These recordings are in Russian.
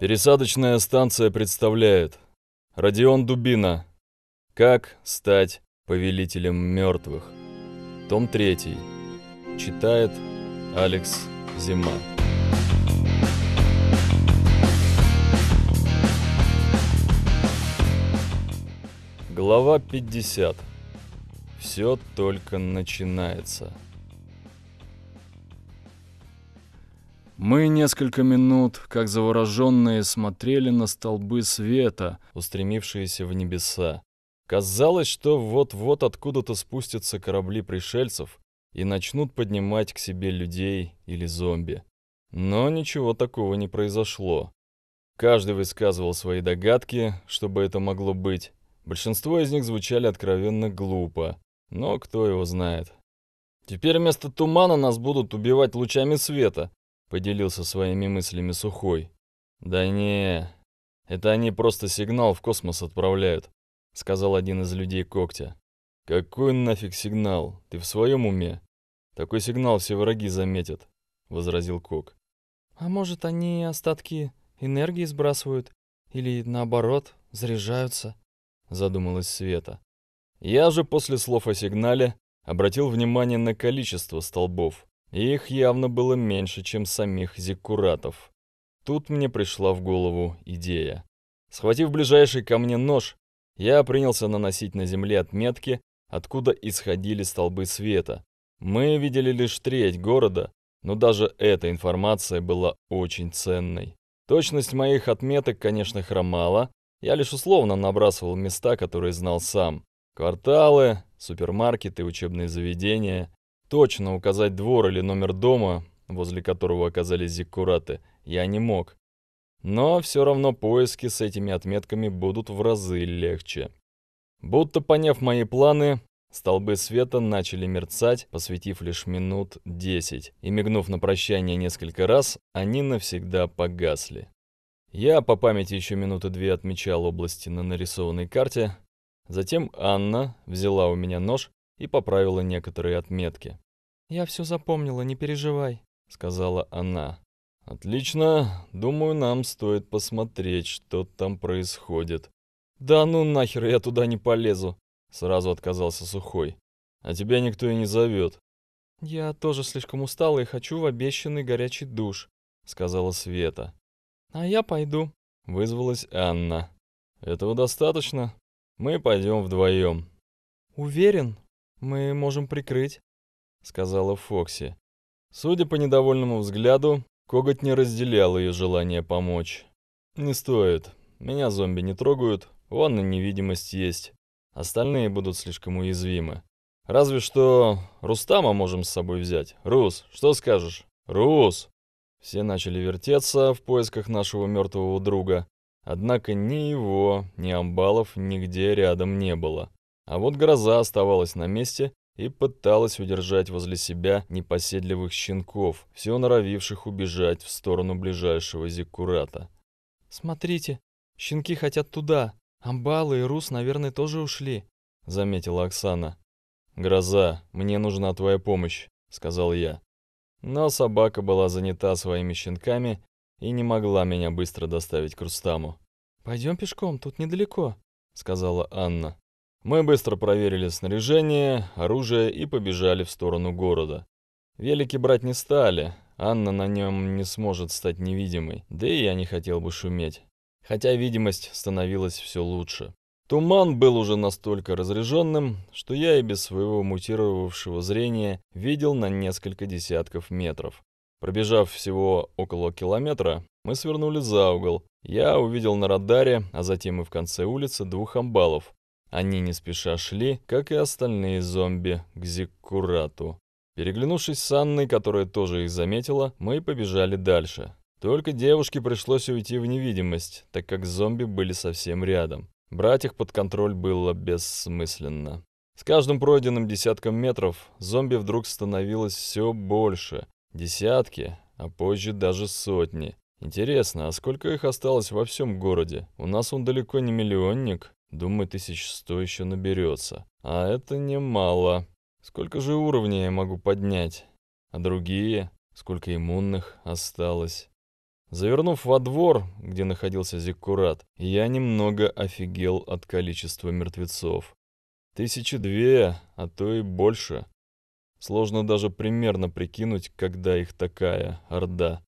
Пересадочная станция представляет Родион Дубина «Как стать повелителем мертвых» Том 3 Читает Алекс Зима Глава 50 Все только начинается Мы несколько минут, как завороженные, смотрели на столбы света, устремившиеся в небеса. Казалось, что вот-вот откуда-то спустятся корабли пришельцев и начнут поднимать к себе людей или зомби. Но ничего такого не произошло. Каждый высказывал свои догадки, что бы это могло быть. Большинство из них звучали откровенно глупо, но кто его знает. «Теперь вместо тумана нас будут убивать лучами света», Поделился своими мыслями Сухой. Да не, это они просто сигнал в космос отправляют, сказал один из людей когтя. Какой нафиг сигнал? Ты в своем уме? Такой сигнал все враги заметят, возразил Кок. А может, они остатки энергии сбрасывают? Или наоборот, заряжаются?» Задумалась Света. «Я же после слов о сигнале обратил внимание на количество столбов. Их явно было меньше, чем самих зиккуратов. Тут мне пришла в голову идея. Схватив ближайший ко мне нож, я принялся наносить на земле отметки, откуда исходили столбы света. Мы видели лишь треть города, но даже эта информация была очень ценной. Точность моих отметок, конечно, хромала. Я лишь условно набрасывал места, которые знал сам. Кварталы, супермаркеты, учебные заведения. Точно указать двор или номер дома, возле которого оказались зиккураты, я не мог. Но все равно поиски с этими отметками будут в разы легче. Будто поняв мои планы, столбы света начали мерцать, посвятив лишь минут десять и мигнув на прощание несколько раз, они навсегда погасли. Я по памяти еще минуты две отмечал области на нарисованной карте, затем Анна взяла у меня нож и поправила некоторые отметки. «Я все запомнила, не переживай», — сказала она. «Отлично. Думаю, нам стоит посмотреть, что там происходит». «Да ну нахер, я туда не полезу», — сразу отказался Сухой. «А тебя никто и не зовет». «Я тоже слишком устала и хочу в обещанный горячий душ», — сказала Света. «А я пойду», — вызвалась Анна. «Этого достаточно? Мы пойдем вдвоем». «Уверен?» «Мы можем прикрыть», — сказала Фокси. Судя по недовольному взгляду, коготь не разделял ее желание помочь. «Не стоит. Меня зомби не трогают, на невидимость есть. Остальные будут слишком уязвимы. Разве что Рустама можем с собой взять. Рус, что скажешь? Рус!» Все начали вертеться в поисках нашего мертвого друга. Однако ни его, ни амбалов нигде рядом не было. А вот гроза оставалась на месте и пыталась удержать возле себя непоседливых щенков, все норовивших убежать в сторону ближайшего зиккурата. «Смотрите, щенки хотят туда. Амбалы и Рус, наверное, тоже ушли», — заметила Оксана. «Гроза, мне нужна твоя помощь», — сказал я. Но собака была занята своими щенками и не могла меня быстро доставить к Рустаму. «Пойдем пешком, тут недалеко», — сказала Анна. Мы быстро проверили снаряжение, оружие и побежали в сторону города. Велики брать не стали, Анна на нем не сможет стать невидимой, да и я не хотел бы шуметь. Хотя видимость становилась все лучше. Туман был уже настолько разряженным, что я и без своего мутировавшего зрения видел на несколько десятков метров. Пробежав всего около километра, мы свернули за угол. Я увидел на радаре, а затем и в конце улицы, двух амбалов. Они не спеша шли, как и остальные зомби, к Зиккурату. Переглянувшись с Анной, которая тоже их заметила, мы побежали дальше. Только девушке пришлось уйти в невидимость, так как зомби были совсем рядом. Брать их под контроль было бессмысленно. С каждым пройденным десятком метров зомби вдруг становилось все больше. Десятки, а позже даже сотни. Интересно, а сколько их осталось во всем городе? У нас он далеко не миллионник. Думаю, тысяч сто еще наберется. А это немало. Сколько же уровней я могу поднять? А другие? Сколько иммунных осталось? Завернув во двор, где находился Зиккурат, я немного офигел от количества мертвецов. Тысячи две, а то и больше. Сложно даже примерно прикинуть, когда их такая орда.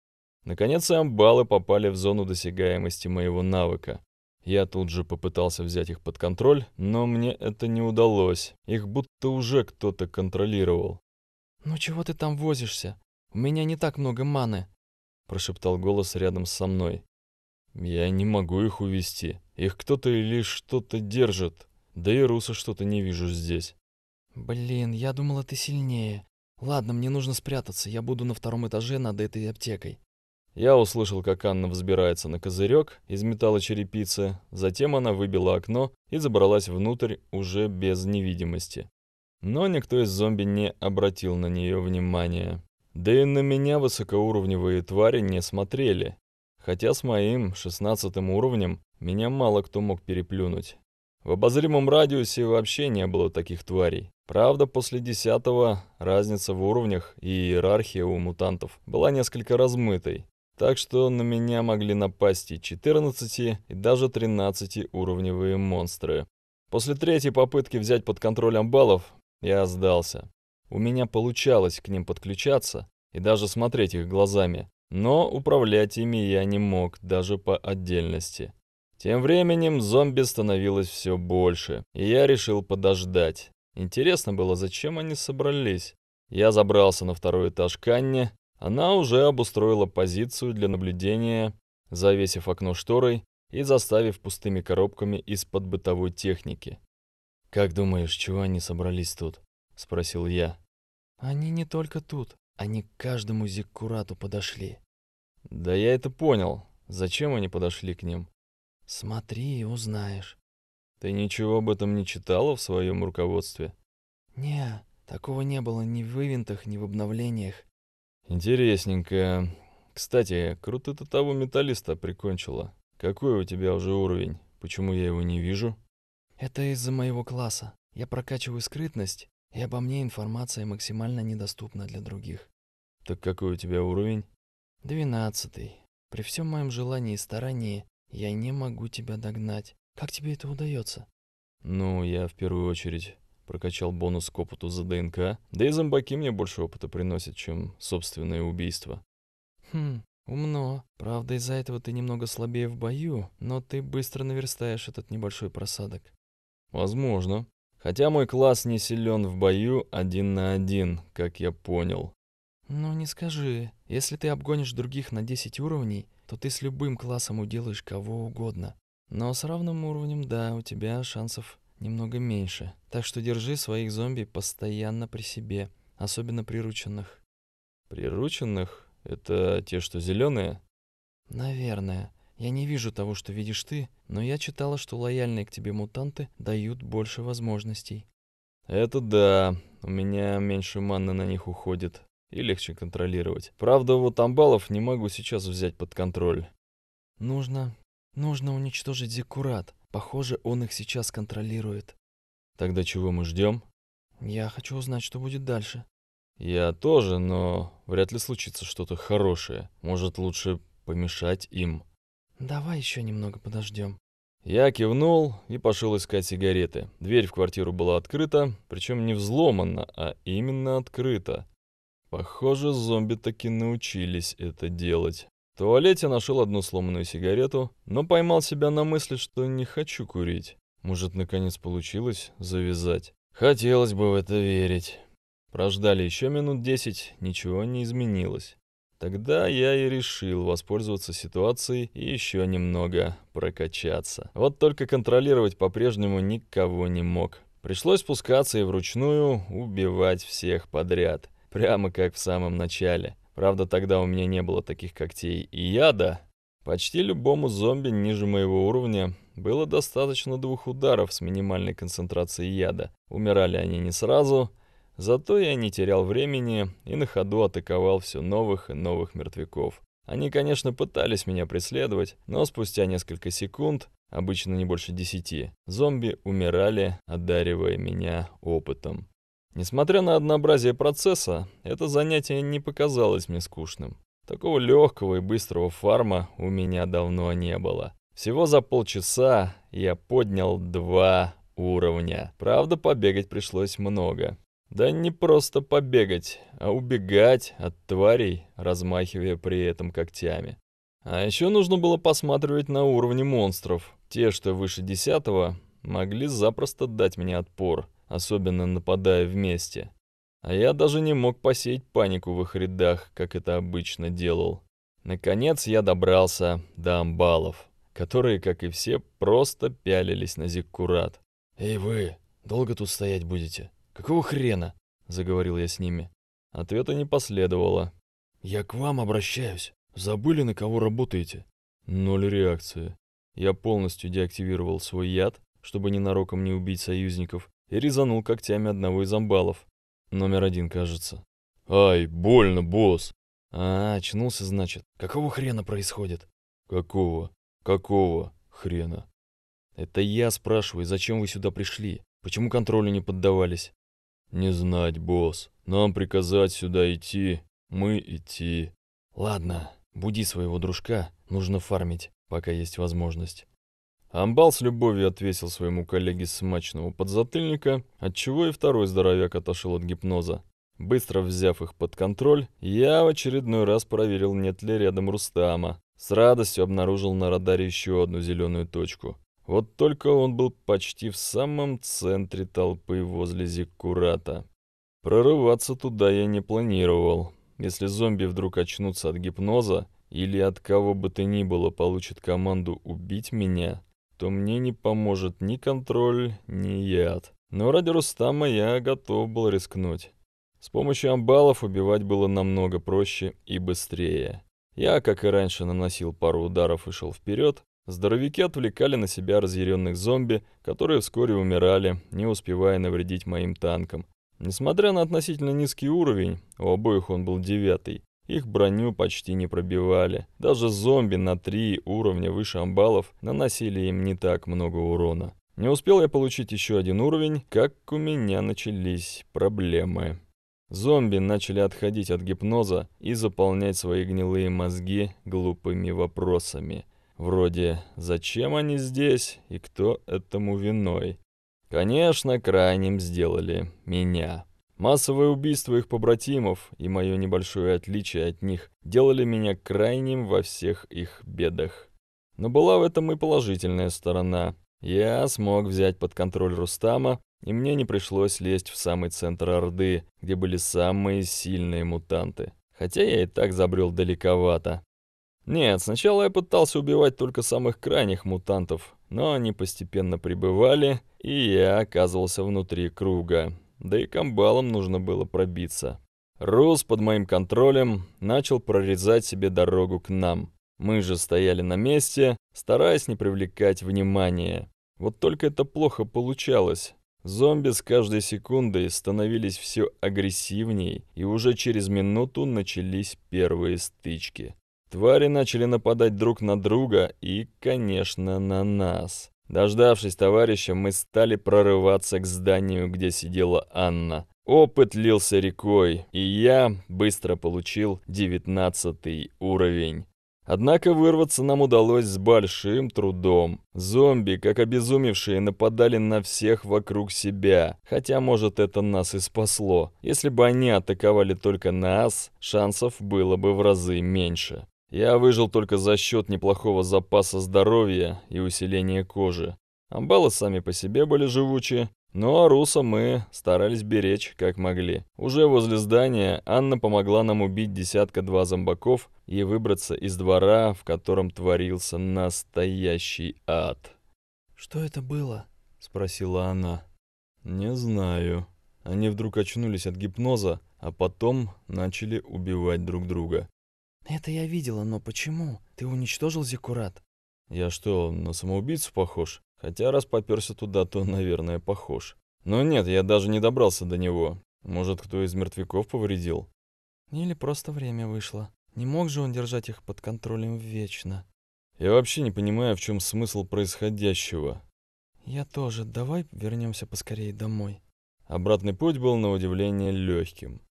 Наконец, амбалы попали в зону досягаемости моего навыка. Я тут же попытался взять их под контроль, но мне это не удалось. Их будто уже кто-то контролировал. «Ну чего ты там возишься? У меня не так много маны», — прошептал голос рядом со мной. «Я не могу их увести. Их кто-то или что-то держит. Да и руса что-то не вижу здесь». «Блин, я думала, ты сильнее. Ладно, мне нужно спрятаться. Я буду на втором этаже над этой аптекой». Я услышал, как Анна взбирается на козырек из металлочерепицы, затем она выбила окно и забралась внутрь уже без невидимости. Но никто из зомби не обратил на нее внимания. Да и на меня высокоуровневые твари не смотрели. Хотя с моим шестнадцатым уровнем меня мало кто мог переплюнуть. В обозримом радиусе вообще не было таких тварей. Правда, после десятого разница в уровнях и иерархия у мутантов была несколько размытой, так что на меня могли напасть и 14, и даже 13-уровневые монстры. После третьей попытки взять под контроль амбалов я сдался. У меня получалось к ним подключаться и даже смотреть их глазами, но управлять ими я не мог даже по отдельности. Тем временем зомби становилось все больше, и я решил подождать. Интересно было, зачем они собрались. Я забрался на второй этаж Канни она уже обустроила позицию для наблюдения, завесив окно шторой и заставив пустыми коробками из-под бытовой техники. «Как думаешь, чего они собрались тут?» — спросил я. «Они не только тут, они к каждому зиккурату подошли». «Да я это понял. Зачем они подошли к ним?» «Смотри и узнаешь». «Ты ничего об этом не читала в своем руководстве?» «Не, такого не было ни в ивентах, ни в обновлениях. Интересненько. Кстати, круто ты того металлиста прикончила. Какой у тебя уже уровень? Почему я его не вижу? Это из-за моего класса. Я прокачиваю скрытность, и обо мне информация максимально недоступна для других. Так какой у тебя уровень? Двенадцатый. При всем моем желании и старании я не могу тебя догнать. Как тебе это удается? Ну, я в первую очередь прокачал бонус к опыту за ДНК, да и зомбаки мне больше опыта приносят, чем собственное убийство. Хм, умно. Правда, из-за этого ты немного слабее в бою, но ты быстро наверстаешь этот небольшой просадок. Возможно. Хотя мой класс не силен в бою один на один, как я понял. Ну не скажи. Если ты обгонишь других на 10 уровней, то ты с любым классом уделаешь кого угодно. Но с равным уровнем, да, у тебя шансов немного меньше. Так что держи своих зомби постоянно при себе, особенно прирученных». «Прирученных? Это те, что зеленые?» «Наверное. Я не вижу того, что видишь ты, но я читала, что лояльные к тебе мутанты дают больше возможностей». «Это да. У меня меньше манны на них уходит. И легче контролировать. Правда, вот амбалов не могу сейчас взять под контроль». «Нужно... нужно уничтожить Зиккурат. Похоже, он их сейчас контролирует. Тогда чего мы ждем? Я хочу узнать, что будет дальше. Я тоже, но вряд ли случится что-то хорошее. Может, лучше помешать им. Давай еще немного подождем. Я кивнул и пошел искать сигареты. Дверь в квартиру была открыта, причем не взломана, а именно открыта. Похоже, зомби таки научились это делать. В туалете нашел одну сломанную сигарету, но поймал себя на мысли, что не хочу курить. Может, наконец получилось завязать. Хотелось бы в это верить. Прождали еще минут десять, ничего не изменилось. Тогда я и решил воспользоваться ситуацией и еще немного прокачаться. Вот только контролировать по-прежнему никого не мог. Пришлось спускаться и вручную убивать всех подряд. Прямо как в самом начале. Правда, тогда у меня не было таких когтей, и яда. Почти любому зомби ниже моего уровня было достаточно двух ударов с минимальной концентрацией яда. Умирали они не сразу, зато я не терял времени и на ходу атаковал все новых и новых мертвяков. Они, конечно, пытались меня преследовать, но спустя несколько секунд, обычно не больше десяти, зомби умирали, одаривая меня опытом. Несмотря на однообразие процесса, это занятие не показалось мне скучным. Такого легкого и быстрого фарма у меня давно не было. Всего за полчаса я поднял два уровня. Правда, побегать пришлось много. Да не просто побегать, а убегать от тварей, размахивая при этом когтями. А еще нужно было посматривать на уровни монстров. Те, что выше десятого, могли запросто дать мне отпор особенно нападая вместе. А я даже не мог посеять панику в их рядах, как это обычно делал. Наконец я добрался до амбалов, которые, как и все, просто пялились на зиккурат. «Эй вы, долго тут стоять будете? Какого хрена?» — заговорил я с ними. Ответа не последовало. «Я к вам обращаюсь. Забыли, на кого работаете?» Ноль реакции. Я полностью деактивировал свой яд, чтобы ненароком не убить союзников, и резанул когтями одного из амбалов. Номер один, кажется. «Ай, больно, босс!» «А, очнулся, значит. Какого хрена происходит?» «Какого? Какого хрена?» «Это я спрашиваю, зачем вы сюда пришли? Почему контролю не поддавались?» «Не знать, босс. Нам приказать сюда идти. Мы идти». «Ладно, буди своего дружка. Нужно фармить, пока есть возможность». Амбал с любовью отвесил своему коллеге смачного подзатыльника, отчего и второй здоровяк отошел от гипноза. Быстро взяв их под контроль, я в очередной раз проверил, нет ли рядом Рустама. С радостью обнаружил на радаре еще одну зеленую точку. Вот только он был почти в самом центре толпы возле Зиккурата. Прорываться туда я не планировал. Если зомби вдруг очнутся от гипноза или от кого бы то ни было получат команду убить меня, то мне не поможет ни контроль, ни яд. Но ради Рустама я готов был рискнуть. С помощью амбалов убивать было намного проще и быстрее. Я, как и раньше, наносил пару ударов и шел вперед. Здоровики отвлекали на себя разъяренных зомби, которые вскоре умирали, не успевая навредить моим танкам. Несмотря на относительно низкий уровень, у обоих он был девятый, их броню почти не пробивали. Даже зомби на три уровня выше амбалов наносили им не так много урона. Не успел я получить еще один уровень, как у меня начались проблемы. Зомби начали отходить от гипноза и заполнять свои гнилые мозги глупыми вопросами. Вроде «Зачем они здесь?» и «Кто этому виной?» Конечно, крайним сделали меня. Массовое убийство их побратимов и мое небольшое отличие от них делали меня крайним во всех их бедах. Но была в этом и положительная сторона. Я смог взять под контроль Рустама, и мне не пришлось лезть в самый центр Орды, где были самые сильные мутанты. Хотя я и так забрел далековато. Нет, сначала я пытался убивать только самых крайних мутантов, но они постепенно прибывали, и я оказывался внутри круга да и камбалам нужно было пробиться. Рус под моим контролем начал прорезать себе дорогу к нам. Мы же стояли на месте, стараясь не привлекать внимания. Вот только это плохо получалось. Зомби с каждой секундой становились все агрессивнее и уже через минуту начались первые стычки. Твари начали нападать друг на друга и, конечно, на нас. Дождавшись товарища, мы стали прорываться к зданию, где сидела Анна. Опыт лился рекой, и я быстро получил 19 уровень. Однако вырваться нам удалось с большим трудом. Зомби, как обезумевшие, нападали на всех вокруг себя, хотя, может, это нас и спасло. Если бы они атаковали только нас, шансов было бы в разы меньше. Я выжил только за счет неплохого запаса здоровья и усиления кожи. Амбалы сами по себе были живучи, но Аруса мы старались беречь, как могли. Уже возле здания Анна помогла нам убить десятка-два зомбаков и выбраться из двора, в котором творился настоящий ад. «Что это было?» — спросила она. «Не знаю». Они вдруг очнулись от гипноза, а потом начали убивать друг друга. «Это я видела, но почему? Ты уничтожил Зикурат?» «Я что, на самоубийцу похож? Хотя раз попёрся туда, то, наверное, похож. Но нет, я даже не добрался до него. Может, кто из мертвяков повредил?» «Или просто время вышло. Не мог же он держать их под контролем вечно?» «Я вообще не понимаю, в чем смысл происходящего». «Я тоже. Давай вернемся поскорее домой». Обратный путь был на удивление легким.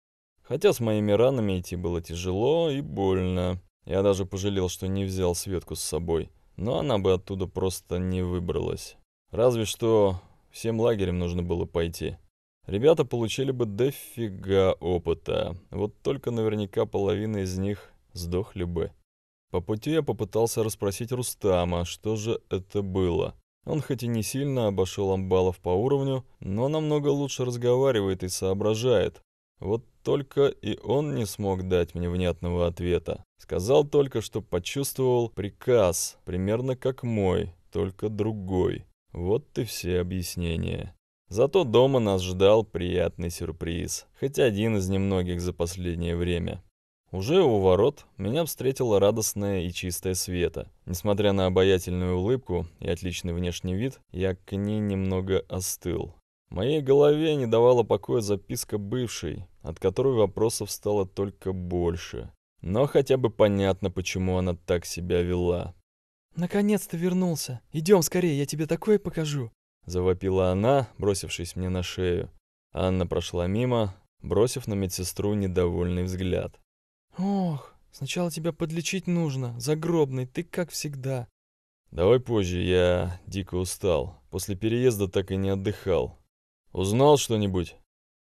Хотя с моими ранами идти было тяжело и больно. Я даже пожалел, что не взял Светку с собой. Но она бы оттуда просто не выбралась. Разве что всем лагерем нужно было пойти. Ребята получили бы дофига опыта. Вот только наверняка половина из них сдохли бы. По пути я попытался расспросить Рустама, что же это было. Он хоть и не сильно обошел амбалов по уровню, но намного лучше разговаривает и соображает, вот только и он не смог дать мне внятного ответа. Сказал только, что почувствовал приказ, примерно как мой, только другой. Вот и все объяснения. Зато дома нас ждал приятный сюрприз, хоть один из немногих за последнее время. Уже у ворот меня встретила радостная и чистая Света. Несмотря на обаятельную улыбку и отличный внешний вид, я к ней немного остыл. Моей голове не давала покоя записка бывшей, от которой вопросов стало только больше. Но хотя бы понятно, почему она так себя вела. «Наконец-то вернулся. Идем скорее, я тебе такое покажу!» Завопила она, бросившись мне на шею. Анна прошла мимо, бросив на медсестру недовольный взгляд. «Ох, сначала тебя подлечить нужно, загробный, ты как всегда». «Давай позже, я дико устал. После переезда так и не отдыхал. «Узнал что-нибудь?»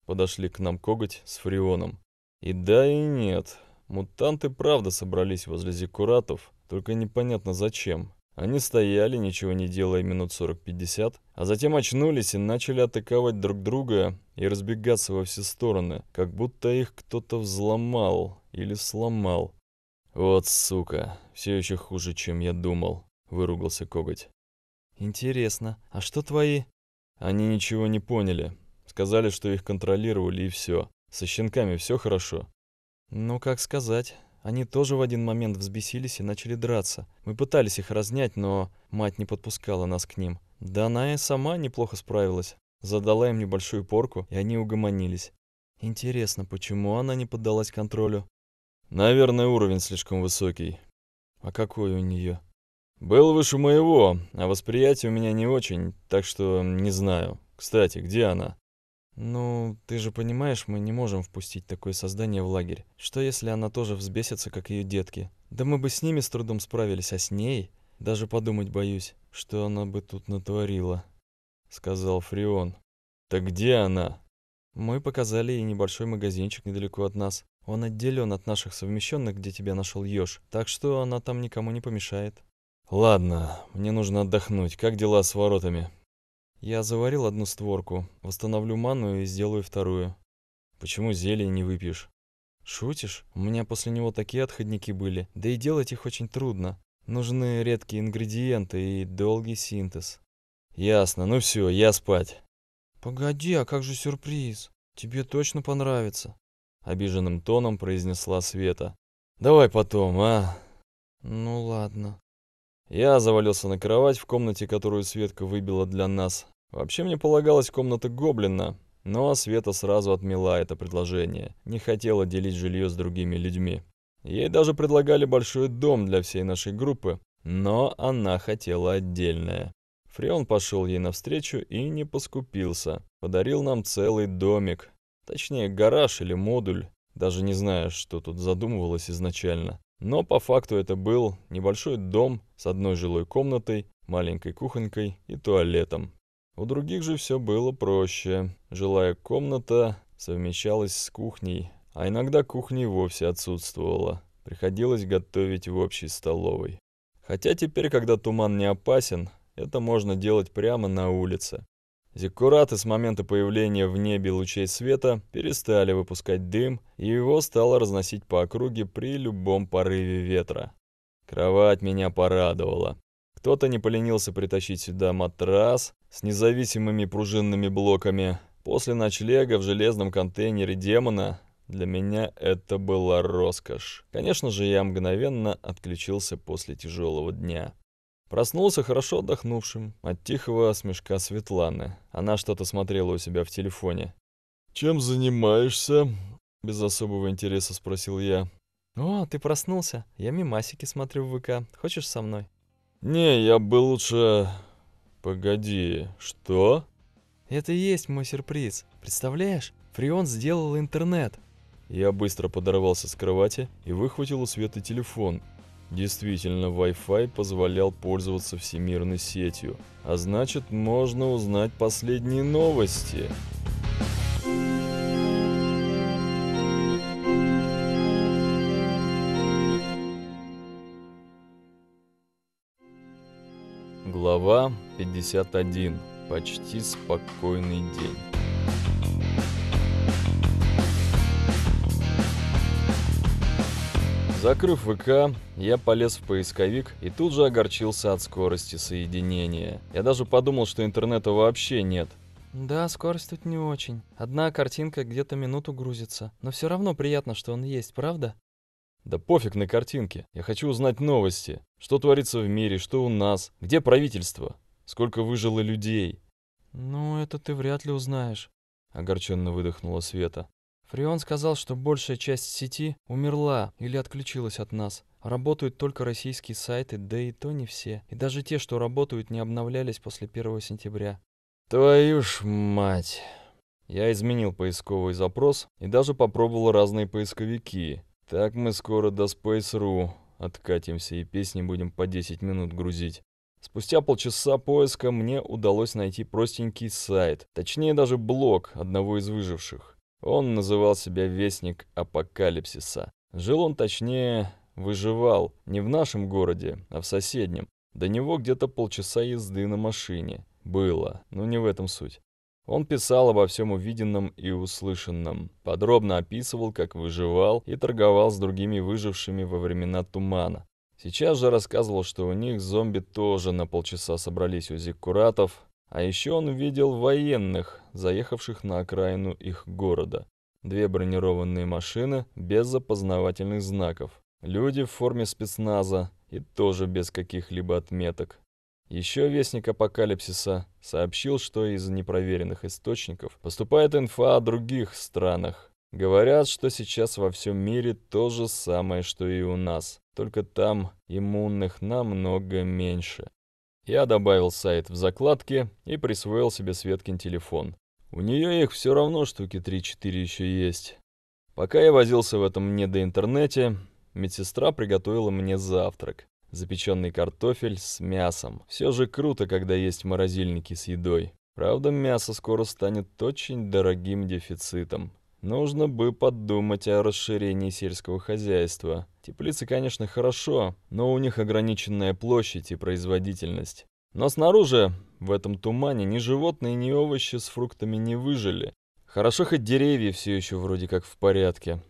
Подошли к нам коготь с фреоном. И да, и нет. Мутанты правда собрались возле зекуратов, только непонятно зачем. Они стояли, ничего не делая минут 40-50, а затем очнулись и начали атаковать друг друга и разбегаться во все стороны, как будто их кто-то взломал или сломал. «Вот сука, все еще хуже, чем я думал», — выругался коготь. «Интересно, а что твои они ничего не поняли. Сказали, что их контролировали и все. Со щенками все хорошо. Ну, как сказать. Они тоже в один момент взбесились и начали драться. Мы пытались их разнять, но мать не подпускала нас к ним. Да она и сама неплохо справилась. Задала им небольшую порку, и они угомонились. Интересно, почему она не поддалась контролю? Наверное, уровень слишком высокий. А какой у нее? «Был выше моего, а восприятие у меня не очень, так что не знаю. Кстати, где она?» «Ну, ты же понимаешь, мы не можем впустить такое создание в лагерь. Что если она тоже взбесится, как ее детки? Да мы бы с ними с трудом справились, а с ней? Даже подумать боюсь, что она бы тут натворила», — сказал Фрион. «Так где она?» «Мы показали ей небольшой магазинчик недалеко от нас. Он отделен от наших совмещенных, где тебя нашел Ёж, так что она там никому не помешает». «Ладно, мне нужно отдохнуть. Как дела с воротами?» «Я заварил одну створку, восстановлю ману и сделаю вторую». «Почему зелье не выпьешь?» «Шутишь? У меня после него такие отходники были. Да и делать их очень трудно. Нужны редкие ингредиенты и долгий синтез». «Ясно. Ну все, я спать». «Погоди, а как же сюрприз? Тебе точно понравится». Обиженным тоном произнесла Света. «Давай потом, а?» «Ну ладно». Я завалился на кровать в комнате, которую Светка выбила для нас. Вообще мне полагалась комната гоблина, но Света сразу отмела это предложение, не хотела делить жилье с другими людьми. Ей даже предлагали большой дом для всей нашей группы, но она хотела отдельное. Фреон пошел ей навстречу и не поскупился. Подарил нам целый домик. Точнее, гараж или модуль. Даже не знаю, что тут задумывалось изначально. Но по факту это был небольшой дом с одной жилой комнатой, маленькой кухонькой и туалетом. У других же все было проще. Жилая комната совмещалась с кухней, а иногда кухня вовсе отсутствовала. Приходилось готовить в общей столовой. Хотя теперь, когда туман не опасен, это можно делать прямо на улице. Зиккураты с момента появления в небе лучей света перестали выпускать дым, и его стало разносить по округе при любом порыве ветра. Кровать меня порадовала. Кто-то не поленился притащить сюда матрас с независимыми пружинными блоками. После ночлега в железном контейнере демона для меня это была роскошь. Конечно же, я мгновенно отключился после тяжелого дня. Проснулся хорошо отдохнувшим от тихого смешка Светланы. Она что-то смотрела у себя в телефоне. «Чем занимаешься?» — без особого интереса спросил я. «О, ты проснулся. Я мимасики смотрю в ВК. Хочешь со мной?» «Не, я бы лучше...» «Погоди, что?» «Это и есть мой сюрприз. Представляешь, Фрион сделал интернет». Я быстро подорвался с кровати и выхватил у Светы телефон — Действительно, Wi-Fi позволял пользоваться всемирной сетью, а значит, можно узнать последние новости. Глава 51. Почти спокойный день. Закрыв ВК, я полез в поисковик и тут же огорчился от скорости соединения. Я даже подумал, что интернета вообще нет. Да, скорость тут не очень. Одна картинка где-то минуту грузится. Но все равно приятно, что он есть, правда? Да пофиг на картинки. Я хочу узнать новости. Что творится в мире, что у нас, где правительство, сколько выжило людей. Ну, это ты вряд ли узнаешь. Огорченно выдохнула Света. Фрион сказал, что большая часть сети умерла или отключилась от нас. Работают только российские сайты, да и то не все. И даже те, что работают, не обновлялись после 1 сентября. Твою ж мать. Я изменил поисковый запрос и даже попробовал разные поисковики. Так мы скоро до Space.ru откатимся и песни будем по 10 минут грузить. Спустя полчаса поиска мне удалось найти простенький сайт, точнее даже блог одного из выживших. Он называл себя Вестник Апокалипсиса. Жил он, точнее, выживал не в нашем городе, а в соседнем. До него где-то полчаса езды на машине. Было, но не в этом суть. Он писал обо всем увиденном и услышанном, подробно описывал, как выживал и торговал с другими выжившими во времена тумана. Сейчас же рассказывал, что у них зомби тоже на полчаса собрались у зиккуратов, а еще он видел военных, заехавших на окраину их города. Две бронированные машины без запознавательных знаков. Люди в форме спецназа и тоже без каких-либо отметок. Еще Вестник Апокалипсиса сообщил, что из непроверенных источников поступает инфа о других странах. Говорят, что сейчас во всем мире то же самое, что и у нас, только там иммунных намного меньше. Я добавил сайт в закладке и присвоил себе Светкин телефон. У нее их все равно штуки 3-4 еще есть. Пока я возился в этом недоинтернете, медсестра приготовила мне завтрак. Запеченный картофель с мясом. Все же круто, когда есть морозильники с едой. Правда, мясо скоро станет очень дорогим дефицитом. Нужно бы подумать о расширении сельского хозяйства. Теплицы, конечно, хорошо, но у них ограниченная площадь и производительность. Но снаружи, в этом тумане, ни животные, ни овощи с фруктами не выжили. Хорошо, хоть деревья все еще вроде как в порядке.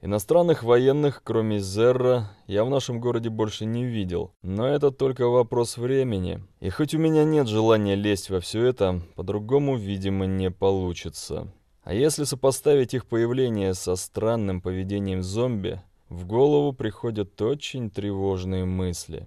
Иностранных военных, кроме Зерра, я в нашем городе больше не видел. Но это только вопрос времени. И хоть у меня нет желания лезть во все это, по-другому, видимо, не получится. А если сопоставить их появление со странным поведением зомби, в голову приходят очень тревожные мысли.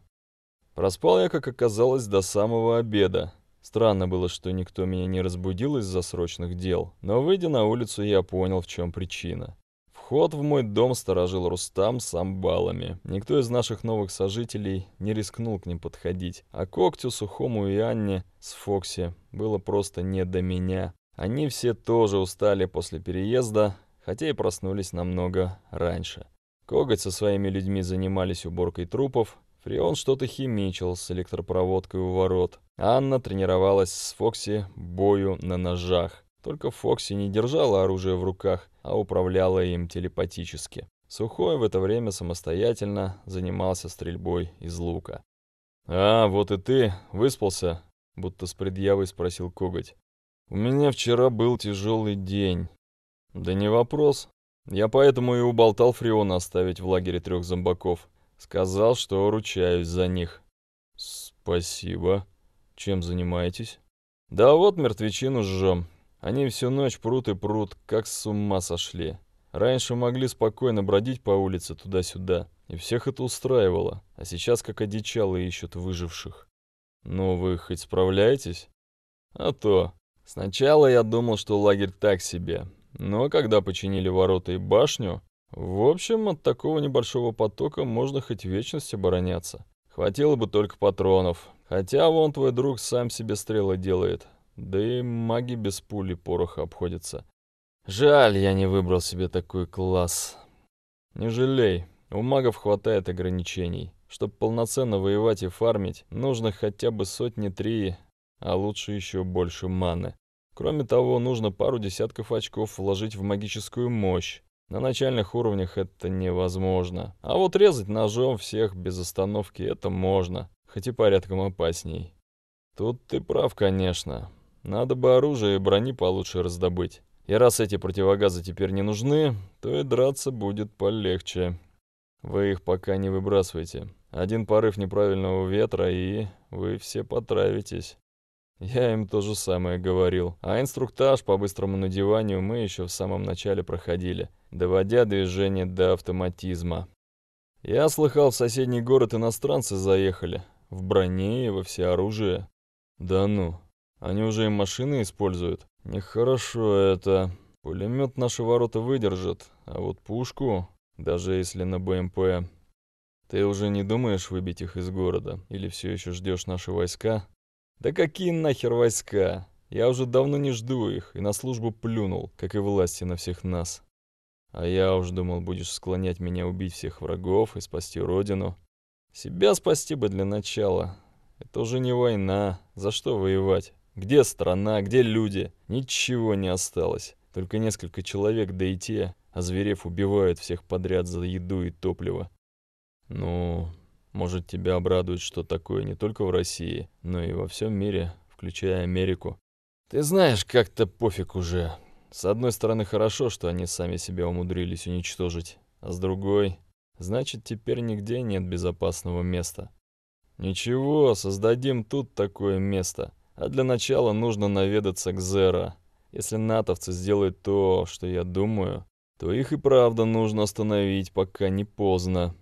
Проспал я, как оказалось, до самого обеда. Странно было, что никто меня не разбудил из-за срочных дел, но выйдя на улицу, я понял, в чем причина. Вход в мой дом сторожил Рустам с амбалами. Никто из наших новых сожителей не рискнул к ним подходить, а Когтю, Сухому и Анне с Фокси было просто не до меня. Они все тоже устали после переезда, хотя и проснулись намного раньше. Коготь со своими людьми занимались уборкой трупов, Фрион что-то химичил с электропроводкой у ворот. Анна тренировалась с Фокси бою на ножах. Только Фокси не держала оружие в руках, а управляла им телепатически. Сухой в это время самостоятельно занимался стрельбой из лука. «А, вот и ты, выспался?» — будто с предъявой спросил коготь. У меня вчера был тяжелый день. Да не вопрос. Я поэтому и уболтал Фриона оставить в лагере трех зомбаков. Сказал, что ручаюсь за них. Спасибо. Чем занимаетесь? Да вот мертвечину жжем. Они всю ночь прут и прут, как с ума сошли. Раньше могли спокойно бродить по улице туда-сюда, и всех это устраивало, а сейчас как одичало ищут выживших. Ну вы хоть справляетесь? А то. Сначала я думал, что лагерь так себе, но когда починили ворота и башню, в общем, от такого небольшого потока можно хоть вечность обороняться. Хватило бы только патронов. Хотя вон твой друг сам себе стрелы делает. Да и маги без пули пороха обходятся. Жаль, я не выбрал себе такой класс. Не жалей, у магов хватает ограничений. Чтобы полноценно воевать и фармить, нужно хотя бы сотни три а лучше еще больше маны. Кроме того, нужно пару десятков очков вложить в магическую мощь. На начальных уровнях это невозможно. А вот резать ножом всех без остановки это можно, хоть и порядком опасней. Тут ты прав, конечно. Надо бы оружие и брони получше раздобыть. И раз эти противогазы теперь не нужны, то и драться будет полегче. Вы их пока не выбрасывайте. Один порыв неправильного ветра, и вы все потравитесь. Я им то же самое говорил. А инструктаж по быстрому надеванию мы еще в самом начале проходили, доводя движение до автоматизма. Я слыхал, в соседний город иностранцы заехали. В броне и во всеоружие. Да ну. Они уже и машины используют. Нехорошо это. Пулемет наши ворота выдержит, а вот пушку, даже если на БМП... Ты уже не думаешь выбить их из города? Или все еще ждешь наши войска? Да какие нахер войска? Я уже давно не жду их и на службу плюнул, как и власти на всех нас. А я уж думал, будешь склонять меня убить всех врагов и спасти родину. Себя спасти бы для начала. Это уже не война. За что воевать? Где страна, где люди? Ничего не осталось. Только несколько человек, да и те, озверев, убивают всех подряд за еду и топливо. Ну, может, тебя обрадует, что такое не только в России, но и во всем мире, включая Америку. Ты знаешь, как-то пофиг уже. С одной стороны, хорошо, что они сами себя умудрились уничтожить, а с другой... Значит, теперь нигде нет безопасного места. Ничего, создадим тут такое место. А для начала нужно наведаться к Зеро. Если натовцы сделают то, что я думаю, то их и правда нужно остановить, пока не поздно.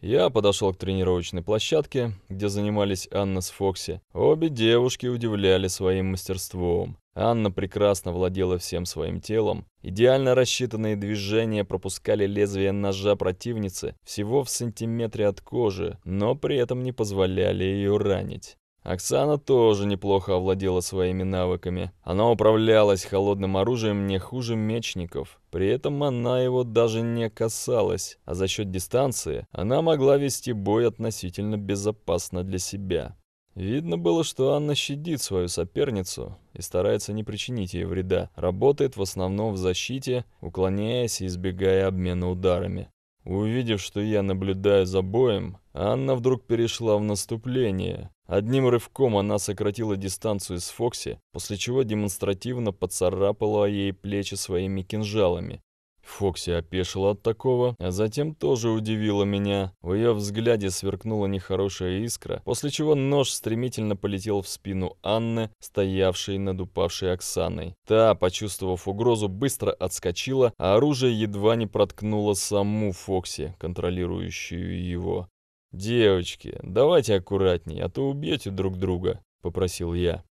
Я подошел к тренировочной площадке, где занимались Анна с Фокси. Обе девушки удивляли своим мастерством. Анна прекрасно владела всем своим телом. Идеально рассчитанные движения пропускали лезвие ножа противницы всего в сантиметре от кожи, но при этом не позволяли ее ранить. Оксана тоже неплохо овладела своими навыками. Она управлялась холодным оружием не хуже мечников. При этом она его даже не касалась, а за счет дистанции она могла вести бой относительно безопасно для себя. Видно было, что Анна щадит свою соперницу и старается не причинить ей вреда. Работает в основном в защите, уклоняясь и избегая обмена ударами. Увидев, что я наблюдаю за боем, Анна вдруг перешла в наступление, Одним рывком она сократила дистанцию с Фокси, после чего демонстративно поцарапала ей плечи своими кинжалами. Фокси опешила от такого, а затем тоже удивила меня. В ее взгляде сверкнула нехорошая искра, после чего нож стремительно полетел в спину Анны, стоявшей над упавшей Оксаной. Та, почувствовав угрозу, быстро отскочила, а оружие едва не проткнуло саму Фокси, контролирующую его. «Девочки, давайте аккуратнее, а то убьете друг друга», — попросил я.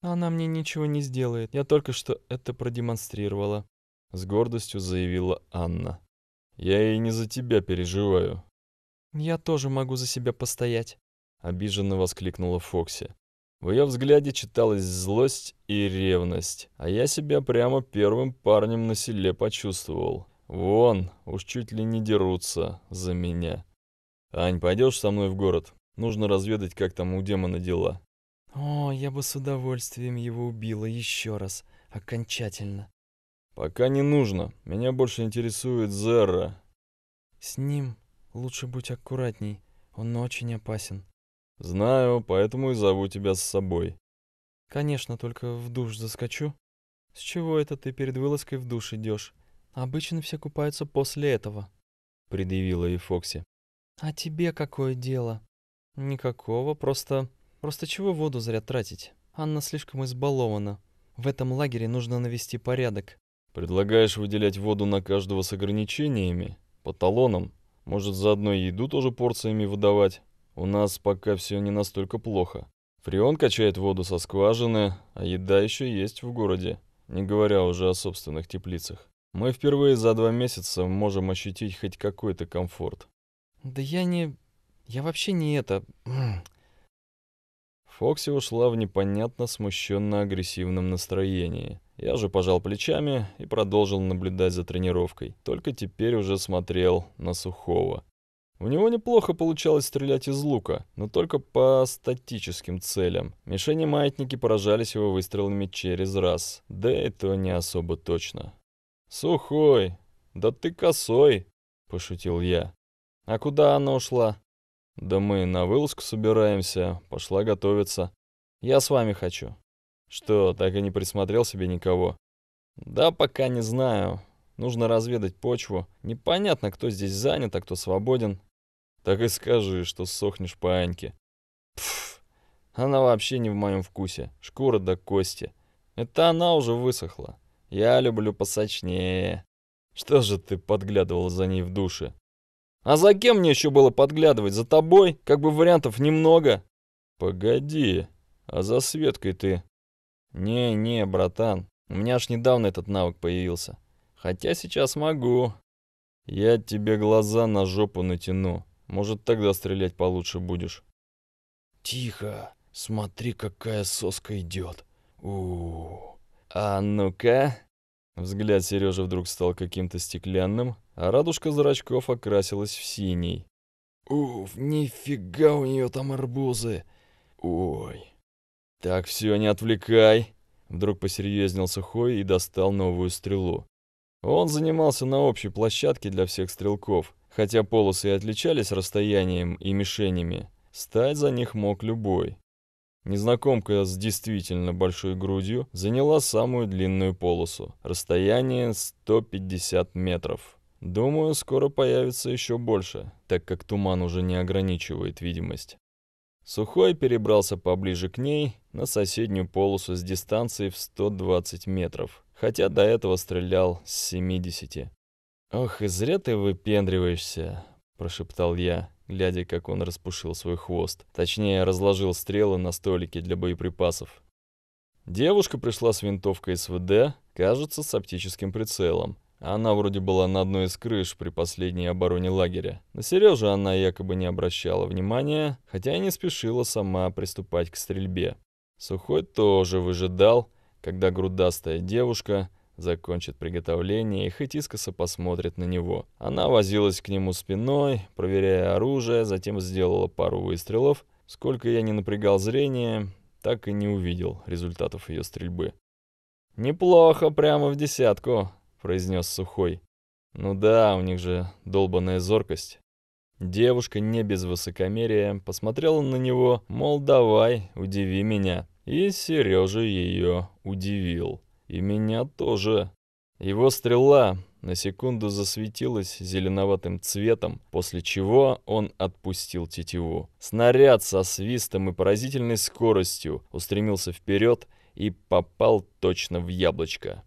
«Она мне ничего не сделает, я только что это продемонстрировала», — с гордостью заявила Анна. «Я ей не за тебя переживаю». «Я тоже могу за себя постоять», — обиженно воскликнула Фокси. В ее взгляде читалась злость и ревность, а я себя прямо первым парнем на селе почувствовал. Вон, уж чуть ли не дерутся за меня. «Ань, пойдешь со мной в город? Нужно разведать, как там у демона дела». «О, я бы с удовольствием его убила еще раз, окончательно». «Пока не нужно. Меня больше интересует Зерра». «С ним лучше будь аккуратней. Он очень опасен». «Знаю, поэтому и зову тебя с собой». «Конечно, только в душ заскочу». «С чего это ты перед вылазкой в душ идешь? Обычно все купаются после этого», — предъявила и Фокси. «А тебе какое дело?» «Никакого, просто... Просто чего воду зря тратить? Анна слишком избалована. В этом лагере нужно навести порядок». «Предлагаешь выделять воду на каждого с ограничениями? По талонам? Может, заодно и еду тоже порциями выдавать? У нас пока все не настолько плохо. Фреон качает воду со скважины, а еда еще есть в городе, не говоря уже о собственных теплицах. Мы впервые за два месяца можем ощутить хоть какой-то комфорт. Да я не... Я вообще не это... Фокси ушла в непонятно смущенно-агрессивном настроении. Я же пожал плечами и продолжил наблюдать за тренировкой, только теперь уже смотрел на Сухого. У него неплохо получалось стрелять из лука, но только по статическим целям. Мишени-маятники поражались его выстрелами через раз, да это не особо точно. «Сухой, да ты косой!» – пошутил я. «А куда она ушла?» «Да мы на вылазку собираемся, пошла готовиться. Я с вами хочу». «Что, так и не присмотрел себе никого?» «Да пока не знаю. Нужно разведать почву. Непонятно, кто здесь занят, а кто свободен». «Так и скажи, что сохнешь по Аньке». «Пф, она вообще не в моем вкусе. Шкура до кости. Это она уже высохла. Я люблю посочнее». «Что же ты подглядывал за ней в душе?» А за кем мне еще было подглядывать? За тобой? Как бы вариантов немного. Погоди, а за Светкой ты? Не-не, братан, у меня аж недавно этот навык появился. Хотя сейчас могу. Я тебе глаза на жопу натяну. Может, тогда стрелять получше будешь. Тихо, смотри, какая соска идет. У, А ну-ка. Взгляд Сережи вдруг стал каким-то стеклянным, а радужка зрачков окрасилась в синий. «Уф, нифига у нее там арбузы! Ой!» «Так все, не отвлекай!» Вдруг посерьезнел Сухой и достал новую стрелу. Он занимался на общей площадке для всех стрелков. Хотя полосы и отличались расстоянием и мишенями, стать за них мог любой. Незнакомка с действительно большой грудью заняла самую длинную полосу, расстояние 150 метров. Думаю, скоро появится еще больше, так как туман уже не ограничивает видимость. Сухой перебрался поближе к ней, на соседнюю полосу с дистанцией в 120 метров, хотя до этого стрелял с 70. «Ох, и зря ты выпендриваешься», — прошептал я, глядя, как он распушил свой хвост. Точнее, разложил стрелы на столике для боеприпасов. Девушка пришла с винтовкой СВД, кажется, с оптическим прицелом, она вроде была на одной из крыш при последней обороне лагеря. На Сережу она якобы не обращала внимания, хотя и не спешила сама приступать к стрельбе. Сухой тоже выжидал, когда грудастая девушка закончит приготовление и хоть искоса посмотрит на него. Она возилась к нему спиной, проверяя оружие, затем сделала пару выстрелов. Сколько я не напрягал зрение, так и не увидел результатов ее стрельбы. «Неплохо, прямо в десятку», произнес Сухой. Ну да, у них же долбаная зоркость. Девушка не без высокомерия посмотрела на него, мол, давай, удиви меня. И Сережа ее удивил. И меня тоже. Его стрела на секунду засветилась зеленоватым цветом, после чего он отпустил тетиву. Снаряд со свистом и поразительной скоростью устремился вперед и попал точно в яблочко.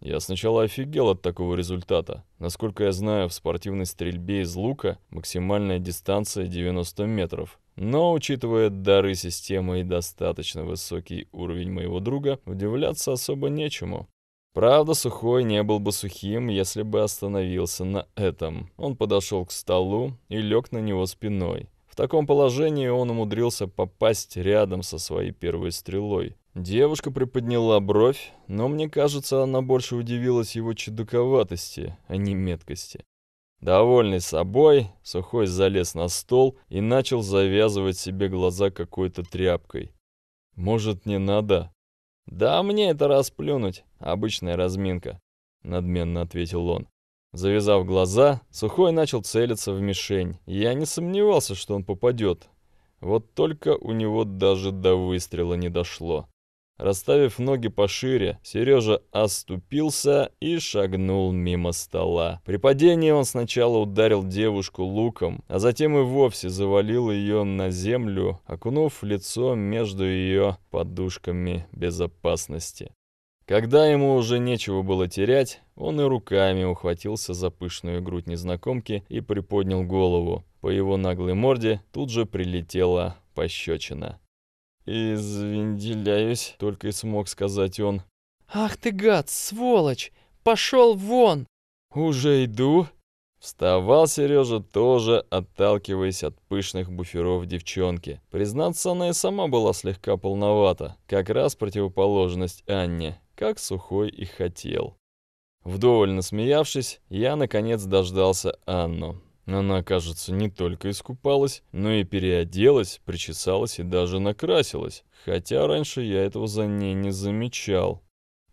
Я сначала офигел от такого результата. Насколько я знаю, в спортивной стрельбе из лука максимальная дистанция 90 метров. Но, учитывая дары системы и достаточно высокий уровень моего друга, удивляться особо нечему. Правда, Сухой не был бы сухим, если бы остановился на этом. Он подошел к столу и лег на него спиной. В таком положении он умудрился попасть рядом со своей первой стрелой. Девушка приподняла бровь, но мне кажется, она больше удивилась его чудаковатости, а не меткости. Довольный собой, Сухой залез на стол и начал завязывать себе глаза какой-то тряпкой. «Может, не надо?» «Да мне это расплюнуть, обычная разминка», — надменно ответил он. Завязав глаза, Сухой начал целиться в мишень. Я не сомневался, что он попадет. Вот только у него даже до выстрела не дошло. Расставив ноги пошире, Сережа оступился и шагнул мимо стола. При падении он сначала ударил девушку луком, а затем и вовсе завалил ее на землю, окунув лицо между ее подушками безопасности. Когда ему уже нечего было терять, он и руками ухватился за пышную грудь незнакомки и приподнял голову. По его наглой морде тут же прилетела пощечина. «Извинделяюсь», — только и смог сказать он. «Ах ты гад, сволочь! Пошел вон!» «Уже иду!» Вставал Сережа тоже, отталкиваясь от пышных буферов девчонки. Признаться, она и сама была слегка полновата, как раз противоположность Анне, как сухой и хотел. Вдоволь насмеявшись, я наконец дождался Анну. Она, кажется, не только искупалась, но и переоделась, причесалась и даже накрасилась, хотя раньше я этого за ней не замечал.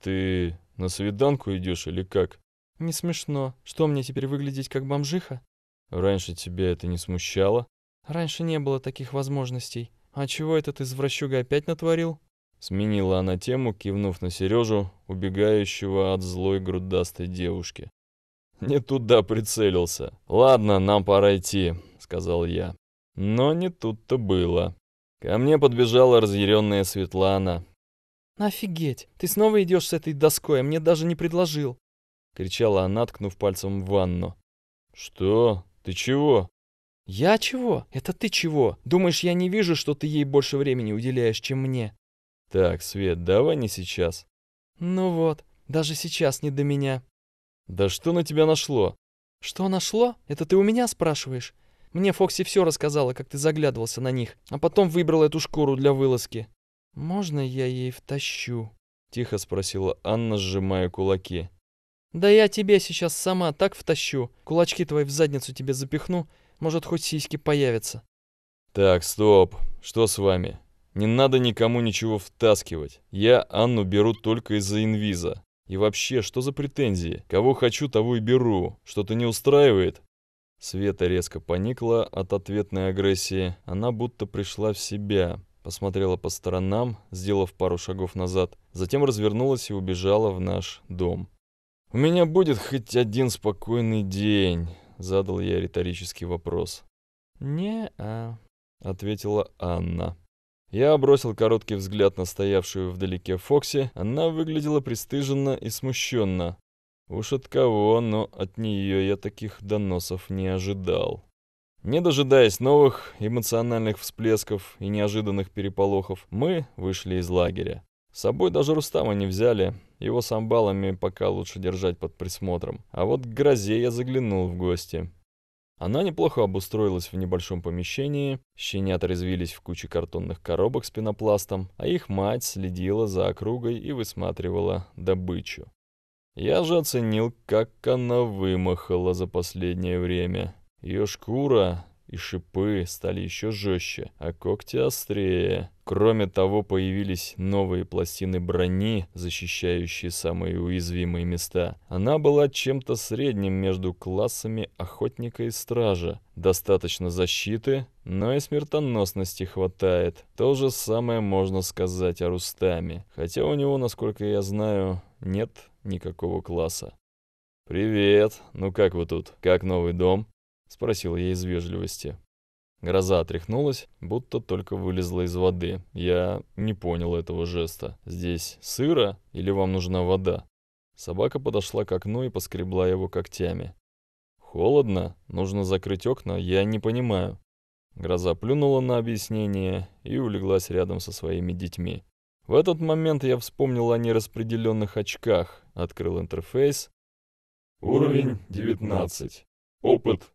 «Ты на свиданку идешь или как?» «Не смешно. Что мне теперь выглядеть как бомжиха?» «Раньше тебя это не смущало?» «Раньше не было таких возможностей. А чего этот извращуга опять натворил?» Сменила она тему, кивнув на Сережу, убегающего от злой грудастой девушки. «Не туда прицелился. Ладно, нам пора идти», — сказал я. Но не тут-то было. Ко мне подбежала разъяренная Светлана. «Офигеть! Ты снова идешь с этой доской, а мне даже не предложил!» — кричала она, ткнув пальцем в ванну. «Что? Ты чего?» «Я чего? Это ты чего? Думаешь, я не вижу, что ты ей больше времени уделяешь, чем мне?» «Так, Свет, давай не сейчас». «Ну вот, даже сейчас не до меня». «Да что на тебя нашло?» «Что нашло? Это ты у меня спрашиваешь?» Мне Фокси все рассказала, как ты заглядывался на них, а потом выбрал эту шкуру для вылазки. «Можно я ей втащу?» — тихо спросила Анна, сжимая кулаки. «Да я тебе сейчас сама так втащу. Кулачки твои в задницу тебе запихну, может, хоть сиськи появятся». «Так, стоп. Что с вами? Не надо никому ничего втаскивать. Я Анну беру только из-за инвиза. И вообще, что за претензии? Кого хочу, того и беру. Что-то не устраивает? Света резко поникла от ответной агрессии. Она будто пришла в себя, посмотрела по сторонам, сделав пару шагов назад, затем развернулась и убежала в наш дом. «У меня будет хоть один спокойный день», — задал я риторический вопрос. «Не-а», — ответила Анна. Я бросил короткий взгляд на стоявшую вдалеке Фокси. Она выглядела пристыженно и смущенно. Уж от кого, но от нее я таких доносов не ожидал. Не дожидаясь новых эмоциональных всплесков и неожиданных переполохов, мы вышли из лагеря. С собой даже Рустама не взяли, его с амбалами пока лучше держать под присмотром. А вот к грозе я заглянул в гости. Она неплохо обустроилась в небольшом помещении, щенята резвились в куче картонных коробок с пенопластом, а их мать следила за округой и высматривала добычу. Я же оценил, как она вымахала за последнее время. Ее шкура и шипы стали еще жестче, а когти острее. Кроме того, появились новые пластины брони, защищающие самые уязвимые места. Она была чем-то средним между классами охотника и стража. Достаточно защиты, но и смертоносности хватает. То же самое можно сказать о Рустаме, хотя у него, насколько я знаю, нет никакого класса. «Привет! Ну как вы тут? Как новый дом?» — спросил я из вежливости. Гроза отряхнулась, будто только вылезла из воды. Я не понял этого жеста. «Здесь сыро или вам нужна вода?» Собака подошла к окну и поскребла его когтями. «Холодно? Нужно закрыть окна? Я не понимаю». Гроза плюнула на объяснение и улеглась рядом со своими детьми. В этот момент я вспомнил о нераспределенных очках, открыл интерфейс. Уровень 19. Опыт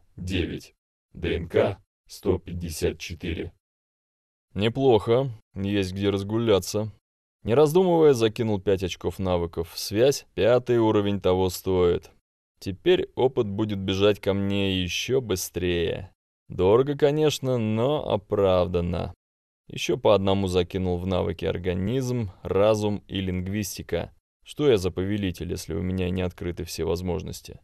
9. ДНК 154. Неплохо, есть где разгуляться. Не раздумывая, закинул 5 очков навыков. Связь, пятый уровень того стоит. Теперь опыт будет бежать ко мне еще быстрее. Дорого, конечно, но оправданно. Еще по одному закинул в навыки организм, разум и лингвистика. Что я за повелитель, если у меня не открыты все возможности?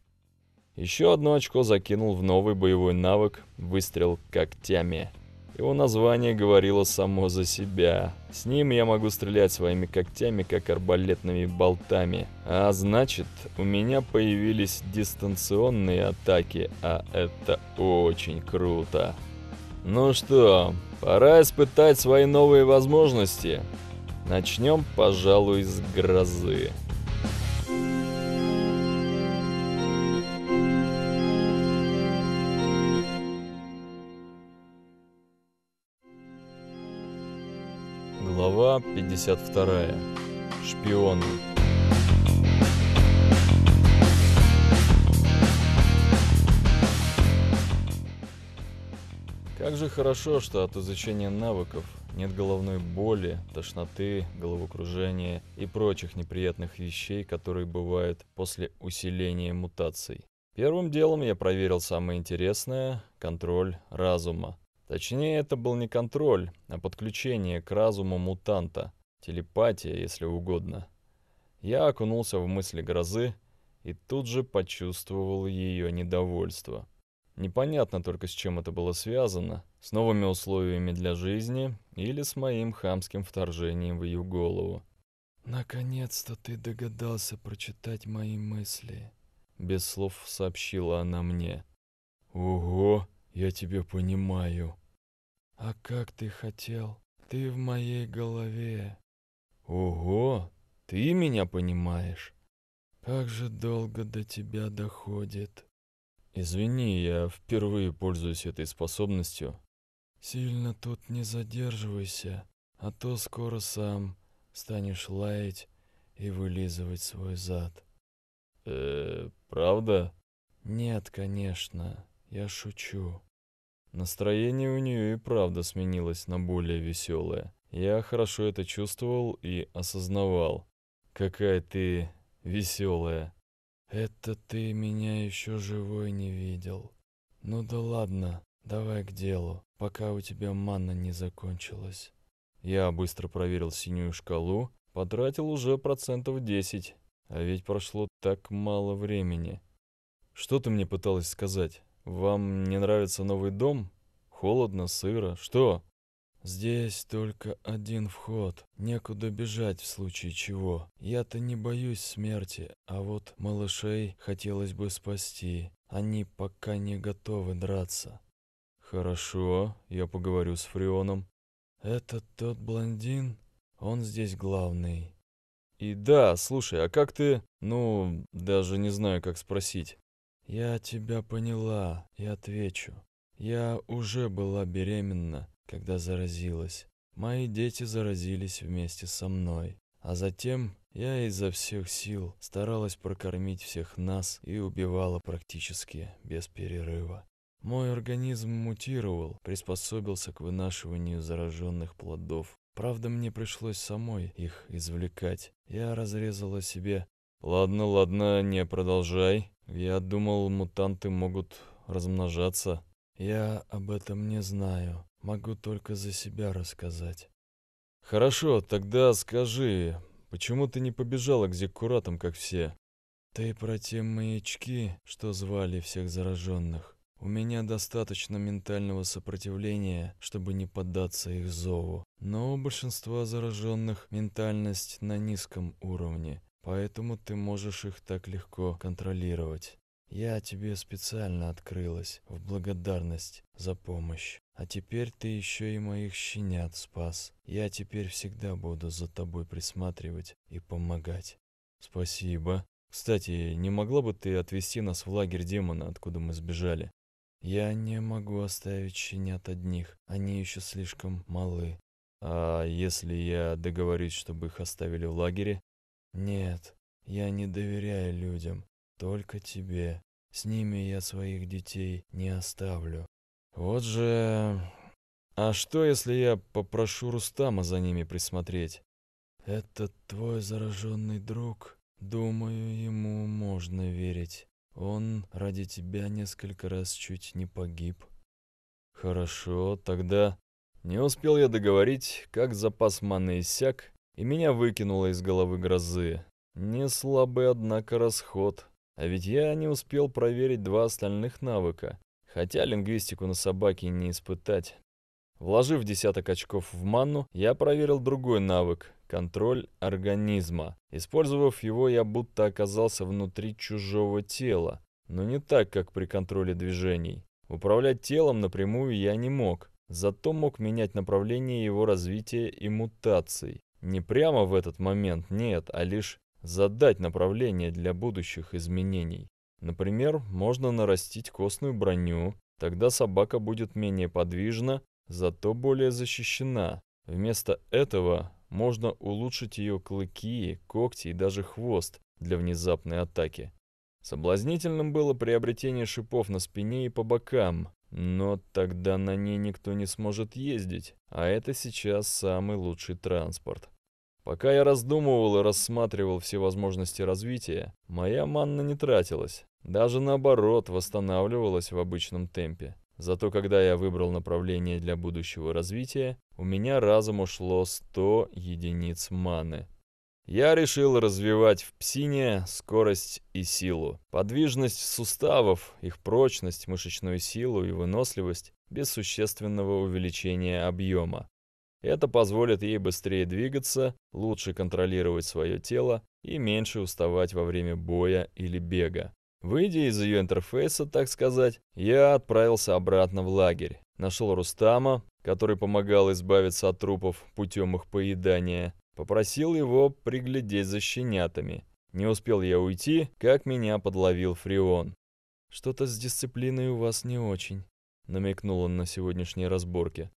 Еще одно очко закинул в новый боевой навык «Выстрел когтями». Его название говорило само за себя. С ним я могу стрелять своими когтями, как арбалетными болтами. А значит, у меня появились дистанционные атаки, а это очень круто. Ну что, пора испытать свои новые возможности. Начнем, пожалуй, с грозы. 52. Шпионы. Как же хорошо, что от изучения навыков нет головной боли, тошноты, головокружения и прочих неприятных вещей, которые бывают после усиления мутаций. Первым делом я проверил самое интересное – контроль разума. Точнее, это был не контроль, а подключение к разуму мутанта, телепатия, если угодно. Я окунулся в мысли грозы и тут же почувствовал ее недовольство. Непонятно только, с чем это было связано, с новыми условиями для жизни или с моим хамским вторжением в ее голову. «Наконец-то ты догадался прочитать мои мысли», — без слов сообщила она мне. «Ого!» Я тебя понимаю. А как ты хотел? Ты в моей голове. Ого, ты меня понимаешь. Как же долго до тебя доходит. Извини, я впервые пользуюсь этой способностью. Сильно тут не задерживайся, а то скоро сам станешь лаять и вылизывать свой зад. Э, правда? Нет, конечно, я шучу. Настроение у нее и правда сменилось на более веселое. Я хорошо это чувствовал и осознавал. «Какая ты веселая!» «Это ты меня еще живой не видел. Ну да ладно, давай к делу, пока у тебя манна не закончилась». Я быстро проверил синюю шкалу, потратил уже процентов 10, а ведь прошло так мало времени. «Что ты мне пыталась сказать?» «Вам не нравится новый дом? Холодно, сыро. Что?» «Здесь только один вход. Некуда бежать в случае чего. Я-то не боюсь смерти, а вот малышей хотелось бы спасти. Они пока не готовы драться». «Хорошо, я поговорю с Фрионом». «Это тот блондин? Он здесь главный». «И да, слушай, а как ты...» «Ну, даже не знаю, как спросить. «Я тебя поняла и отвечу. Я уже была беременна, когда заразилась. Мои дети заразились вместе со мной. А затем я изо всех сил старалась прокормить всех нас и убивала практически без перерыва. Мой организм мутировал, приспособился к вынашиванию зараженных плодов. Правда, мне пришлось самой их извлекать. Я разрезала себе... «Ладно, ладно, не продолжай», я думал, мутанты могут размножаться. Я об этом не знаю. Могу только за себя рассказать. Хорошо, тогда скажи, почему ты не побежала к зиккуратам, как все? Ты про те маячки, что звали всех зараженных. У меня достаточно ментального сопротивления, чтобы не поддаться их зову. Но у большинства зараженных ментальность на низком уровне, Поэтому ты можешь их так легко контролировать. Я тебе специально открылась в благодарность за помощь. А теперь ты еще и моих щенят спас. Я теперь всегда буду за тобой присматривать и помогать. Спасибо. Кстати, не могла бы ты отвезти нас в лагерь демона, откуда мы сбежали? Я не могу оставить щенят одних, они еще слишком малы. А если я договорюсь, чтобы их оставили в лагере, «Нет, я не доверяю людям, только тебе. С ними я своих детей не оставлю». «Вот же... А что, если я попрошу Рустама за ними присмотреть?» «Этот твой зараженный друг, думаю, ему можно верить. Он ради тебя несколько раз чуть не погиб». «Хорошо, тогда...» Не успел я договорить, как запас маны иссяк, и меня выкинуло из головы грозы. Не слабый, однако, расход. А ведь я не успел проверить два остальных навыка, хотя лингвистику на собаке не испытать. Вложив десяток очков в манну, я проверил другой навык – контроль организма. Использовав его, я будто оказался внутри чужого тела, но не так, как при контроле движений. Управлять телом напрямую я не мог, зато мог менять направление его развития и мутаций. Не прямо в этот момент, нет, а лишь задать направление для будущих изменений. Например, можно нарастить костную броню, тогда собака будет менее подвижна, зато более защищена. Вместо этого можно улучшить ее клыки, когти и даже хвост для внезапной атаки. Соблазнительным было приобретение шипов на спине и по бокам. Но тогда на ней никто не сможет ездить, а это сейчас самый лучший транспорт. Пока я раздумывал и рассматривал все возможности развития, моя манна не тратилась, даже наоборот восстанавливалась в обычном темпе. Зато когда я выбрал направление для будущего развития, у меня разом ушло 100 единиц маны. Я решил развивать в псине скорость и силу, подвижность суставов, их прочность, мышечную силу и выносливость без существенного увеличения объема. Это позволит ей быстрее двигаться, лучше контролировать свое тело и меньше уставать во время боя или бега. Выйдя из ее интерфейса, так сказать, я отправился обратно в лагерь. Нашел Рустама, который помогал избавиться от трупов путем их поедания, Попросил его приглядеть за щенятами. Не успел я уйти, как меня подловил Фреон. «Что-то с дисциплиной у вас не очень», — намекнул он на сегодняшней разборке.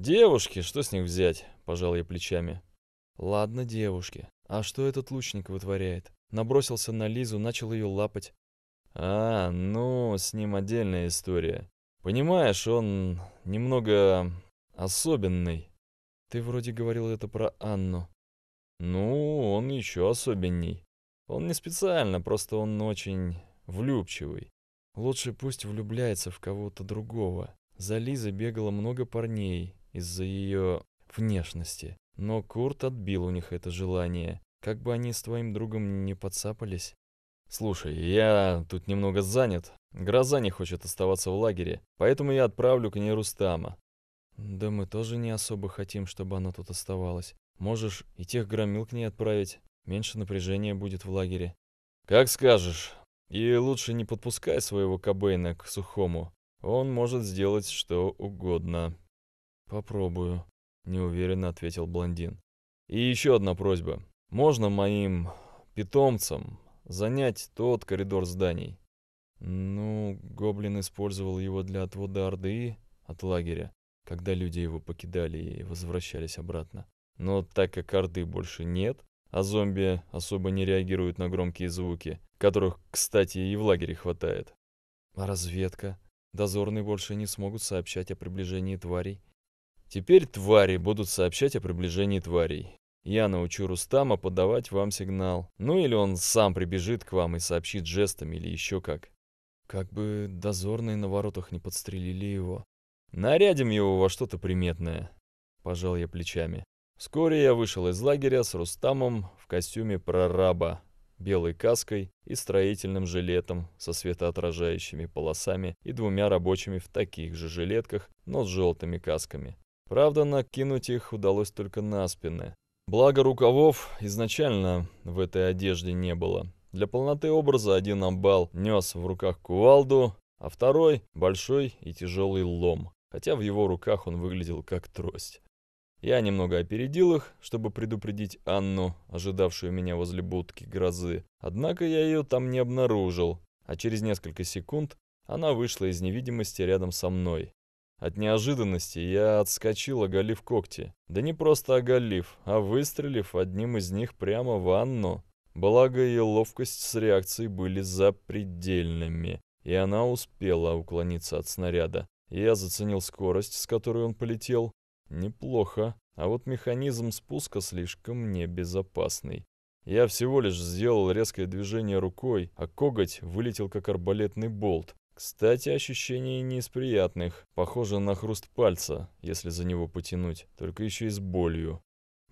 «Девушки, что с них взять?» — пожал я плечами. «Ладно, девушки. А что этот лучник вытворяет?» Набросился на Лизу, начал ее лапать. «А, ну, с ним отдельная история. Понимаешь, он немного особенный». «Ты вроде говорил это про Анну». Ну, он еще особенней. Он не специально, просто он очень влюбчивый. Лучше пусть влюбляется в кого-то другого. За Лизой бегало много парней из-за ее внешности. Но Курт отбил у них это желание. Как бы они с твоим другом не подсапались. «Слушай, я тут немного занят. Гроза не хочет оставаться в лагере, поэтому я отправлю к ней Рустама». «Да мы тоже не особо хотим, чтобы она тут оставалась. Можешь и тех громил к ней отправить. Меньше напряжения будет в лагере. Как скажешь. И лучше не подпускай своего Кабейна к сухому. Он может сделать что угодно. Попробую, неуверенно ответил блондин. И еще одна просьба. Можно моим питомцам занять тот коридор зданий? Ну, гоблин использовал его для отвода Орды от лагеря, когда люди его покидали и возвращались обратно. Но так как орды больше нет, а зомби особо не реагируют на громкие звуки, которых, кстати, и в лагере хватает. А разведка? Дозорные больше не смогут сообщать о приближении тварей. Теперь твари будут сообщать о приближении тварей. Я научу Рустама подавать вам сигнал. Ну или он сам прибежит к вам и сообщит жестами или еще как. Как бы дозорные на воротах не подстрелили его. Нарядим его во что-то приметное. Пожал я плечами. Вскоре я вышел из лагеря с Рустамом в костюме прораба, белой каской и строительным жилетом со светоотражающими полосами и двумя рабочими в таких же жилетках, но с желтыми касками. Правда, накинуть их удалось только на спины. Благо рукавов изначально в этой одежде не было. Для полноты образа один амбал нес в руках кувалду, а второй – большой и тяжелый лом, хотя в его руках он выглядел как трость. Я немного опередил их, чтобы предупредить Анну, ожидавшую меня возле будки грозы. Однако я ее там не обнаружил, а через несколько секунд она вышла из невидимости рядом со мной. От неожиданности я отскочил, оголив когти. Да не просто оголив, а выстрелив одним из них прямо в Анну. Благо ее ловкость с реакцией были запредельными, и она успела уклониться от снаряда. Я заценил скорость, с которой он полетел, Неплохо. А вот механизм спуска слишком небезопасный. Я всего лишь сделал резкое движение рукой, а коготь вылетел как арбалетный болт. Кстати, ощущения не из приятных. Похоже на хруст пальца, если за него потянуть, только еще и с болью.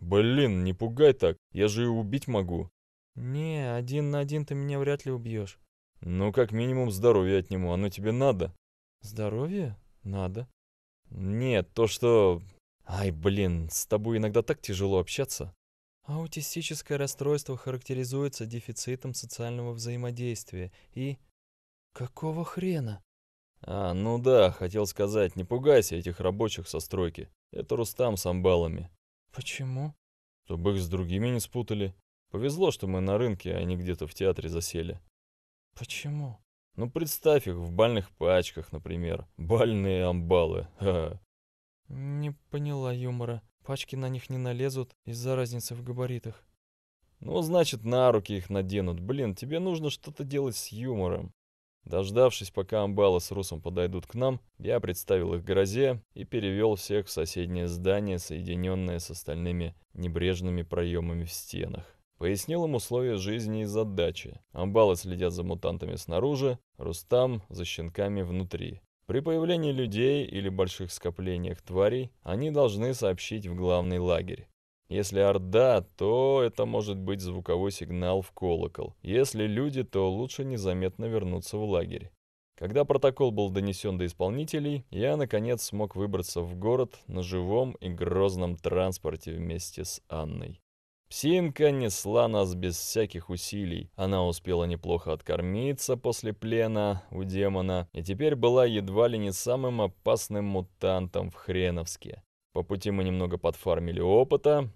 Блин, не пугай так, я же и убить могу. Не, один на один ты меня вряд ли убьешь. Ну, как минимум здоровье отниму, оно тебе надо. Здоровье? Надо. Нет, то, что Ай, блин, с тобой иногда так тяжело общаться. Аутистическое расстройство характеризуется дефицитом социального взаимодействия и... Какого хрена? А, ну да, хотел сказать, не пугайся этих рабочих со стройки. Это Рустам с амбалами. Почему? Чтобы их с другими не спутали. Повезло, что мы на рынке, а не где-то в театре засели. Почему? Ну представь их в бальных пачках, например. Бальные амбалы. Ха -ха. Не поняла юмора. Пачки на них не налезут из-за разницы в габаритах. Ну, значит, на руки их наденут. Блин, тебе нужно что-то делать с юмором. Дождавшись, пока Амбала с Русом подойдут к нам, я представил их грозе и перевел всех в соседнее здание, соединенное с остальными небрежными проемами в стенах. Пояснил им условия жизни и задачи. Амбалы следят за мутантами снаружи, Рустам за щенками внутри. При появлении людей или больших скоплениях тварей они должны сообщить в главный лагерь. Если орда, то это может быть звуковой сигнал в колокол. Если люди, то лучше незаметно вернуться в лагерь. Когда протокол был донесен до исполнителей, я, наконец, смог выбраться в город на живом и грозном транспорте вместе с Анной. Псинка несла нас без всяких усилий. Она успела неплохо откормиться после плена у демона и теперь была едва ли не самым опасным мутантом в Хреновске. По пути мы немного подфармили опыта.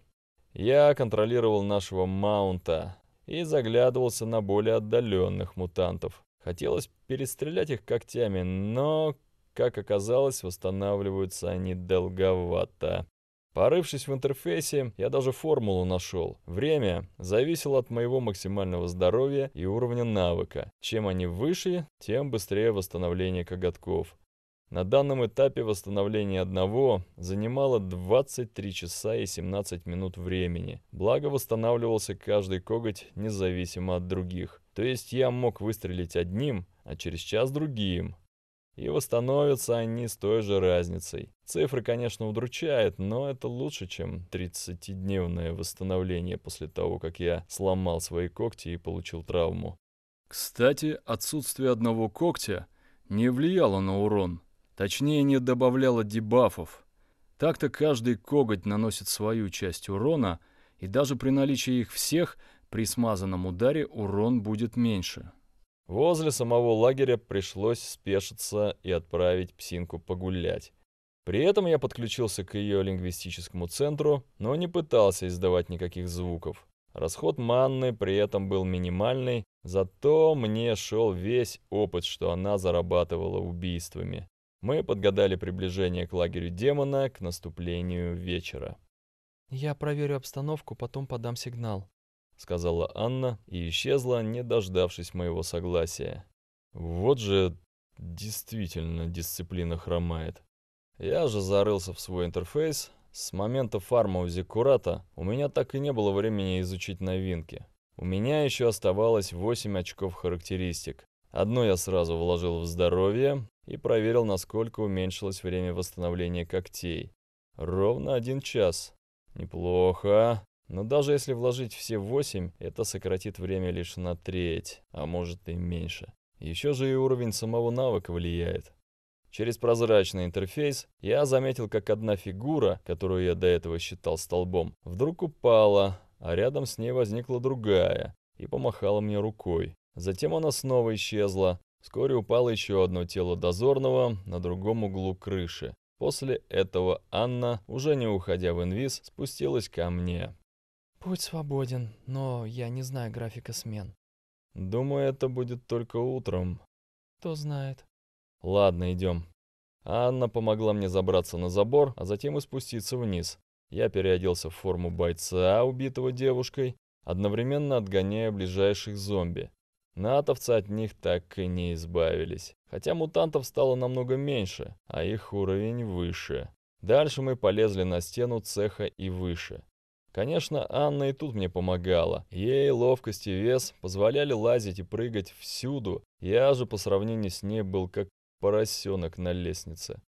Я контролировал нашего маунта и заглядывался на более отдаленных мутантов. Хотелось перестрелять их когтями, но, как оказалось, восстанавливаются они долговато. Порывшись в интерфейсе, я даже формулу нашел. Время зависело от моего максимального здоровья и уровня навыка. Чем они выше, тем быстрее восстановление коготков. На данном этапе восстановление одного занимало 23 часа и 17 минут времени, благо восстанавливался каждый коготь независимо от других. То есть я мог выстрелить одним, а через час другим. И восстановятся они с той же разницей. Цифры, конечно, удручают, но это лучше, чем 30-дневное восстановление после того, как я сломал свои когти и получил травму. Кстати, отсутствие одного когтя не влияло на урон. Точнее, не добавляло дебафов. Так-то каждый коготь наносит свою часть урона, и даже при наличии их всех при смазанном ударе урон будет меньше. Возле самого лагеря пришлось спешиться и отправить псинку погулять. При этом я подключился к ее лингвистическому центру, но не пытался издавать никаких звуков. Расход манны при этом был минимальный, зато мне шел весь опыт, что она зарабатывала убийствами. Мы подгадали приближение к лагерю демона к наступлению вечера. «Я проверю обстановку, потом подам сигнал», — сказала Анна и исчезла, не дождавшись моего согласия. «Вот же действительно дисциплина хромает. Я же зарылся в свой интерфейс. С момента фарма у Зиккурата у меня так и не было времени изучить новинки. У меня еще оставалось 8 очков характеристик. Одно я сразу вложил в здоровье и проверил, насколько уменьшилось время восстановления когтей. Ровно один час. Неплохо. Но даже если вложить все 8, это сократит время лишь на треть, а может и меньше. Еще же и уровень самого навыка влияет. Через прозрачный интерфейс я заметил, как одна фигура, которую я до этого считал столбом, вдруг упала, а рядом с ней возникла другая и помахала мне рукой. Затем она снова исчезла. Вскоре упало еще одно тело дозорного на другом углу крыши. После этого Анна, уже не уходя в инвиз, спустилась ко мне. «Путь свободен, но я не знаю графика смен». «Думаю, это будет только утром». «Кто знает». Ладно, идем. Анна помогла мне забраться на забор, а затем и спуститься вниз. Я переоделся в форму бойца, убитого девушкой, одновременно отгоняя ближайших зомби. Натовцы от них так и не избавились. Хотя мутантов стало намного меньше, а их уровень выше. Дальше мы полезли на стену цеха и выше. Конечно, Анна и тут мне помогала. Ей ловкость и вес позволяли лазить и прыгать всюду. Я же по сравнению с ней был как поросенок на лестнице.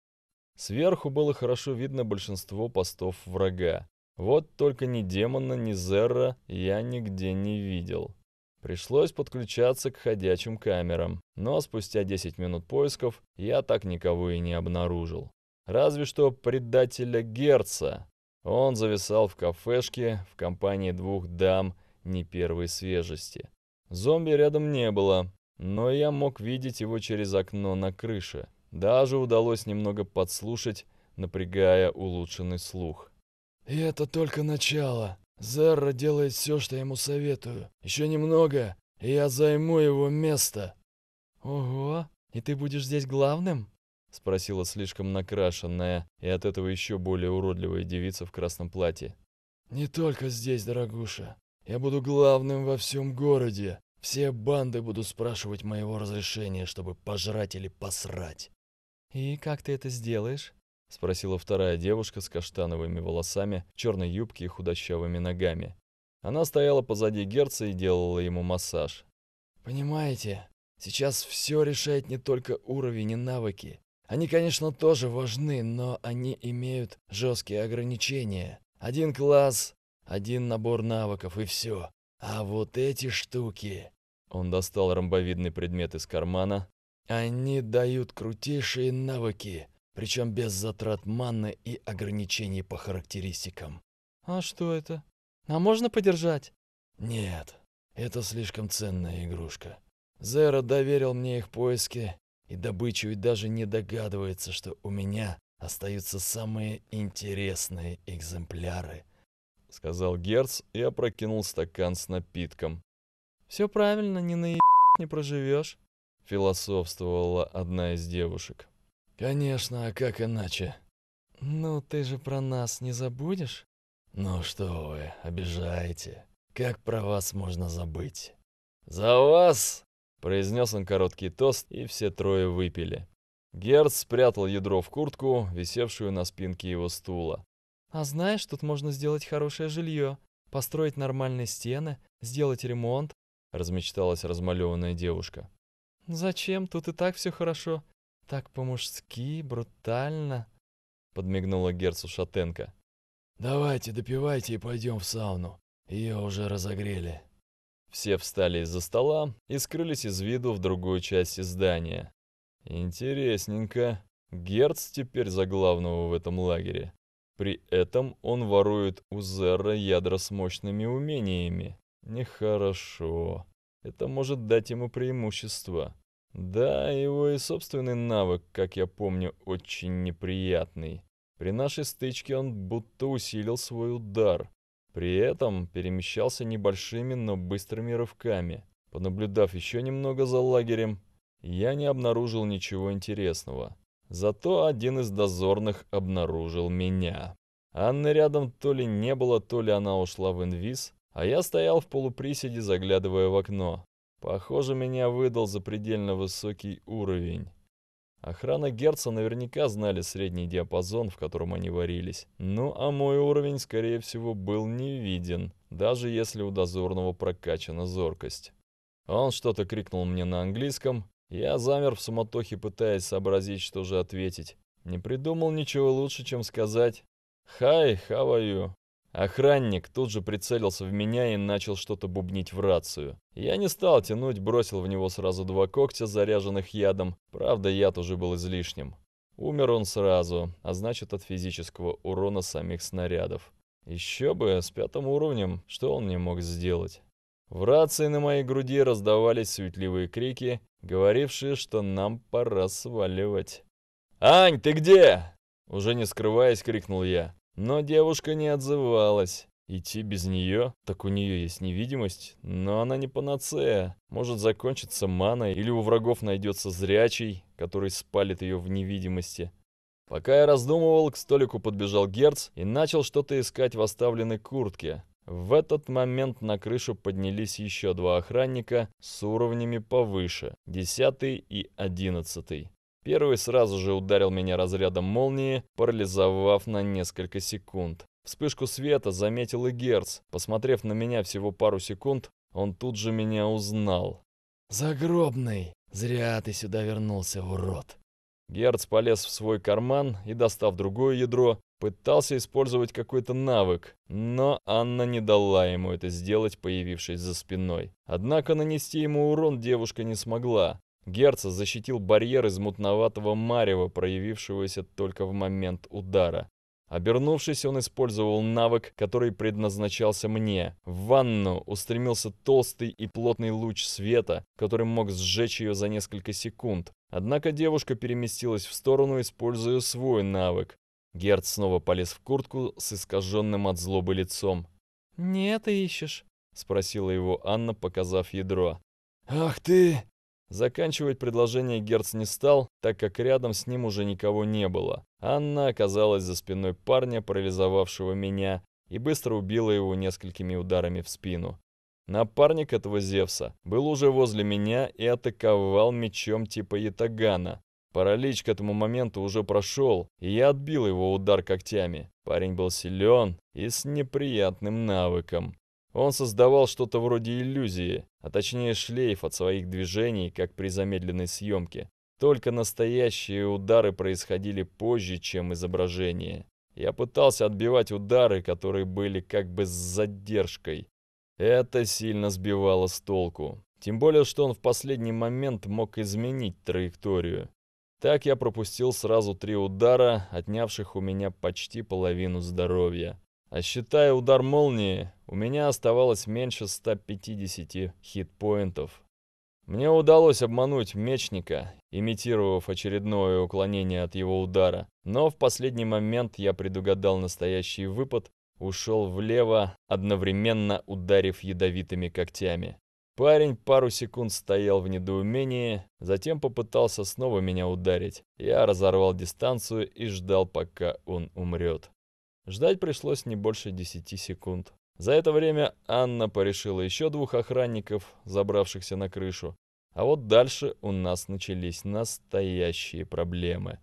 Сверху было хорошо видно большинство постов врага. Вот только ни демона, ни зерра я нигде не видел. Пришлось подключаться к ходячим камерам, но спустя 10 минут поисков я так никого и не обнаружил. Разве что предателя Герца. Он зависал в кафешке в компании двух дам не первой свежести. Зомби рядом не было, но я мог видеть его через окно на крыше. Даже удалось немного подслушать, напрягая улучшенный слух. «И это только начало. Зерра делает все, что я ему советую. Еще немного, и я займу его место». «Ого, и ты будешь здесь главным?» — спросила слишком накрашенная и от этого еще более уродливая девица в красном платье. «Не только здесь, дорогуша. Я буду главным во всем городе. Все банды будут спрашивать моего разрешения, чтобы пожрать или посрать». «И как ты это сделаешь?» — спросила вторая девушка с каштановыми волосами, черной юбки и худощавыми ногами. Она стояла позади Герца и делала ему массаж. «Понимаете, сейчас все решает не только уровень и навыки. Они, конечно, тоже важны, но они имеют жесткие ограничения. Один класс, один набор навыков и все. А вот эти штуки... Он достал ромбовидный предмет из кармана. Они дают крутейшие навыки, причем без затрат манны и ограничений по характеристикам. А что это? А можно подержать? Нет, это слишком ценная игрушка. Зеро доверил мне их поиски и добычу и даже не догадывается, что у меня остаются самые интересные экземпляры сказал Герц и опрокинул стакан с напитком. «Все правильно, не на не проживешь», — философствовала одна из девушек. «Конечно, а как иначе?» «Ну, ты же про нас не забудешь?» «Ну что вы, обижаете. Как про вас можно забыть?» «За вас!» — произнес он короткий тост, и все трое выпили. Герц спрятал ядро в куртку, висевшую на спинке его стула. А знаешь, тут можно сделать хорошее жилье, построить нормальные стены, сделать ремонт, размечталась размалеванная девушка. Зачем? Тут и так все хорошо. Так по-мужски, брутально, подмигнула Герцу Шатенко. Давайте, допивайте и пойдем в сауну. Ее уже разогрели. Все встали из-за стола и скрылись из виду в другую часть здания. Интересненько. Герц теперь за главного в этом лагере. При этом он ворует у Зерра ядра с мощными умениями. Нехорошо. Это может дать ему преимущество. Да, его и собственный навык, как я помню, очень неприятный. При нашей стычке он будто усилил свой удар. При этом перемещался небольшими, но быстрыми рывками. Понаблюдав еще немного за лагерем, я не обнаружил ничего интересного. Зато один из дозорных обнаружил меня. Анны рядом то ли не было, то ли она ушла в инвиз, а я стоял в полуприседе, заглядывая в окно. Похоже, меня выдал запредельно высокий уровень. Охрана Герца наверняка знали средний диапазон, в котором они варились. Ну а мой уровень, скорее всего, был не виден, даже если у дозорного прокачана зоркость. Он что-то крикнул мне на английском, я замер в суматохе, пытаясь сообразить, что же ответить. Не придумал ничего лучше, чем сказать «Хай, хаваю». Охранник тут же прицелился в меня и начал что-то бубнить в рацию. Я не стал тянуть, бросил в него сразу два когтя, заряженных ядом. Правда, яд уже был излишним. Умер он сразу, а значит от физического урона самих снарядов. Еще бы, с пятым уровнем, что он мне мог сделать? В рации на моей груди раздавались суетливые крики, говорившие, что нам пора сваливать. «Ань, ты где?» Уже не скрываясь, крикнул я. Но девушка не отзывалась. Идти без нее? Так у нее есть невидимость, но она не панацея. Может закончиться маной, или у врагов найдется зрячий, который спалит ее в невидимости. Пока я раздумывал, к столику подбежал Герц и начал что-то искать в оставленной куртке. В этот момент на крышу поднялись еще два охранника с уровнями повыше, десятый и одиннадцатый. Первый сразу же ударил меня разрядом молнии, парализовав на несколько секунд. Вспышку света заметил и Герц. Посмотрев на меня всего пару секунд, он тут же меня узнал. «Загробный! Зря ты сюда вернулся, урод!» Герц полез в свой карман и, достав другое ядро, Пытался использовать какой-то навык, но Анна не дала ему это сделать, появившись за спиной. Однако нанести ему урон девушка не смогла. Герца защитил барьер из мутноватого марева, проявившегося только в момент удара. Обернувшись, он использовал навык, который предназначался мне. В ванну устремился толстый и плотный луч света, который мог сжечь ее за несколько секунд. Однако девушка переместилась в сторону, используя свой навык. Герд снова полез в куртку с искаженным от злобы лицом. «Не это ищешь?» – спросила его Анна, показав ядро. «Ах ты!» Заканчивать предложение Герц не стал, так как рядом с ним уже никого не было. Анна оказалась за спиной парня, парализовавшего меня, и быстро убила его несколькими ударами в спину. Напарник этого Зевса был уже возле меня и атаковал мечом типа Ятагана, Паралич к этому моменту уже прошел, и я отбил его удар когтями. Парень был силен и с неприятным навыком. Он создавал что-то вроде иллюзии, а точнее шлейф от своих движений, как при замедленной съемке. Только настоящие удары происходили позже, чем изображение. Я пытался отбивать удары, которые были как бы с задержкой. Это сильно сбивало с толку. Тем более, что он в последний момент мог изменить траекторию. Так я пропустил сразу три удара, отнявших у меня почти половину здоровья. А считая удар молнии, у меня оставалось меньше 150 хитпоинтов. Мне удалось обмануть мечника, имитировав очередное уклонение от его удара, но в последний момент я предугадал настоящий выпад, ушел влево, одновременно ударив ядовитыми когтями. Парень пару секунд стоял в недоумении, затем попытался снова меня ударить. Я разорвал дистанцию и ждал, пока он умрет. Ждать пришлось не больше 10 секунд. За это время Анна порешила еще двух охранников, забравшихся на крышу. А вот дальше у нас начались настоящие проблемы.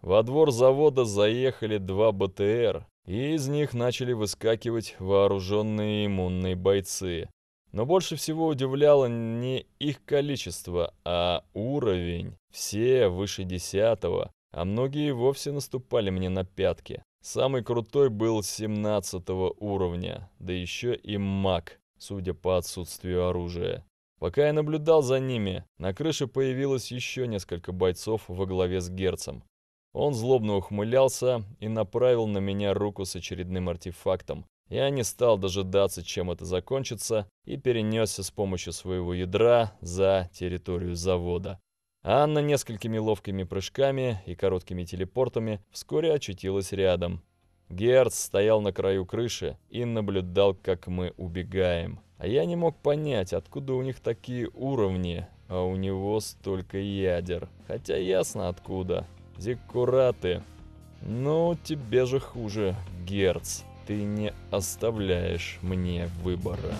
Во двор завода заехали два БТР, и из них начали выскакивать вооруженные иммунные бойцы. Но больше всего удивляло не их количество, а уровень. Все выше десятого, а многие вовсе наступали мне на пятки. Самый крутой был 17 уровня, да еще и маг, судя по отсутствию оружия. Пока я наблюдал за ними, на крыше появилось еще несколько бойцов во главе с Герцем. Он злобно ухмылялся и направил на меня руку с очередным артефактом, я не стал дожидаться, чем это закончится, и перенесся с помощью своего ядра за территорию завода. Анна несколькими ловкими прыжками и короткими телепортами вскоре очутилась рядом. Герц стоял на краю крыши и наблюдал, как мы убегаем. А я не мог понять, откуда у них такие уровни, а у него столько ядер. Хотя ясно откуда. Зиккураты. Ну, тебе же хуже, Герц ты не оставляешь мне выбора.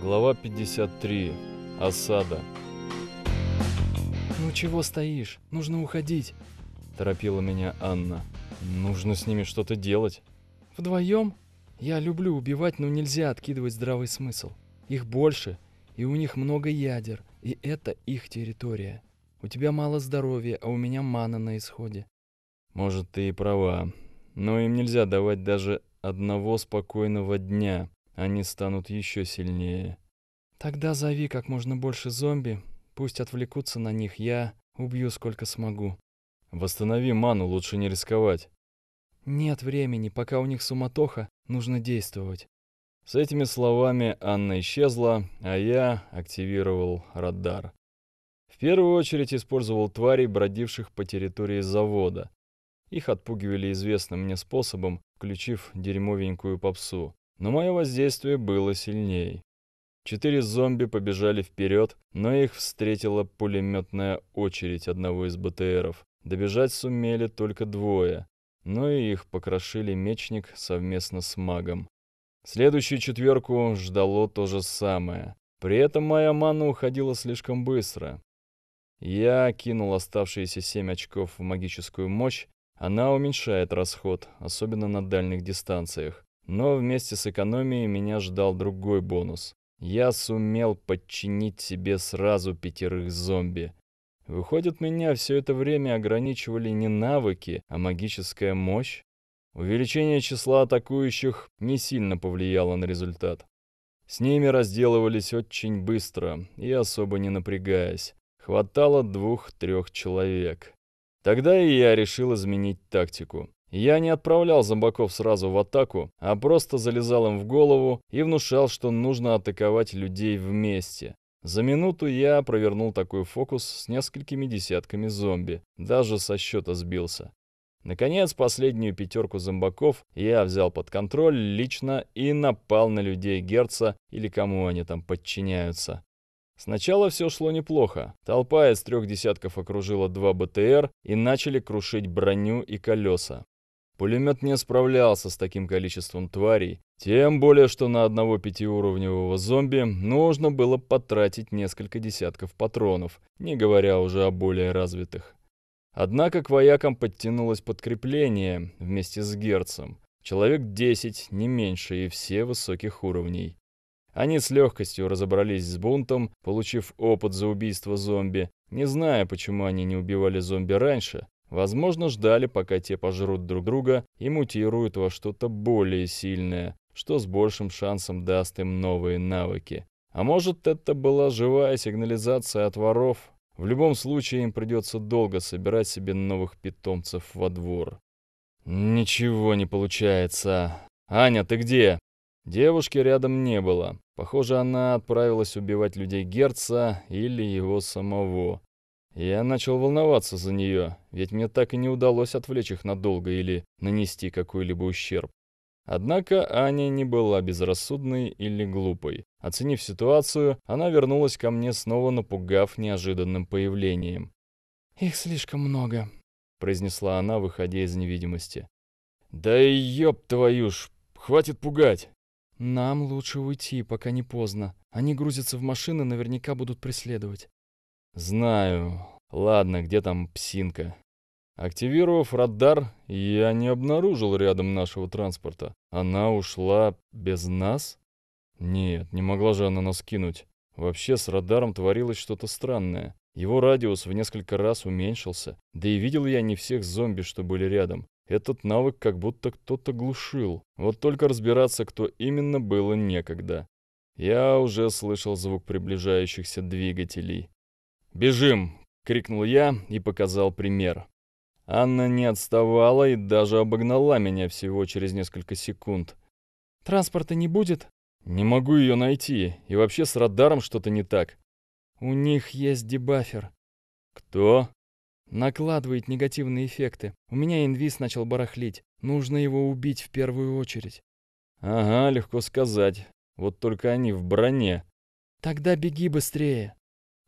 Глава 53. Осада. «Ну чего стоишь? Нужно уходить!» – торопила меня Анна. «Нужно с ними что-то делать». «Вдвоем? Я люблю убивать, но нельзя откидывать здравый смысл. Их больше, и у них много ядер, и это их территория. У тебя мало здоровья, а у меня мана на исходе. Может, ты и права. Но им нельзя давать даже одного спокойного дня. Они станут еще сильнее. Тогда зови как можно больше зомби. Пусть отвлекутся на них. Я убью сколько смогу. Восстанови ману, лучше не рисковать. Нет времени, пока у них суматоха, нужно действовать. С этими словами Анна исчезла, а я активировал радар. В первую очередь использовал тварей, бродивших по территории завода. Их отпугивали известным мне способом, включив дерьмовенькую попсу. Но мое воздействие было сильней. Четыре зомби побежали вперед, но их встретила пулеметная очередь одного из БТРов. Добежать сумели только двое, но и их покрошили мечник совместно с магом. Следующую четверку ждало то же самое. При этом моя мана уходила слишком быстро. Я кинул оставшиеся семь очков в магическую мощь. Она уменьшает расход, особенно на дальних дистанциях. Но вместе с экономией меня ждал другой бонус. Я сумел подчинить себе сразу пятерых зомби. Выходит, меня все это время ограничивали не навыки, а магическая мощь? Увеличение числа атакующих не сильно повлияло на результат. С ними разделывались очень быстро и особо не напрягаясь. Хватало двух-трех человек. Тогда и я решил изменить тактику. Я не отправлял зомбаков сразу в атаку, а просто залезал им в голову и внушал, что нужно атаковать людей вместе. За минуту я провернул такой фокус с несколькими десятками зомби, даже со счета сбился. Наконец, последнюю пятерку зомбаков я взял под контроль лично и напал на людей Герца или кому они там подчиняются. Сначала все шло неплохо. Толпа из трех десятков окружила два БТР и начали крушить броню и колеса. Пулемет не справлялся с таким количеством тварей, тем более, что на одного пятиуровневого зомби нужно было потратить несколько десятков патронов, не говоря уже о более развитых. Однако к воякам подтянулось подкрепление вместе с герцем. Человек 10, не меньше, и все высоких уровней. Они с легкостью разобрались с бунтом, получив опыт за убийство зомби. Не зная, почему они не убивали зомби раньше, возможно, ждали, пока те пожрут друг друга и мутируют во что-то более сильное, что с большим шансом даст им новые навыки. А может, это была живая сигнализация от воров, в любом случае им придется долго собирать себе новых питомцев во двор. Ничего не получается. Аня, ты где? Девушки рядом не было. Похоже, она отправилась убивать людей Герца или его самого. Я начал волноваться за нее, ведь мне так и не удалось отвлечь их надолго или нанести какой-либо ущерб. Однако Аня не была безрассудной или глупой. Оценив ситуацию, она вернулась ко мне, снова напугав неожиданным появлением. «Их слишком много», — произнесла она, выходя из невидимости. «Да ёб твою ж! Хватит пугать!» «Нам лучше уйти, пока не поздно. Они грузятся в машины, наверняка будут преследовать». «Знаю. Ладно, где там псинка?» Активировав радар, я не обнаружил рядом нашего транспорта. Она ушла без нас? Нет, не могла же она нас кинуть. Вообще с радаром творилось что-то странное. Его радиус в несколько раз уменьшился, да и видел я не всех зомби, что были рядом. Этот навык как будто кто-то глушил. Вот только разбираться, кто именно, было некогда. Я уже слышал звук приближающихся двигателей. «Бежим!» — крикнул я и показал пример. Анна не отставала и даже обогнала меня всего через несколько секунд. «Транспорта не будет?» «Не могу ее найти, и вообще с радаром что-то не так». «У них есть дебафер». «Кто?» «Накладывает негативные эффекты. У меня инвиз начал барахлить. Нужно его убить в первую очередь». «Ага, легко сказать. Вот только они в броне». «Тогда беги быстрее».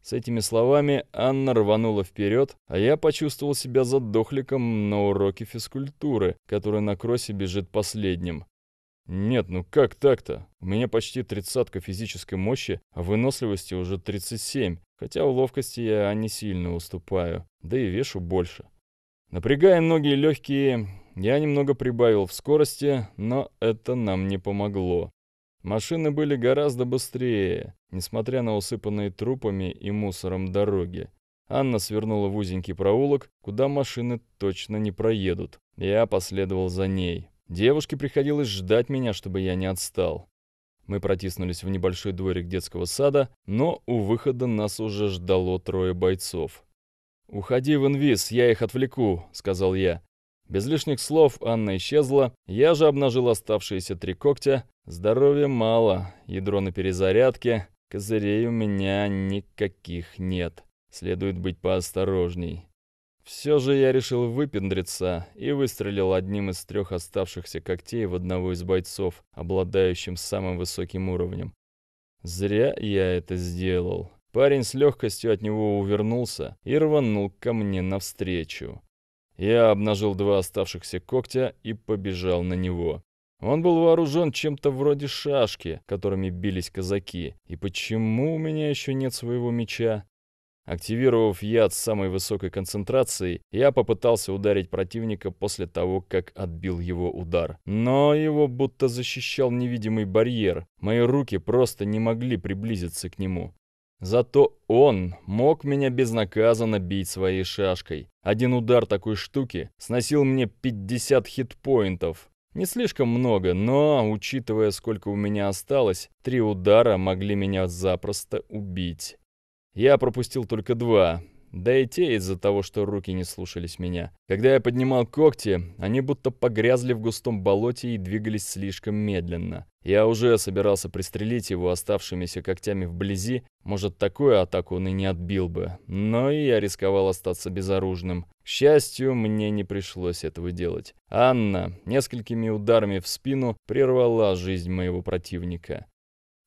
С этими словами Анна рванула вперед, а я почувствовал себя задохликом на уроке физкультуры, который на кроссе бежит последним. Нет, ну как так-то? У меня почти тридцатка физической мощи, а выносливости уже 37, хотя в ловкости я не сильно уступаю, да и вешу больше. Напрягая ноги и легкие, я немного прибавил в скорости, но это нам не помогло. Машины были гораздо быстрее, несмотря на усыпанные трупами и мусором дороги. Анна свернула в узенький проулок, куда машины точно не проедут. Я последовал за ней. Девушке приходилось ждать меня, чтобы я не отстал. Мы протиснулись в небольшой дворик детского сада, но у выхода нас уже ждало трое бойцов. «Уходи в инвиз, я их отвлеку», — сказал я. Без лишних слов Анна исчезла, я же обнажил оставшиеся три когтя. Здоровья мало, ядро на перезарядке, козырей у меня никаких нет. Следует быть поосторожней. Все же я решил выпендриться и выстрелил одним из трех оставшихся когтей в одного из бойцов, обладающим самым высоким уровнем. Зря я это сделал. Парень с легкостью от него увернулся и рванул ко мне навстречу. Я обнажил два оставшихся когтя и побежал на него. Он был вооружен чем-то вроде шашки, которыми бились казаки. И почему у меня еще нет своего меча? Активировав яд с самой высокой концентрацией, я попытался ударить противника после того, как отбил его удар. Но его будто защищал невидимый барьер. Мои руки просто не могли приблизиться к нему. Зато он мог меня безнаказанно бить своей шашкой. Один удар такой штуки сносил мне 50 хитпоинтов. Не слишком много, но, учитывая, сколько у меня осталось, три удара могли меня запросто убить. Я пропустил только два, да и те из-за того, что руки не слушались меня. Когда я поднимал когти, они будто погрязли в густом болоте и двигались слишком медленно. Я уже собирался пристрелить его оставшимися когтями вблизи, может, такую атаку он и не отбил бы, но и я рисковал остаться безоружным. К счастью, мне не пришлось этого делать. Анна несколькими ударами в спину прервала жизнь моего противника.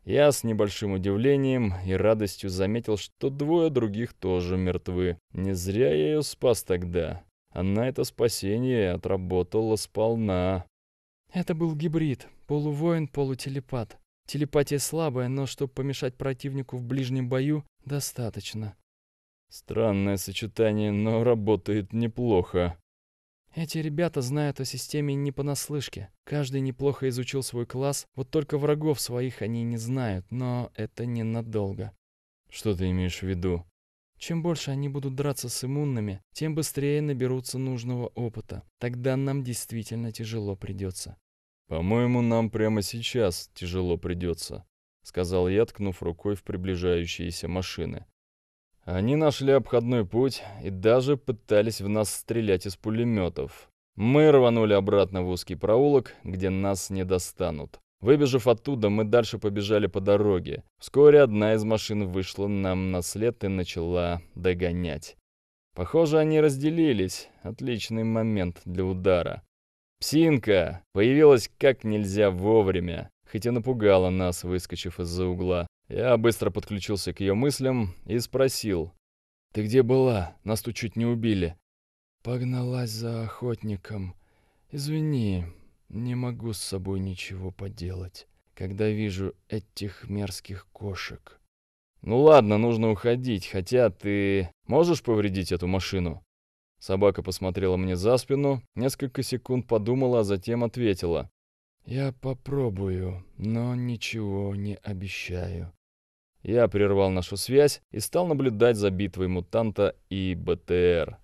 Я с небольшим удивлением и радостью заметил, что двое других тоже мертвы. Не зря я ее спас тогда. Она это спасение отработала сполна. Это был гибрид, полувоин, полутелепат. Телепатия слабая, но чтобы помешать противнику в ближнем бою, достаточно. Странное сочетание, но работает неплохо. Эти ребята знают о системе не понаслышке. Каждый неплохо изучил свой класс, вот только врагов своих они не знают, но это ненадолго. Что ты имеешь в виду? Чем больше они будут драться с иммунными, тем быстрее наберутся нужного опыта. Тогда нам действительно тяжело придется. По-моему, нам прямо сейчас тяжело придется, сказал я, ткнув рукой в приближающиеся машины. Они нашли обходной путь и даже пытались в нас стрелять из пулеметов. Мы рванули обратно в узкий проулок, где нас не достанут. Выбежав оттуда, мы дальше побежали по дороге. Вскоре одна из машин вышла нам на след и начала догонять. Похоже, они разделились. Отличный момент для удара. Псинка появилась как нельзя вовремя, хоть и напугала нас, выскочив из-за угла. Я быстро подключился к ее мыслям и спросил. «Ты где была? Нас тут чуть не убили». «Погналась за охотником. Извини, не могу с собой ничего поделать, когда вижу этих мерзких кошек». «Ну ладно, нужно уходить, хотя ты можешь повредить эту машину?» Собака посмотрела мне за спину, несколько секунд подумала, а затем ответила. «Я попробую, но ничего не обещаю. Я прервал нашу связь и стал наблюдать за битвой мутанта и БТР.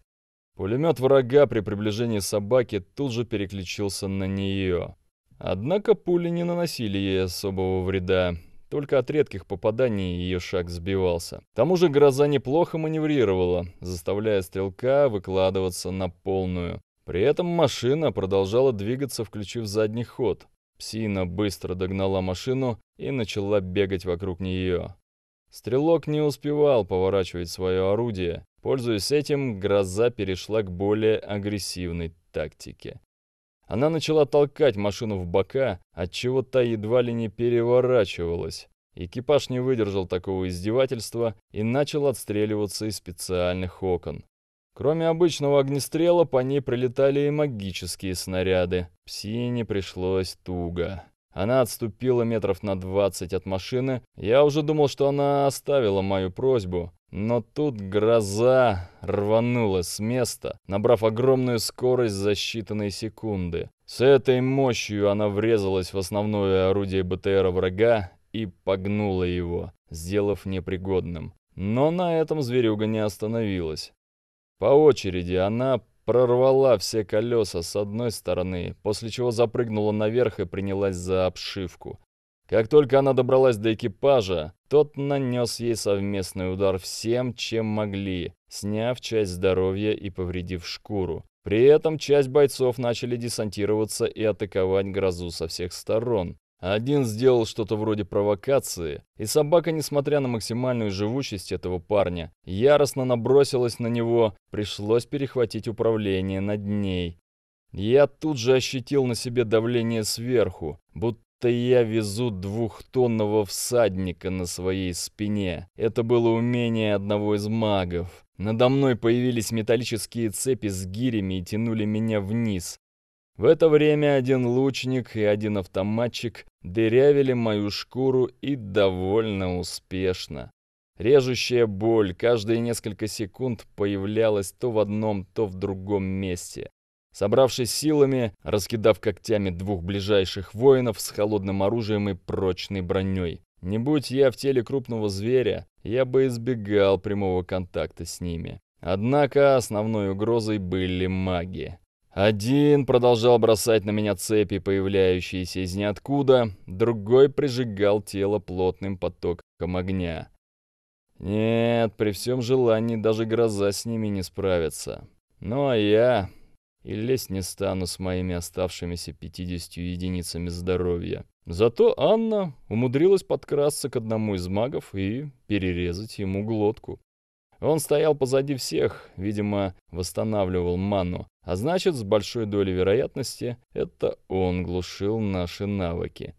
Пулемет врага при приближении собаки тут же переключился на нее. Однако пули не наносили ей особого вреда. Только от редких попаданий ее шаг сбивался. К тому же гроза неплохо маневрировала, заставляя стрелка выкладываться на полную. При этом машина продолжала двигаться, включив задний ход. Псина быстро догнала машину и начала бегать вокруг нее. Стрелок не успевал поворачивать свое орудие. Пользуясь этим, гроза перешла к более агрессивной тактике. Она начала толкать машину в бока, отчего та едва ли не переворачивалась. Экипаж не выдержал такого издевательства и начал отстреливаться из специальных окон. Кроме обычного огнестрела, по ней прилетали и магические снаряды. Псине пришлось туго. Она отступила метров на 20 от машины. Я уже думал, что она оставила мою просьбу. Но тут гроза рванула с места, набрав огромную скорость за считанные секунды. С этой мощью она врезалась в основное орудие БТР врага и погнула его, сделав непригодным. Но на этом зверюга не остановилась. По очереди она прорвала все колеса с одной стороны, после чего запрыгнула наверх и принялась за обшивку. Как только она добралась до экипажа, тот нанес ей совместный удар всем, чем могли, сняв часть здоровья и повредив шкуру. При этом часть бойцов начали десантироваться и атаковать грозу со всех сторон. Один сделал что-то вроде провокации, и собака, несмотря на максимальную живучесть этого парня, яростно набросилась на него, пришлось перехватить управление над ней. Я тут же ощутил на себе давление сверху, будто я везу двухтонного всадника на своей спине. Это было умение одного из магов. Надо мной появились металлические цепи с гирями и тянули меня вниз. В это время один лучник и один автоматчик дырявили мою шкуру и довольно успешно. Режущая боль каждые несколько секунд появлялась то в одном, то в другом месте. Собравшись силами, раскидав когтями двух ближайших воинов с холодным оружием и прочной броней. Не будь я в теле крупного зверя, я бы избегал прямого контакта с ними. Однако основной угрозой были маги. Один продолжал бросать на меня цепи, появляющиеся из ниоткуда, другой прижигал тело плотным потоком огня. Нет, при всем желании даже гроза с ними не справится. Ну а я и лезть не стану с моими оставшимися 50 единицами здоровья. Зато Анна умудрилась подкрасться к одному из магов и перерезать ему глотку. Он стоял позади всех, видимо, восстанавливал ману, а значит, с большой долей вероятности, это он глушил наши навыки.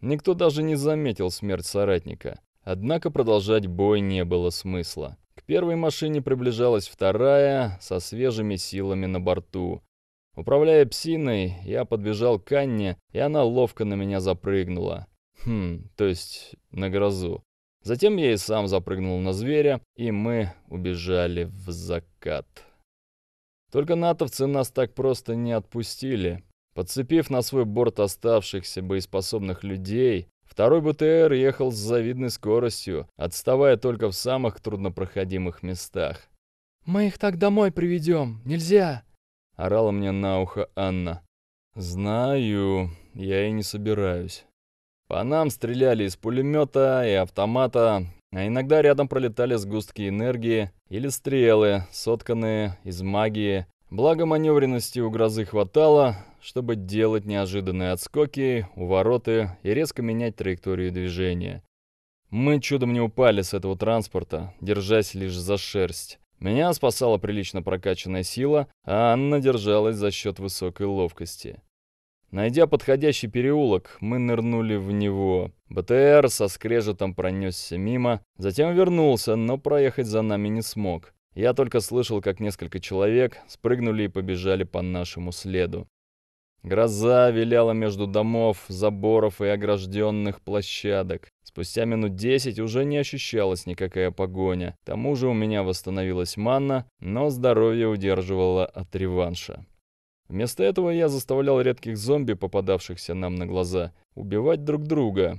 Никто даже не заметил смерть соратника. Однако продолжать бой не было смысла. К первой машине приближалась вторая, со свежими силами на борту. Управляя псиной, я подбежал к Анне, и она ловко на меня запрыгнула. Хм, то есть на грозу. Затем я и сам запрыгнул на зверя, и мы убежали в закат. Только натовцы нас так просто не отпустили. Подцепив на свой борт оставшихся боеспособных людей, второй БТР ехал с завидной скоростью, отставая только в самых труднопроходимых местах. «Мы их так домой приведем, нельзя!» — орала мне на ухо Анна. «Знаю, я и не собираюсь. По нам стреляли из пулемета и автомата, а иногда рядом пролетали сгустки энергии или стрелы, сотканные из магии. Благо маневренности у грозы хватало, чтобы делать неожиданные отскоки, увороты и резко менять траекторию движения. Мы чудом не упали с этого транспорта, держась лишь за шерсть. Меня спасала прилично прокачанная сила, а Анна держалась за счет высокой ловкости. Найдя подходящий переулок, мы нырнули в него. БТР со скрежетом пронесся мимо, затем вернулся, но проехать за нами не смог. Я только слышал, как несколько человек спрыгнули и побежали по нашему следу. Гроза виляла между домов, заборов и огражденных площадок. Спустя минут десять уже не ощущалась никакая погоня. К тому же у меня восстановилась манна, но здоровье удерживало от реванша. Вместо этого я заставлял редких зомби, попадавшихся нам на глаза, убивать друг друга.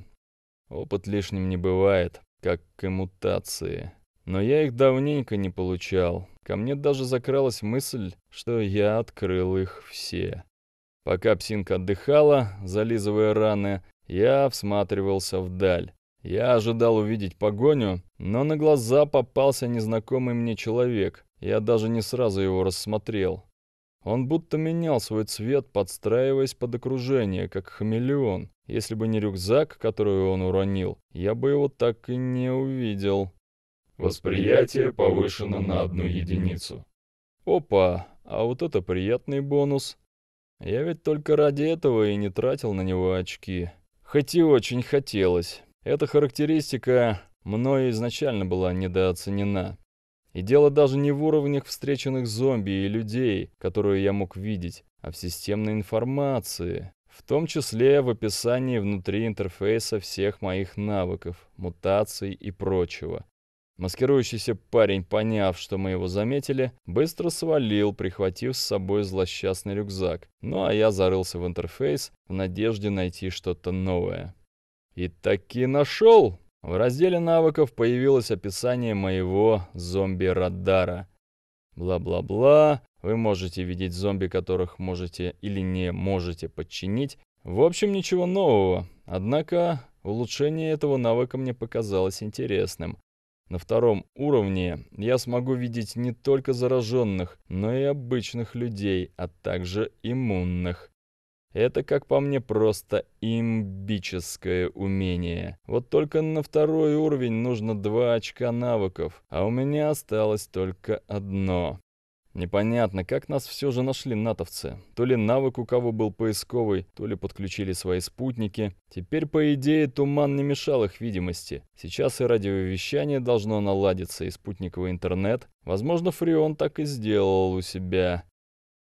Опыт лишним не бывает, как к мутации. Но я их давненько не получал. Ко мне даже закралась мысль, что я открыл их все. Пока псинка отдыхала, зализывая раны, я всматривался вдаль. Я ожидал увидеть погоню, но на глаза попался незнакомый мне человек. Я даже не сразу его рассмотрел. Он будто менял свой цвет, подстраиваясь под окружение, как хамелеон. Если бы не рюкзак, который он уронил, я бы его так и не увидел. Восприятие повышено на одну единицу. Опа, а вот это приятный бонус. Я ведь только ради этого и не тратил на него очки. Хоть и очень хотелось. Эта характеристика мною изначально была недооценена. И дело даже не в уровнях встреченных зомби и людей, которые я мог видеть, а в системной информации, в том числе в описании внутри интерфейса всех моих навыков, мутаций и прочего. Маскирующийся парень, поняв, что мы его заметили, быстро свалил, прихватив с собой злосчастный рюкзак. Ну а я зарылся в интерфейс в надежде найти что-то новое. И таки нашел! В разделе навыков появилось описание моего зомби-радара. Бла-бла-бла, вы можете видеть зомби, которых можете или не можете подчинить. В общем, ничего нового. Однако улучшение этого навыка мне показалось интересным. На втором уровне я смогу видеть не только зараженных, но и обычных людей, а также иммунных. Это, как по мне, просто имбическое умение. Вот только на второй уровень нужно два очка навыков, а у меня осталось только одно. Непонятно, как нас все же нашли натовцы. То ли навык у кого был поисковый, то ли подключили свои спутники. Теперь, по идее, туман не мешал их видимости. Сейчас и радиовещание должно наладиться, и спутниковый интернет. Возможно, Фрион так и сделал у себя.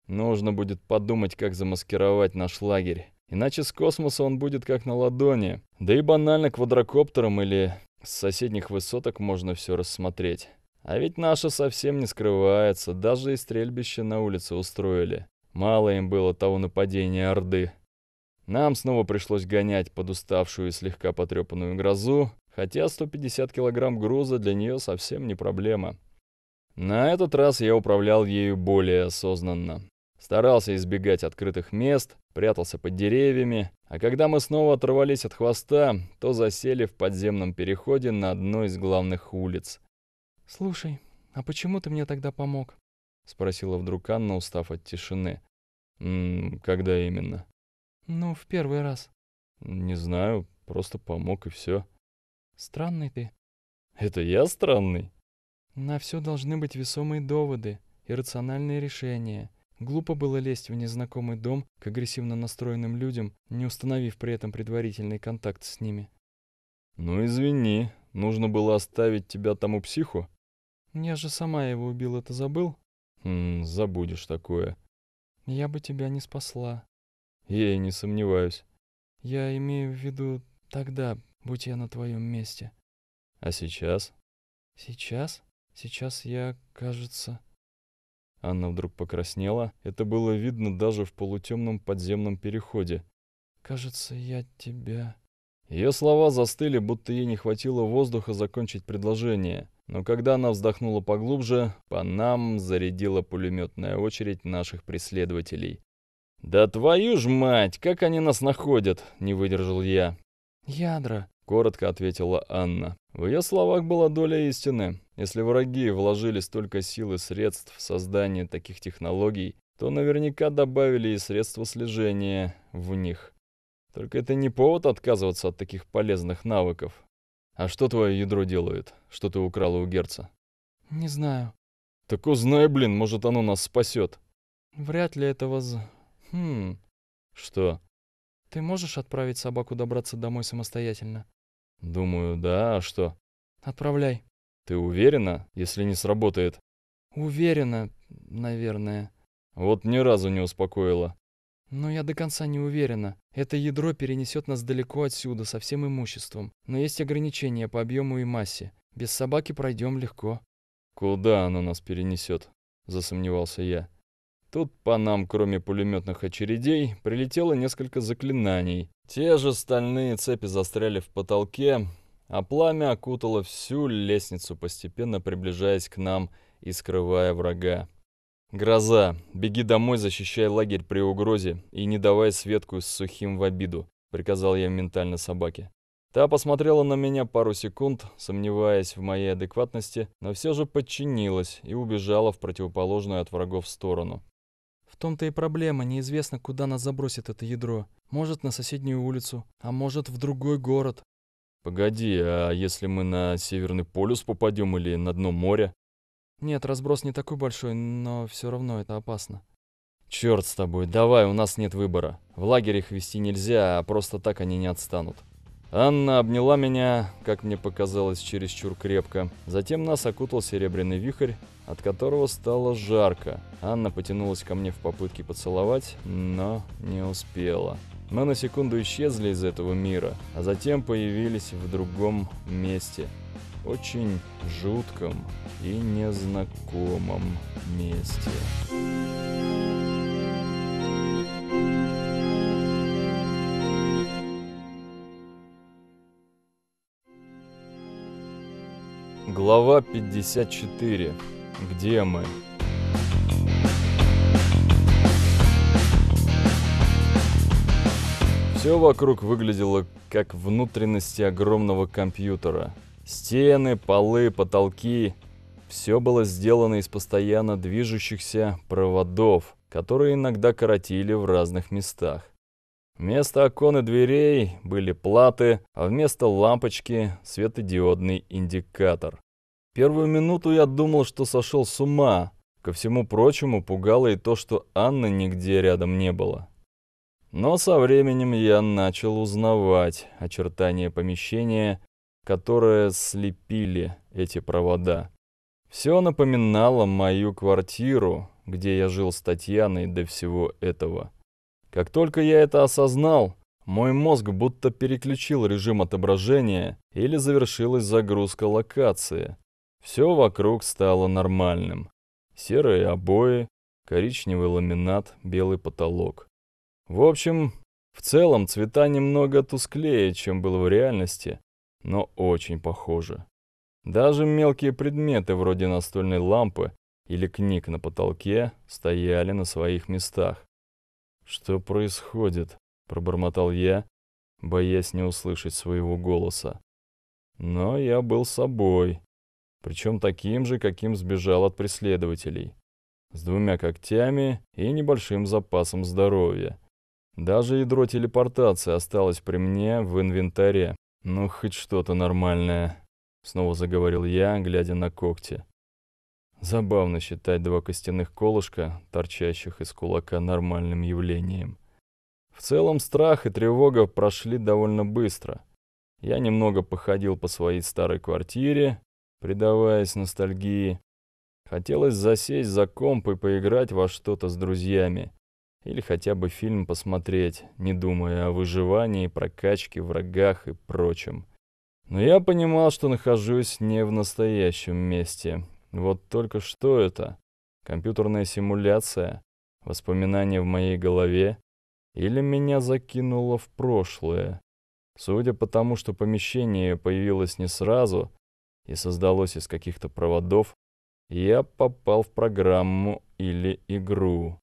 Нужно будет подумать, как замаскировать наш лагерь. Иначе с космоса он будет как на ладони. Да и банально квадрокоптером или с соседних высоток можно все рассмотреть. А ведь наша совсем не скрывается, даже и стрельбище на улице устроили. Мало им было того нападения Орды. Нам снова пришлось гонять под уставшую и слегка потрепанную грозу, хотя 150 килограмм груза для нее совсем не проблема. На этот раз я управлял ею более осознанно. Старался избегать открытых мест, прятался под деревьями, а когда мы снова оторвались от хвоста, то засели в подземном переходе на одной из главных улиц. «Слушай, а почему ты мне тогда помог?» — спросила вдруг Анна, устав от тишины. «М -м, «Когда именно?» «Ну, в первый раз». «Не знаю, просто помог и все». «Странный ты». «Это я странный?» «На все должны быть весомые доводы и рациональные решения», Глупо было лезть в незнакомый дом к агрессивно настроенным людям, не установив при этом предварительный контакт с ними. «Ну извини, нужно было оставить тебя тому психу?» «Я же сама его убила, ты забыл?» «Хм, забудешь такое». «Я бы тебя не спасла». «Я и не сомневаюсь». «Я имею в виду тогда, будь я на твоем месте». «А сейчас?» «Сейчас? Сейчас я, кажется...» Анна вдруг покраснела. Это было видно даже в полутемном подземном переходе. «Кажется, я тебя...» Ее слова застыли, будто ей не хватило воздуха закончить предложение. Но когда она вздохнула поглубже, по нам зарядила пулеметная очередь наших преследователей. «Да твою ж мать! Как они нас находят?» — не выдержал я. «Ядра», — коротко ответила Анна. В ее словах была доля истины. Если враги вложили столько сил и средств в создание таких технологий, то наверняка добавили и средства слежения в них. Только это не повод отказываться от таких полезных навыков. А что твое ядро делает? Что ты украла у Герца? Не знаю. Так узнай, блин, может оно нас спасет. Вряд ли этого за... Хм... Что? Ты можешь отправить собаку добраться домой самостоятельно? Думаю, да, а что? Отправляй. Ты уверена, если не сработает? Уверена, наверное. Вот ни разу не успокоила. Но я до конца не уверена. Это ядро перенесет нас далеко отсюда, со всем имуществом. Но есть ограничения по объему и массе. Без собаки пройдем легко. Куда оно нас перенесет? Засомневался я. Тут по нам, кроме пулеметных очередей, прилетело несколько заклинаний. Те же стальные цепи застряли в потолке, а пламя окутало всю лестницу, постепенно приближаясь к нам и скрывая врага. «Гроза! Беги домой, защищай лагерь при угрозе и не давай Светку с сухим в обиду», — приказал я ментально собаке. Та посмотрела на меня пару секунд, сомневаясь в моей адекватности, но все же подчинилась и убежала в противоположную от врагов сторону. «В том-то и проблема, неизвестно, куда нас забросит это ядро. Может, на соседнюю улицу, а может, в другой город. «Погоди, а если мы на Северный полюс попадем или на дно моря?» «Нет, разброс не такой большой, но все равно это опасно». «Черт с тобой, давай, у нас нет выбора. В лагерь их вести нельзя, а просто так они не отстанут». Анна обняла меня, как мне показалось, чересчур крепко. Затем нас окутал серебряный вихрь, от которого стало жарко. Анна потянулась ко мне в попытке поцеловать, но не успела. Мы на секунду исчезли из этого мира, а затем появились в другом месте. Очень жутком и незнакомом месте. Глава 54. Где мы? Все вокруг выглядело как внутренности огромного компьютера. Стены, полы, потолки. Все было сделано из постоянно движущихся проводов, которые иногда коротили в разных местах. Вместо окон и дверей были платы, а вместо лампочки – светодиодный индикатор. Первую минуту я думал, что сошел с ума. Ко всему прочему пугало и то, что Анны нигде рядом не было. Но со временем я начал узнавать очертания помещения, которое слепили эти провода. Все напоминало мою квартиру, где я жил с Татьяной до всего этого. Как только я это осознал, мой мозг будто переключил режим отображения или завершилась загрузка локации. Все вокруг стало нормальным. Серые обои, коричневый ламинат, белый потолок. В общем, в целом цвета немного тусклее, чем было в реальности, но очень похоже. Даже мелкие предметы вроде настольной лампы или книг на потолке стояли на своих местах. «Что происходит?» — пробормотал я, боясь не услышать своего голоса. Но я был собой, причем таким же, каким сбежал от преследователей, с двумя когтями и небольшим запасом здоровья. Даже ядро телепортации осталось при мне в инвентаре. Ну, хоть что-то нормальное. Снова заговорил я, глядя на когти. Забавно считать два костяных колышка, торчащих из кулака, нормальным явлением. В целом страх и тревога прошли довольно быстро. Я немного походил по своей старой квартире, предаваясь ностальгии. Хотелось засесть за комп и поиграть во что-то с друзьями. Или хотя бы фильм посмотреть, не думая о выживании, прокачке, врагах и прочем. Но я понимал, что нахожусь не в настоящем месте. Вот только что это? Компьютерная симуляция? Воспоминания в моей голове? Или меня закинуло в прошлое? Судя по тому, что помещение появилось не сразу и создалось из каких-то проводов, я попал в программу или игру.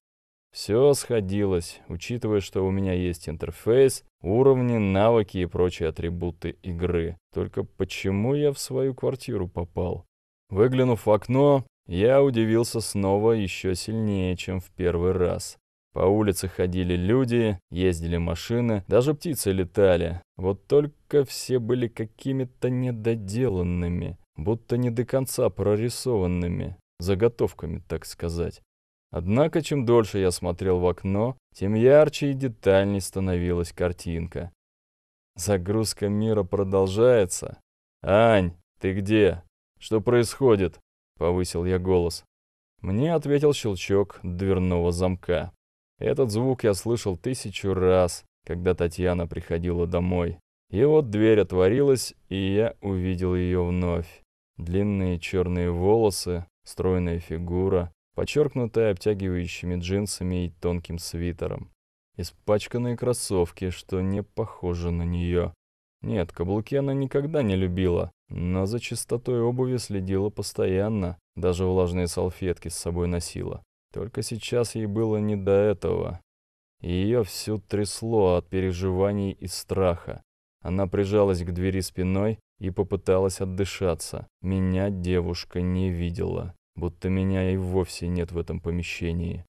Все сходилось, учитывая, что у меня есть интерфейс, уровни, навыки и прочие атрибуты игры. Только почему я в свою квартиру попал? Выглянув в окно, я удивился снова еще сильнее, чем в первый раз. По улице ходили люди, ездили машины, даже птицы летали. Вот только все были какими-то недоделанными, будто не до конца прорисованными, заготовками, так сказать. Однако, чем дольше я смотрел в окно, тем ярче и детальней становилась картинка. Загрузка мира продолжается. «Ань, ты где? Что происходит?» — повысил я голос. Мне ответил щелчок дверного замка. Этот звук я слышал тысячу раз, когда Татьяна приходила домой. И вот дверь отворилась, и я увидел ее вновь. Длинные черные волосы, стройная фигура, подчеркнутая обтягивающими джинсами и тонким свитером. Испачканные кроссовки, что не похоже на нее. Нет, каблуки она никогда не любила, но за чистотой обуви следила постоянно, даже влажные салфетки с собой носила. Только сейчас ей было не до этого. ее все трясло от переживаний и страха. Она прижалась к двери спиной и попыталась отдышаться. Меня девушка не видела будто меня и вовсе нет в этом помещении.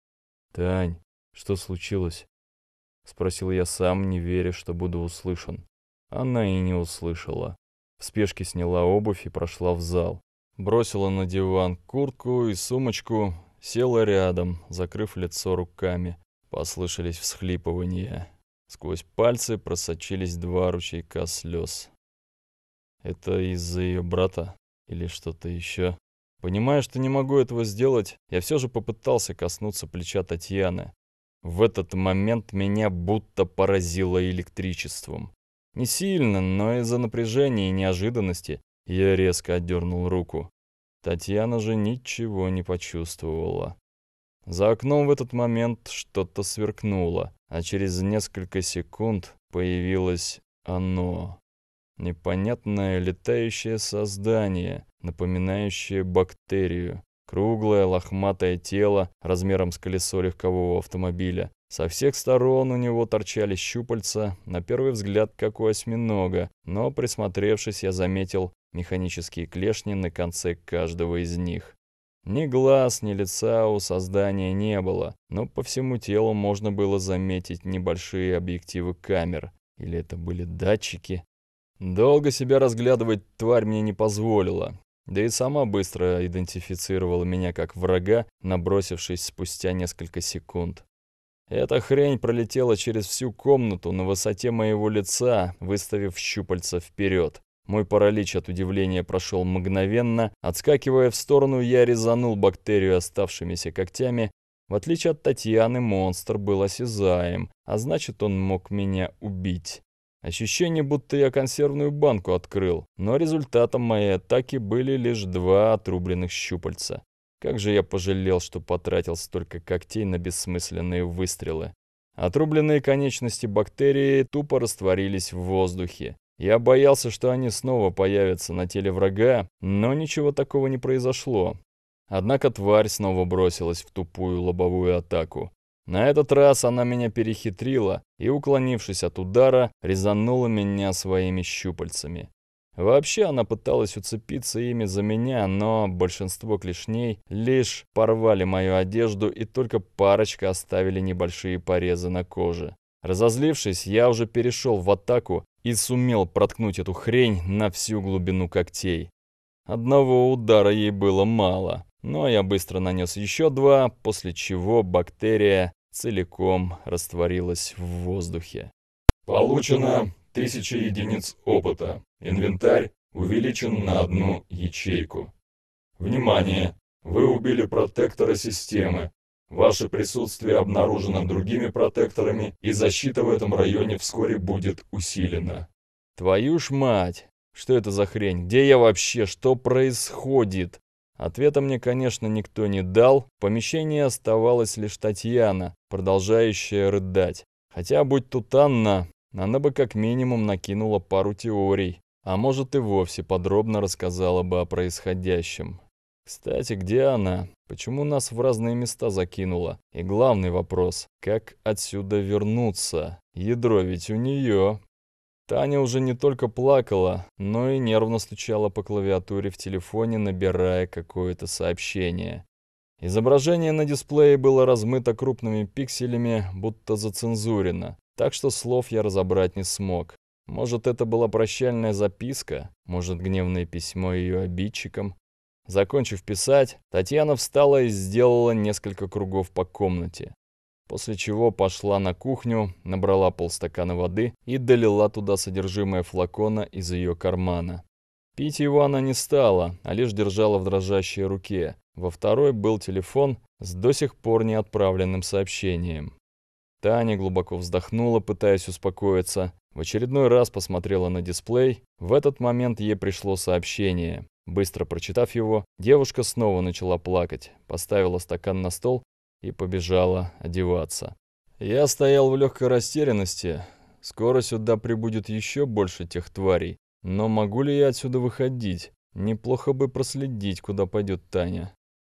«Тань, что случилось?» — спросил я сам, не веря, что буду услышан. Она и не услышала. В спешке сняла обувь и прошла в зал. Бросила на диван куртку и сумочку, села рядом, закрыв лицо руками. Послышались всхлипывания. Сквозь пальцы просочились два ручейка слез. Это из-за ее брата или что-то еще? Понимая, что не могу этого сделать, я все же попытался коснуться плеча Татьяны. В этот момент меня будто поразило электричеством. Не сильно, но из-за напряжения и неожиданности я резко отдернул руку. Татьяна же ничего не почувствовала. За окном в этот момент что-то сверкнуло, а через несколько секунд появилось оно. Непонятное летающее создание, напоминающее бактерию. Круглое лохматое тело размером с колесо легкового автомобиля. Со всех сторон у него торчали щупальца, на первый взгляд как у осьминога, но присмотревшись, я заметил механические клешни на конце каждого из них. Ни глаз, ни лица у создания не было, но по всему телу можно было заметить небольшие объективы камер. Или это были датчики? Долго себя разглядывать тварь мне не позволила. Да и сама быстро идентифицировала меня как врага, набросившись спустя несколько секунд. Эта хрень пролетела через всю комнату на высоте моего лица, выставив щупальца вперед. Мой паралич от удивления прошел мгновенно. Отскакивая в сторону, я резанул бактерию оставшимися когтями. В отличие от Татьяны, монстр был осязаем, а значит, он мог меня убить. Ощущение, будто я консервную банку открыл, но результатом моей атаки были лишь два отрубленных щупальца. Как же я пожалел, что потратил столько когтей на бессмысленные выстрелы. Отрубленные конечности бактерии тупо растворились в воздухе. Я боялся, что они снова появятся на теле врага, но ничего такого не произошло. Однако тварь снова бросилась в тупую лобовую атаку. На этот раз она меня перехитрила и, уклонившись от удара, резанула меня своими щупальцами. Вообще она пыталась уцепиться ими за меня, но большинство клешней лишь порвали мою одежду и только парочка оставили небольшие порезы на коже. Разозлившись, я уже перешел в атаку и сумел проткнуть эту хрень на всю глубину когтей. Одного удара ей было мало, но я быстро нанес еще два, после чего бактерия целиком растворилась в воздухе. Получено 1000 единиц опыта. Инвентарь увеличен на одну ячейку. Внимание! Вы убили протектора системы. Ваше присутствие обнаружено другими протекторами, и защита в этом районе вскоре будет усилена. Твою ж мать! Что это за хрень? Где я вообще? Что происходит? Ответа мне, конечно, никто не дал. В помещении оставалась лишь Татьяна, продолжающая рыдать. Хотя, будь тут Анна, она бы как минимум накинула пару теорий, а может и вовсе подробно рассказала бы о происходящем. Кстати, где она? Почему нас в разные места закинула? И главный вопрос, как отсюда вернуться? Ядро ведь у нее. Таня уже не только плакала, но и нервно стучала по клавиатуре в телефоне, набирая какое-то сообщение. Изображение на дисплее было размыто крупными пикселями, будто зацензурено, так что слов я разобрать не смог. Может, это была прощальная записка, может, гневное письмо ее обидчикам. Закончив писать, Татьяна встала и сделала несколько кругов по комнате, после чего пошла на кухню, набрала полстакана воды и долила туда содержимое флакона из ее кармана. Пить его она не стала, а лишь держала в дрожащей руке, во второй был телефон с до сих пор не отправленным сообщением. Таня глубоко вздохнула, пытаясь успокоиться. В очередной раз посмотрела на дисплей. В этот момент ей пришло сообщение. Быстро прочитав его, девушка снова начала плакать, поставила стакан на стол и побежала одеваться. Я стоял в легкой растерянности. Скоро сюда прибудет еще больше тех тварей. Но могу ли я отсюда выходить? Неплохо бы проследить, куда пойдет Таня.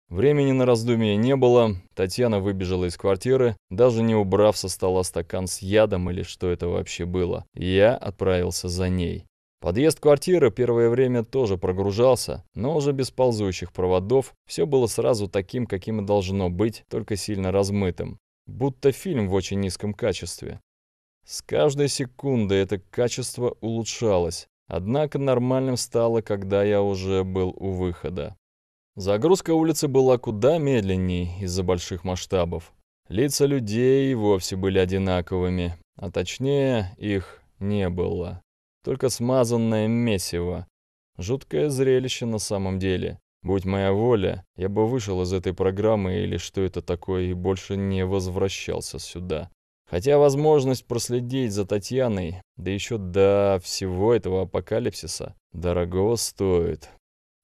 Времени на раздумья не было, Татьяна выбежала из квартиры, даже не убрав со стола стакан с ядом или что это вообще было. Я отправился за ней. Подъезд квартиры первое время тоже прогружался, но уже без ползущих проводов, все было сразу таким, каким и должно быть, только сильно размытым. Будто фильм в очень низком качестве. С каждой секунды это качество улучшалось, однако нормальным стало, когда я уже был у выхода. Загрузка улицы была куда медленней из-за больших масштабов. Лица людей вовсе были одинаковыми, а точнее их не было. Только смазанное месиво. Жуткое зрелище на самом деле. Будь моя воля, я бы вышел из этой программы или что это такое и больше не возвращался сюда. Хотя возможность проследить за Татьяной, да еще до всего этого апокалипсиса, дорогого стоит.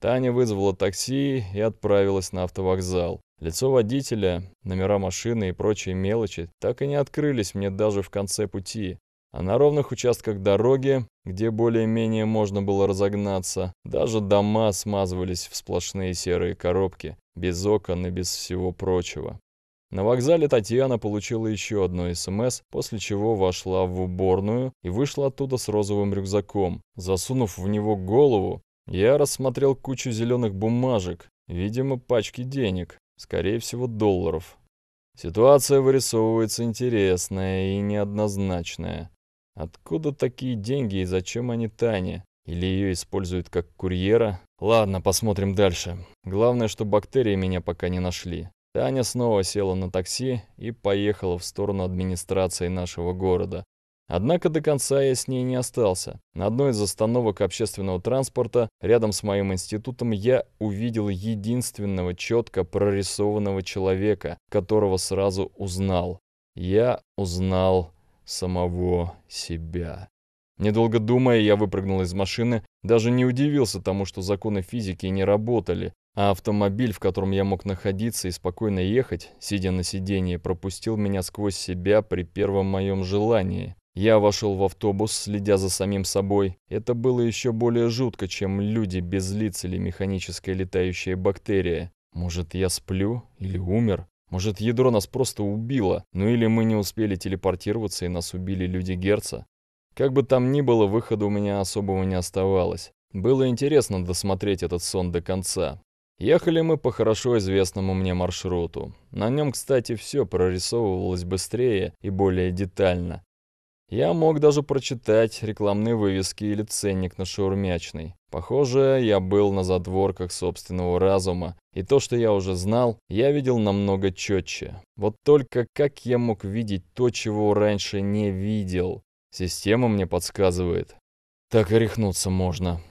Таня вызвала такси и отправилась на автовокзал. Лицо водителя, номера машины и прочие мелочи так и не открылись мне даже в конце пути. А на ровных участках дороги, где более-менее можно было разогнаться, даже дома смазывались в сплошные серые коробки, без окон и без всего прочего. На вокзале Татьяна получила еще одно СМС, после чего вошла в уборную и вышла оттуда с розовым рюкзаком. Засунув в него голову, я рассмотрел кучу зеленых бумажек, видимо, пачки денег, скорее всего, долларов. Ситуация вырисовывается интересная и неоднозначная. Откуда такие деньги и зачем они Тане? Или ее используют как курьера? Ладно, посмотрим дальше. Главное, что бактерии меня пока не нашли. Таня снова села на такси и поехала в сторону администрации нашего города, Однако до конца я с ней не остался. На одной из остановок общественного транспорта рядом с моим институтом я увидел единственного четко прорисованного человека, которого сразу узнал. Я узнал самого себя. Недолго думая, я выпрыгнул из машины, даже не удивился тому, что законы физики не работали, а автомобиль, в котором я мог находиться и спокойно ехать, сидя на сиденье, пропустил меня сквозь себя при первом моем желании. Я вошел в автобус, следя за самим собой. Это было еще более жутко, чем люди без лиц или механическая летающая бактерия. Может, я сплю или умер? Может, ядро нас просто убило? Ну или мы не успели телепортироваться и нас убили люди Герца? Как бы там ни было, выхода у меня особого не оставалось. Было интересно досмотреть этот сон до конца. Ехали мы по хорошо известному мне маршруту. На нем, кстати, все прорисовывалось быстрее и более детально. Я мог даже прочитать рекламные вывески или ценник на шаурмячной. Похоже, я был на задворках собственного разума, и то, что я уже знал, я видел намного четче. Вот только как я мог видеть то, чего раньше не видел? Система мне подсказывает. Так и рехнуться можно.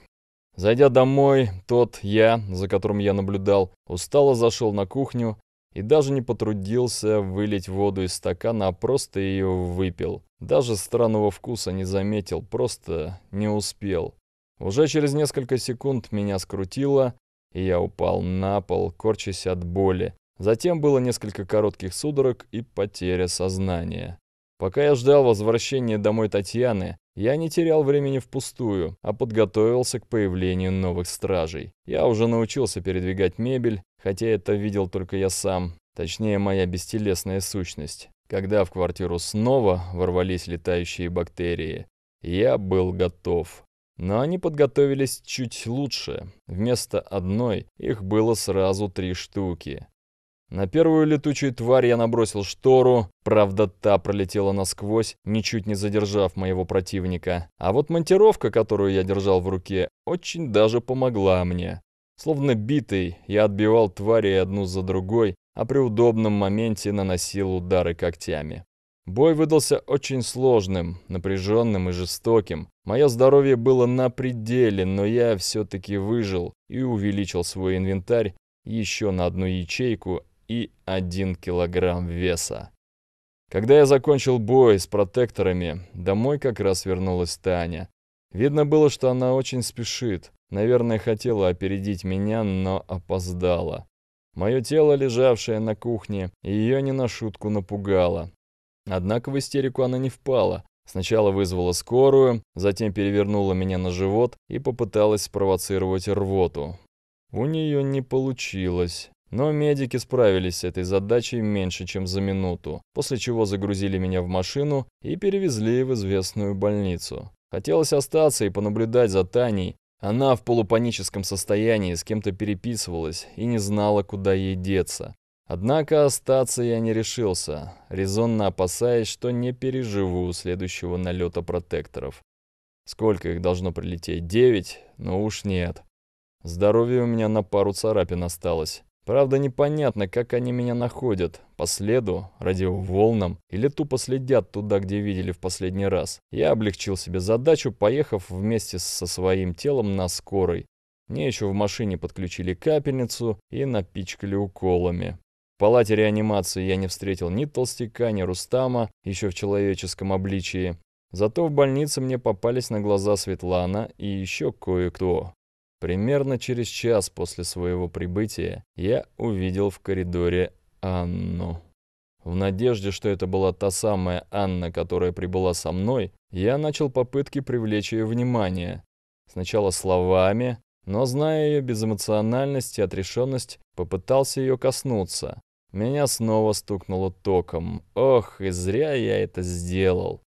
Зайдя домой, тот я, за которым я наблюдал, устало зашел на кухню и даже не потрудился вылить воду из стакана, а просто ее выпил. Даже странного вкуса не заметил, просто не успел. Уже через несколько секунд меня скрутило, и я упал на пол, корчась от боли. Затем было несколько коротких судорог и потеря сознания. Пока я ждал возвращения домой Татьяны, я не терял времени впустую, а подготовился к появлению новых стражей. Я уже научился передвигать мебель, хотя это видел только я сам, точнее моя бестелесная сущность. Когда в квартиру снова ворвались летающие бактерии, я был готов. Но они подготовились чуть лучше. Вместо одной их было сразу три штуки. На первую летучую тварь я набросил штору, правда та пролетела насквозь, ничуть не задержав моего противника. А вот монтировка, которую я держал в руке, очень даже помогла мне. Словно битый, я отбивал твари одну за другой, а при удобном моменте наносил удары когтями. Бой выдался очень сложным, напряженным и жестоким. Мое здоровье было на пределе, но я все-таки выжил и увеличил свой инвентарь еще на одну ячейку и 1 килограмм веса. Когда я закончил бой с протекторами, домой как раз вернулась Таня. Видно было, что она очень спешит. Наверное, хотела опередить меня, но опоздала. Мое тело, лежавшее на кухне, ее не на шутку напугало. Однако в истерику она не впала. Сначала вызвала скорую, затем перевернула меня на живот и попыталась спровоцировать рвоту. У нее не получилось. Но медики справились с этой задачей меньше, чем за минуту, после чего загрузили меня в машину и перевезли в известную больницу. Хотелось остаться и понаблюдать за Таней, она в полупаническом состоянии с кем-то переписывалась и не знала, куда ей деться. Однако остаться я не решился, резонно опасаясь, что не переживу следующего налета протекторов. Сколько их должно прилететь? Девять? Но ну уж нет. Здоровье у меня на пару царапин осталось. Правда, непонятно, как они меня находят. По следу, радиоволнам или тупо следят туда, где видели в последний раз. Я облегчил себе задачу, поехав вместе со своим телом на скорой. Мне еще в машине подключили капельницу и напичкали уколами. В палате реанимации я не встретил ни толстяка, ни Рустама, еще в человеческом обличии. Зато в больнице мне попались на глаза Светлана и еще кое-кто. Примерно через час после своего прибытия я увидел в коридоре Анну. В надежде, что это была та самая Анна, которая прибыла со мной, я начал попытки привлечь ее внимание. Сначала словами, но, зная ее безэмоциональность и отрешенность, попытался ее коснуться. Меня снова стукнуло током. Ох, и зря я это сделал.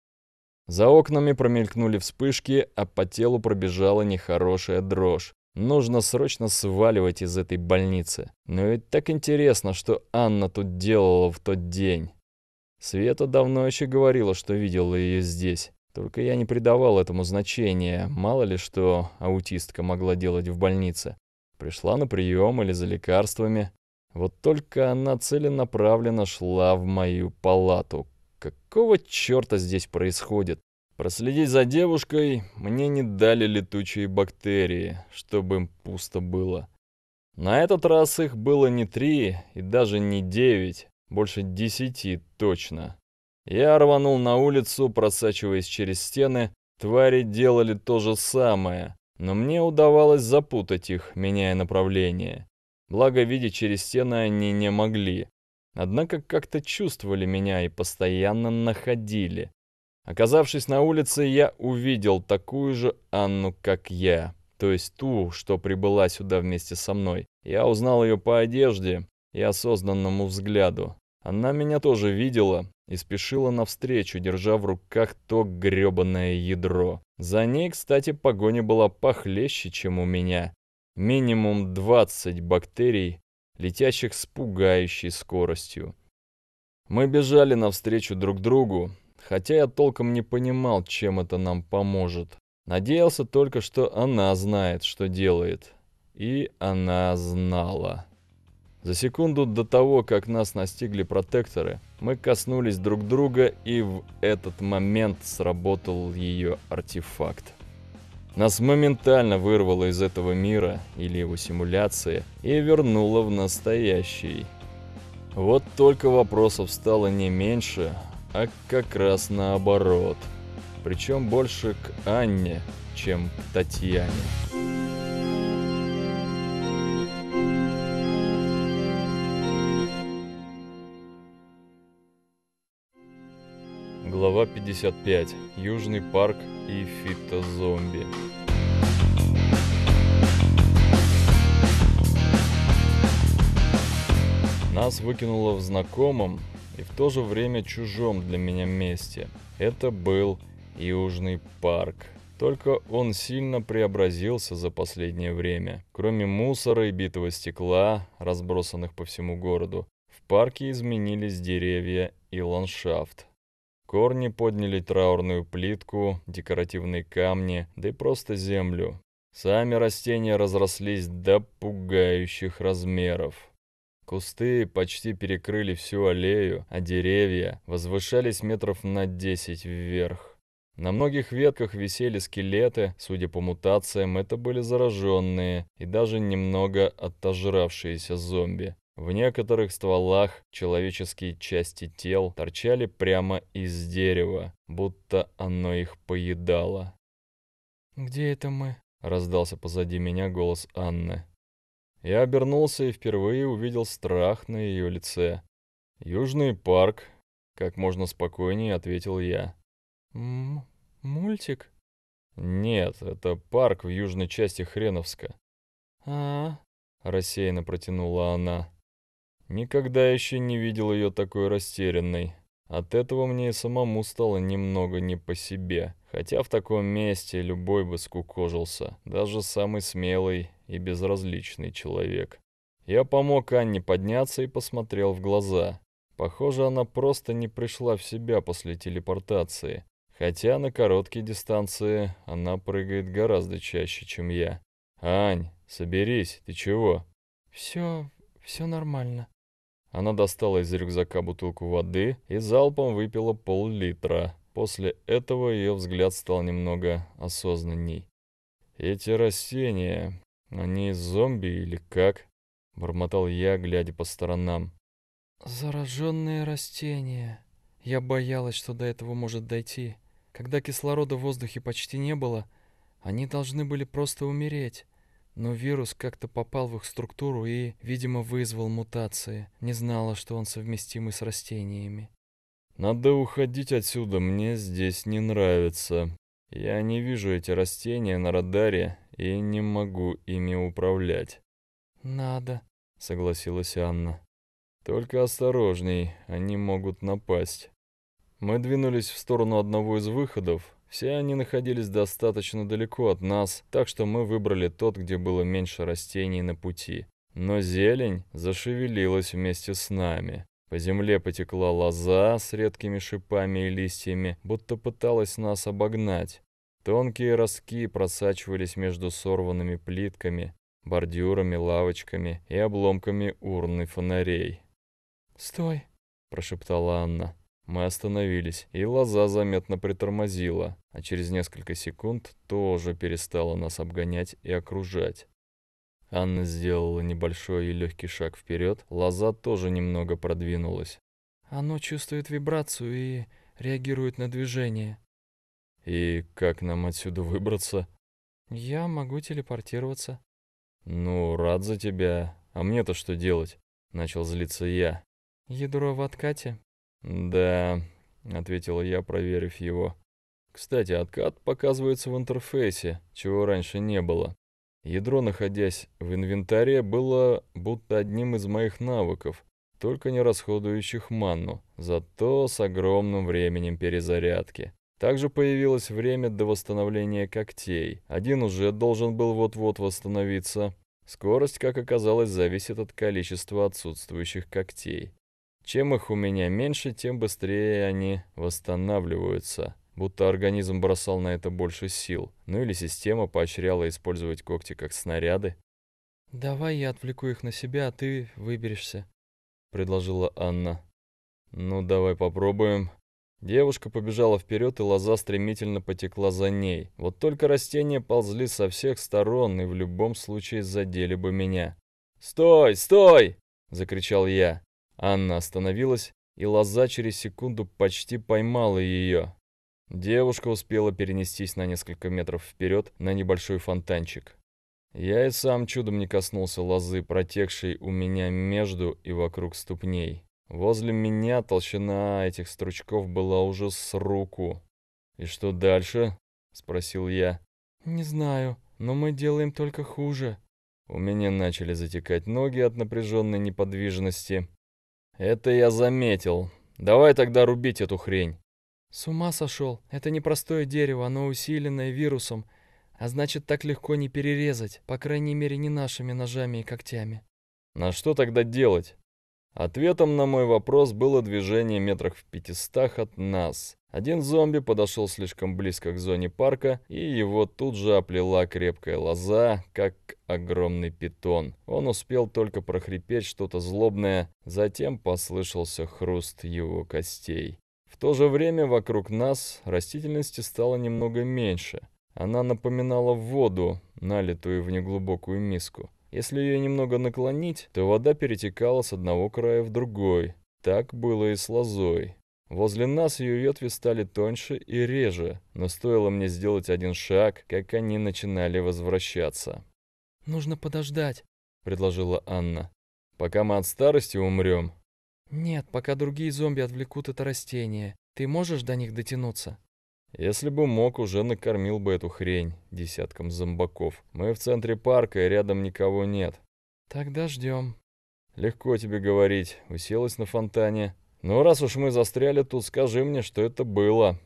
За окнами промелькнули вспышки, а по телу пробежала нехорошая дрожь. Нужно срочно сваливать из этой больницы. Но ведь так интересно, что Анна тут делала в тот день. Света давно еще говорила, что видела ее здесь. Только я не придавал этому значения. Мало ли что аутистка могла делать в больнице. Пришла на прием или за лекарствами. Вот только она целенаправленно шла в мою палату. Какого черта здесь происходит? Проследить за девушкой мне не дали летучие бактерии, чтобы им пусто было. На этот раз их было не три и даже не девять, больше десяти точно. Я рванул на улицу, просачиваясь через стены. Твари делали то же самое, но мне удавалось запутать их, меняя направление. Благо, видеть через стены они не могли. Однако как-то чувствовали меня и постоянно находили. Оказавшись на улице, я увидел такую же Анну, как я, то есть ту, что прибыла сюда вместе со мной. Я узнал ее по одежде и осознанному взгляду. Она меня тоже видела и спешила навстречу, держа в руках то грёбаное ядро. За ней, кстати, погоня была похлеще, чем у меня. Минимум 20 бактерий, летящих с пугающей скоростью. Мы бежали навстречу друг другу, хотя я толком не понимал, чем это нам поможет. Надеялся только, что она знает, что делает. И она знала. За секунду до того, как нас настигли протекторы, мы коснулись друг друга, и в этот момент сработал ее артефакт. Нас моментально вырвало из этого мира, или его симуляции, и вернуло в настоящий. Вот только вопросов стало не меньше, а как раз наоборот. Причем больше к Анне, чем к Татьяне. Глава 55. Южный парк и фитозомби. Нас выкинуло в знакомом, и в то же время чужом для меня месте. Это был Южный парк. Только он сильно преобразился за последнее время. Кроме мусора и битого стекла, разбросанных по всему городу, в парке изменились деревья и ландшафт. Корни подняли траурную плитку, декоративные камни, да и просто землю. Сами растения разрослись до пугающих размеров. Кусты почти перекрыли всю аллею, а деревья возвышались метров на десять вверх. На многих ветках висели скелеты, судя по мутациям, это были зараженные и даже немного отожравшиеся зомби. В некоторых стволах человеческие части тел торчали прямо из дерева, будто оно их поедало. «Где это мы?» — раздался позади меня голос Анны. Я обернулся и впервые увидел страх на ее лице. «Южный парк», — как можно спокойнее ответил я. М «Мультик?» «Нет, это парк в южной части Хреновска». «А-а-а», рассеянно протянула она. Никогда еще не видел ее такой растерянной. От этого мне и самому стало немного не по себе. Хотя в таком месте любой бы скукожился, даже самый смелый и безразличный человек. Я помог Анне подняться и посмотрел в глаза. Похоже, она просто не пришла в себя после телепортации. Хотя на короткие дистанции она прыгает гораздо чаще, чем я. «Ань, соберись, ты чего?» «Все... все нормально». Она достала из рюкзака бутылку воды и залпом выпила пол-литра. После этого ее взгляд стал немного осознанней. «Эти растения... «Они зомби или как?» — бормотал я, глядя по сторонам. «Зараженные растения. Я боялась, что до этого может дойти. Когда кислорода в воздухе почти не было, они должны были просто умереть. Но вирус как-то попал в их структуру и, видимо, вызвал мутации. Не знала, что он совместимый с растениями. «Надо уходить отсюда, мне здесь не нравится», я не вижу эти растения на радаре и не могу ими управлять». «Надо», — согласилась Анна. «Только осторожней, они могут напасть». Мы двинулись в сторону одного из выходов. Все они находились достаточно далеко от нас, так что мы выбрали тот, где было меньше растений на пути. Но зелень зашевелилась вместе с нами. По земле потекла лоза с редкими шипами и листьями, будто пыталась нас обогнать. Тонкие ростки просачивались между сорванными плитками, бордюрами, лавочками и обломками урны фонарей. «Стой!» – прошептала Анна. Мы остановились, и лоза заметно притормозила, а через несколько секунд тоже перестала нас обгонять и окружать. Анна сделала небольшой и легкий шаг вперед, лоза тоже немного продвинулась. «Оно чувствует вибрацию и реагирует на движение», и как нам отсюда выбраться? Я могу телепортироваться. Ну, рад за тебя. А мне-то что делать? Начал злиться я. Ядро в откате? Да, ответил я, проверив его. Кстати, откат показывается в интерфейсе, чего раньше не было. Ядро, находясь в инвентаре, было будто одним из моих навыков, только не расходующих манну, зато с огромным временем перезарядки. Также появилось время до восстановления когтей. Один уже должен был вот-вот восстановиться. Скорость, как оказалось, зависит от количества отсутствующих когтей. Чем их у меня меньше, тем быстрее они восстанавливаются. Будто организм бросал на это больше сил. Ну или система поощряла использовать когти как снаряды. «Давай я отвлеку их на себя, а ты выберешься», — предложила Анна. «Ну, давай попробуем», Девушка побежала вперед, и лоза стремительно потекла за ней. Вот только растения ползли со всех сторон и в любом случае задели бы меня. «Стой! Стой!» – закричал я. Анна остановилась, и лоза через секунду почти поймала ее. Девушка успела перенестись на несколько метров вперед на небольшой фонтанчик. Я и сам чудом не коснулся лозы, протекшей у меня между и вокруг ступней. Возле меня толщина этих стручков была уже с руку. «И что дальше?» — спросил я. «Не знаю, но мы делаем только хуже». У меня начали затекать ноги от напряженной неподвижности. «Это я заметил. Давай тогда рубить эту хрень». «С ума сошел. Это не простое дерево, оно усиленное вирусом. А значит, так легко не перерезать, по крайней мере, не нашими ножами и когтями». «На что тогда делать?» Ответом на мой вопрос было движение метрах в пятистах от нас. Один зомби подошел слишком близко к зоне парка, и его тут же оплела крепкая лоза, как огромный питон. Он успел только прохрипеть что-то злобное, затем послышался хруст его костей. В то же время вокруг нас растительности стало немного меньше. Она напоминала воду, налитую в неглубокую миску. Если ее немного наклонить, то вода перетекала с одного края в другой. Так было и с лозой. Возле нас ее ветви стали тоньше и реже, но стоило мне сделать один шаг, как они начинали возвращаться. «Нужно подождать», — предложила Анна. «Пока мы от старости умрем». «Нет, пока другие зомби отвлекут это растение. Ты можешь до них дотянуться?» Если бы мог, уже накормил бы эту хрень десятком зомбаков. Мы в центре парка, и рядом никого нет. Тогда ждем. Легко тебе говорить, уселась на фонтане. Ну раз уж мы застряли тут, скажи мне, что это было.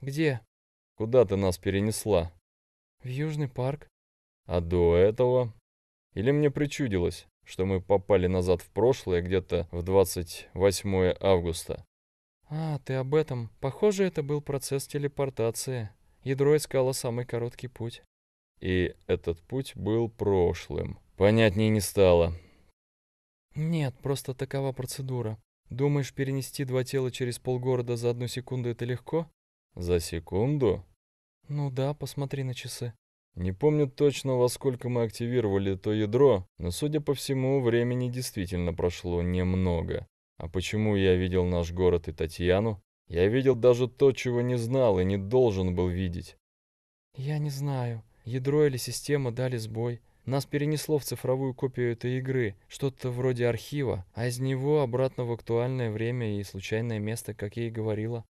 Где? Куда ты нас перенесла? В Южный парк. А до этого? Или мне причудилось, что мы попали назад в прошлое где-то в 28 августа? «А, ты об этом. Похоже, это был процесс телепортации. Ядро искало самый короткий путь». И этот путь был прошлым. Понятнее не стало. «Нет, просто такова процедура. Думаешь, перенести два тела через полгорода за одну секунду — это легко?» «За секунду?» «Ну да, посмотри на часы». Не помню точно, во сколько мы активировали то ядро, но, судя по всему, времени действительно прошло немного. А почему я видел наш город и Татьяну? Я видел даже то, чего не знал и не должен был видеть. Я не знаю. Ядро или система дали сбой. Нас перенесло в цифровую копию этой игры, что-то вроде архива, а из него обратно в актуальное время и случайное место, как я и говорила.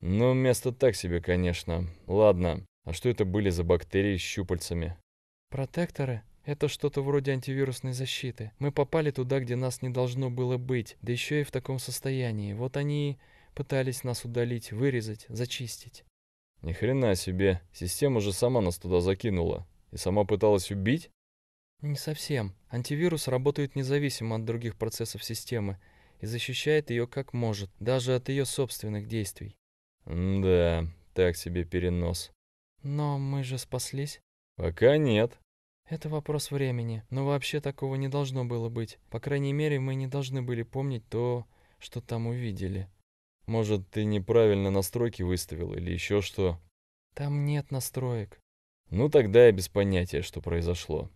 Ну, место так себе, конечно. Ладно, а что это были за бактерии с щупальцами? Протекторы, это что-то вроде антивирусной защиты. Мы попали туда, где нас не должно было быть, да еще и в таком состоянии. Вот они пытались нас удалить, вырезать, зачистить. Ни хрена себе. Система же сама нас туда закинула. И сама пыталась убить? Не совсем. Антивирус работает независимо от других процессов системы и защищает ее как может, даже от ее собственных действий. М да, так себе перенос. Но мы же спаслись. Пока нет. Это вопрос времени, но вообще такого не должно было быть. По крайней мере, мы не должны были помнить то, что там увидели. Может, ты неправильно настройки выставил или еще что? Там нет настроек. Ну тогда я без понятия, что произошло.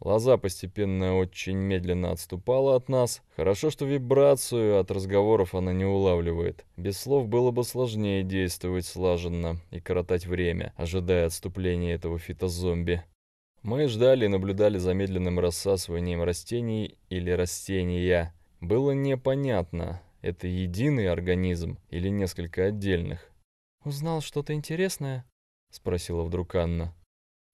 Лоза постепенно очень медленно отступала от нас. Хорошо, что вибрацию от разговоров она не улавливает. Без слов было бы сложнее действовать слаженно и коротать время, ожидая отступления этого фитозомби. Мы ждали и наблюдали за медленным рассасыванием растений или растения. Было непонятно, это единый организм или несколько отдельных. «Узнал что-то интересное?» — спросила вдруг Анна.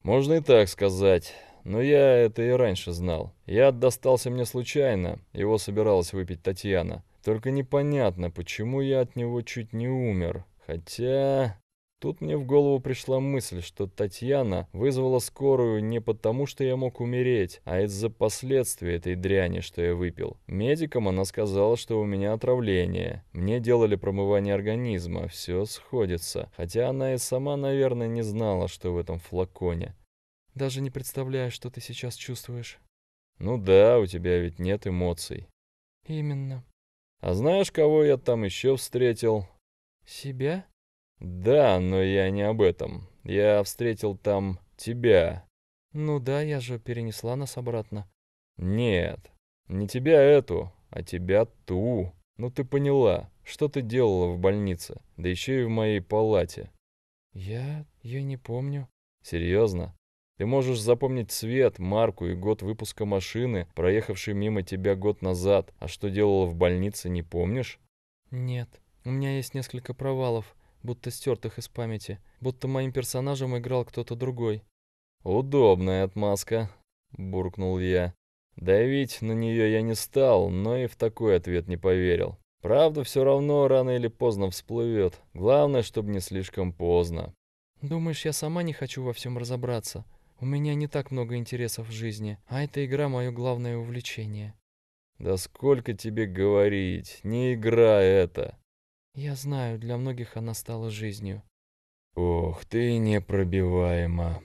«Можно и так сказать, но я это и раньше знал. Я достался мне случайно, его собиралась выпить Татьяна. Только непонятно, почему я от него чуть не умер. Хотя... Тут мне в голову пришла мысль, что Татьяна вызвала скорую не потому, что я мог умереть, а из-за последствий этой дряни, что я выпил. Медикам она сказала, что у меня отравление. Мне делали промывание организма, все сходится. Хотя она и сама, наверное, не знала, что в этом флаконе. Даже не представляю, что ты сейчас чувствуешь. Ну да, у тебя ведь нет эмоций. Именно. А знаешь, кого я там еще встретил? Себя? «Да, но я не об этом. Я встретил там тебя». «Ну да, я же перенесла нас обратно». «Нет, не тебя эту, а тебя ту. Ну ты поняла, что ты делала в больнице, да еще и в моей палате». «Я... я не помню». «Серьезно? Ты можешь запомнить цвет, марку и год выпуска машины, проехавшей мимо тебя год назад, а что делала в больнице, не помнишь?» «Нет, у меня есть несколько провалов будто стертых из памяти, будто моим персонажем играл кто-то другой. «Удобная отмазка», — буркнул я. Давить на нее я не стал, но и в такой ответ не поверил. Правда, все равно рано или поздно всплывет. Главное, чтобы не слишком поздно. «Думаешь, я сама не хочу во всем разобраться? У меня не так много интересов в жизни, а эта игра — мое главное увлечение». «Да сколько тебе говорить, не игра это!» Я знаю, для многих она стала жизнью. Ох, ты непробиваема.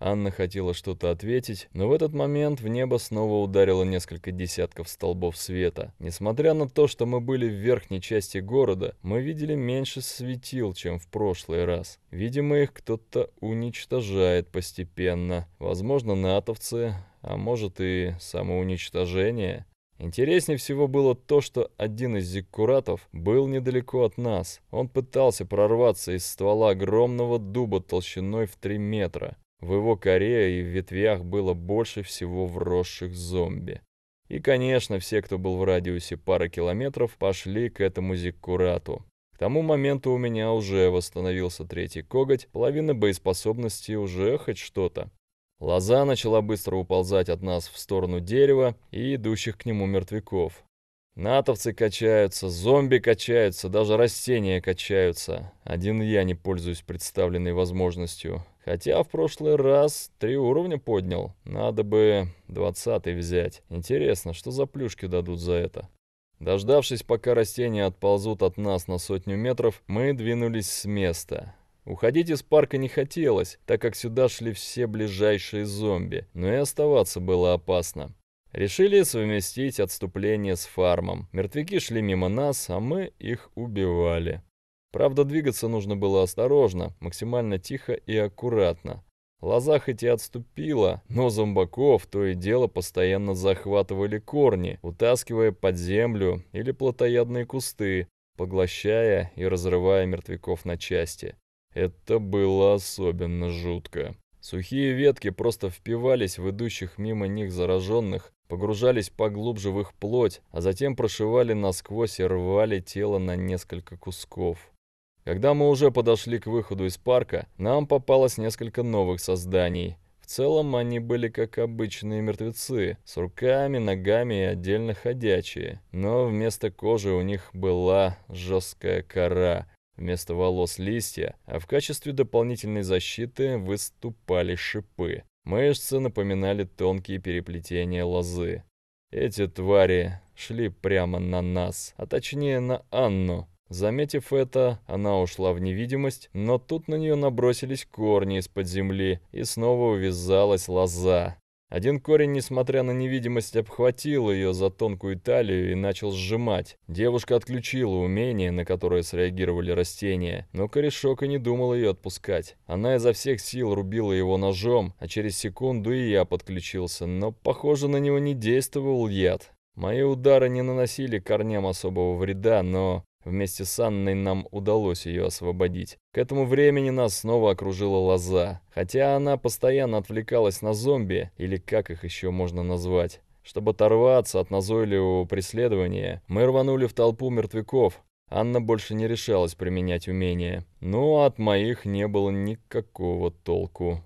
Анна хотела что-то ответить, но в этот момент в небо снова ударило несколько десятков столбов света. Несмотря на то, что мы были в верхней части города, мы видели меньше светил, чем в прошлый раз. Видимо, их кто-то уничтожает постепенно. Постепенно. Возможно, натовцы, а может и самоуничтожение. Интереснее всего было то, что один из зиккуратов был недалеко от нас. Он пытался прорваться из ствола огромного дуба толщиной в 3 метра. В его коре и в ветвях было больше всего вросших зомби. И, конечно, все, кто был в радиусе пары километров, пошли к этому зиккурату. К тому моменту у меня уже восстановился третий коготь, половина боеспособности уже хоть что-то. Лоза начала быстро уползать от нас в сторону дерева и идущих к нему мертвяков. Натовцы качаются, зомби качаются, даже растения качаются. Один я не пользуюсь представленной возможностью. Хотя в прошлый раз три уровня поднял. Надо бы двадцатый взять. Интересно, что за плюшки дадут за это? Дождавшись, пока растения отползут от нас на сотню метров, мы двинулись с места. Уходить из парка не хотелось, так как сюда шли все ближайшие зомби, но и оставаться было опасно. Решили совместить отступление с фармом. Мертвяки шли мимо нас, а мы их убивали. Правда, двигаться нужно было осторожно, максимально тихо и аккуратно. Лоза хоть и отступила, но зомбаков то и дело постоянно захватывали корни, утаскивая под землю или плотоядные кусты, поглощая и разрывая мертвяков на части. Это было особенно жутко. Сухие ветки просто впивались в идущих мимо них зараженных, погружались поглубже в их плоть, а затем прошивали насквозь и рвали тело на несколько кусков. Когда мы уже подошли к выходу из парка, нам попалось несколько новых созданий. В целом они были как обычные мертвецы, с руками, ногами и отдельно ходячие. Но вместо кожи у них была жесткая кора, Вместо волос листья, а в качестве дополнительной защиты выступали шипы. Мышцы напоминали тонкие переплетения лозы. Эти твари шли прямо на нас, а точнее на Анну. Заметив это, она ушла в невидимость, но тут на нее набросились корни из-под земли, и снова увязалась лоза. Один корень, несмотря на невидимость, обхватил ее за тонкую талию и начал сжимать. Девушка отключила умение, на которое среагировали растения, но корешок и не думал ее отпускать. Она изо всех сил рубила его ножом, а через секунду и я подключился, но, похоже, на него не действовал яд. Мои удары не наносили корням особого вреда, но Вместе с Анной нам удалось ее освободить. К этому времени нас снова окружила лоза, хотя она постоянно отвлекалась на зомби, или как их еще можно назвать. Чтобы оторваться от назойливого преследования, мы рванули в толпу мертвяков. Анна больше не решалась применять умения, но ну, а от моих не было никакого толку.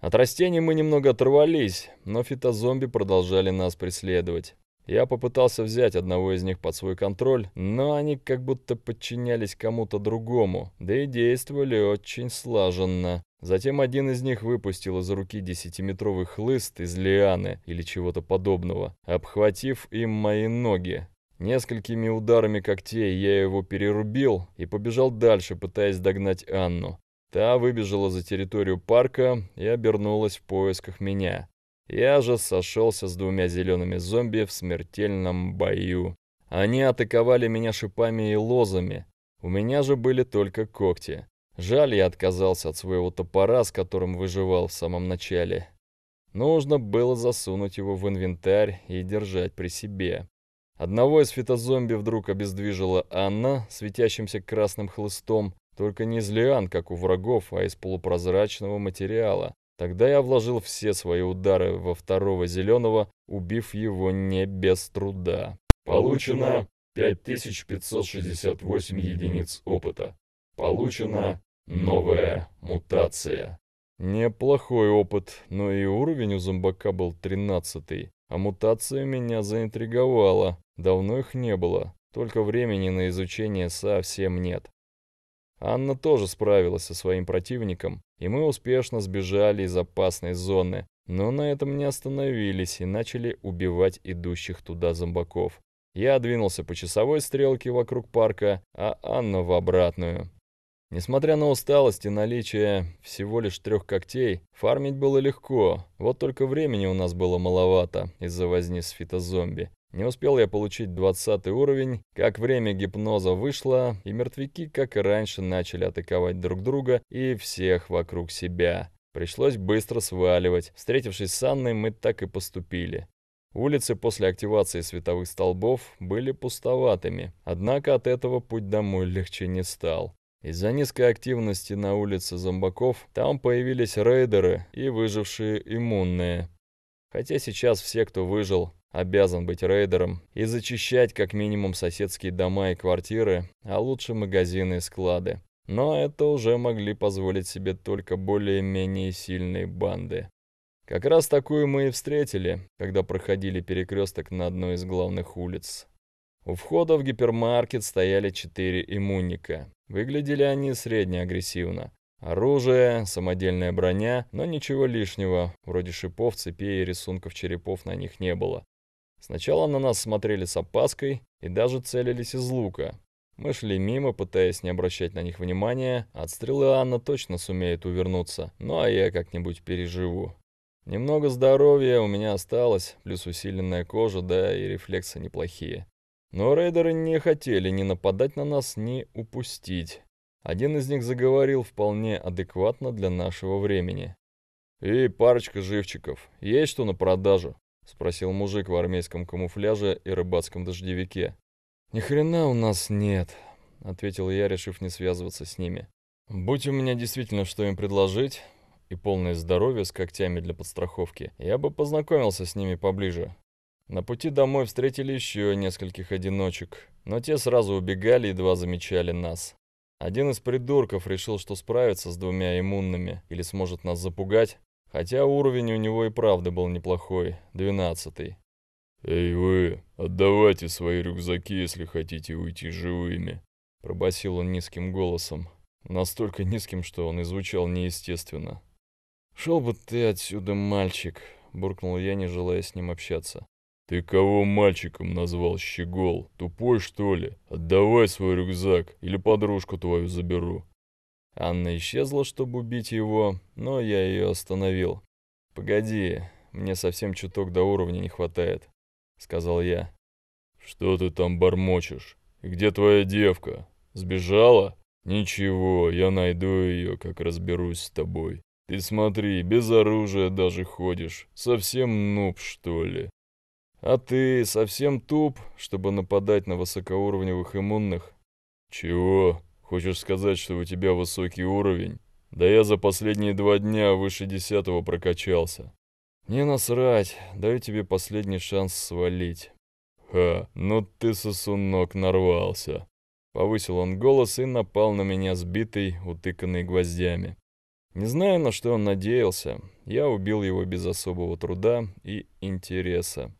От растений мы немного оторвались, но фитозомби продолжали нас преследовать. Я попытался взять одного из них под свой контроль, но они как будто подчинялись кому-то другому, да и действовали очень слаженно. Затем один из них выпустил из руки десятиметровый хлыст из лианы или чего-то подобного, обхватив им мои ноги. Несколькими ударами когтей я его перерубил и побежал дальше, пытаясь догнать Анну. Та выбежала за территорию парка и обернулась в поисках меня. Я же сошелся с двумя зелеными зомби в смертельном бою. Они атаковали меня шипами и лозами. У меня же были только когти. Жаль, я отказался от своего топора, с которым выживал в самом начале. Нужно было засунуть его в инвентарь и держать при себе. Одного из фитозомби вдруг обездвижила Анна, светящимся красным хлыстом, только не из лиан, как у врагов, а из полупрозрачного материала. Тогда я вложил все свои удары во второго зеленого, убив его не без труда. Получено 5568 единиц опыта. Получена новая мутация. Неплохой опыт, но и уровень у зомбака был 13 а мутация меня заинтриговала. Давно их не было, только времени на изучение совсем нет. Анна тоже справилась со своим противником, и мы успешно сбежали из опасной зоны, но на этом не остановились и начали убивать идущих туда зомбаков. Я двинулся по часовой стрелке вокруг парка, а Анна в обратную. Несмотря на усталость и наличие всего лишь трех когтей, фармить было легко, вот только времени у нас было маловато из-за возни с фитозомби. Не успел я получить 20 уровень, как время гипноза вышло, и мертвяки, как и раньше, начали атаковать друг друга и всех вокруг себя. Пришлось быстро сваливать. Встретившись с Анной, мы так и поступили. Улицы после активации световых столбов были пустоватыми, однако от этого путь домой легче не стал. Из-за низкой активности на улице зомбаков там появились рейдеры и выжившие иммунные. Хотя сейчас все, кто выжил, обязан быть рейдером и зачищать как минимум соседские дома и квартиры, а лучше магазины и склады. Но это уже могли позволить себе только более-менее сильные банды. Как раз такую мы и встретили, когда проходили перекресток на одной из главных улиц. У входа в гипермаркет стояли четыре иммунника. Выглядели они средне агрессивно. Оружие, самодельная броня, но ничего лишнего, вроде шипов, цепей и рисунков черепов на них не было. Сначала на нас смотрели с опаской и даже целились из лука. Мы шли мимо, пытаясь не обращать на них внимания, от стрелы Анна точно сумеет увернуться, ну а я как-нибудь переживу. Немного здоровья у меня осталось, плюс усиленная кожа, да и рефлексы неплохие. Но рейдеры не хотели ни нападать на нас, ни упустить. Один из них заговорил вполне адекватно для нашего времени. «И парочка живчиков. Есть что на продажу?» — спросил мужик в армейском камуфляже и рыбацком дождевике. «Ни хрена у нас нет», — ответил я, решив не связываться с ними. «Будь у меня действительно что им предложить, и полное здоровье с когтями для подстраховки, я бы познакомился с ними поближе. На пути домой встретили еще нескольких одиночек, но те сразу убегали, едва замечали нас. Один из придурков решил, что справится с двумя иммунными или сможет нас запугать, хотя уровень у него и правда был неплохой, двенадцатый. «Эй вы, отдавайте свои рюкзаки, если хотите уйти живыми», — пробасил он низким голосом, настолько низким, что он и звучал неестественно. «Шел бы ты отсюда, мальчик», — буркнул я, не желая с ним общаться. «Ты кого мальчиком назвал, щегол? Тупой, что ли? Отдавай свой рюкзак, или подружку твою заберу». Анна исчезла, чтобы убить его, но я ее остановил. «Погоди, мне совсем чуток до уровня не хватает», — сказал я. «Что ты там бормочешь? И где твоя девка? Сбежала? Ничего, я найду ее, как разберусь с тобой. Ты смотри, без оружия даже ходишь. Совсем нуб, что ли?» «А ты совсем туп, чтобы нападать на высокоуровневых иммунных?» «Чего? Хочешь сказать, что у тебя высокий уровень? Да я за последние два дня выше десятого прокачался». «Не насрать, даю тебе последний шанс свалить». «Ха, ну ты, сосунок, нарвался!» Повысил он голос и напал на меня сбитый, утыканный гвоздями. Не знаю, на что он надеялся. Я убил его без особого труда и интереса.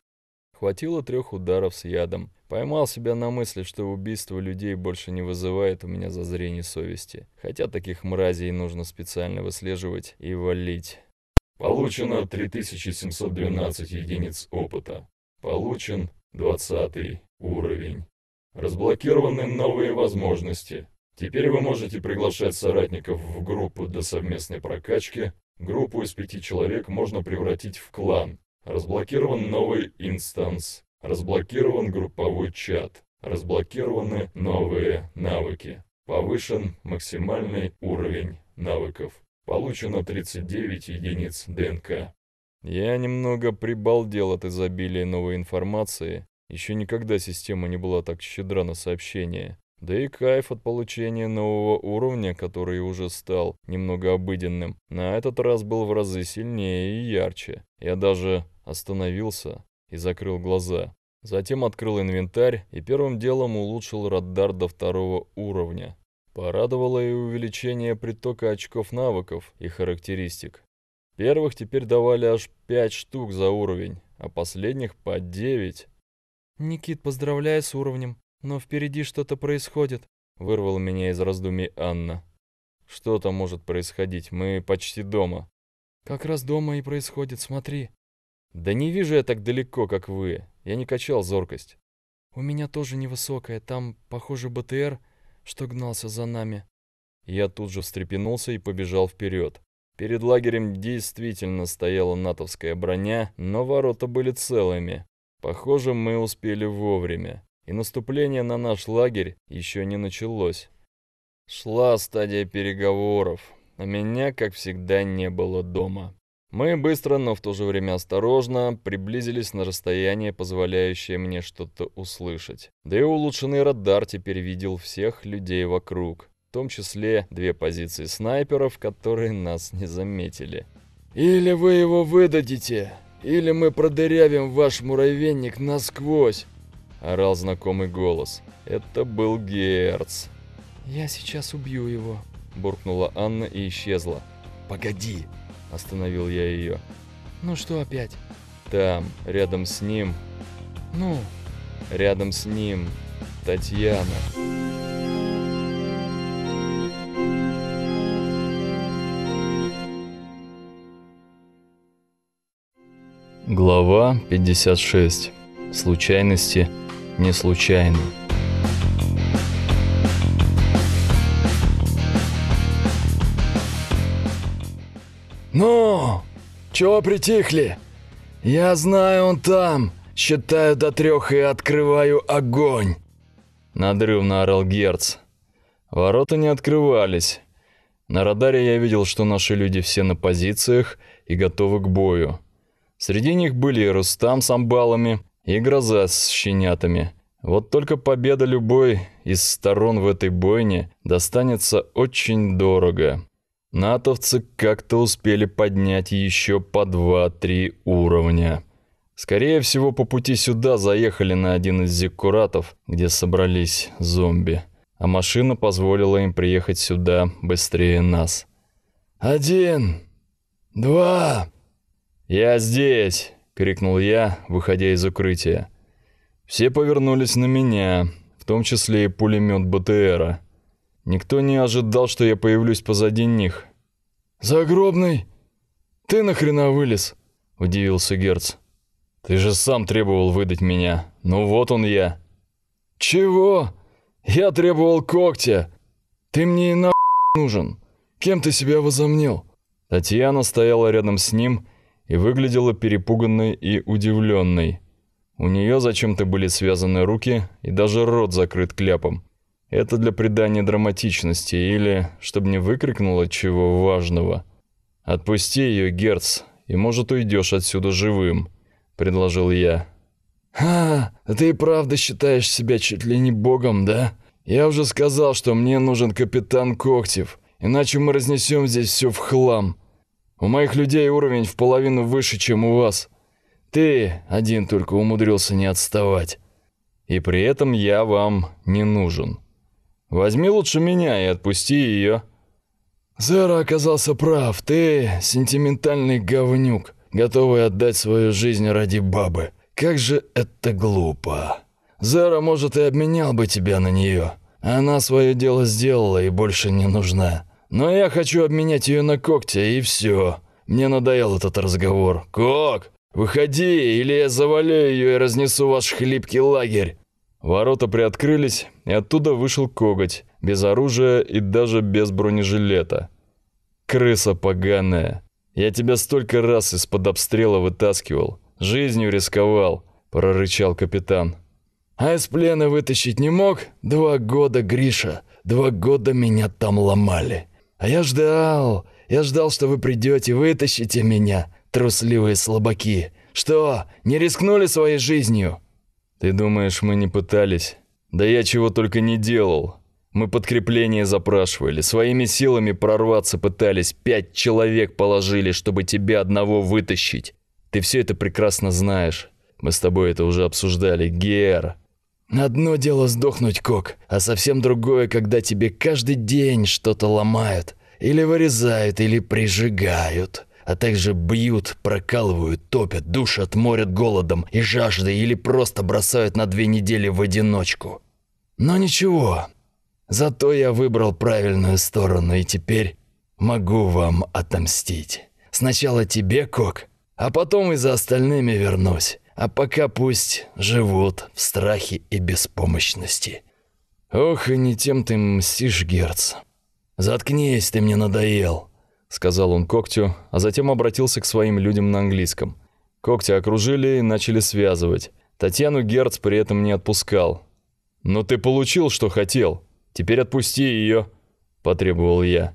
Хватило трех ударов с ядом. Поймал себя на мысли, что убийство людей больше не вызывает у меня зазрений совести. Хотя таких мразей нужно специально выслеживать и валить. Получено 3712 единиц опыта. Получен 20 уровень. Разблокированы новые возможности. Теперь вы можете приглашать соратников в группу до совместной прокачки. Группу из пяти человек можно превратить в клан, Разблокирован новый инстанс. Разблокирован групповой чат. Разблокированы новые навыки. Повышен максимальный уровень навыков. Получено 39 единиц ДНК. Я немного прибалдел от изобилия новой информации. Еще никогда система не была так щедра на сообщения. Да и кайф от получения нового уровня, который уже стал немного обыденным, на этот раз был в разы сильнее и ярче. Я даже остановился и закрыл глаза. Затем открыл инвентарь и первым делом улучшил радар до второго уровня. Порадовало и увеличение притока очков навыков и характеристик. Первых теперь давали аж 5 штук за уровень, а последних по 9. «Никит, поздравляю с уровнем, но впереди что-то происходит», — вырвал меня из раздумий Анна. «Что то может происходить? Мы почти дома». «Как раз дома и происходит, смотри», «Да не вижу я так далеко, как вы. Я не качал зоркость». «У меня тоже невысокая. Там, похоже, БТР, что гнался за нами». Я тут же встрепенулся и побежал вперед. Перед лагерем действительно стояла натовская броня, но ворота были целыми. Похоже, мы успели вовремя, и наступление на наш лагерь еще не началось. Шла стадия переговоров, а меня, как всегда, не было дома. Мы быстро, но в то же время осторожно приблизились на расстояние, позволяющее мне что-то услышать. Да и улучшенный радар теперь видел всех людей вокруг, в том числе две позиции снайперов, которые нас не заметили. «Или вы его выдадите, или мы продырявим ваш муравейник насквозь!» – орал знакомый голос. Это был Герц. «Я сейчас убью его», – буркнула Анна и исчезла. «Погоди!» Остановил я ее. Ну что опять? Там, рядом с ним. Ну? Рядом с ним. Татьяна. Глава 56. Случайности не случайны. «Ну, чего притихли? Я знаю, он там. Считаю до трех и открываю огонь!» Надрывно орал Герц. Ворота не открывались. На радаре я видел, что наши люди все на позициях и готовы к бою. Среди них были и Рустам с амбалами, и Гроза с щенятами. Вот только победа любой из сторон в этой бойне достанется очень дорого натовцы как-то успели поднять еще по 2-3 уровня. Скорее всего, по пути сюда заехали на один из зиккуратов, где собрались зомби. А машина позволила им приехать сюда быстрее нас. «Один! Два!» «Я здесь!» — крикнул я, выходя из укрытия. Все повернулись на меня, в том числе и пулемет БТРа. Никто не ожидал, что я появлюсь позади них. «Загробный, ты нахрена вылез?» – удивился Герц. «Ты же сам требовал выдать меня. Ну вот он я». «Чего? Я требовал когтя. Ты мне и на нужен. Кем ты себя возомнил?» Татьяна стояла рядом с ним и выглядела перепуганной и удивленной. У нее зачем-то были связаны руки и даже рот закрыт кляпом. Это для придания драматичности или, чтобы не выкрикнула чего важного. «Отпусти ее, Герц, и, может, уйдешь отсюда живым», — предложил я. «Ха, ты и правда считаешь себя чуть ли не богом, да? Я уже сказал, что мне нужен капитан Когтев, иначе мы разнесем здесь все в хлам. У моих людей уровень в половину выше, чем у вас. Ты один только умудрился не отставать. И при этом я вам не нужен». Возьми лучше меня и отпусти ее». Зера оказался прав. Ты сентиментальный говнюк, готовый отдать свою жизнь ради бабы. Как же это глупо. Зера, может, и обменял бы тебя на нее. Она свое дело сделала и больше не нужна. Но я хочу обменять ее на когтя, и все. Мне надоел этот разговор. Кок, выходи, или я завалю ее и разнесу ваш хлипкий лагерь. Ворота приоткрылись, и оттуда вышел коготь, без оружия и даже без бронежилета. «Крыса поганая! Я тебя столько раз из-под обстрела вытаскивал, жизнью рисковал!» – прорычал капитан. «А из плена вытащить не мог? Два года, Гриша, два года меня там ломали. А я ждал, я ждал, что вы придете, вытащите меня, трусливые слабаки. Что, не рискнули своей жизнью?» «Ты думаешь, мы не пытались?» Да я чего только не делал. Мы подкрепление запрашивали, своими силами прорваться пытались, пять человек положили, чтобы тебя одного вытащить. Ты все это прекрасно знаешь. Мы с тобой это уже обсуждали, Гер. Одно дело сдохнуть, Кок, а совсем другое, когда тебе каждый день что-то ломают. Или вырезают, или прижигают. А также бьют, прокалывают, топят, душат, морят голодом и жаждой, или просто бросают на две недели в одиночку. Но ничего, зато я выбрал правильную сторону и теперь могу вам отомстить. Сначала тебе, Кок, а потом и за остальными вернусь. А пока пусть живут в страхе и беспомощности. Ох, и не тем ты мстишь, Герц. Заткнись, ты мне надоел, сказал он Когтю, а затем обратился к своим людям на английском. Когтя окружили и начали связывать. Татьяну Герц при этом не отпускал, «Но «Ну, ты получил, что хотел. Теперь отпусти ее», – потребовал я.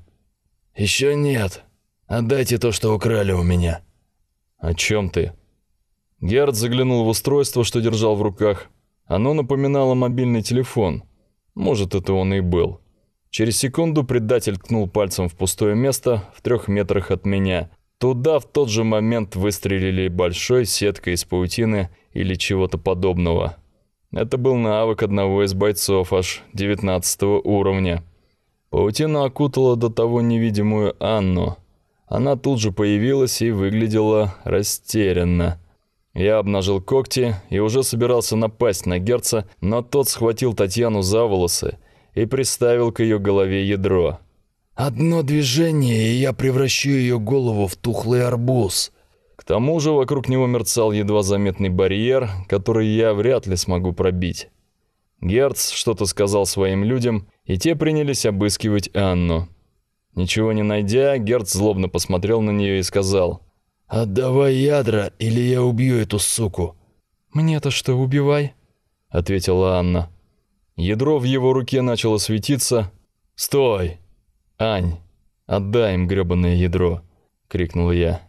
«Еще нет. Отдайте то, что украли у меня». «О чем ты?» Герд заглянул в устройство, что держал в руках. Оно напоминало мобильный телефон. Может, это он и был. Через секунду предатель ткнул пальцем в пустое место в трех метрах от меня. Туда в тот же момент выстрелили большой сеткой из паутины или чего-то подобного. Это был навык одного из бойцов аж 19 уровня. Паутина окутала до того невидимую Анну. Она тут же появилась и выглядела растерянно. Я обнажил когти и уже собирался напасть на Герца, но тот схватил Татьяну за волосы и приставил к ее голове ядро. «Одно движение, и я превращу ее голову в тухлый арбуз», тому же вокруг него мерцал едва заметный барьер, который я вряд ли смогу пробить. Герц что-то сказал своим людям, и те принялись обыскивать Анну. Ничего не найдя, Герц злобно посмотрел на нее и сказал, «Отдавай ядра, или я убью эту суку». «Мне-то что, убивай?» — ответила Анна. Ядро в его руке начало светиться. «Стой! Ань, отдай им грёбаное ядро!» — крикнул я.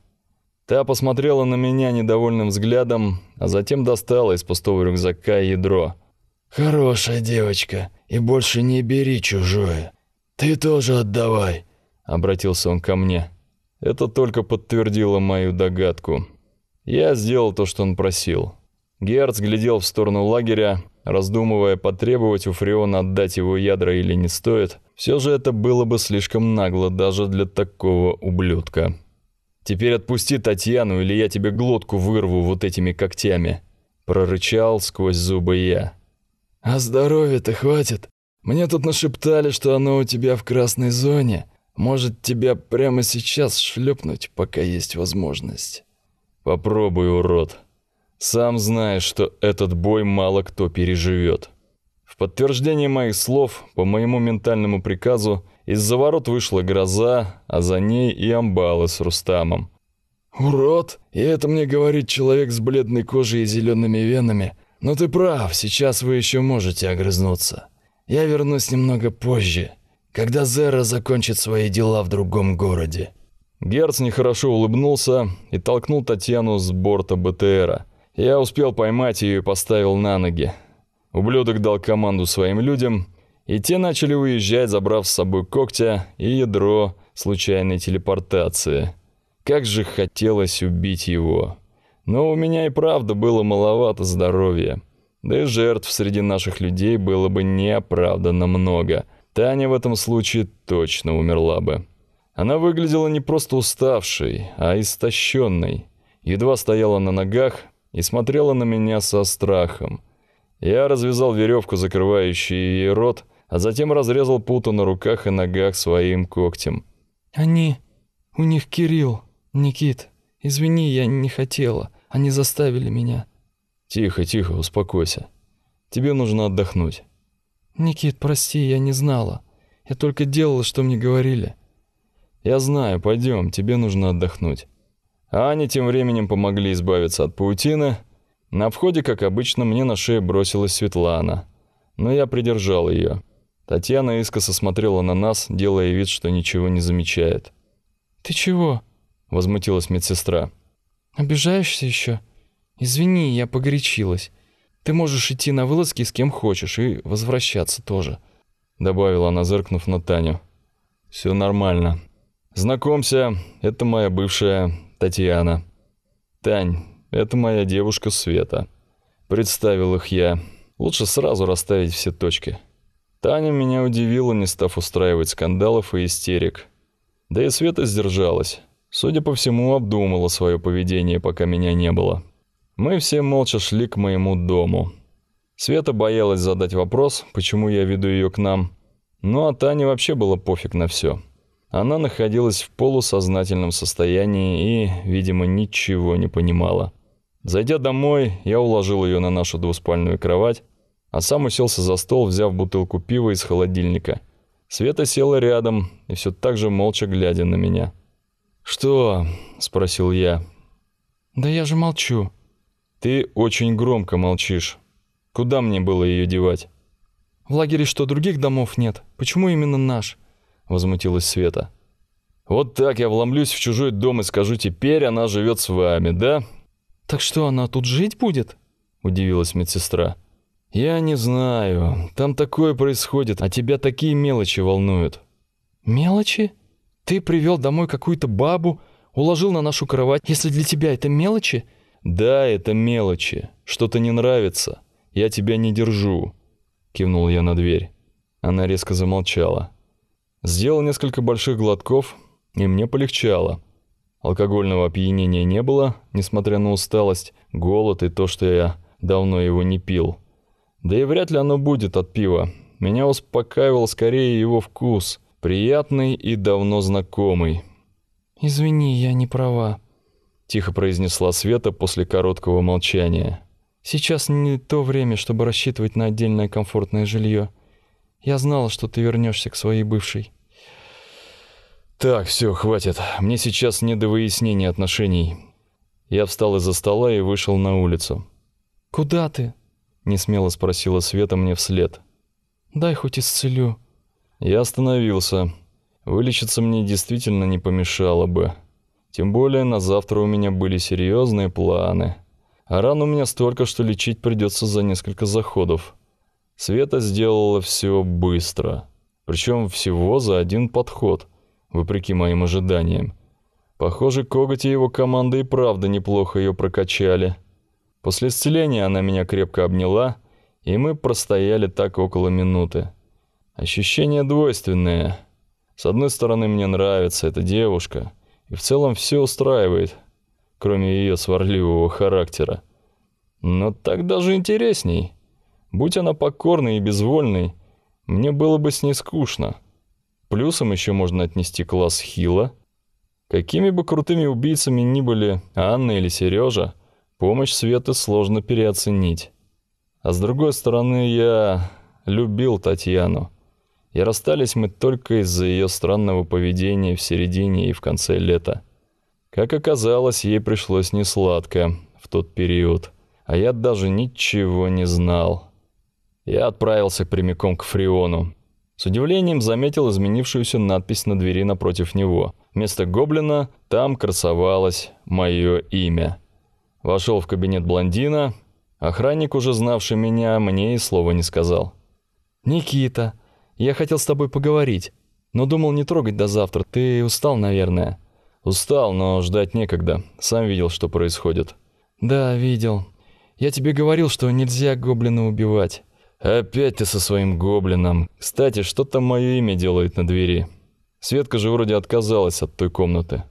Та посмотрела на меня недовольным взглядом, а затем достала из пустого рюкзака ядро. «Хорошая девочка, и больше не бери чужое. Ты тоже отдавай», — обратился он ко мне. Это только подтвердило мою догадку. Я сделал то, что он просил. Герц глядел в сторону лагеря, раздумывая, потребовать у Фреона отдать его ядра или не стоит. Все же это было бы слишком нагло даже для такого ублюдка. «Теперь отпусти Татьяну, или я тебе глотку вырву вот этими когтями», — прорычал сквозь зубы я. «А здоровья-то хватит. Мне тут нашептали, что оно у тебя в красной зоне. Может, тебя прямо сейчас шлепнуть, пока есть возможность». «Попробуй, урод. Сам знаешь, что этот бой мало кто переживет». В подтверждение моих слов, по моему ментальному приказу, из-за ворот вышла гроза, а за ней и амбалы с Рустамом. «Урод! И это мне говорит человек с бледной кожей и зелеными венами. Но ты прав, сейчас вы еще можете огрызнуться. Я вернусь немного позже, когда Зера закончит свои дела в другом городе». Герц нехорошо улыбнулся и толкнул Татьяну с борта БТРа. Я успел поймать ее и поставил на ноги. Ублюдок дал команду своим людям – и те начали уезжать, забрав с собой когтя и ядро случайной телепортации. Как же хотелось убить его. Но у меня и правда было маловато здоровья. Да и жертв среди наших людей было бы неоправданно много. Таня в этом случае точно умерла бы. Она выглядела не просто уставшей, а истощенной. Едва стояла на ногах и смотрела на меня со страхом. Я развязал веревку, закрывающую ей рот, а затем разрезал путу на руках и ногах своим когтем. «Они... у них Кирилл, Никит. Извини, я не хотела. Они заставили меня». «Тихо, тихо, успокойся. Тебе нужно отдохнуть». «Никит, прости, я не знала. Я только делала, что мне говорили». «Я знаю, пойдем, тебе нужно отдохнуть». Они тем временем помогли избавиться от паутины. На входе, как обычно, мне на шею бросилась Светлана, но я придержал ее. Татьяна искоса смотрела на нас, делая вид, что ничего не замечает. «Ты чего?» – возмутилась медсестра. «Обижаешься еще? Извини, я погорячилась. Ты можешь идти на вылазки с кем хочешь и возвращаться тоже», – добавила она, зыркнув на Таню. «Все нормально. Знакомься, это моя бывшая Татьяна. Тань, это моя девушка Света». Представил их я. Лучше сразу расставить все точки. Таня меня удивила, не став устраивать скандалов и истерик. Да и Света сдержалась. Судя по всему, обдумала свое поведение, пока меня не было. Мы все молча шли к моему дому. Света боялась задать вопрос, почему я веду ее к нам. Ну а Тане вообще было пофиг на все. Она находилась в полусознательном состоянии и, видимо, ничего не понимала. Зайдя домой, я уложил ее на нашу двуспальную кровать, а сам уселся за стол, взяв бутылку пива из холодильника. Света села рядом и все так же молча глядя на меня. «Что?» – спросил я. «Да я же молчу». «Ты очень громко молчишь. Куда мне было ее девать?» «В лагере что, других домов нет? Почему именно наш?» – возмутилась Света. «Вот так я вломлюсь в чужой дом и скажу, теперь она живет с вами, да?» «Так что, она тут жить будет?» – удивилась медсестра. «Я не знаю. Там такое происходит, а тебя такие мелочи волнуют». «Мелочи? Ты привел домой какую-то бабу, уложил на нашу кровать. Если для тебя это мелочи...» «Да, это мелочи. Что-то не нравится. Я тебя не держу», — кивнул я на дверь. Она резко замолчала. Сделал несколько больших глотков, и мне полегчало. Алкогольного опьянения не было, несмотря на усталость, голод и то, что я давно его не пил. Да и вряд ли оно будет от пива. Меня успокаивал скорее его вкус, приятный и давно знакомый. «Извини, я не права», — тихо произнесла Света после короткого молчания. «Сейчас не то время, чтобы рассчитывать на отдельное комфортное жилье. Я знала, что ты вернешься к своей бывшей». «Так, все, хватит. Мне сейчас не до выяснения отношений». Я встал из-за стола и вышел на улицу. «Куда ты?» Не смело спросила Света мне вслед. «Дай хоть исцелю». Я остановился. Вылечиться мне действительно не помешало бы. Тем более на завтра у меня были серьезные планы. А ран у меня столько, что лечить придется за несколько заходов. Света сделала все быстро. Причем всего за один подход, вопреки моим ожиданиям. Похоже, коготь и его команды и правда неплохо ее прокачали. После исцеления она меня крепко обняла, и мы простояли так около минуты. Ощущения двойственные. С одной стороны, мне нравится эта девушка, и в целом все устраивает, кроме ее сварливого характера. Но так даже интересней. Будь она покорной и безвольной, мне было бы с ней скучно. Плюсом еще можно отнести класс Хила. Какими бы крутыми убийцами ни были Анна или Сережа, Помощь Светы сложно переоценить. А с другой стороны, я любил Татьяну. И расстались мы только из-за ее странного поведения в середине и в конце лета. Как оказалось, ей пришлось несладко в тот период, а я даже ничего не знал. Я отправился прямиком к Фриону. С удивлением заметил изменившуюся надпись на двери напротив него. Вместо гоблина там красовалось мое имя. Вошел в кабинет блондина. Охранник, уже знавший меня, мне и слова не сказал. «Никита, я хотел с тобой поговорить, но думал не трогать до завтра. Ты устал, наверное?» «Устал, но ждать некогда. Сам видел, что происходит». «Да, видел. Я тебе говорил, что нельзя гоблина убивать». «Опять ты со своим гоблином. Кстати, что там мое имя делает на двери?» Светка же вроде отказалась от той комнаты.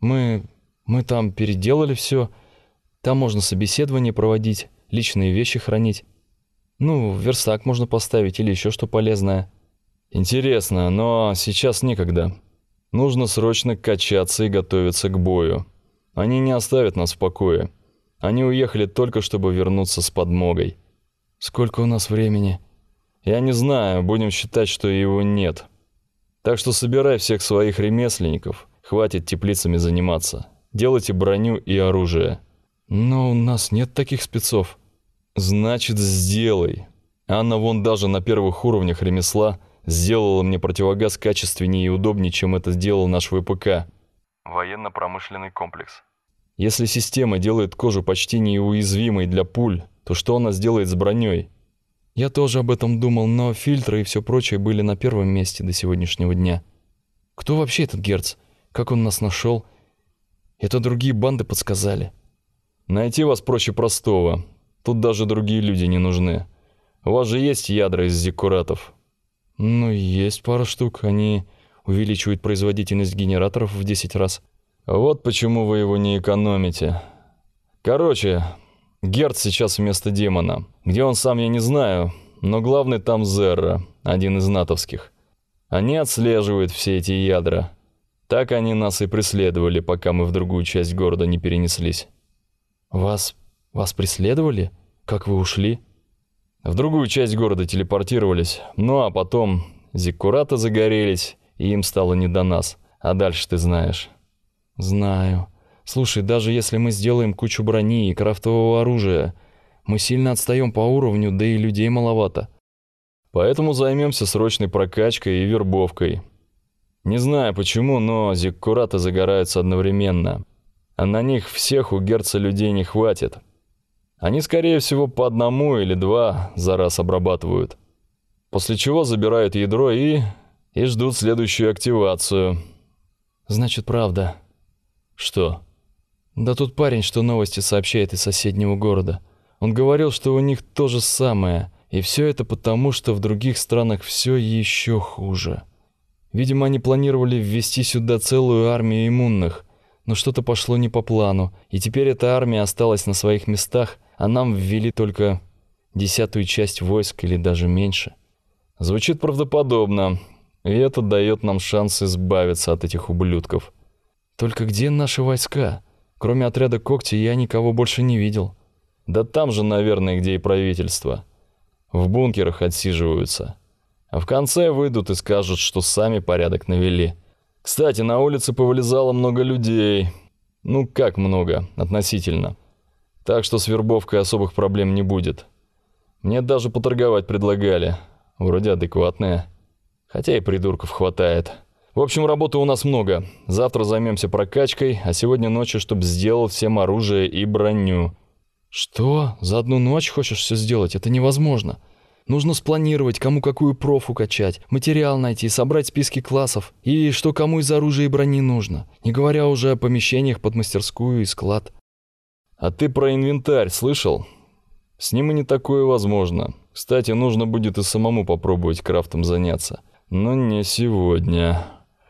«Мы... мы там переделали все. Там можно собеседование проводить, личные вещи хранить. Ну, верстак можно поставить или еще что полезное. Интересно, но сейчас некогда. Нужно срочно качаться и готовиться к бою. Они не оставят нас в покое. Они уехали только, чтобы вернуться с подмогой. Сколько у нас времени? Я не знаю, будем считать, что его нет. Так что собирай всех своих ремесленников. Хватит теплицами заниматься. Делайте броню и оружие. Но у нас нет таких спецов. Значит, сделай. Анна вон даже на первых уровнях ремесла сделала мне противогаз качественнее и удобнее, чем это сделал наш ВПК. Военно-промышленный комплекс. Если система делает кожу почти неуязвимой для пуль, то что она сделает с броней? Я тоже об этом думал, но фильтры и все прочее были на первом месте до сегодняшнего дня. Кто вообще этот Герц? Как он нас нашел? Это другие банды подсказали. Найти вас проще простого. Тут даже другие люди не нужны. У вас же есть ядра из зиккуратов?» «Ну, есть пара штук. Они увеличивают производительность генераторов в 10 раз». «Вот почему вы его не экономите. Короче, Герц сейчас вместо демона. Где он сам, я не знаю, но главный там Зерра, один из натовских. Они отслеживают все эти ядра. Так они нас и преследовали, пока мы в другую часть города не перенеслись». «Вас... вас преследовали? Как вы ушли?» В другую часть города телепортировались, ну а потом зиккураты загорелись, и им стало не до нас. А дальше ты знаешь. Знаю. Слушай, даже если мы сделаем кучу брони и крафтового оружия, мы сильно отстаём по уровню, да и людей маловато. Поэтому займёмся срочной прокачкой и вербовкой. Не знаю почему, но зиккураты загораются одновременно а на них всех у герца людей не хватит. Они, скорее всего, по одному или два за раз обрабатывают. После чего забирают ядро и... и ждут следующую активацию. Значит, правда. Что? Да тут парень, что новости сообщает из соседнего города. Он говорил, что у них то же самое. И все это потому, что в других странах все еще хуже. Видимо, они планировали ввести сюда целую армию иммунных. Но что-то пошло не по плану, и теперь эта армия осталась на своих местах, а нам ввели только десятую часть войск или даже меньше. Звучит правдоподобно, и это дает нам шанс избавиться от этих ублюдков. Только где наши войска? Кроме отряда когти я никого больше не видел. Да там же, наверное, где и правительство. В бункерах отсиживаются. А в конце выйдут и скажут, что сами порядок навели. Кстати, на улице повылезало много людей. Ну, как много, относительно. Так что с вербовкой особых проблем не будет. Мне даже поторговать предлагали. Вроде адекватные. Хотя и придурков хватает. В общем, работы у нас много. Завтра займемся прокачкой, а сегодня ночью, чтобы сделал всем оружие и броню. Что? За одну ночь хочешь все сделать? Это невозможно. Нужно спланировать, кому какую профу качать, материал найти, собрать списки классов и что кому из оружия и брони нужно, не говоря уже о помещениях под мастерскую и склад. А ты про инвентарь слышал? С ним и не такое возможно. Кстати, нужно будет и самому попробовать крафтом заняться. Но не сегодня.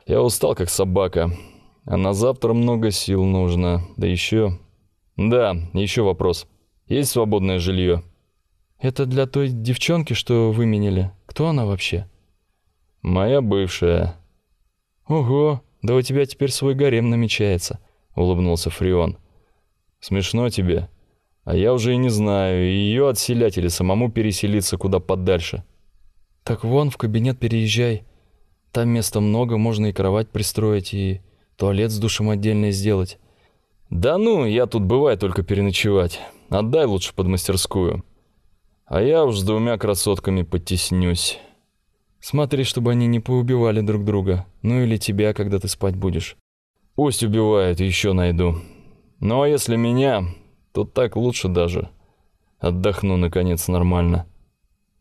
Я устал как собака, а на завтра много сил нужно. Да еще... Да, еще вопрос. Есть свободное жилье? Это для той девчонки, что выменили. Кто она вообще? Моя бывшая. Ого, да у тебя теперь свой гарем намечается, улыбнулся Фрион. Смешно тебе. А я уже и не знаю, ее отселять или самому переселиться куда подальше. Так вон в кабинет переезжай. Там места много, можно и кровать пристроить, и туалет с душем отдельно сделать. Да ну, я тут бываю только переночевать. Отдай лучше под мастерскую. А я уж с двумя красотками потеснюсь. Смотри, чтобы они не поубивали друг друга. Ну или тебя, когда ты спать будешь. Пусть убивают, еще найду. Ну а если меня, то так лучше даже. Отдохну, наконец, нормально.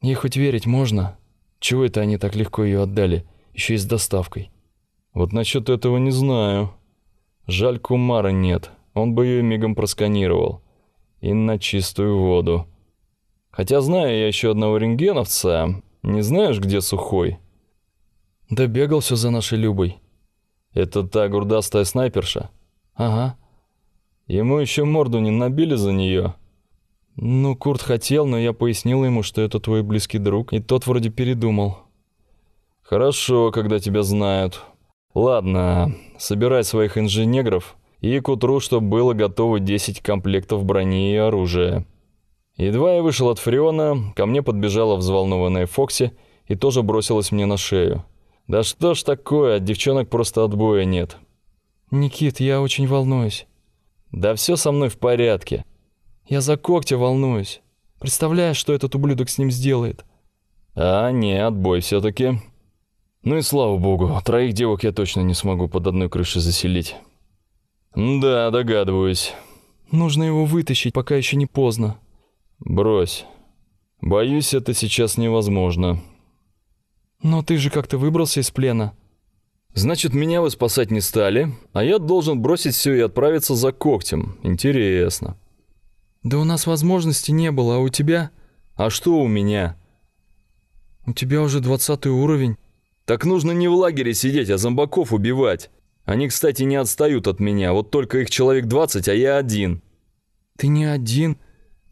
Ей хоть верить можно? Чего это они так легко ее отдали? Еще и с доставкой. Вот насчет этого не знаю. Жаль, Кумара нет. Он бы ее мигом просканировал. И на чистую воду. Хотя знаю я еще одного рентгеновца. Не знаешь, где Сухой?» «Да бегал все за нашей Любой». «Это та гурдастая снайперша?» «Ага». «Ему еще морду не набили за нее?» «Ну, Курт хотел, но я пояснил ему, что это твой близкий друг, и тот вроде передумал». «Хорошо, когда тебя знают. Ладно, собирай своих инженегров и к утру, чтобы было готово 10 комплектов брони и оружия». Едва я вышел от Фреона, ко мне подбежала взволнованная Фокси и тоже бросилась мне на шею. «Да что ж такое, от девчонок просто отбоя нет». «Никит, я очень волнуюсь». «Да все со мной в порядке». «Я за когтя волнуюсь. Представляешь, что этот ублюдок с ним сделает?» «А, не, отбой все таки Ну и слава богу, троих девок я точно не смогу под одной крышей заселить. «Да, догадываюсь». «Нужно его вытащить, пока еще не поздно», «Брось. Боюсь, это сейчас невозможно». «Но ты же как-то выбрался из плена». «Значит, меня вы спасать не стали, а я должен бросить все и отправиться за когтем. Интересно». «Да у нас возможности не было, а у тебя...» «А что у меня?» «У тебя уже двадцатый уровень». «Так нужно не в лагере сидеть, а зомбаков убивать. Они, кстати, не отстают от меня, вот только их человек двадцать, а я один». «Ты не один.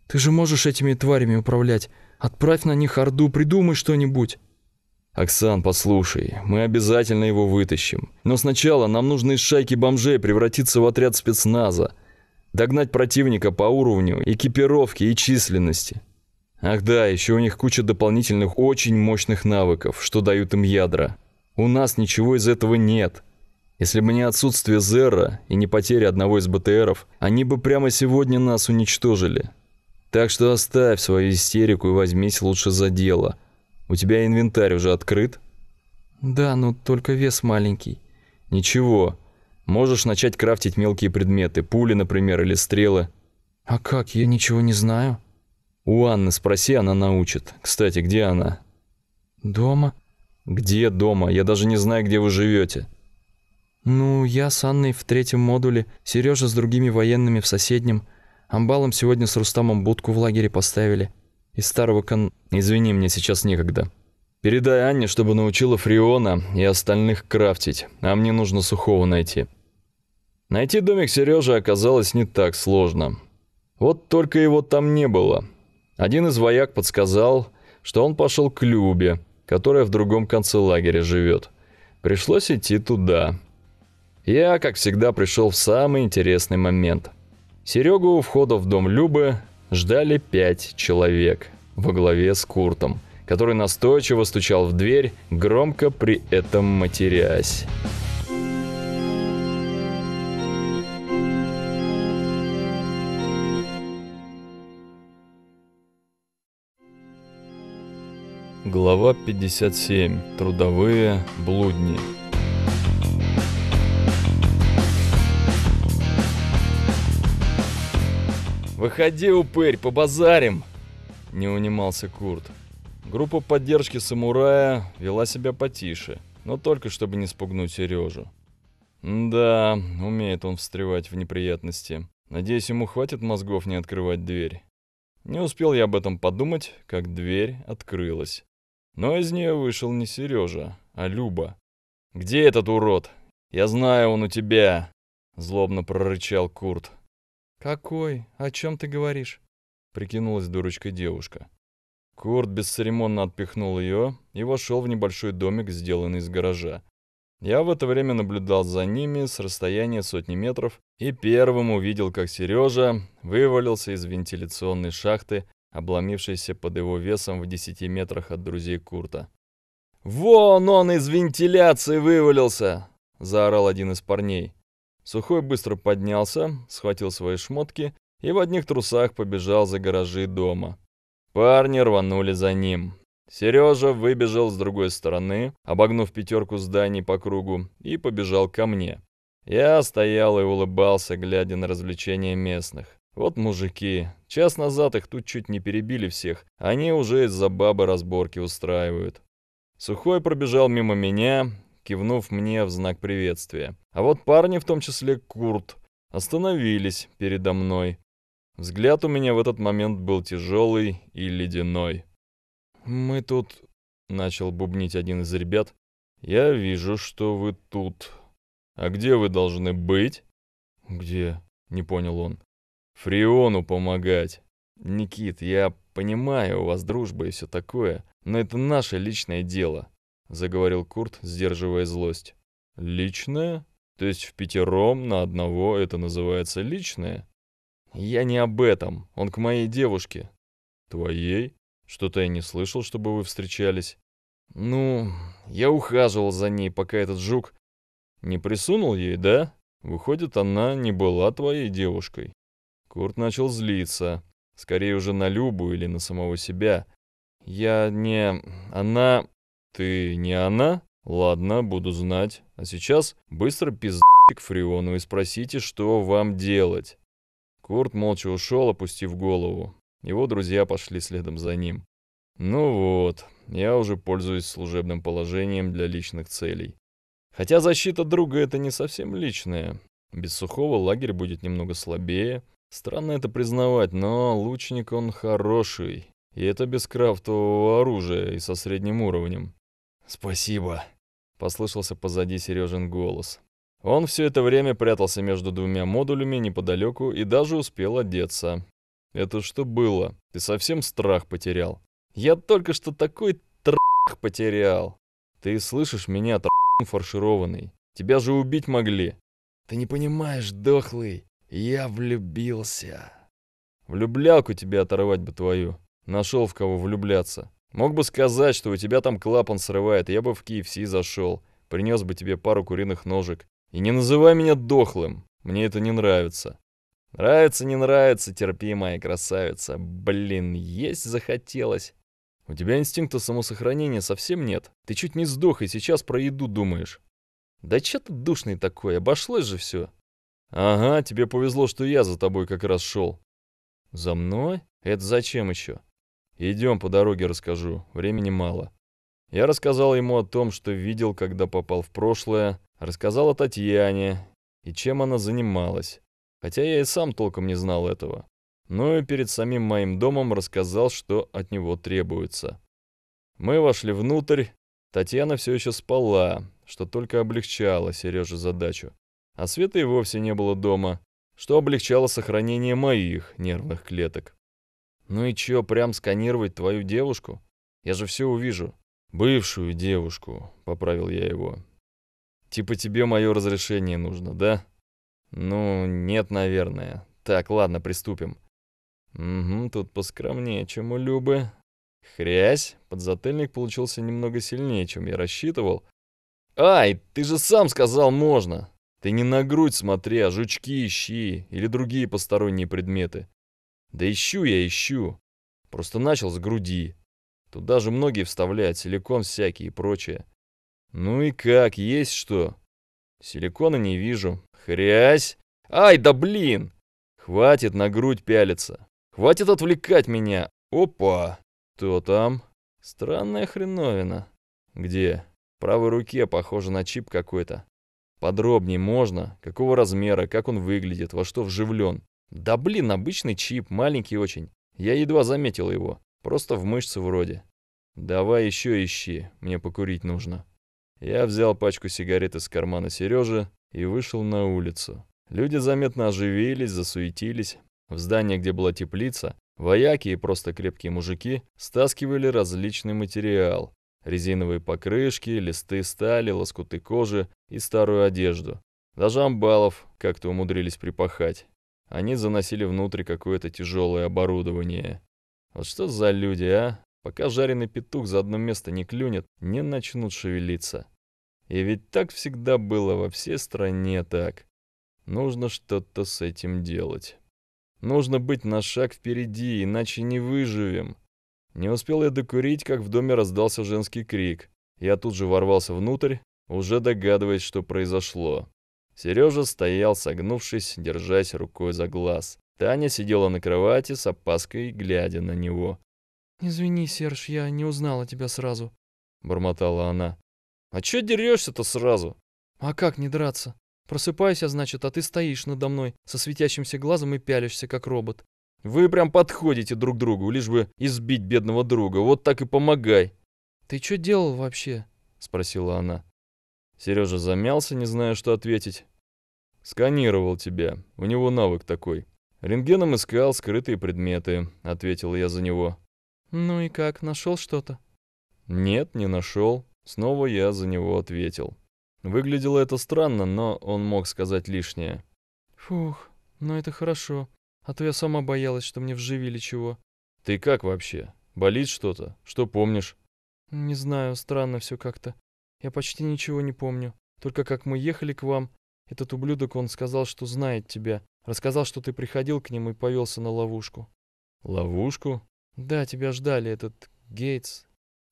Ты же можешь этими тварями управлять. Отправь на них орду, придумай что-нибудь». «Оксан, послушай, мы обязательно его вытащим. Но сначала нам нужно из шайки бомжей превратиться в отряд спецназа, догнать противника по уровню, экипировке и численности. Ах да, еще у них куча дополнительных очень мощных навыков, что дают им ядра. У нас ничего из этого нет. Если бы не отсутствие Зера и не потеря одного из БТРов, они бы прямо сегодня нас уничтожили». Так что оставь свою истерику и возьмись лучше за дело. У тебя инвентарь уже открыт? Да, но только вес маленький. Ничего. Можешь начать крафтить мелкие предметы, пули, например, или стрелы. А как? Я ничего не знаю. У Анны спроси, она научит. Кстати, где она? Дома. Где дома? Я даже не знаю, где вы живете. Ну, я с Анной в третьем модуле, Сережа с другими военными в соседнем. Амбалом сегодня с Рустамом будку в лагере поставили. Из старого кон... Извини, мне сейчас некогда. Передай Анне, чтобы научила Фриона и остальных крафтить, а мне нужно сухого найти. Найти домик Сережи оказалось не так сложно. Вот только его там не было. Один из вояк подсказал, что он пошел к Любе, которая в другом конце лагеря живет. Пришлось идти туда. Я, как всегда, пришел в самый интересный момент. Серегу у входа в дом Любы ждали пять человек во главе с Куртом, который настойчиво стучал в дверь, громко при этом матерясь. Глава 57. Трудовые блудни. «Выходи, упырь, побазарим!» – не унимался Курт. Группа поддержки самурая вела себя потише, но только чтобы не спугнуть Сережу. Да, умеет он встревать в неприятности. Надеюсь, ему хватит мозгов не открывать дверь. Не успел я об этом подумать, как дверь открылась. Но из нее вышел не Сережа, а Люба. «Где этот урод? Я знаю, он у тебя!» – злобно прорычал Курт. «Какой? О чем ты говоришь?» Прикинулась дурочкой девушка. Курт бесцеремонно отпихнул ее и вошел в небольшой домик, сделанный из гаража. Я в это время наблюдал за ними с расстояния сотни метров и первым увидел, как Сережа вывалился из вентиляционной шахты, обломившейся под его весом в 10 метрах от друзей Курта. «Вон он из вентиляции вывалился!» — заорал один из парней. Сухой быстро поднялся, схватил свои шмотки и в одних трусах побежал за гаражи дома. Парни рванули за ним. Сережа выбежал с другой стороны, обогнув пятерку зданий по кругу, и побежал ко мне. Я стоял и улыбался, глядя на развлечения местных. Вот мужики, час назад их тут чуть не перебили всех, они уже из-за бабы разборки устраивают. Сухой пробежал мимо меня, кивнув мне в знак приветствия. А вот парни, в том числе Курт, остановились передо мной. Взгляд у меня в этот момент был тяжелый и ледяной. «Мы тут...» — начал бубнить один из ребят. «Я вижу, что вы тут. А где вы должны быть?» «Где?» — не понял он. «Фриону помогать. Никит, я понимаю, у вас дружба и все такое, но это наше личное дело. — заговорил Курт, сдерживая злость. «Личное? То есть в пятером на одного это называется личное?» «Я не об этом. Он к моей девушке». «Твоей? Что-то я не слышал, чтобы вы встречались». «Ну, я ухаживал за ней, пока этот жук...» «Не присунул ей, да? Выходит, она не была твоей девушкой». Курт начал злиться. Скорее уже на Любу или на самого себя. «Я не... Она...» «Ты не она? Ладно, буду знать. А сейчас быстро пизды к Фриону и спросите, что вам делать». Курт молча ушел, опустив голову. Его друзья пошли следом за ним. «Ну вот, я уже пользуюсь служебным положением для личных целей. Хотя защита друга — это не совсем личная. Без сухого лагерь будет немного слабее. Странно это признавать, но лучник он хороший. И это без крафтового оружия и со средним уровнем. «Спасибо», — послышался позади Сережин голос. Он все это время прятался между двумя модулями неподалеку и даже успел одеться. «Это что было? Ты совсем страх потерял?» «Я только что такой трах потерял!» «Ты слышишь меня, трах фаршированный? Тебя же убить могли!» «Ты не понимаешь, дохлый, я влюбился!» «Влюблялку тебе оторвать бы твою! Нашел в кого влюбляться!» Мог бы сказать, что у тебя там клапан срывает, я бы в KFC зашел, принес бы тебе пару куриных ножек. И не называй меня дохлым, мне это не нравится. Нравится, не нравится, терпи, моя красавица. Блин, есть захотелось. У тебя инстинкта самосохранения совсем нет. Ты чуть не сдох и сейчас про еду думаешь. Да че ты душный такой, обошлось же все. Ага, тебе повезло, что я за тобой как раз шел. За мной? Это зачем еще? «Идем, по дороге расскажу, времени мало». Я рассказал ему о том, что видел, когда попал в прошлое, рассказал о Татьяне и чем она занималась, хотя я и сам толком не знал этого. Но ну и перед самим моим домом рассказал, что от него требуется. Мы вошли внутрь, Татьяна все еще спала, что только облегчало Сереже задачу. А Света и вовсе не было дома, что облегчало сохранение моих нервных клеток. «Ну и чё, прям сканировать твою девушку? Я же все увижу». «Бывшую девушку», — поправил я его. «Типа тебе мое разрешение нужно, да?» «Ну, нет, наверное. Так, ладно, приступим». «Угу, тут поскромнее, чем у Любы». «Хрясь!» — подзатыльник получился немного сильнее, чем я рассчитывал. «Ай, ты же сам сказал, можно!» «Ты не на грудь смотри, а жучки ищи или другие посторонние предметы. Да ищу я, ищу. Просто начал с груди. Тут даже многие вставляют, силикон всякий и прочее. Ну и как, есть что? Силикона не вижу. Хрясь! Ай, да блин! Хватит на грудь пялиться. Хватит отвлекать меня. Опа! Кто там? Странная хреновина. Где? В правой руке похоже на чип какой-то. Подробнее можно? Какого размера? Как он выглядит? Во что вживлен? Да блин, обычный чип, маленький очень. Я едва заметил его, просто в мышце вроде. Давай еще ищи, мне покурить нужно. Я взял пачку сигарет из кармана Сережи и вышел на улицу. Люди заметно оживились, засуетились. В здании, где была теплица, вояки и просто крепкие мужики стаскивали различный материал. Резиновые покрышки, листы стали, лоскуты кожи и старую одежду. Даже амбалов как-то умудрились припахать. Они заносили внутрь какое-то тяжелое оборудование. Вот что за люди, а? Пока жареный петух за одно место не клюнет, не начнут шевелиться. И ведь так всегда было во всей стране так. Нужно что-то с этим делать. Нужно быть на шаг впереди, иначе не выживем. Не успел я докурить, как в доме раздался женский крик. Я тут же ворвался внутрь, уже догадываясь, что произошло. Сережа стоял, согнувшись, держась рукой за глаз. Таня сидела на кровати с опаской, глядя на него. «Извини, Серж, я не узнала тебя сразу», — бормотала она. «А чё дерёшься то сразу?» «А как не драться? Просыпайся, значит, а ты стоишь надо мной со светящимся глазом и пялишься, как робот». «Вы прям подходите друг другу, лишь бы избить бедного друга, вот так и помогай». «Ты чё делал вообще?» — спросила она. Сережа замялся, не зная, что ответить. «Сканировал тебя. У него навык такой. Рентгеном искал скрытые предметы», — Ответил я за него. «Ну и как, нашел что-то?» «Нет, не нашел. Снова я за него ответил. Выглядело это странно, но он мог сказать лишнее. «Фух, ну это хорошо. А то я сама боялась, что мне вживили чего». «Ты как вообще? Болит что-то? Что помнишь?» «Не знаю, странно все как-то. Я почти ничего не помню. Только как мы ехали к вам, этот ублюдок, он сказал, что знает тебя. Рассказал, что ты приходил к ним и повелся на ловушку. Ловушку? Да, тебя ждали, этот Гейтс.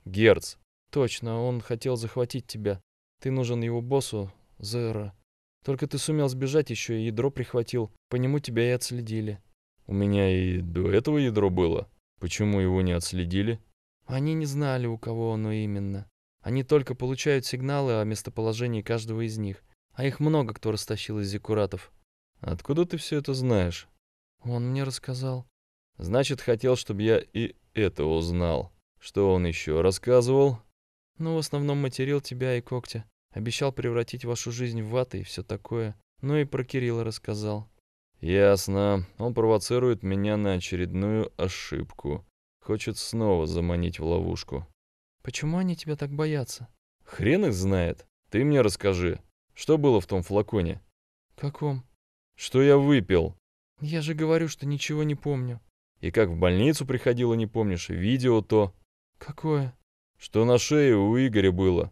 Герц. Точно, он хотел захватить тебя. Ты нужен его боссу, Зера. Только ты сумел сбежать еще и ядро прихватил. По нему тебя и отследили. У меня и до этого ядро было. Почему его не отследили? Они не знали, у кого оно именно. Они только получают сигналы о местоположении каждого из них, а их много кто растащил из зиккуратов. Откуда ты все это знаешь? Он мне рассказал. Значит, хотел, чтобы я и это узнал. Что он еще рассказывал? Ну, в основном материл тебя и когтя. Обещал превратить вашу жизнь в ад и все такое. Ну и про Кирилла рассказал. Ясно. Он провоцирует меня на очередную ошибку. Хочет снова заманить в ловушку. Почему они тебя так боятся? Хрен их знает. Ты мне расскажи, что было в том флаконе? Каком? Что я выпил? Я же говорю, что ничего не помню. И как в больницу приходила, не помнишь, видео то. Какое? Что на шее у Игоря было.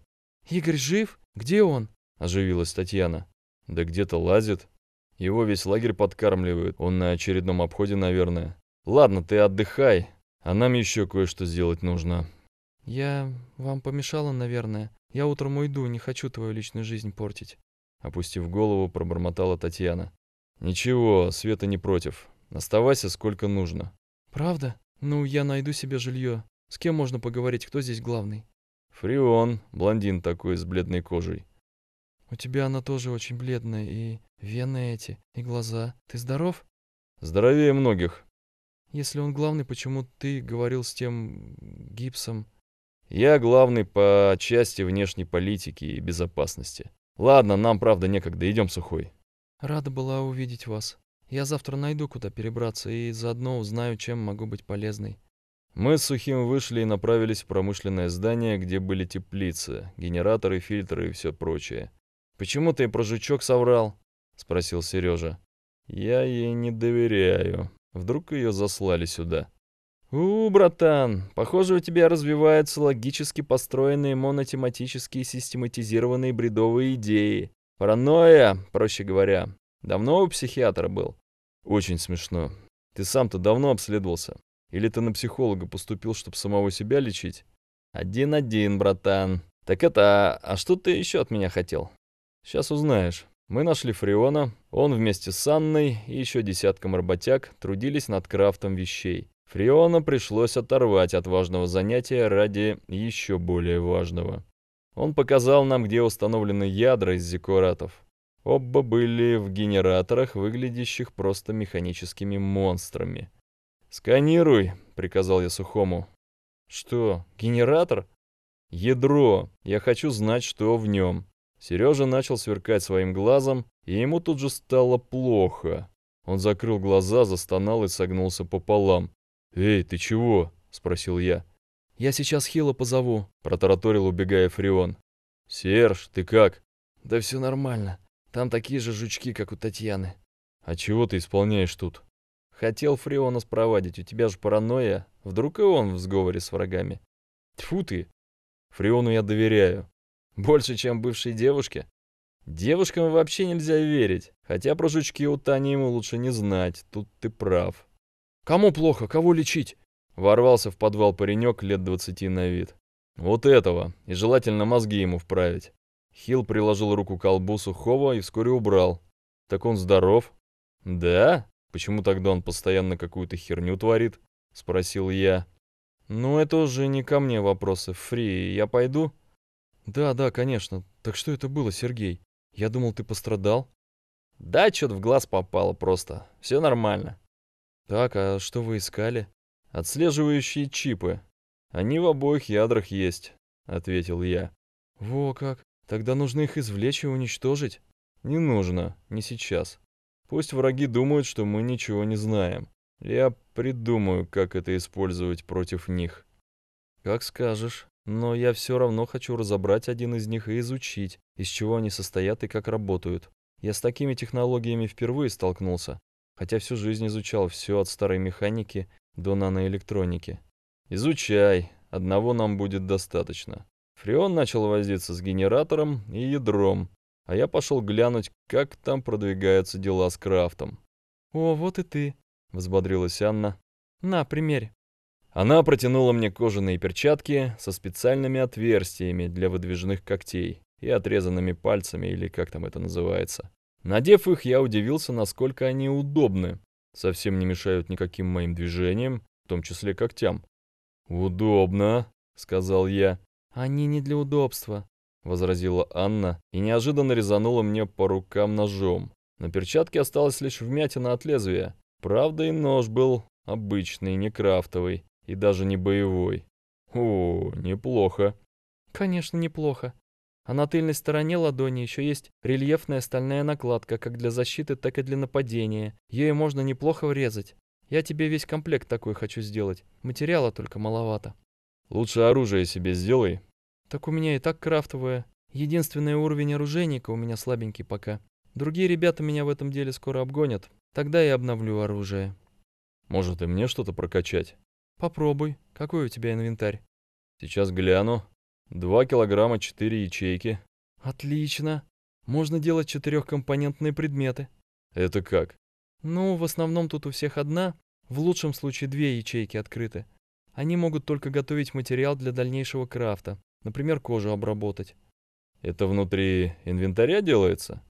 Игорь жив? Где он? Оживилась Татьяна. Да где-то лазит. Его весь лагерь подкармливают. Он на очередном обходе, наверное. Ладно, ты отдыхай, а нам еще кое-что сделать нужно. «Я вам помешала, наверное. Я утром уйду, не хочу твою личную жизнь портить». Опустив голову, пробормотала Татьяна. «Ничего, Света не против. Оставайся сколько нужно». «Правда? Ну, я найду себе жилье. С кем можно поговорить, кто здесь главный?» «Фрион, блондин такой с бледной кожей». «У тебя она тоже очень бледная, и вены эти, и глаза. Ты здоров?» «Здоровее многих». «Если он главный, почему ты говорил с тем гипсом? Я главный по части внешней политики и безопасности. Ладно, нам правда некогда, идем, Сухой. Рада была увидеть вас. Я завтра найду, куда перебраться, и заодно узнаю, чем могу быть полезной. Мы с Сухим вышли и направились в промышленное здание, где были теплицы, генераторы, фильтры и все прочее. «Почему ты про жучок соврал?» — спросил Сережа. «Я ей не доверяю. Вдруг ее заслали сюда?» «У, братан, похоже, у тебя развиваются логически построенные монотематические систематизированные бредовые идеи. Паранойя, проще говоря. Давно у психиатра был?» «Очень смешно. Ты сам-то давно обследовался? Или ты на психолога поступил, чтобы самого себя лечить?» «Один-один, братан. Так это... А что ты еще от меня хотел?» «Сейчас узнаешь». Мы нашли Фриона. он вместе с Анной и еще десятком работяг трудились над крафтом вещей. Фриона пришлось оторвать от важного занятия ради еще более важного. Он показал нам, где установлены ядра из зикуратов. Оба были в генераторах, выглядящих просто механическими монстрами. «Сканируй», — приказал я Сухому. «Что, генератор?» «Ядро. Я хочу знать, что в нем». Сережа начал сверкать своим глазом, и ему тут же стало плохо. Он закрыл глаза, застонал и согнулся пополам. «Эй, ты чего?» — спросил я. «Я сейчас Хила позову», — протараторил, убегая Фрион. «Серж, ты как?» «Да все нормально. Там такие же жучки, как у Татьяны». «А чего ты исполняешь тут?» «Хотел Фриона спровадить, у тебя же паранойя. Вдруг и он в сговоре с врагами». «Тьфу ты! Фреону я доверяю. Больше, чем бывшей девушке?» «Девушкам вообще нельзя верить, хотя про жучки у Тани ему лучше не знать, тут ты прав». Кому плохо, кого лечить?» Ворвался в подвал паренек лет двадцати на вид. «Вот этого, и желательно мозги ему вправить». Хилл приложил руку к колбу сухого и вскоре убрал. «Так он здоров?» «Да? Почему тогда он постоянно какую-то херню творит?» — спросил я. «Ну, это уже не ко мне вопросы. Фри, я пойду?» «Да, да, конечно. Так что это было, Сергей? Я думал, ты пострадал?» «Да, что-то в глаз попало просто. Все нормально. «Так, а что вы искали?» «Отслеживающие чипы. Они в обоих ядрах есть», — ответил я. «Во как! Тогда нужно их извлечь и уничтожить?» «Не нужно, не сейчас. Пусть враги думают, что мы ничего не знаем. Я придумаю, как это использовать против них». «Как скажешь. Но я все равно хочу разобрать один из них и изучить, из чего они состоят и как работают. Я с такими технологиями впервые столкнулся хотя всю жизнь изучал все от старой механики до наноэлектроники. «Изучай, одного нам будет достаточно». Фреон начал возиться с генератором и ядром, а я пошел глянуть, как там продвигаются дела с крафтом. «О, вот и ты», — взбодрилась Анна. «На, примерь». Она протянула мне кожаные перчатки со специальными отверстиями для выдвижных когтей и отрезанными пальцами, или как там это называется. Надев их, я удивился, насколько они удобны. Совсем не мешают никаким моим движениям, в том числе когтям. «Удобно», — сказал я. «Они не для удобства», — возразила Анна и неожиданно резанула мне по рукам ножом. На перчатке осталось лишь вмятина от лезвия. Правда, и нож был обычный, не крафтовый и даже не боевой. «О, неплохо». «Конечно, неплохо», а на тыльной стороне ладони еще есть рельефная стальная накладка, как для защиты, так и для нападения. Ею можно неплохо врезать. Я тебе весь комплект такой хочу сделать. Материала только маловато. Лучше оружие себе сделай. Так у меня и так крафтовое. Единственный уровень оружейника у меня слабенький пока. Другие ребята меня в этом деле скоро обгонят. Тогда я обновлю оружие. Может и мне что-то прокачать? Попробуй. Какой у тебя инвентарь? Сейчас гляну. Два килограмма четыре ячейки. Отлично. Можно делать четырехкомпонентные предметы. Это как? Ну, в основном тут у всех одна, в лучшем случае две ячейки открыты. Они могут только готовить материал для дальнейшего крафта, например, кожу обработать. Это внутри инвентаря делается?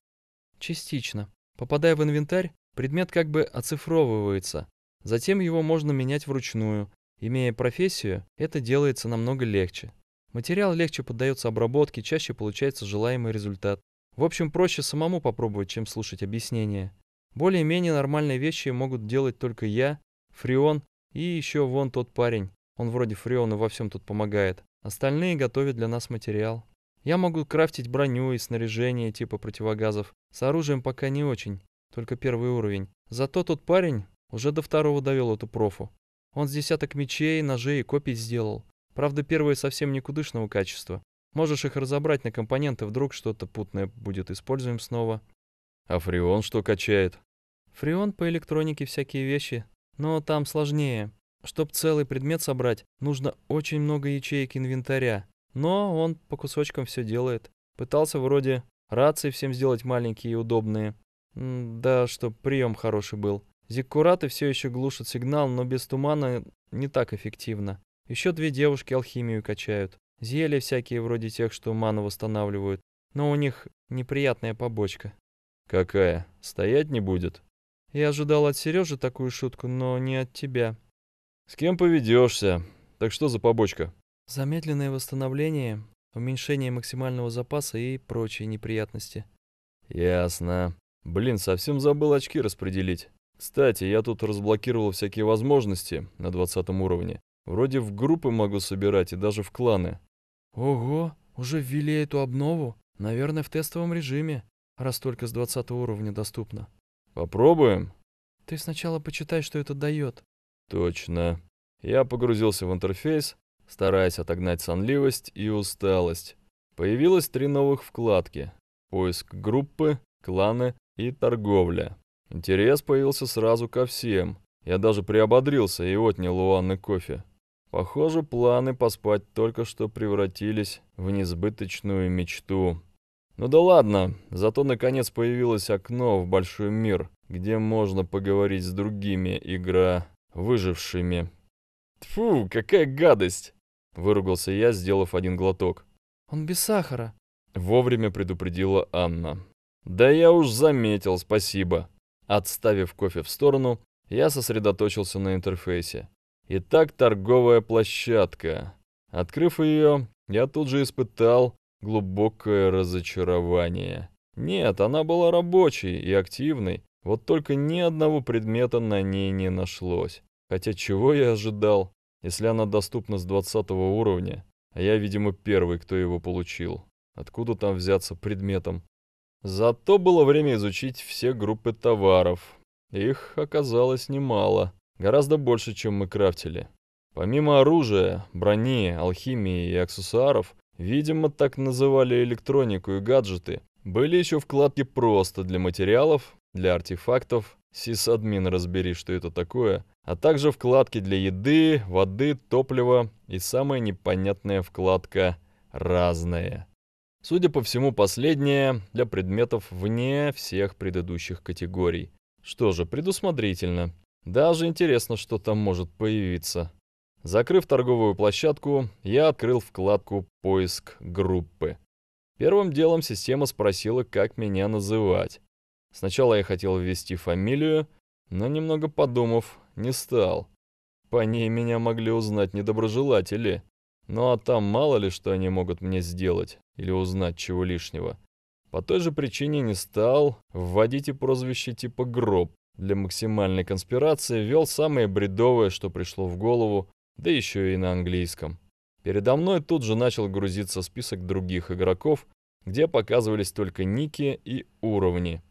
Частично. Попадая в инвентарь, предмет как бы оцифровывается. Затем его можно менять вручную. Имея профессию, это делается намного легче. Материал легче поддается обработке, чаще получается желаемый результат. В общем, проще самому попробовать, чем слушать объяснения. Более-менее нормальные вещи могут делать только я, Фреон и еще вон тот парень. Он вроде Фреону во всем тут помогает. Остальные готовят для нас материал. Я могу крафтить броню и снаряжение типа противогазов. С оружием пока не очень, только первый уровень. Зато тот парень уже до второго довел эту профу. Он с десяток мечей, ножей и копий сделал. Правда, первые совсем никудышного качества. Можешь их разобрать на компоненты, вдруг что-то путное будет используем снова. А фреон что качает? Фреон по электронике всякие вещи, но там сложнее. Чтоб целый предмет собрать, нужно очень много ячеек инвентаря. Но он по кусочкам все делает. Пытался вроде рации всем сделать маленькие и удобные. Да, чтоб прием хороший был. Зиккураты все еще глушат сигнал, но без тумана не так эффективно. Еще две девушки алхимию качают. Зелья всякие вроде тех, что ману восстанавливают. Но у них неприятная побочка. Какая? Стоять не будет? Я ожидал от Сережи такую шутку, но не от тебя. С кем поведешься? Так что за побочка? Замедленное восстановление, уменьшение максимального запаса и прочие неприятности. Ясно. Блин, совсем забыл очки распределить. Кстати, я тут разблокировал всякие возможности на двадцатом уровне. Вроде в группы могу собирать и даже в кланы. Ого, уже ввели эту обнову? Наверное, в тестовом режиме, раз только с 20 уровня доступно. Попробуем. Ты сначала почитай, что это дает. Точно. Я погрузился в интерфейс, стараясь отогнать сонливость и усталость. Появилось три новых вкладки. Поиск группы, кланы и торговля. Интерес появился сразу ко всем. Я даже приободрился и отнял у Анны кофе. Похоже, планы поспать только что превратились в несбыточную мечту. Ну да ладно, зато наконец появилось окно в большой мир, где можно поговорить с другими игра выжившими. Тфу, какая гадость! Выругался я, сделав один глоток. Он без сахара. Вовремя предупредила Анна. Да я уж заметил, спасибо. Отставив кофе в сторону, я сосредоточился на интерфейсе. Итак, торговая площадка. Открыв ее, я тут же испытал глубокое разочарование. Нет, она была рабочей и активной, вот только ни одного предмета на ней не нашлось. Хотя чего я ожидал, если она доступна с 20 уровня, а я, видимо, первый, кто его получил. Откуда там взяться предметом? Зато было время изучить все группы товаров. Их оказалось немало. Гораздо больше, чем мы крафтили. Помимо оружия, брони, алхимии и аксессуаров, видимо, так называли электронику и гаджеты, были еще вкладки просто для материалов, для артефактов, сисадмин разбери, что это такое, а также вкладки для еды, воды, топлива и самая непонятная вкладка «Разные». Судя по всему, последняя для предметов вне всех предыдущих категорий. Что же, предусмотрительно. Даже интересно, что там может появиться. Закрыв торговую площадку, я открыл вкладку «Поиск группы». Первым делом система спросила, как меня называть. Сначала я хотел ввести фамилию, но немного подумав, не стал. По ней меня могли узнать недоброжелатели. Ну а там мало ли, что они могут мне сделать или узнать чего лишнего. По той же причине не стал вводить и прозвище типа «Гроб» для максимальной конспирации вел самое бредовое, что пришло в голову, да еще и на английском. Передо мной тут же начал грузиться список других игроков, где показывались только ники и уровни.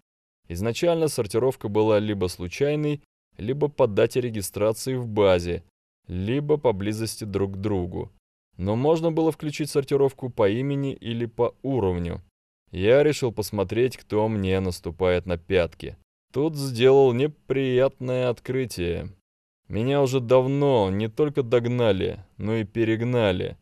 Изначально сортировка была либо случайной, либо по дате регистрации в базе, либо поблизости друг к другу. Но можно было включить сортировку по имени или по уровню. Я решил посмотреть, кто мне наступает на пятки. Тут сделал неприятное открытие. Меня уже давно не только догнали, но и перегнали.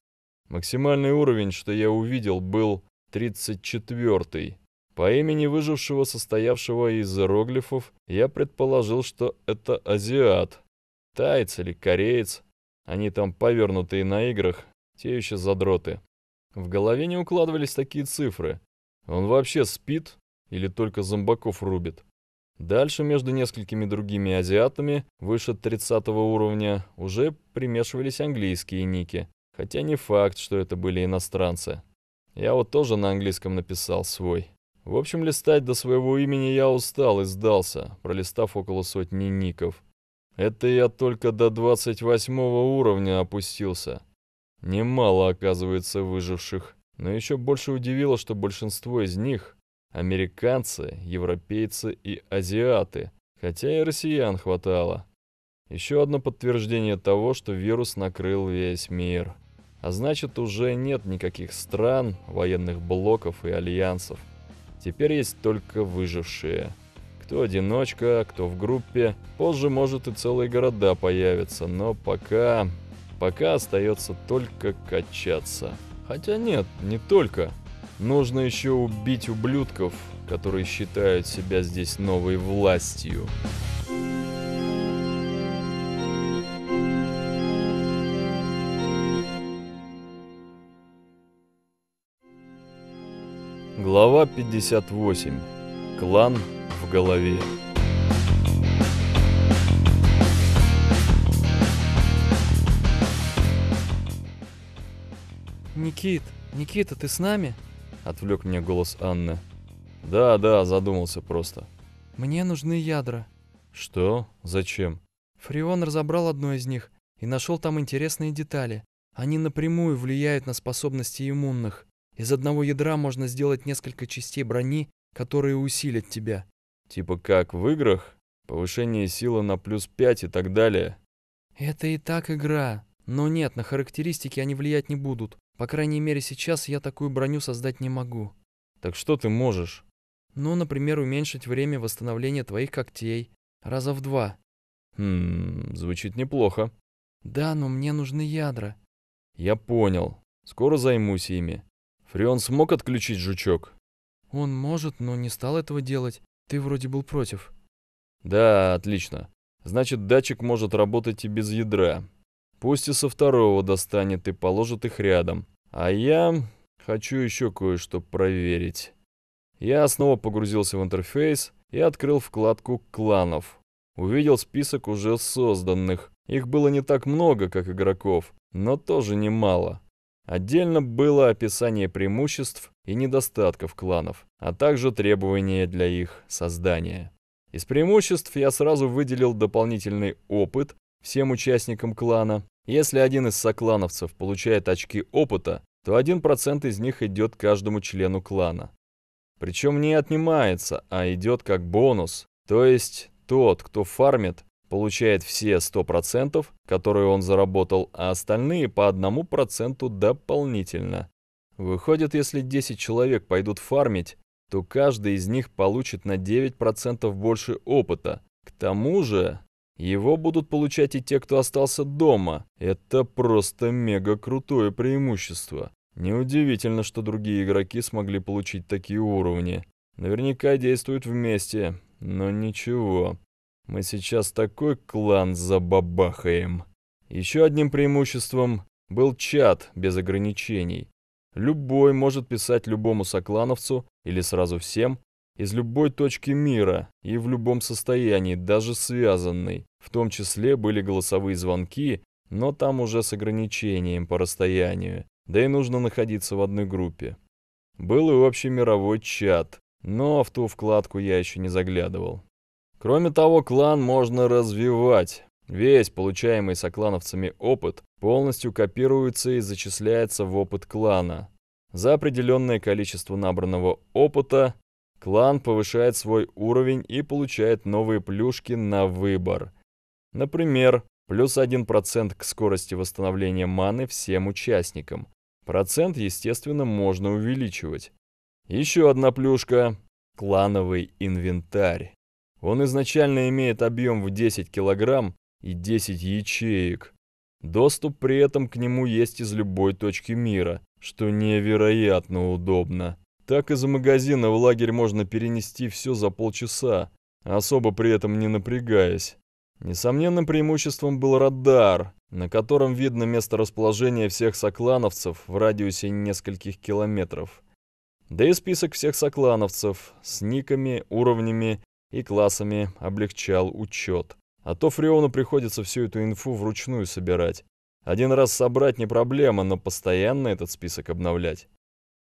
Максимальный уровень, что я увидел, был 34-й. По имени выжившего, состоявшего из иероглифов, я предположил, что это азиат. Тайц или кореец. Они там повернутые на играх, те еще задроты. В голове не укладывались такие цифры. Он вообще спит или только зомбаков рубит? Дальше между несколькими другими азиатами выше 30 уровня уже примешивались английские ники, хотя не факт, что это были иностранцы. Я вот тоже на английском написал свой. В общем, листать до своего имени я устал и сдался, пролистав около сотни ников. Это я только до 28 уровня опустился. Немало, оказывается, выживших. Но еще больше удивило, что большинство из них Американцы, европейцы и азиаты, хотя и россиян хватало. Еще одно подтверждение того, что вирус накрыл весь мир. А значит, уже нет никаких стран, военных блоков и альянсов. Теперь есть только выжившие. Кто одиночка, кто в группе. Позже, может, и целые города появятся, но пока... Пока остается только качаться. Хотя нет, не только. Нужно еще убить ублюдков, которые считают себя здесь новой властью. Глава 58. Клан в голове. Никит, Никита, ты с нами? Отвлек меня голос Анны. Да, да, задумался просто. Мне нужны ядра. Что? Зачем? Фреон разобрал одно из них и нашел там интересные детали. Они напрямую влияют на способности иммунных. Из одного ядра можно сделать несколько частей брони, которые усилят тебя. Типа как в играх? Повышение силы на плюс пять и так далее. Это и так игра. Но нет, на характеристики они влиять не будут. По крайней мере, сейчас я такую броню создать не могу. Так что ты можешь? Ну, например, уменьшить время восстановления твоих когтей. Раза в два. Хм, звучит неплохо. Да, но мне нужны ядра. Я понял. Скоро займусь ими. Фрион смог отключить жучок? Он может, но не стал этого делать. Ты вроде был против. Да, отлично. Значит, датчик может работать и без ядра. Пусть и со второго достанет и положит их рядом. А я хочу еще кое-что проверить. Я снова погрузился в интерфейс и открыл вкладку «Кланов». Увидел список уже созданных. Их было не так много, как игроков, но тоже немало. Отдельно было описание преимуществ и недостатков кланов, а также требования для их создания. Из преимуществ я сразу выделил дополнительный опыт всем участникам клана. Если один из соклановцев получает очки опыта, то 1% из них идет каждому члену клана. Причем не отнимается, а идет как бонус, то есть тот, кто фармит, получает все 100%, которые он заработал, а остальные по 1% дополнительно. Выходит, если 10 человек пойдут фармить, то каждый из них получит на 9% больше опыта. К тому же, его будут получать и те, кто остался дома. Это просто мега крутое преимущество. Неудивительно, что другие игроки смогли получить такие уровни. Наверняка действуют вместе, но ничего. Мы сейчас такой клан забабахаем. Еще одним преимуществом был чат без ограничений. Любой может писать любому соклановцу или сразу всем из любой точки мира и в любом состоянии, даже связанный. В том числе были голосовые звонки, но там уже с ограничением по расстоянию, да и нужно находиться в одной группе. Был и общий мировой чат, но в ту вкладку я еще не заглядывал. Кроме того, клан можно развивать. Весь получаемый клановцами опыт полностью копируется и зачисляется в опыт клана. За определенное количество набранного опыта клан повышает свой уровень и получает новые плюшки на выбор – Например, плюс 1% к скорости восстановления маны всем участникам. Процент, естественно, можно увеличивать. Еще одна плюшка – клановый инвентарь. Он изначально имеет объем в 10 килограмм и 10 ячеек. Доступ при этом к нему есть из любой точки мира, что невероятно удобно. Так из магазина в лагерь можно перенести все за полчаса, особо при этом не напрягаясь. Несомненным преимуществом был радар, на котором видно месторасположение всех соклановцев в радиусе нескольких километров. Да и список всех соклановцев с никами, уровнями и классами облегчал учет. А то Фреону приходится всю эту инфу вручную собирать. Один раз собрать не проблема, но постоянно этот список обновлять.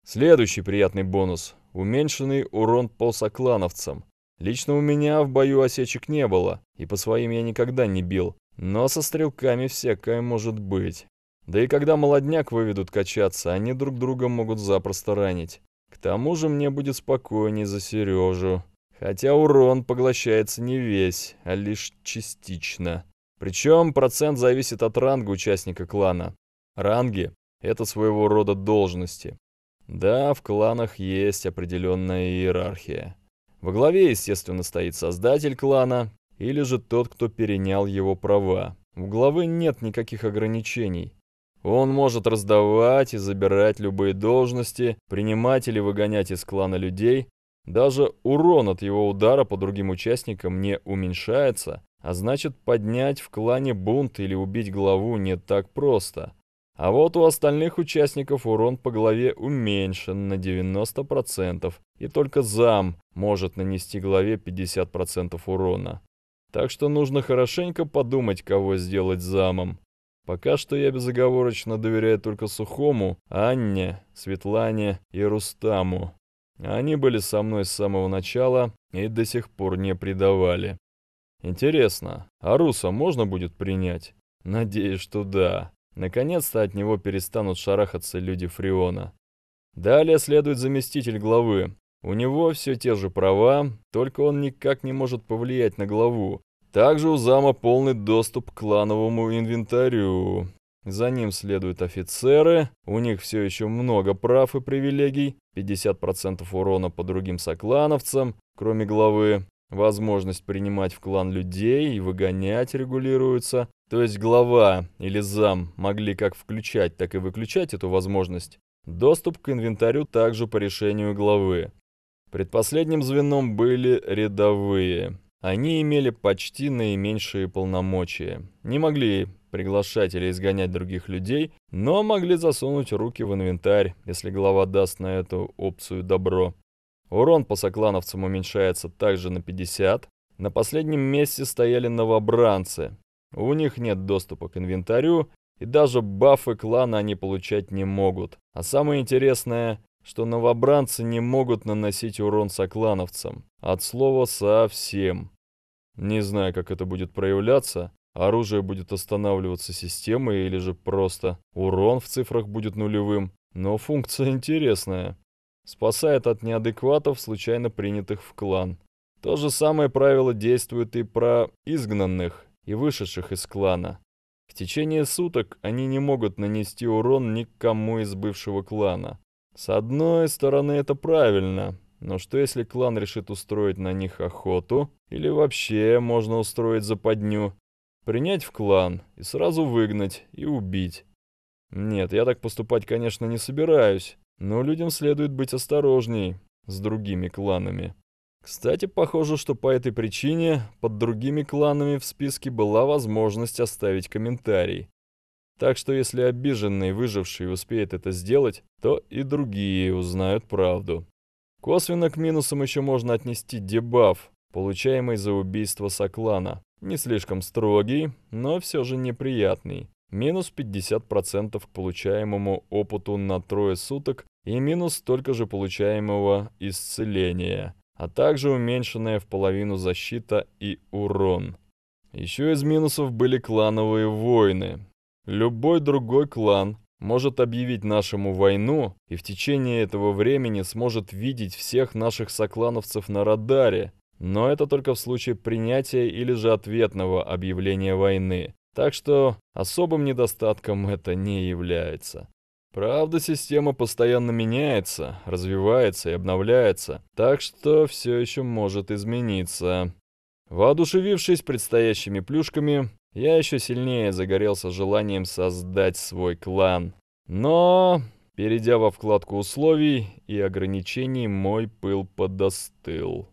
Следующий приятный бонус – уменьшенный урон по соклановцам. Лично у меня в бою осечек не было, и по своим я никогда не бил, но со стрелками всякое может быть. Да и когда молодняк выведут качаться, они друг друга могут запросто ранить. К тому же мне будет спокойней за Сережу. Хотя урон поглощается не весь, а лишь частично. Причем процент зависит от ранга участника клана. Ранги — это своего рода должности. Да, в кланах есть определенная иерархия. Во главе, естественно, стоит создатель клана или же тот, кто перенял его права. У главы нет никаких ограничений. Он может раздавать и забирать любые должности, принимать или выгонять из клана людей. Даже урон от его удара по другим участникам не уменьшается, а значит поднять в клане бунт или убить главу не так просто. А вот у остальных участников урон по голове уменьшен на 90%, и только зам может нанести главе 50% урона. Так что нужно хорошенько подумать, кого сделать замом. Пока что я безоговорочно доверяю только Сухому, Анне, Светлане и Рустаму. Они были со мной с самого начала и до сих пор не предавали. Интересно, а Руса можно будет принять? Надеюсь, что да. Наконец-то от него перестанут шарахаться люди Фриона. Далее следует заместитель главы. У него все те же права, только он никак не может повлиять на главу. Также у зама полный доступ к клановому инвентарю. За ним следуют офицеры, у них все еще много прав и привилегий, 50% урона по другим соклановцам, кроме главы, Возможность принимать в клан людей и выгонять регулируется. То есть глава или зам могли как включать, так и выключать эту возможность. Доступ к инвентарю также по решению главы. Предпоследним звеном были рядовые. Они имели почти наименьшие полномочия. Не могли приглашать или изгонять других людей, но могли засунуть руки в инвентарь, если глава даст на эту опцию добро. Урон по соклановцам уменьшается также на 50. На последнем месте стояли новобранцы. У них нет доступа к инвентарю, и даже бафы клана они получать не могут. А самое интересное, что новобранцы не могут наносить урон соклановцам. От слова «совсем». Не знаю, как это будет проявляться. Оружие будет останавливаться системой или же просто урон в цифрах будет нулевым. Но функция интересная спасает от неадекватов, случайно принятых в клан. То же самое правило действует и про изгнанных и вышедших из клана. В течение суток они не могут нанести урон никому из бывшего клана. С одной стороны, это правильно, но что если клан решит устроить на них охоту? Или вообще можно устроить западню? Принять в клан и сразу выгнать и убить. Нет, я так поступать, конечно, не собираюсь. Но людям следует быть осторожней с другими кланами. Кстати, похоже, что по этой причине под другими кланами в списке была возможность оставить комментарий. Так что если обиженный выживший успеет это сделать, то и другие узнают правду. Косвенно к минусам еще можно отнести дебаф, получаемый за убийство Соклана. Не слишком строгий, но все же неприятный минус 50% к получаемому опыту на трое суток и минус столько же получаемого исцеления, а также уменьшенная в половину защита и урон. Еще из минусов были клановые войны. Любой другой клан может объявить нашему войну и в течение этого времени сможет видеть всех наших соклановцев на радаре, но это только в случае принятия или же ответного объявления войны. Так что особым недостатком это не является. Правда, система постоянно меняется, развивается и обновляется, так что все еще может измениться. Воодушевившись предстоящими плюшками, я еще сильнее загорелся желанием создать свой клан. Но, перейдя во вкладку условий и ограничений, мой пыл подостыл.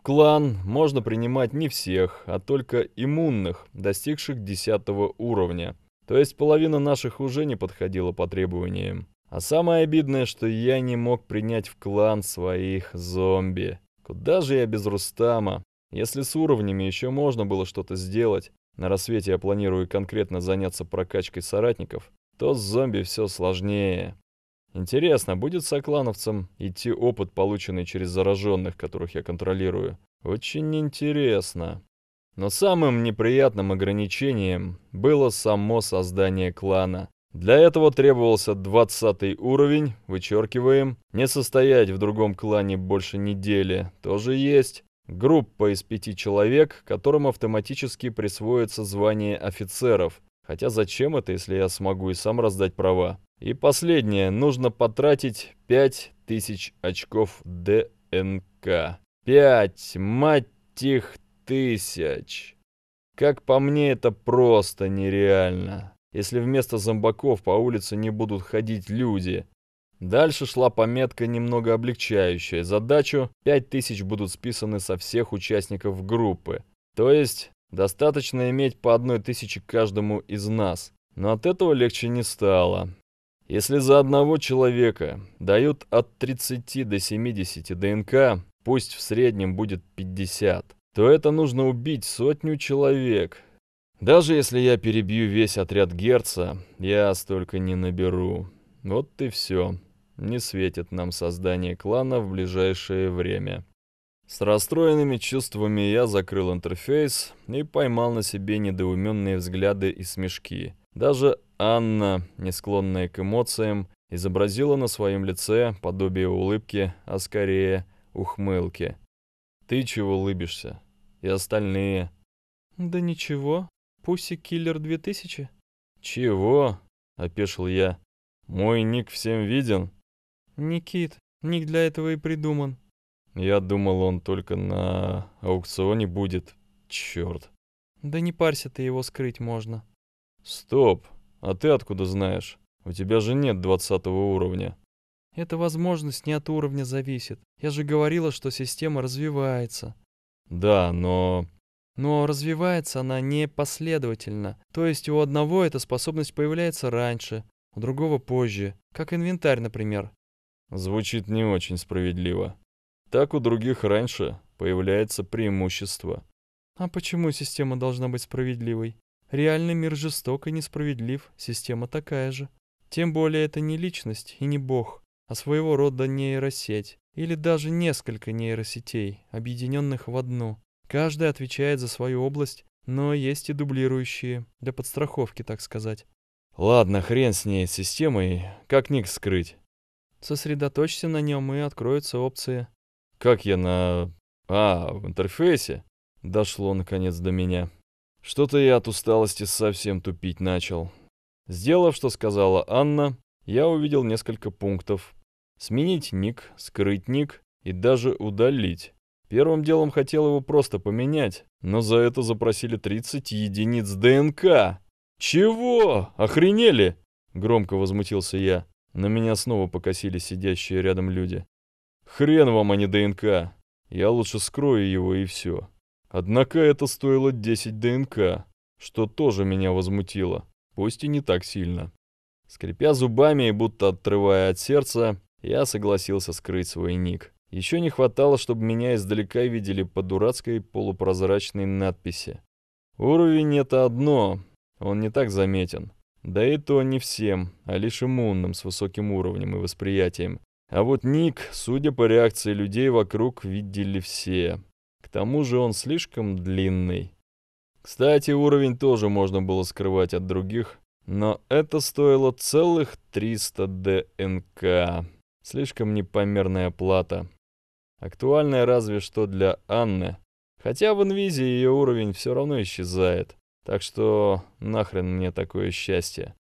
В клан можно принимать не всех, а только иммунных, достигших 10 уровня. То есть половина наших уже не подходила по требованиям. А самое обидное, что я не мог принять в клан своих зомби. Куда же я без Рустама? Если с уровнями еще можно было что-то сделать, на рассвете я планирую конкретно заняться прокачкой соратников, то с зомби все сложнее. Интересно, будет соклановцам идти опыт, полученный через зараженных, которых я контролирую? Очень интересно. Но самым неприятным ограничением было само создание клана. Для этого требовался 20 уровень, вычеркиваем. Не состоять в другом клане больше недели, тоже есть. Группа из пяти человек, которым автоматически присвоится звание офицеров. Хотя зачем это, если я смогу и сам раздать права? И последнее, нужно потратить 5000 очков ДНК. 5, мать их, тысяч. Как по мне, это просто нереально. Если вместо зомбаков по улице не будут ходить люди. Дальше шла пометка, немного облегчающая задачу. 5000 будут списаны со всех участников группы. То есть, достаточно иметь по одной тысяче каждому из нас. Но от этого легче не стало. Если за одного человека дают от 30 до 70 ДНК, пусть в среднем будет 50, то это нужно убить сотню человек. Даже если я перебью весь отряд Герца, я столько не наберу. Вот и все. Не светит нам создание клана в ближайшее время. С расстроенными чувствами я закрыл интерфейс и поймал на себе недоуменные взгляды и смешки – даже Анна, не склонная к эмоциям, изобразила на своем лице подобие улыбки, а скорее ухмылки. «Ты чего улыбишься? И остальные?» «Да ничего. Пусси Киллер 2000». «Чего?» — опешил я. «Мой ник всем виден?» «Никит, ник для этого и придуман». Я думал, он только на аукционе будет. Черт. «Да не парься ты, его скрыть можно». «Стоп! А ты откуда знаешь? У тебя же нет двадцатого уровня». «Эта возможность не от уровня зависит. Я же говорила, что система развивается». «Да, но...» Но развивается она не последовательно. То есть у одного эта способность появляется раньше, у другого позже. Как инвентарь, например. Звучит не очень справедливо. Так у других раньше появляется преимущество. А почему система должна быть справедливой? Реальный мир жесток и несправедлив, система такая же. Тем более это не личность и не бог, а своего рода нейросеть, или даже несколько нейросетей, объединенных в одну. Каждая отвечает за свою область, но есть и дублирующие, для подстраховки, так сказать. Ладно, хрен с ней, с системой, как ник скрыть? Сосредоточься на нем и откроются опции. Как я на... А, в интерфейсе? Дошло наконец до меня. Что-то я от усталости совсем тупить начал. Сделав, что сказала Анна, я увидел несколько пунктов. Сменить ник, скрыть ник и даже удалить. Первым делом хотел его просто поменять, но за это запросили 30 единиц ДНК. «Чего? Охренели?» — громко возмутился я. На меня снова покосились сидящие рядом люди. «Хрен вам, а не ДНК. Я лучше скрою его и все». Однако это стоило 10 ДНК, что тоже меня возмутило, пусть и не так сильно. Скрипя зубами и будто отрывая от сердца, я согласился скрыть свой ник. Еще не хватало, чтобы меня издалека видели по дурацкой полупрозрачной надписи. Уровень — это одно, он не так заметен. Да и то не всем, а лишь иммунным с высоким уровнем и восприятием. А вот ник, судя по реакции людей вокруг, видели все тому же он слишком длинный. Кстати, уровень тоже можно было скрывать от других, но это стоило целых 300 ДНК. Слишком непомерная плата. Актуальная разве что для Анны. Хотя в инвизе ее уровень все равно исчезает. Так что нахрен мне такое счастье.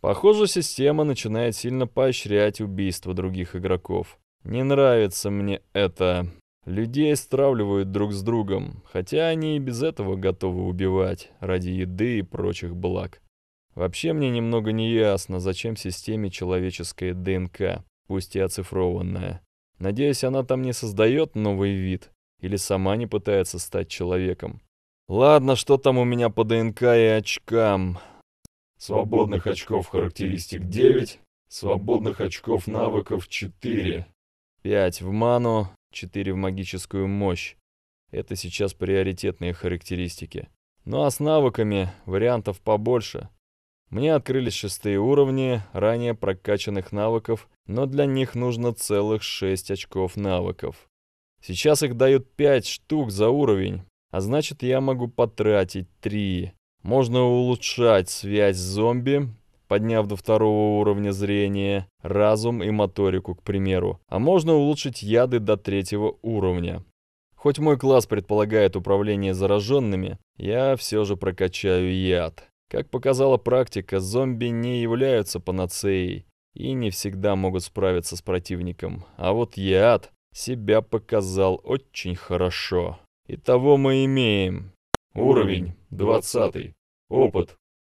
Похоже, система начинает сильно поощрять убийство других игроков. Не нравится мне это. Людей стравливают друг с другом, хотя они и без этого готовы убивать ради еды и прочих благ. Вообще мне немного не ясно, зачем системе человеческая ДНК, пусть и оцифрованная. Надеюсь, она там не создает новый вид или сама не пытается стать человеком. Ладно, что там у меня по ДНК и очкам? Свободных очков характеристик 9, свободных очков навыков 4. 5 в ману, четыре в магическую мощь. Это сейчас приоритетные характеристики. Ну а с навыками вариантов побольше. Мне открылись шестые уровни ранее прокачанных навыков, но для них нужно целых шесть очков навыков. Сейчас их дают пять штук за уровень, а значит я могу потратить три. Можно улучшать связь с зомби, подняв до второго уровня зрения, разум и моторику, к примеру, а можно улучшить яды до третьего уровня. Хоть мой класс предполагает управление зараженными, я все же прокачаю яд. Как показала практика, зомби не являются панацеей и не всегда могут справиться с противником, а вот яд себя показал очень хорошо. Итого мы имеем уровень 20, опыт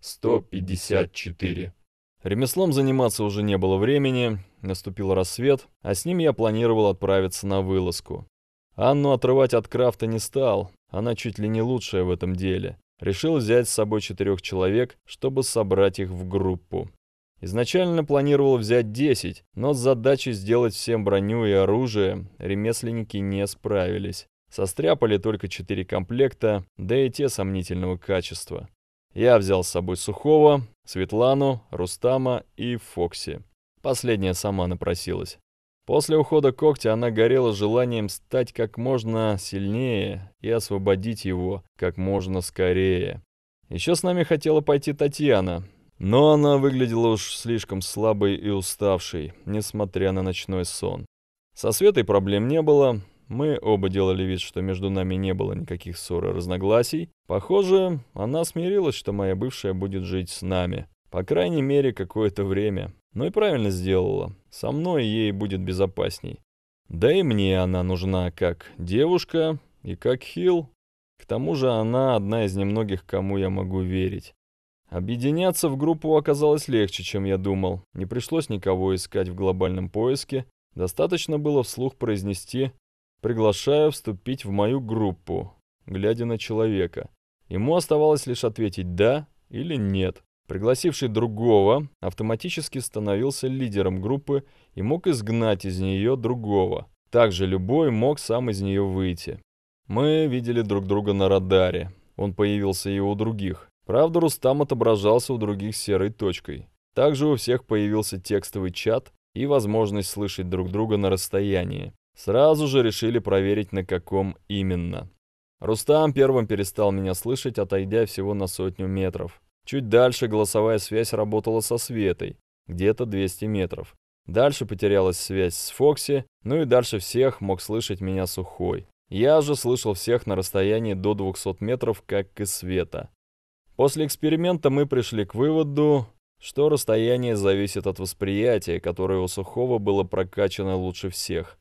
154. Ремеслом заниматься уже не было времени, наступил рассвет, а с ним я планировал отправиться на вылазку. Анну отрывать от крафта не стал, она чуть ли не лучшая в этом деле. Решил взять с собой четырех человек, чтобы собрать их в группу. Изначально планировал взять 10, но с задачей сделать всем броню и оружие ремесленники не справились. Состряпали только 4 комплекта, да и те сомнительного качества. Я взял с собой Сухого, Светлану, Рустама и Фокси. Последняя сама напросилась. После ухода когтя она горела желанием стать как можно сильнее и освободить его как можно скорее. Еще с нами хотела пойти Татьяна, но она выглядела уж слишком слабой и уставшей, несмотря на ночной сон. Со Светой проблем не было, мы оба делали вид, что между нами не было никаких ссор и разногласий. Похоже, она смирилась, что моя бывшая будет жить с нами. По крайней мере, какое-то время. Ну и правильно сделала. Со мной ей будет безопасней. Да и мне она нужна как девушка и как Хилл. К тому же она одна из немногих, кому я могу верить. Объединяться в группу оказалось легче, чем я думал. Не пришлось никого искать в глобальном поиске. Достаточно было вслух произнести приглашая вступить в мою группу, глядя на человека. Ему оставалось лишь ответить «да» или «нет». Пригласивший другого автоматически становился лидером группы и мог изгнать из нее другого. Также любой мог сам из нее выйти. Мы видели друг друга на радаре. Он появился и у других. Правда, Рустам отображался у других серой точкой. Также у всех появился текстовый чат и возможность слышать друг друга на расстоянии. Сразу же решили проверить, на каком именно. Рустам первым перестал меня слышать, отойдя всего на сотню метров. Чуть дальше голосовая связь работала со Светой, где-то 200 метров. Дальше потерялась связь с Фокси, ну и дальше всех мог слышать меня сухой. Я же слышал всех на расстоянии до 200 метров, как и света. После эксперимента мы пришли к выводу, что расстояние зависит от восприятия, которое у сухого было прокачано лучше всех.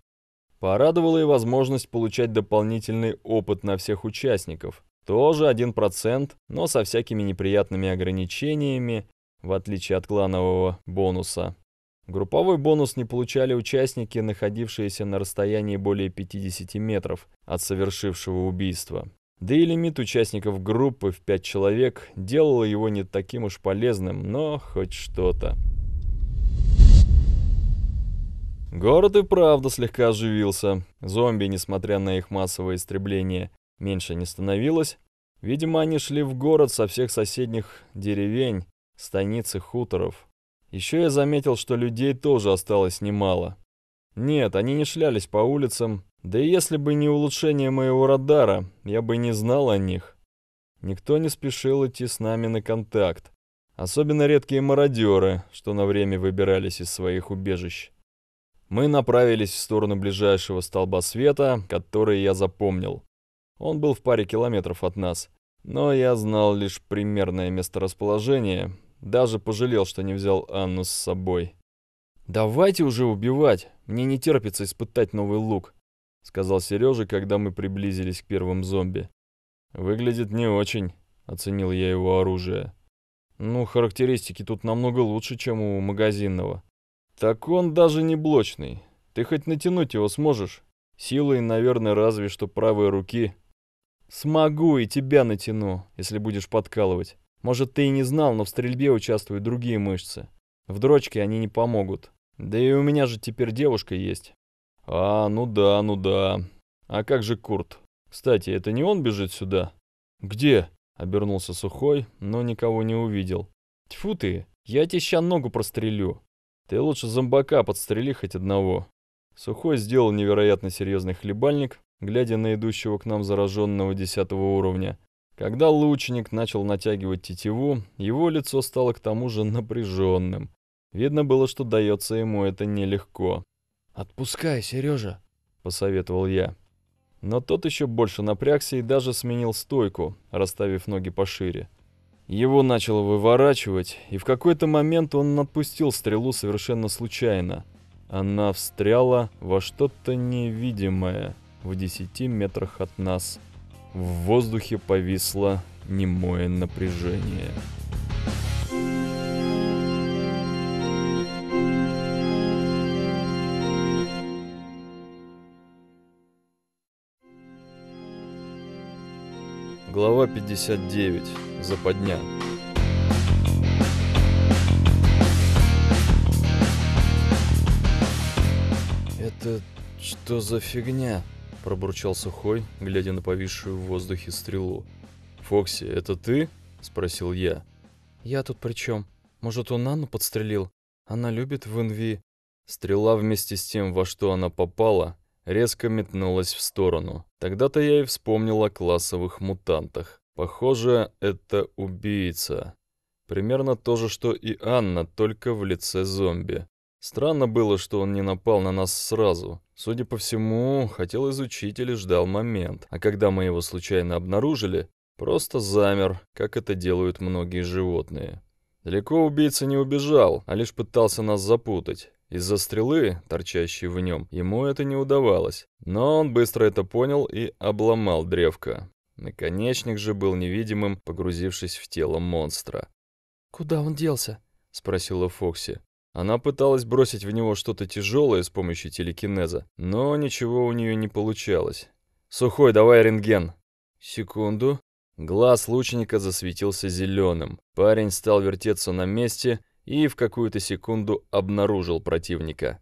Порадовала и возможность получать дополнительный опыт на всех участников. Тоже 1%, но со всякими неприятными ограничениями, в отличие от кланового бонуса. Групповой бонус не получали участники, находившиеся на расстоянии более 50 метров от совершившего убийства. Да и лимит участников группы в 5 человек делало его не таким уж полезным, но хоть что-то. Город и правда слегка оживился. Зомби, несмотря на их массовое истребление, меньше не становилось. Видимо, они шли в город со всех соседних деревень, станиц и хуторов. Еще я заметил, что людей тоже осталось немало. Нет, они не шлялись по улицам, да и если бы не улучшение моего радара, я бы не знал о них. Никто не спешил идти с нами на контакт. Особенно редкие мародеры, что на время выбирались из своих убежищ. Мы направились в сторону ближайшего столба света, который я запомнил. Он был в паре километров от нас, но я знал лишь примерное месторасположение, даже пожалел, что не взял Анну с собой. «Давайте уже убивать, мне не терпится испытать новый лук», — сказал Сережа, когда мы приблизились к первым зомби. «Выглядит не очень», — оценил я его оружие. «Ну, характеристики тут намного лучше, чем у магазинного», «Так он даже не блочный. Ты хоть натянуть его сможешь? Силой, наверное, разве что правой руки». «Смогу и тебя натяну, если будешь подкалывать. Может, ты и не знал, но в стрельбе участвуют другие мышцы. В дрочке они не помогут. Да и у меня же теперь девушка есть». «А, ну да, ну да. А как же Курт? Кстати, это не он бежит сюда?» «Где?» — обернулся Сухой, но никого не увидел. «Тьфу ты, я тебе ща ногу прострелю. Ты лучше зомбака подстрели хоть одного. Сухой сделал невероятно серьезный хлебальник, глядя на идущего к нам зараженного десятого уровня. Когда лучник начал натягивать тетиву, его лицо стало к тому же напряженным. Видно было, что дается ему это нелегко. «Отпускай, Сережа!» – посоветовал я. Но тот еще больше напрягся и даже сменил стойку, расставив ноги пошире. Его начало выворачивать, и в какой-то момент он отпустил стрелу совершенно случайно. Она встряла во что-то невидимое в 10 метрах от нас. В воздухе повисло немое напряжение. Глава 59. Западня. «Это что за фигня?» – пробурчал Сухой, глядя на повисшую в воздухе стрелу. «Фокси, это ты?» – спросил я. «Я тут при чем? Может, он Анну подстрелил? Она любит в НВИ. Стрела вместе с тем, во что она попала, резко метнулась в сторону. Тогда-то я и вспомнил о классовых мутантах. Похоже, это убийца. Примерно то же, что и Анна, только в лице зомби. Странно было, что он не напал на нас сразу. Судя по всему, хотел изучить или ждал момент. А когда мы его случайно обнаружили, просто замер, как это делают многие животные. Далеко убийца не убежал, а лишь пытался нас запутать. Из-за стрелы, торчащей в нем, ему это не удавалось, но он быстро это понял и обломал древко. Наконечник же был невидимым, погрузившись в тело монстра. «Куда он делся?» — спросила Фокси. Она пыталась бросить в него что-то тяжелое с помощью телекинеза, но ничего у нее не получалось. «Сухой, давай рентген!» «Секунду». Глаз лучника засветился зеленым. Парень стал вертеться на месте и в какую-то секунду обнаружил противника.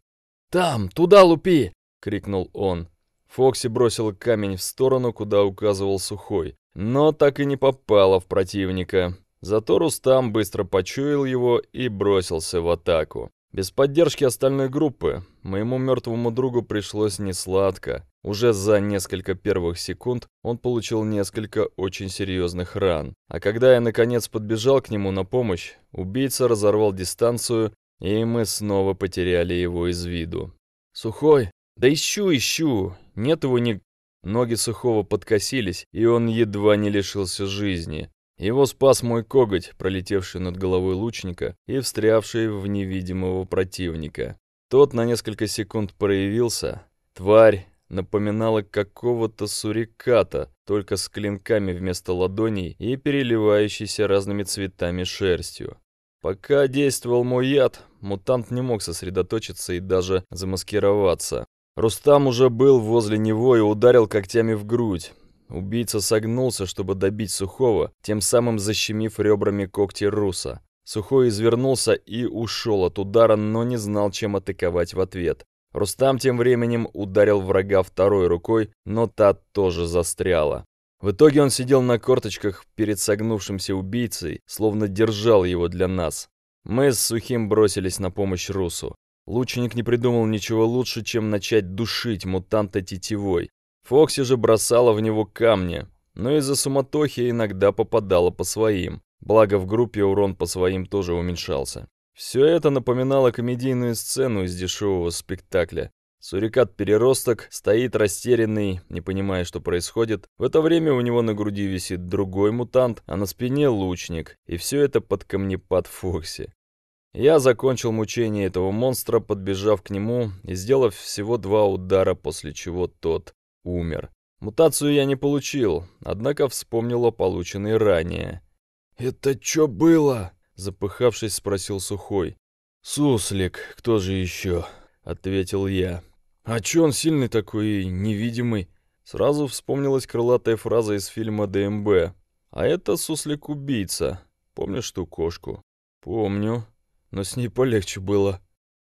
«Там, туда лупи!» — крикнул он. Фокси бросил камень в сторону, куда указывал Сухой, но так и не попало в противника. Зато Рустам быстро почуял его и бросился в атаку. Без поддержки остальной группы моему мертвому другу пришлось несладко. Уже за несколько первых секунд он получил несколько очень серьезных ран, а когда я наконец подбежал к нему на помощь, убийца разорвал дистанцию, и мы снова потеряли его из виду. «Сухой? Да ищу, ищу! Нет его ни...» Ноги Сухого подкосились, и он едва не лишился жизни. Его спас мой коготь, пролетевший над головой лучника и встрявший в невидимого противника. Тот на несколько секунд проявился. Тварь напоминала какого-то суриката, только с клинками вместо ладоней и переливающейся разными цветами шерстью. Пока действовал мой яд, мутант не мог сосредоточиться и даже замаскироваться. Рустам уже был возле него и ударил когтями в грудь. Убийца согнулся, чтобы добить Сухого, тем самым защемив ребрами когти Руса. Сухой извернулся и ушел от удара, но не знал, чем атаковать в ответ. Рустам тем временем ударил врага второй рукой, но та тоже застряла. В итоге он сидел на корточках перед согнувшимся убийцей, словно держал его для нас. Мы с Сухим бросились на помощь Русу. Лучник не придумал ничего лучше, чем начать душить мутанта тетивой. Фокси же бросала в него камни, но из-за суматохи иногда попадала по своим. Благо в группе урон по своим тоже уменьшался. Все это напоминало комедийную сцену из дешевого спектакля. Сурикат-переросток стоит растерянный, не понимая, что происходит. В это время у него на груди висит другой мутант, а на спине лучник. И все это под камнепад Фокси. Я закончил мучение этого монстра, подбежав к нему и сделав всего два удара, после чего тот умер. Мутацию я не получил, однако вспомнил о полученной ранее. «Это что было?» Запыхавшись, спросил Сухой. «Суслик, кто же еще?» — ответил я. «А че он сильный такой и невидимый?» Сразу вспомнилась крылатая фраза из фильма «ДМБ». «А это суслик-убийца. Помнишь ту кошку?» «Помню. Но с ней полегче было.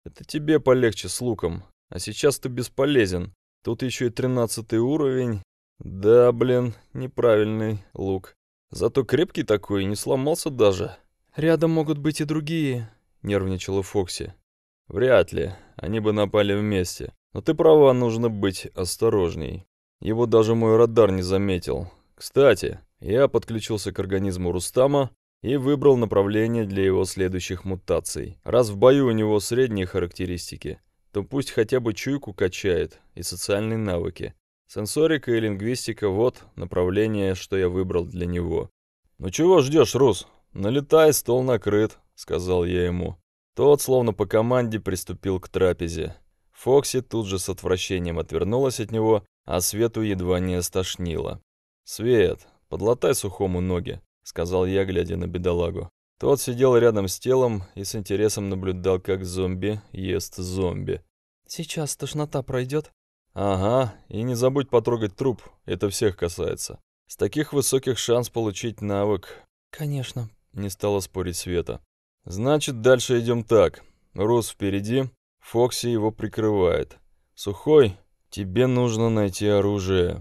Это тебе полегче с луком. А сейчас ты бесполезен. Тут еще и тринадцатый уровень. Да, блин, неправильный лук. Зато крепкий такой, не сломался даже. «Рядом могут быть и другие», — нервничала Фокси. «Вряд ли. Они бы напали вместе. Но ты права, нужно быть осторожней. Его даже мой радар не заметил. Кстати, я подключился к организму Рустама и выбрал направление для его следующих мутаций. Раз в бою у него средние характеристики, то пусть хотя бы чуйку качает и социальные навыки. Сенсорика и лингвистика – вот направление, что я выбрал для него. «Ну чего ждешь, Рус? «Налетай, стол накрыт», — сказал я ему. Тот, словно по команде, приступил к трапезе. Фокси тут же с отвращением отвернулась от него, а Свету едва не остошнило. «Свет, подлатай сухому ноги», — сказал я, глядя на бедолагу. Тот сидел рядом с телом и с интересом наблюдал, как зомби ест зомби. «Сейчас тошнота пройдет?» «Ага, и не забудь потрогать труп, это всех касается. С таких высоких шанс получить навык». «Конечно, не стала спорить Света. «Значит, дальше идем так. Рус впереди, Фокси его прикрывает. Сухой, тебе нужно найти оружие.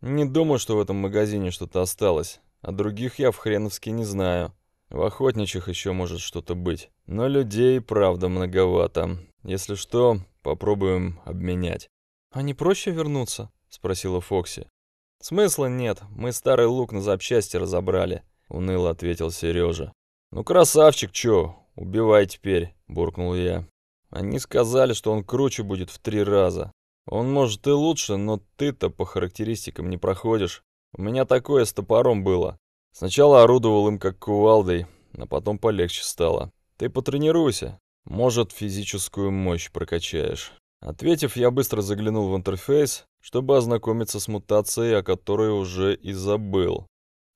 Не думаю, что в этом магазине что-то осталось. А других я в хреновске не знаю. В охотничьих еще может что-то быть. Но людей, правда, многовато. Если что, попробуем обменять». «А не проще вернуться?» — спросила Фокси. «Смысла нет. Мы старый лук на запчасти разобрали уныло ответил Сережа. Ну красавчик, чё, убивай теперь, буркнул я. Они сказали, что он круче будет в три раза. Он может и лучше, но ты-то по характеристикам не проходишь. У меня такое с топором было. Сначала орудовал им как кувалдой, а потом полегче стало. Ты потренируйся, может, физическую мощь прокачаешь. Ответив, я быстро заглянул в интерфейс, чтобы ознакомиться с мутацией, о которой уже и забыл.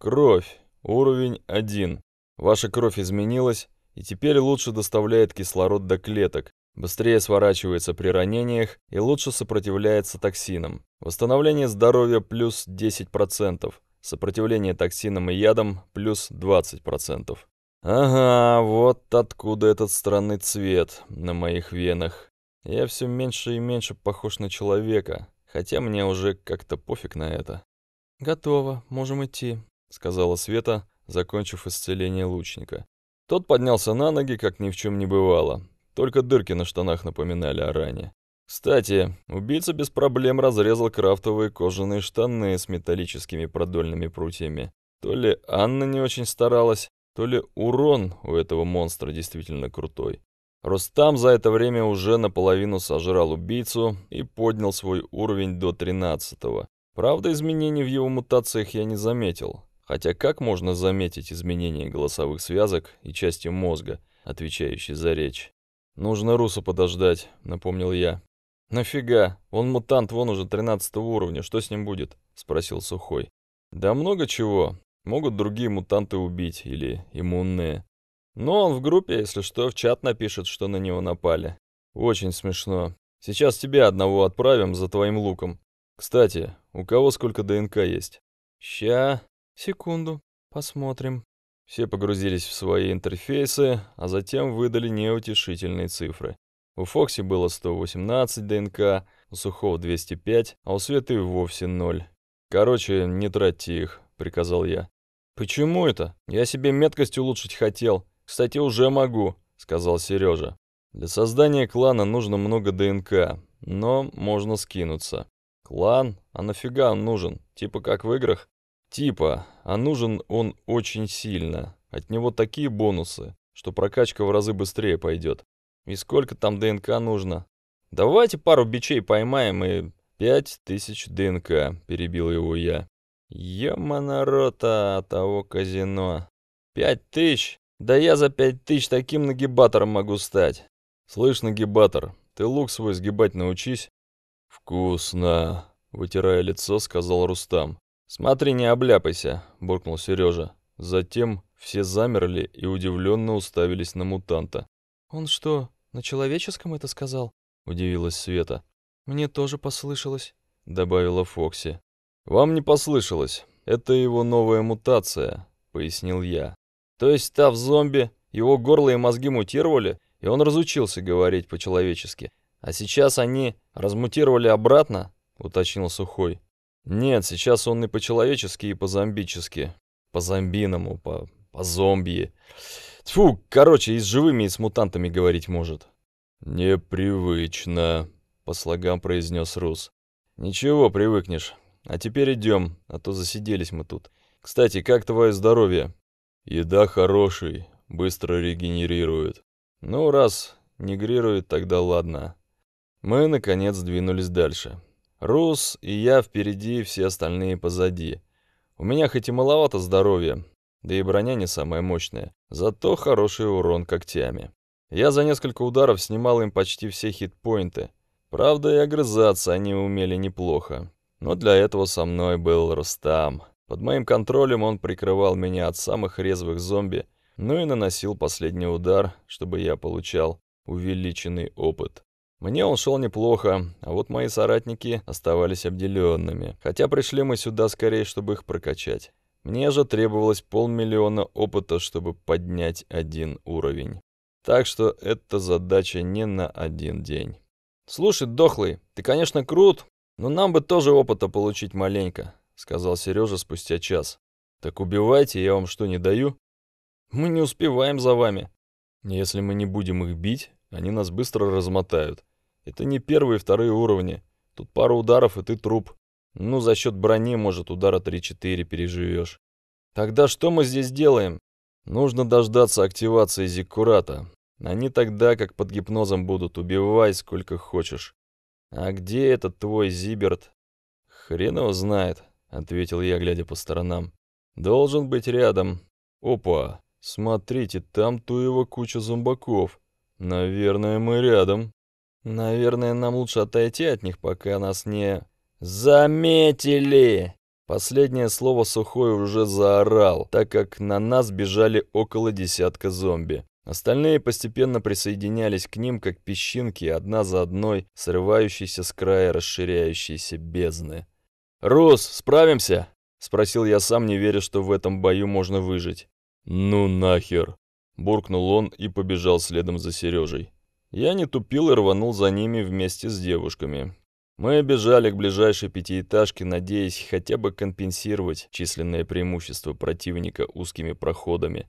Кровь. Уровень 1. Ваша кровь изменилась и теперь лучше доставляет кислород до клеток, быстрее сворачивается при ранениях и лучше сопротивляется токсинам. Восстановление здоровья плюс 10%, сопротивление токсинам и ядам плюс 20%. Ага, вот откуда этот странный цвет на моих венах. Я все меньше и меньше похож на человека, хотя мне уже как-то пофиг на это. «Готово, можем идти», сказала Света, закончив исцеление лучника. Тот поднялся на ноги, как ни в чем не бывало. Только дырки на штанах напоминали о ране. Кстати, убийца без проблем разрезал крафтовые кожаные штаны с металлическими продольными прутьями. То ли Анна не очень старалась, то ли урон у этого монстра действительно крутой. Рустам за это время уже наполовину сожрал убийцу и поднял свой уровень до 13 -го. Правда, изменений в его мутациях я не заметил. Хотя как можно заметить изменение голосовых связок и части мозга, отвечающей за речь? «Нужно Русу подождать», — напомнил я. «Нафига? Он мутант, вон уже 13 уровня, что с ним будет?» — спросил Сухой. «Да много чего. Могут другие мутанты убить или иммунные. Но он в группе, если что, в чат напишет, что на него напали. Очень смешно. Сейчас тебя одного отправим за твоим луком. Кстати, у кого сколько ДНК есть?» «Ща...» Секунду, посмотрим. Все погрузились в свои интерфейсы, а затем выдали неутешительные цифры. У Фокси было 118 ДНК, у Сухого 205, а у Светы вовсе ноль. «Короче, не тратьте их», — приказал я. «Почему это? Я себе меткость улучшить хотел. Кстати, уже могу», — сказал Сережа. «Для создания клана нужно много ДНК, но можно скинуться. Клан? А нафига он нужен? Типа как в играх? Типа, а нужен он очень сильно. От него такие бонусы, что прокачка в разы быстрее пойдет. И сколько там ДНК нужно? Давайте пару бичей поймаем и... «Пять тысяч ДНК», — перебил его я. «Е-монорота того казино! Пять тысяч? Да я за пять тысяч таким нагибатором могу стать!» «Слышь, нагибатор, ты лук свой сгибать научись!» «Вкусно!» — вытирая лицо, сказал Рустам. «Смотри, не обляпайся», — буркнул Сережа. Затем все замерли и удивленно уставились на мутанта. «Он что, на человеческом это сказал?» — удивилась Света. «Мне тоже послышалось», — добавила Фокси. «Вам не послышалось. Это его новая мутация», — пояснил я. «То есть, став зомби, его горло и мозги мутировали, и он разучился говорить по-человечески. А сейчас они размутировали обратно?» — уточнил Сухой. Нет, сейчас он и по-человечески, и по-зомбически. По-зомбиному, по-зомби. По, -зомбиному, по, по -зомби. Тьфу, короче, и с живыми, и с мутантами говорить может. «Непривычно», — по слогам произнес Рус. «Ничего, привыкнешь. А теперь идем, а то засиделись мы тут. Кстати, как твое здоровье?» «Еда хороший, быстро регенерирует. Ну, раз мигрирует, тогда ладно». Мы, наконец, двинулись дальше. Рус и я впереди, все остальные позади. У меня хоть и маловато здоровья, да и броня не самая мощная, зато хороший урон когтями. Я за несколько ударов снимал им почти все хитпоинты. Правда, и огрызаться они умели неплохо. Но для этого со мной был Рустам. Под моим контролем он прикрывал меня от самых резвых зомби, ну и наносил последний удар, чтобы я получал увеличенный опыт. Мне он шел неплохо, а вот мои соратники оставались обделенными, хотя пришли мы сюда скорее, чтобы их прокачать. Мне же требовалось полмиллиона опыта, чтобы поднять один уровень. Так что эта задача не на один день. «Слушай, дохлый, ты, конечно, крут, но нам бы тоже опыта получить маленько», сказал Сережа спустя час. «Так убивайте, я вам что, не даю?» «Мы не успеваем за вами». «Если мы не будем их бить, они нас быстро размотают. Это не первые и вторые уровни. Тут пару ударов, и ты труп. Ну, за счет брони, может, удара 3-4 переживешь. Тогда что мы здесь делаем? Нужно дождаться активации Зиккурата. Они тогда, как под гипнозом будут, убивай сколько хочешь. А где этот твой Зиберт? Хрен его знает, ответил я, глядя по сторонам. Должен быть рядом. Опа, смотрите, там ту его куча зомбаков. Наверное, мы рядом. Наверное, нам лучше отойти от них, пока нас не... Заметили! Последнее слово Сухой уже заорал, так как на нас бежали около десятка зомби. Остальные постепенно присоединялись к ним, как песчинки, одна за одной, срывающиеся с края расширяющейся бездны. «Рус, справимся?» — спросил я сам, не веря, что в этом бою можно выжить. «Ну нахер!» — буркнул он и побежал следом за Сережей. Я не тупил и рванул за ними вместе с девушками. Мы бежали к ближайшей пятиэтажке, надеясь хотя бы компенсировать численное преимущество противника узкими проходами.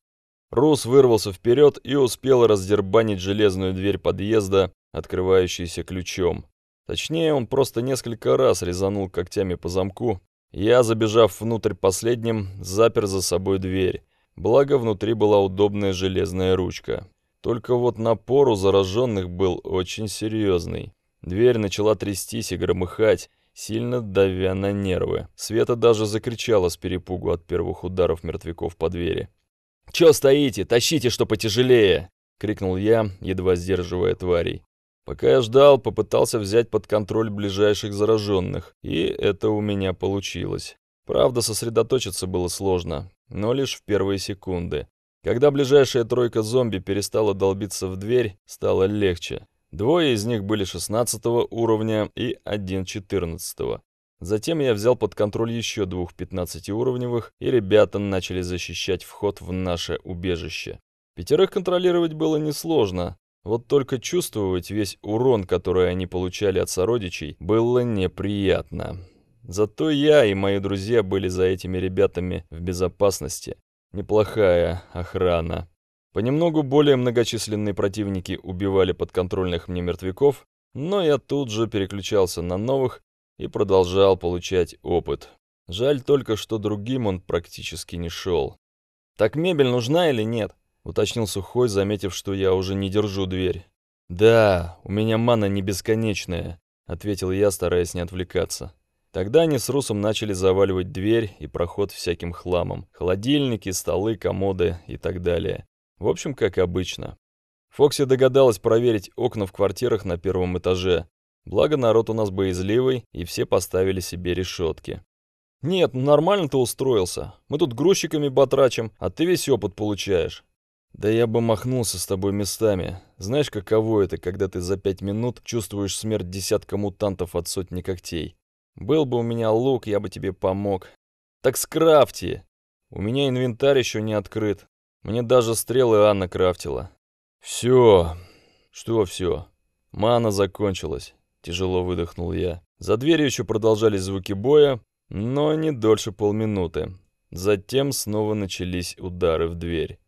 Рус вырвался вперед и успел раздербанить железную дверь подъезда, открывающуюся ключом. Точнее, он просто несколько раз резанул когтями по замку. Я, забежав внутрь последним, запер за собой дверь. Благо, внутри была удобная железная ручка. Только вот напор у зараженных был очень серьезный. Дверь начала трястись и громыхать, сильно давя на нервы. Света даже закричала с перепугу от первых ударов мертвяков по двери. «Чё стоите? Тащите, что потяжелее!» — крикнул я, едва сдерживая тварей. Пока я ждал, попытался взять под контроль ближайших зараженных, и это у меня получилось. Правда, сосредоточиться было сложно, но лишь в первые секунды. Когда ближайшая тройка зомби перестала долбиться в дверь, стало легче. Двое из них были 16 уровня и один 14. -го. Затем я взял под контроль еще двух 15-уровневых, и ребята начали защищать вход в наше убежище. Пятерых контролировать было несложно, вот только чувствовать весь урон, который они получали от сородичей, было неприятно. Зато я и мои друзья были за этими ребятами в безопасности неплохая охрана. Понемногу более многочисленные противники убивали подконтрольных мне мертвяков, но я тут же переключался на новых и продолжал получать опыт. Жаль только, что другим он практически не шел. «Так мебель нужна или нет?» — уточнил Сухой, заметив, что я уже не держу дверь. «Да, у меня мана не бесконечная», — ответил я, стараясь не отвлекаться. Тогда они с Русом начали заваливать дверь и проход всяким хламом. Холодильники, столы, комоды и так далее. В общем, как обычно. Фокси догадалась проверить окна в квартирах на первом этаже. Благо, народ у нас боязливый, и все поставили себе решетки. «Нет, ну нормально ты устроился. Мы тут грузчиками батрачим, а ты весь опыт получаешь». «Да я бы махнулся с тобой местами. Знаешь, каково это, когда ты за пять минут чувствуешь смерть десятка мутантов от сотни когтей? Был бы у меня лук, я бы тебе помог. Так скрафти! У меня инвентарь еще не открыт. Мне даже стрелы Анна крафтила. Все. Что все? Мана закончилась. Тяжело выдохнул я. За дверью еще продолжались звуки боя, но не дольше полминуты. Затем снова начались удары в дверь.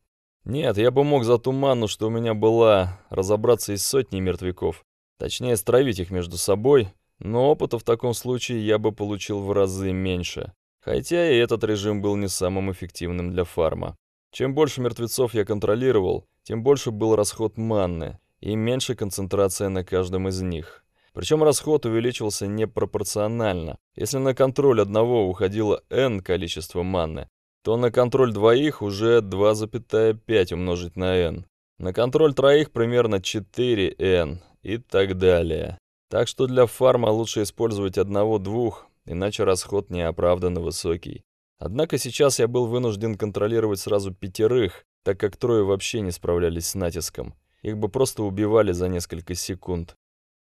Нет, я бы мог за ту ману, что у меня была, разобраться из сотни мертвяков. Точнее, стравить их между собой, но опыта в таком случае я бы получил в разы меньше. Хотя и этот режим был не самым эффективным для фарма. Чем больше мертвецов я контролировал, тем больше был расход манны и меньше концентрация на каждом из них. Причем расход увеличивался непропорционально. Если на контроль одного уходило n количество манны, то на контроль двоих уже 2,5 умножить на n. На контроль троих примерно 4n и так далее. Так что для фарма лучше использовать одного-двух, иначе расход неоправданно высокий. Однако сейчас я был вынужден контролировать сразу пятерых, так как трое вообще не справлялись с натиском. Их бы просто убивали за несколько секунд.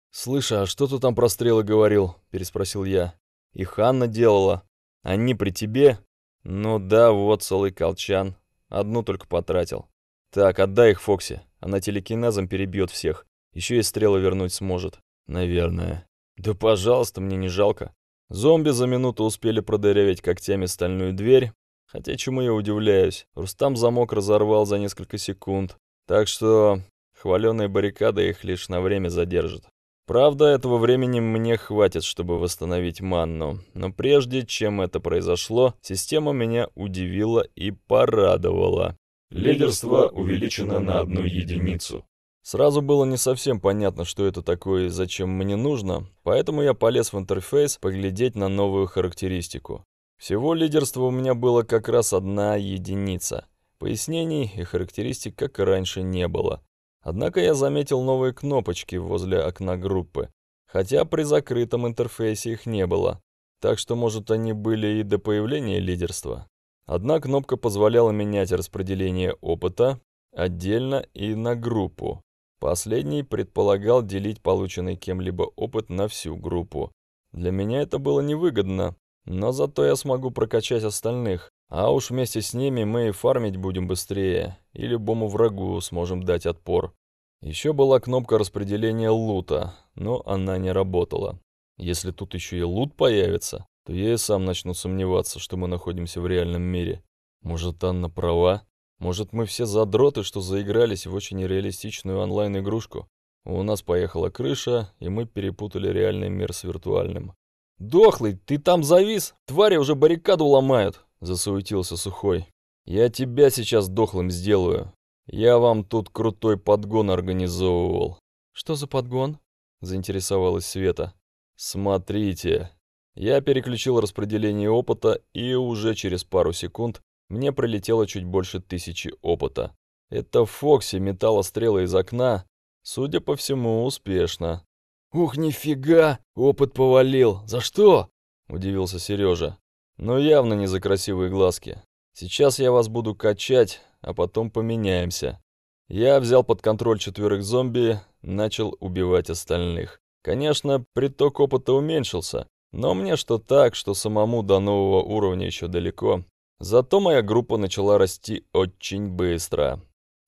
«Слышь, а что ты там про стрелы говорил?» – переспросил я. «И Ханна делала. Они при тебе?» «Ну да, вот целый колчан. Одну только потратил. Так, отдай их Фокси. Она телекинезом перебьет всех. Еще и стрелы вернуть сможет». Наверное. Да пожалуйста, мне не жалко. Зомби за минуту успели продырявить когтями стальную дверь, хотя чему я удивляюсь, Рустам замок разорвал за несколько секунд, так что хваленая баррикада их лишь на время задержит. Правда, этого времени мне хватит, чтобы восстановить манну, но прежде чем это произошло, система меня удивила и порадовала. Лидерство увеличено на одну единицу. Сразу было не совсем понятно, что это такое и зачем мне нужно, поэтому я полез в интерфейс поглядеть на новую характеристику. Всего лидерства у меня было как раз одна единица. Пояснений и характеристик, как и раньше, не было. Однако я заметил новые кнопочки возле окна группы, хотя при закрытом интерфейсе их не было. Так что, может, они были и до появления лидерства. Одна кнопка позволяла менять распределение опыта отдельно и на группу. Последний предполагал делить полученный кем-либо опыт на всю группу. Для меня это было невыгодно, но зато я смогу прокачать остальных, а уж вместе с ними мы и фармить будем быстрее, и любому врагу сможем дать отпор. Еще была кнопка распределения лута, но она не работала. Если тут еще и лут появится, то я и сам начну сомневаться, что мы находимся в реальном мире. Может, Анна права? Может, мы все задроты, что заигрались в очень реалистичную онлайн-игрушку? У нас поехала крыша, и мы перепутали реальный мир с виртуальным. «Дохлый, ты там завис! Твари уже баррикаду ломают!» – засуетился Сухой. «Я тебя сейчас дохлым сделаю. Я вам тут крутой подгон организовывал». «Что за подгон?» – заинтересовалась Света. «Смотрите». Я переключил распределение опыта, и уже через пару секунд мне пролетело чуть больше тысячи опыта. Это Фокси метала стрелы из окна, судя по всему, успешно. «Ух, нифига! Опыт повалил! За что?» – удивился Сережа. «Но явно не за красивые глазки. Сейчас я вас буду качать, а потом поменяемся». Я взял под контроль четверых зомби, начал убивать остальных. Конечно, приток опыта уменьшился, но мне что так, что самому до нового уровня еще далеко. Зато моя группа начала расти очень быстро.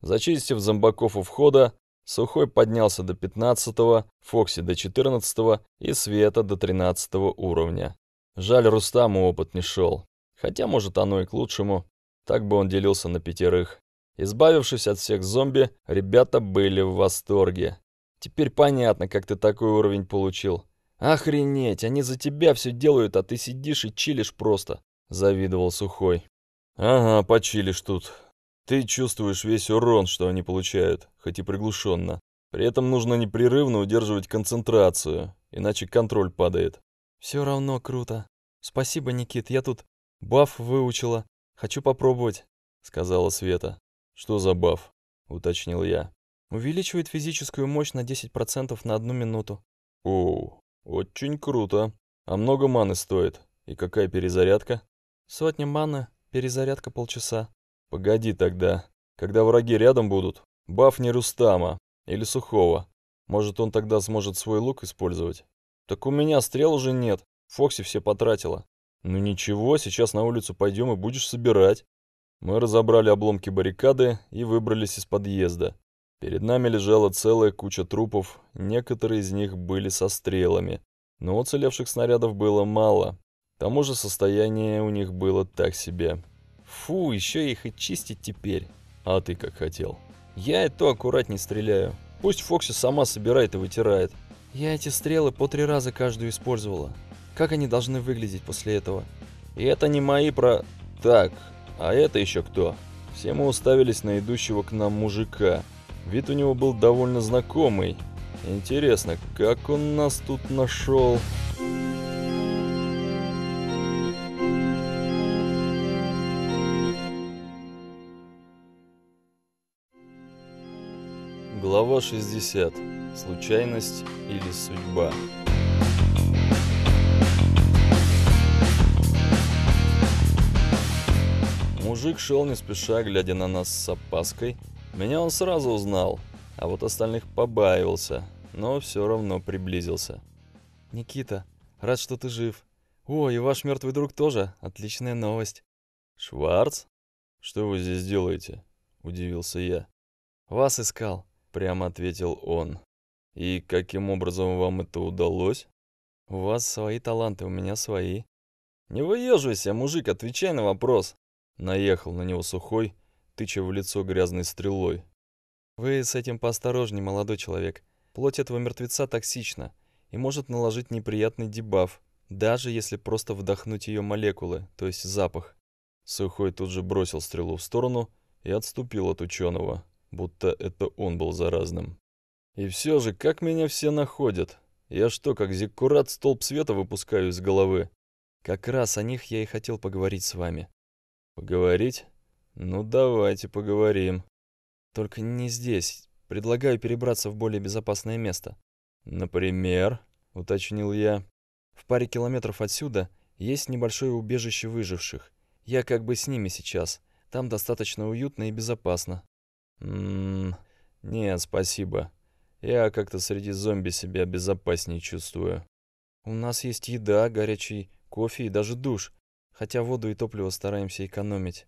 Зачистив зомбаков у входа, Сухой поднялся до 15-го, Фокси до 14-го и Света до 13 уровня. Жаль, Рустаму опыт не шел. Хотя, может, оно и к лучшему. Так бы он делился на пятерых. Избавившись от всех зомби, ребята были в восторге. Теперь понятно, как ты такой уровень получил. Охренеть, они за тебя все делают, а ты сидишь и чилишь просто. — завидовал Сухой. «Ага, почилишь тут. Ты чувствуешь весь урон, что они получают, хоть и приглушенно. При этом нужно непрерывно удерживать концентрацию, иначе контроль падает». «Все равно круто. Спасибо, Никит, я тут баф выучила. Хочу попробовать», — сказала Света. «Что за баф?» — уточнил я. «Увеличивает физическую мощь на 10% на одну минуту». «Оу, очень круто. А много маны стоит? И какая перезарядка?» Сотня маны, перезарядка полчаса. Погоди тогда. Когда враги рядом будут, бафни Рустама или Сухого. Может, он тогда сможет свой лук использовать? Так у меня стрел уже нет. Фокси все потратила. Ну ничего, сейчас на улицу пойдем и будешь собирать. Мы разобрали обломки баррикады и выбрались из подъезда. Перед нами лежала целая куча трупов, некоторые из них были со стрелами. Но уцелевших снарядов было мало, тому же состояние у них было так себе. Фу, еще их и чистить теперь. А ты как хотел. Я и то аккуратнее стреляю. Пусть Фокси сама собирает и вытирает. Я эти стрелы по три раза каждую использовала. Как они должны выглядеть после этого? И это не мои про... Так, а это еще кто? Все мы уставились на идущего к нам мужика. Вид у него был довольно знакомый. Интересно, как он нас тут нашел? Thank Глава 60. Случайность или судьба? Мужик шел не спеша, глядя на нас с опаской. Меня он сразу узнал, а вот остальных побаивался, но все равно приблизился. «Никита, рад, что ты жив. О, и ваш мертвый друг тоже. Отличная новость». «Шварц? Что вы здесь делаете?» – удивился я. «Вас искал прямо ответил он. И каким образом вам это удалось? У вас свои таланты, у меня свои. Не выеживайся, мужик, отвечай на вопрос. Наехал на него сухой, тыча в лицо грязной стрелой. Вы с этим поосторожней, молодой человек. Плоть этого мертвеца токсична и может наложить неприятный дебаф, даже если просто вдохнуть ее молекулы, то есть запах. Сухой тут же бросил стрелу в сторону и отступил от ученого будто это он был заразным. И все же, как меня все находят? Я что, как зиккурат столб света выпускаю из головы? Как раз о них я и хотел поговорить с вами. Поговорить? Ну давайте поговорим. Только не здесь. Предлагаю перебраться в более безопасное место. Например, уточнил я. В паре километров отсюда есть небольшое убежище выживших. Я как бы с ними сейчас. Там достаточно уютно и безопасно. Ммм, нет, спасибо. Я как-то среди зомби себя безопаснее чувствую. У нас есть еда, горячий кофе и даже душ, хотя воду и топливо стараемся экономить.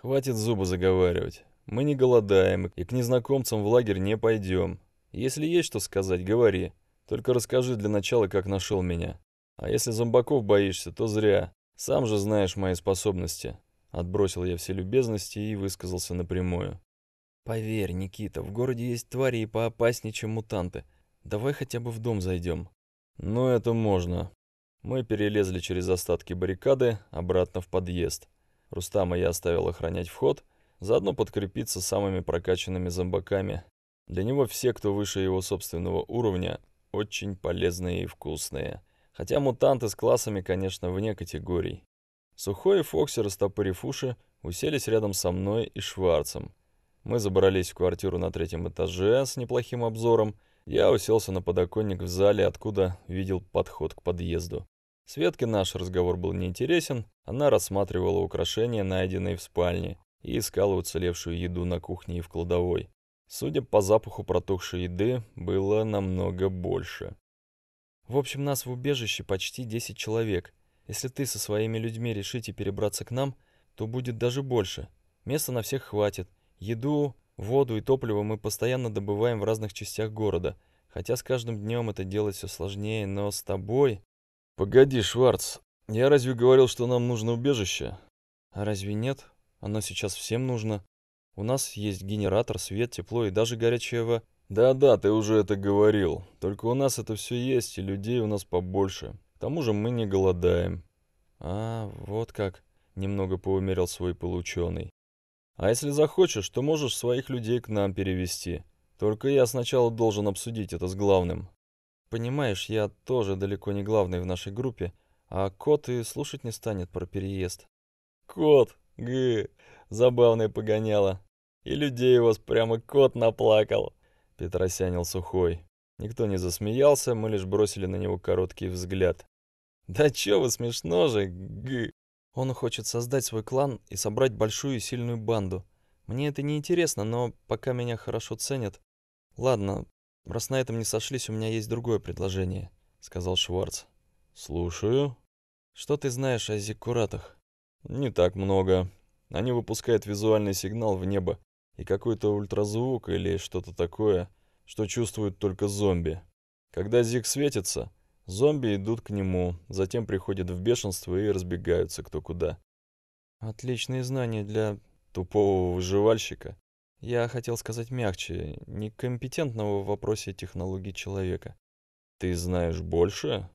Хватит зубы заговаривать. Мы не голодаем и к незнакомцам в лагерь не пойдем. Если есть что сказать, говори. Только расскажи для начала, как нашел меня. А если зомбаков боишься, то зря. Сам же знаешь мои способности. Отбросил я все любезности и высказался напрямую. «Поверь, Никита, в городе есть твари и поопаснее, чем мутанты. Давай хотя бы в дом зайдем». «Ну, это можно». Мы перелезли через остатки баррикады обратно в подъезд. Рустама я оставил охранять вход, заодно подкрепиться самыми прокачанными зомбаками. Для него все, кто выше его собственного уровня, очень полезные и вкусные. Хотя мутанты с классами, конечно, вне категорий. Сухой и Фокси, растопырив уши, уселись рядом со мной и Шварцем. Мы забрались в квартиру на третьем этаже с неплохим обзором. Я уселся на подоконник в зале, откуда видел подход к подъезду. Светке наш разговор был неинтересен. Она рассматривала украшения, найденные в спальне, и искала уцелевшую еду на кухне и в кладовой. Судя по запаху протухшей еды, было намного больше. «В общем, нас в убежище почти 10 человек. Если ты со своими людьми решите перебраться к нам, то будет даже больше. Места на всех хватит. Еду, воду и топливо мы постоянно добываем в разных частях города. Хотя с каждым днем это делать все сложнее, но с тобой... Погоди, Шварц, я разве говорил, что нам нужно убежище? А разве нет? Оно сейчас всем нужно. У нас есть генератор, свет, тепло и даже горячая вода. Да-да, ты уже это говорил. Только у нас это все есть, и людей у нас побольше. К тому же мы не голодаем. А, вот как. Немного поумерил свой полученый. А если захочешь, то можешь своих людей к нам перевести. Только я сначала должен обсудить это с главным. Понимаешь, я тоже далеко не главный в нашей группе, а кот и слушать не станет про переезд. Кот, г, забавное погоняло. И людей у вас прямо кот наплакал. Петросянил сухой. Никто не засмеялся, мы лишь бросили на него короткий взгляд. Да чё вы смешно же, г. Он хочет создать свой клан и собрать большую и сильную банду. Мне это не интересно, но пока меня хорошо ценят... Ладно, раз на этом не сошлись, у меня есть другое предложение, сказал Шварц. Слушаю. Что ты знаешь о зиккуратах? Не так много. Они выпускают визуальный сигнал в небо и какой-то ультразвук или что-то такое, что чувствуют только зомби. Когда зиг светится, Зомби идут к нему, затем приходят в бешенство и разбегаются кто куда. Отличные знания для тупого выживальщика. Я хотел сказать мягче, некомпетентного в вопросе технологий человека. Ты знаешь больше?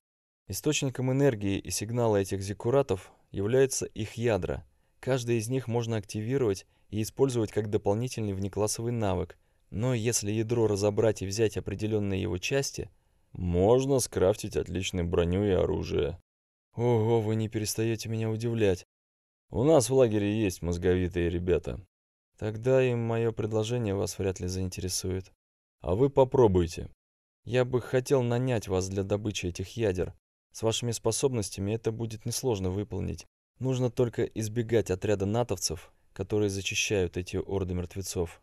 Источником энергии и сигнала этих зекуратов являются их ядра. Каждый из них можно активировать и использовать как дополнительный внеклассовый навык, но если ядро разобрать и взять определенные его части – можно скрафтить отличную броню и оружие. Ого, вы не перестаете меня удивлять. У нас в лагере есть мозговитые ребята. Тогда им мое предложение вас вряд ли заинтересует. А вы попробуйте. Я бы хотел нанять вас для добычи этих ядер. С вашими способностями это будет несложно выполнить. Нужно только избегать отряда натовцев, которые зачищают эти орды мертвецов.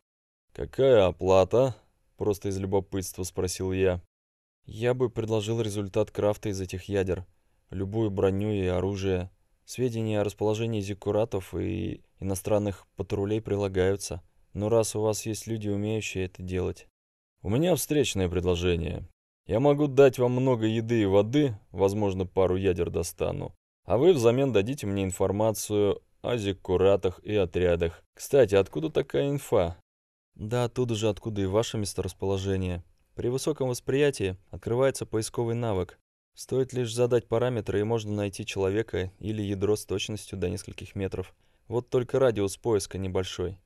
«Какая оплата?» – просто из любопытства спросил я. Я бы предложил результат крафта из этих ядер, любую броню и оружие. Сведения о расположении зиккуратов и иностранных патрулей прилагаются. Но раз у вас есть люди, умеющие это делать... У меня встречное предложение. Я могу дать вам много еды и воды, возможно, пару ядер достану. А вы взамен дадите мне информацию о зиккуратах и отрядах. Кстати, откуда такая инфа? Да оттуда же, откуда и ваше месторасположение. При высоком восприятии открывается поисковый навык. Стоит лишь задать параметры, и можно найти человека или ядро с точностью до нескольких метров. Вот только радиус поиска небольшой.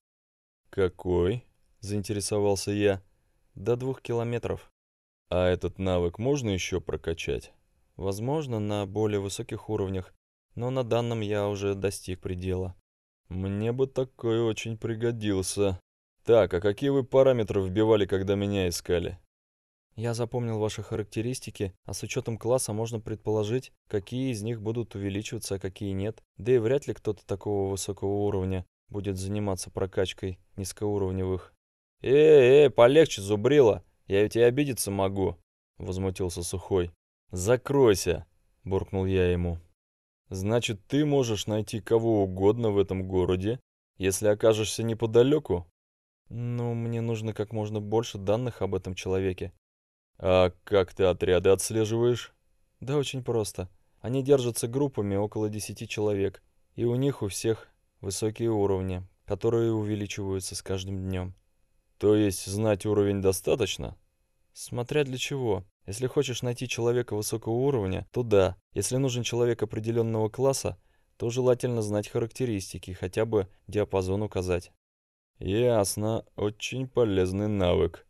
«Какой?» – заинтересовался я. «До двух километров». «А этот навык можно еще прокачать?» «Возможно, на более высоких уровнях, но на данном я уже достиг предела». «Мне бы такой очень пригодился». «Так, а какие вы параметры вбивали, когда меня искали?» Я запомнил ваши характеристики, а с учетом класса можно предположить, какие из них будут увеличиваться, а какие нет. Да и вряд ли кто-то такого высокого уровня будет заниматься прокачкой низкоуровневых. «Эй, эй, полегче, зубрила! Я ведь и обидеться могу!» — возмутился Сухой. «Закройся!» — буркнул я ему. «Значит, ты можешь найти кого угодно в этом городе, если окажешься неподалеку?» «Ну, мне нужно как можно больше данных об этом человеке. «А как ты отряды отслеживаешь?» «Да очень просто. Они держатся группами около 10 человек, и у них у всех высокие уровни, которые увеличиваются с каждым днем». «То есть знать уровень достаточно?» «Смотря для чего. Если хочешь найти человека высокого уровня, то да. Если нужен человек определенного класса, то желательно знать характеристики, хотя бы диапазон указать». «Ясно. Очень полезный навык»,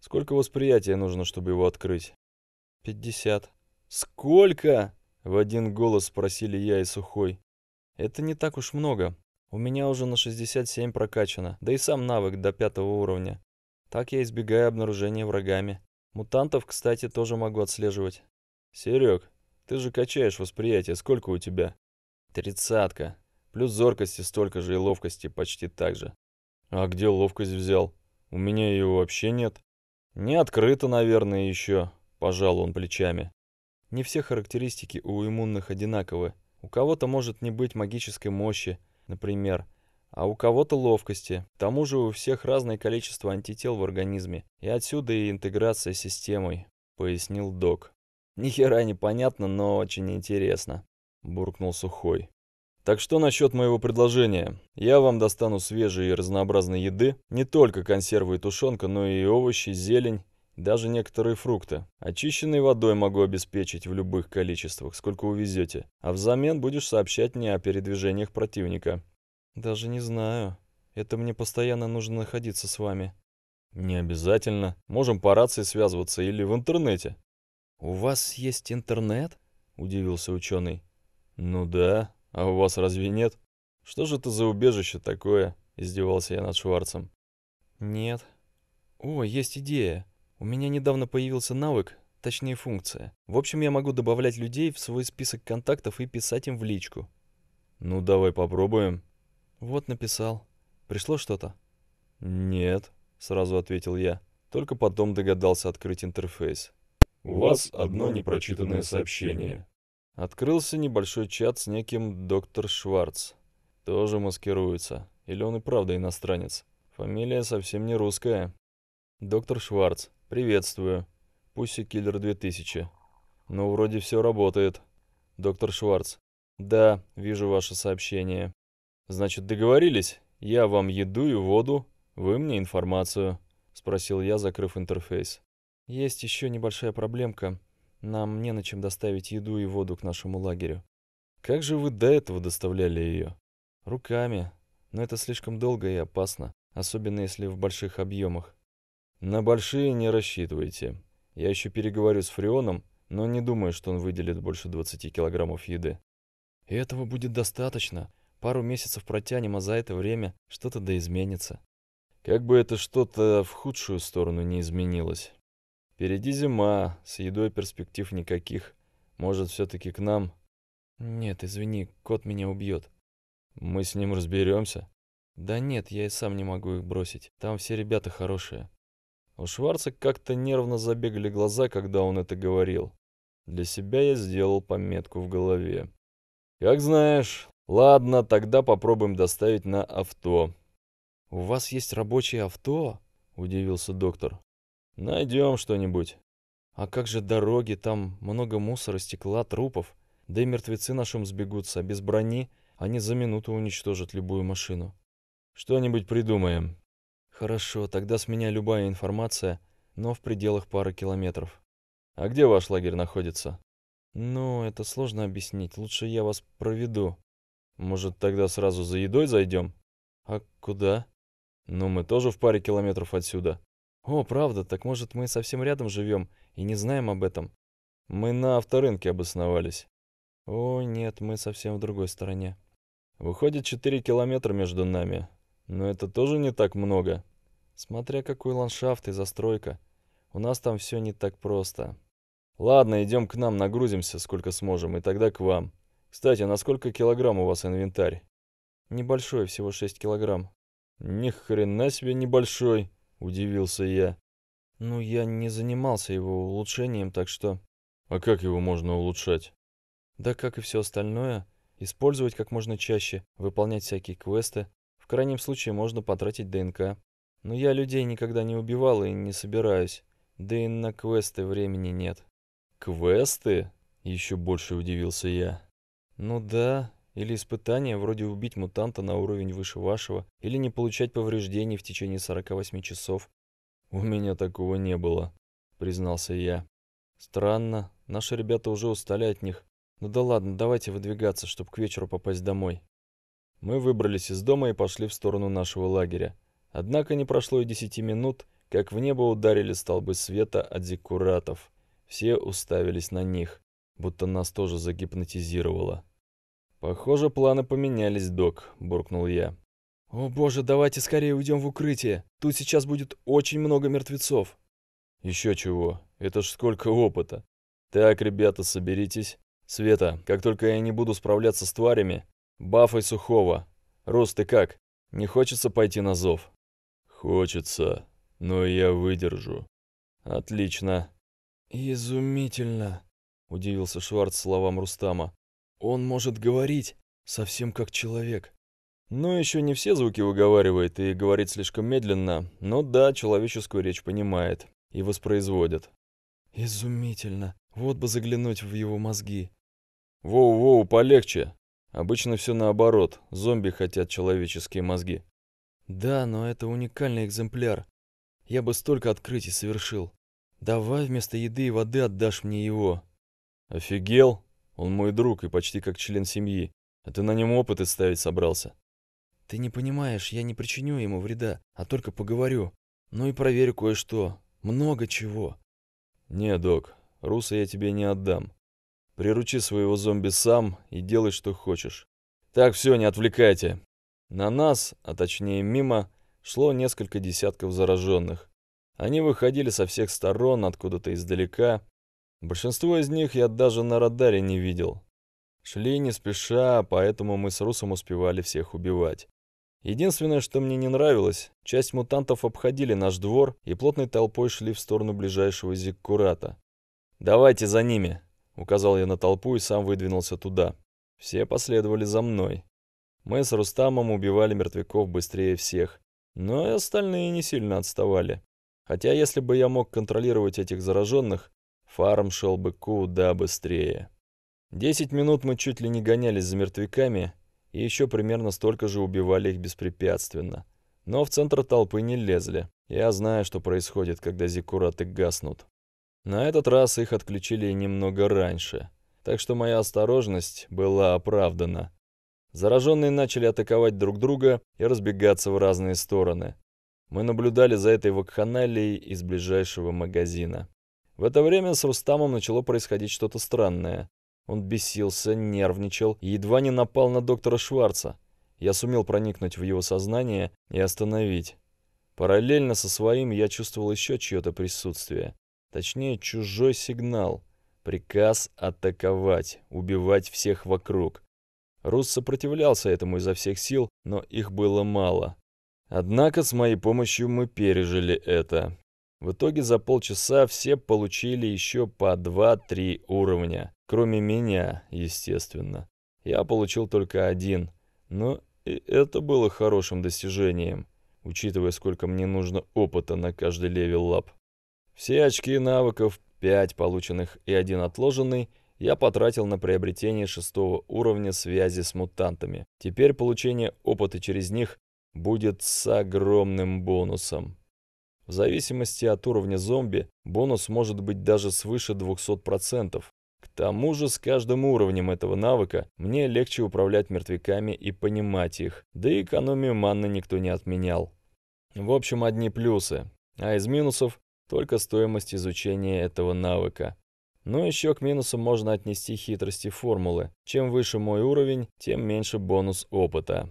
Сколько восприятия нужно, чтобы его открыть? Пятьдесят. Сколько? В один голос спросили я и Сухой. Это не так уж много. У меня уже на 67 прокачано, да и сам навык до пятого уровня. Так я избегаю обнаружения врагами. Мутантов, кстати, тоже могу отслеживать. Серег, ты же качаешь восприятие, сколько у тебя? Тридцатка. Плюс зоркости столько же и ловкости почти так же. А где ловкость взял? У меня ее вообще нет. Не открыто, наверное, еще, пожал он плечами. Не все характеристики у иммунных одинаковы. У кого-то может не быть магической мощи, например, а у кого-то ловкости. К тому же у всех разное количество антител в организме, и отсюда и интеграция с системой, пояснил док. Ни хера не но очень интересно, буркнул Сухой. Так что насчет моего предложения? Я вам достану свежей и разнообразной еды, не только консервы и тушенка, но и овощи, зелень, даже некоторые фрукты. Очищенной водой могу обеспечить в любых количествах, сколько увезете. А взамен будешь сообщать мне о передвижениях противника. Даже не знаю. Это мне постоянно нужно находиться с вами. Не обязательно. Можем по рации связываться или в интернете. У вас есть интернет? Удивился ученый. Ну да, «А у вас разве нет? Что же это за убежище такое?» — издевался я над Шварцем. «Нет». «О, есть идея. У меня недавно появился навык, точнее функция. В общем, я могу добавлять людей в свой список контактов и писать им в личку». «Ну, давай попробуем». «Вот написал. Пришло что-то?» «Нет», — сразу ответил я. Только потом догадался открыть интерфейс. «У вас одно непрочитанное сообщение. Открылся небольшой чат с неким доктор Шварц. Тоже маскируется. Или он и правда иностранец? Фамилия совсем не русская. Доктор Шварц, приветствую. Пусси Киллер 2000. Ну, вроде все работает. Доктор Шварц. Да, вижу ваше сообщение. Значит, договорились? Я вам еду и воду, вы мне информацию. Спросил я, закрыв интерфейс. Есть еще небольшая проблемка. Нам не на чем доставить еду и воду к нашему лагерю. Как же вы до этого доставляли ее? Руками. Но это слишком долго и опасно, особенно если в больших объемах. На большие не рассчитывайте. Я еще переговорю с Фрионом, но не думаю, что он выделит больше 20 килограммов еды. И этого будет достаточно. Пару месяцев протянем, а за это время что-то да изменится. Как бы это что-то в худшую сторону не изменилось. Впереди зима, с едой перспектив никаких. Может, все-таки к нам? Нет, извини, кот меня убьет. Мы с ним разберемся. Да нет, я и сам не могу их бросить. Там все ребята хорошие. У Шварца как-то нервно забегали глаза, когда он это говорил. Для себя я сделал пометку в голове. Как знаешь. Ладно, тогда попробуем доставить на авто. У вас есть рабочее авто? Удивился доктор. Найдем что-нибудь. А как же дороги, там много мусора, стекла, трупов. Да и мертвецы на шум сбегутся, а без брони они за минуту уничтожат любую машину. Что-нибудь придумаем. Хорошо, тогда с меня любая информация, но в пределах пары километров. А где ваш лагерь находится? Ну, это сложно объяснить, лучше я вас проведу. Может, тогда сразу за едой зайдем? А куда? Ну, мы тоже в паре километров отсюда. «О, правда, так может мы совсем рядом живем и не знаем об этом?» «Мы на авторынке обосновались». «О, нет, мы совсем в другой стороне». «Выходит, четыре километра между нами. Но это тоже не так много». «Смотря какой ландшафт и застройка. У нас там все не так просто». «Ладно, идем к нам, нагрузимся, сколько сможем, и тогда к вам. Кстати, на сколько килограмм у вас инвентарь?» «Небольшой, всего 6 килограмм». «Ни хрена себе небольшой!» удивился я. Ну, я не занимался его улучшением, так что... А как его можно улучшать? Да как и все остальное, использовать как можно чаще, выполнять всякие квесты. В крайнем случае можно потратить ДНК. Но я людей никогда не убивал и не собираюсь. Да и на квесты времени нет. Квесты? Еще больше удивился я. Ну да, или испытание вроде убить мутанта на уровень выше вашего, или не получать повреждений в течение 48 часов. «У меня такого не было», — признался я. «Странно. Наши ребята уже устали от них. Ну да ладно, давайте выдвигаться, чтобы к вечеру попасть домой». Мы выбрались из дома и пошли в сторону нашего лагеря. Однако не прошло и десяти минут, как в небо ударили столбы света от зиккуратов. Все уставились на них, будто нас тоже загипнотизировало. «Похоже, планы поменялись, док», — буркнул я. «О боже, давайте скорее уйдем в укрытие. Тут сейчас будет очень много мертвецов». «Еще чего. Это ж сколько опыта. Так, ребята, соберитесь. Света, как только я не буду справляться с тварями, бафай сухого. Рус, ты как? Не хочется пойти на зов?» «Хочется, но я выдержу». «Отлично». «Изумительно», — удивился Шварц словам Рустама. Он может говорить, совсем как человек. Но еще не все звуки выговаривает и говорит слишком медленно, но да, человеческую речь понимает и воспроизводит. Изумительно. Вот бы заглянуть в его мозги. Воу-воу, полегче. Обычно все наоборот. Зомби хотят человеческие мозги. Да, но это уникальный экземпляр. Я бы столько открытий совершил. Давай вместо еды и воды отдашь мне его. Офигел? Он мой друг и почти как член семьи, а ты на нем опыты ставить собрался. Ты не понимаешь, я не причиню ему вреда, а только поговорю. Ну и проверю кое-что. Много чего. Не, док, Руса я тебе не отдам. Приручи своего зомби сам и делай, что хочешь. Так, все, не отвлекайте. На нас, а точнее мимо, шло несколько десятков зараженных. Они выходили со всех сторон, откуда-то издалека, Большинство из них я даже на радаре не видел. Шли не спеша, поэтому мы с Русом успевали всех убивать. Единственное, что мне не нравилось, часть мутантов обходили наш двор и плотной толпой шли в сторону ближайшего зиккурата. «Давайте за ними!» — указал я на толпу и сам выдвинулся туда. Все последовали за мной. Мы с Рустамом убивали мертвяков быстрее всех, но и остальные не сильно отставали. Хотя если бы я мог контролировать этих зараженных, Фарм шел бы куда быстрее. Десять минут мы чуть ли не гонялись за мертвяками, и еще примерно столько же убивали их беспрепятственно. Но в центр толпы не лезли. Я знаю, что происходит, когда зиккураты гаснут. На этот раз их отключили немного раньше, так что моя осторожность была оправдана. Зараженные начали атаковать друг друга и разбегаться в разные стороны. Мы наблюдали за этой вакханалией из ближайшего магазина. В это время с Рустамом начало происходить что-то странное. Он бесился, нервничал и едва не напал на доктора Шварца. Я сумел проникнуть в его сознание и остановить. Параллельно со своим я чувствовал еще чье-то присутствие. Точнее, чужой сигнал. Приказ атаковать, убивать всех вокруг. Рус сопротивлялся этому изо всех сил, но их было мало. Однако с моей помощью мы пережили это. В итоге за полчаса все получили еще по 2-3 уровня. Кроме меня, естественно. Я получил только один. Но ну, и это было хорошим достижением, учитывая, сколько мне нужно опыта на каждый левел-лап. Все очки навыков, 5 полученных и один отложенный, я потратил на приобретение шестого уровня связи с мутантами. Теперь получение опыта через них будет с огромным бонусом. В зависимости от уровня зомби, бонус может быть даже свыше 200%. К тому же с каждым уровнем этого навыка мне легче управлять мертвяками и понимать их, да и экономию манны никто не отменял. В общем, одни плюсы, а из минусов только стоимость изучения этого навыка. Но еще к минусам можно отнести хитрости формулы. Чем выше мой уровень, тем меньше бонус опыта.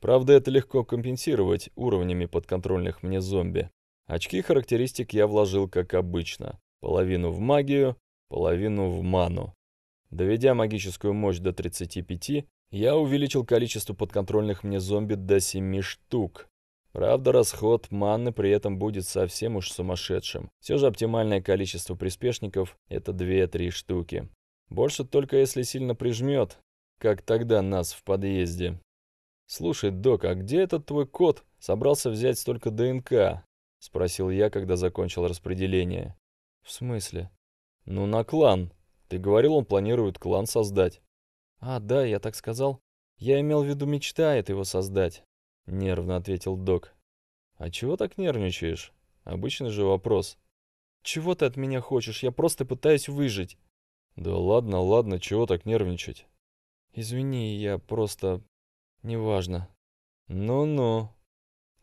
Правда, это легко компенсировать уровнями подконтрольных мне зомби. Очки характеристик я вложил как обычно. Половину в магию, половину в ману. Доведя магическую мощь до 35, я увеличил количество подконтрольных мне зомби до 7 штук. Правда, расход маны при этом будет совсем уж сумасшедшим. Все же оптимальное количество приспешников — это 2-3 штуки. Больше только если сильно прижмет, как тогда нас в подъезде. «Слушай, док, а где этот твой кот собрался взять столько ДНК? — спросил я, когда закончил распределение. «В смысле?» «Ну, на клан. Ты говорил, он планирует клан создать». «А, да, я так сказал. Я имел в виду, мечтает его создать», — нервно ответил док. «А чего так нервничаешь? Обычный же вопрос». «Чего ты от меня хочешь? Я просто пытаюсь выжить». «Да ладно, ладно, чего так нервничать?» «Извини, я просто... неважно». «Ну-ну»,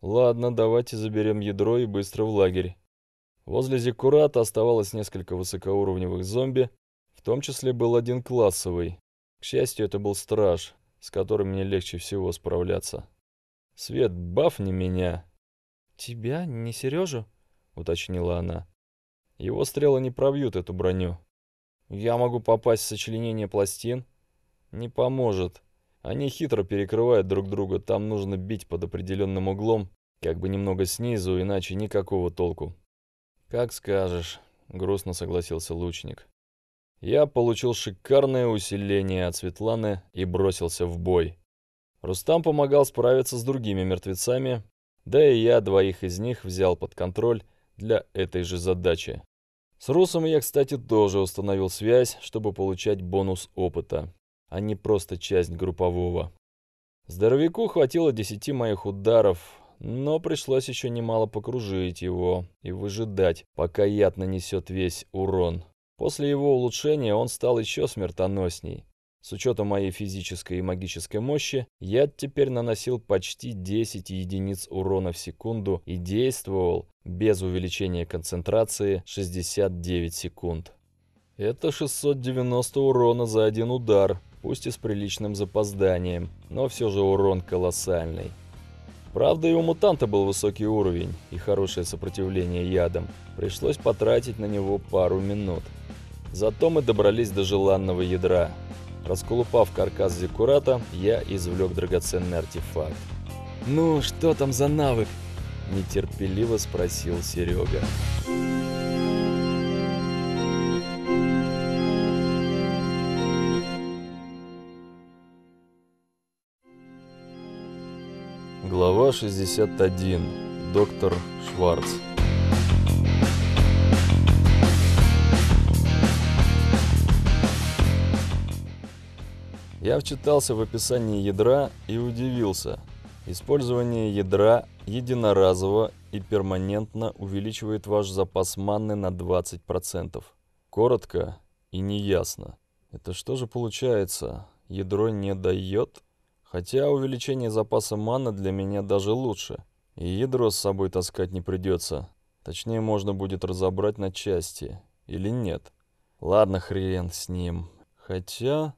Ладно, давайте заберем ядро и быстро в лагерь. Возле Зиккурата оставалось несколько высокоуровневых зомби, в том числе был один классовый. К счастью, это был страж, с которым мне легче всего справляться. Свет, не меня. Тебя, не Сережу? уточнила она. Его стрелы не пробьют эту броню. Я могу попасть в сочленение пластин? Не поможет. Они хитро перекрывают друг друга, там нужно бить под определенным углом, как бы немного снизу, иначе никакого толку. «Как скажешь», — грустно согласился лучник. Я получил шикарное усиление от Светланы и бросился в бой. Рустам помогал справиться с другими мертвецами, да и я двоих из них взял под контроль для этой же задачи. С Русом я, кстати, тоже установил связь, чтобы получать бонус опыта а не просто часть группового. Здоровяку хватило десяти моих ударов, но пришлось еще немало покружить его и выжидать, пока яд нанесет весь урон. После его улучшения он стал еще смертоносней. С учетом моей физической и магической мощи, яд теперь наносил почти 10 единиц урона в секунду и действовал без увеличения концентрации 69 секунд. Это 690 урона за один удар, пусть и с приличным запозданием, но все же урон колоссальный. Правда, и у мутанта был высокий уровень и хорошее сопротивление ядам. Пришлось потратить на него пару минут. Зато мы добрались до желанного ядра. Расколупав каркас Зиккурата, я извлек драгоценный артефакт. «Ну, что там за навык?» – нетерпеливо спросил Серега. «Серега». Глава 61. Доктор Шварц. Я вчитался в описание ядра и удивился. Использование ядра единоразово и перманентно увеличивает ваш запас манны на 20%. Коротко и неясно. Это что же получается? Ядро не дает Хотя увеличение запаса маны для меня даже лучше. И ядро с собой таскать не придется. Точнее, можно будет разобрать на части. Или нет. Ладно, хрен с ним. Хотя...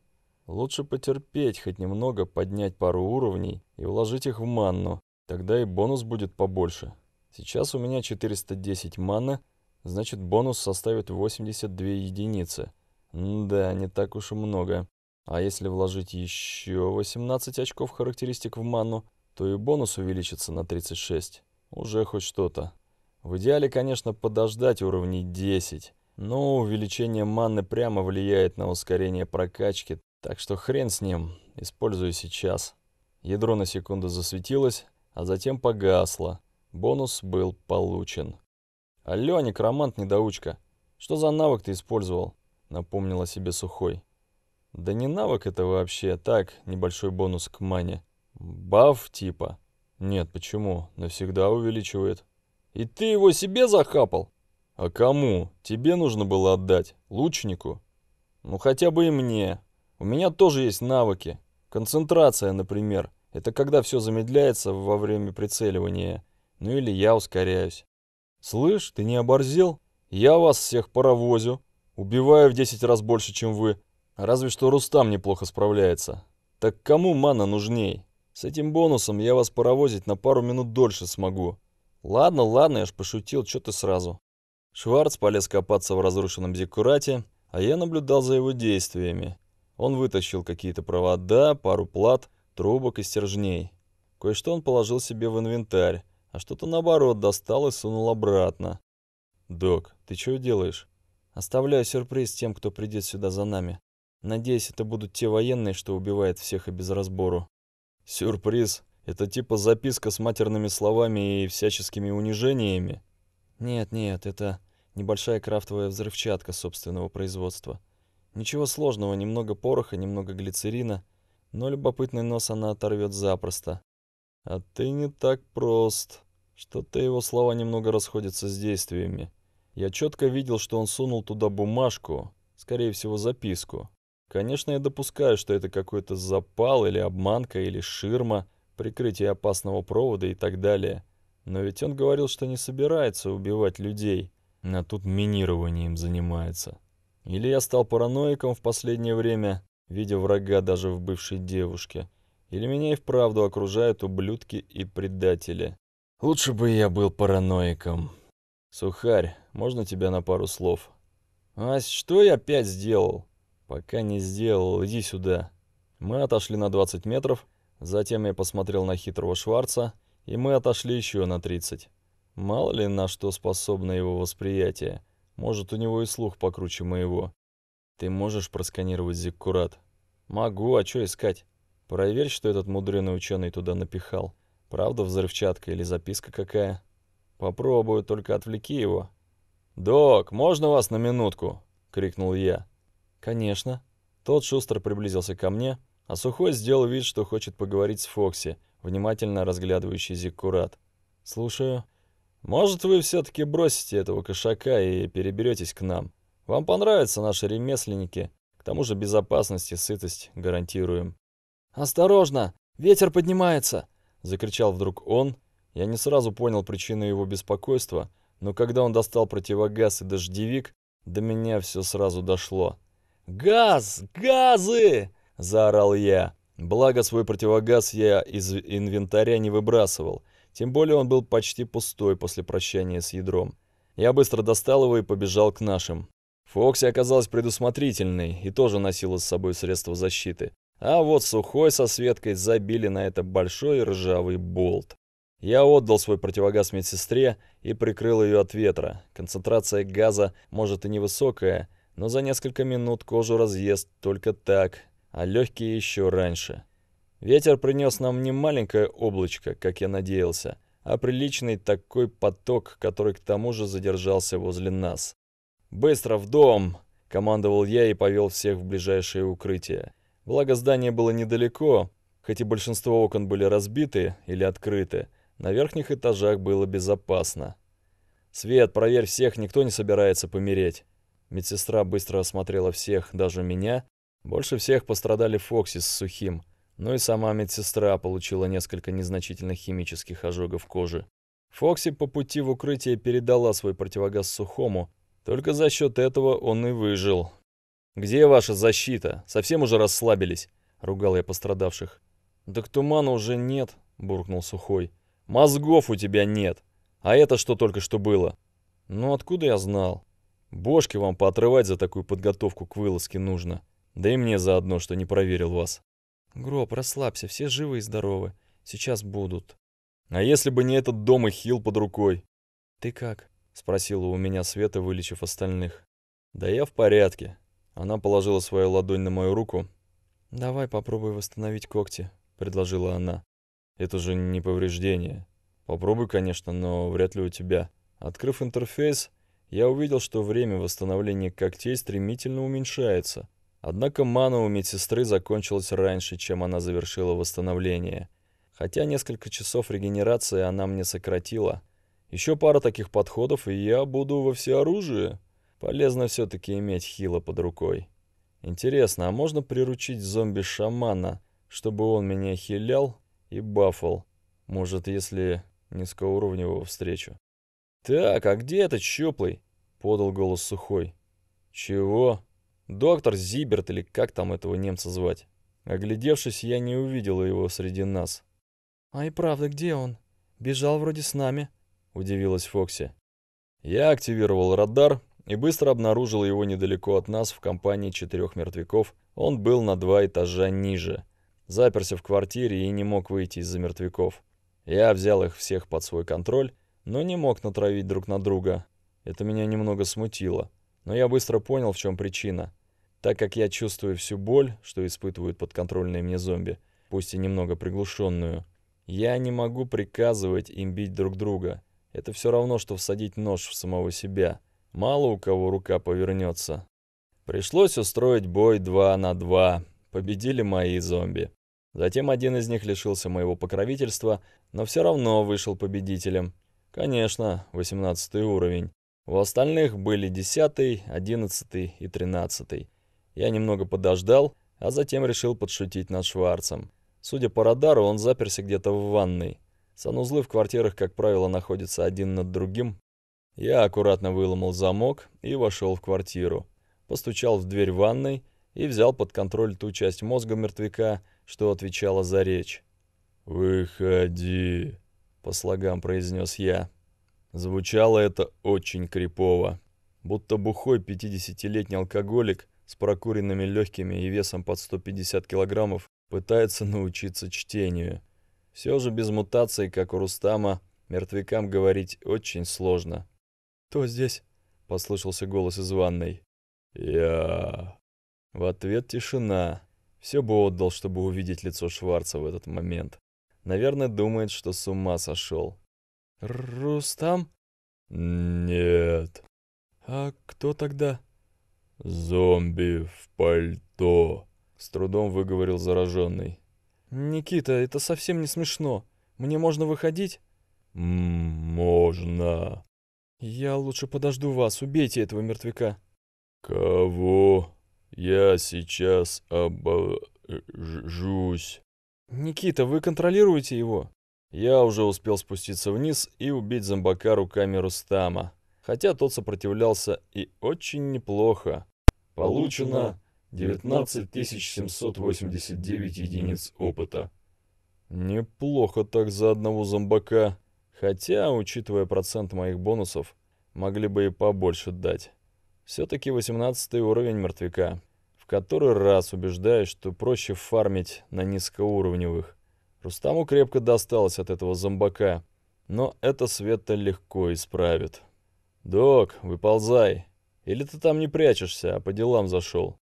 Лучше потерпеть, хоть немного поднять пару уровней и вложить их в манну. Тогда и бонус будет побольше. Сейчас у меня 410 маны, значит бонус составит 82 единицы. М да, не так уж и много. А если вложить еще 18 очков характеристик в ману, то и бонус увеличится на 36. Уже хоть что-то. В идеале, конечно, подождать уровней 10. Но увеличение маны прямо влияет на ускорение прокачки, так что хрен с ним, использую сейчас. Ядро на секунду засветилось, а затем погасло. Бонус был получен. «Алло, некромант-недоучка, что за навык ты использовал?» Напомнила себе Сухой. Да не навык это вообще, а так, небольшой бонус к мане. Баф типа. Нет, почему? Навсегда увеличивает. И ты его себе захапал? А кому? Тебе нужно было отдать. Лучнику? Ну хотя бы и мне. У меня тоже есть навыки. Концентрация, например. Это когда все замедляется во время прицеливания. Ну или я ускоряюсь. Слышь, ты не оборзел? Я вас всех паровозю. Убиваю в 10 раз больше, чем вы. Разве что Рустам неплохо справляется. Так кому мана нужней? С этим бонусом я вас паровозить на пару минут дольше смогу. Ладно, ладно, я ж пошутил, что ты сразу. Шварц полез копаться в разрушенном зиккурате, а я наблюдал за его действиями. Он вытащил какие-то провода, пару плат, трубок и стержней. Кое-что он положил себе в инвентарь, а что-то наоборот достал и сунул обратно. «Док, ты чего делаешь?» «Оставляю сюрприз тем, кто придет сюда за нами». Надеюсь, это будут те военные, что убивают всех и без разбору. Сюрприз. Это типа записка с матерными словами и всяческими унижениями? Нет, нет, это небольшая крафтовая взрывчатка собственного производства. Ничего сложного, немного пороха, немного глицерина, но любопытный нос она оторвет запросто. А ты не так прост. Что-то его слова немного расходятся с действиями. Я четко видел, что он сунул туда бумажку, скорее всего, записку. Конечно, я допускаю, что это какой-то запал или обманка, или ширма, прикрытие опасного провода и так далее. Но ведь он говорил, что не собирается убивать людей, а тут минированием занимается. Или я стал параноиком в последнее время, видя врага даже в бывшей девушке. Или меня и вправду окружают ублюдки и предатели. Лучше бы я был параноиком. Сухарь, можно тебя на пару слов? Ась, что я опять сделал? «Пока не сделал, иди сюда». Мы отошли на 20 метров, затем я посмотрел на хитрого Шварца, и мы отошли еще на 30. Мало ли на что способно его восприятие. Может, у него и слух покруче моего. Ты можешь просканировать зиккурат? Могу, а что искать? Проверь, что этот мудреный ученый туда напихал. Правда взрывчатка или записка какая? Попробую, только отвлеки его. «Док, можно вас на минутку?» — крикнул я. «Конечно». Тот шустро приблизился ко мне, а Сухой сделал вид, что хочет поговорить с Фокси, внимательно разглядывающий Зиккурат. «Слушаю». «Может, вы все-таки бросите этого кошака и переберетесь к нам? Вам понравятся наши ремесленники. К тому же безопасность и сытость гарантируем». «Осторожно! Ветер поднимается!» — закричал вдруг он. Я не сразу понял причину его беспокойства, но когда он достал противогаз и дождевик, до меня все сразу дошло. «Газ! Газы!» – заорал я. Благо, свой противогаз я из инвентаря не выбрасывал. Тем более он был почти пустой после прощания с ядром. Я быстро достал его и побежал к нашим. Фокси оказалась предусмотрительной и тоже носила с собой средства защиты. А вот Сухой со Светкой забили на это большой ржавый болт. Я отдал свой противогаз медсестре и прикрыл ее от ветра. Концентрация газа, может, и невысокая, но за несколько минут кожу разъест только так, а легкие еще раньше. Ветер принес нам не маленькое облачко, как я надеялся, а приличный такой поток, который к тому же задержался возле нас. «Быстро в дом!» – командовал я и повел всех в ближайшее укрытие. Благо здание было недалеко, хоть и большинство окон были разбиты или открыты, на верхних этажах было безопасно. «Свет, проверь всех, никто не собирается помереть», Медсестра быстро осмотрела всех, даже меня. Больше всех пострадали Фокси с Сухим. Ну и сама медсестра получила несколько незначительных химических ожогов кожи. Фокси по пути в укрытие передала свой противогаз Сухому. Только за счет этого он и выжил. «Где ваша защита? Совсем уже расслабились?» — ругал я пострадавших. «Так тумана уже нет», — буркнул Сухой. «Мозгов у тебя нет. А это что только что было?» «Ну откуда я знал?» Бошки вам поотрывать за такую подготовку к вылазке нужно. Да и мне заодно, что не проверил вас. Гроб, расслабься, все живы и здоровы. Сейчас будут. А если бы не этот дом и хил под рукой? Ты как? Спросила у меня Света, вылечив остальных. Да я в порядке. Она положила свою ладонь на мою руку. Давай попробуй восстановить когти, предложила она. Это же не повреждение. Попробуй, конечно, но вряд ли у тебя. Открыв интерфейс, я увидел, что время восстановления когтей стремительно уменьшается. Однако мана у медсестры закончилась раньше, чем она завершила восстановление. Хотя несколько часов регенерации она мне сократила. Еще пара таких подходов, и я буду во всеоружии. Полезно все-таки иметь хила под рукой. Интересно, а можно приручить зомби-шамана, чтобы он меня хилял и бафал? Может, если низкоуровневого встречу? «Так, а где этот щуплый?» — подал голос сухой. «Чего?» «Доктор Зиберт или как там этого немца звать?» Оглядевшись, я не увидела его среди нас. «А и правда, где он? Бежал вроде с нами», — удивилась Фокси. Я активировал радар и быстро обнаружил его недалеко от нас в компании четырех мертвяков. Он был на два этажа ниже. Заперся в квартире и не мог выйти из-за мертвяков. Я взял их всех под свой контроль но не мог натравить друг на друга. Это меня немного смутило. Но я быстро понял, в чем причина. Так как я чувствую всю боль, что испытывают подконтрольные мне зомби, пусть и немного приглушенную, я не могу приказывать им бить друг друга. Это все равно, что всадить нож в самого себя. Мало у кого рука повернется. Пришлось устроить бой 2 на 2. Победили мои зомби. Затем один из них лишился моего покровительства, но все равно вышел победителем. Конечно, 18 уровень. У остальных были 10, 11 и 13. Я немного подождал, а затем решил подшутить над Шварцем. Судя по радару, он заперся где-то в ванной. Санузлы в квартирах, как правило, находятся один над другим. Я аккуратно выломал замок и вошел в квартиру. Постучал в дверь ванной и взял под контроль ту часть мозга мертвяка, что отвечала за речь. «Выходи!» — по слогам произнес я. Звучало это очень крипово. Будто бухой пятидесятилетний алкоголик с прокуренными легкими и весом под 150 килограммов пытается научиться чтению. Все же без мутаций, как у Рустама, мертвякам говорить очень сложно. «Кто здесь?» — послышался голос из ванной. «Я...» В ответ тишина. Все бы отдал, чтобы увидеть лицо Шварца в этот момент. Наверное, думает, что с ума сошел. Рустам? Нет. А кто тогда? Зомби в пальто. С трудом выговорил зараженный. Никита, это совсем не смешно. Мне можно выходить? «Можно». «Я лучше подожду вас. Убейте этого мертвяка». «Кого? Я сейчас обожжусь. «Никита, вы контролируете его?» Я уже успел спуститься вниз и убить зомбака руками Рустама, хотя тот сопротивлялся и очень неплохо. Получено 19789 единиц опыта. Неплохо так за одного зомбака, хотя, учитывая процент моих бонусов, могли бы и побольше дать. Все-таки 18 уровень мертвяка, который раз убеждаясь, что проще фармить на низкоуровневых. Рустаму крепко досталось от этого зомбака, но это Света легко исправит. «Док, выползай. Или ты там не прячешься, а по делам зашел?»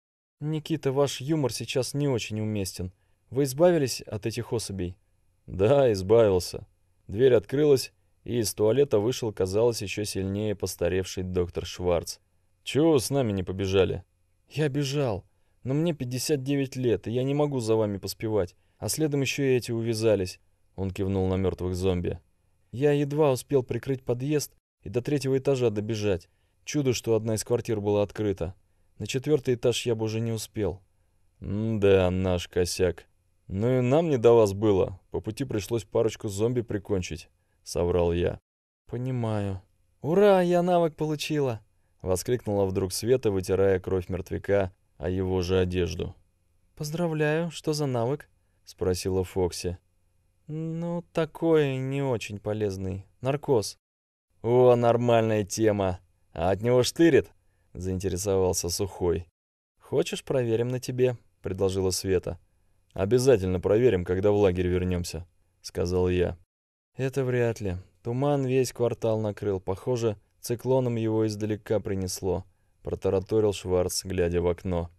«Никита, ваш юмор сейчас не очень уместен. Вы избавились от этих особей?» «Да, избавился». Дверь открылась, и из туалета вышел, казалось, еще сильнее постаревший доктор Шварц. «Чего с нами не побежали?» «Я бежал. Но мне 59 лет, и я не могу за вами поспевать. А следом еще и эти увязались. Он кивнул на мертвых зомби. Я едва успел прикрыть подъезд и до третьего этажа добежать. Чудо, что одна из квартир была открыта. На четвертый этаж я бы уже не успел. М да, наш косяк. Ну и нам не до вас было. По пути пришлось парочку зомби прикончить, соврал я. Понимаю. Ура, я навык получила! Воскликнула вдруг Света, вытирая кровь мертвяка а его же одежду. «Поздравляю, что за навык?» — спросила Фокси. «Ну, такой не очень полезный. Наркоз». «О, нормальная тема. А от него штырит?» — заинтересовался Сухой. «Хочешь, проверим на тебе?» — предложила Света. «Обязательно проверим, когда в лагерь вернемся», — сказал я. «Это вряд ли. Туман весь квартал накрыл. Похоже, циклоном его издалека принесло протараторил Шварц, глядя в окно.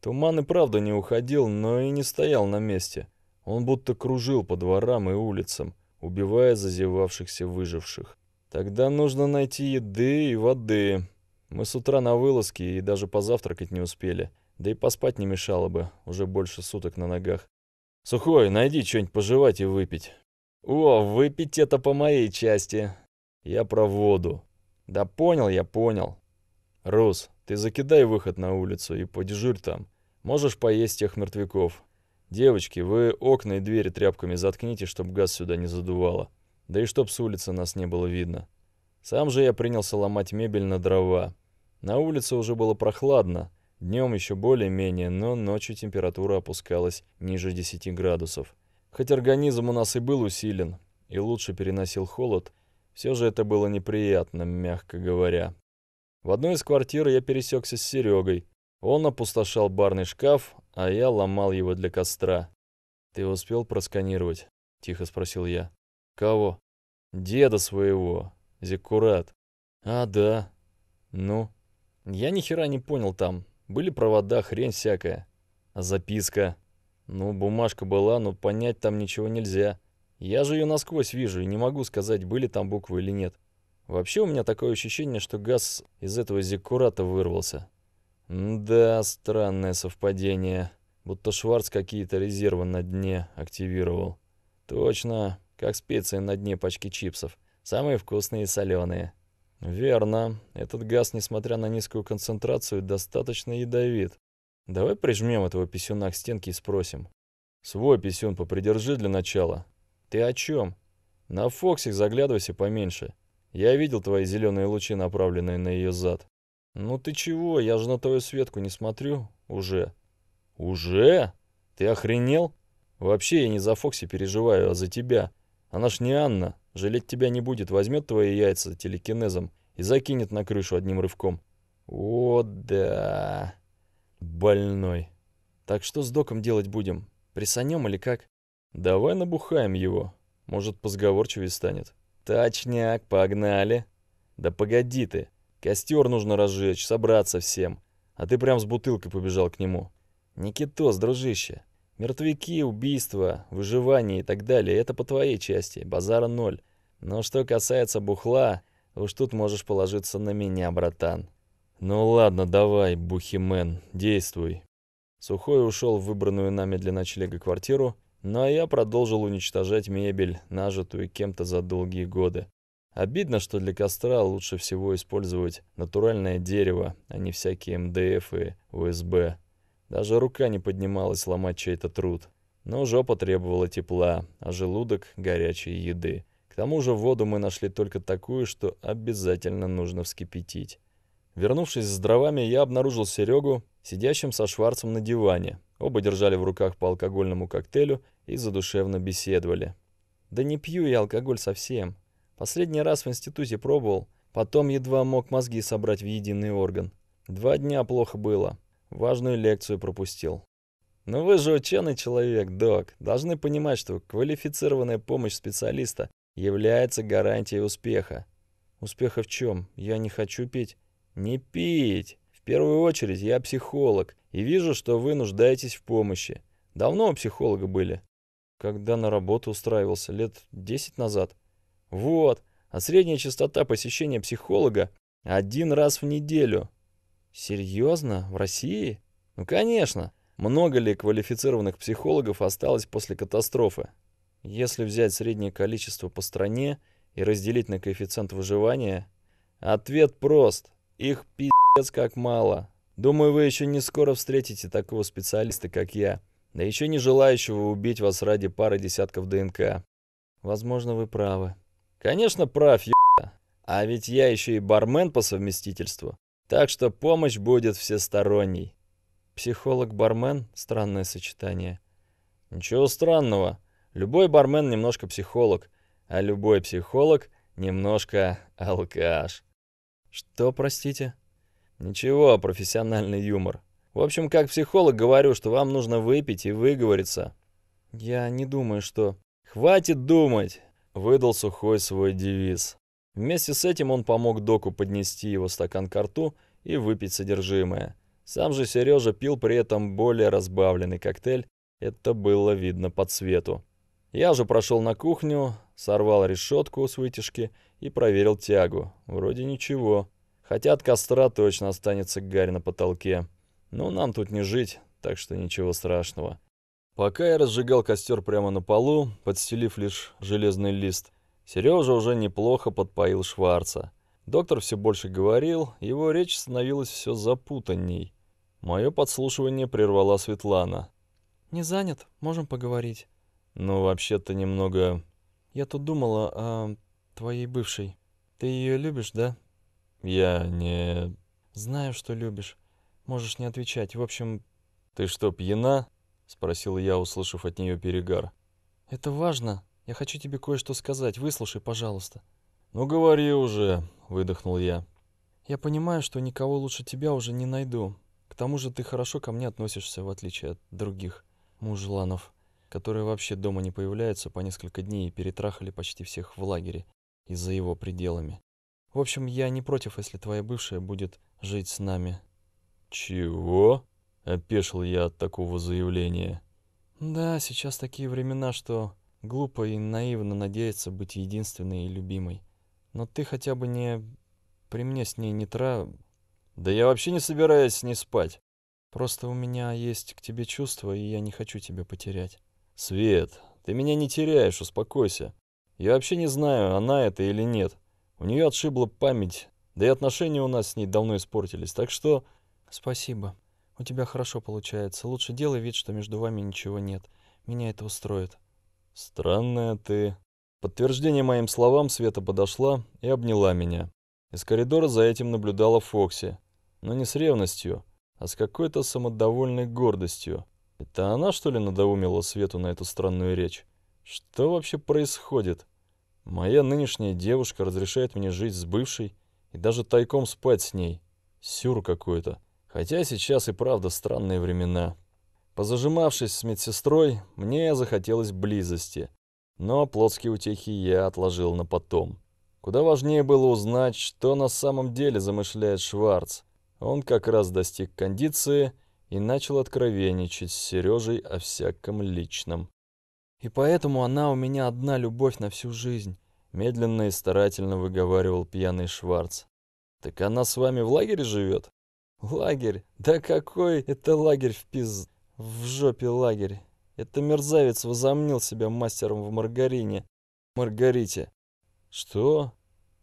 Туман и правда не уходил, но и не стоял на месте. Он будто кружил по дворам и улицам, убивая зазевавшихся выживших. «Тогда нужно найти еды и воды. Мы с утра на вылазке и даже позавтракать не успели. Да и поспать не мешало бы, уже больше суток на ногах. Сухой, найди что-нибудь пожевать и выпить». «О, выпить это по моей части. Я про воду». «Да понял, я понял. «Рус, ты закидай выход на улицу и подежурь там. Можешь поесть тех мертвяков. Девочки, вы окна и двери тряпками заткните, чтобы газ сюда не задувало. Да и чтоб с улицы нас не было видно». Сам же я принялся ломать мебель на дрова. На улице уже было прохладно, днем еще более-менее, но ночью температура опускалась ниже 10 градусов. Хоть организм у нас и был усилен, и лучше переносил холод, все же это было неприятно, мягко говоря. В одной из квартир я пересекся с Серегой. Он опустошал барный шкаф, а я ломал его для костра. «Ты успел просканировать?» — тихо спросил я. «Кого?» «Деда своего. Зиккурат». «А, да. Ну?» «Я ни хера не понял там. Были провода, хрень всякая. А записка?» «Ну, бумажка была, но понять там ничего нельзя. Я же ее насквозь вижу и не могу сказать, были там буквы или нет». Вообще у меня такое ощущение, что газ из этого зиккурата вырвался. Да, странное совпадение. Будто Шварц какие-то резервы на дне активировал. Точно, как специи на дне пачки чипсов. Самые вкусные и соленые. Верно. Этот газ, несмотря на низкую концентрацию, достаточно ядовит. Давай прижмем этого писюна к стенке и спросим. Свой писюн попридержи для начала. Ты о чем? На Фоксик заглядывайся поменьше. Я видел твои зеленые лучи, направленные на ее зад. Ну ты чего, я же на твою Светку не смотрю. Уже. Уже? Ты охренел? Вообще я не за Фокси переживаю, а за тебя. Она ж не Анна. Жалеть тебя не будет. Возьмет твои яйца телекинезом и закинет на крышу одним рывком. О, да. Больной. Так что с доком делать будем? Присанем или как? Давай набухаем его. Может, позговорчивее станет. «Точняк, погнали!» «Да погоди ты! Костер нужно разжечь, собраться всем, а ты прям с бутылкой побежал к нему!» «Никитос, дружище, мертвяки, убийства, выживание и так далее — это по твоей части, базара ноль. Но что касается бухла, уж тут можешь положиться на меня, братан». «Ну ладно, давай, бухимен, действуй». Сухой ушел в выбранную нами для ночлега квартиру, ну а я продолжил уничтожать мебель, нажитую кем-то за долгие годы. Обидно, что для костра лучше всего использовать натуральное дерево, а не всякие МДФ и УСБ. Даже рука не поднималась ломать чей-то труд. Но жопа требовала тепла, а желудок – горячей еды. К тому же воду мы нашли только такую, что обязательно нужно вскипятить. Вернувшись с дровами, я обнаружил Серегу, сидящим со Шварцем на диване. Оба держали в руках по алкогольному коктейлю и задушевно беседовали. Да не пью я алкоголь совсем. Последний раз в институте пробовал, потом едва мог мозги собрать в единый орган. Два дня плохо было, важную лекцию пропустил. Но ну вы же ученый человек, док, должны понимать, что квалифицированная помощь специалиста является гарантией успеха. Успеха в чем? Я не хочу пить. Не пить! В первую очередь я психолог и вижу, что вы нуждаетесь в помощи. Давно у психолога были? когда на работу устраивался, лет 10 назад. Вот, а средняя частота посещения психолога один раз в неделю. Серьезно? В России? Ну, конечно. Много ли квалифицированных психологов осталось после катастрофы? Если взять среднее количество по стране и разделить на коэффициент выживания, ответ прост. Их пиздец как мало. Думаю, вы еще не скоро встретите такого специалиста, как я. Да еще не желающего убить вас ради пары десятков ДНК. Возможно, вы правы. Конечно, прав, еб***. А ведь я еще и бармен по совместительству. Так что помощь будет всесторонней. Психолог-бармен – странное сочетание. Ничего странного. Любой бармен немножко психолог, а любой психолог немножко алкаш. Что, простите? Ничего, профессиональный юмор. В общем, как психолог говорю, что вам нужно выпить и выговориться. Я не думаю, что... Хватит думать, выдал сухой свой девиз. Вместе с этим он помог доку поднести его стакан к рту и выпить содержимое. Сам же Сережа пил при этом более разбавленный коктейль, это было видно по цвету. Я же прошел на кухню, сорвал решетку с вытяжки и проверил тягу. Вроде ничего. Хотя от костра точно останется гарь на потолке. Но ну, нам тут не жить, так что ничего страшного. Пока я разжигал костер прямо на полу, подстелив лишь железный лист, Сережа уже неплохо подпоил Шварца. Доктор все больше говорил, его речь становилась все запутанней. Мое подслушивание прервала Светлана. «Не занят, можем поговорить». «Ну, вообще-то немного...» «Я тут думала о твоей бывшей. Ты ее любишь, да?» «Я не...» «Знаю, что любишь. Можешь не отвечать. В общем...» «Ты что, пьяна?» — спросил я, услышав от нее перегар. «Это важно. Я хочу тебе кое-что сказать. Выслушай, пожалуйста». «Ну говори уже», — выдохнул я. «Я понимаю, что никого лучше тебя уже не найду. К тому же ты хорошо ко мне относишься, в отличие от других мужланов, которые вообще дома не появляются по несколько дней и перетрахали почти всех в лагере и за его пределами. В общем, я не против, если твоя бывшая будет жить с нами. «Чего?» — опешил я от такого заявления. «Да, сейчас такие времена, что глупо и наивно надеяться быть единственной и любимой. Но ты хотя бы не... при мне с ней не тра...» «Да я вообще не собираюсь с ней спать!» «Просто у меня есть к тебе чувства, и я не хочу тебя потерять». «Свет, ты меня не теряешь, успокойся. Я вообще не знаю, она это или нет. У нее отшибла память, да и отношения у нас с ней давно испортились, так что...» «Спасибо. У тебя хорошо получается. Лучше делай вид, что между вами ничего нет. Меня это устроит». «Странная ты». Подтверждение моим словам Света подошла и обняла меня. Из коридора за этим наблюдала Фокси. Но не с ревностью, а с какой-то самодовольной гордостью. Это она, что ли, надоумила Свету на эту странную речь? Что вообще происходит? Моя нынешняя девушка разрешает мне жить с бывшей и даже тайком спать с ней. Сюр какой-то. Хотя сейчас и правда странные времена. Позажимавшись с медсестрой, мне захотелось близости, но плотские утехи я отложил на потом. Куда важнее было узнать, что на самом деле замышляет Шварц. Он как раз достиг кондиции и начал откровенничать с Сережей о всяком личном. «И поэтому она у меня одна любовь на всю жизнь», — медленно и старательно выговаривал пьяный Шварц. «Так она с вами в лагере живет?» Лагерь? Да какой это лагерь в пиз... В жопе лагерь. Это мерзавец возомнил себя мастером в маргарине. Маргарите. Что?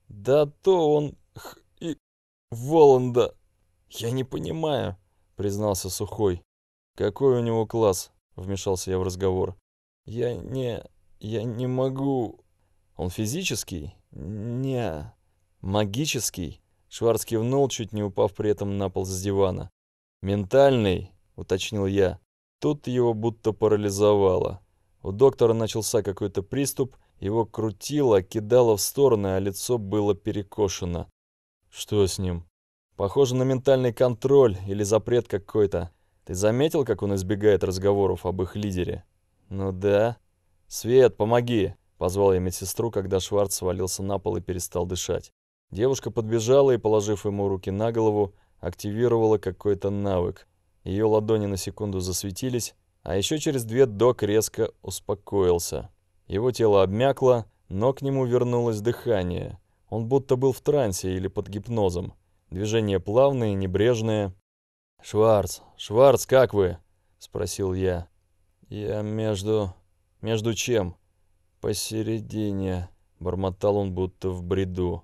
Да то он... Х... и... Воланда. Я не понимаю, признался Сухой. Какой у него класс? Вмешался я в разговор. Я не... я не могу... Он физический? Не... магический? Шварц кивнул, чуть не упав при этом на пол с дивана. «Ментальный», — уточнил я. Тут его будто парализовало. У доктора начался какой-то приступ, его крутило, кидало в стороны, а лицо было перекошено. «Что с ним?» «Похоже на ментальный контроль или запрет какой-то. Ты заметил, как он избегает разговоров об их лидере?» «Ну да». «Свет, помоги!» — позвал я медсестру, когда Шварц свалился на пол и перестал дышать. Девушка подбежала и, положив ему руки на голову, активировала какой-то навык. Ее ладони на секунду засветились, а еще через две док резко успокоился. Его тело обмякло, но к нему вернулось дыхание. Он будто был в трансе или под гипнозом. Движения плавные, небрежные. «Шварц, Шварц, как вы?» – спросил я. «Я между... между чем?» «Посередине», – бормотал он будто в бреду.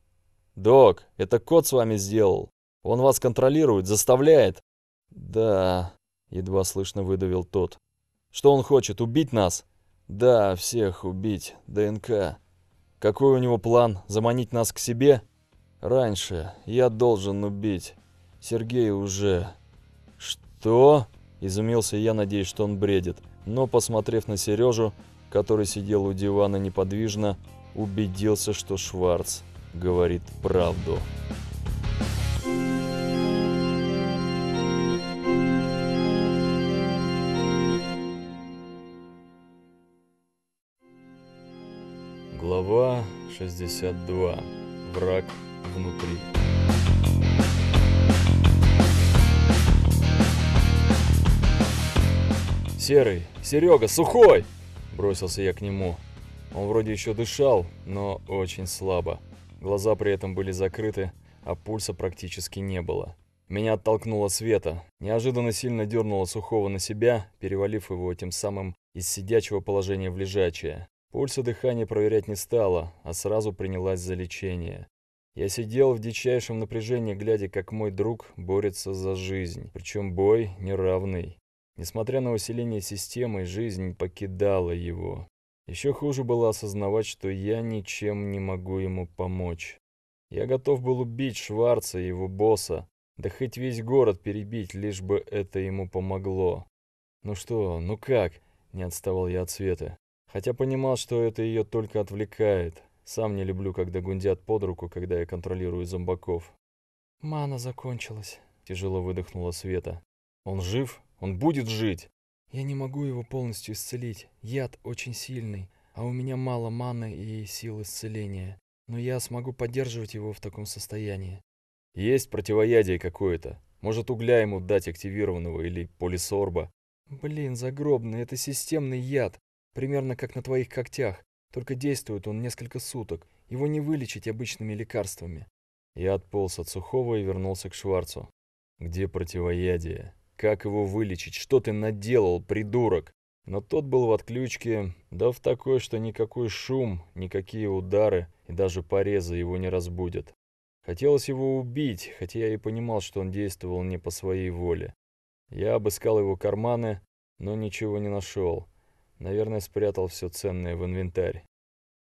«Док, это кот с вами сделал. Он вас контролирует, заставляет». «Да...» — едва слышно выдавил тот. «Что он хочет, убить нас?» «Да, всех убить. ДНК. Какой у него план? Заманить нас к себе?» «Раньше я должен убить. Сергей уже...» «Что?» – изумился я, надеясь, что он бредит. Но, посмотрев на Сережу, который сидел у дивана неподвижно, убедился, что Шварц говорит правду. Глава 62. Враг внутри. Серый, Серега, сухой! Бросился я к нему. Он вроде еще дышал, но очень слабо. Глаза при этом были закрыты, а пульса практически не было. Меня оттолкнуло Света, неожиданно сильно дернуло Сухого на себя, перевалив его тем самым из сидячего положения в лежачее. Пульса дыхания проверять не стала, а сразу принялась за лечение. Я сидел в дичайшем напряжении, глядя, как мой друг борется за жизнь, причем бой неравный. Несмотря на усиление системы, жизнь покидала его. Еще хуже было осознавать, что я ничем не могу ему помочь. Я готов был убить Шварца и его босса, да хоть весь город перебить, лишь бы это ему помогло. «Ну что, ну как?» – не отставал я от Светы. Хотя понимал, что это ее только отвлекает. Сам не люблю, когда гундят под руку, когда я контролирую зомбаков. «Мана закончилась», – тяжело выдохнула Света. «Он жив? Он будет жить!» Я не могу его полностью исцелить. Яд очень сильный, а у меня мало маны и сил исцеления. Но я смогу поддерживать его в таком состоянии. Есть противоядие какое-то. Может, угля ему дать активированного или полисорба? Блин, загробный, это системный яд. Примерно как на твоих когтях. Только действует он несколько суток. Его не вылечить обычными лекарствами. Я отполз от сухого и вернулся к Шварцу. Где противоядие? Как его вылечить? Что ты наделал, придурок? Но тот был в отключке, да в такой, что никакой шум, никакие удары и даже порезы его не разбудят. Хотелось его убить, хотя я и понимал, что он действовал не по своей воле. Я обыскал его карманы, но ничего не нашел. Наверное, спрятал все ценное в инвентарь.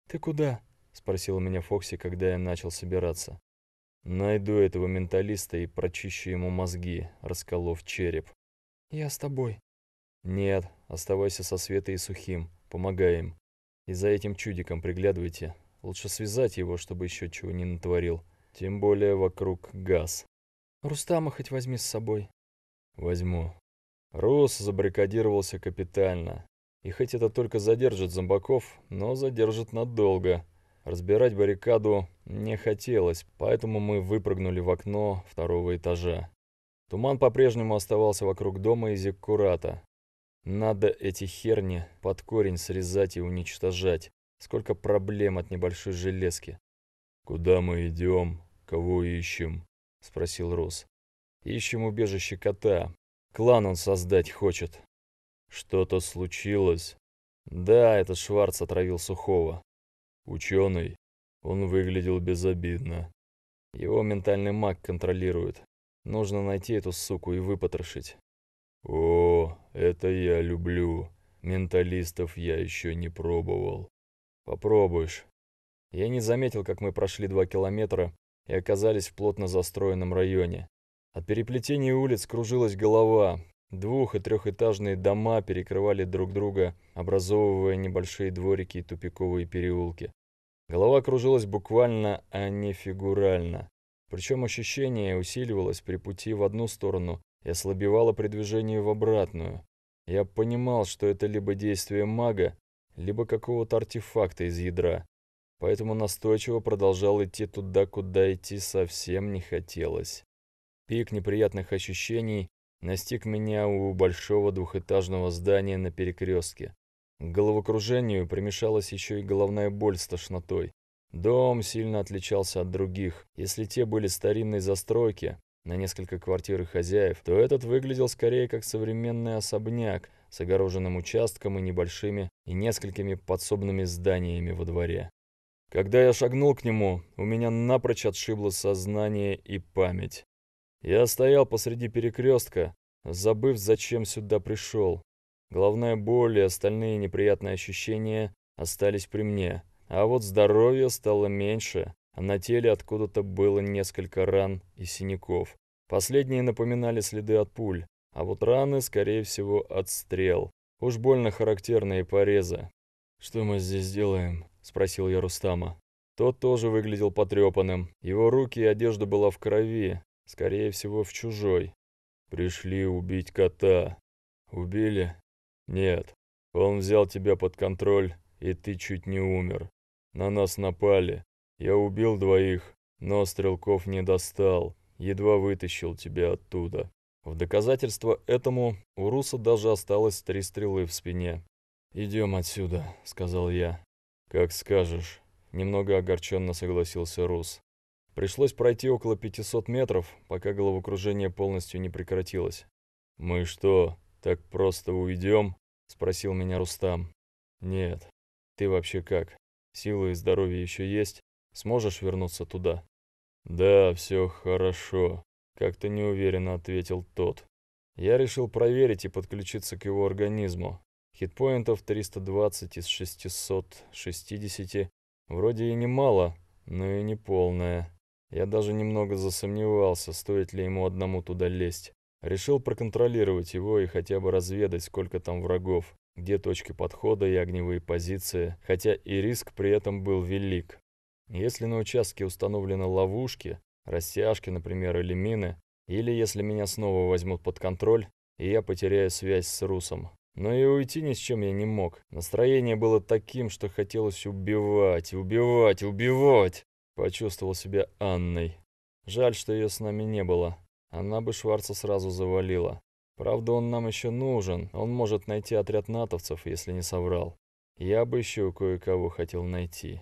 «Ты куда?» — спросил меня Фокси, когда я начал собираться. Найду этого менталиста и прочищу ему мозги, расколов череп. Я с тобой. Нет, оставайся со Светой и Сухим, помогай им. И за этим чудиком приглядывайте. Лучше связать его, чтобы еще чего не натворил. Тем более вокруг газ. Рустама хоть возьми с собой. Возьму. Рус забаррикадировался капитально. И хоть это только задержит зомбаков, но задержит надолго. Разбирать баррикаду не хотелось, поэтому мы выпрыгнули в окно второго этажа. Туман по-прежнему оставался вокруг дома и зиккурата. Надо эти херни под корень срезать и уничтожать. Сколько проблем от небольшой железки. «Куда мы идем? Кого ищем?» — спросил Рус. «Ищем убежище кота. Клан он создать хочет». «Что-то случилось?» «Да, этот Шварц отравил Сухого. Ученый. Он выглядел безобидно. Его ментальный маг контролирует. Нужно найти эту суку и выпотрошить. О, это я люблю. Менталистов я еще не пробовал. Попробуешь. Я не заметил, как мы прошли два километра и оказались в плотно застроенном районе. От переплетения улиц кружилась голова. Двух- и трехэтажные дома перекрывали друг друга, образовывая небольшие дворики и тупиковые переулки. Голова кружилась буквально, а не фигурально. Причем ощущение усиливалось при пути в одну сторону и ослабевало при движении в обратную. Я понимал, что это либо действие мага, либо какого-то артефакта из ядра. Поэтому настойчиво продолжал идти туда, куда идти совсем не хотелось. Пик неприятных ощущений настиг меня у большого двухэтажного здания на перекрестке. К головокружению примешалась еще и головная боль с тошнотой. Дом сильно отличался от других. Если те были старинной застройки, на несколько квартир и хозяев, то этот выглядел скорее как современный особняк с огороженным участком и небольшими и несколькими подсобными зданиями во дворе. Когда я шагнул к нему, у меня напрочь отшибло сознание и память. Я стоял посреди перекрестка, забыв, зачем сюда пришел. Головная боль и остальные неприятные ощущения остались при мне, а вот здоровье стало меньше, а на теле откуда-то было несколько ран и синяков. Последние напоминали следы от пуль, а вот раны, скорее всего, от стрел. Уж больно характерные порезы. «Что мы здесь делаем?» – спросил я Рустама. Тот тоже выглядел потрепанным. Его руки и одежда была в крови, скорее всего, в чужой. «Пришли убить кота. Убили?» «Нет, он взял тебя под контроль, и ты чуть не умер. На нас напали. Я убил двоих, но стрелков не достал, едва вытащил тебя оттуда». В доказательство этому у Руса даже осталось три стрелы в спине. «Идем отсюда», — сказал я. «Как скажешь», — немного огорченно согласился Рус. Пришлось пройти около 500 метров, пока головокружение полностью не прекратилось. «Мы что, «Так просто уйдем?» — спросил меня Рустам. «Нет. Ты вообще как? Силы и здоровье еще есть? Сможешь вернуться туда?» «Да, все хорошо», — как-то неуверенно ответил тот. Я решил проверить и подключиться к его организму. Хитпоинтов 320 из 660. Вроде и немало, но и не полное. Я даже немного засомневался, стоит ли ему одному туда лезть. Решил проконтролировать его и хотя бы разведать, сколько там врагов, где точки подхода и огневые позиции, хотя и риск при этом был велик. Если на участке установлены ловушки, растяжки, например, или мины, или если меня снова возьмут под контроль, и я потеряю связь с Русом. Но и уйти ни с чем я не мог. Настроение было таким, что хотелось убивать, убивать, убивать. Почувствовал себя Анной. Жаль, что ее с нами не было. Она бы Шварца сразу завалила. Правда, он нам еще нужен, он может найти отряд натовцев, если не соврал. Я бы еще кое-кого хотел найти.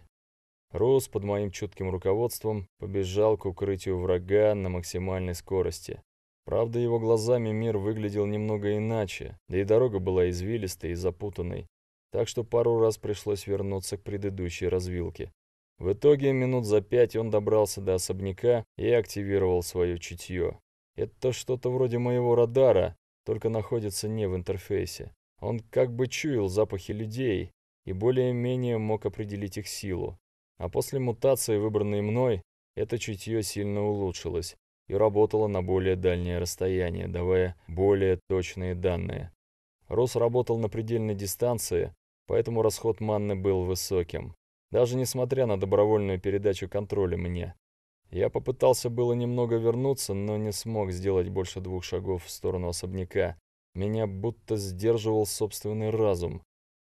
Рус под моим чутким руководством побежал к укрытию врага на максимальной скорости. Правда, его глазами мир выглядел немного иначе, да и дорога была извилистой и запутанной, так что пару раз пришлось вернуться к предыдущей развилке. В итоге минут за пять он добрался до особняка и активировал свое чутье. Это что-то вроде моего радара, только находится не в интерфейсе. Он как бы чуял запахи людей и более-менее мог определить их силу. А после мутации, выбранной мной, это чутье сильно улучшилось и работало на более дальнее расстояние, давая более точные данные. Рос работал на предельной дистанции, поэтому расход манны был высоким, даже несмотря на добровольную передачу контроля мне. Я попытался было немного вернуться, но не смог сделать больше двух шагов в сторону особняка. Меня будто сдерживал собственный разум.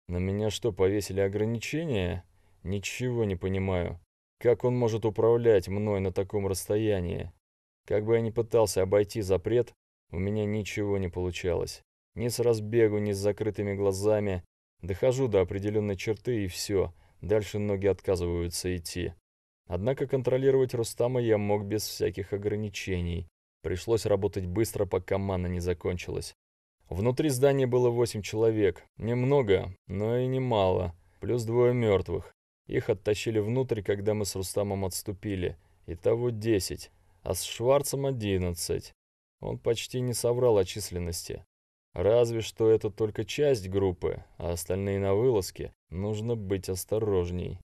На меня что, повесили ограничения? Ничего не понимаю. Как он может управлять мной на таком расстоянии? Как бы я ни пытался обойти запрет, у меня ничего не получалось. Ни с разбегу, ни с закрытыми глазами. Дохожу до определенной черты и все. Дальше ноги отказываются идти. Однако контролировать Рустама я мог без всяких ограничений. Пришлось работать быстро, пока мана не закончилась. Внутри здания было восемь человек. Немного, но и немало. Плюс двое мертвых. Их оттащили внутрь, когда мы с Рустамом отступили. Итого десять. А с Шварцем одиннадцать. Он почти не соврал о численности. Разве что это только часть группы, а остальные на вылазке. Нужно быть осторожней.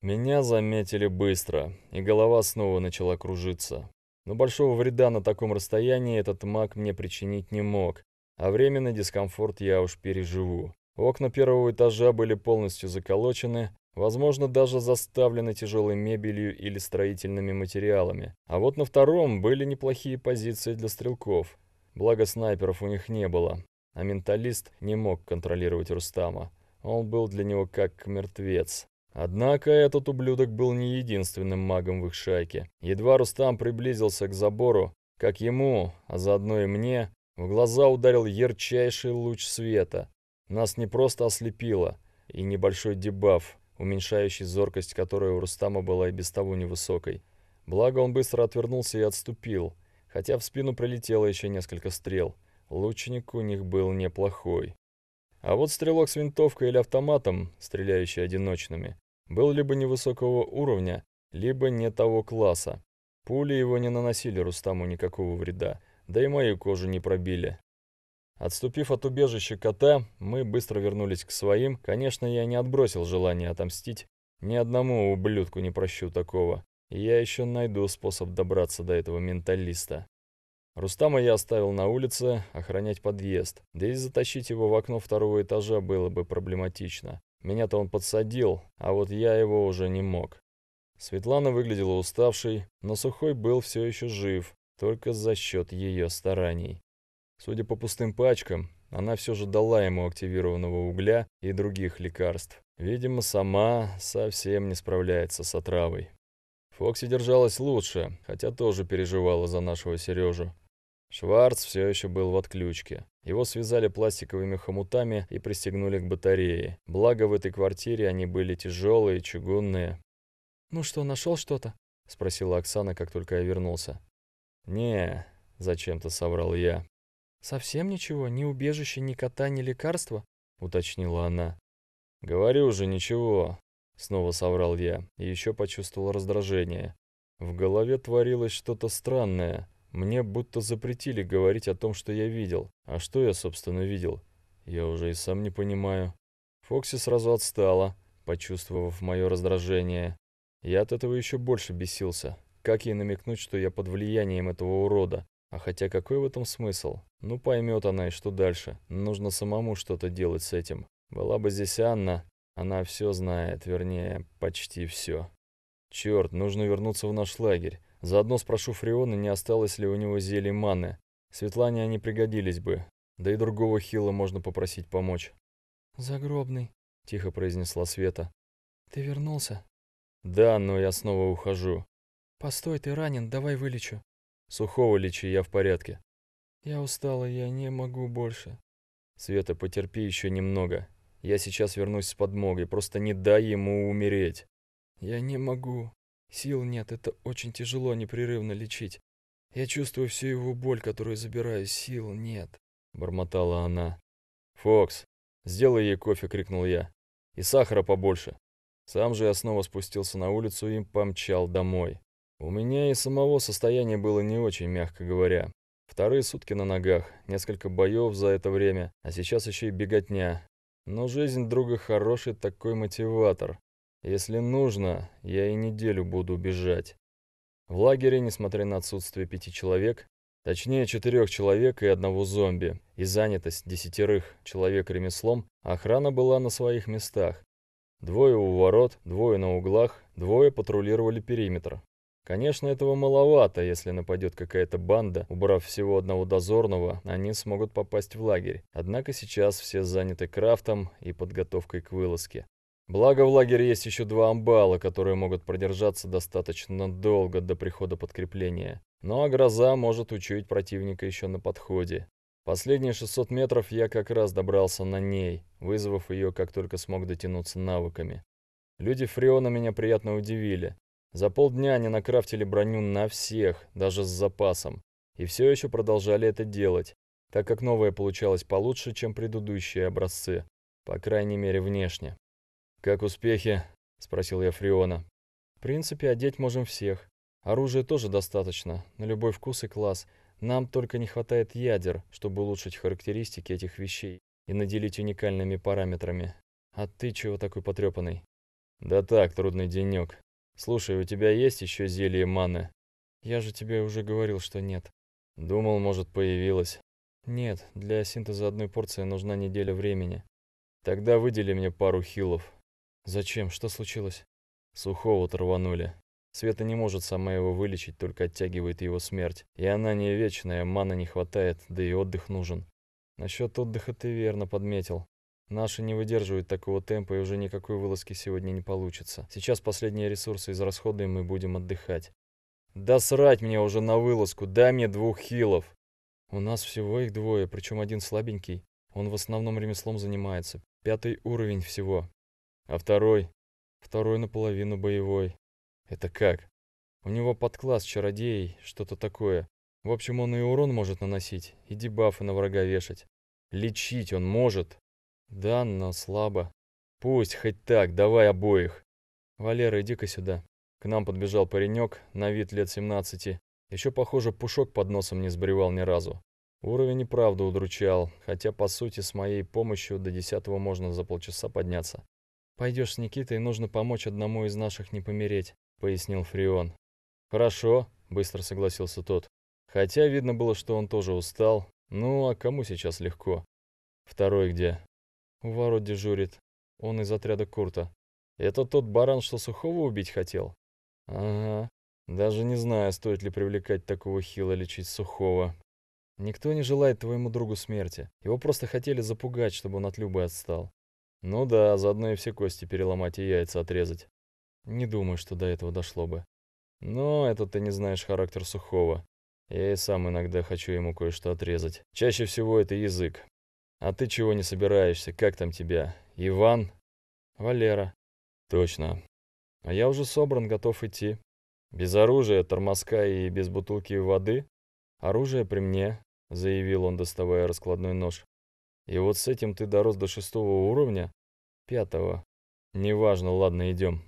Меня заметили быстро, и голова снова начала кружиться. Но большого вреда на таком расстоянии этот маг мне причинить не мог, а временный дискомфорт я уж переживу. Окна первого этажа были полностью заколочены, возможно, даже заставлены тяжелой мебелью или строительными материалами. А вот на втором были неплохие позиции для стрелков. Благо снайперов у них не было, а менталист не мог контролировать Рустама. Он был для него как мертвец. Однако этот ублюдок был не единственным магом в их шайке. Едва Рустам приблизился к забору, как ему, а заодно и мне, в глаза ударил ярчайший луч света. Нас не просто ослепило, и небольшой дебаф, уменьшающий зоркость, которая у Рустама была и без того невысокой. Благо он быстро отвернулся и отступил, хотя в спину прилетело еще несколько стрел. Лучник у них был неплохой. А вот стрелок с винтовкой или автоматом, стреляющий одиночными, был либо невысокого уровня, либо не того класса. Пули его не наносили Рустаму никакого вреда, да и мою кожу не пробили. Отступив от убежища кота, мы быстро вернулись к своим. Конечно, я не отбросил желание отомстить. Ни одному ублюдку не прощу такого. я еще найду способ добраться до этого менталиста. Рустама я оставил на улице охранять подъезд, да и затащить его в окно второго этажа было бы проблематично. Меня-то он подсадил, а вот я его уже не мог. Светлана выглядела уставшей, но Сухой был все еще жив, только за счет ее стараний. Судя по пустым пачкам, она все же дала ему активированного угля и других лекарств. Видимо, сама совсем не справляется с отравой. Фокси держалась лучше, хотя тоже переживала за нашего Сережу. Шварц все еще был в отключке. Его связали пластиковыми хомутами и пристегнули к батарее. Благо, в этой квартире они были тяжелые, чугунные. «Ну что, нашел что-то?» — спросила Оксана, как только я вернулся. «Не», — зачем-то соврал я. «Совсем ничего? Ни убежища, ни кота, ни лекарства?» — уточнила она. «Говорю же, ничего», — снова соврал я и еще почувствовал раздражение. В голове творилось что-то странное. Мне будто запретили говорить о том, что я видел. А что я, собственно, видел? Я уже и сам не понимаю. Фокси сразу отстала, почувствовав мое раздражение. Я от этого еще больше бесился. Как ей намекнуть, что я под влиянием этого урода? А хотя какой в этом смысл? Ну поймет она и что дальше. Нужно самому что-то делать с этим. Была бы здесь Анна, она все знает, вернее, почти все. Черт, нужно вернуться в наш лагерь. Заодно спрошу Фриона, не осталось ли у него зелий маны. Светлане они пригодились бы, да и другого хила можно попросить помочь. «Загробный», — тихо произнесла Света. «Ты вернулся?» «Да, но я снова ухожу». «Постой, ты ранен, давай вылечу». «Сухого лечи, я в порядке». «Я устала, я не могу больше». «Света, потерпи еще немного. Я сейчас вернусь с подмогой, просто не дай ему умереть». «Я не могу». Сил нет, это очень тяжело непрерывно лечить. Я чувствую всю его боль, которую забираю. Сил нет», — бормотала она. «Фокс, сделай ей кофе», — крикнул я. «И сахара побольше». Сам же я снова спустился на улицу и помчал домой. У меня и самого состояние было не очень, мягко говоря. Вторые сутки на ногах, несколько боев за это время, а сейчас еще и беготня. Но жизнь друга хороший такой мотиватор. Если нужно, я и неделю буду бежать. В лагере, несмотря на отсутствие пяти человек, точнее четырех человек и одного зомби, и занятость десятерых человек ремеслом, охрана была на своих местах. Двое у ворот, двое на углах, двое патрулировали периметр. Конечно, этого маловато, если нападет какая-то банда, убрав всего одного дозорного, они смогут попасть в лагерь. Однако сейчас все заняты крафтом и подготовкой к вылазке. Благо в лагере есть еще два амбала, которые могут продержаться достаточно долго до прихода подкрепления. Ну а гроза может учуять противника еще на подходе. Последние 600 метров я как раз добрался на ней, вызвав ее, как только смог дотянуться навыками. Люди Фреона меня приятно удивили. За полдня они накрафтили броню на всех, даже с запасом. И все еще продолжали это делать, так как новая получалась получше, чем предыдущие образцы, по крайней мере внешне. «Как успехи?» — спросил я Фриона. «В принципе, одеть можем всех. Оружия тоже достаточно, на любой вкус и класс. Нам только не хватает ядер, чтобы улучшить характеристики этих вещей и наделить уникальными параметрами. А ты чего такой потрепанный?» «Да так, трудный денек. Слушай, у тебя есть еще зелье маны?» «Я же тебе уже говорил, что нет». «Думал, может, появилось». «Нет, для синтеза одной порции нужна неделя времени». «Тогда выдели мне пару хилов, «Зачем? Что случилось?» Сухого оторванули. Света не может сама его вылечить, только оттягивает его смерть. И она не вечная, мана не хватает, да и отдых нужен. Насчет отдыха ты верно подметил. Наши не выдерживают такого темпа, и уже никакой вылазки сегодня не получится. Сейчас последние ресурсы израсходуем и будем отдыхать. Да срать мне уже на вылазку, дай мне двух хилов. У нас всего их двое, причем один слабенький. Он в основном ремеслом занимается. Пятый уровень всего. А второй? Второй наполовину боевой. Это как? У него подкласс чародеей, что-то такое. В общем, он и урон может наносить, и дебафы на врага вешать. Лечить он может. Да, но слабо. Пусть хоть так, давай обоих. Валера, иди-ка сюда. К нам подбежал паренек, на вид лет 17. Еще, похоже, пушок под носом не сбривал ни разу. Уровень и правда удручал, хотя, по сути, с моей помощью до десятого можно за полчаса подняться. «Пойдешь с Никитой, нужно помочь одному из наших не помереть», — пояснил Фрион. «Хорошо», — быстро согласился тот. Хотя видно было, что он тоже устал. Ну, а кому сейчас легко? Второй где? У ворот дежурит. Он из отряда Курта. Это тот баран, что сухого убить хотел? Ага. Даже не знаю, стоит ли привлекать такого хила лечить сухого. Никто не желает твоему другу смерти. Его просто хотели запугать, чтобы он от Любы отстал. Ну да, заодно и все кости переломать и яйца отрезать. Не думаю, что до этого дошло бы. Но это ты не знаешь характер Сухого. Я и сам иногда хочу ему кое-что отрезать. Чаще всего это язык. А ты чего не собираешься? Как там тебя? Иван? Валера. Точно. А я уже собран, готов идти. Без оружия, тормозка и без бутылки воды? Оружие при мне, заявил он, доставая раскладной нож. И вот с этим ты дорос до шестого уровня? Пятого. Неважно, ладно, идем.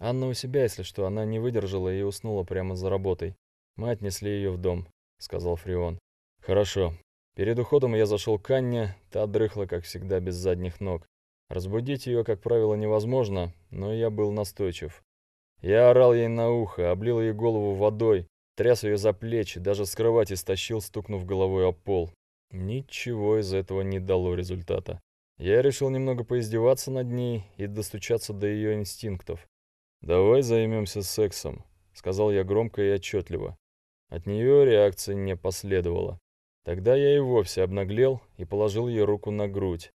Анна у себя, если что, она не выдержала и уснула прямо за работой. Мы отнесли ее в дом, сказал Фрион. Хорошо. Перед уходом я зашел к Анне, та дрыхла, как всегда, без задних ног. Разбудить ее, как правило, невозможно, но я был настойчив. Я орал ей на ухо, облил ей голову водой, тряс ее за плечи, даже с кровати стащил, стукнув головой о пол. Ничего из этого не дало результата. Я решил немного поиздеваться над ней и достучаться до ее инстинктов. «Давай займемся сексом», — сказал я громко и отчетливо. От нее реакции не последовало. Тогда я и вовсе обнаглел и положил ей руку на грудь.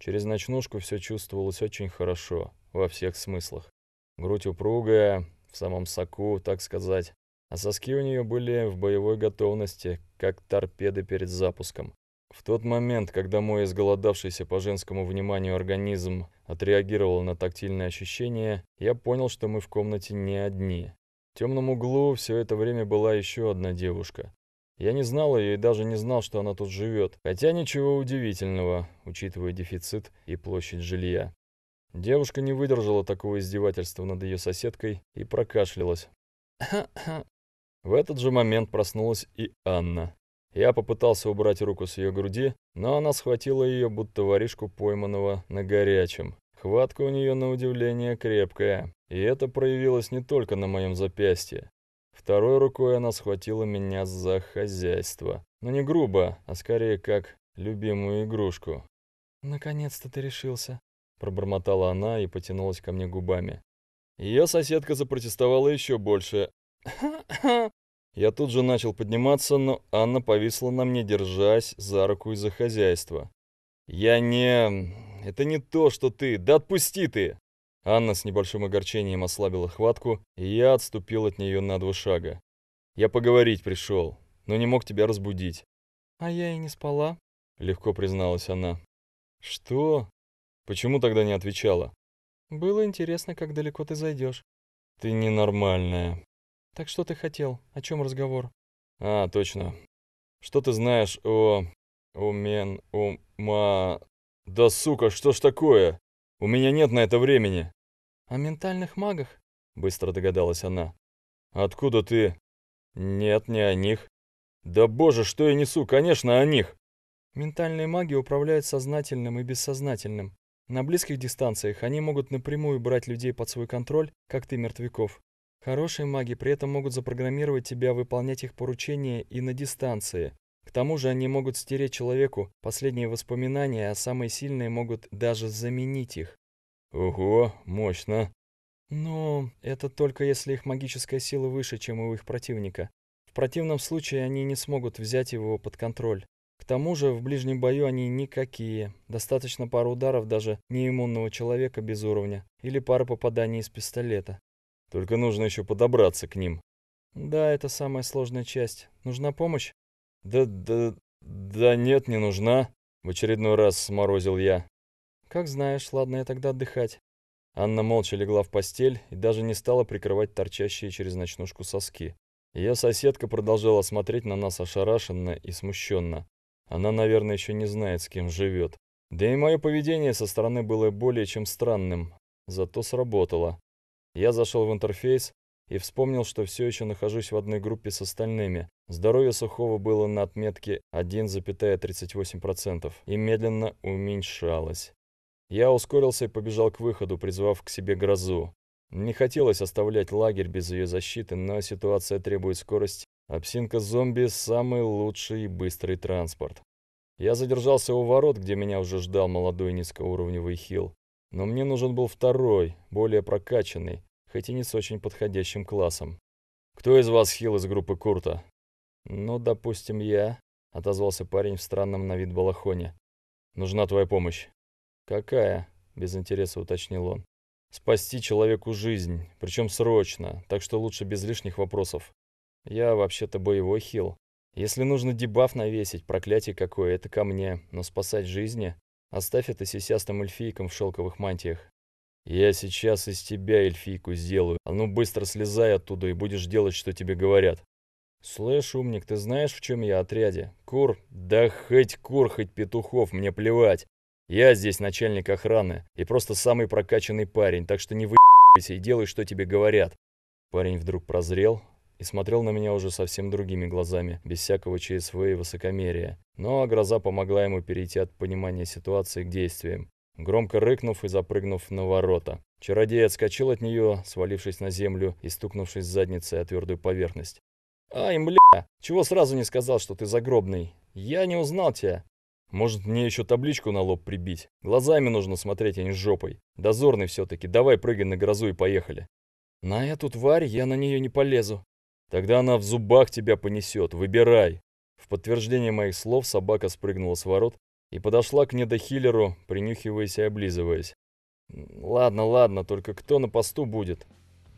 Через ночнушку все чувствовалось очень хорошо, во всех смыслах. Грудь упругая, в самом соку, так сказать а соски у нее были в боевой готовности, как торпеды перед запуском. В тот момент, когда мой изголодавшийся по женскому вниманию организм отреагировал на тактильные ощущения, я понял, что мы в комнате не одни. В темном углу все это время была еще одна девушка. Я не знал ее и даже не знал, что она тут живет, хотя ничего удивительного, учитывая дефицит и площадь жилья. Девушка не выдержала такого издевательства над ее соседкой и прокашлялась. В этот же момент проснулась и Анна. Я попытался убрать руку с ее груди, но она схватила ее, будто воришку пойманного на горячем. Хватка у нее, на удивление, крепкая, и это проявилось не только на моем запястье. Второй рукой она схватила меня за хозяйство. Но не грубо, а скорее как любимую игрушку. «Наконец-то ты решился», — пробормотала она и потянулась ко мне губами. Ее соседка запротестовала еще больше, я тут же начал подниматься, но Анна повисла на мне, держась за руку из-за хозяйства. «Я не... Это не то, что ты... Да отпусти ты!» Анна с небольшим огорчением ослабила хватку, и я отступил от нее на два шага. «Я поговорить пришел, но не мог тебя разбудить». «А я и не спала», — легко призналась она. «Что? Почему тогда не отвечала?» «Было интересно, как далеко ты зайдешь». «Ты ненормальная», «Так что ты хотел? О чем разговор?» «А, точно. Что ты знаешь о... умен... ума... Да сука, что ж такое? У меня нет на это времени». «О ментальных магах?» — быстро догадалась она. «Откуда ты?» «Нет, не о них». «Да боже, что я несу? Конечно, о них!» Ментальные маги управляют сознательным и бессознательным. На близких дистанциях они могут напрямую брать людей под свой контроль, как ты мертвяков. Хорошие маги при этом могут запрограммировать тебя выполнять их поручения и на дистанции. К тому же они могут стереть человеку последние воспоминания, а самые сильные могут даже заменить их. Ого, мощно. Но это только если их магическая сила выше, чем у их противника. В противном случае они не смогут взять его под контроль. К тому же в ближнем бою они никакие. Достаточно пары ударов даже неиммунного человека без уровня или пары попаданий из пистолета. Только нужно еще подобраться к ним. Да, это самая сложная часть. Нужна помощь? Да, да, да нет, не нужна. В очередной раз сморозил я. Как знаешь, ладно, я тогда отдыхать. Анна молча легла в постель и даже не стала прикрывать торчащие через ночнушку соски. Ее соседка продолжала смотреть на нас ошарашенно и смущенно. Она, наверное, еще не знает, с кем живет. Да и мое поведение со стороны было более чем странным, зато сработало. Я зашел в интерфейс и вспомнил, что все еще нахожусь в одной группе с остальными. Здоровье Сухого было на отметке 1,38% и медленно уменьшалось. Я ускорился и побежал к выходу, призвав к себе грозу. Не хотелось оставлять лагерь без ее защиты, но ситуация требует скорости. Обсинка зомби – самый лучший и быстрый транспорт. Я задержался у ворот, где меня уже ждал молодой низкоуровневый хил. Но мне нужен был второй, более прокачанный, хоть и не с очень подходящим классом. «Кто из вас хил из группы Курта?» «Ну, допустим, я», — отозвался парень в странном на вид балахоне. «Нужна твоя помощь». «Какая?» — без интереса уточнил он. «Спасти человеку жизнь, причем срочно, так что лучше без лишних вопросов. Я вообще-то боевой хил. Если нужно дебаф навесить, проклятие какое, это ко мне, но спасать жизни...» Оставь это сисястым эльфийкам в шелковых мантиях. Я сейчас из тебя эльфийку сделаю. А ну быстро слезай оттуда и будешь делать, что тебе говорят. Слышь, умник, ты знаешь, в чем я отряде? Кур? Да хоть кур, хоть петухов, мне плевать. Я здесь начальник охраны и просто самый прокачанный парень, так что не вы и делай, что тебе говорят. Парень вдруг прозрел, и смотрел на меня уже совсем другими глазами, без всякого ЧСВ и высокомерия. Но гроза помогла ему перейти от понимания ситуации к действиям, громко рыкнув и запрыгнув на ворота. Чародей отскочил от нее, свалившись на землю и стукнувшись задницей о твердую поверхность. «Ай, мля! Чего сразу не сказал, что ты загробный? Я не узнал тебя!» «Может, мне еще табличку на лоб прибить? Глазами нужно смотреть, а не жопой. Дозорный все-таки, давай прыгай на грозу и поехали!» «На эту тварь я на нее не полезу», Тогда она в зубах тебя понесет. Выбирай. В подтверждение моих слов собака спрыгнула с ворот и подошла к недохиллеру, принюхиваясь и облизываясь. «Ладно, ладно, только кто на посту будет?»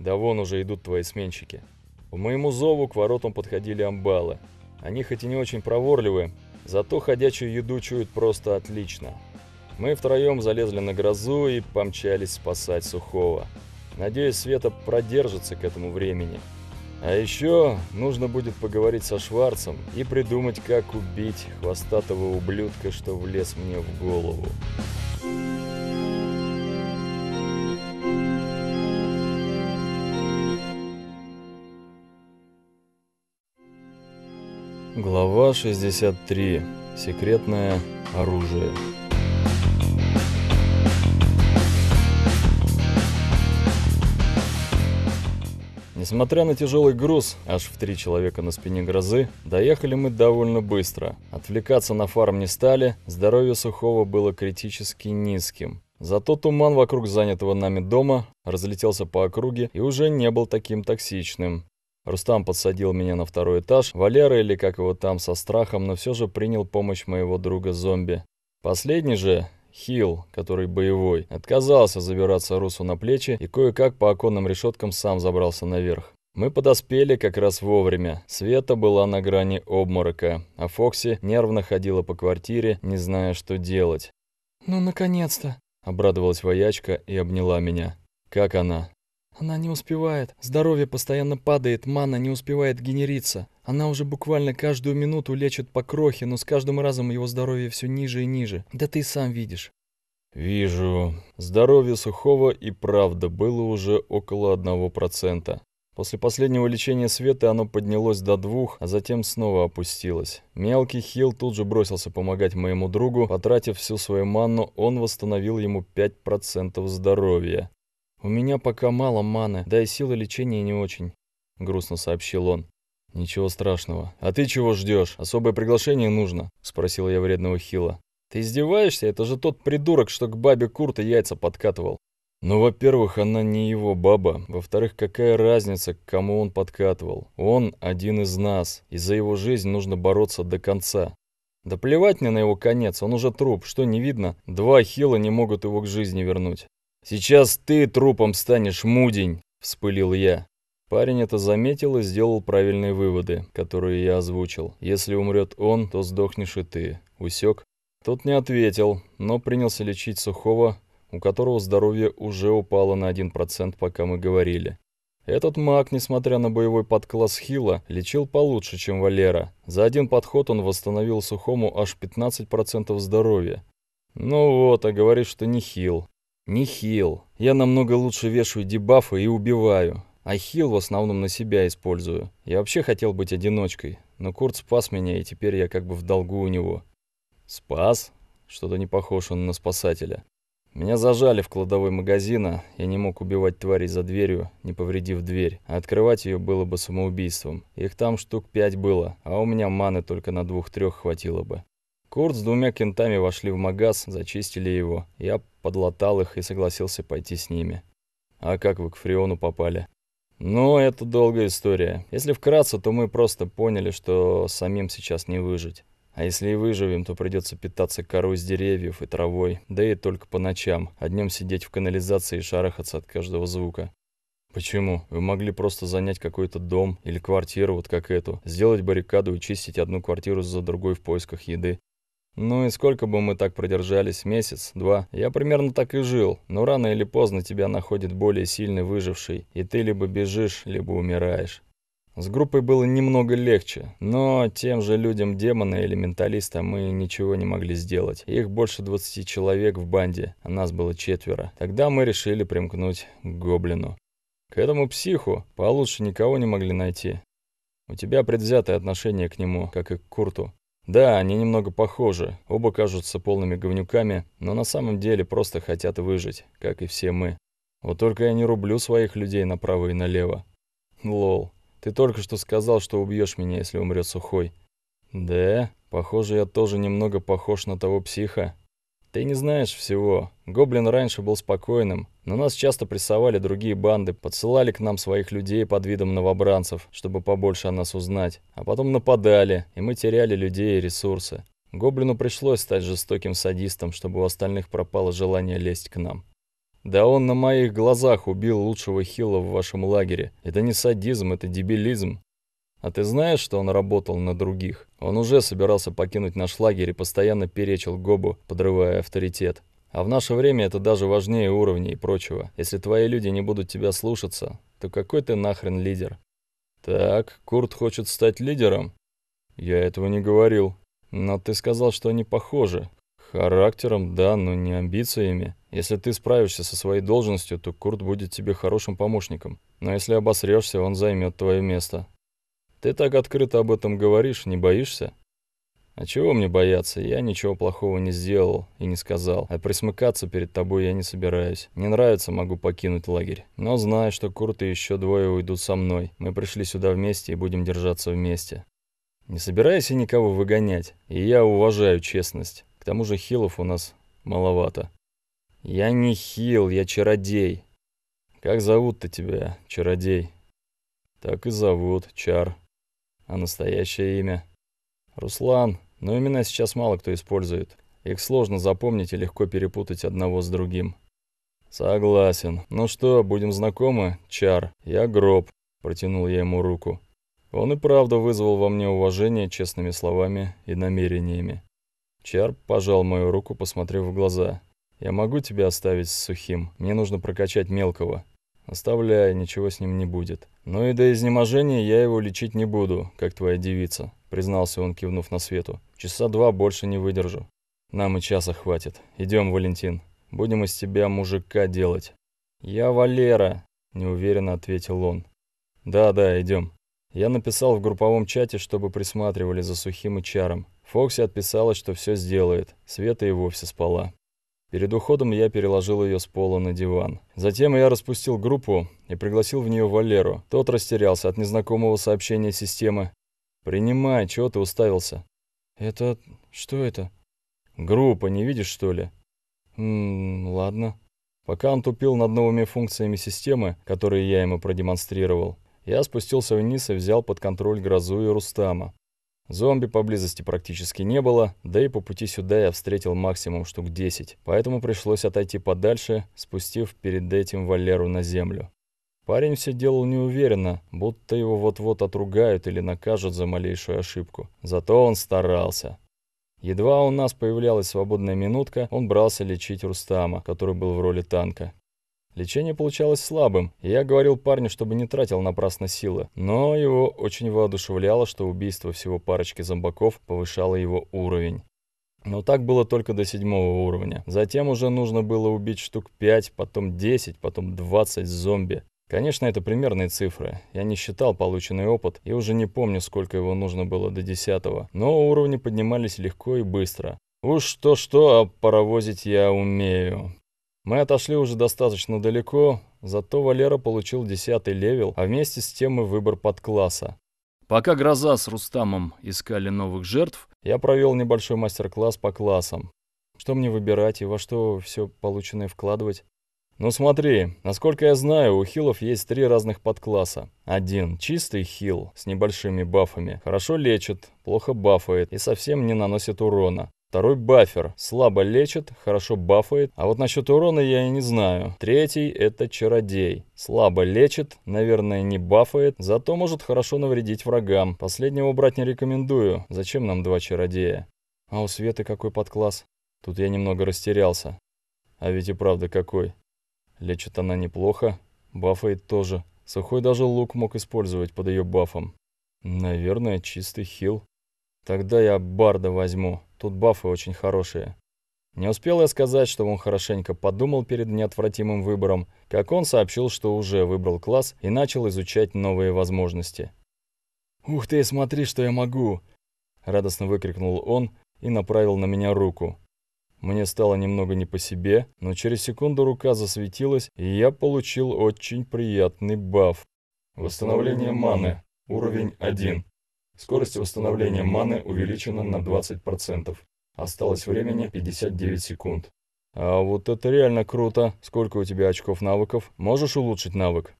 «Да вон уже идут твои сменщики». По моему зову к воротам подходили амбалы. Они хоть и не очень проворливы, зато ходячую еду чуют просто отлично. Мы втроем залезли на грозу и помчались спасать Сухого. Надеюсь, Света продержится к этому времени. А еще нужно будет поговорить со Шварцем и придумать, как убить хвостатого ублюдка, что влез мне в голову. Глава 63. Секретное оружие. Несмотря на тяжелый груз, аж в три человека на спине грозы, доехали мы довольно быстро. Отвлекаться на фарм не стали, здоровье сухого было критически низким. Зато туман вокруг занятого нами дома разлетелся по округе и уже не был таким токсичным. Рустам подсадил меня на второй этаж, Валера или как его там со страхом, но все же принял помощь моего друга-зомби. Последний же, Хилл, который боевой, отказался забираться Русу на плечи и кое-как по оконным решеткам сам забрался наверх. Мы подоспели как раз вовремя. Света была на грани обморока, а Фокси нервно ходила по квартире, не зная, что делать. «Ну, наконец-то!» – обрадовалась воячка и обняла меня. «Как она?» «Она не успевает. Здоровье постоянно падает, мана не успевает генериться. Она уже буквально каждую минуту лечит по крохе, но с каждым разом его здоровье все ниже и ниже. Да ты сам видишь. Вижу. Здоровье Сухого и правда было уже около 1%. После последнего лечения Светы оно поднялось до двух, а затем снова опустилось. Мелкий Хилл тут же бросился помогать моему другу. Потратив всю свою манну, он восстановил ему 5% здоровья. «У меня пока мало маны, да и силы лечения не очень», — грустно сообщил он. «Ничего страшного. А ты чего ждешь? Особое приглашение нужно?» – спросил я вредного Хила. «Ты издеваешься? Это же тот придурок, что к бабе Курта яйца подкатывал». «Ну, во-первых, она не его баба. Во-вторых, какая разница, к кому он подкатывал? Он один из нас, и за его жизнь нужно бороться до конца. Да плевать мне на его конец, он уже труп, что не видно? Два Хила не могут его к жизни вернуть». «Сейчас ты трупом станешь, мудень!» – вспылил я. Парень это заметил и сделал правильные выводы, которые я озвучил. Если умрет он, то сдохнешь и ты. Усек? Тот не ответил, но принялся лечить сухого, у которого здоровье уже упало на 1%, пока мы говорили. Этот маг, несмотря на боевой подкласс Хила, лечил получше, чем Валера. За один подход он восстановил Сухому аж 15% здоровья. Ну вот, а говорит, что не Хил. Не Хил. Я намного лучше вешаю дебафы и убиваю. А хил в основном на себя использую. Я вообще хотел быть одиночкой, но Курт спас меня, и теперь я как бы в долгу у него. Спас? Что-то не похож он на спасателя. Меня зажали в кладовой магазина, я не мог убивать тварей за дверью, не повредив дверь, а открывать ее было бы самоубийством. Их там штук пять было, а у меня маны только на двух-трех хватило бы. Курт с двумя кентами вошли в магаз, зачистили его. Я подлатал их и согласился пойти с ними. «А как вы к Фриону попали?» Ну, это долгая история. Если вкратце, то мы просто поняли, что самим сейчас не выжить. А если и выживем, то придется питаться корой с деревьев и травой, да и только по ночам, а днем сидеть в канализации и шарахаться от каждого звука. Почему? Вы могли просто занять какой-то дом или квартиру, вот как эту, сделать баррикаду и чистить одну квартиру за другой в поисках еды. Ну и сколько бы мы так продержались, месяц, два? Я примерно так и жил, но рано или поздно тебя находит более сильный выживший, и ты либо бежишь, либо умираешь. С группой было немного легче, но тем же людям демона или менталиста мы ничего не могли сделать. Их больше 20 человек в банде, а нас было четверо. Тогда мы решили примкнуть к гоблину. К этому психу получше никого не могли найти. У тебя предвзятое отношение к нему, как и к Курту. Да, они немного похожи, оба кажутся полными говнюками, но на самом деле просто хотят выжить, как и все мы. Вот только я не рублю своих людей направо и налево. Лол, ты только что сказал, что убьешь меня, если умрет сухой. Да, похоже, я тоже немного похож на того психа, ты не знаешь всего. Гоблин раньше был спокойным, но нас часто прессовали другие банды, подсылали к нам своих людей под видом новобранцев, чтобы побольше о нас узнать, а потом нападали, и мы теряли людей и ресурсы. Гоблину пришлось стать жестоким садистом, чтобы у остальных пропало желание лезть к нам. Да он на моих глазах убил лучшего хила в вашем лагере. Это не садизм, это дебилизм. А ты знаешь, что он работал на других? Он уже собирался покинуть наш лагерь и постоянно перечил Гобу, подрывая авторитет. А в наше время это даже важнее уровней и прочего. Если твои люди не будут тебя слушаться, то какой ты нахрен лидер? Так, Курт хочет стать лидером? Я этого не говорил. Но ты сказал, что они похожи. Характером, да, но не амбициями. Если ты справишься со своей должностью, то Курт будет тебе хорошим помощником. Но если обосрешься, он займет твое место. Ты так открыто об этом говоришь, не боишься? А чего мне бояться? Я ничего плохого не сделал и не сказал. А присмыкаться перед тобой я не собираюсь. Не нравится, могу покинуть лагерь. Но знаю, что Курт и еще двое уйдут со мной. Мы пришли сюда вместе и будем держаться вместе. Не собираюсь я никого выгонять. И я уважаю честность. К тому же хилов у нас маловато. Я не хил, я чародей. Как зовут-то тебя, чародей? Так и зовут, чар. А настоящее имя? Руслан. Но имена сейчас мало кто использует. Их сложно запомнить и легко перепутать одного с другим. Согласен. Ну что, будем знакомы? Чар. Я Гроб. Протянул я ему руку. Он и правда вызвал во мне уважение честными словами и намерениями. Чар пожал мою руку, посмотрев в глаза. «Я могу тебя оставить с сухим. Мне нужно прокачать мелкого. Оставляй, ничего с ним не будет. «Ну и до изнеможения я его лечить не буду, как твоя девица», — признался он, кивнув на Свету. «Часа два больше не выдержу. Нам и часа хватит. Идем, Валентин. Будем из тебя мужика делать». «Я Валера», — неуверенно ответил он. «Да-да, идем». Я написал в групповом чате, чтобы присматривали за сухим и чаром. Фокси отписалась, что все сделает. Света и вовсе спала. Перед уходом я переложил ее с пола на диван. Затем я распустил группу и пригласил в нее Валеру. Тот растерялся от незнакомого сообщения системы. «Принимай, чего ты уставился?» «Это... что это?» «Группа, не видишь, что ли?» «Ммм, ладно». Пока он тупил над новыми функциями системы, которые я ему продемонстрировал, я спустился вниз и взял под контроль Грозу и Рустама. Зомби поблизости практически не было, да и по пути сюда я встретил максимум штук 10, поэтому пришлось отойти подальше, спустив перед этим Валеру на землю. Парень все делал неуверенно, будто его вот-вот отругают или накажут за малейшую ошибку. Зато он старался. Едва у нас появлялась свободная минутка, он брался лечить Рустама, который был в роли танка. Лечение получалось слабым, и я говорил парню, чтобы не тратил напрасно силы, но его очень воодушевляло, что убийство всего парочки зомбаков повышало его уровень. Но так было только до седьмого уровня. Затем уже нужно было убить штук 5, потом 10, потом 20 зомби. Конечно, это примерные цифры. Я не считал полученный опыт и уже не помню, сколько его нужно было до десятого. Но уровни поднимались легко и быстро. Уж то-что, а паровозить я умею. Мы отошли уже достаточно далеко, зато Валера получил десятый левел, а вместе с тем и выбор подкласса. Пока Гроза с Рустамом искали новых жертв, я провел небольшой мастер-класс по классам. Что мне выбирать и во что все полученное вкладывать? Ну смотри, насколько я знаю, у хилов есть три разных подкласса. Один – чистый хил с небольшими бафами, хорошо лечит, плохо бафает и совсем не наносит урона. Второй баффер, Слабо лечит, хорошо бафает. А вот насчет урона я и не знаю. Третий это чародей. Слабо лечит, наверное, не бафает, зато может хорошо навредить врагам. Последнего брать не рекомендую. Зачем нам два чародея? А у Светы какой подкласс? Тут я немного растерялся. А ведь и правда какой. Лечит она неплохо, бафает тоже. Сухой даже лук мог использовать под ее бафом. Наверное, чистый хил. Тогда я Барда возьму. Тут бафы очень хорошие. Не успел я сказать, что он хорошенько подумал перед неотвратимым выбором, как он сообщил, что уже выбрал класс и начал изучать новые возможности. «Ух ты, смотри, что я могу!» Радостно выкрикнул он и направил на меня руку. Мне стало немного не по себе, но через секунду рука засветилась, и я получил очень приятный баф. Восстановление маны. Уровень 1. Скорость восстановления маны увеличена на 20%. Осталось времени 59 секунд. А вот это реально круто. Сколько у тебя очков навыков? Можешь улучшить навык?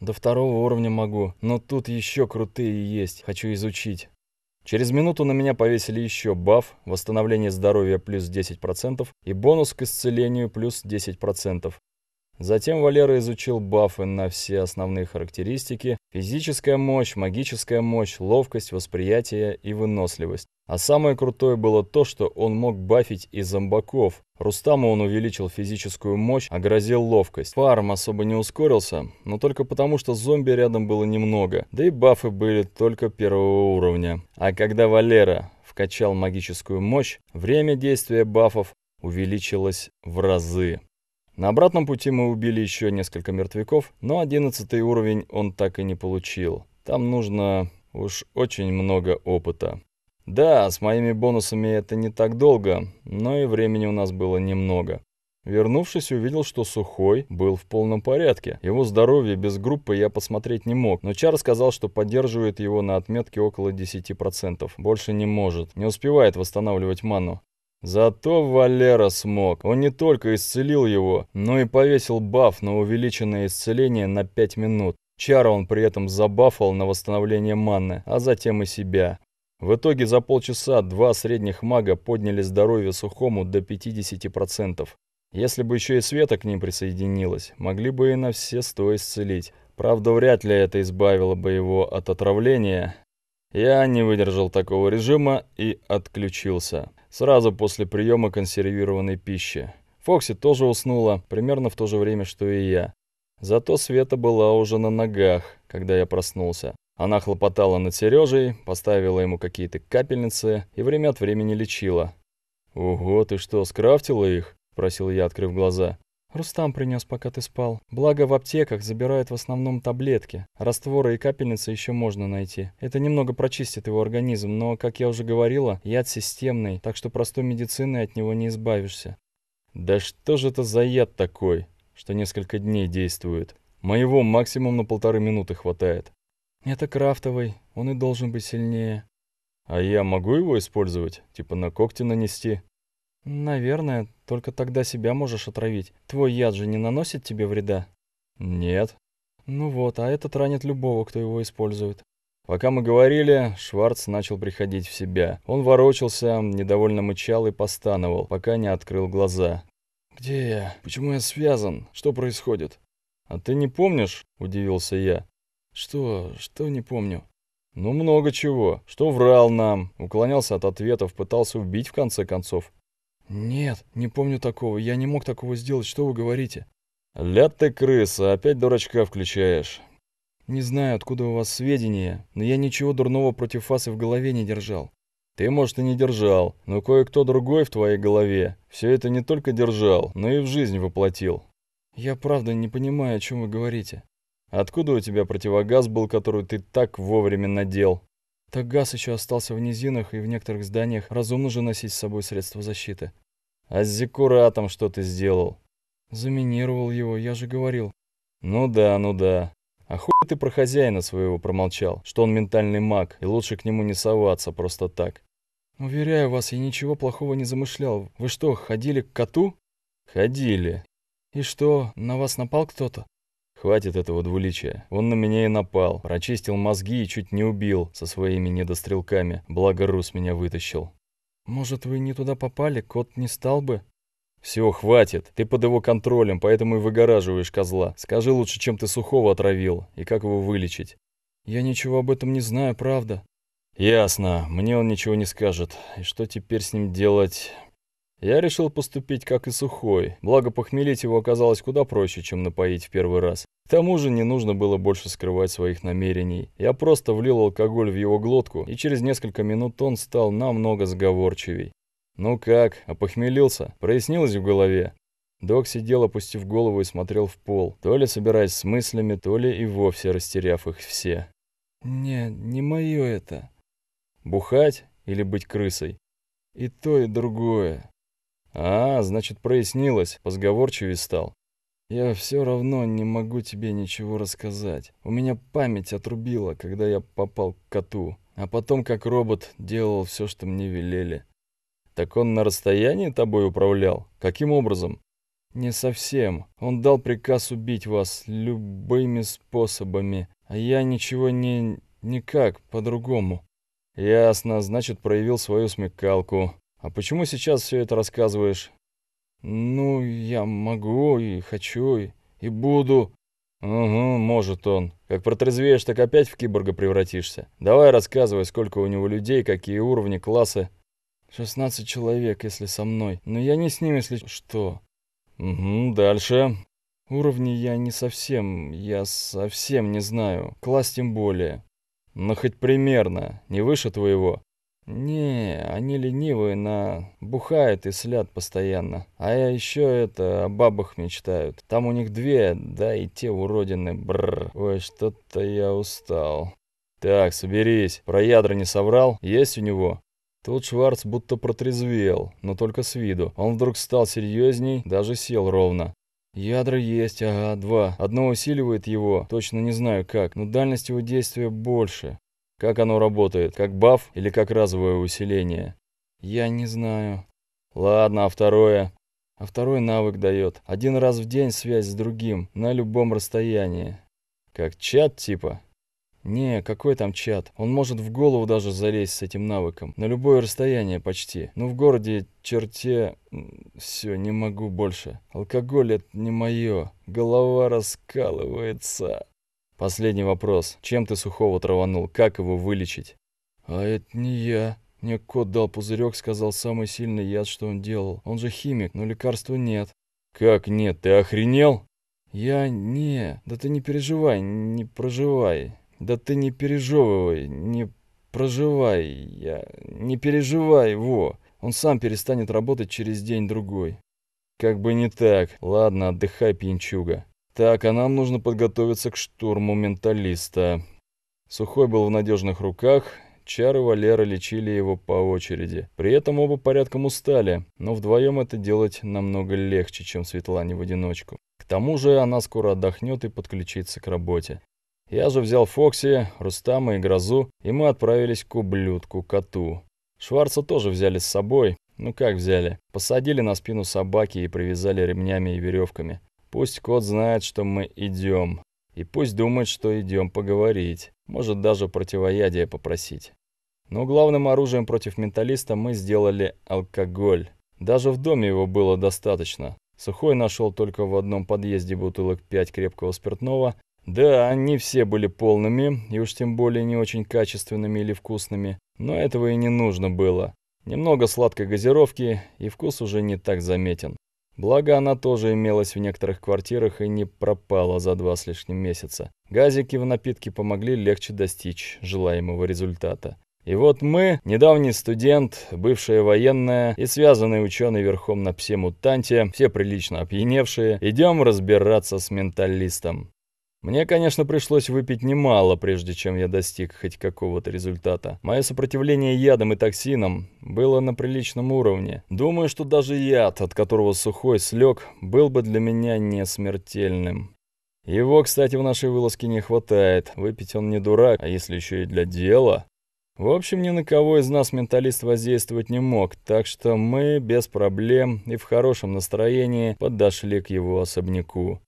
До второго уровня могу, но тут еще крутые есть. Хочу изучить. Через минуту на меня повесили еще баф, восстановление здоровья плюс 10% и бонус к исцелению плюс 10%. Затем Валера изучил бафы на все основные характеристики – физическая мощь, магическая мощь, ловкость, восприятие и выносливость. А самое крутое было то, что он мог бафить и зомбаков. Рустаму он увеличил физическую мощь, а ловкость. Фарм особо не ускорился, но только потому, что зомби рядом было немного, да и бафы были только первого уровня. А когда Валера вкачал магическую мощь, время действия бафов увеличилось в разы. На обратном пути мы убили еще несколько мертвяков, но одиннадцатый уровень он так и не получил. Там нужно уж очень много опыта. Да, с моими бонусами это не так долго, но и времени у нас было немного. Вернувшись, увидел, что Сухой был в полном порядке. Его здоровье без группы я посмотреть не мог, но Чар сказал, что поддерживает его на отметке около 10%. Больше не может, не успевает восстанавливать ману. Зато Валера смог. Он не только исцелил его, но и повесил баф на увеличенное исцеление на 5 минут. Чара он при этом забафал на восстановление манны, а затем и себя. В итоге за полчаса два средних мага подняли здоровье сухому до 50%. Если бы еще и Света к ним присоединилась, могли бы и на все сто исцелить. Правда, вряд ли это избавило бы его от отравления. Я не выдержал такого режима и отключился сразу после приема консервированной пищи. Фокси тоже уснула, примерно в то же время, что и я. Зато Света была уже на ногах, когда я проснулся. Она хлопотала над Сережей, поставила ему какие-то капельницы и время от времени лечила. «Ого, ты что, скрафтила их?» – спросил я, открыв глаза. Рустам принес, пока ты спал. Благо в аптеках забирают в основном таблетки. Растворы и капельницы еще можно найти. Это немного прочистит его организм, но, как я уже говорила, яд системный, так что простой медициной от него не избавишься. Да что же это за яд такой, что несколько дней действует? Моего максимум на полторы минуты хватает. Это крафтовый, он и должен быть сильнее. А я могу его использовать? Типа на когти нанести? Наверное, только тогда себя можешь отравить. Твой яд же не наносит тебе вреда?» «Нет». «Ну вот, а этот ранит любого, кто его использует». Пока мы говорили, Шварц начал приходить в себя. Он ворочался, недовольно мычал и постановал, пока не открыл глаза. «Где я? Почему я связан? Что происходит?» «А ты не помнишь?» – удивился я. «Что? Что не помню?» «Ну, много чего. Что врал нам, уклонялся от ответов, пытался убить в конце концов. «Нет, не помню такого. Я не мог такого сделать. Что вы говорите?» Ля ты, крыса, опять дурачка включаешь». «Не знаю, откуда у вас сведения, но я ничего дурного против вас и в голове не держал». «Ты, может, и не держал, но кое-кто другой в твоей голове все это не только держал, но и в жизнь воплотил». «Я правда не понимаю, о чем вы говорите». «Откуда у тебя противогаз был, который ты так вовремя надел?» Так газ еще остался в низинах и в некоторых зданиях. Разумно же носить с собой средства защиты. А с Зиккуратом что ты сделал? Заминировал его, я же говорил. Ну да, ну да. А хуй ты про хозяина своего промолчал, что он ментальный маг, и лучше к нему не соваться просто так. Уверяю вас, я ничего плохого не замышлял. Вы что, ходили к коту? Ходили. И что, на вас напал кто-то? Хватит этого двуличия. Он на меня и напал, прочистил мозги и чуть не убил со своими недострелками, благо Рус меня вытащил. «Может, вы не туда попали? Кот не стал бы?» «Все, хватит. Ты под его контролем, поэтому и выгораживаешь козла. Скажи лучше, чем ты сухого отравил, и как его вылечить». «Я ничего об этом не знаю, правда». «Ясно. Мне он ничего не скажет. И что теперь с ним делать? Я решил поступить как и сухой, благо похмелить его оказалось куда проще, чем напоить в первый раз. К тому же не нужно было больше скрывать своих намерений. Я просто влил алкоголь в его глотку, и через несколько минут он стал намного сговорчивей. «Ну как, опохмелился?» а Прояснилось в голове. Док сидел, опустив голову и смотрел в пол, то ли собираясь с мыслями, то ли и вовсе растеряв их все. «Не, не мое это». «Бухать или быть крысой?» «И то, и другое». «А, значит, прояснилось, позговорчивее стал». «Я все равно не могу тебе ничего рассказать. У меня память отрубила, когда я попал к коту, а потом, как робот, делал все, что мне велели». «Так он на расстоянии тобой управлял? Каким образом?» «Не совсем. Он дал приказ убить вас любыми способами, а я ничего не... никак, по-другому». «Ясно, значит, проявил свою смекалку. «А почему сейчас все это рассказываешь?» «Ну, я могу и хочу, и, и буду». «Угу, может он. Как протрезвеешь, так опять в киборга превратишься. Давай рассказывай, сколько у него людей, какие уровни, классы». «Шестнадцать человек, если со мной. Но я не с ним, если что». «Угу, дальше». «Уровни я не совсем, я совсем не знаю. Класс тем более». «Ну, хоть примерно. Не выше твоего?» «Не, они ленивые на... бухают и слят постоянно. А я еще это, о бабах мечтают. Там у них две, да и те уродины, бррр. Ой, что-то я устал». «Так, соберись. Про ядра не соврал? Есть у него?» Тут Шварц будто протрезвел, но только с виду. Он вдруг стал серьезней, даже сел ровно. Ядра есть, ага, два. Одно усиливает его, точно не знаю как, но дальность его действия больше. Как оно работает? Как баф или как разовое усиление? Я не знаю. Ладно, а второе? А второй навык дает. Один раз в день связь с другим, на любом расстоянии. Как чат типа? Не, какой там чат? Он может в голову даже залезть с этим навыком. На любое расстояние почти. Но ну, в городе, черте... Все, не могу больше. Алкоголь это не мое. Голова раскалывается. Последний вопрос. Чем ты сухого траванул? Как его вылечить? А это не я. Мне кот дал пузырек, сказал самый сильный яд, что он делал. Он же химик, но лекарства нет. Как нет? Ты охренел? Я не. Да ты не переживай, не проживай. Да ты не пережевывай, не проживай. Я не переживай, во. Он сам перестанет работать через день-другой. Как бы не так. Ладно, отдыхай, пьянчуга. Так, а нам нужно подготовиться к штурму менталиста. Сухой был в надежных руках, Чары Валера лечили его по очереди. При этом оба порядком устали, но вдвоем это делать намного легче, чем Светлане в одиночку. К тому же она скоро отдохнет и подключится к работе. Я же взял Фокси, Рустама и Грозу, и мы отправились к ублюдку, коту. Шварца тоже взяли с собой. Ну как взяли? Посадили на спину собаки и привязали ремнями и веревками. Пусть кот знает, что мы идем. И пусть думает, что идем поговорить. Может даже противоядие попросить. Но главным оружием против менталиста мы сделали алкоголь. Даже в доме его было достаточно. Сухой нашел только в одном подъезде бутылок 5 крепкого спиртного. Да, они все были полными, и уж тем более не очень качественными или вкусными. Но этого и не нужно было. Немного сладкой газировки, и вкус уже не так заметен. Благо, она тоже имелась в некоторых квартирах и не пропала за два с лишним месяца. Газики в напитке помогли легче достичь желаемого результата. И вот мы, недавний студент, бывшая военная и связанный ученый верхом на псе-мутанте, все прилично опьяневшие, идем разбираться с менталистом. Мне, конечно, пришлось выпить немало, прежде чем я достиг хоть какого-то результата. Мое сопротивление ядам и токсинам было на приличном уровне. Думаю, что даже яд, от которого сухой слег, был бы для меня не смертельным. Его, кстати, в нашей вылазке не хватает. Выпить он не дурак, а если еще и для дела. В общем, ни на кого из нас менталист воздействовать не мог, так что мы без проблем и в хорошем настроении подошли к его особняку.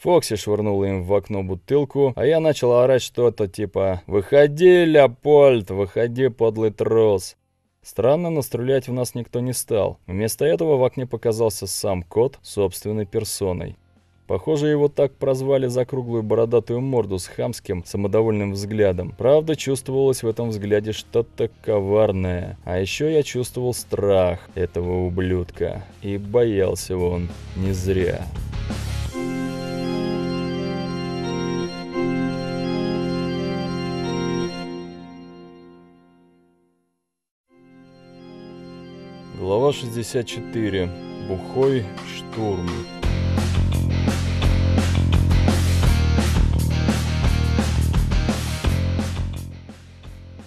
Фокси швырнул им в окно бутылку, а я начал орать что-то типа «Выходи, Леопольд, выходи, подлый трус!» Странно, но стрелять в нас никто не стал. Вместо этого в окне показался сам кот собственной персоной. Похоже, его так прозвали за круглую бородатую морду с хамским, самодовольным взглядом. Правда, чувствовалось в этом взгляде что-то коварное. А еще я чувствовал страх этого ублюдка. И боялся он не зря. Thank Глава 64. Бухой штурм.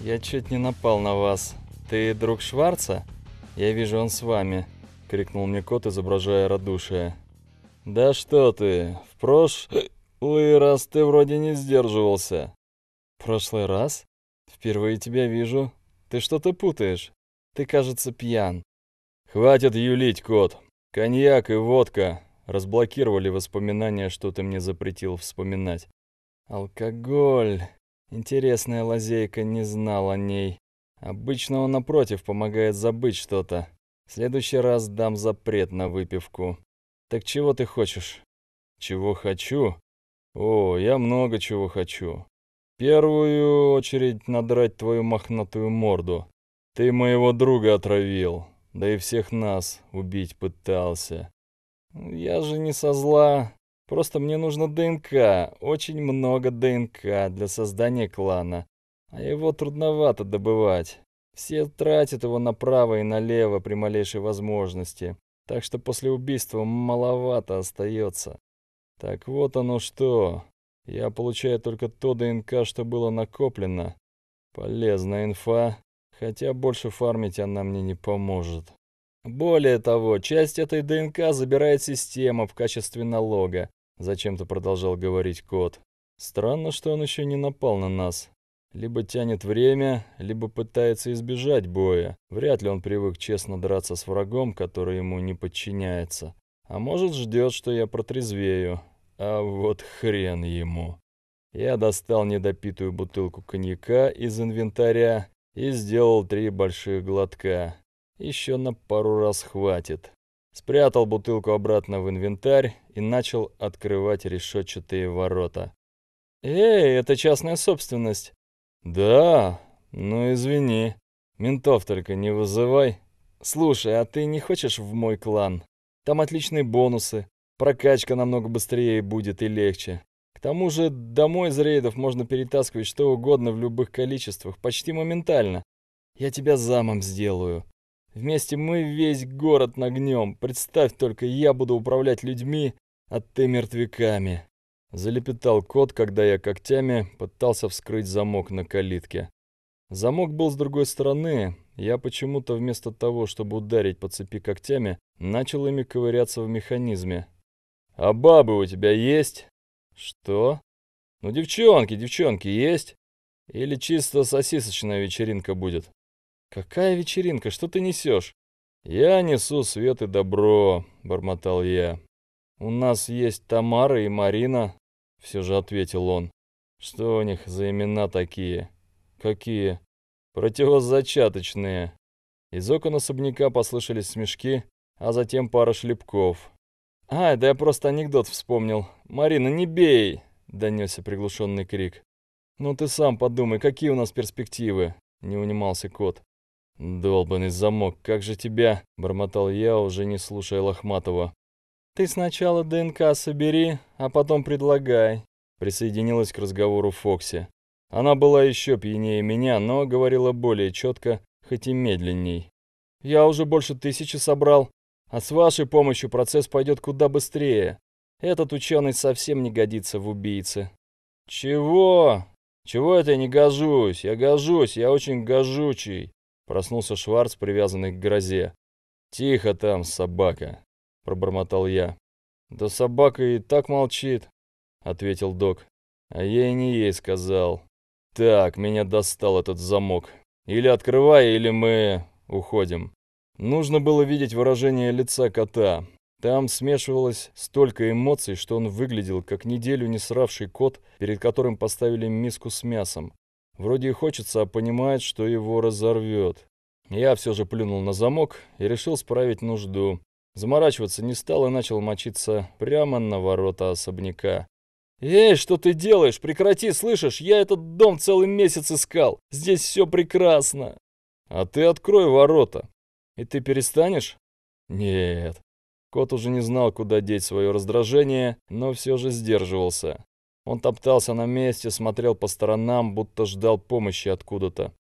«Я чуть не напал на вас. Ты друг Шварца? Я вижу, он с вами», — крикнул мне кот, изображая радушие. «Да что ты, в прошлый раз ты вроде не сдерживался». «Прошлый раз? Впервые тебя вижу. Ты что-то путаешь. Ты, кажется, пьян. «Хватит юлить, кот. Коньяк и водка разблокировали воспоминания, что ты мне запретил вспоминать. Алкоголь. Интересная лазейка, не знал о ней. Обычно он, напротив, помогает забыть что-то. В следующий раз дам запрет на выпивку. Так чего ты хочешь? Чего хочу? О, я много чего хочу. В первую очередь надрать твою мохнатую морду. Ты моего друга отравил да и всех нас убить пытался. Я же не со зла, просто мне нужно ДНК, очень много ДНК для создания клана, а его трудновато добывать. Все тратят его направо и налево при малейшей возможности, так что после убийства маловато остается. Так вот оно что. Я получаю только то ДНК, что было накоплено. Полезная инфа хотя больше фармить она мне не поможет. Более того, часть этой ДНК забирает система в качестве налога, зачем-то продолжал говорить кот. Странно, что он еще не напал на нас. Либо тянет время, либо пытается избежать боя. Вряд ли он привык честно драться с врагом, который ему не подчиняется. А может, ждет, что я протрезвею. А вот хрен ему. Я достал недопитую бутылку коньяка из инвентаря и сделал три больших глотка. Еще на пару раз хватит. Спрятал бутылку обратно в инвентарь и начал открывать решетчатые ворота. «Эй, это частная собственность!» «Да, ну извини. Ментов только не вызывай. Слушай, а ты не хочешь в мой клан? Там отличные бонусы. Прокачка намного быстрее будет и легче. К тому же домой из рейдов можно перетаскивать что угодно в любых количествах, почти моментально. Я тебя замом сделаю. Вместе мы весь город нагнем. Представь только, я буду управлять людьми, а ты мертвяками. Залепетал кот, когда я когтями пытался вскрыть замок на калитке. Замок был с другой стороны. Я почему-то вместо того, чтобы ударить по цепи когтями, начал ими ковыряться в механизме. «А бабы у тебя есть?» Что? Ну, девчонки, девчонки есть? Или чисто сосисочная вечеринка будет? Какая вечеринка? Что ты несешь? Я несу свет и добро, бормотал я. У нас есть Тамара и Марина, все же ответил он. Что у них за имена такие? Какие? Противозачаточные. Из окон особняка послышались смешки, а затем пара шлепков. «А, да я просто анекдот вспомнил. Марина, не бей!» — донесся приглушенный крик. «Ну ты сам подумай, какие у нас перспективы?» — не унимался кот. «Долбанный замок, как же тебя!» — бормотал я, уже не слушая Лохматова. «Ты сначала ДНК собери, а потом предлагай», — присоединилась к разговору Фокси. Она была еще пьянее меня, но говорила более четко, хоть и медленней. «Я уже больше тысячи собрал. А с вашей помощью процесс пойдет куда быстрее. Этот ученый совсем не годится в убийце. Чего? Чего это я не гожусь? Я гожусь, я очень гожучий. Проснулся Шварц, привязанный к грозе. Тихо там, собака, пробормотал я. Да собака и так молчит, ответил док. А я и не ей сказал. Так, меня достал этот замок. Или открывай, или мы уходим. Нужно было видеть выражение лица кота. Там смешивалось столько эмоций, что он выглядел как неделю не сравший кот, перед которым поставили миску с мясом. Вроде и хочется, а понимает, что его разорвет. Я все же плюнул на замок и решил справить нужду. Заморачиваться не стал и начал мочиться прямо на ворота особняка. «Эй, что ты делаешь? Прекрати, слышишь? Я этот дом целый месяц искал. Здесь все прекрасно!» «А ты открой ворота!» «И ты перестанешь?» «Нет». Кот уже не знал, куда деть свое раздражение, но все же сдерживался. Он топтался на месте, смотрел по сторонам, будто ждал помощи откуда-то.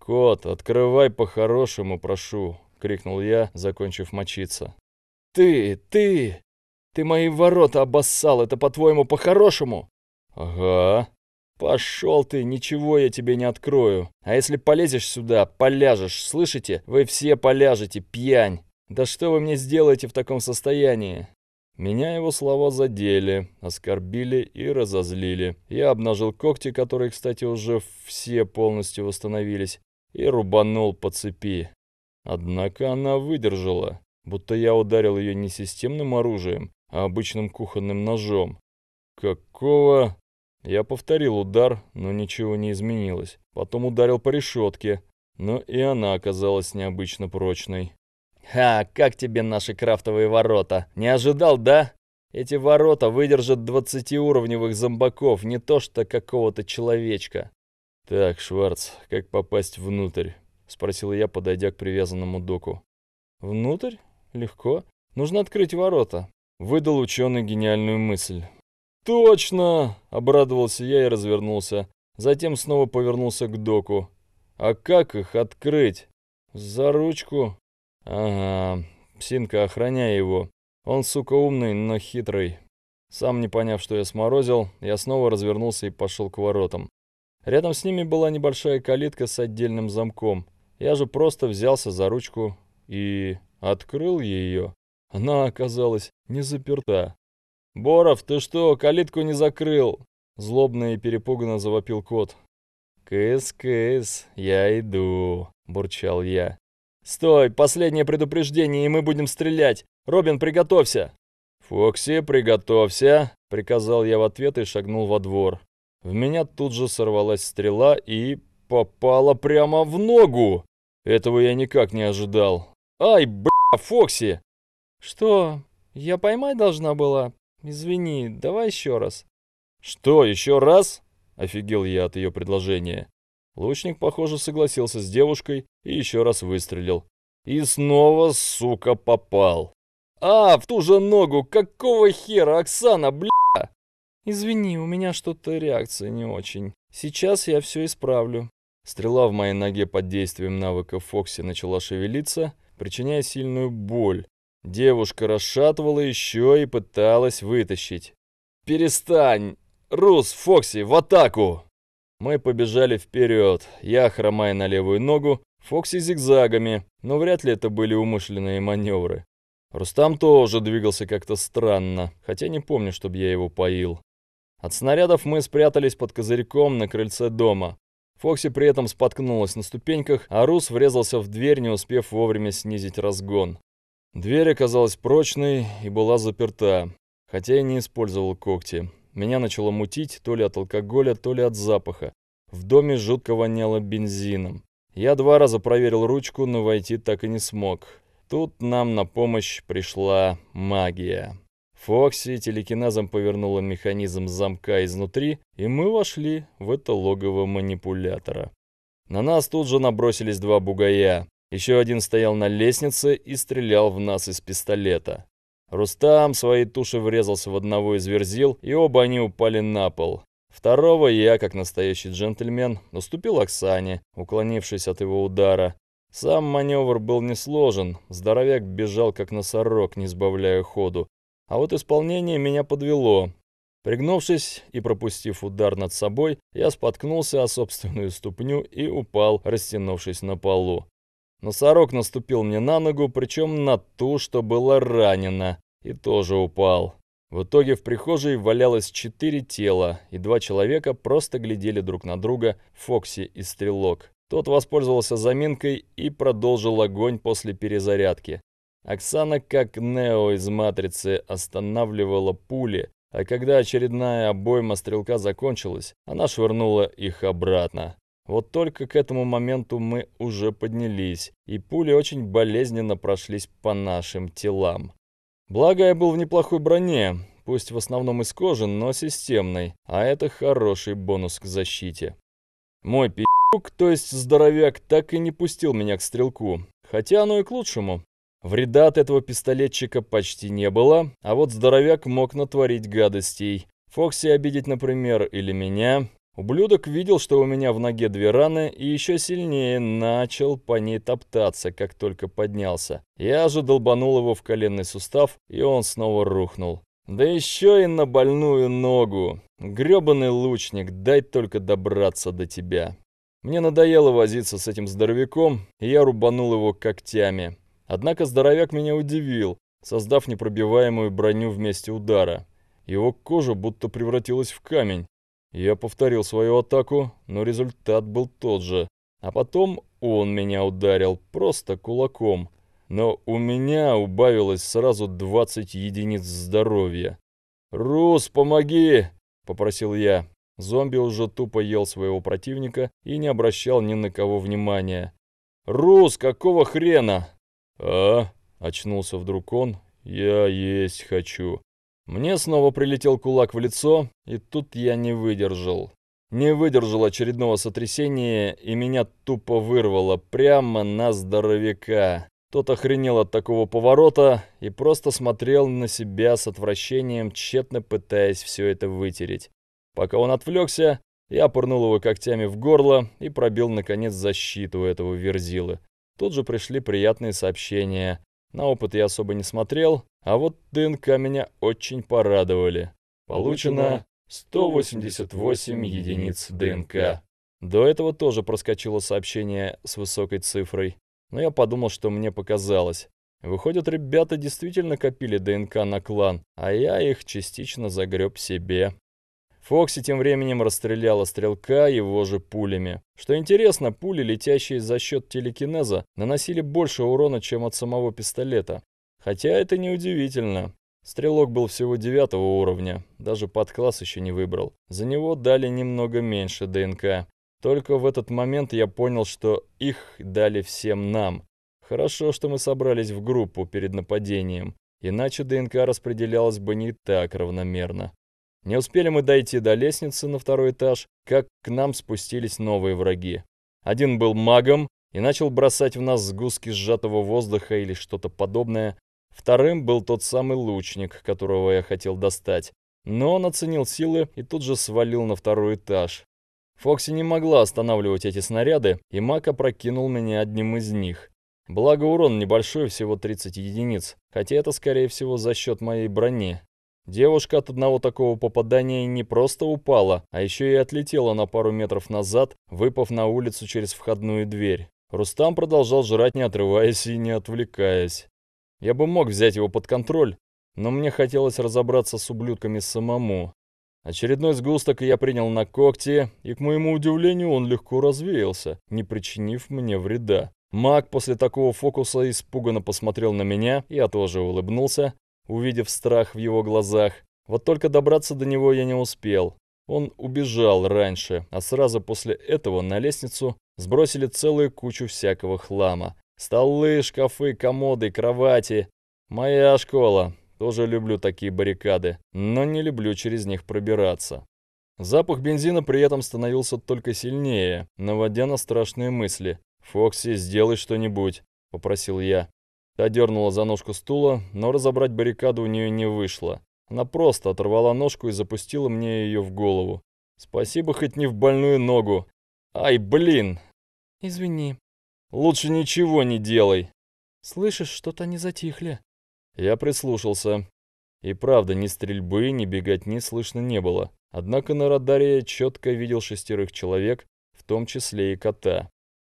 «Кот, открывай по-хорошему, прошу!» — крикнул я, закончив мочиться. «Ты, ты! Ты мои ворота обоссал! Это, по-твоему, по-хорошему?» «Ага!» «Пошел ты, ничего я тебе не открою. А если полезешь сюда, поляжешь, слышите? Вы все поляжете, пьянь. Да что вы мне сделаете в таком состоянии?» Меня его слова задели, оскорбили и разозлили. Я обнажил когти, которые, кстати, уже все полностью восстановились, и рубанул по цепи. Однако она выдержала, будто я ударил ее не системным оружием, а обычным кухонным ножом. Какого... Я повторил удар, но ничего не изменилось. Потом ударил по решетке, но и она оказалась необычно прочной. «Ха, как тебе наши крафтовые ворота? Не ожидал, да? Эти ворота выдержат двадцатиуровневых зомбаков, не то что какого-то человечка». «Так, Шварц, как попасть внутрь?» — спросил я, подойдя к привязанному доку. «Внутрь? Легко. Нужно открыть ворота», — выдал ученый гениальную мысль. «Точно!» – обрадовался я и развернулся. Затем снова повернулся к доку. «А как их открыть?» «За ручку?» «Ага, Синка, охраняй его. Он, сука, умный, но хитрый». Сам не поняв, что я сморозил, я снова развернулся и пошел к воротам. Рядом с ними была небольшая калитка с отдельным замком. Я же просто взялся за ручку и открыл ее. Она оказалась не заперта. «Боров, ты что, калитку не закрыл?» Злобно и перепуганно завопил кот. «Кыс-кыс, я иду», — бурчал я. «Стой, последнее предупреждение, и мы будем стрелять! Робин, приготовься!» «Фокси, приготовься!» — приказал я в ответ и шагнул во двор. В меня тут же сорвалась стрела и попала прямо в ногу. Этого я никак не ожидал. «Ай, бля, Фокси!» «Что, я поймать должна была?» Извини, давай еще раз. Что, еще раз? Офигел я от ее предложения. Лучник, похоже, согласился с девушкой и еще раз выстрелил. И снова, сука, попал. А, в ту же ногу! Какого хера, Оксана, бля! Извини, у меня что-то реакция не очень. Сейчас я все исправлю. Стрела в моей ноге под действием навыка Фокси начала шевелиться, причиняя сильную боль, Девушка расшатывала еще и пыталась вытащить. «Перестань! Рус, Фокси, в атаку!» Мы побежали вперед, я хромая на левую ногу, Фокси зигзагами, но вряд ли это были умышленные маневры. Рустам тоже двигался как-то странно, хотя не помню, чтобы я его поил. От снарядов мы спрятались под козырьком на крыльце дома. Фокси при этом споткнулась на ступеньках, а Рус врезался в дверь, не успев вовремя снизить разгон. Дверь оказалась прочной и была заперта, хотя я не использовал когти. Меня начало мутить то ли от алкоголя, то ли от запаха. В доме жутко воняло бензином. Я два раза проверил ручку, но войти так и не смог. Тут нам на помощь пришла магия. Фокси телекинезом повернула механизм замка изнутри, и мы вошли в это логово манипулятора. На нас тут же набросились два бугая. Еще один стоял на лестнице и стрелял в нас из пистолета. Рустам своей туши врезался в одного из верзил, и оба они упали на пол. Второго я, как настоящий джентльмен, наступил Оксане, уклонившись от его удара. Сам маневр был несложен, здоровяк бежал как носорог, не сбавляя ходу. А вот исполнение меня подвело. Пригнувшись и пропустив удар над собой, я споткнулся о собственную ступню и упал, растянувшись на полу. Носорог наступил мне на ногу, причем на ту, что была ранена, и тоже упал. В итоге в прихожей валялось четыре тела, и два человека просто глядели друг на друга, Фокси и Стрелок. Тот воспользовался заминкой и продолжил огонь после перезарядки. Оксана, как Нео из «Матрицы», останавливала пули, а когда очередная обойма стрелка закончилась, она швырнула их обратно. Вот только к этому моменту мы уже поднялись, и пули очень болезненно прошлись по нашим телам. Благо, я был в неплохой броне, пусть в основном из кожи, но системной, а это хороший бонус к защите. Мой пи***к, то есть здоровяк, так и не пустил меня к стрелку, хотя оно и к лучшему. Вреда от этого пистолетчика почти не было, а вот здоровяк мог натворить гадостей. Фокси обидеть, например, или меня, Ублюдок видел, что у меня в ноге две раны, и еще сильнее начал по ней топтаться, как только поднялся. Я же долбанул его в коленный сустав, и он снова рухнул. Да еще и на больную ногу. Грёбаный лучник, дай только добраться до тебя. Мне надоело возиться с этим здоровяком, и я рубанул его когтями. Однако здоровяк меня удивил, создав непробиваемую броню вместе удара. Его кожа будто превратилась в камень, я повторил свою атаку, но результат был тот же. А потом он меня ударил просто кулаком. Но у меня убавилось сразу 20 единиц здоровья. «Рус, помоги!» – попросил я. Зомби уже тупо ел своего противника и не обращал ни на кого внимания. «Рус, какого хрена?» «А?» – очнулся вдруг он. «Я есть хочу». Мне снова прилетел кулак в лицо, и тут я не выдержал. Не выдержал очередного сотрясения, и меня тупо вырвало прямо на здоровяка. Тот охренел от такого поворота и просто смотрел на себя с отвращением, тщетно пытаясь все это вытереть. Пока он отвлекся, я пырнул его когтями в горло и пробил, наконец, защиту этого верзилы. Тут же пришли приятные сообщения. На опыт я особо не смотрел, а вот ДНК меня очень порадовали. Получено 188 единиц ДНК. До этого тоже проскочило сообщение с высокой цифрой, но я подумал, что мне показалось. Выходят, ребята действительно копили ДНК на клан, а я их частично загреб себе. Фокси тем временем расстреляла стрелка его же пулями. Что интересно, пули, летящие за счет телекинеза, наносили больше урона, чем от самого пистолета. Хотя это неудивительно. Стрелок был всего девятого уровня, даже подкласс еще не выбрал. За него дали немного меньше ДНК. Только в этот момент я понял, что их дали всем нам. Хорошо, что мы собрались в группу перед нападением, иначе ДНК распределялась бы не так равномерно. Не успели мы дойти до лестницы на второй этаж, как к нам спустились новые враги. Один был магом и начал бросать в нас сгустки сжатого воздуха или что-то подобное. Вторым был тот самый лучник, которого я хотел достать. Но он оценил силы и тут же свалил на второй этаж. Фокси не могла останавливать эти снаряды, и маг опрокинул меня одним из них. Благо урон небольшой, всего 30 единиц, хотя это скорее всего за счет моей брони, Девушка от одного такого попадания не просто упала, а еще и отлетела на пару метров назад, выпав на улицу через входную дверь. Рустам продолжал жрать, не отрываясь и не отвлекаясь. Я бы мог взять его под контроль, но мне хотелось разобраться с ублюдками самому. Очередной сгусток я принял на когти, и, к моему удивлению, он легко развеялся, не причинив мне вреда. Маг после такого фокуса испуганно посмотрел на меня, я тоже улыбнулся, увидев страх в его глазах. Вот только добраться до него я не успел. Он убежал раньше, а сразу после этого на лестницу сбросили целую кучу всякого хлама. Столы, шкафы, комоды, кровати. Моя школа. Тоже люблю такие баррикады, но не люблю через них пробираться. Запах бензина при этом становился только сильнее, наводя на страшные мысли. «Фокси, сделай что-нибудь», — попросил я. Та дернула за ножку стула, но разобрать баррикаду у нее не вышло. Она просто оторвала ножку и запустила мне ее в голову. Спасибо хоть не в больную ногу. Ай, блин. Извини. Лучше ничего не делай. Слышишь, что-то не затихли. Я прислушался. И правда, ни стрельбы, ни беготни слышно не было. Однако на радаре я четко видел шестерых человек, в том числе и кота.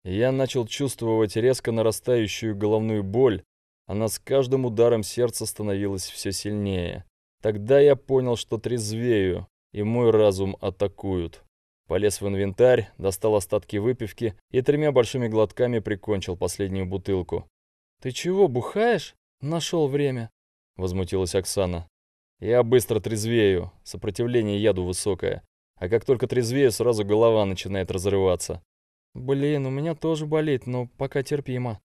Я начал чувствовать резко нарастающую головную боль, она с каждым ударом сердца становилась все сильнее. Тогда я понял, что трезвею, и мой разум атакуют. Полез в инвентарь, достал остатки выпивки и тремя большими глотками прикончил последнюю бутылку. «Ты чего, бухаешь? Нашел время!» — возмутилась Оксана. «Я быстро трезвею, сопротивление яду высокое. А как только трезвею, сразу голова начинает разрываться». «Блин, у меня тоже болит, но пока терпимо»,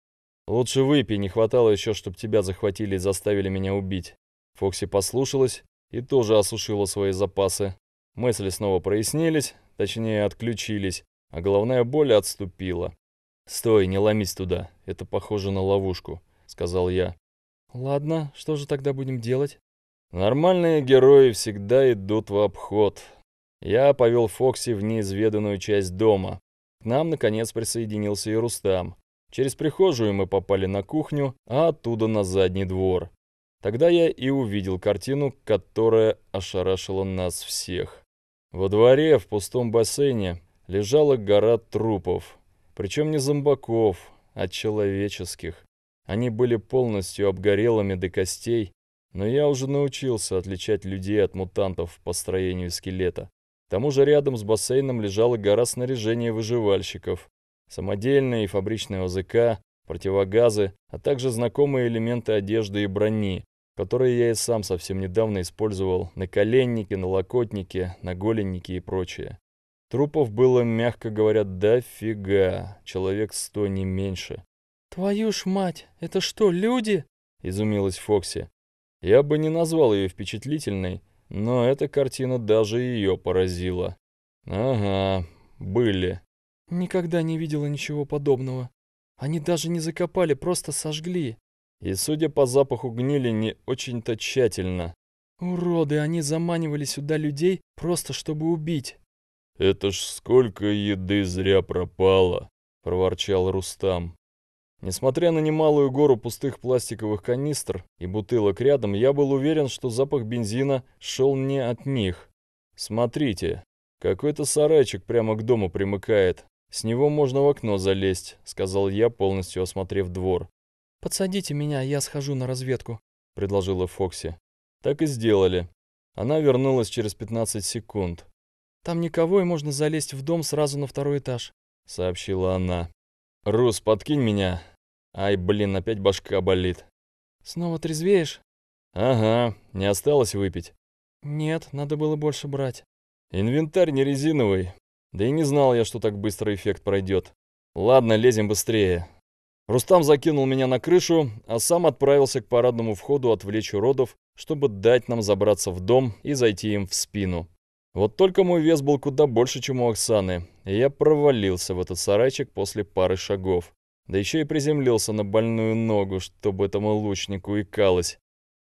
«Лучше выпей, не хватало еще, чтобы тебя захватили и заставили меня убить». Фокси послушалась и тоже осушила свои запасы. Мысли снова прояснились, точнее отключились, а головная боль отступила. «Стой, не ломись туда, это похоже на ловушку», — сказал я. «Ладно, что же тогда будем делать?» «Нормальные герои всегда идут в обход». Я повел Фокси в неизведанную часть дома. К нам, наконец, присоединился и Рустам. Через прихожую мы попали на кухню, а оттуда на задний двор. Тогда я и увидел картину, которая ошарашила нас всех. Во дворе, в пустом бассейне, лежала гора трупов. Причем не зомбаков, а человеческих. Они были полностью обгорелыми до костей, но я уже научился отличать людей от мутантов по строению скелета. К тому же рядом с бассейном лежала гора снаряжения выживальщиков самодельные и фабричные ОЗК, противогазы, а также знакомые элементы одежды и брони, которые я и сам совсем недавно использовал на коленнике, на локотнике, на голеннике и прочее. Трупов было, мягко говоря, дофига, человек сто не меньше. «Твою ж мать, это что, люди?» – изумилась Фокси. Я бы не назвал ее впечатлительной, но эта картина даже ее поразила. «Ага, были». Никогда не видела ничего подобного. Они даже не закопали, просто сожгли. И, судя по запаху, гнили не очень-то тщательно. Уроды, они заманивали сюда людей, просто чтобы убить. «Это ж сколько еды зря пропало!» — проворчал Рустам. Несмотря на немалую гору пустых пластиковых канистр и бутылок рядом, я был уверен, что запах бензина шел не от них. Смотрите, какой-то сарайчик прямо к дому примыкает. «С него можно в окно залезть», — сказал я, полностью осмотрев двор. «Подсадите меня, я схожу на разведку», — предложила Фокси. Так и сделали. Она вернулась через 15 секунд. «Там никого, и можно залезть в дом сразу на второй этаж», — сообщила она. «Рус, подкинь меня. Ай, блин, опять башка болит». «Снова трезвеешь?» «Ага, не осталось выпить?» «Нет, надо было больше брать». «Инвентарь не резиновый, да и не знал я, что так быстро эффект пройдет. Ладно, лезем быстрее. Рустам закинул меня на крышу, а сам отправился к парадному входу отвлечь уродов, чтобы дать нам забраться в дом и зайти им в спину. Вот только мой вес был куда больше, чем у Оксаны, и я провалился в этот сарайчик после пары шагов. Да еще и приземлился на больную ногу, чтобы этому лучнику икалось.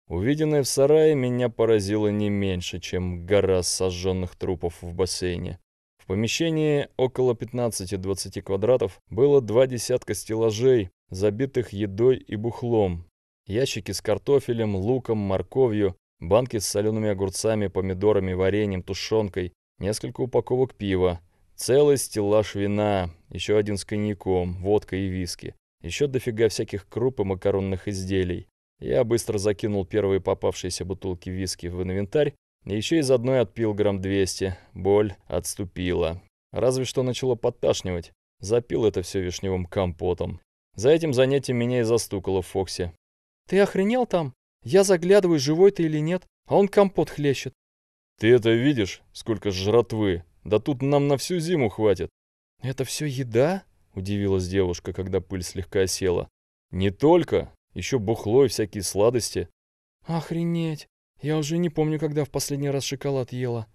Увиденное в сарае меня поразило не меньше, чем гора сожженных трупов в бассейне. В помещении около 15-20 квадратов было два десятка стеллажей, забитых едой и бухлом. Ящики с картофелем, луком, морковью, банки с солеными огурцами, помидорами, вареньем, тушенкой, несколько упаковок пива, целый стеллаж вина, еще один с коньяком, водкой и виски, еще дофига всяких круп и макаронных изделий. Я быстро закинул первые попавшиеся бутылки виски в инвентарь еще из одной отпил грамм 200. Боль отступила. Разве что начало подташнивать. Запил это все вишневым компотом. За этим занятием меня и застукало Фокси. «Ты охренел там? Я заглядываю, живой ты или нет, а он компот хлещет». «Ты это видишь? Сколько жратвы! Да тут нам на всю зиму хватит!» «Это все еда?» — удивилась девушка, когда пыль слегка осела. «Не только! Еще бухло и всякие сладости!» «Охренеть! Я уже не помню, когда в последний раз шоколад ела.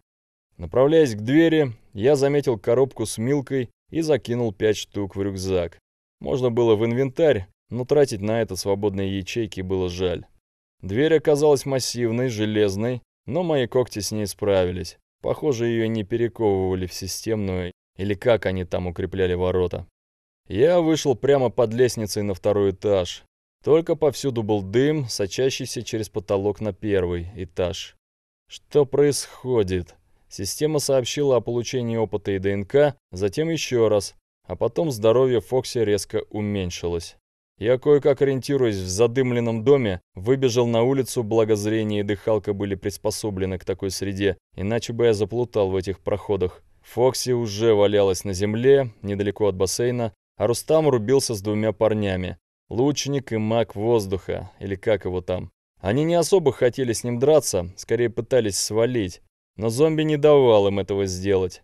Направляясь к двери, я заметил коробку с Милкой и закинул пять штук в рюкзак. Можно было в инвентарь, но тратить на это свободные ячейки было жаль. Дверь оказалась массивной, железной, но мои когти с ней справились. Похоже, ее не перековывали в системную, или как они там укрепляли ворота. Я вышел прямо под лестницей на второй этаж. Только повсюду был дым, сочащийся через потолок на первый этаж. Что происходит? Система сообщила о получении опыта и ДНК, затем еще раз, а потом здоровье Фокси резко уменьшилось. Я, кое-как ориентируясь в задымленном доме, выбежал на улицу, благо зрение и дыхалка были приспособлены к такой среде, иначе бы я заплутал в этих проходах. Фокси уже валялась на земле, недалеко от бассейна, а Рустам рубился с двумя парнями. Лучник и маг воздуха, или как его там. Они не особо хотели с ним драться, скорее пытались свалить, но зомби не давал им этого сделать.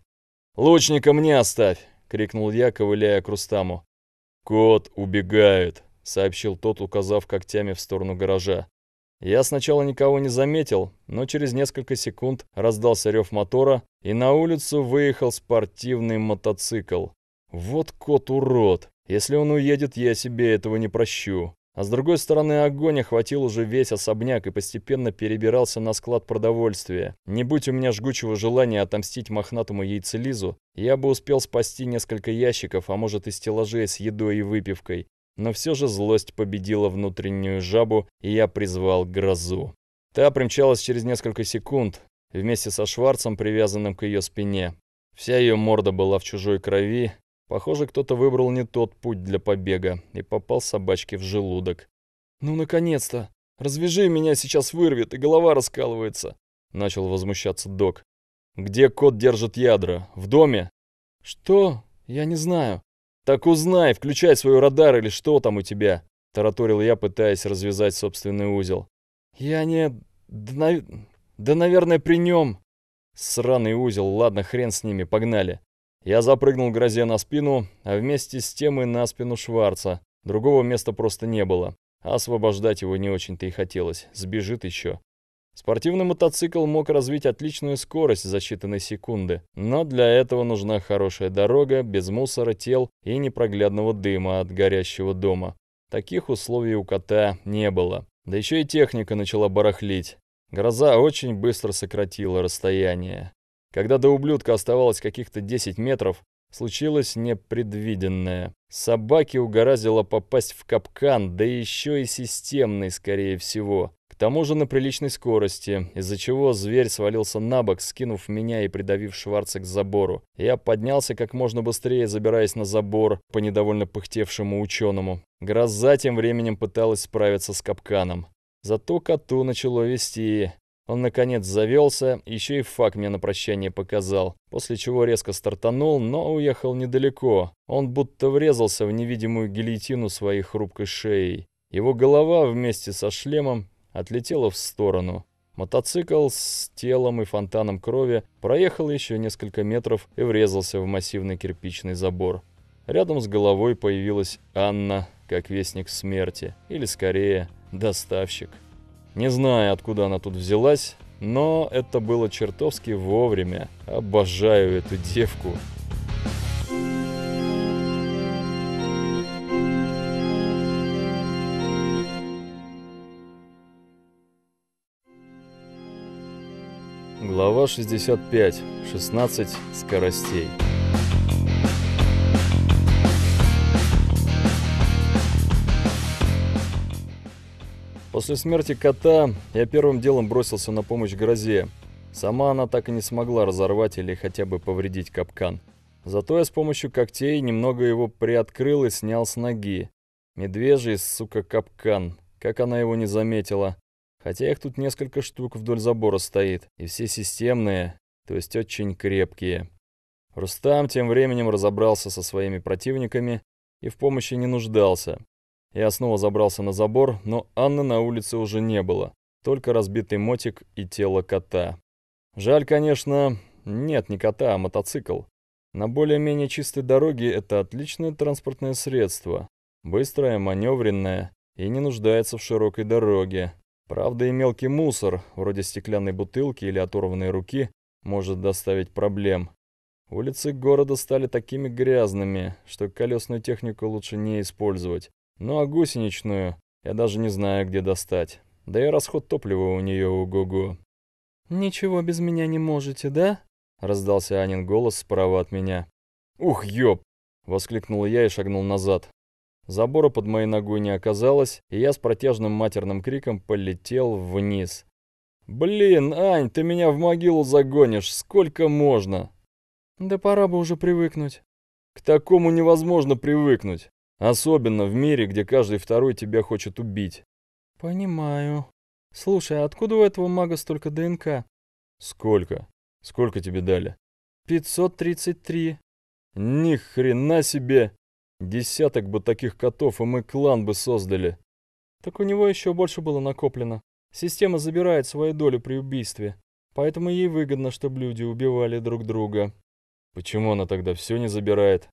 «Лучника мне оставь!» — крикнул я, ковыляя к Рустаму. «Кот убегает!» — сообщил тот, указав когтями в сторону гаража. Я сначала никого не заметил, но через несколько секунд раздался рев мотора, и на улицу выехал спортивный мотоцикл. Вот кот-урод! Если он уедет, я себе этого не прощу. А с другой стороны, огонь охватил уже весь особняк и постепенно перебирался на склад продовольствия. Не будь у меня жгучего желания отомстить мохнатому яйцелизу, я бы успел спасти несколько ящиков, а может и стеллажей с едой и выпивкой. Но все же злость победила внутреннюю жабу, и я призвал грозу. Та примчалась через несколько секунд, вместе со Шварцем, привязанным к ее спине. Вся ее морда была в чужой крови, Похоже, кто-то выбрал не тот путь для побега и попал собачке в желудок. «Ну, наконец-то! Развяжи меня, сейчас вырвет, и голова раскалывается!» Начал возмущаться док. «Где кот держит ядра? В доме?» «Что? Я не знаю». «Так узнай, включай свой радар или что там у тебя?» Тараторил я, пытаясь развязать собственный узел. «Я не... Да, нав... да наверное, при нем. «Сраный узел, ладно, хрен с ними, погнали!» Я запрыгнул грозе на спину, а вместе с тем и на спину Шварца. Другого места просто не было. А освобождать его не очень-то и хотелось. Сбежит еще. Спортивный мотоцикл мог развить отличную скорость за считанные секунды, но для этого нужна хорошая дорога, без мусора, тел и непроглядного дыма от горящего дома. Таких условий у кота не было. Да еще и техника начала барахлить. Гроза очень быстро сократила расстояние. Когда до ублюдка оставалось каких-то 10 метров, случилось непредвиденное. Собаке угораздило попасть в капкан, да еще и системный, скорее всего. К тому же на приличной скорости, из-за чего зверь свалился на бок, скинув меня и придавив Шварца к забору. Я поднялся как можно быстрее, забираясь на забор по недовольно пыхтевшему ученому. Гроза тем временем пыталась справиться с капканом. Зато коту начало вести. Он, наконец, завелся, еще и фак мне на прощание показал, после чего резко стартанул, но уехал недалеко. Он будто врезался в невидимую гильотину своей хрупкой шеей. Его голова вместе со шлемом отлетела в сторону. Мотоцикл с телом и фонтаном крови проехал еще несколько метров и врезался в массивный кирпичный забор. Рядом с головой появилась Анна, как вестник смерти, или скорее, доставщик. Не знаю, откуда она тут взялась, но это было чертовски вовремя. Обожаю эту девку. Глава 65. 16 скоростей. После смерти кота я первым делом бросился на помощь грозе. Сама она так и не смогла разорвать или хотя бы повредить капкан. Зато я с помощью когтей немного его приоткрыл и снял с ноги. Медвежий, сука, капкан. Как она его не заметила. Хотя их тут несколько штук вдоль забора стоит. И все системные, то есть очень крепкие. Рустам тем временем разобрался со своими противниками и в помощи не нуждался. Я снова забрался на забор, но Анны на улице уже не было. Только разбитый мотик и тело кота. Жаль, конечно, нет, не кота, а мотоцикл. На более-менее чистой дороге это отличное транспортное средство. Быстрое, маневренное и не нуждается в широкой дороге. Правда и мелкий мусор, вроде стеклянной бутылки или оторванной руки, может доставить проблем. Улицы города стали такими грязными, что колесную технику лучше не использовать. Ну а гусеничную я даже не знаю, где достать. Да и расход топлива у нее ого-го. «Ничего без меня не можете, да?» — раздался Анин голос справа от меня. «Ух, ёб!» — воскликнул я и шагнул назад. Забора под моей ногой не оказалось, и я с протяжным матерным криком полетел вниз. «Блин, Ань, ты меня в могилу загонишь, сколько можно?» «Да пора бы уже привыкнуть». «К такому невозможно привыкнуть. Особенно в мире, где каждый второй тебя хочет убить. Понимаю. Слушай, а откуда у этого мага столько ДНК? Сколько? Сколько тебе дали? 533. Ни хрена себе! Десяток бы таких котов, и мы клан бы создали. Так у него еще больше было накоплено. Система забирает свою долю при убийстве. Поэтому ей выгодно, чтобы люди убивали друг друга. Почему она тогда все не забирает?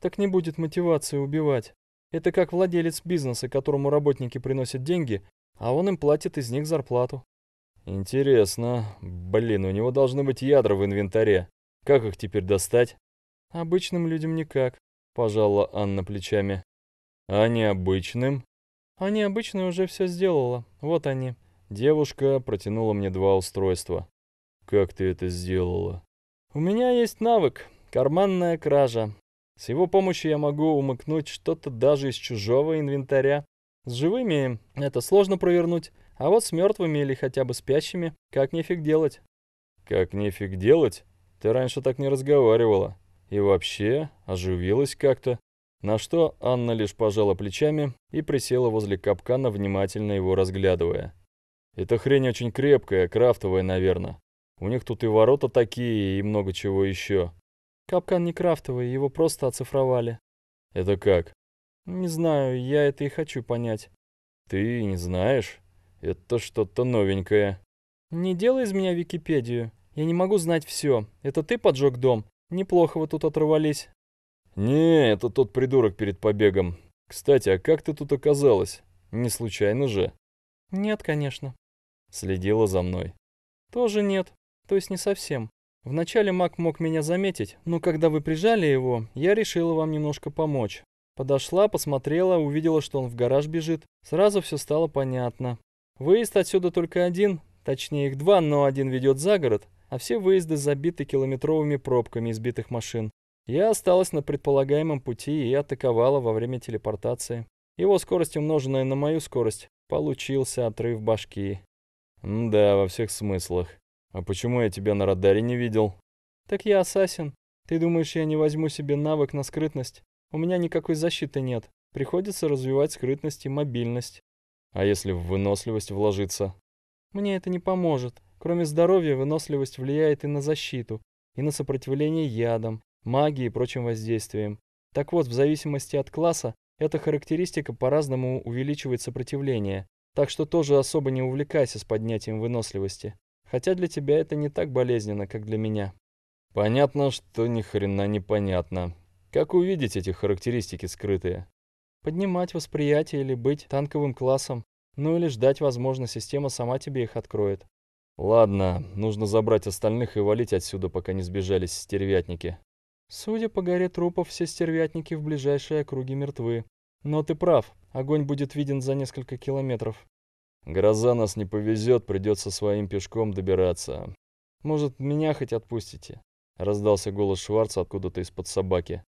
Так не будет мотивации убивать. Это как владелец бизнеса, которому работники приносят деньги, а он им платит из них зарплату. Интересно. Блин, у него должны быть ядра в инвентаре. Как их теперь достать? Обычным людям никак, пожала Анна плечами. А необычным? А необычные уже все сделала. Вот они. Девушка протянула мне два устройства. Как ты это сделала? У меня есть навык. Карманная кража. С его помощью я могу умыкнуть что-то даже из чужого инвентаря. С живыми это сложно провернуть, а вот с мертвыми или хотя бы спящими как нефиг делать. Как нефиг делать? Ты раньше так не разговаривала. И вообще оживилась как-то. На что Анна лишь пожала плечами и присела возле капкана, внимательно его разглядывая. «Эта хрень очень крепкая, крафтовая, наверное. У них тут и ворота такие, и много чего еще. Капкан не крафтовый, его просто оцифровали. Это как? Не знаю, я это и хочу понять. Ты не знаешь? Это что-то новенькое. Не делай из меня Википедию. Я не могу знать все. Это ты поджег дом? Неплохо вы тут оторвались. Не, это тот придурок перед побегом. Кстати, а как ты тут оказалась? Не случайно же? Нет, конечно. Следила за мной. Тоже нет. То есть не совсем. Вначале маг мог меня заметить, но когда вы прижали его, я решила вам немножко помочь. Подошла, посмотрела, увидела, что он в гараж бежит. Сразу все стало понятно. Выезд отсюда только один, точнее их два, но один ведет за город, а все выезды забиты километровыми пробками избитых машин. Я осталась на предполагаемом пути и атаковала во время телепортации. Его скорость, умноженная на мою скорость, получился отрыв башки. М да, во всех смыслах. А почему я тебя на радаре не видел? Так я ассасин. Ты думаешь, я не возьму себе навык на скрытность? У меня никакой защиты нет. Приходится развивать скрытность и мобильность. А если в выносливость вложиться? Мне это не поможет. Кроме здоровья, выносливость влияет и на защиту, и на сопротивление ядам, магии и прочим воздействиям. Так вот, в зависимости от класса, эта характеристика по-разному увеличивает сопротивление, так что тоже особо не увлекайся с поднятием выносливости. Хотя для тебя это не так болезненно, как для меня. Понятно, что ни хрена непонятно. Как увидеть эти характеристики скрытые? Поднимать восприятие или быть танковым классом. Ну или ждать, возможно, система сама тебе их откроет. Ладно, нужно забрать остальных и валить отсюда, пока не сбежались стервятники. Судя по горе трупов, все стервятники в ближайшей округе мертвы. Но ты прав, огонь будет виден за несколько километров. Гроза нас не повезет, придется своим пешком добираться. Может, меня хоть отпустите?» Раздался голос Шварца откуда-то из-под собаки.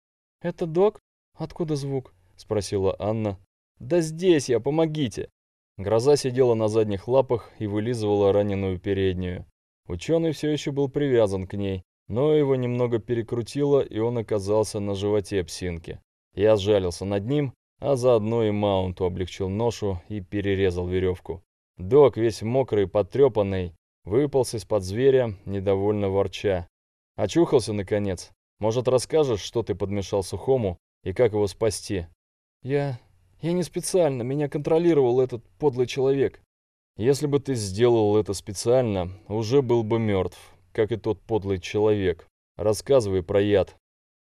«Это док? Откуда звук?» Спросила Анна. «Да здесь я, помогите!» Гроза сидела на задних лапах и вылизывала раненую переднюю. Ученый все еще был привязан к ней, но его немного перекрутило, и он оказался на животе псинки. Я сжалился над ним а заодно и Маунту облегчил ношу и перерезал веревку. Док, весь мокрый, потрепанный, выполз из-под зверя, недовольно ворча. Очухался, наконец. Может, расскажешь, что ты подмешал сухому и как его спасти? Я... я не специально, меня контролировал этот подлый человек. Если бы ты сделал это специально, уже был бы мертв, как и тот подлый человек. Рассказывай про яд.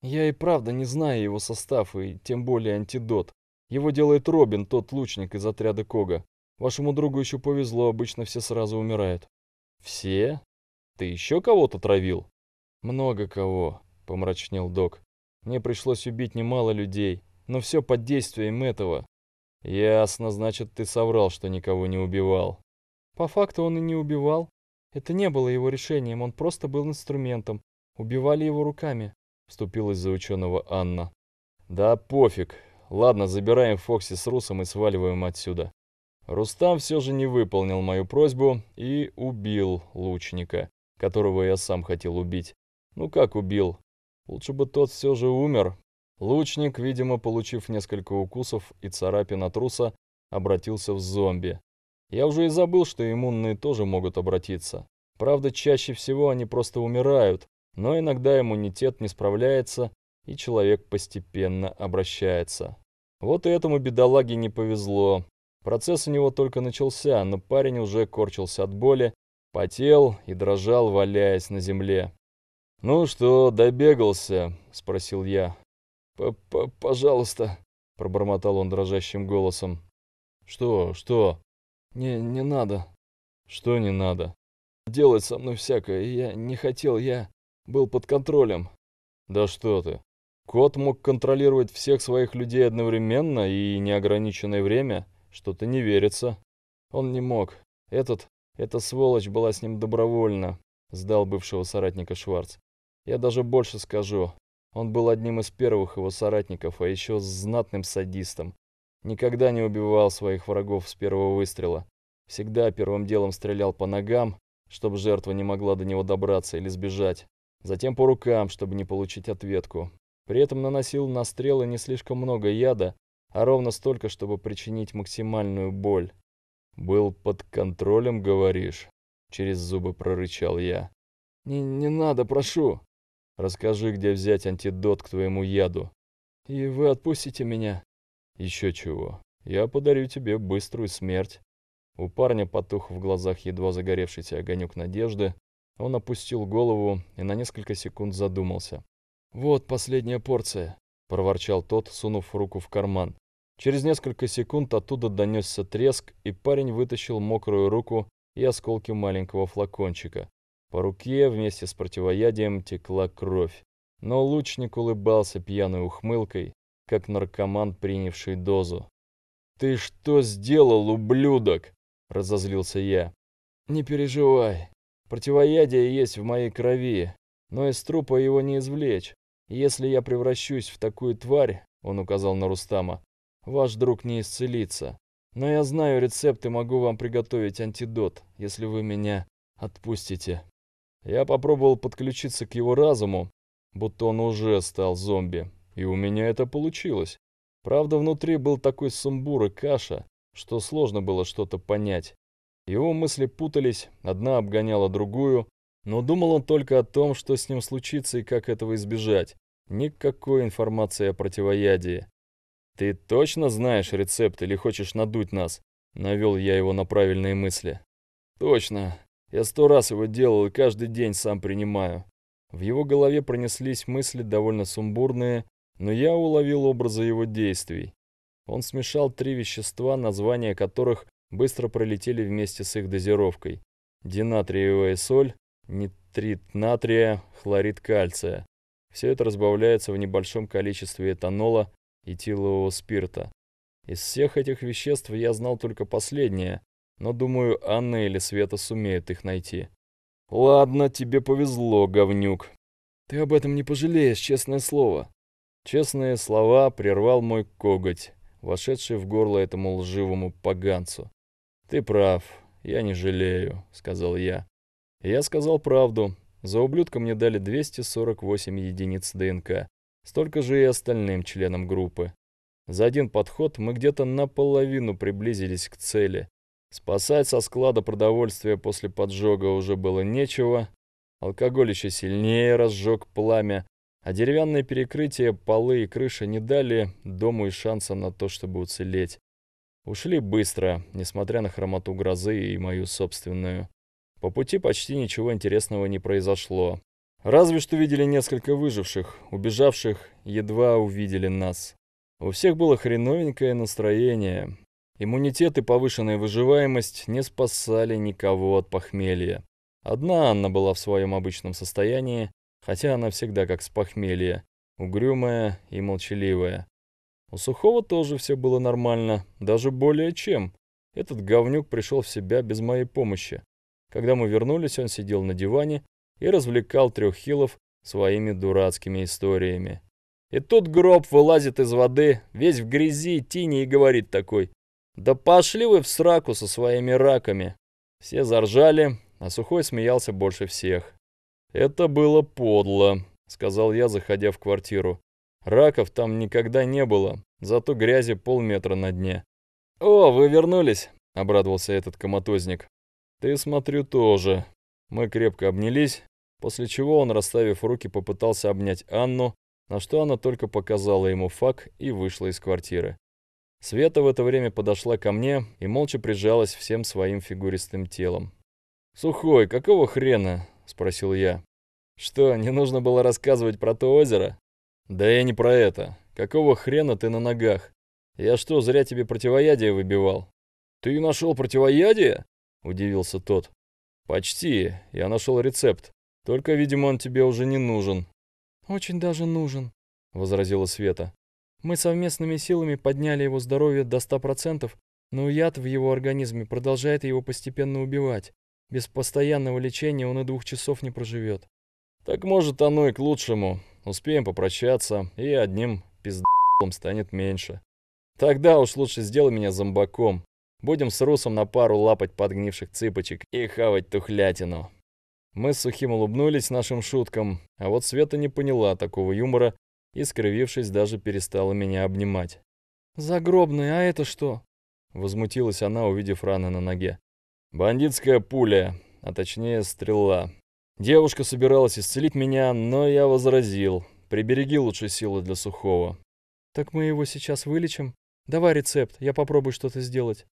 Я и правда не знаю его состав и тем более антидот. Его делает Робин, тот лучник из отряда Кога. Вашему другу еще повезло, обычно все сразу умирают. Все? Ты еще кого-то травил? Много кого, помрачнел док. Мне пришлось убить немало людей, но все под действием этого. Ясно, значит, ты соврал, что никого не убивал. По факту он и не убивал. Это не было его решением, он просто был инструментом. Убивали его руками, вступилась за ученого Анна. Да пофиг, Ладно, забираем Фокси с Русом и сваливаем отсюда. Рустам все же не выполнил мою просьбу и убил лучника, которого я сам хотел убить. Ну как убил? Лучше бы тот все же умер. Лучник, видимо, получив несколько укусов и царапин от Руса, обратился в зомби. Я уже и забыл, что иммунные тоже могут обратиться. Правда, чаще всего они просто умирают, но иногда иммунитет не справляется, и человек постепенно обращается. Вот и этому бедолаге не повезло. Процесс у него только начался, но парень уже корчился от боли, потел и дрожал, валяясь на земле. «Ну что, добегался?» – спросил я. П -п «Пожалуйста», – пробормотал он дрожащим голосом. «Что, что?» «Не, не надо». «Что не надо?» «Делать со мной всякое. Я не хотел, я был под контролем». «Да что ты?» Кот мог контролировать всех своих людей одновременно и неограниченное время. Что-то не верится. Он не мог. Этот, эта сволочь была с ним добровольно, сдал бывшего соратника Шварц. Я даже больше скажу. Он был одним из первых его соратников, а еще знатным садистом. Никогда не убивал своих врагов с первого выстрела. Всегда первым делом стрелял по ногам, чтобы жертва не могла до него добраться или сбежать. Затем по рукам, чтобы не получить ответку. При этом наносил на стрелы не слишком много яда, а ровно столько, чтобы причинить максимальную боль. «Был под контролем, говоришь?» — через зубы прорычал я. «Не, не надо, прошу!» «Расскажи, где взять антидот к твоему яду». «И вы отпустите меня?» «Еще чего. Я подарю тебе быструю смерть». У парня потух в глазах едва загоревшийся огонек надежды. Он опустил голову и на несколько секунд задумался. «Вот последняя порция», — проворчал тот, сунув руку в карман. Через несколько секунд оттуда донесся треск, и парень вытащил мокрую руку и осколки маленького флакончика. По руке вместе с противоядием текла кровь. Но лучник улыбался пьяной ухмылкой, как наркоман, принявший дозу. «Ты что сделал, ублюдок?» — разозлился я. «Не переживай. Противоядие есть в моей крови, но из трупа его не извлечь. Если я превращусь в такую тварь, он указал на Рустама, ваш друг не исцелится. Но я знаю рецепт и могу вам приготовить антидот, если вы меня отпустите. Я попробовал подключиться к его разуму, будто он уже стал зомби, и у меня это получилось. Правда, внутри был такой сумбур и каша, что сложно было что-то понять. Его мысли путались, одна обгоняла другую, но думал он только о том, что с ним случится и как этого избежать. Никакой информации о противоядии. «Ты точно знаешь рецепт или хочешь надуть нас?» Навел я его на правильные мысли. «Точно. Я сто раз его делал и каждый день сам принимаю». В его голове пронеслись мысли довольно сумбурные, но я уловил образы его действий. Он смешал три вещества, названия которых быстро пролетели вместе с их дозировкой. Динатриевая соль, нитрит натрия, хлорид кальция. Все это разбавляется в небольшом количестве этанола и тилового спирта. Из всех этих веществ я знал только последнее, но думаю, Анна или Света сумеют их найти. «Ладно, тебе повезло, говнюк. Ты об этом не пожалеешь, честное слово». Честные слова прервал мой коготь, вошедший в горло этому лживому поганцу. «Ты прав, я не жалею», — сказал я. Я сказал правду. За ублюдка мне дали 248 единиц ДНК. Столько же и остальным членам группы. За один подход мы где-то наполовину приблизились к цели. Спасать со склада продовольствия после поджога уже было нечего. Алкоголь еще сильнее разжег пламя, а деревянные перекрытия, полы и крыша не дали дому и шанса на то, чтобы уцелеть. Ушли быстро, несмотря на хромоту грозы и мою собственную. По пути почти ничего интересного не произошло. Разве что видели несколько выживших, убежавших, едва увидели нас. У всех было хреновенькое настроение. Иммунитет и повышенная выживаемость не спасали никого от похмелья. Одна Анна была в своем обычном состоянии, хотя она всегда как с похмелья, угрюмая и молчаливая. У Сухого тоже все было нормально, даже более чем. Этот говнюк пришел в себя без моей помощи. Когда мы вернулись, он сидел на диване и развлекал трех хилов своими дурацкими историями. И тут гроб вылазит из воды, весь в грязи, тени и говорит такой, «Да пошли вы в сраку со своими раками!» Все заржали, а Сухой смеялся больше всех. «Это было подло», — сказал я, заходя в квартиру. «Раков там никогда не было, зато грязи полметра на дне». «О, вы вернулись!» — обрадовался этот коматозник. «Ты, смотрю, тоже». Мы крепко обнялись, после чего он, расставив руки, попытался обнять Анну, на что она только показала ему фак и вышла из квартиры. Света в это время подошла ко мне и молча прижалась всем своим фигуристым телом. «Сухой, какого хрена?» – спросил я. «Что, не нужно было рассказывать про то озеро?» «Да я не про это. Какого хрена ты на ногах? Я что, зря тебе противоядие выбивал?» «Ты нашел противоядие?» — удивился тот. «Почти. Я нашел рецепт. Только, видимо, он тебе уже не нужен». «Очень даже нужен», — возразила Света. «Мы совместными силами подняли его здоровье до ста процентов, но яд в его организме продолжает его постепенно убивать. Без постоянного лечения он и двух часов не проживет». «Так, может, оно и к лучшему. Успеем попрощаться, и одним пиздом станет меньше. Тогда уж лучше сделай меня зомбаком, Будем с Русом на пару лапать подгнивших цыпочек и хавать тухлятину». Мы с Сухим улыбнулись нашим шуткам, а вот Света не поняла такого юмора и, скривившись, даже перестала меня обнимать. «Загробный, а это что?» Возмутилась она, увидев раны на ноге. «Бандитская пуля, а точнее стрела. Девушка собиралась исцелить меня, но я возразил. Прибереги лучше силы для сухого». «Так мы его сейчас вылечим? Давай рецепт, я попробую что-то сделать».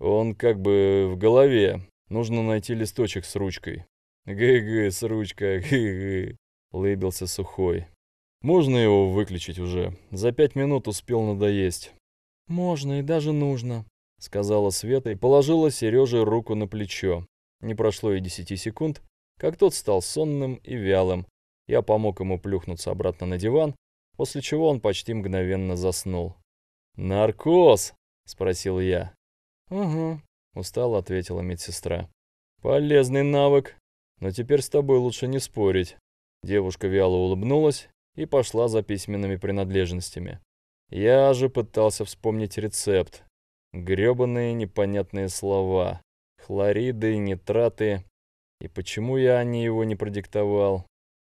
Он как бы в голове. Нужно найти листочек с ручкой. «Гы-гы, с ручкой, гы-гы», — лыбился Сухой. «Можно его выключить уже? За пять минут успел надоесть». «Можно и даже нужно», — сказала Света и положила Сереже руку на плечо. Не прошло и десяти секунд, как тот стал сонным и вялым. Я помог ему плюхнуться обратно на диван, после чего он почти мгновенно заснул. «Наркоз?» — спросил я. «Угу», — устало ответила медсестра. «Полезный навык, но теперь с тобой лучше не спорить». Девушка вяло улыбнулась и пошла за письменными принадлежностями. Я же пытался вспомнить рецепт. грёбаные непонятные слова. Хлориды, нитраты. И почему я они его не продиктовал?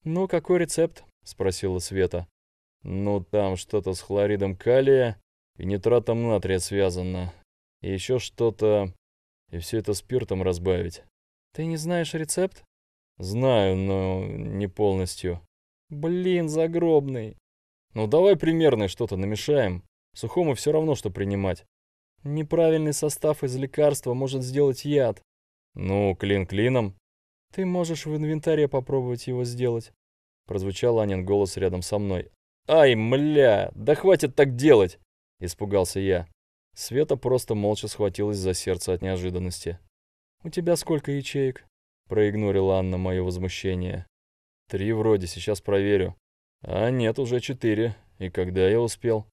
«Ну, какой рецепт?» — спросила Света. «Ну, там что-то с хлоридом калия и нитратом натрия связано», и еще что-то, и все это спиртом разбавить. Ты не знаешь рецепт? Знаю, но не полностью. Блин, загробный. Ну давай примерное что-то намешаем. Сухому все равно, что принимать. Неправильный состав из лекарства может сделать яд. Ну, клин клином. Ты можешь в инвентаре попробовать его сделать. Прозвучал Анин голос рядом со мной. Ай, мля, да хватит так делать! Испугался я. Света просто молча схватилась за сердце от неожиданности. «У тебя сколько ячеек?» — проигнорила Анна мое возмущение. «Три вроде, сейчас проверю». «А нет, уже четыре. И когда я успел?»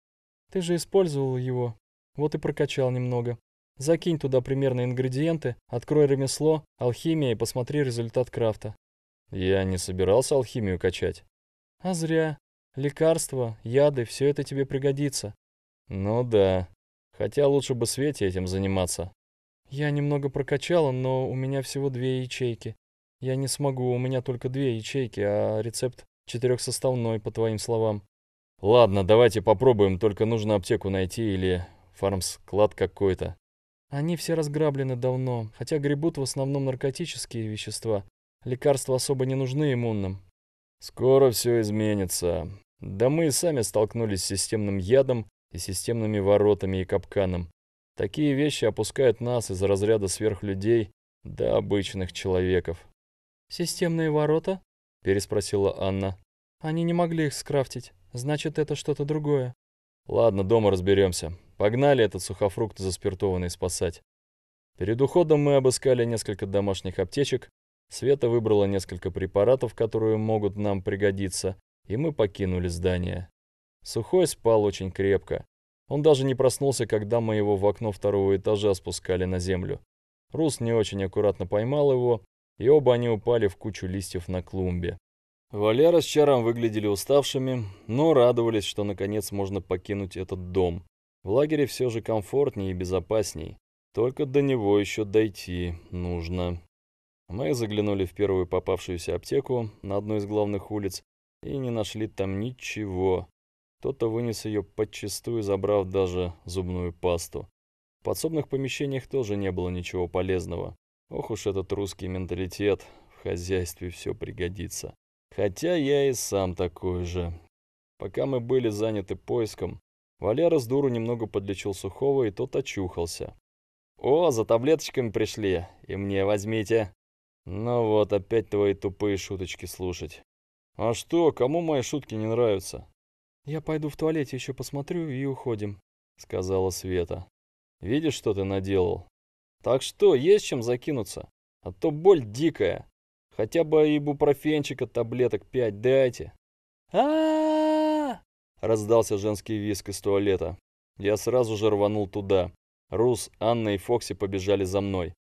«Ты же использовал его. Вот и прокачал немного. Закинь туда примерные ингредиенты, открой ремесло, алхимия и посмотри результат крафта». «Я не собирался алхимию качать». «А зря. Лекарства, яды, все это тебе пригодится». «Ну да», Хотя лучше бы Свете этим заниматься. Я немного прокачала, но у меня всего две ячейки. Я не смогу, у меня только две ячейки, а рецепт четырехсоставной, по твоим словам. Ладно, давайте попробуем, только нужно аптеку найти или фармсклад какой-то. Они все разграблены давно, хотя гребут в основном наркотические вещества. Лекарства особо не нужны иммунным. Скоро все изменится. Да мы и сами столкнулись с системным ядом, и системными воротами и капканом. Такие вещи опускают нас из разряда сверхлюдей до обычных человеков. «Системные ворота?» — переспросила Анна. «Они не могли их скрафтить. Значит, это что-то другое». «Ладно, дома разберемся. Погнали этот сухофрукт заспиртованный спасать». Перед уходом мы обыскали несколько домашних аптечек, Света выбрала несколько препаратов, которые могут нам пригодиться, и мы покинули здание. Сухой спал очень крепко. Он даже не проснулся, когда мы его в окно второго этажа спускали на землю. Рус не очень аккуратно поймал его, и оба они упали в кучу листьев на клумбе. Валера с Чаром выглядели уставшими, но радовались, что наконец можно покинуть этот дом. В лагере все же комфортнее и безопасней. Только до него еще дойти нужно. Мы заглянули в первую попавшуюся аптеку на одной из главных улиц и не нашли там ничего, кто-то вынес ее подчистую, забрав даже зубную пасту. В подсобных помещениях тоже не было ничего полезного. Ох уж этот русский менталитет, в хозяйстве все пригодится. Хотя я и сам такой же. Пока мы были заняты поиском, Валера с дуру немного подлечил сухого, и тот очухался. «О, за таблеточками пришли, и мне возьмите!» «Ну вот, опять твои тупые шуточки слушать». «А что, кому мои шутки не нравятся?» «Я пойду в туалете еще посмотрю и уходим», — сказала Света. «Видишь, что ты наделал? Так что, есть чем закинуться? А то боль дикая. Хотя бы ибупрофенчика таблеток пять дайте». а раздался женский виск из туалета. Я сразу же рванул туда. Рус, Анна и Фокси побежали за мной.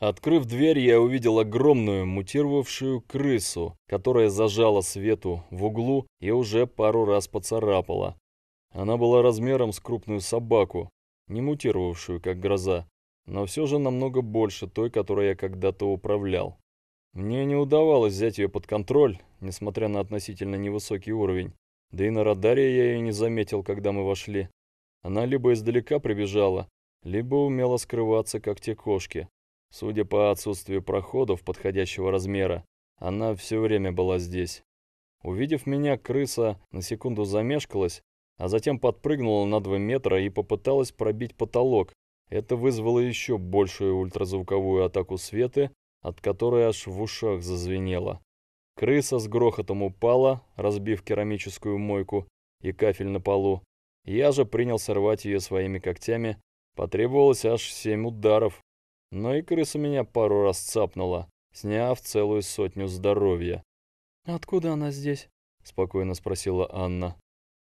Открыв дверь, я увидел огромную мутировавшую крысу, которая зажала свету в углу и уже пару раз поцарапала. Она была размером с крупную собаку, не мутировавшую, как гроза, но все же намного больше той, которой я когда-то управлял. Мне не удавалось взять ее под контроль, несмотря на относительно невысокий уровень, да и на радаре я ее не заметил, когда мы вошли. Она либо издалека прибежала, либо умела скрываться, как те кошки. Судя по отсутствию проходов подходящего размера, она все время была здесь. Увидев меня, крыса на секунду замешкалась, а затем подпрыгнула на 2 метра и попыталась пробить потолок. Это вызвало еще большую ультразвуковую атаку света, от которой аж в ушах зазвенело. Крыса с грохотом упала, разбив керамическую мойку и кафель на полу. Я же принялся рвать ее своими когтями. Потребовалось аж семь ударов, но и крыса меня пару раз цапнула, сняв целую сотню здоровья. «Откуда она здесь?» – спокойно спросила Анна.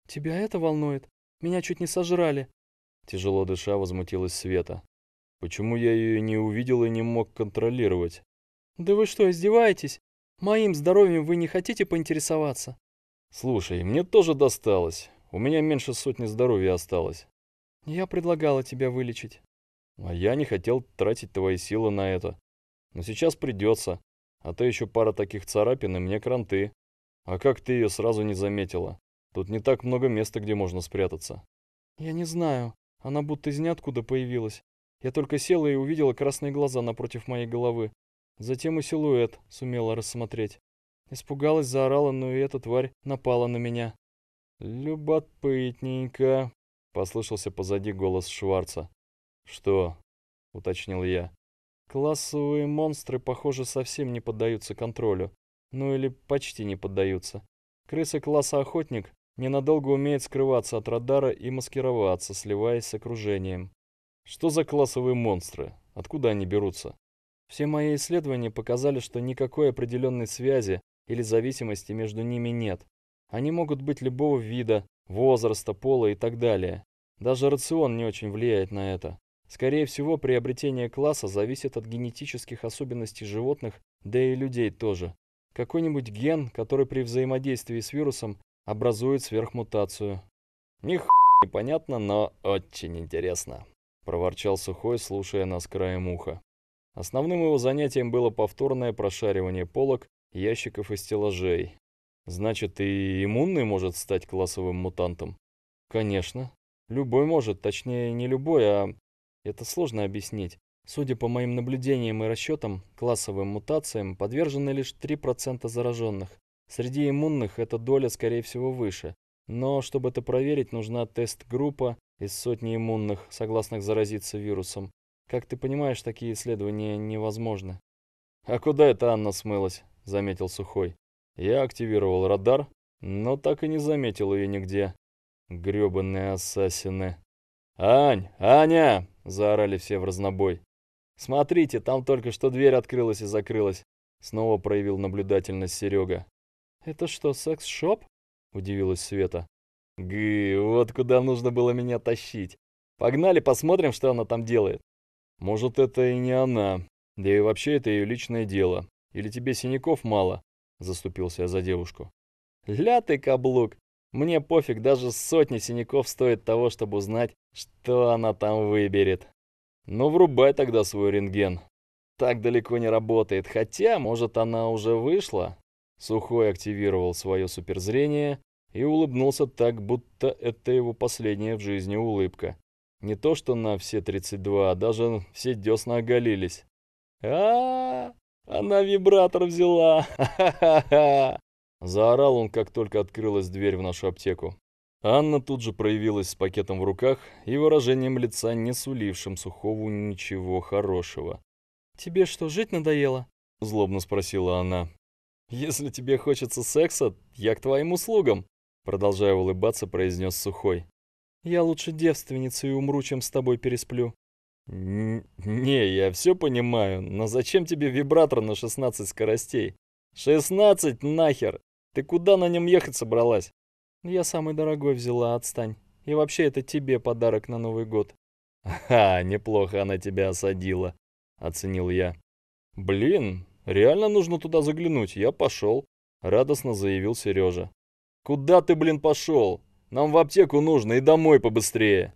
«Тебя это волнует? Меня чуть не сожрали!» Тяжело дыша возмутилась Света. «Почему я ее не увидел и не мог контролировать?» «Да вы что, издеваетесь? Моим здоровьем вы не хотите поинтересоваться?» «Слушай, мне тоже досталось. У меня меньше сотни здоровья осталось». «Я предлагала тебя вылечить. А я не хотел тратить твои силы на это. Но сейчас придется. А то еще пара таких царапин и мне кранты. А как ты ее сразу не заметила? Тут не так много места, где можно спрятаться. Я не знаю. Она будто из ниоткуда появилась. Я только села и увидела красные глаза напротив моей головы. Затем и силуэт сумела рассмотреть. Испугалась, заорала, но и эта тварь напала на меня. «Любопытненько», — послышался позади голос Шварца. «Что?» — уточнил я. «Классовые монстры, похоже, совсем не поддаются контролю. Ну или почти не поддаются. Крысы класса охотник ненадолго умеет скрываться от радара и маскироваться, сливаясь с окружением. Что за классовые монстры? Откуда они берутся? Все мои исследования показали, что никакой определенной связи или зависимости между ними нет. Они могут быть любого вида, возраста, пола и так далее. Даже рацион не очень влияет на это. Скорее всего, приобретение класса зависит от генетических особенностей животных, да и людей тоже. Какой-нибудь ген, который при взаимодействии с вирусом образует сверхмутацию. Них непонятно, но очень интересно, проворчал Сухой, слушая нас краем уха. Основным его занятием было повторное прошаривание полок, ящиков и стеллажей. Значит, и иммунный может стать классовым мутантом? Конечно. Любой может, точнее, не любой, а это сложно объяснить. Судя по моим наблюдениям и расчетам, классовым мутациям подвержены лишь 3% зараженных. Среди иммунных эта доля, скорее всего, выше. Но чтобы это проверить, нужна тест-группа из сотни иммунных, согласных заразиться вирусом. Как ты понимаешь, такие исследования невозможны. «А куда это Анна смылась?» – заметил Сухой. «Я активировал радар, но так и не заметил ее нигде. Грёбаные ассасины!» «Ань! Аня!» – заорали все в разнобой. «Смотрите, там только что дверь открылась и закрылась», – снова проявил наблюдательность Серега. «Это что, секс-шоп?» – удивилась Света. «Гы, вот куда нужно было меня тащить. Погнали, посмотрим, что она там делает». «Может, это и не она. Да и вообще это ее личное дело. Или тебе синяков мало?» – заступился я за девушку. «Ля ты, каблук! Мне пофиг, даже сотни синяков стоит того, чтобы узнать, что она там выберет. Ну, врубай тогда свой рентген. Так далеко не работает, хотя, может, она уже вышла? Сухой активировал свое суперзрение и улыбнулся так, будто это его последняя в жизни улыбка. Не то что на все 32, а даже все десна оголились. а а, -а она вибратор взяла! Ха-ха-ха! Заорал он, как только открылась дверь в нашу аптеку. Анна тут же проявилась с пакетом в руках и выражением лица, не сулившим Сухову ничего хорошего. «Тебе что, жить надоело?» – злобно спросила она. «Если тебе хочется секса, я к твоим услугам», – продолжая улыбаться, произнес Сухой. «Я лучше девственница и умру, чем с тобой пересплю». «Не, я все понимаю, но зачем тебе вибратор на 16 скоростей?» «16 нахер! Ты куда на нем ехать собралась? Я самый дорогой взяла, отстань. И вообще это тебе подарок на Новый год. Ха, неплохо она тебя осадила, оценил я. Блин, реально нужно туда заглянуть, я пошел, радостно заявил Сережа. Куда ты, блин, пошел? Нам в аптеку нужно и домой побыстрее.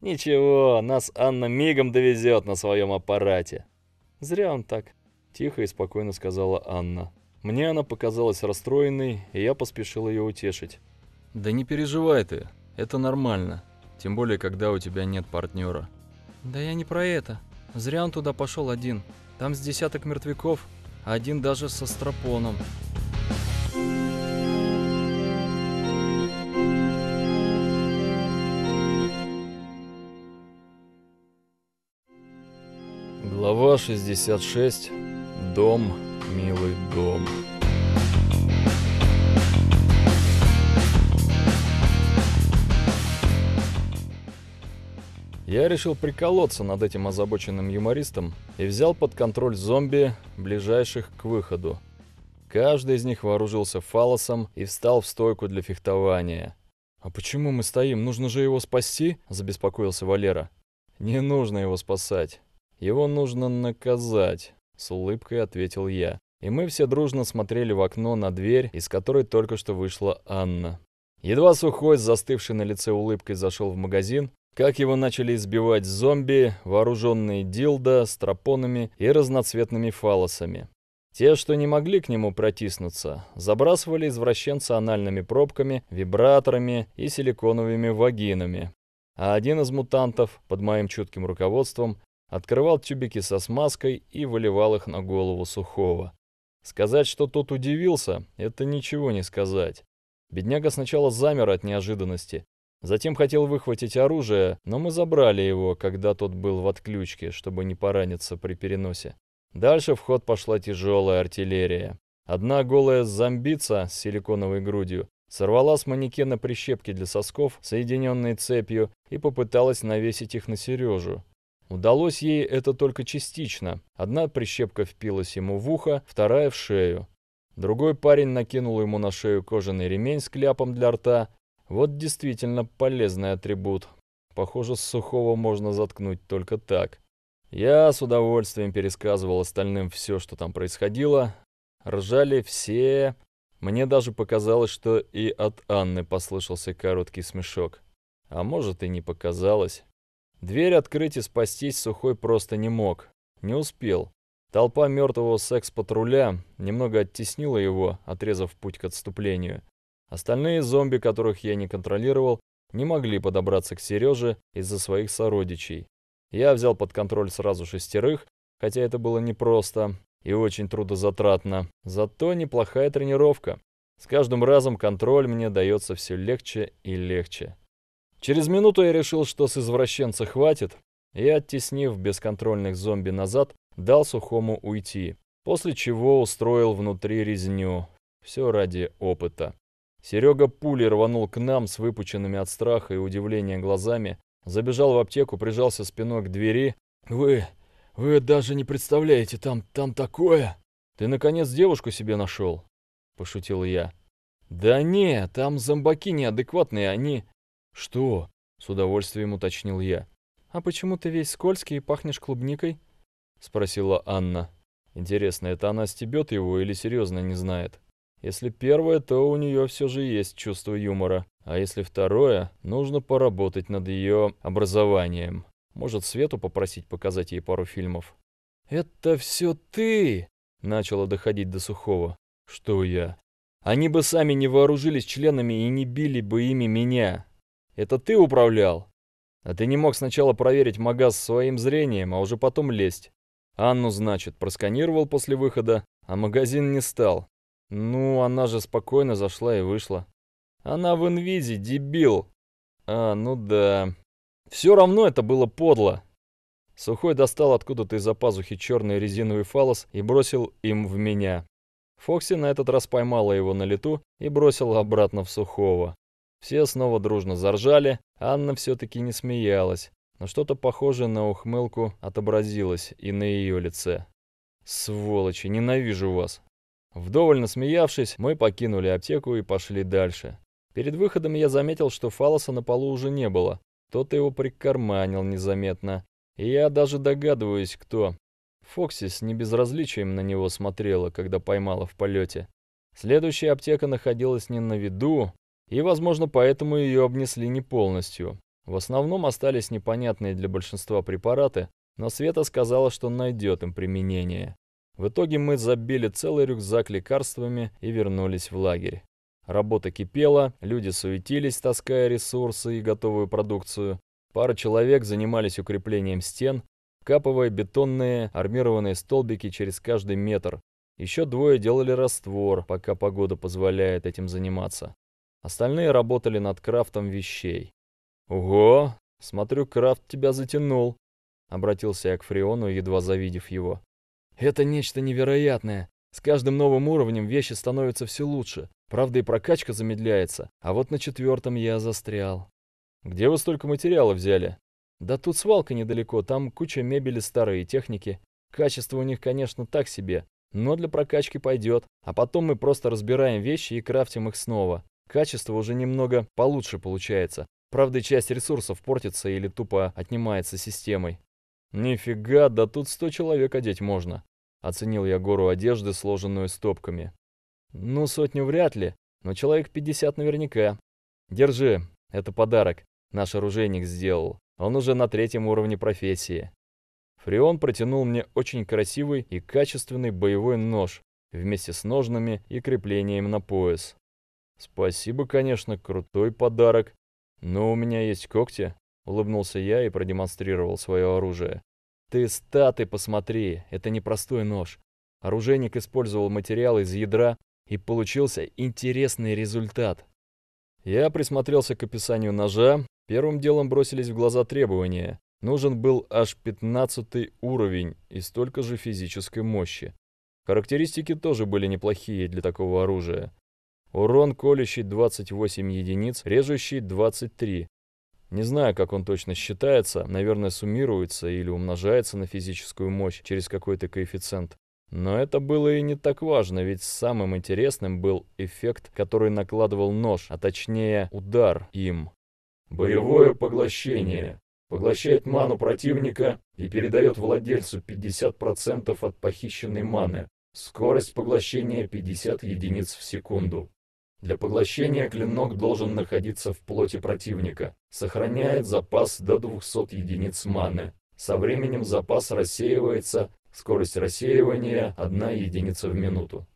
Ничего, нас Анна мигом довезет на своем аппарате. Зря он так, тихо и спокойно сказала Анна. Мне она показалась расстроенной, и я поспешил ее утешить. «Да не переживай ты, это нормально, тем более, когда у тебя нет партнера». «Да я не про это. Зря он туда пошел один. Там с десяток мертвяков, а один даже со стропоном». Глава 66. Дом милый дом. Я решил приколоться над этим озабоченным юмористом и взял под контроль зомби, ближайших к выходу. Каждый из них вооружился фалосом и встал в стойку для фехтования. «А почему мы стоим? Нужно же его спасти?» – забеспокоился Валера. «Не нужно его спасать. Его нужно наказать. С улыбкой ответил я. И мы все дружно смотрели в окно на дверь, из которой только что вышла Анна. Едва сухой застывший на лице улыбкой зашел в магазин, как его начали избивать зомби, вооруженные дилдо, стропонами и разноцветными фалосами. Те, что не могли к нему протиснуться, забрасывали извращенца анальными пробками, вибраторами и силиконовыми вагинами. А один из мутантов, под моим чутким руководством, открывал тюбики со смазкой и выливал их на голову сухого. Сказать, что тот удивился, это ничего не сказать. Бедняга сначала замер от неожиданности, затем хотел выхватить оружие, но мы забрали его, когда тот был в отключке, чтобы не пораниться при переносе. Дальше в ход пошла тяжелая артиллерия. Одна голая зомбица с силиконовой грудью сорвала с манекена прищепки для сосков, соединенные цепью, и попыталась навесить их на Сережу, Удалось ей это только частично. Одна прищепка впилась ему в ухо, вторая в шею. Другой парень накинул ему на шею кожаный ремень с кляпом для рта. Вот действительно полезный атрибут. Похоже, с сухого можно заткнуть только так. Я с удовольствием пересказывал остальным все, что там происходило. Ржали все. Мне даже показалось, что и от Анны послышался короткий смешок. А может и не показалось. Дверь открыть и спастись Сухой просто не мог. Не успел. Толпа мертвого секс-патруля немного оттеснила его, отрезав путь к отступлению. Остальные зомби, которых я не контролировал, не могли подобраться к Сереже из-за своих сородичей. Я взял под контроль сразу шестерых, хотя это было непросто и очень трудозатратно. Зато неплохая тренировка. С каждым разом контроль мне дается все легче и легче. Через минуту я решил, что с извращенца хватит, и, оттеснив бесконтрольных зомби назад, дал сухому уйти, после чего устроил внутри резню. Все ради опыта. Серега Пули рванул к нам с выпученными от страха и удивления глазами, забежал в аптеку, прижался спиной к двери. «Вы... вы даже не представляете, там... там такое!» «Ты, наконец, девушку себе нашел?» – пошутил я. «Да не, там зомбаки неадекватные, они «Что?» — с удовольствием уточнил я. «А почему ты весь скользкий и пахнешь клубникой?» — спросила Анна. «Интересно, это она стебет его или серьезно не знает?» Если первое, то у нее все же есть чувство юмора. А если второе, нужно поработать над ее образованием. Может, Свету попросить показать ей пару фильмов? «Это все ты!» — начала доходить до Сухого. «Что я?» «Они бы сами не вооружились членами и не били бы ими меня. Это ты управлял? А ты не мог сначала проверить магаз своим зрением, а уже потом лезть. Анну, значит, просканировал после выхода, а магазин не стал. Ну, она же спокойно зашла и вышла. Она в инвизе, дебил. А, ну да. Все равно это было подло. Сухой достал откуда-то из-за пазухи черный резиновый фалос и бросил им в меня. Фокси на этот раз поймала его на лету и бросила обратно в Сухого. Все снова дружно заржали, Анна все-таки не смеялась, но что-то похожее на ухмылку отобразилось и на ее лице. «Сволочи, ненавижу вас!» Вдоволь насмеявшись, мы покинули аптеку и пошли дальше. Перед выходом я заметил, что фалоса на полу уже не было. Кто-то его прикарманил незаметно. И я даже догадываюсь, кто. Фокси с небезразличием на него смотрела, когда поймала в полете. Следующая аптека находилась не на виду, и, возможно, поэтому ее обнесли не полностью. В основном остались непонятные для большинства препараты, но Света сказала, что найдет им применение. В итоге мы забили целый рюкзак лекарствами и вернулись в лагерь. Работа кипела, люди суетились, таская ресурсы и готовую продукцию. Пара человек занимались укреплением стен, капывая бетонные армированные столбики через каждый метр. Еще двое делали раствор, пока погода позволяет этим заниматься. Остальные работали над крафтом вещей. «Ого! Смотрю, крафт тебя затянул!» Обратился я к Фриону, едва завидев его. «Это нечто невероятное. С каждым новым уровнем вещи становятся все лучше. Правда, и прокачка замедляется. А вот на четвертом я застрял». «Где вы столько материала взяли?» «Да тут свалка недалеко, там куча мебели старой и техники. Качество у них, конечно, так себе, но для прокачки пойдет. А потом мы просто разбираем вещи и крафтим их снова. Качество уже немного получше получается. Правда, часть ресурсов портится или тупо отнимается системой. «Нифига, да тут сто человек одеть можно!» Оценил я гору одежды, сложенную стопками. «Ну, сотню вряд ли, но человек 50 наверняка. Держи, это подарок. Наш оружейник сделал. Он уже на третьем уровне профессии». Фреон протянул мне очень красивый и качественный боевой нож вместе с ножными и креплением на пояс. Спасибо, конечно, крутой подарок. Но у меня есть когти. Улыбнулся я и продемонстрировал свое оружие. Ты статы посмотри, это не простой нож. Оружейник использовал материал из ядра, и получился интересный результат. Я присмотрелся к описанию ножа. Первым делом бросились в глаза требования. Нужен был аж 15 уровень и столько же физической мощи. Характеристики тоже были неплохие для такого оружия. Урон колющий 28 единиц, режущий 23. Не знаю, как он точно считается, наверное, суммируется или умножается на физическую мощь через какой-то коэффициент. Но это было и не так важно, ведь самым интересным был эффект, который накладывал нож, а точнее удар им. Боевое поглощение. Поглощает ману противника и передает владельцу 50% от похищенной маны. Скорость поглощения 50 единиц в секунду. Для поглощения клинок должен находиться в плоти противника. Сохраняет запас до 200 единиц маны. Со временем запас рассеивается, скорость рассеивания 1 единица в минуту.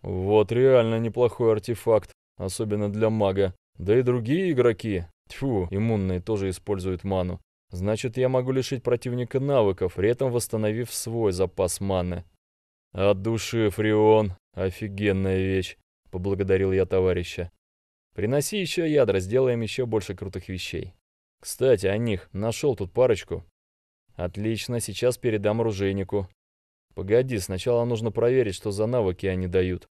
Вот реально неплохой артефакт, особенно для мага. Да и другие игроки, тьфу, иммунные тоже используют ману. Значит, я могу лишить противника навыков, при этом восстановив свой запас маны. От души, Фреон, офигенная вещь поблагодарил я товарища. «Приноси еще ядра, сделаем еще больше крутых вещей. Кстати, о них. Нашел тут парочку». «Отлично, сейчас передам оружейнику». «Погоди, сначала нужно проверить, что за навыки они дают».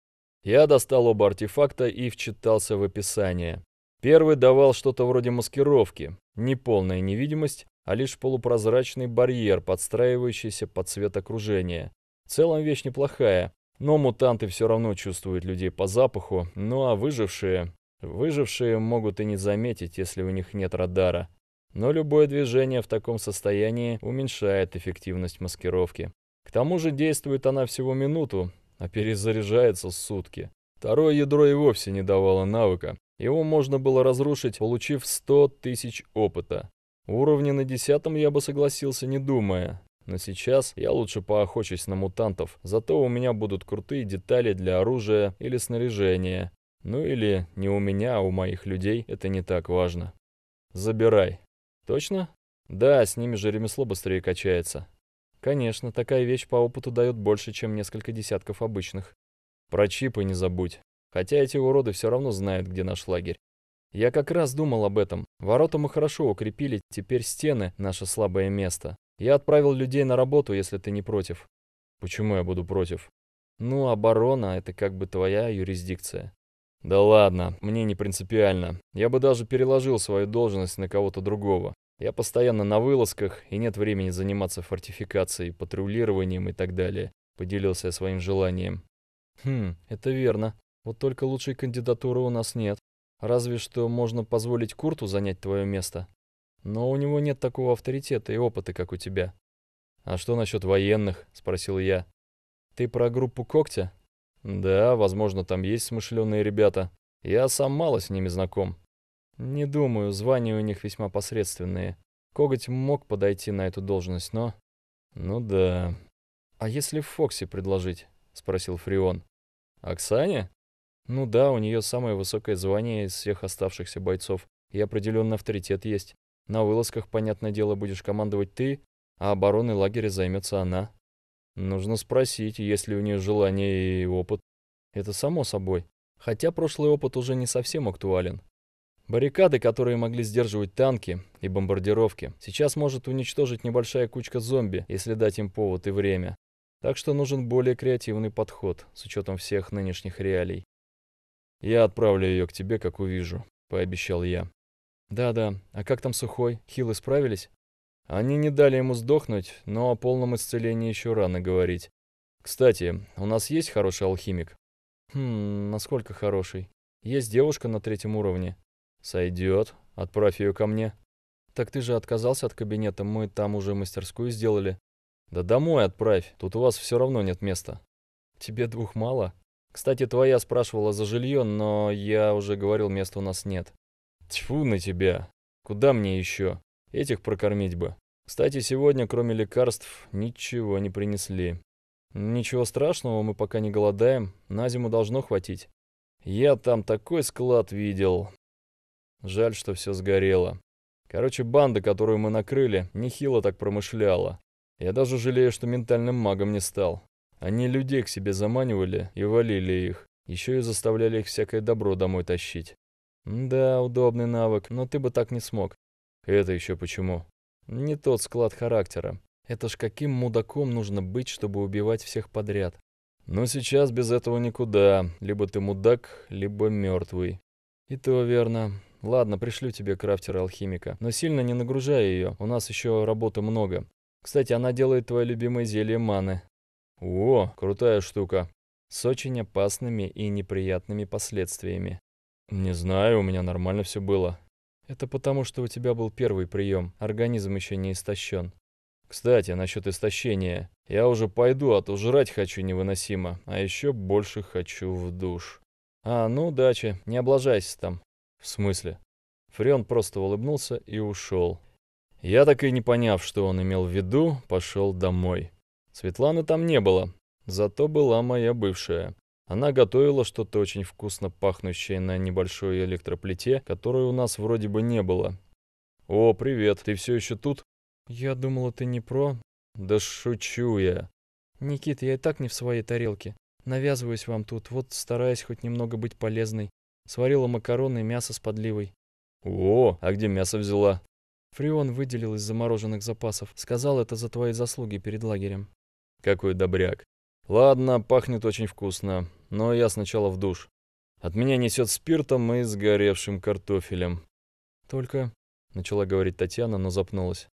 Я достал оба артефакта и вчитался в описание. Первый давал что-то вроде маскировки. Не полная невидимость, а лишь полупрозрачный барьер, подстраивающийся под цвет окружения. В целом вещь неплохая, но мутанты все равно чувствуют людей по запаху, ну а выжившие... Выжившие могут и не заметить, если у них нет радара. Но любое движение в таком состоянии уменьшает эффективность маскировки. К тому же действует она всего минуту, а перезаряжается сутки. Второе ядро и вовсе не давало навыка. Его можно было разрушить, получив 100 тысяч опыта. Уровни на десятом я бы согласился, не думая. Но сейчас я лучше поохочусь на мутантов, зато у меня будут крутые детали для оружия или снаряжения. Ну или не у меня, а у моих людей, это не так важно. Забирай. Точно? Да, с ними же ремесло быстрее качается. Конечно, такая вещь по опыту дает больше, чем несколько десятков обычных. Про чипы не забудь. Хотя эти уроды все равно знают, где наш лагерь. Я как раз думал об этом. Ворота мы хорошо укрепили, теперь стены — наше слабое место. Я отправил людей на работу, если ты не против. Почему я буду против? Ну, оборона — это как бы твоя юрисдикция. Да ладно, мне не принципиально. Я бы даже переложил свою должность на кого-то другого. Я постоянно на вылазках, и нет времени заниматься фортификацией, патрулированием и так далее. Поделился я своим желанием. Хм, это верно. Вот только лучшей кандидатуры у нас нет. Разве что можно позволить Курту занять твое место. Но у него нет такого авторитета и опыта, как у тебя. «А что насчет военных?» — спросил я. «Ты про группу когтя?» «Да, возможно, там есть смышленые ребята. Я сам мало с ними знаком». «Не думаю, звания у них весьма посредственные. Коготь мог подойти на эту должность, но...» «Ну да...» «А если Фокси предложить?» — спросил Фрион. «Оксане?» «Ну да, у нее самое высокое звание из всех оставшихся бойцов, и определенный авторитет есть. На вылазках, понятное дело, будешь командовать ты, а обороной лагеря займется она. Нужно спросить, есть ли у нее желание и опыт. Это само собой. Хотя прошлый опыт уже не совсем актуален. Баррикады, которые могли сдерживать танки и бомбардировки, сейчас может уничтожить небольшая кучка зомби, если дать им повод и время. Так что нужен более креативный подход, с учетом всех нынешних реалий. «Я отправлю ее к тебе, как увижу», — пообещал я. «Да-да, а как там Сухой? Хилы справились?» Они не дали ему сдохнуть, но о полном исцелении еще рано говорить. Кстати, у нас есть хороший алхимик? Хм, насколько хороший? Есть девушка на третьем уровне. Сойдет. Отправь ее ко мне. Так ты же отказался от кабинета, мы там уже мастерскую сделали. Да домой отправь, тут у вас все равно нет места. Тебе двух мало? Кстати, твоя спрашивала за жилье, но я уже говорил, места у нас нет. Тьфу на тебя. Куда мне еще? Этих прокормить бы. Кстати, сегодня, кроме лекарств, ничего не принесли. Ничего страшного, мы пока не голодаем, на зиму должно хватить. Я там такой склад видел. Жаль, что все сгорело. Короче, банда, которую мы накрыли, нехило так промышляла. Я даже жалею, что ментальным магом не стал. Они людей к себе заманивали и валили их. Еще и заставляли их всякое добро домой тащить. Да, удобный навык, но ты бы так не смог. Это еще почему? Не тот склад характера. Это ж каким мудаком нужно быть, чтобы убивать всех подряд? Но сейчас без этого никуда. Либо ты мудак, либо мертвый. И то верно. Ладно, пришлю тебе крафтера-алхимика. Но сильно не нагружай ее, у нас еще работы много. Кстати, она делает твое любимое зелье маны. О, крутая штука. С очень опасными и неприятными последствиями. Не знаю, у меня нормально все было. Это потому, что у тебя был первый прием, организм еще не истощен. Кстати, насчет истощения. Я уже пойду, а то жрать хочу невыносимо, а еще больше хочу в душ. А, ну, удачи, не облажайся там. В смысле? Фреон просто улыбнулся и ушел. Я так и не поняв, что он имел в виду, пошел домой. Светланы там не было, зато была моя бывшая. Она готовила что-то очень вкусно пахнущее на небольшой электроплите, которой у нас вроде бы не было. «О, привет, ты все еще тут?» «Я думала, ты не про...» «Да шучу я». «Никит, я и так не в своей тарелке. Навязываюсь вам тут, вот стараюсь хоть немного быть полезной. Сварила макароны и мясо с подливой». «О, а где мясо взяла?» Фрион выделил из замороженных запасов. Сказал это за твои заслуги перед лагерем. «Какой добряк. Ладно, пахнет очень вкусно, но я сначала в душ. От меня несет спиртом и сгоревшим картофелем. Только... Начала говорить Татьяна, но запнулась.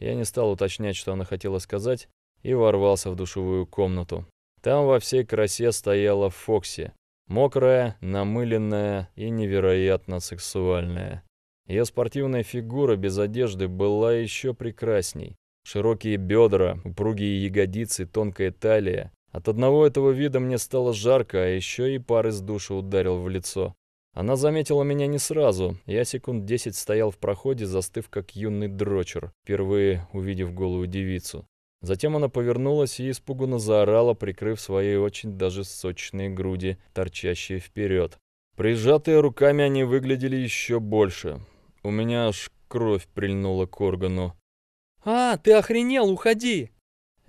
Я не стал уточнять, что она хотела сказать, и ворвался в душевую комнату. Там во всей красе стояла Фокси. Мокрая, намыленная и невероятно сексуальная. Ее спортивная фигура без одежды была еще прекрасней. Широкие бедра, упругие ягодицы, тонкая талия. От одного этого вида мне стало жарко, а еще и пар из душа ударил в лицо. Она заметила меня не сразу. Я секунд десять стоял в проходе, застыв как юный дрочер, впервые увидев голую девицу. Затем она повернулась и испуганно заорала, прикрыв свои очень даже сочные груди, торчащие вперед. Прижатые руками они выглядели еще больше. У меня аж кровь прильнула к органу. «А, ты охренел, уходи!»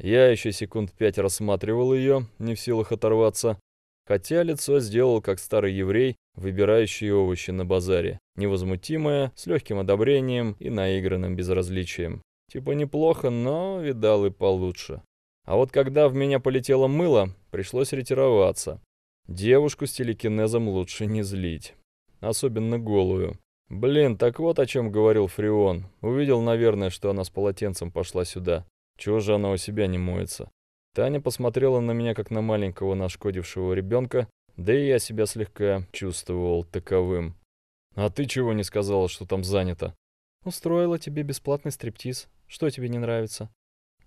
Я еще секунд пять рассматривал ее, не в силах оторваться, хотя лицо сделал как старый еврей, выбирающий овощи на базаре, невозмутимое, с легким одобрением и наигранным безразличием. Типа неплохо, но видал и получше. А вот когда в меня полетело мыло, пришлось ретироваться. Девушку с телекинезом лучше не злить. Особенно голую. Блин, так вот о чем говорил Фреон. Увидел, наверное, что она с полотенцем пошла сюда. Чего же она у себя не моется? Таня посмотрела на меня, как на маленького нашкодившего ребенка, да и я себя слегка чувствовал таковым. «А ты чего не сказала, что там занято?» «Устроила тебе бесплатный стриптиз. Что тебе не нравится?»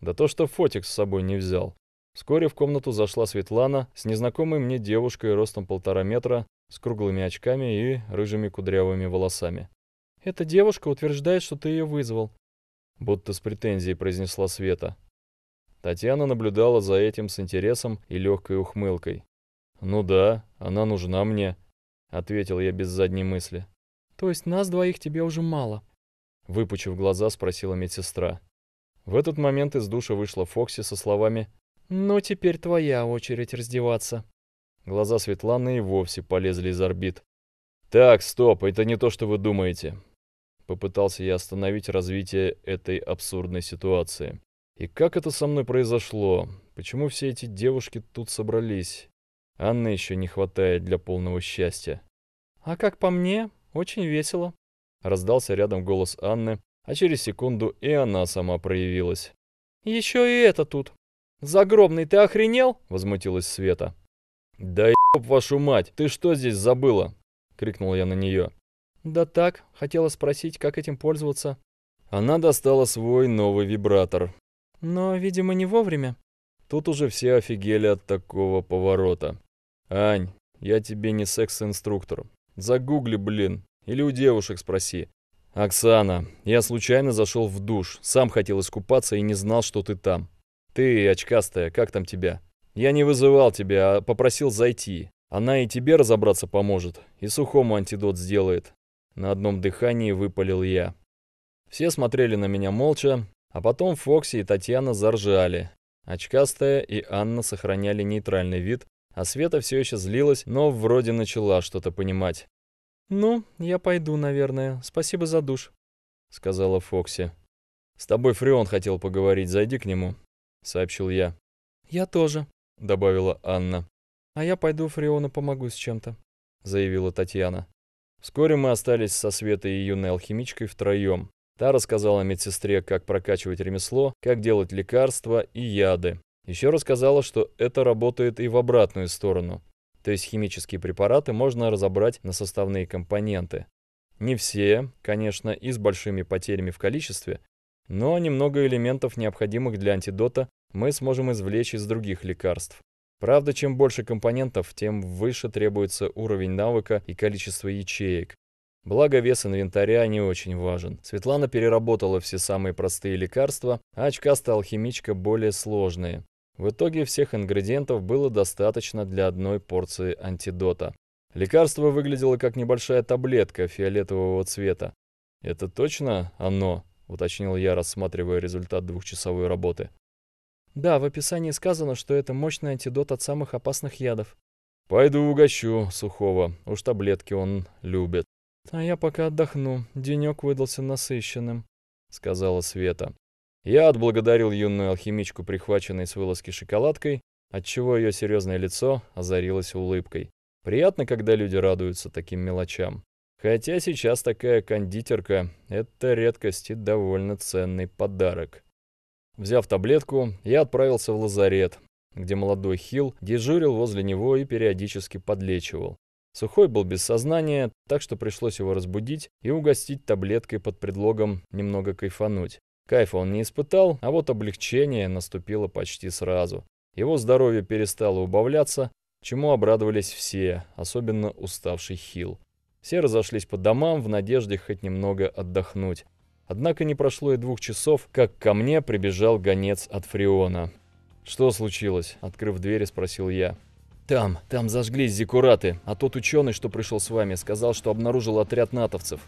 «Да то, что фотик с собой не взял». Вскоре в комнату зашла Светлана с незнакомой мне девушкой ростом полтора метра, с круглыми очками и рыжими кудрявыми волосами. «Эта девушка утверждает, что ты ее вызвал будто с претензией произнесла Света. Татьяна наблюдала за этим с интересом и легкой ухмылкой. «Ну да, она нужна мне», — ответил я без задней мысли. «То есть нас двоих тебе уже мало?» Выпучив глаза, спросила медсестра. В этот момент из душа вышла Фокси со словами «Ну, теперь твоя очередь раздеваться». Глаза Светланы и вовсе полезли из орбит. «Так, стоп, это не то, что вы думаете. Попытался я остановить развитие этой абсурдной ситуации. И как это со мной произошло? Почему все эти девушки тут собрались? Анны еще не хватает для полного счастья. «А как по мне, очень весело», — раздался рядом голос Анны, а через секунду и она сама проявилась. «Еще и это тут. Загробный, ты охренел?» — возмутилась Света. «Да еб вашу мать, ты что здесь забыла?» — крикнул я на нее. Да так, хотела спросить, как этим пользоваться. Она достала свой новый вибратор. Но, видимо, не вовремя. Тут уже все офигели от такого поворота. Ань, я тебе не секс-инструктор. Загугли, блин, или у девушек спроси. Оксана, я случайно зашел в душ, сам хотел искупаться и не знал, что ты там. Ты, очкастая, как там тебя? Я не вызывал тебя, а попросил зайти. Она и тебе разобраться поможет, и сухому антидот сделает на одном дыхании выпалил я. Все смотрели на меня молча, а потом Фокси и Татьяна заржали. Очкастая и Анна сохраняли нейтральный вид, а Света все еще злилась, но вроде начала что-то понимать. «Ну, я пойду, наверное. Спасибо за душ», — сказала Фокси. «С тобой Фреон хотел поговорить, зайди к нему», — сообщил я. «Я тоже», — добавила Анна. «А я пойду Фреону помогу с чем-то», — заявила Татьяна. Вскоре мы остались со Светой и юной алхимичкой втроем. Та рассказала медсестре, как прокачивать ремесло, как делать лекарства и яды. Еще рассказала, что это работает и в обратную сторону. То есть химические препараты можно разобрать на составные компоненты. Не все, конечно, и с большими потерями в количестве, но немного элементов, необходимых для антидота, мы сможем извлечь из других лекарств. Правда, чем больше компонентов, тем выше требуется уровень навыка и количество ячеек. Благо, вес инвентаря не очень важен. Светлана переработала все самые простые лекарства, а очкастая алхимичка более сложные. В итоге всех ингредиентов было достаточно для одной порции антидота. Лекарство выглядело как небольшая таблетка фиолетового цвета. «Это точно оно?» – уточнил я, рассматривая результат двухчасовой работы. Да, в описании сказано, что это мощный антидот от самых опасных ядов. Пойду угощу сухого, уж таблетки он любит. А я пока отдохну, денек выдался насыщенным, сказала Света. Я отблагодарил юную алхимичку, прихваченной с вылазки шоколадкой, отчего ее серьезное лицо озарилось улыбкой. Приятно, когда люди радуются таким мелочам. Хотя сейчас такая кондитерка — это редкость и довольно ценный подарок. Взяв таблетку, я отправился в лазарет, где молодой Хилл дежурил возле него и периодически подлечивал. Сухой был без сознания, так что пришлось его разбудить и угостить таблеткой под предлогом немного кайфануть. Кайфа он не испытал, а вот облегчение наступило почти сразу. Его здоровье перестало убавляться, чему обрадовались все, особенно уставший Хилл. Все разошлись по домам в надежде хоть немного отдохнуть. Однако не прошло и двух часов, как ко мне прибежал гонец от Фриона. «Что случилось?» – открыв дверь, спросил я. «Там, там зажглись зекураты, а тот ученый, что пришел с вами, сказал, что обнаружил отряд натовцев».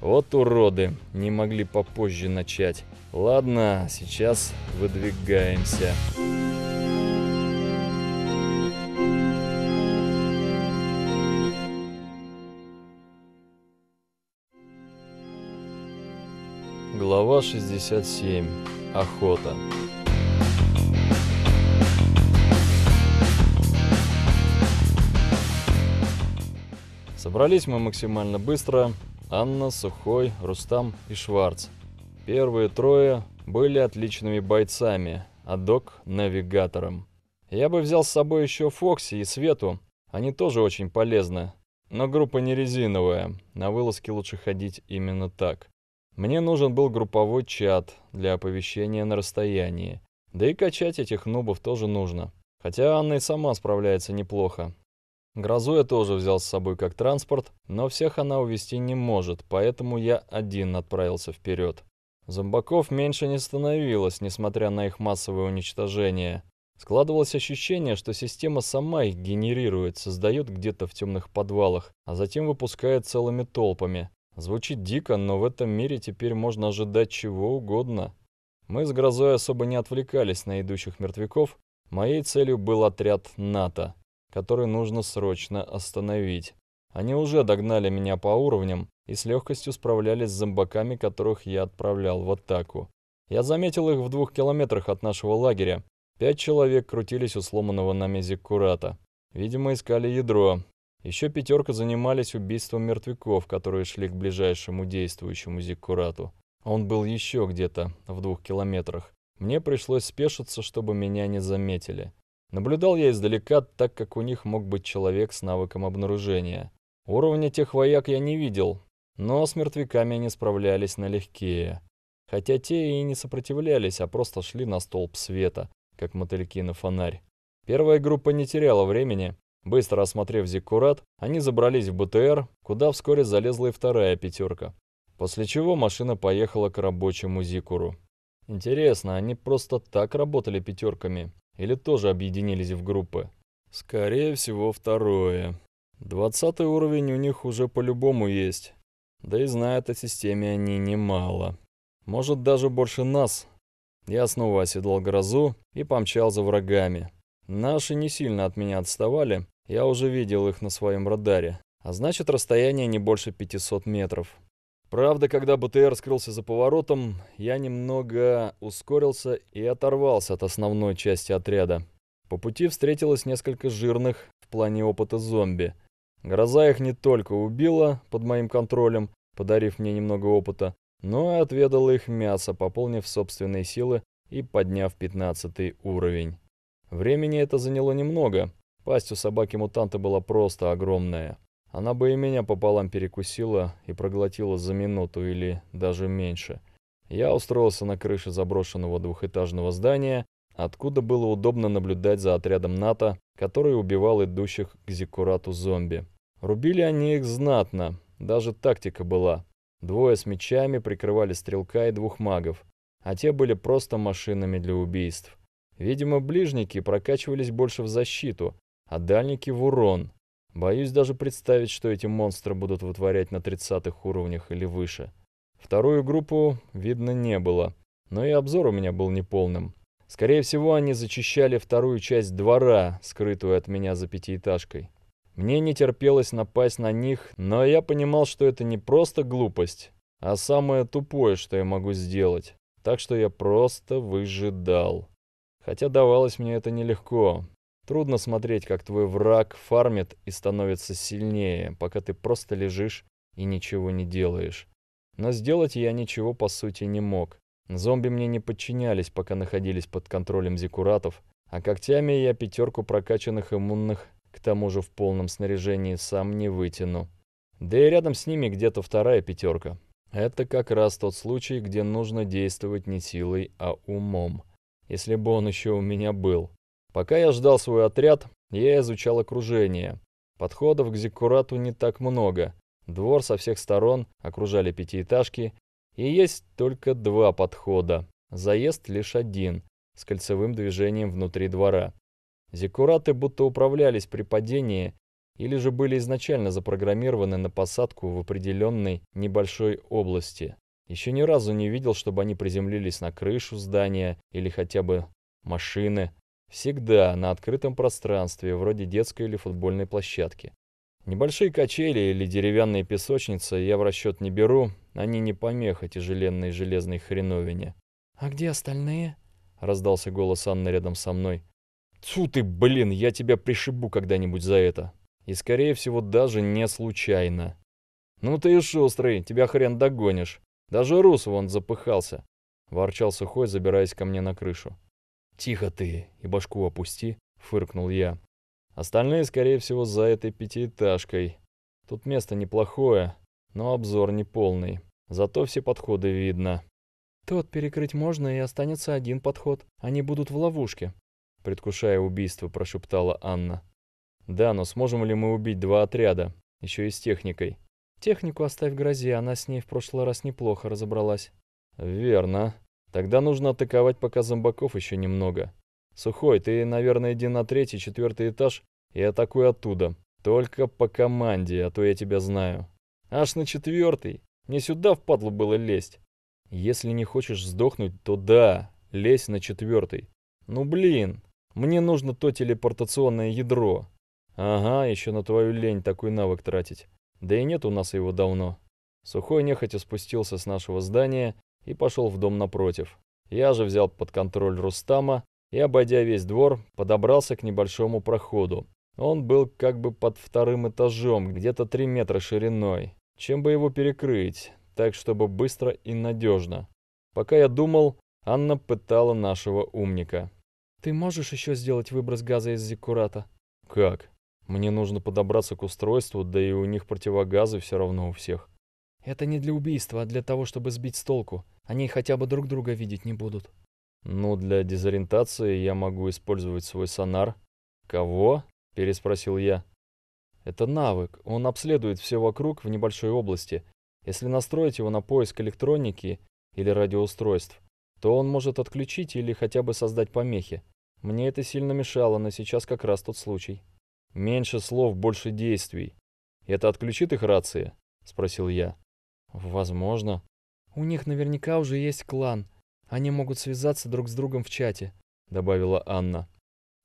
«Вот уроды, не могли попозже начать. Ладно, сейчас выдвигаемся». 67. Охота. Собрались мы максимально быстро. Анна, Сухой, Рустам и Шварц. Первые трое были отличными бойцами, а док – навигатором. Я бы взял с собой еще Фокси и Свету, они тоже очень полезны. Но группа не резиновая, на вылазки лучше ходить именно так. Мне нужен был групповой чат для оповещения на расстоянии. Да и качать этих нубов тоже нужно. Хотя Анна и сама справляется неплохо. Грозу я тоже взял с собой как транспорт, но всех она увести не может, поэтому я один отправился вперед. Зомбаков меньше не становилось, несмотря на их массовое уничтожение. Складывалось ощущение, что система сама их генерирует, создает где-то в темных подвалах, а затем выпускает целыми толпами. Звучит дико, но в этом мире теперь можно ожидать чего угодно. Мы с грозой особо не отвлекались на идущих мертвяков. Моей целью был отряд НАТО, который нужно срочно остановить. Они уже догнали меня по уровням и с легкостью справлялись с зомбаками, которых я отправлял в атаку. Я заметил их в двух километрах от нашего лагеря. Пять человек крутились у сломанного нами зиккурата. Видимо, искали ядро, еще пятерка занимались убийством мертвяков, которые шли к ближайшему действующему Зиккурату. Он был еще где-то в двух километрах. Мне пришлось спешиться, чтобы меня не заметили. Наблюдал я издалека, так как у них мог быть человек с навыком обнаружения. Уровня тех вояк я не видел, но с мертвяками они справлялись налегке. Хотя те и не сопротивлялись, а просто шли на столб света, как мотыльки на фонарь. Первая группа не теряла времени, Быстро осмотрев Зиккурат, они забрались в БТР, куда вскоре залезла и вторая пятерка. После чего машина поехала к рабочему Зикуру. Интересно, они просто так работали пятерками или тоже объединились в группы? Скорее всего, второе. Двадцатый уровень у них уже по-любому есть. Да и знают о системе они немало. Может, даже больше нас. Я снова оседлал грозу и помчал за врагами. Наши не сильно от меня отставали, я уже видел их на своем радаре, а значит расстояние не больше 500 метров. Правда, когда БТР скрылся за поворотом, я немного ускорился и оторвался от основной части отряда. По пути встретилось несколько жирных в плане опыта зомби. Гроза их не только убила под моим контролем, подарив мне немного опыта, но и отведала их мясо, пополнив собственные силы и подняв 15 уровень. Времени это заняло немного, Пасть у собаки-мутанта была просто огромная. Она бы и меня пополам перекусила и проглотила за минуту или даже меньше. Я устроился на крыше заброшенного двухэтажного здания, откуда было удобно наблюдать за отрядом НАТО, который убивал идущих к Зиккурату зомби. Рубили они их знатно, даже тактика была. Двое с мечами прикрывали стрелка и двух магов, а те были просто машинами для убийств. Видимо, ближники прокачивались больше в защиту, а дальники в урон. Боюсь даже представить, что эти монстры будут вытворять на 30 уровнях или выше. Вторую группу видно не было, но и обзор у меня был неполным. Скорее всего, они зачищали вторую часть двора, скрытую от меня за пятиэтажкой. Мне не терпелось напасть на них, но я понимал, что это не просто глупость, а самое тупое, что я могу сделать. Так что я просто выжидал. Хотя давалось мне это нелегко. Трудно смотреть, как твой враг фармит и становится сильнее, пока ты просто лежишь и ничего не делаешь. Но сделать я ничего по сути не мог. Зомби мне не подчинялись, пока находились под контролем зекуратов, а когтями я пятерку прокачанных иммунных, к тому же в полном снаряжении, сам не вытяну. Да и рядом с ними где-то вторая пятерка. Это как раз тот случай, где нужно действовать не силой, а умом. Если бы он еще у меня был. Пока я ждал свой отряд, я изучал окружение. Подходов к Зиккурату не так много. Двор со всех сторон окружали пятиэтажки, и есть только два подхода. Заезд лишь один, с кольцевым движением внутри двора. Зиккураты будто управлялись при падении или же были изначально запрограммированы на посадку в определенной небольшой области. Еще ни разу не видел, чтобы они приземлились на крышу здания или хотя бы машины. Всегда на открытом пространстве, вроде детской или футбольной площадки. Небольшие качели или деревянные песочницы я в расчет не беру, они не помеха тяжеленной железной хреновине. «А где остальные?» — раздался голос Анны рядом со мной. «Тьфу ты, блин, я тебя пришибу когда-нибудь за это!» И, скорее всего, даже не случайно. «Ну ты и шустрый, тебя хрен догонишь. Даже Рус вон запыхался!» — ворчал Сухой, забираясь ко мне на крышу. «Тихо ты и башку опусти», — фыркнул я. «Остальные, скорее всего, за этой пятиэтажкой. Тут место неплохое, но обзор не полный. Зато все подходы видно». «Тот перекрыть можно, и останется один подход. Они будут в ловушке», — предвкушая убийство, прошептала Анна. «Да, но сможем ли мы убить два отряда? Еще и с техникой». «Технику оставь грозе, она с ней в прошлый раз неплохо разобралась». «Верно», Тогда нужно атаковать пока зомбаков еще немного. Сухой, ты, наверное, иди на третий, четвертый этаж и атакуй оттуда. Только по команде, а то я тебя знаю. Аж на четвертый. Мне сюда впадло было лезть. Если не хочешь сдохнуть, то да, лезь на четвертый. Ну блин, мне нужно то телепортационное ядро. Ага, еще на твою лень такой навык тратить. Да и нет у нас его давно. Сухой нехотя спустился с нашего здания и пошел в дом напротив. Я же взял под контроль Рустама и, обойдя весь двор, подобрался к небольшому проходу. Он был как бы под вторым этажом, где-то 3 метра шириной. Чем бы его перекрыть, так чтобы быстро и надежно. Пока я думал, Анна пытала нашего умника. «Ты можешь еще сделать выброс газа из зиккурата?» «Как? Мне нужно подобраться к устройству, да и у них противогазы все равно у всех». Это не для убийства, а для того, чтобы сбить с толку. Они хотя бы друг друга видеть не будут. Ну, для дезориентации я могу использовать свой сонар. Кого? Переспросил я. Это навык. Он обследует все вокруг в небольшой области. Если настроить его на поиск электроники или радиоустройств, то он может отключить или хотя бы создать помехи. Мне это сильно мешало, но сейчас как раз тот случай. Меньше слов, больше действий. Это отключит их рации? Спросил я. Возможно. У них наверняка уже есть клан. Они могут связаться друг с другом в чате, добавила Анна.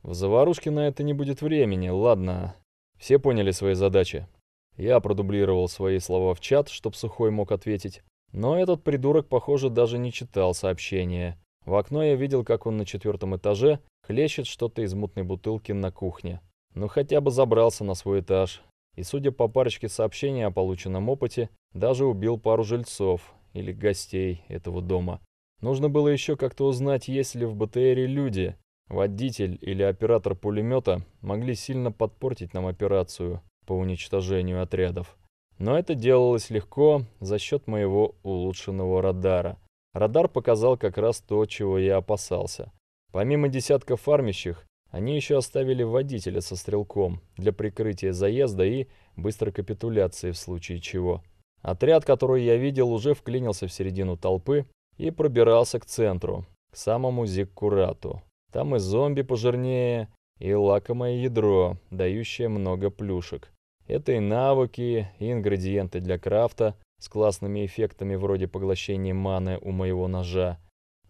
В заварушке на это не будет времени, ладно. Все поняли свои задачи. Я продублировал свои слова в чат, чтоб Сухой мог ответить. Но этот придурок, похоже, даже не читал сообщения. В окно я видел, как он на четвертом этаже хлещет что-то из мутной бутылки на кухне. Но ну, хотя бы забрался на свой этаж. И судя по парочке сообщений о полученном опыте, даже убил пару жильцов или гостей этого дома. Нужно было еще как-то узнать, есть ли в БТРе люди. Водитель или оператор пулемета могли сильно подпортить нам операцию по уничтожению отрядов. Но это делалось легко за счет моего улучшенного радара. Радар показал как раз то, чего я опасался. Помимо десятков фармящих, они еще оставили водителя со стрелком для прикрытия заезда и быстрой капитуляции в случае чего. Отряд, который я видел, уже вклинился в середину толпы и пробирался к центру, к самому Зиккурату. Там и зомби пожирнее, и лакомое ядро, дающее много плюшек. Это и навыки, и ингредиенты для крафта с классными эффектами вроде поглощения маны у моего ножа.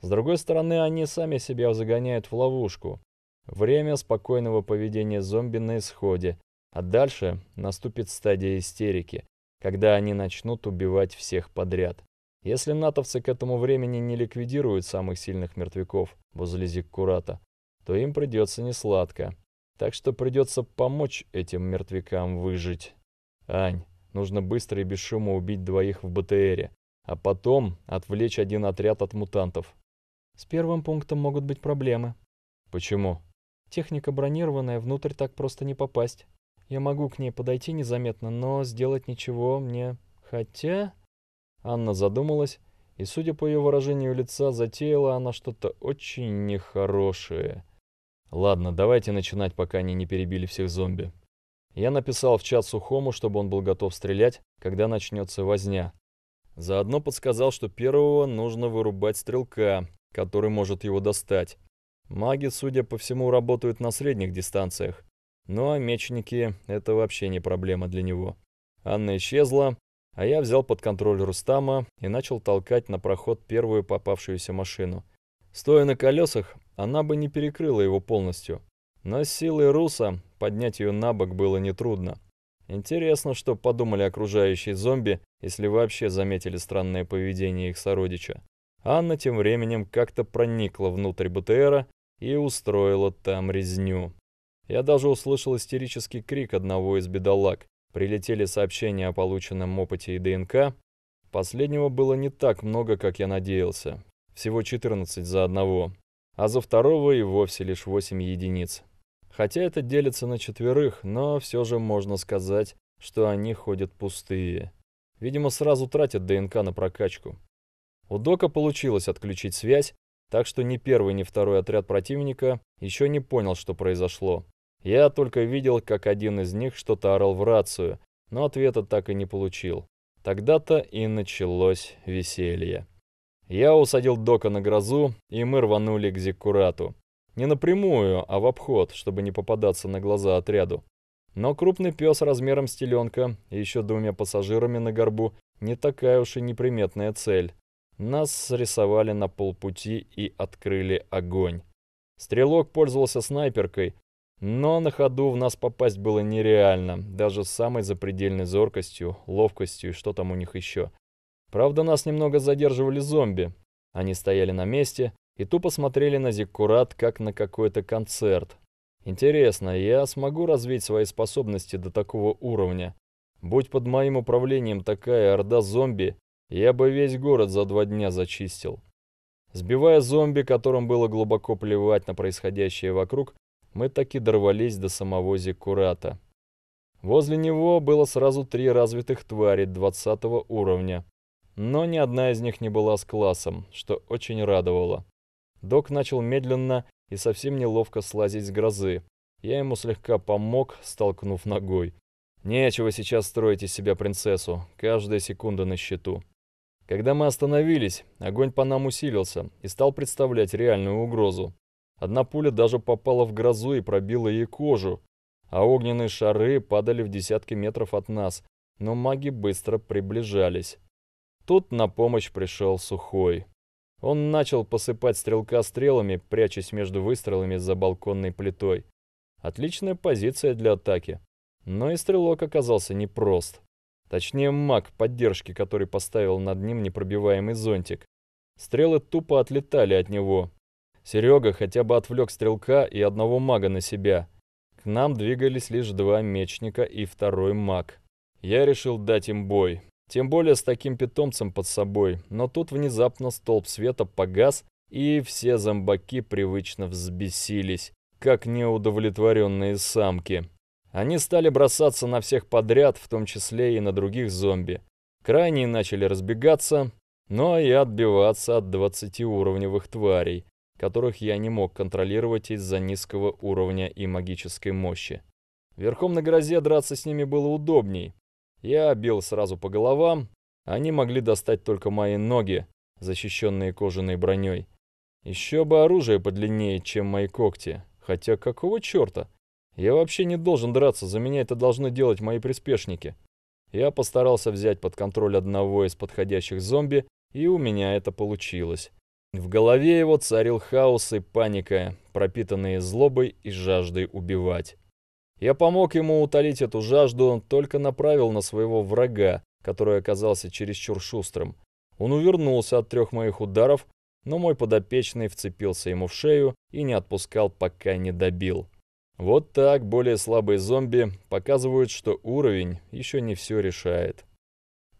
С другой стороны, они сами себя загоняют в ловушку. Время спокойного поведения зомби на исходе, а дальше наступит стадия истерики, когда они начнут убивать всех подряд. Если натовцы к этому времени не ликвидируют самых сильных мертвяков возле Зиккурата, то им придется несладко. Так что придется помочь этим мертвякам выжить. Ань, нужно быстро и без шума убить двоих в БТРе, а потом отвлечь один отряд от мутантов. С первым пунктом могут быть проблемы. Почему? Техника бронированная, внутрь так просто не попасть. Я могу к ней подойти незаметно, но сделать ничего мне... Хотя...» Анна задумалась, и, судя по ее выражению лица, затеяла она что-то очень нехорошее. «Ладно, давайте начинать, пока они не перебили всех зомби». Я написал в чат Сухому, чтобы он был готов стрелять, когда начнется возня. Заодно подсказал, что первого нужно вырубать стрелка, который может его достать. Маги, судя по всему, работают на средних дистанциях, ну а мечники — это вообще не проблема для него. Анна исчезла, а я взял под контроль Рустама и начал толкать на проход первую попавшуюся машину. Стоя на колесах, она бы не перекрыла его полностью. Но с силой Руса поднять ее на бок было нетрудно. Интересно, что подумали окружающие зомби, если вообще заметили странное поведение их сородича. Анна тем временем как-то проникла внутрь БТРа и устроила там резню. Я даже услышал истерический крик одного из бедолаг. Прилетели сообщения о полученном опыте и ДНК. Последнего было не так много, как я надеялся. Всего 14 за одного. А за второго и вовсе лишь 8 единиц. Хотя это делится на четверых, но все же можно сказать, что они ходят пустые. Видимо, сразу тратят ДНК на прокачку. У Дока получилось отключить связь, так что ни первый, ни второй отряд противника еще не понял, что произошло. Я только видел, как один из них что-то орал в рацию, но ответа так и не получил. Тогда-то и началось веселье. Я усадил Дока на грозу, и мы рванули к Зиккурату. Не напрямую, а в обход, чтобы не попадаться на глаза отряду. Но крупный пес размером с теленка и еще двумя пассажирами на горбу не такая уж и неприметная цель. Нас срисовали на полпути и открыли огонь. Стрелок пользовался снайперкой, но на ходу в нас попасть было нереально, даже с самой запредельной зоркостью, ловкостью и что там у них еще. Правда, нас немного задерживали зомби. Они стояли на месте и тупо смотрели на Зиккурат, как на какой-то концерт. Интересно, я смогу развить свои способности до такого уровня? Будь под моим управлением такая орда зомби, я бы весь город за два дня зачистил. Сбивая зомби, которым было глубоко плевать на происходящее вокруг, мы таки дорвались до самого Зиккурата. Возле него было сразу три развитых твари 20 уровня, но ни одна из них не была с классом, что очень радовало. Док начал медленно и совсем неловко слазить с грозы. Я ему слегка помог, столкнув ногой. Нечего сейчас строить из себя принцессу, каждая секунда на счету. Когда мы остановились, огонь по нам усилился и стал представлять реальную угрозу. Одна пуля даже попала в грозу и пробила ей кожу, а огненные шары падали в десятки метров от нас, но маги быстро приближались. Тут на помощь пришел Сухой. Он начал посыпать стрелка стрелами, прячась между выстрелами за балконной плитой. Отличная позиция для атаки. Но и стрелок оказался непрост. Точнее, маг поддержки, который поставил над ним непробиваемый зонтик. Стрелы тупо отлетали от него, Серега хотя бы отвлек стрелка и одного мага на себя. К нам двигались лишь два мечника и второй маг. Я решил дать им бой. Тем более с таким питомцем под собой. Но тут внезапно столб света погас, и все зомбаки привычно взбесились, как неудовлетворенные самки. Они стали бросаться на всех подряд, в том числе и на других зомби. Крайние начали разбегаться, но и отбиваться от 20-уровневых тварей которых я не мог контролировать из-за низкого уровня и магической мощи. Верхом на грозе драться с ними было удобней. Я бил сразу по головам, они могли достать только мои ноги, защищенные кожаной броней. Еще бы оружие подлиннее, чем мои когти. Хотя какого черта? Я вообще не должен драться, за меня это должны делать мои приспешники. Я постарался взять под контроль одного из подходящих зомби, и у меня это получилось. В голове его царил хаос и паника, пропитанные злобой и жаждой убивать. Я помог ему утолить эту жажду, только направил на своего врага, который оказался чересчур шустрым. Он увернулся от трех моих ударов, но мой подопечный вцепился ему в шею и не отпускал, пока не добил. Вот так более слабые зомби показывают, что уровень еще не все решает.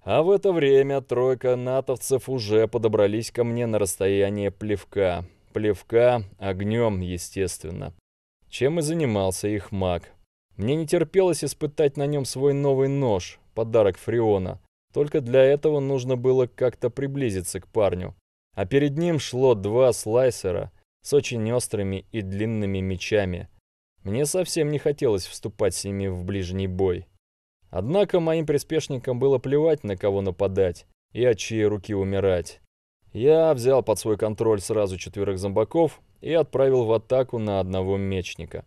А в это время тройка натовцев уже подобрались ко мне на расстояние плевка. Плевка огнем, естественно. Чем и занимался их маг. Мне не терпелось испытать на нем свой новый нож, подарок Фриона. Только для этого нужно было как-то приблизиться к парню. А перед ним шло два слайсера с очень острыми и длинными мечами. Мне совсем не хотелось вступать с ними в ближний бой. Однако моим приспешникам было плевать, на кого нападать и от чьей руки умирать. Я взял под свой контроль сразу четверых зомбаков и отправил в атаку на одного мечника.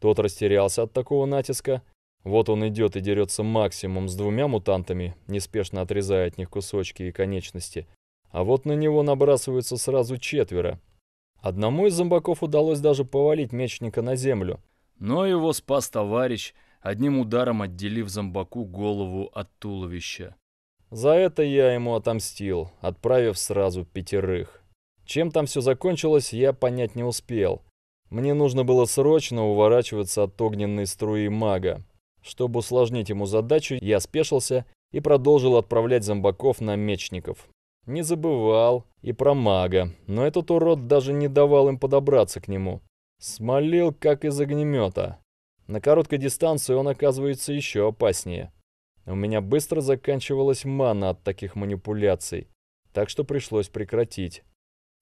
Тот растерялся от такого натиска. Вот он идет и дерется максимум с двумя мутантами, неспешно отрезая от них кусочки и конечности. А вот на него набрасываются сразу четверо. Одному из зомбаков удалось даже повалить мечника на землю. Но его спас товарищ – одним ударом отделив зомбаку голову от туловища. За это я ему отомстил, отправив сразу пятерых. Чем там все закончилось, я понять не успел. Мне нужно было срочно уворачиваться от огненной струи мага. Чтобы усложнить ему задачу, я спешился и продолжил отправлять зомбаков на мечников. Не забывал и про мага, но этот урод даже не давал им подобраться к нему. Смолил, как из огнемета. На короткой дистанции он оказывается еще опаснее. У меня быстро заканчивалась мана от таких манипуляций, так что пришлось прекратить.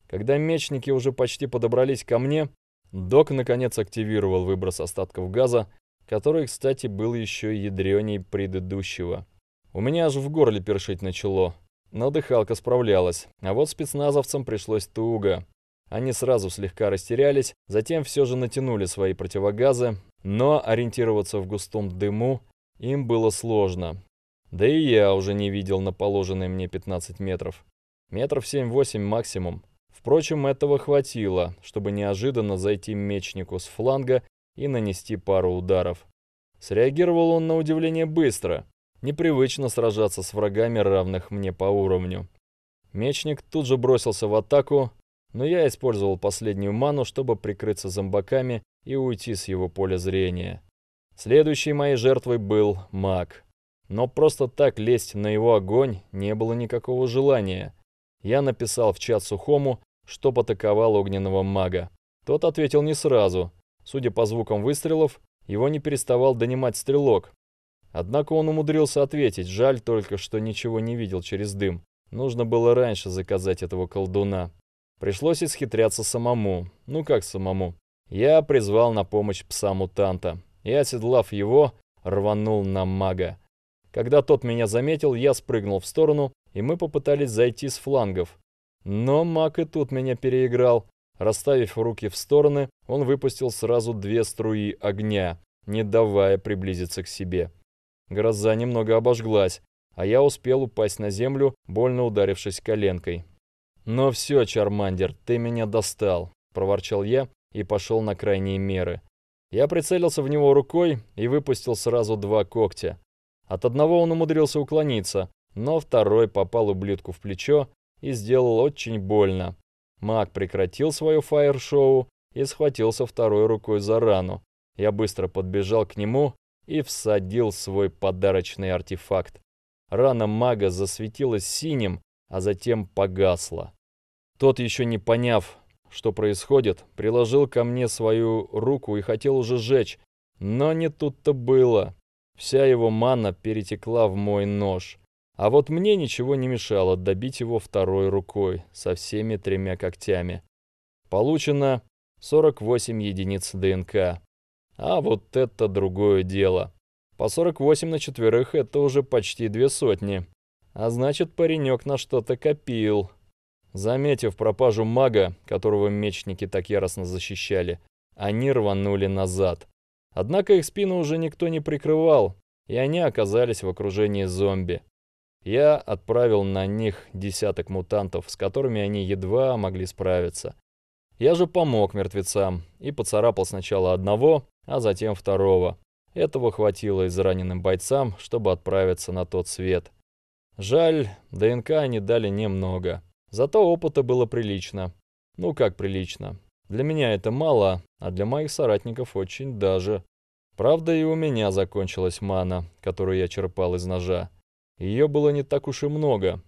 Когда мечники уже почти подобрались ко мне, док наконец активировал выброс остатков газа, который, кстати, был еще ядреней предыдущего. У меня аж в горле першить начало, но дыхалка справлялась, а вот спецназовцам пришлось туго. Они сразу слегка растерялись, затем все же натянули свои противогазы, но ориентироваться в густом дыму им было сложно. Да и я уже не видел на положенные мне 15 метров. Метров 7-8 максимум. Впрочем, этого хватило, чтобы неожиданно зайти мечнику с фланга и нанести пару ударов. Среагировал он на удивление быстро. Непривычно сражаться с врагами, равных мне по уровню. Мечник тут же бросился в атаку, но я использовал последнюю ману, чтобы прикрыться зомбаками и уйти с его поля зрения. Следующей моей жертвой был маг. Но просто так лезть на его огонь не было никакого желания. Я написал в чат Сухому, что потаковал огненного мага. Тот ответил не сразу. Судя по звукам выстрелов, его не переставал донимать стрелок. Однако он умудрился ответить, жаль только, что ничего не видел через дым. Нужно было раньше заказать этого колдуна. Пришлось исхитряться самому. Ну как самому? Я призвал на помощь пса-мутанта и, оседлав его, рванул на мага. Когда тот меня заметил, я спрыгнул в сторону, и мы попытались зайти с флангов. Но маг и тут меня переиграл. Расставив руки в стороны, он выпустил сразу две струи огня, не давая приблизиться к себе. Гроза немного обожглась, а я успел упасть на землю, больно ударившись коленкой. «Ну все, Чармандер, ты меня достал», – проворчал я и пошел на крайние меры. Я прицелился в него рукой и выпустил сразу два когтя. От одного он умудрился уклониться, но второй попал ублюдку в плечо и сделал очень больно. Маг прекратил свое фаер-шоу и схватился второй рукой за рану. Я быстро подбежал к нему и всадил свой подарочный артефакт. Рана мага засветилась синим, а затем погасла. Тот, еще не поняв, что происходит, приложил ко мне свою руку и хотел уже сжечь, но не тут-то было. Вся его мана перетекла в мой нож. А вот мне ничего не мешало добить его второй рукой со всеми тремя когтями. Получено 48 единиц ДНК. А вот это другое дело. По 48 на четверых это уже почти две сотни. А значит, паренек на что-то копил. Заметив пропажу мага, которого мечники так яростно защищали, они рванули назад. Однако их спину уже никто не прикрывал, и они оказались в окружении зомби. Я отправил на них десяток мутантов, с которыми они едва могли справиться. Я же помог мертвецам и поцарапал сначала одного, а затем второго. Этого хватило израненным бойцам, чтобы отправиться на тот свет. Жаль, ДНК они дали немного. Зато опыта было прилично. Ну как прилично. Для меня это мало, а для моих соратников очень даже. Правда, и у меня закончилась мана, которую я черпал из ножа. Ее было не так уж и много.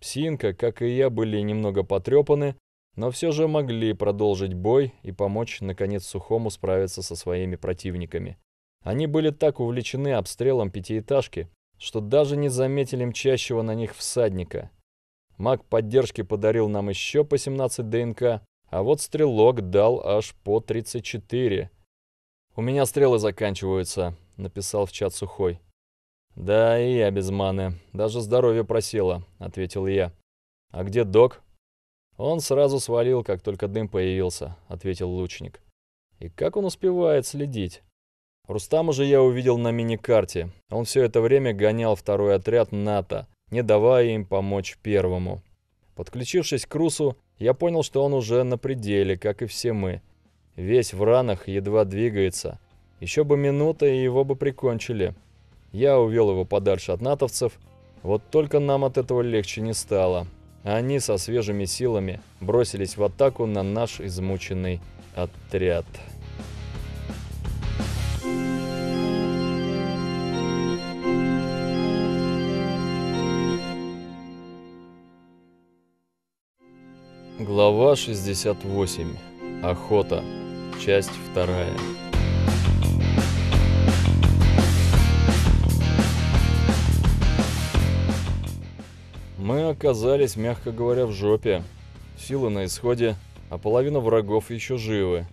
Псинка, как и я, были немного потрепаны, но все же могли продолжить бой и помочь, наконец, Сухому справиться со своими противниками. Они были так увлечены обстрелом пятиэтажки, что даже не заметили мчащего на них всадника. Маг поддержки подарил нам еще по 17 ДНК, а вот стрелок дал аж по 34. «У меня стрелы заканчиваются», — написал в чат Сухой. «Да, и я без маны. Даже здоровье просило», — ответил я. «А где док?» «Он сразу свалил, как только дым появился», — ответил лучник. «И как он успевает следить?» Рустам уже я увидел на мини-карте, Он все это время гонял второй отряд НАТО не давая им помочь первому. Подключившись к Русу, я понял, что он уже на пределе, как и все мы. Весь в ранах, едва двигается. Еще бы минута, и его бы прикончили. Я увел его подальше от натовцев, вот только нам от этого легче не стало. Они со свежими силами бросились в атаку на наш измученный отряд». Глава 68. Охота. Часть вторая. Мы оказались, мягко говоря, в жопе. Силы на исходе, а половина врагов еще живы.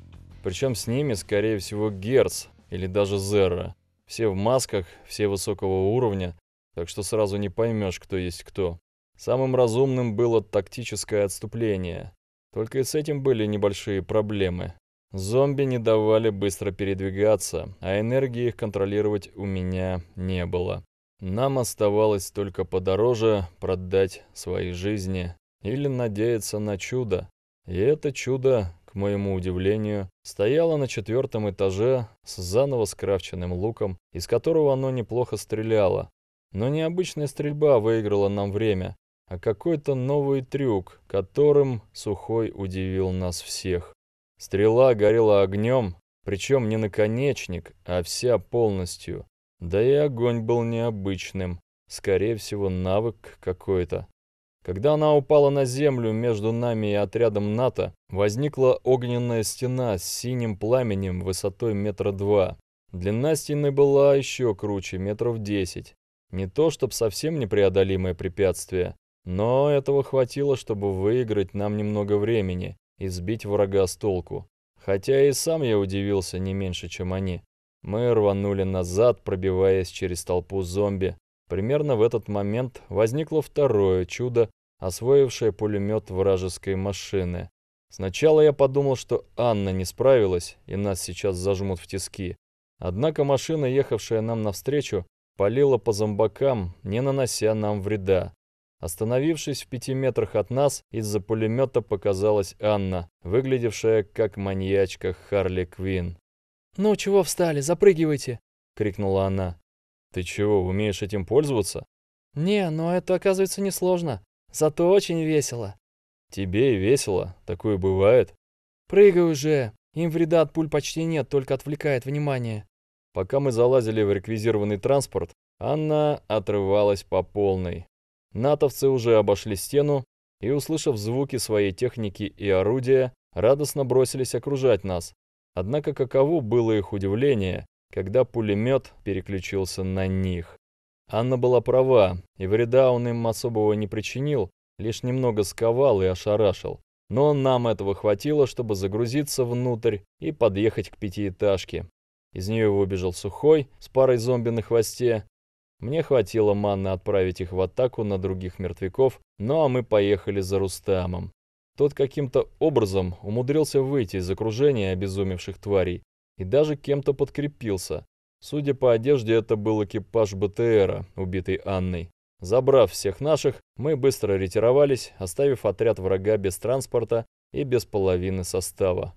Причем с ними, скорее всего, Герц или даже Зерра. Все в масках, все высокого уровня, так что сразу не поймешь, кто есть кто. Самым разумным было тактическое отступление. Только и с этим были небольшие проблемы. Зомби не давали быстро передвигаться, а энергии их контролировать у меня не было. Нам оставалось только подороже продать свои жизни или надеяться на чудо. И это чудо, к моему удивлению, стояло на четвертом этаже с заново скрафченным луком, из которого оно неплохо стреляло. Но необычная стрельба выиграла нам время а какой-то новый трюк, которым Сухой удивил нас всех. Стрела горела огнем, причем не наконечник, а вся полностью. Да и огонь был необычным, скорее всего, навык какой-то. Когда она упала на землю между нами и отрядом НАТО, возникла огненная стена с синим пламенем высотой метра два. Длина стены была еще круче, метров десять. Не то, чтоб совсем непреодолимое препятствие, но этого хватило, чтобы выиграть нам немного времени и сбить врага с толку. Хотя и сам я удивился не меньше, чем они. Мы рванули назад, пробиваясь через толпу зомби. Примерно в этот момент возникло второе чудо, освоившее пулемет вражеской машины. Сначала я подумал, что Анна не справилась, и нас сейчас зажмут в тиски. Однако машина, ехавшая нам навстречу, палила по зомбакам, не нанося нам вреда. Остановившись в пяти метрах от нас, из-за пулемета показалась Анна, выглядевшая как маньячка Харли Квин. «Ну чего встали, запрыгивайте!» — крикнула она. «Ты чего, умеешь этим пользоваться?» «Не, но это оказывается несложно. Зато очень весело». «Тебе и весело. Такое бывает». «Прыгай уже. Им вреда от пуль почти нет, только отвлекает внимание». Пока мы залазили в реквизированный транспорт, Анна отрывалась по полной. Натовцы уже обошли стену и, услышав звуки своей техники и орудия, радостно бросились окружать нас. Однако каково было их удивление, когда пулемет переключился на них. Анна была права, и вреда он им особого не причинил, лишь немного сковал и ошарашил. Но нам этого хватило, чтобы загрузиться внутрь и подъехать к пятиэтажке. Из нее выбежал Сухой с парой зомби на хвосте мне хватило манны отправить их в атаку на других мертвяков, ну а мы поехали за Рустамом. Тот каким-то образом умудрился выйти из окружения обезумевших тварей и даже кем-то подкрепился. Судя по одежде, это был экипаж БТРа, убитый Анной. Забрав всех наших, мы быстро ретировались, оставив отряд врага без транспорта и без половины состава.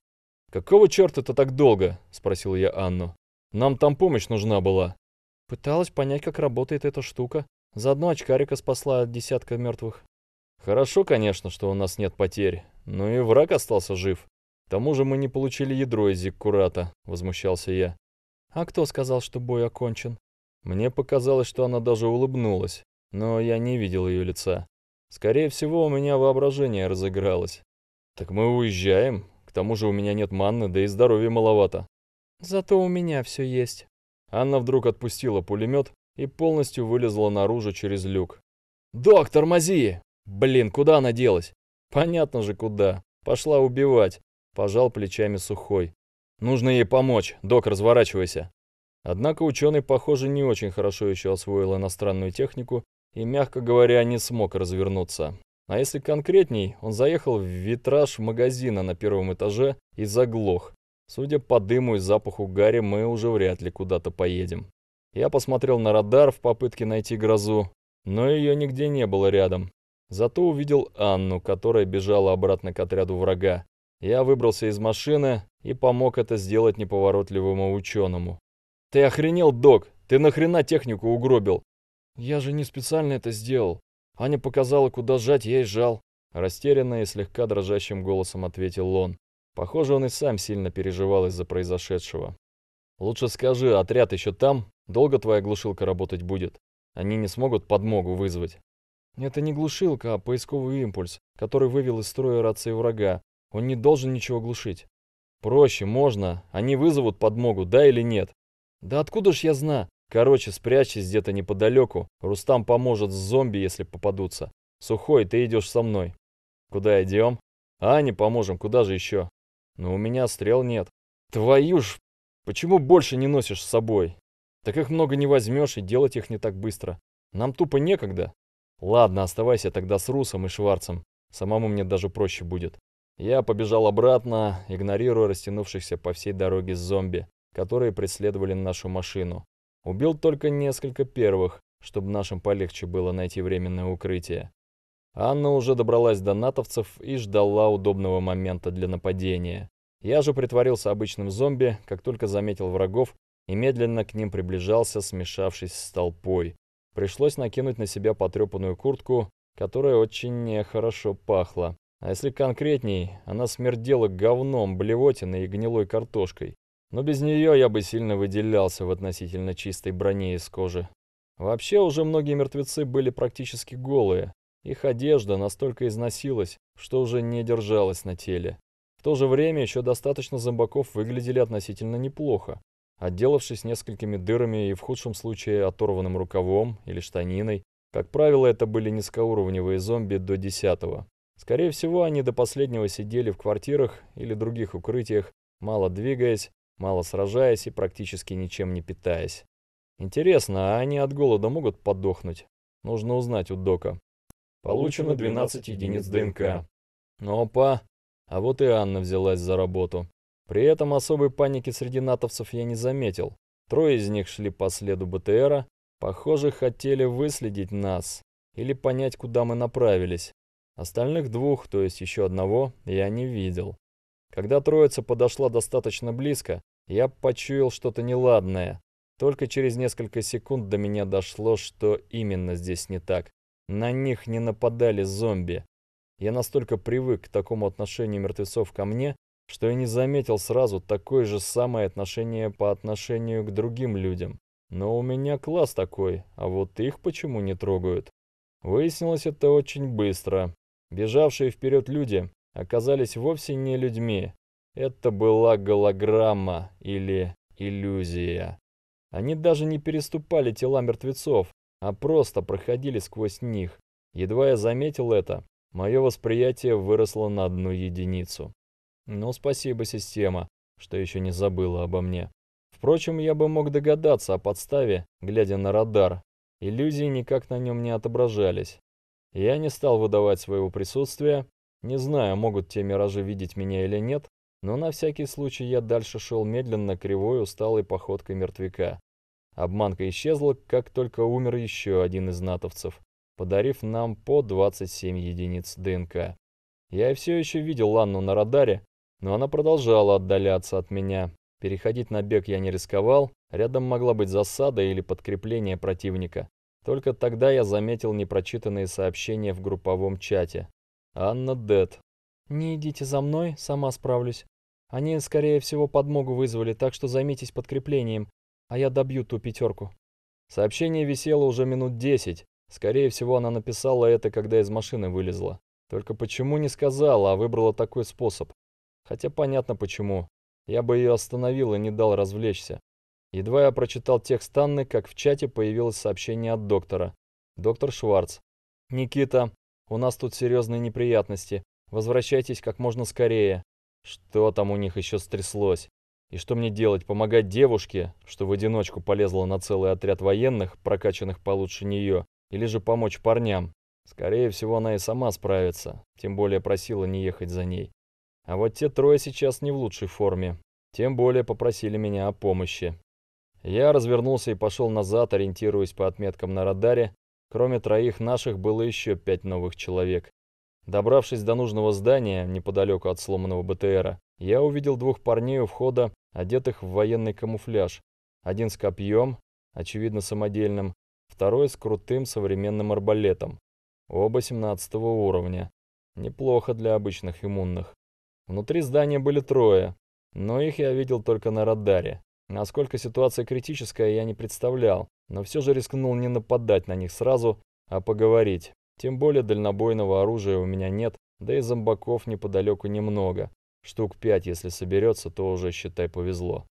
«Какого черта это так долго?» – спросил я Анну. «Нам там помощь нужна была». Пыталась понять, как работает эта штука. Заодно очкарика спасла от десятка мертвых. Хорошо, конечно, что у нас нет потерь, но и враг остался жив. К тому же мы не получили ядро из Зиккурата, возмущался я. А кто сказал, что бой окончен? Мне показалось, что она даже улыбнулась, но я не видел ее лица. Скорее всего, у меня воображение разыгралось. Так мы уезжаем, к тому же у меня нет манны, да и здоровья маловато. Зато у меня все есть. Анна вдруг отпустила пулемет и полностью вылезла наружу через люк. «Док, тормози!» «Блин, куда она делась?» «Понятно же, куда. Пошла убивать», – пожал плечами Сухой. «Нужно ей помочь. Док, разворачивайся». Однако ученый, похоже, не очень хорошо еще освоил иностранную технику и, мягко говоря, не смог развернуться. А если конкретней, он заехал в витраж магазина на первом этаже и заглох. Судя по дыму и запаху гари, мы уже вряд ли куда-то поедем. Я посмотрел на радар в попытке найти грозу, но ее нигде не было рядом. Зато увидел Анну, которая бежала обратно к отряду врага. Я выбрался из машины и помог это сделать неповоротливому ученому. «Ты охренел, док! Ты нахрена технику угробил?» «Я же не специально это сделал. Аня показала, куда сжать, я и жал. Растерянно и слегка дрожащим голосом ответил он. Похоже, он и сам сильно переживал из-за произошедшего. «Лучше скажи, отряд еще там? Долго твоя глушилка работать будет? Они не смогут подмогу вызвать?» «Это не глушилка, а поисковый импульс, который вывел из строя рации врага. Он не должен ничего глушить». «Проще, можно. Они вызовут подмогу, да или нет?» «Да откуда ж я знаю? Короче, спрячься где-то неподалеку. Рустам поможет с зомби, если попадутся. Сухой, ты идешь со мной». «Куда идем?» «А, не поможем, куда же еще?» Но у меня стрел нет. Твою ж, почему больше не носишь с собой? Так их много не возьмешь и делать их не так быстро. Нам тупо некогда. Ладно, оставайся тогда с Русом и Шварцем. Самому мне даже проще будет. Я побежал обратно, игнорируя растянувшихся по всей дороге зомби, которые преследовали нашу машину. Убил только несколько первых, чтобы нашим полегче было найти временное укрытие. Анна уже добралась до натовцев и ждала удобного момента для нападения. Я же притворился обычным зомби, как только заметил врагов, и медленно к ним приближался, смешавшись с толпой. Пришлось накинуть на себя потрепанную куртку, которая очень нехорошо пахла. А если конкретней, она смердела говном, блевотиной и гнилой картошкой. Но без нее я бы сильно выделялся в относительно чистой броне из кожи. Вообще уже многие мертвецы были практически голые, их одежда настолько износилась, что уже не держалась на теле. В то же время еще достаточно зомбаков выглядели относительно неплохо, отделавшись несколькими дырами и в худшем случае оторванным рукавом или штаниной. Как правило, это были низкоуровневые зомби до десятого. Скорее всего, они до последнего сидели в квартирах или других укрытиях, мало двигаясь, мало сражаясь и практически ничем не питаясь. Интересно, а они от голода могут подохнуть? Нужно узнать у Дока. Получено 12 единиц ДНК. Опа! Ну, а, а вот и Анна взялась за работу. При этом особой паники среди натовцев я не заметил. Трое из них шли по следу БТРа. Похоже, хотели выследить нас или понять, куда мы направились. Остальных двух, то есть еще одного, я не видел. Когда троица подошла достаточно близко, я почуял что-то неладное. Только через несколько секунд до меня дошло, что именно здесь не так. На них не нападали зомби. Я настолько привык к такому отношению мертвецов ко мне, что я не заметил сразу такое же самое отношение по отношению к другим людям. Но у меня класс такой, а вот их почему не трогают? Выяснилось это очень быстро. Бежавшие вперед люди оказались вовсе не людьми. Это была голограмма или иллюзия. Они даже не переступали тела мертвецов, а просто проходили сквозь них. Едва я заметил это, мое восприятие выросло на одну единицу. Но ну, спасибо, система, что еще не забыла обо мне. Впрочем, я бы мог догадаться о подставе, глядя на радар. Иллюзии никак на нем не отображались. Я не стал выдавать своего присутствия. Не знаю, могут те миражи видеть меня или нет, но на всякий случай я дальше шел медленно, кривой, усталой походкой мертвяка. Обманка исчезла, как только умер еще один из натовцев, подарив нам по 27 единиц ДНК. Я все еще видел Анну на радаре, но она продолжала отдаляться от меня. Переходить на бег я не рисковал, рядом могла быть засада или подкрепление противника. Только тогда я заметил непрочитанные сообщения в групповом чате. Анна Дед. «Не идите за мной, сама справлюсь. Они, скорее всего, подмогу вызвали, так что займитесь подкреплением а я добью ту пятерку. Сообщение висело уже минут десять. Скорее всего, она написала это, когда из машины вылезла. Только почему не сказала, а выбрала такой способ? Хотя понятно почему. Я бы ее остановил и не дал развлечься. Едва я прочитал текст Анны, как в чате появилось сообщение от доктора. Доктор Шварц. «Никита, у нас тут серьезные неприятности. Возвращайтесь как можно скорее». Что там у них еще стряслось? И что мне делать, помогать девушке, что в одиночку полезла на целый отряд военных, прокачанных получше нее, или же помочь парням? Скорее всего, она и сама справится, тем более просила не ехать за ней. А вот те трое сейчас не в лучшей форме, тем более попросили меня о помощи. Я развернулся и пошел назад, ориентируясь по отметкам на радаре. Кроме троих наших было еще пять новых человек. Добравшись до нужного здания, неподалеку от сломанного БТРа, я увидел двух парней у входа, одетых в военный камуфляж. Один с копьем, очевидно самодельным, второй с крутым современным арбалетом. Оба 17 уровня. Неплохо для обычных иммунных. Внутри здания были трое, но их я видел только на радаре. Насколько ситуация критическая, я не представлял, но все же рискнул не нападать на них сразу, а поговорить. Тем более дальнобойного оружия у меня нет, да и зомбаков неподалеку немного. Штук пять, если соберется, то уже, считай, повезло.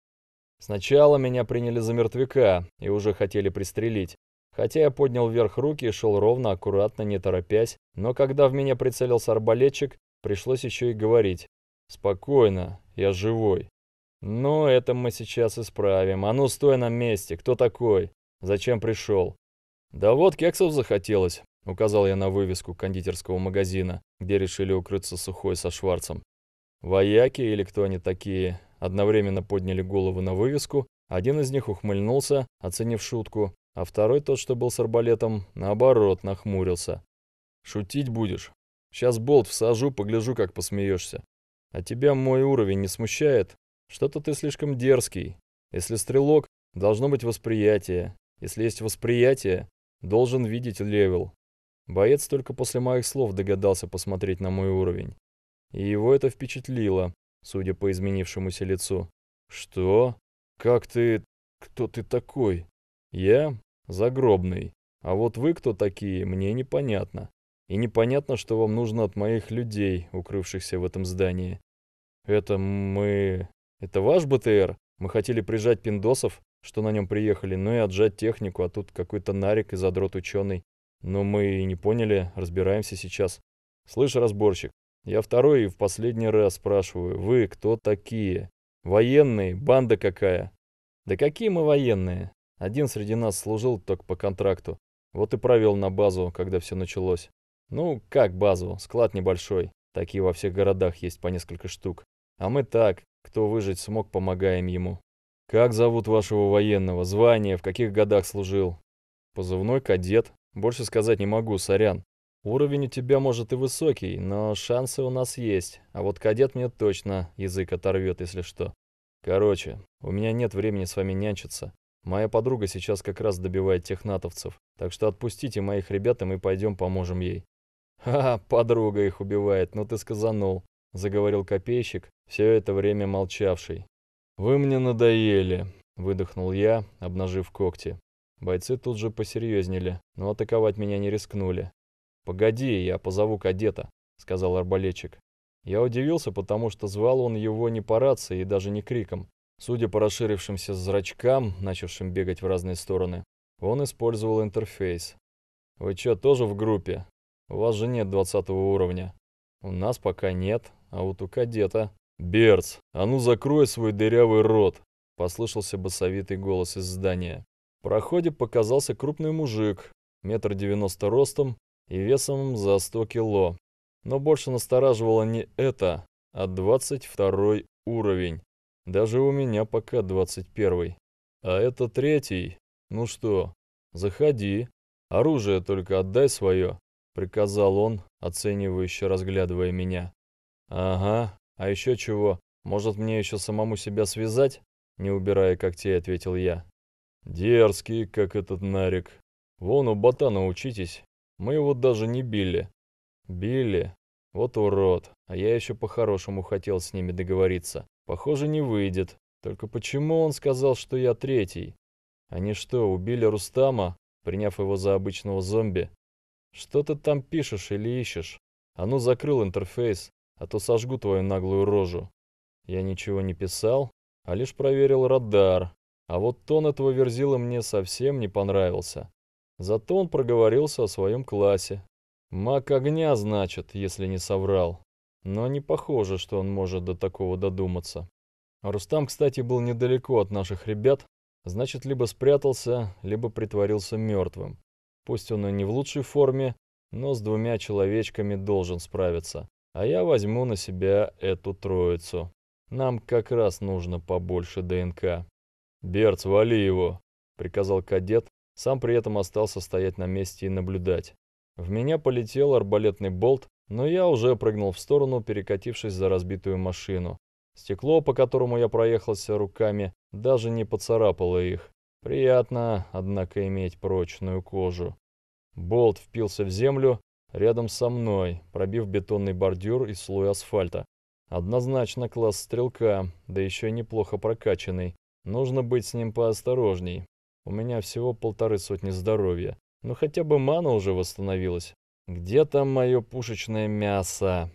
Сначала меня приняли за мертвяка и уже хотели пристрелить. Хотя я поднял вверх руки и шел ровно, аккуратно, не торопясь. Но когда в меня прицелился арбалетчик, пришлось еще и говорить. «Спокойно, я живой». «Ну, это мы сейчас исправим. А ну, стой на месте. Кто такой? Зачем пришел?» «Да вот, кексов захотелось», — указал я на вывеску кондитерского магазина, где решили укрыться сухой со Шварцем. Вояки или кто они такие, одновременно подняли голову на вывеску, один из них ухмыльнулся, оценив шутку, а второй, тот, что был с арбалетом, наоборот, нахмурился. «Шутить будешь? Сейчас болт всажу, погляжу, как посмеешься. А тебя мой уровень не смущает? Что-то ты слишком дерзкий. Если стрелок, должно быть восприятие. Если есть восприятие, должен видеть левел. Боец только после моих слов догадался посмотреть на мой уровень. И его это впечатлило, судя по изменившемуся лицу. «Что? Как ты... Кто ты такой?» «Я? Загробный. А вот вы кто такие, мне непонятно. И непонятно, что вам нужно от моих людей, укрывшихся в этом здании. Это мы... Это ваш БТР? Мы хотели прижать пиндосов, что на нем приехали, ну и отжать технику, а тут какой-то нарик и задрот ученый. Но мы и не поняли, разбираемся сейчас. Слышь, разборщик, я второй и в последний раз спрашиваю, вы кто такие? Военные? Банда какая? Да какие мы военные? Один среди нас служил только по контракту. Вот и провел на базу, когда все началось. Ну, как базу, склад небольшой. Такие во всех городах есть по несколько штук. А мы так, кто выжить смог, помогаем ему. Как зовут вашего военного? Звание? В каких годах служил? Позывной кадет. Больше сказать не могу, сорян. Уровень у тебя, может, и высокий, но шансы у нас есть, а вот кадет мне точно язык оторвет, если что. Короче, у меня нет времени с вами нянчиться. Моя подруга сейчас как раз добивает технатовцев, так что отпустите моих ребят, и мы пойдем поможем ей». «Ха, подруга их убивает, ну ты сказанул», — заговорил копейщик, все это время молчавший. «Вы мне надоели», — выдохнул я, обнажив когти. Бойцы тут же посерьезнели, но атаковать меня не рискнули. «Погоди, я позову кадета», — сказал арбалетчик. Я удивился, потому что звал он его не по рации и даже не криком. Судя по расширившимся зрачкам, начавшим бегать в разные стороны, он использовал интерфейс. «Вы чё, тоже в группе? У вас же нет двадцатого уровня». «У нас пока нет, а вот у кадета...» «Берц, а ну закрой свой дырявый рот!» — послышался басовитый голос из здания. В проходе показался крупный мужик, метр девяносто ростом, и весом за 100 кило. Но больше настораживало не это, а 22 уровень. Даже у меня пока 21. А это третий. Ну что, заходи. Оружие только отдай свое, приказал он, оценивающе разглядывая меня. Ага, а еще чего? Может, мне еще самому себя связать? Не убирая когтей, ответил я. Дерзкий, как этот нарик. Вон у ботана учитесь, мы его даже не били. Били. Вот урод. А я еще по-хорошему хотел с ними договориться. Похоже, не выйдет. Только почему он сказал, что я третий? Они что, убили Рустама, приняв его за обычного зомби? Что ты там пишешь или ищешь? А ну закрыл интерфейс, а то сожгу твою наглую рожу. Я ничего не писал, а лишь проверил радар. А вот тон этого верзила мне совсем не понравился. Зато он проговорился о своем классе. Маг огня, значит, если не соврал. Но не похоже, что он может до такого додуматься. Рустам, кстати, был недалеко от наших ребят, значит, либо спрятался, либо притворился мертвым. Пусть он и не в лучшей форме, но с двумя человечками должен справиться. А я возьму на себя эту троицу. Нам как раз нужно побольше ДНК. «Берц, вали его!» — приказал кадет, сам при этом остался стоять на месте и наблюдать. В меня полетел арбалетный болт, но я уже прыгнул в сторону, перекатившись за разбитую машину. Стекло, по которому я проехался руками, даже не поцарапало их. Приятно, однако, иметь прочную кожу. Болт впился в землю рядом со мной, пробив бетонный бордюр и слой асфальта. Однозначно класс стрелка, да еще и неплохо прокачанный. Нужно быть с ним поосторожней. У меня всего полторы сотни здоровья. Но ну, хотя бы мана уже восстановилась. Где там мое пушечное мясо?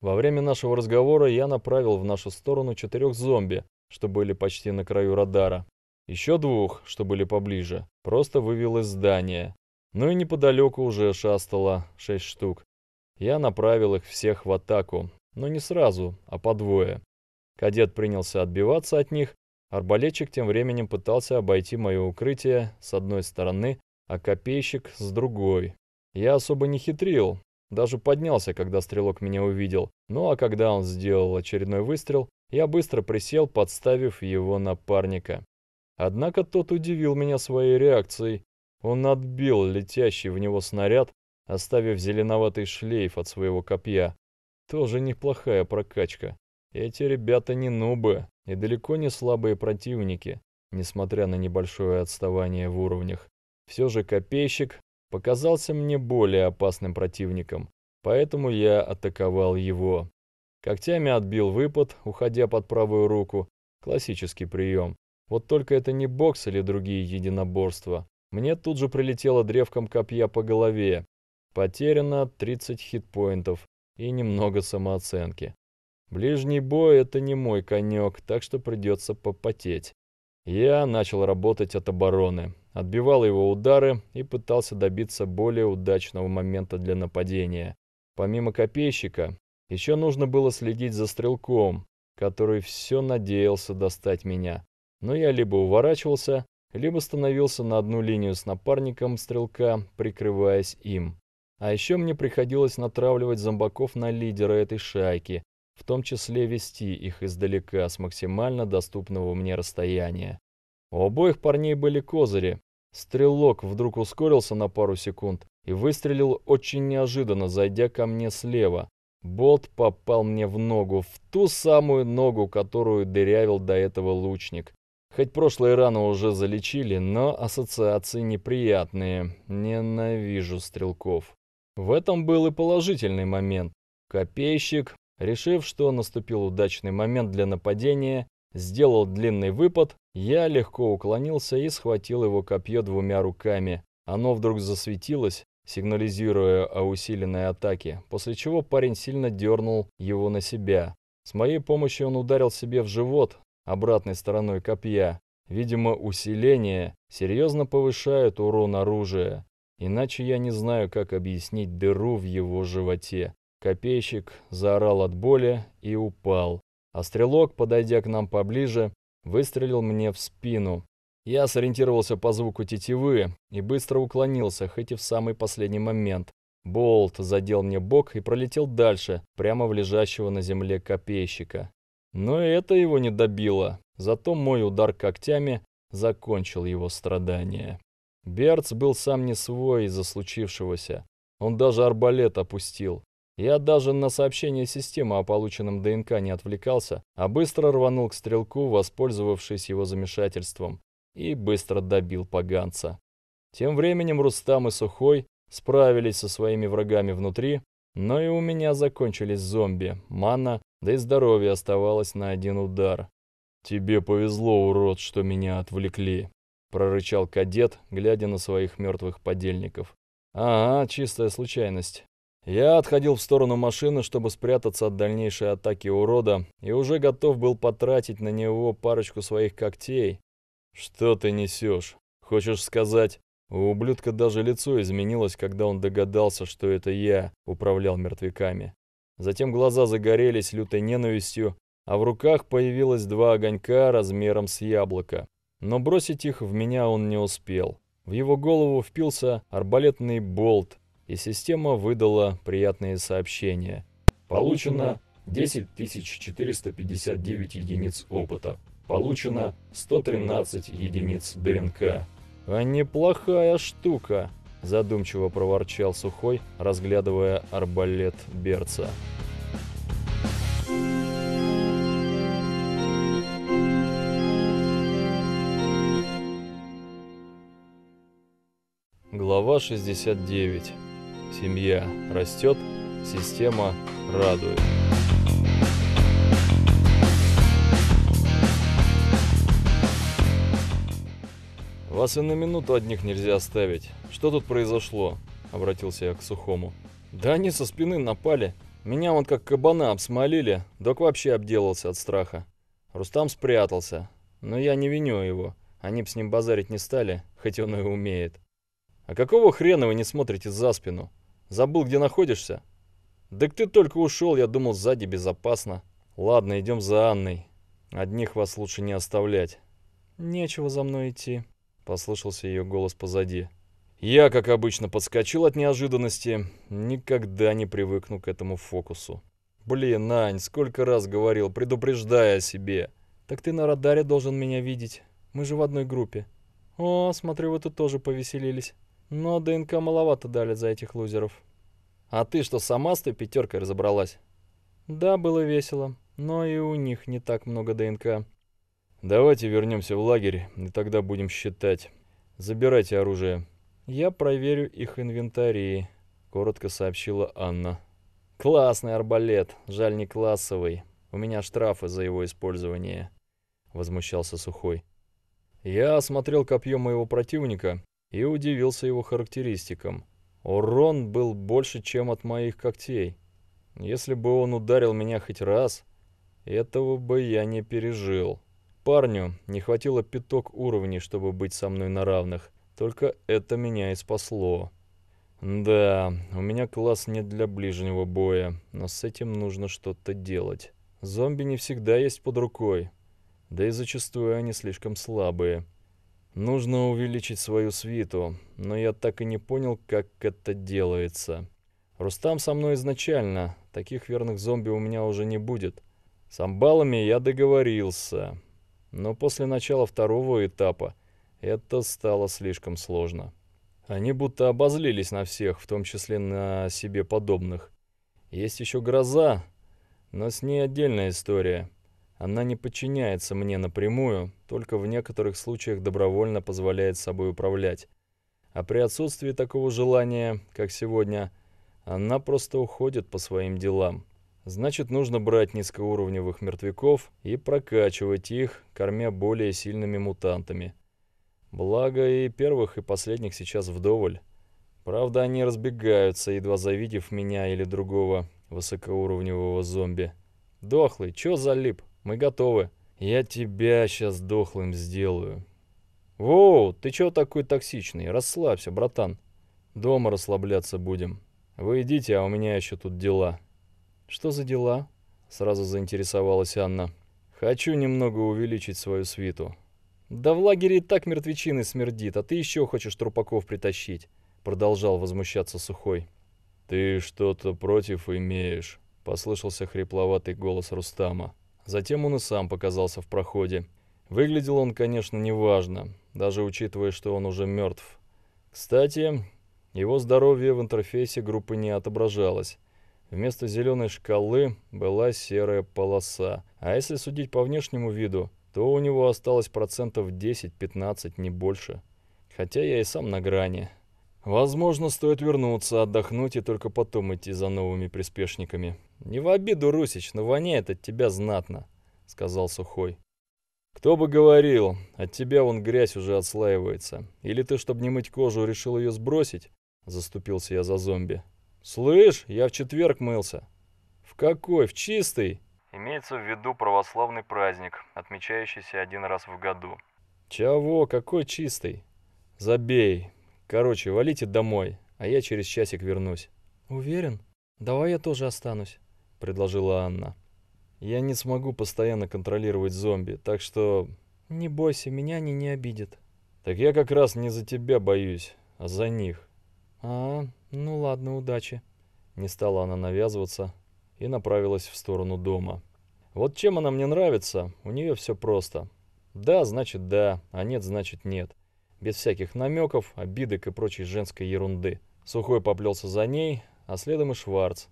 Во время нашего разговора я направил в нашу сторону четырех зомби, что были почти на краю радара. Еще двух, что были поближе, просто вывел из здания. Ну и неподалеку уже шастало шесть штук. Я направил их всех в атаку, но не сразу, а по двое. Кадет принялся отбиваться от них, Арбалетчик тем временем пытался обойти мое укрытие с одной стороны, а копейщик с другой. Я особо не хитрил, даже поднялся, когда стрелок меня увидел. Ну а когда он сделал очередной выстрел, я быстро присел, подставив его напарника. Однако тот удивил меня своей реакцией. Он отбил летящий в него снаряд, оставив зеленоватый шлейф от своего копья. Тоже неплохая прокачка. Эти ребята не нубы. И далеко не слабые противники, несмотря на небольшое отставание в уровнях. Все же копейщик показался мне более опасным противником, поэтому я атаковал его. Когтями отбил выпад, уходя под правую руку. Классический прием. Вот только это не бокс или другие единоборства. Мне тут же прилетело древком копья по голове. Потеряно 30 хитпоинтов и немного самооценки. Ближний бой — это не мой конек, так что придется попотеть. Я начал работать от обороны, отбивал его удары и пытался добиться более удачного момента для нападения. Помимо копейщика, еще нужно было следить за стрелком, который все надеялся достать меня. Но я либо уворачивался, либо становился на одну линию с напарником стрелка, прикрываясь им. А еще мне приходилось натравливать зомбаков на лидера этой шайки, в том числе вести их издалека с максимально доступного мне расстояния. У обоих парней были козыри. Стрелок вдруг ускорился на пару секунд и выстрелил очень неожиданно, зайдя ко мне слева. Болт попал мне в ногу, в ту самую ногу, которую дырявил до этого лучник. Хоть прошлые раны уже залечили, но ассоциации неприятные. Ненавижу стрелков. В этом был и положительный момент. Копейщик Решив, что наступил удачный момент для нападения, сделал длинный выпад, я легко уклонился и схватил его копье двумя руками. Оно вдруг засветилось, сигнализируя о усиленной атаке, после чего парень сильно дернул его на себя. С моей помощью он ударил себе в живот обратной стороной копья. Видимо, усиление серьезно повышает урон оружия. Иначе я не знаю, как объяснить дыру в его животе. Копейщик заорал от боли и упал. А стрелок, подойдя к нам поближе, выстрелил мне в спину. Я сориентировался по звуку тетивы и быстро уклонился, хоть и в самый последний момент. Болт задел мне бок и пролетел дальше, прямо в лежащего на земле копейщика. Но это его не добило, зато мой удар когтями закончил его страдания. Берц был сам не свой из-за случившегося. Он даже арбалет опустил, я даже на сообщение системы о полученном ДНК не отвлекался, а быстро рванул к стрелку, воспользовавшись его замешательством, и быстро добил поганца. Тем временем Рустам и Сухой справились со своими врагами внутри, но и у меня закончились зомби, мана, да и здоровье оставалось на один удар. «Тебе повезло, урод, что меня отвлекли», — прорычал кадет, глядя на своих мертвых подельников. «Ага, чистая случайность. Я отходил в сторону машины, чтобы спрятаться от дальнейшей атаки урода, и уже готов был потратить на него парочку своих когтей. «Что ты несешь? Хочешь сказать?» У ублюдка даже лицо изменилось, когда он догадался, что это я управлял мертвяками. Затем глаза загорелись лютой ненавистью, а в руках появилось два огонька размером с яблоко. Но бросить их в меня он не успел. В его голову впился арбалетный болт, и система выдала приятные сообщения. Получено 10459 единиц опыта. Получено 113 единиц ДНК. «А неплохая штука», – задумчиво проворчал Сухой, разглядывая арбалет Берца. Глава 69 Семья растет, система радует. «Вас и на минуту одних нельзя оставить. Что тут произошло?» – обратился я к Сухому. «Да они со спины напали. Меня вон как кабана обсмолили. Док вообще обделался от страха. Рустам спрятался. Но я не виню его. Они б с ним базарить не стали, хоть он и умеет. А какого хрена вы не смотрите за спину? Забыл, где находишься? Так ты только ушел, я думал, сзади безопасно. Ладно, идем за Анной. Одних вас лучше не оставлять. Нечего за мной идти, послышался ее голос позади. Я, как обычно, подскочил от неожиданности. Никогда не привыкну к этому фокусу. Блин, Ань, сколько раз говорил, предупреждая о себе. Так ты на радаре должен меня видеть. Мы же в одной группе. О, смотрю, вы тут тоже повеселились. Но ДНК маловато дали за этих лузеров. А ты что, сама с той пятеркой разобралась? Да, было весело, но и у них не так много ДНК. Давайте вернемся в лагерь, и тогда будем считать. Забирайте оружие. Я проверю их инвентарии, коротко сообщила Анна. Классный арбалет, жаль не классовый. У меня штрафы за его использование, возмущался Сухой. Я осмотрел копье моего противника и удивился его характеристикам. Урон был больше, чем от моих когтей. Если бы он ударил меня хоть раз, этого бы я не пережил. Парню не хватило пяток уровней, чтобы быть со мной на равных. Только это меня и спасло. Да, у меня класс не для ближнего боя, но с этим нужно что-то делать. Зомби не всегда есть под рукой. Да и зачастую они слишком слабые. Нужно увеличить свою свиту, но я так и не понял, как это делается. Рустам со мной изначально, таких верных зомби у меня уже не будет. С амбалами я договорился, но после начала второго этапа это стало слишком сложно. Они будто обозлились на всех, в том числе на себе подобных. Есть еще гроза, но с ней отдельная история. Она не подчиняется мне напрямую, только в некоторых случаях добровольно позволяет собой управлять. А при отсутствии такого желания, как сегодня, она просто уходит по своим делам. Значит, нужно брать низкоуровневых мертвяков и прокачивать их, кормя более сильными мутантами. Благо и первых, и последних сейчас вдоволь. Правда, они разбегаются, едва завидев меня или другого высокоуровневого зомби. «Дохлый, чё залип?» Мы готовы. Я тебя сейчас дохлым сделаю. Воу, ты чего такой токсичный? Расслабься, братан. Дома расслабляться будем. Вы идите, а у меня еще тут дела. Что за дела? Сразу заинтересовалась Анна. Хочу немного увеличить свою свиту. Да в лагере и так мертвечины смердит, а ты еще хочешь трупаков притащить. Продолжал возмущаться Сухой. «Ты что-то против имеешь?» — послышался хрипловатый голос Рустама. Затем он и сам показался в проходе. Выглядел он, конечно, неважно, даже учитывая, что он уже мертв. Кстати, его здоровье в интерфейсе группы не отображалось. Вместо зеленой шкалы была серая полоса. А если судить по внешнему виду, то у него осталось процентов 10-15, не больше. Хотя я и сам на грани. Возможно, стоит вернуться, отдохнуть и только потом идти за новыми приспешниками. «Не в обиду, Русич, но воняет от тебя знатно», — сказал Сухой. «Кто бы говорил, от тебя вон грязь уже отслаивается. Или ты, чтобы не мыть кожу, решил ее сбросить?» Заступился я за зомби. «Слышь, я в четверг мылся». «В какой? В чистый?» Имеется в виду православный праздник, отмечающийся один раз в году. «Чего? Какой чистый?» «Забей. Короче, валите домой, а я через часик вернусь». «Уверен? Давай я тоже останусь». — предложила Анна. «Я не смогу постоянно контролировать зомби, так что...» «Не бойся, меня они не обидят». «Так я как раз не за тебя боюсь, а за них». «А, ну ладно, удачи». Не стала она навязываться и направилась в сторону дома. Вот чем она мне нравится, у нее все просто. Да, значит да, а нет, значит нет. Без всяких намеков, обидок и прочей женской ерунды. Сухой поплелся за ней, а следом и Шварц,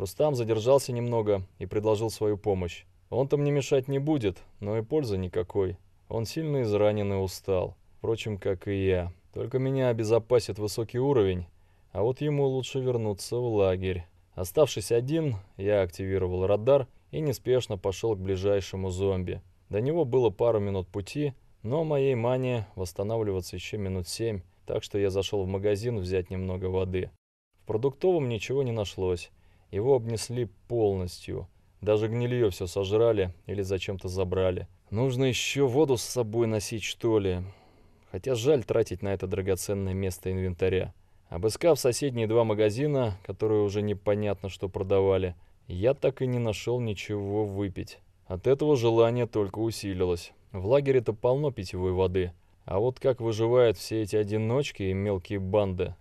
Рустам задержался немного и предложил свою помощь. Он-то мне мешать не будет, но и пользы никакой. Он сильно изранен и устал, впрочем, как и я. Только меня обезопасит высокий уровень, а вот ему лучше вернуться в лагерь. Оставшись один, я активировал радар и неспешно пошел к ближайшему зомби. До него было пару минут пути, но моей мане восстанавливаться еще минут семь, так что я зашел в магазин взять немного воды. В продуктовом ничего не нашлось, его обнесли полностью. Даже гнилье все сожрали или зачем-то забрали. Нужно еще воду с собой носить, что ли. Хотя жаль тратить на это драгоценное место инвентаря. Обыскав соседние два магазина, которые уже непонятно что продавали, я так и не нашел ничего выпить. От этого желание только усилилось. В лагере-то полно питьевой воды. А вот как выживают все эти одиночки и мелкие банды,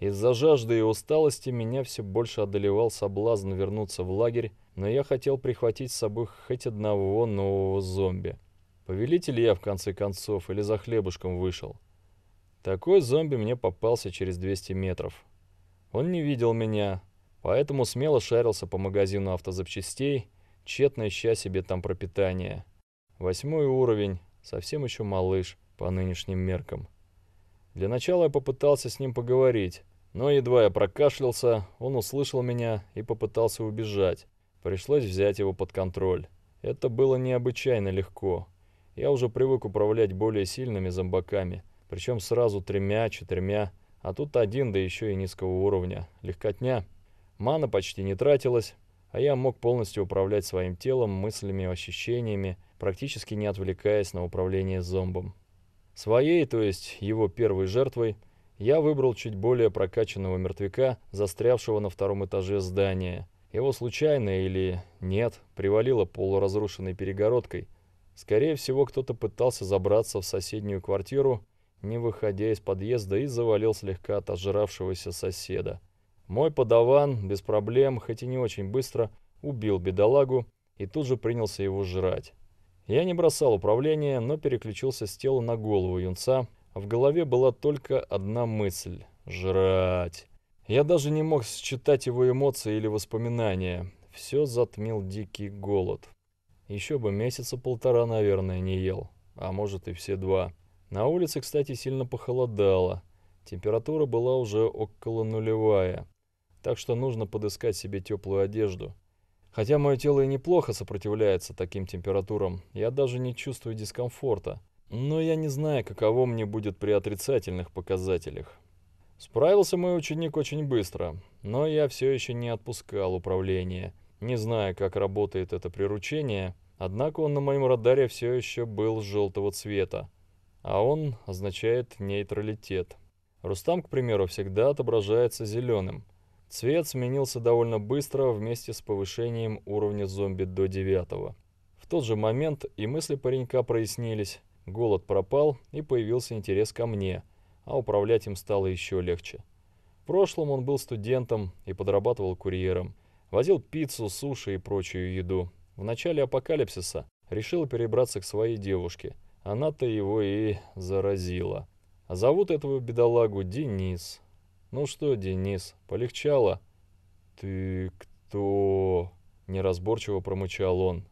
из-за жажды и усталости меня все больше одолевал соблазн вернуться в лагерь, но я хотел прихватить с собой хоть одного нового зомби. Повелитель я, в конце концов, или за хлебушком вышел. Такой зомби мне попался через 200 метров. Он не видел меня, поэтому смело шарился по магазину автозапчастей, тщетно ища себе там пропитание. Восьмой уровень, совсем еще малыш по нынешним меркам. Для начала я попытался с ним поговорить, но едва я прокашлялся, он услышал меня и попытался убежать. Пришлось взять его под контроль. Это было необычайно легко. Я уже привык управлять более сильными зомбаками, причем сразу тремя, четырьмя, а тут один, да еще и низкого уровня. Легкотня. Мана почти не тратилась, а я мог полностью управлять своим телом, мыслями, ощущениями, практически не отвлекаясь на управление зомбом. Своей, то есть его первой жертвой – я выбрал чуть более прокачанного мертвяка, застрявшего на втором этаже здания. Его случайно или нет привалило полуразрушенной перегородкой. Скорее всего, кто-то пытался забраться в соседнюю квартиру, не выходя из подъезда и завалил слегка отожравшегося соседа. Мой подаван без проблем, хоть и не очень быстро, убил бедолагу и тут же принялся его жрать. Я не бросал управление, но переключился с тела на голову юнца, а в голове была только одна мысль – жрать. Я даже не мог считать его эмоции или воспоминания. Все затмил дикий голод. Еще бы месяца полтора, наверное, не ел. А может и все два. На улице, кстати, сильно похолодало. Температура была уже около нулевая. Так что нужно подыскать себе теплую одежду. Хотя мое тело и неплохо сопротивляется таким температурам, я даже не чувствую дискомфорта. Но я не знаю, каково мне будет при отрицательных показателях. Справился мой ученик очень быстро, но я все еще не отпускал управление. Не знаю, как работает это приручение, однако он на моем радаре все еще был желтого цвета, а он означает нейтралитет. Рустам, к примеру, всегда отображается зеленым. Цвет сменился довольно быстро вместе с повышением уровня зомби до девятого. В тот же момент и мысли паренька прояснились, Голод пропал, и появился интерес ко мне, а управлять им стало еще легче. В прошлом он был студентом и подрабатывал курьером. Возил пиццу, суши и прочую еду. В начале апокалипсиса решил перебраться к своей девушке. Она-то его и заразила. А зовут этого бедолагу Денис. Ну что, Денис, полегчало? «Ты кто?» – неразборчиво промычал он.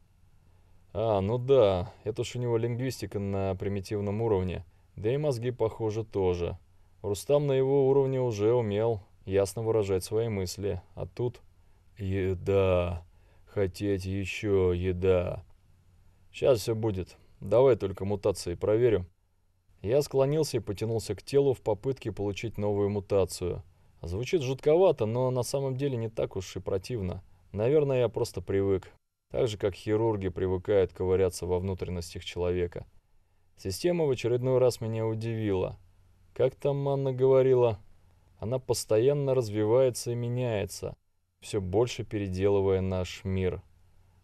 А, ну да, это ж у него лингвистика на примитивном уровне. Да и мозги, похоже, тоже. Рустам на его уровне уже умел ясно выражать свои мысли. А тут... Еда. Хотеть еще еда. Сейчас все будет. Давай только мутации проверю. Я склонился и потянулся к телу в попытке получить новую мутацию. Звучит жутковато, но на самом деле не так уж и противно. Наверное, я просто привык так же как хирурги привыкают ковыряться во внутренностях человека. Система в очередной раз меня удивила. Как там Анна говорила, она постоянно развивается и меняется, все больше переделывая наш мир.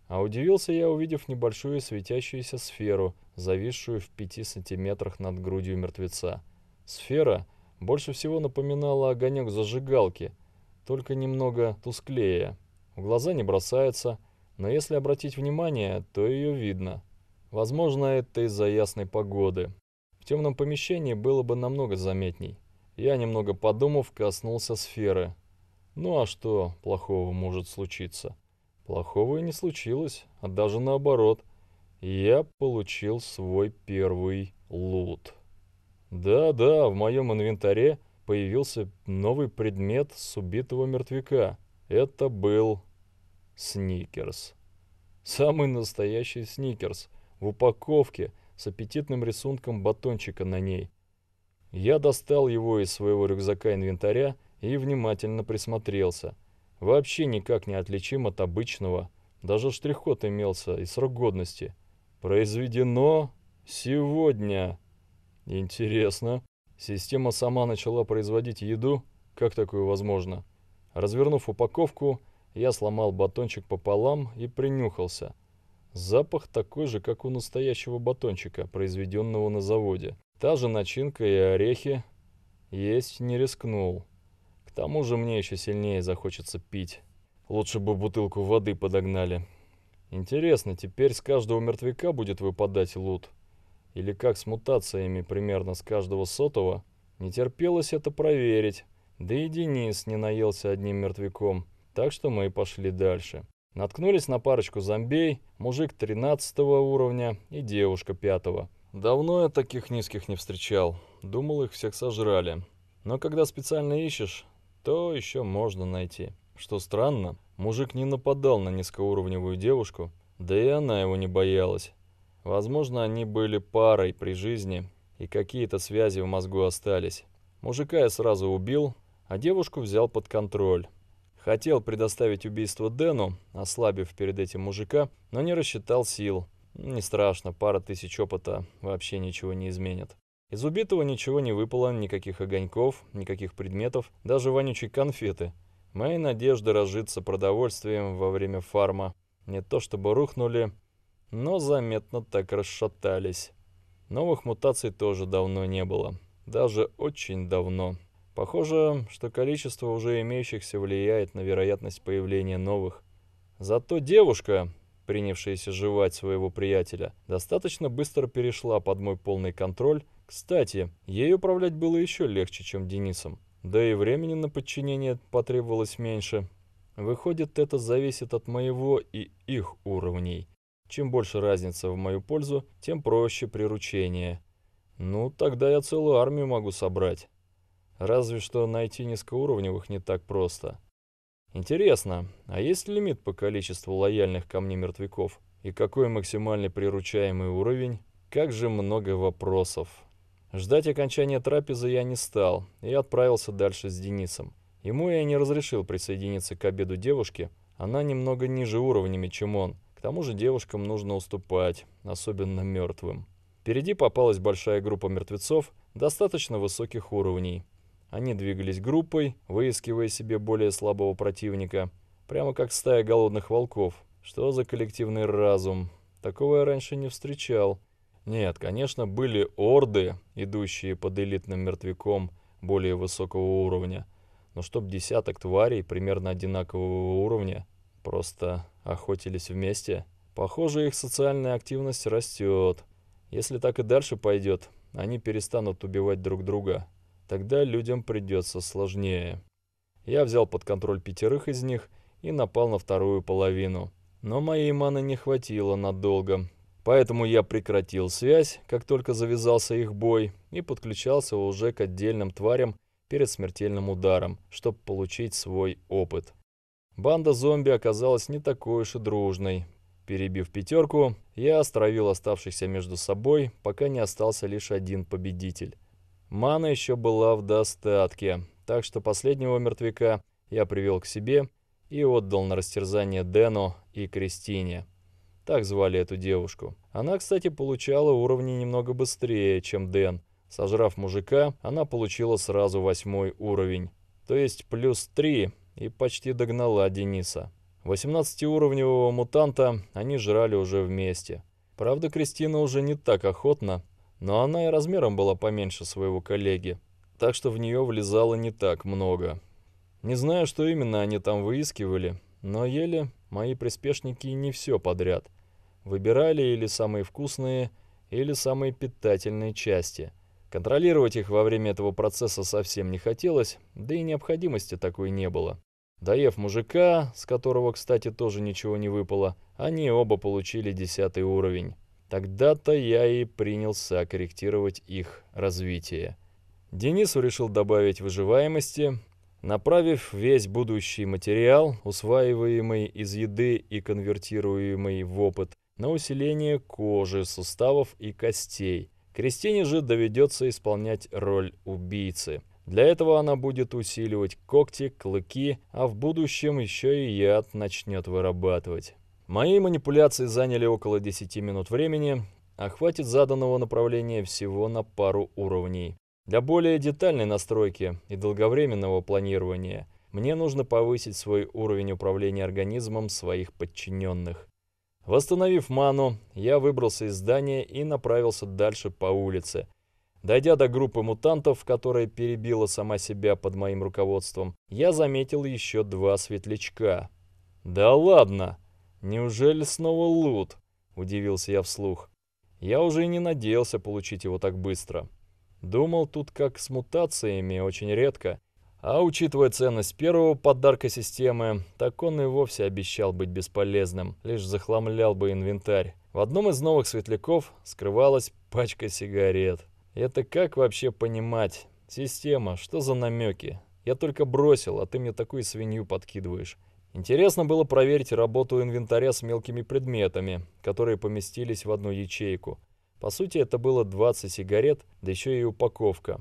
А удивился я, увидев небольшую светящуюся сферу, зависшую в пяти сантиметрах над грудью мертвеца. Сфера больше всего напоминала огонек зажигалки, только немного тусклее. В глаза не бросается, но если обратить внимание, то ее видно. Возможно, это из-за ясной погоды. В темном помещении было бы намного заметней. Я, немного подумав, коснулся сферы. Ну а что плохого может случиться? Плохого и не случилось, а даже наоборот. Я получил свой первый лут. Да-да, в моем инвентаре появился новый предмет с убитого мертвяка. Это был Сникерс. Самый настоящий сникерс. В упаковке с аппетитным рисунком батончика на ней. Я достал его из своего рюкзака инвентаря и внимательно присмотрелся. Вообще никак не отличим от обычного. Даже штрих-код имелся и срок годности. Произведено сегодня. Интересно. Система сама начала производить еду? Как такое возможно? Развернув упаковку, я сломал батончик пополам и принюхался. Запах такой же, как у настоящего батончика, произведенного на заводе. Та же начинка и орехи. Есть не рискнул. К тому же мне еще сильнее захочется пить. Лучше бы бутылку воды подогнали. Интересно, теперь с каждого мертвяка будет выпадать лут? Или как с мутациями примерно с каждого сотого? Не терпелось это проверить. Да и Денис не наелся одним мертвяком. Так что мы и пошли дальше. Наткнулись на парочку зомбей, мужик 13 уровня и девушка 5. Давно я таких низких не встречал, думал их всех сожрали. Но когда специально ищешь, то еще можно найти. Что странно, мужик не нападал на низкоуровневую девушку, да и она его не боялась. Возможно, они были парой при жизни, и какие-то связи в мозгу остались. Мужика я сразу убил, а девушку взял под контроль. Хотел предоставить убийство Дэну, ослабив перед этим мужика, но не рассчитал сил. Не страшно, пара тысяч опыта вообще ничего не изменит. Из убитого ничего не выпало, никаких огоньков, никаких предметов, даже вонючей конфеты. Мои надежды разжиться продовольствием во время фарма не то чтобы рухнули, но заметно так расшатались. Новых мутаций тоже давно не было. Даже очень давно. Похоже, что количество уже имеющихся влияет на вероятность появления новых. Зато девушка, принявшаяся жевать своего приятеля, достаточно быстро перешла под мой полный контроль. Кстати, ей управлять было еще легче, чем Денисом. Да и времени на подчинение потребовалось меньше. Выходит, это зависит от моего и их уровней. Чем больше разница в мою пользу, тем проще приручение. Ну, тогда я целую армию могу собрать. Разве что найти низкоуровневых не так просто. Интересно, а есть лимит по количеству лояльных ко мне мертвяков? И какой максимальный приручаемый уровень? Как же много вопросов. Ждать окончания трапезы я не стал и отправился дальше с Денисом. Ему я не разрешил присоединиться к обеду девушки, она немного ниже уровнями, чем он. К тому же девушкам нужно уступать, особенно мертвым. Впереди попалась большая группа мертвецов достаточно высоких уровней. Они двигались группой, выискивая себе более слабого противника, прямо как стая голодных волков. Что за коллективный разум? Такого я раньше не встречал. Нет, конечно, были орды, идущие под элитным мертвяком более высокого уровня. Но чтоб десяток тварей примерно одинакового уровня просто охотились вместе, похоже, их социальная активность растет. Если так и дальше пойдет, они перестанут убивать друг друга, Тогда людям придется сложнее. Я взял под контроль пятерых из них и напал на вторую половину. Но моей маны не хватило надолго, Поэтому я прекратил связь, как только завязался их бой, и подключался уже к отдельным тварям перед смертельным ударом, чтобы получить свой опыт. Банда зомби оказалась не такой уж и дружной. Перебив пятерку, я островил оставшихся между собой, пока не остался лишь один победитель. Мана еще была в достатке, так что последнего мертвяка я привел к себе и отдал на растерзание Дэну и Кристине. Так звали эту девушку. Она, кстати, получала уровни немного быстрее, чем Дэн. Сожрав мужика, она получила сразу восьмой уровень, то есть плюс три, и почти догнала Дениса. 18-уровневого мутанта они жрали уже вместе. Правда, Кристина уже не так охотно, но она и размером была поменьше своего коллеги, так что в нее влезало не так много. Не знаю, что именно они там выискивали, но ели мои приспешники не все подряд. Выбирали или самые вкусные, или самые питательные части. Контролировать их во время этого процесса совсем не хотелось, да и необходимости такой не было. Доев мужика, с которого, кстати, тоже ничего не выпало, они оба получили десятый уровень. Тогда-то я и принялся корректировать их развитие. Денису решил добавить выживаемости, направив весь будущий материал, усваиваемый из еды и конвертируемый в опыт, на усиление кожи, суставов и костей. Кристине же доведется исполнять роль убийцы. Для этого она будет усиливать когти, клыки, а в будущем еще и яд начнет вырабатывать. Мои манипуляции заняли около 10 минут времени, а хватит заданного направления всего на пару уровней. Для более детальной настройки и долговременного планирования мне нужно повысить свой уровень управления организмом своих подчиненных. Восстановив ману, я выбрался из здания и направился дальше по улице. Дойдя до группы мутантов, которая перебила сама себя под моим руководством, я заметил еще два светлячка. «Да ладно!» «Неужели снова лут?» – удивился я вслух. Я уже и не надеялся получить его так быстро. Думал, тут как с мутациями, очень редко. А учитывая ценность первого подарка системы, так он и вовсе обещал быть бесполезным, лишь захламлял бы инвентарь. В одном из новых светляков скрывалась пачка сигарет. Это как вообще понимать? Система, что за намеки? Я только бросил, а ты мне такую свинью подкидываешь. Интересно было проверить работу инвентаря с мелкими предметами, которые поместились в одну ячейку. По сути, это было 20 сигарет, да еще и упаковка.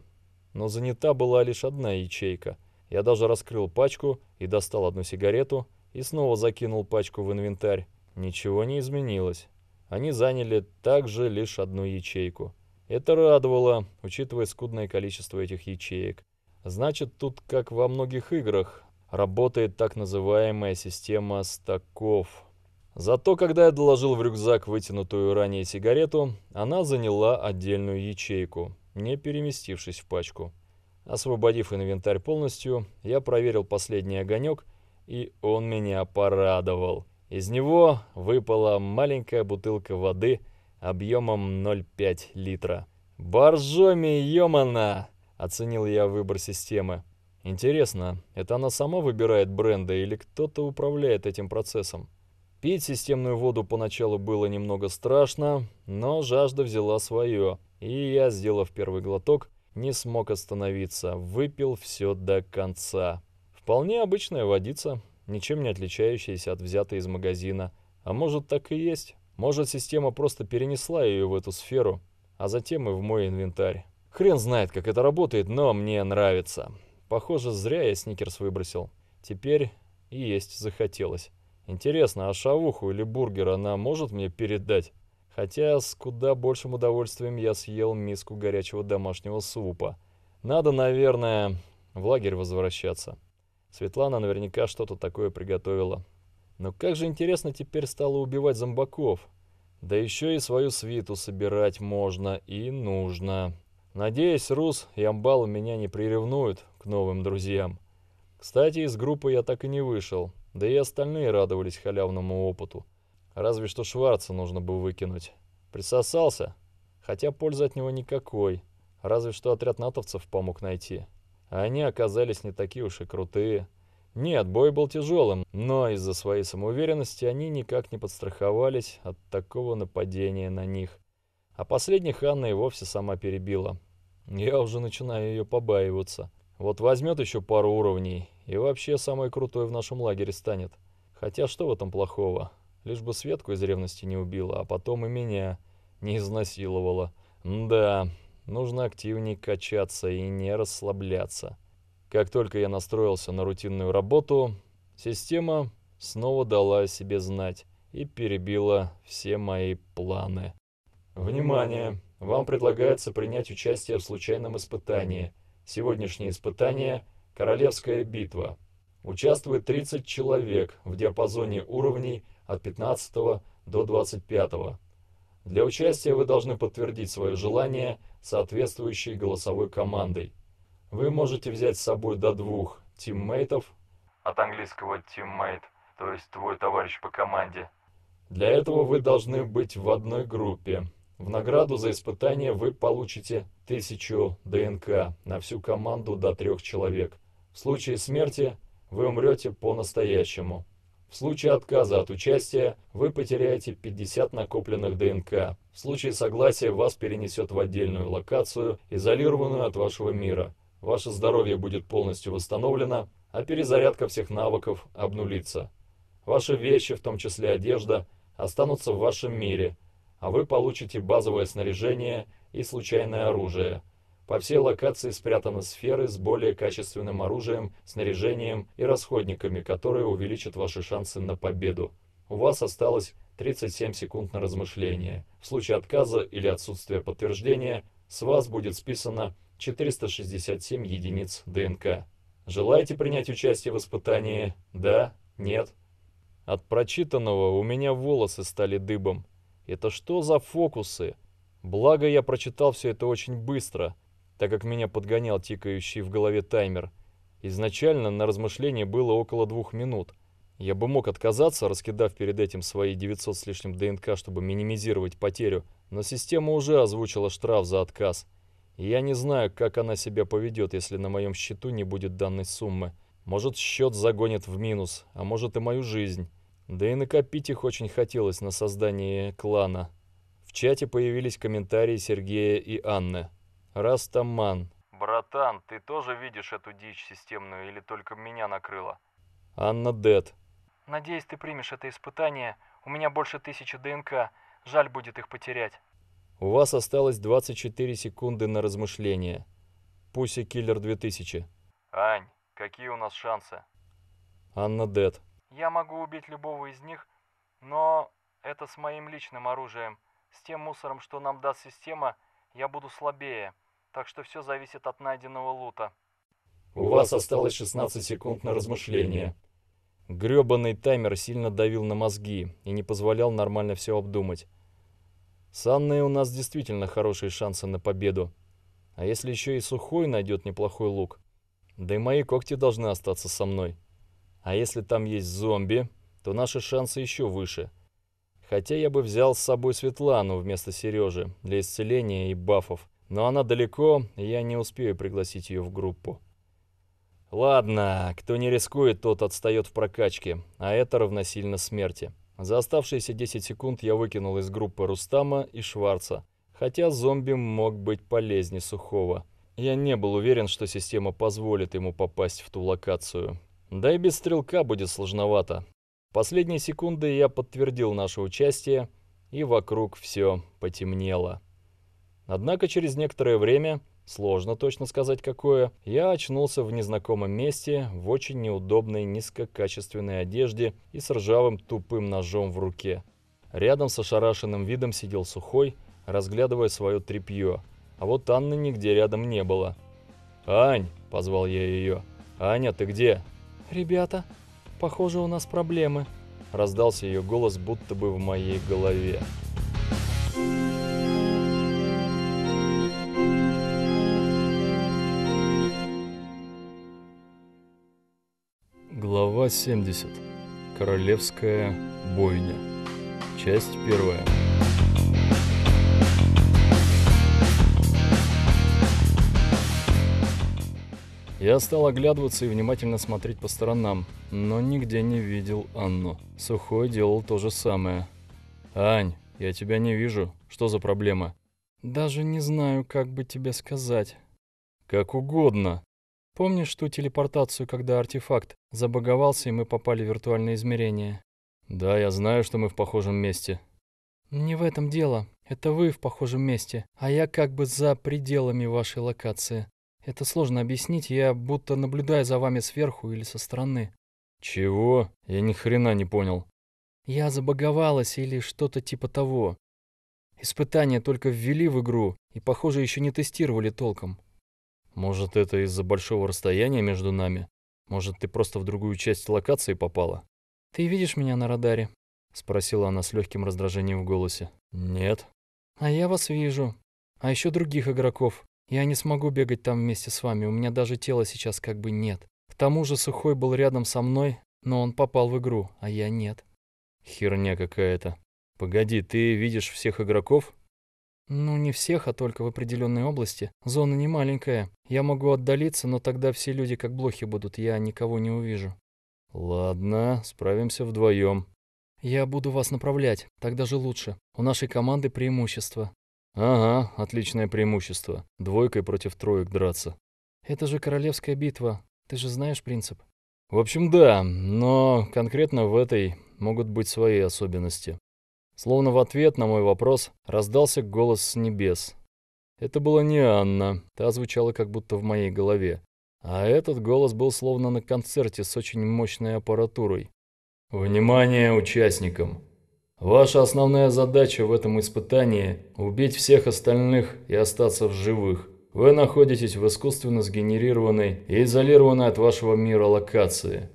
Но занята была лишь одна ячейка. Я даже раскрыл пачку и достал одну сигарету, и снова закинул пачку в инвентарь. Ничего не изменилось. Они заняли также лишь одну ячейку. Это радовало, учитывая скудное количество этих ячеек. Значит, тут, как во многих играх, работает так называемая система стаков. Зато, когда я доложил в рюкзак вытянутую ранее сигарету, она заняла отдельную ячейку, не переместившись в пачку. Освободив инвентарь полностью, я проверил последний огонек, и он меня порадовал. Из него выпала маленькая бутылка воды объемом 0,5 литра. «Боржоми, ёмана!» — оценил я выбор системы. Интересно, это она сама выбирает бренды или кто-то управляет этим процессом? Пить системную воду поначалу было немного страшно, но жажда взяла свое, и я, сделав первый глоток, не смог остановиться, выпил все до конца. Вполне обычная водица, ничем не отличающаяся от взятой из магазина. А может так и есть? Может система просто перенесла ее в эту сферу, а затем и в мой инвентарь. Хрен знает, как это работает, но мне нравится. Похоже, зря я сникерс выбросил. Теперь и есть захотелось. Интересно, а шавуху или бургер она может мне передать? Хотя с куда большим удовольствием я съел миску горячего домашнего супа. Надо, наверное, в лагерь возвращаться. Светлана наверняка что-то такое приготовила. Но как же интересно теперь стало убивать зомбаков. Да еще и свою свиту собирать можно и нужно. Надеюсь, Рус и Амбал меня не приревнуют, к новым друзьям. Кстати, из группы я так и не вышел, да и остальные радовались халявному опыту. Разве что Шварца нужно бы выкинуть. Присосался, хотя пользы от него никакой, разве что отряд натовцев помог найти. А они оказались не такие уж и крутые. Нет, бой был тяжелым, но из-за своей самоуверенности они никак не подстраховались от такого нападения на них. А последних Анна и вовсе сама перебила. Я уже начинаю ее побаиваться. Вот возьмет еще пару уровней и вообще самой крутой в нашем лагере станет. Хотя что в этом плохого? Лишь бы Светку из ревности не убила, а потом и меня не изнасиловала. Да, нужно активнее качаться и не расслабляться. Как только я настроился на рутинную работу, система снова дала о себе знать и перебила все мои планы. Внимание! Вам предлагается принять участие в случайном испытании – Сегодняшнее испытание – Королевская битва. Участвует 30 человек в диапазоне уровней от 15 до 25. Для участия вы должны подтвердить свое желание соответствующей голосовой командой. Вы можете взять с собой до двух тиммейтов, от английского teammate, то есть твой товарищ по команде. Для этого вы должны быть в одной группе. В награду за испытание вы получите 1000 ДНК на всю команду до трех человек. В случае смерти вы умрете по-настоящему. В случае отказа от участия вы потеряете 50 накопленных ДНК. В случае согласия вас перенесет в отдельную локацию, изолированную от вашего мира. Ваше здоровье будет полностью восстановлено, а перезарядка всех навыков обнулится. Ваши вещи, в том числе одежда, останутся в вашем мире – а вы получите базовое снаряжение и случайное оружие. По всей локации спрятаны сферы с более качественным оружием, снаряжением и расходниками, которые увеличат ваши шансы на победу. У вас осталось 37 секунд на размышление. В случае отказа или отсутствия подтверждения с вас будет списано 467 единиц ДНК. Желаете принять участие в испытании? Да? Нет? От прочитанного у меня волосы стали дыбом. Это что за фокусы? Благо я прочитал все это очень быстро, так как меня подгонял тикающий в голове таймер. Изначально на размышление было около двух минут. Я бы мог отказаться, раскидав перед этим свои 900 с лишним ДНК, чтобы минимизировать потерю, но система уже озвучила штраф за отказ. И я не знаю, как она себя поведет, если на моем счету не будет данной суммы. Может, счет загонит в минус, а может и мою жизнь. Да и накопить их очень хотелось на создание клана. В чате появились комментарии Сергея и Анны. Растаман. «Братан, ты тоже видишь эту дичь системную или только меня накрыло?» Анна Дед. «Надеюсь, ты примешь это испытание. У меня больше тысячи ДНК. Жаль будет их потерять». У вас осталось 24 секунды на размышление. Пуси Киллер 2000. Ань, какие у нас шансы? Анна Дед. Я могу убить любого из них, но это с моим личным оружием. С тем мусором, что нам даст система, я буду слабее. Так что все зависит от найденного лута. У вас осталось 16 секунд на размышление. Грёбаный таймер сильно давил на мозги и не позволял нормально все обдумать. С Анной у нас действительно хорошие шансы на победу. А если еще и сухой найдет неплохой лук? Да и мои когти должны остаться со мной. А если там есть зомби, то наши шансы еще выше. Хотя я бы взял с собой Светлану вместо Сережи для исцеления и бафов. Но она далеко, и я не успею пригласить ее в группу. Ладно, кто не рискует, тот отстает в прокачке, а это равносильно смерти. За оставшиеся 10 секунд я выкинул из группы Рустама и Шварца, хотя зомби мог быть полезнее сухого. Я не был уверен, что система позволит ему попасть в ту локацию. Да и без стрелка будет сложновато. Последние секунды я подтвердил наше участие, и вокруг все потемнело. Однако через некоторое время, сложно точно сказать какое, я очнулся в незнакомом месте, в очень неудобной низкокачественной одежде и с ржавым тупым ножом в руке. Рядом с ошарашенным видом сидел сухой, разглядывая свое тряпье. А вот Анны нигде рядом не было. «Ань!» – позвал я ее. «Аня, ты где?» «Ребята, похоже, у нас проблемы», — раздался ее голос будто бы в моей голове. Глава 70. Королевская бойня. Часть первая. Я стал оглядываться и внимательно смотреть по сторонам, но нигде не видел Анну. Сухой делал то же самое. «Ань, я тебя не вижу. Что за проблема?» «Даже не знаю, как бы тебе сказать». «Как угодно». «Помнишь ту телепортацию, когда артефакт забаговался, и мы попали в виртуальное измерение?» «Да, я знаю, что мы в похожем месте». «Не в этом дело. Это вы в похожем месте, а я как бы за пределами вашей локации. Это сложно объяснить, я будто наблюдаю за вами сверху или со стороны. Чего? Я ни хрена не понял. Я забаговалась или что-то типа того. Испытания только ввели в игру и, похоже, еще не тестировали толком. Может, это из-за большого расстояния между нами? Может, ты просто в другую часть локации попала? Ты видишь меня на радаре? Спросила она с легким раздражением в голосе. Нет. А я вас вижу. А еще других игроков. Я не смогу бегать там вместе с вами, у меня даже тела сейчас как бы нет. К тому же Сухой был рядом со мной, но он попал в игру, а я нет. Херня какая-то. Погоди, ты видишь всех игроков? Ну, не всех, а только в определенной области. Зона не маленькая. Я могу отдалиться, но тогда все люди как блохи будут, я никого не увижу. Ладно, справимся вдвоем. Я буду вас направлять, так даже лучше. У нашей команды преимущество. «Ага, отличное преимущество. Двойкой против троек драться». «Это же королевская битва. Ты же знаешь принцип?» «В общем, да, но конкретно в этой могут быть свои особенности». Словно в ответ на мой вопрос раздался голос с небес. Это была не Анна, та звучала как будто в моей голове. А этот голос был словно на концерте с очень мощной аппаратурой. «Внимание участникам! Ваша основная задача в этом испытании – убить всех остальных и остаться в живых. Вы находитесь в искусственно сгенерированной и изолированной от вашего мира локации.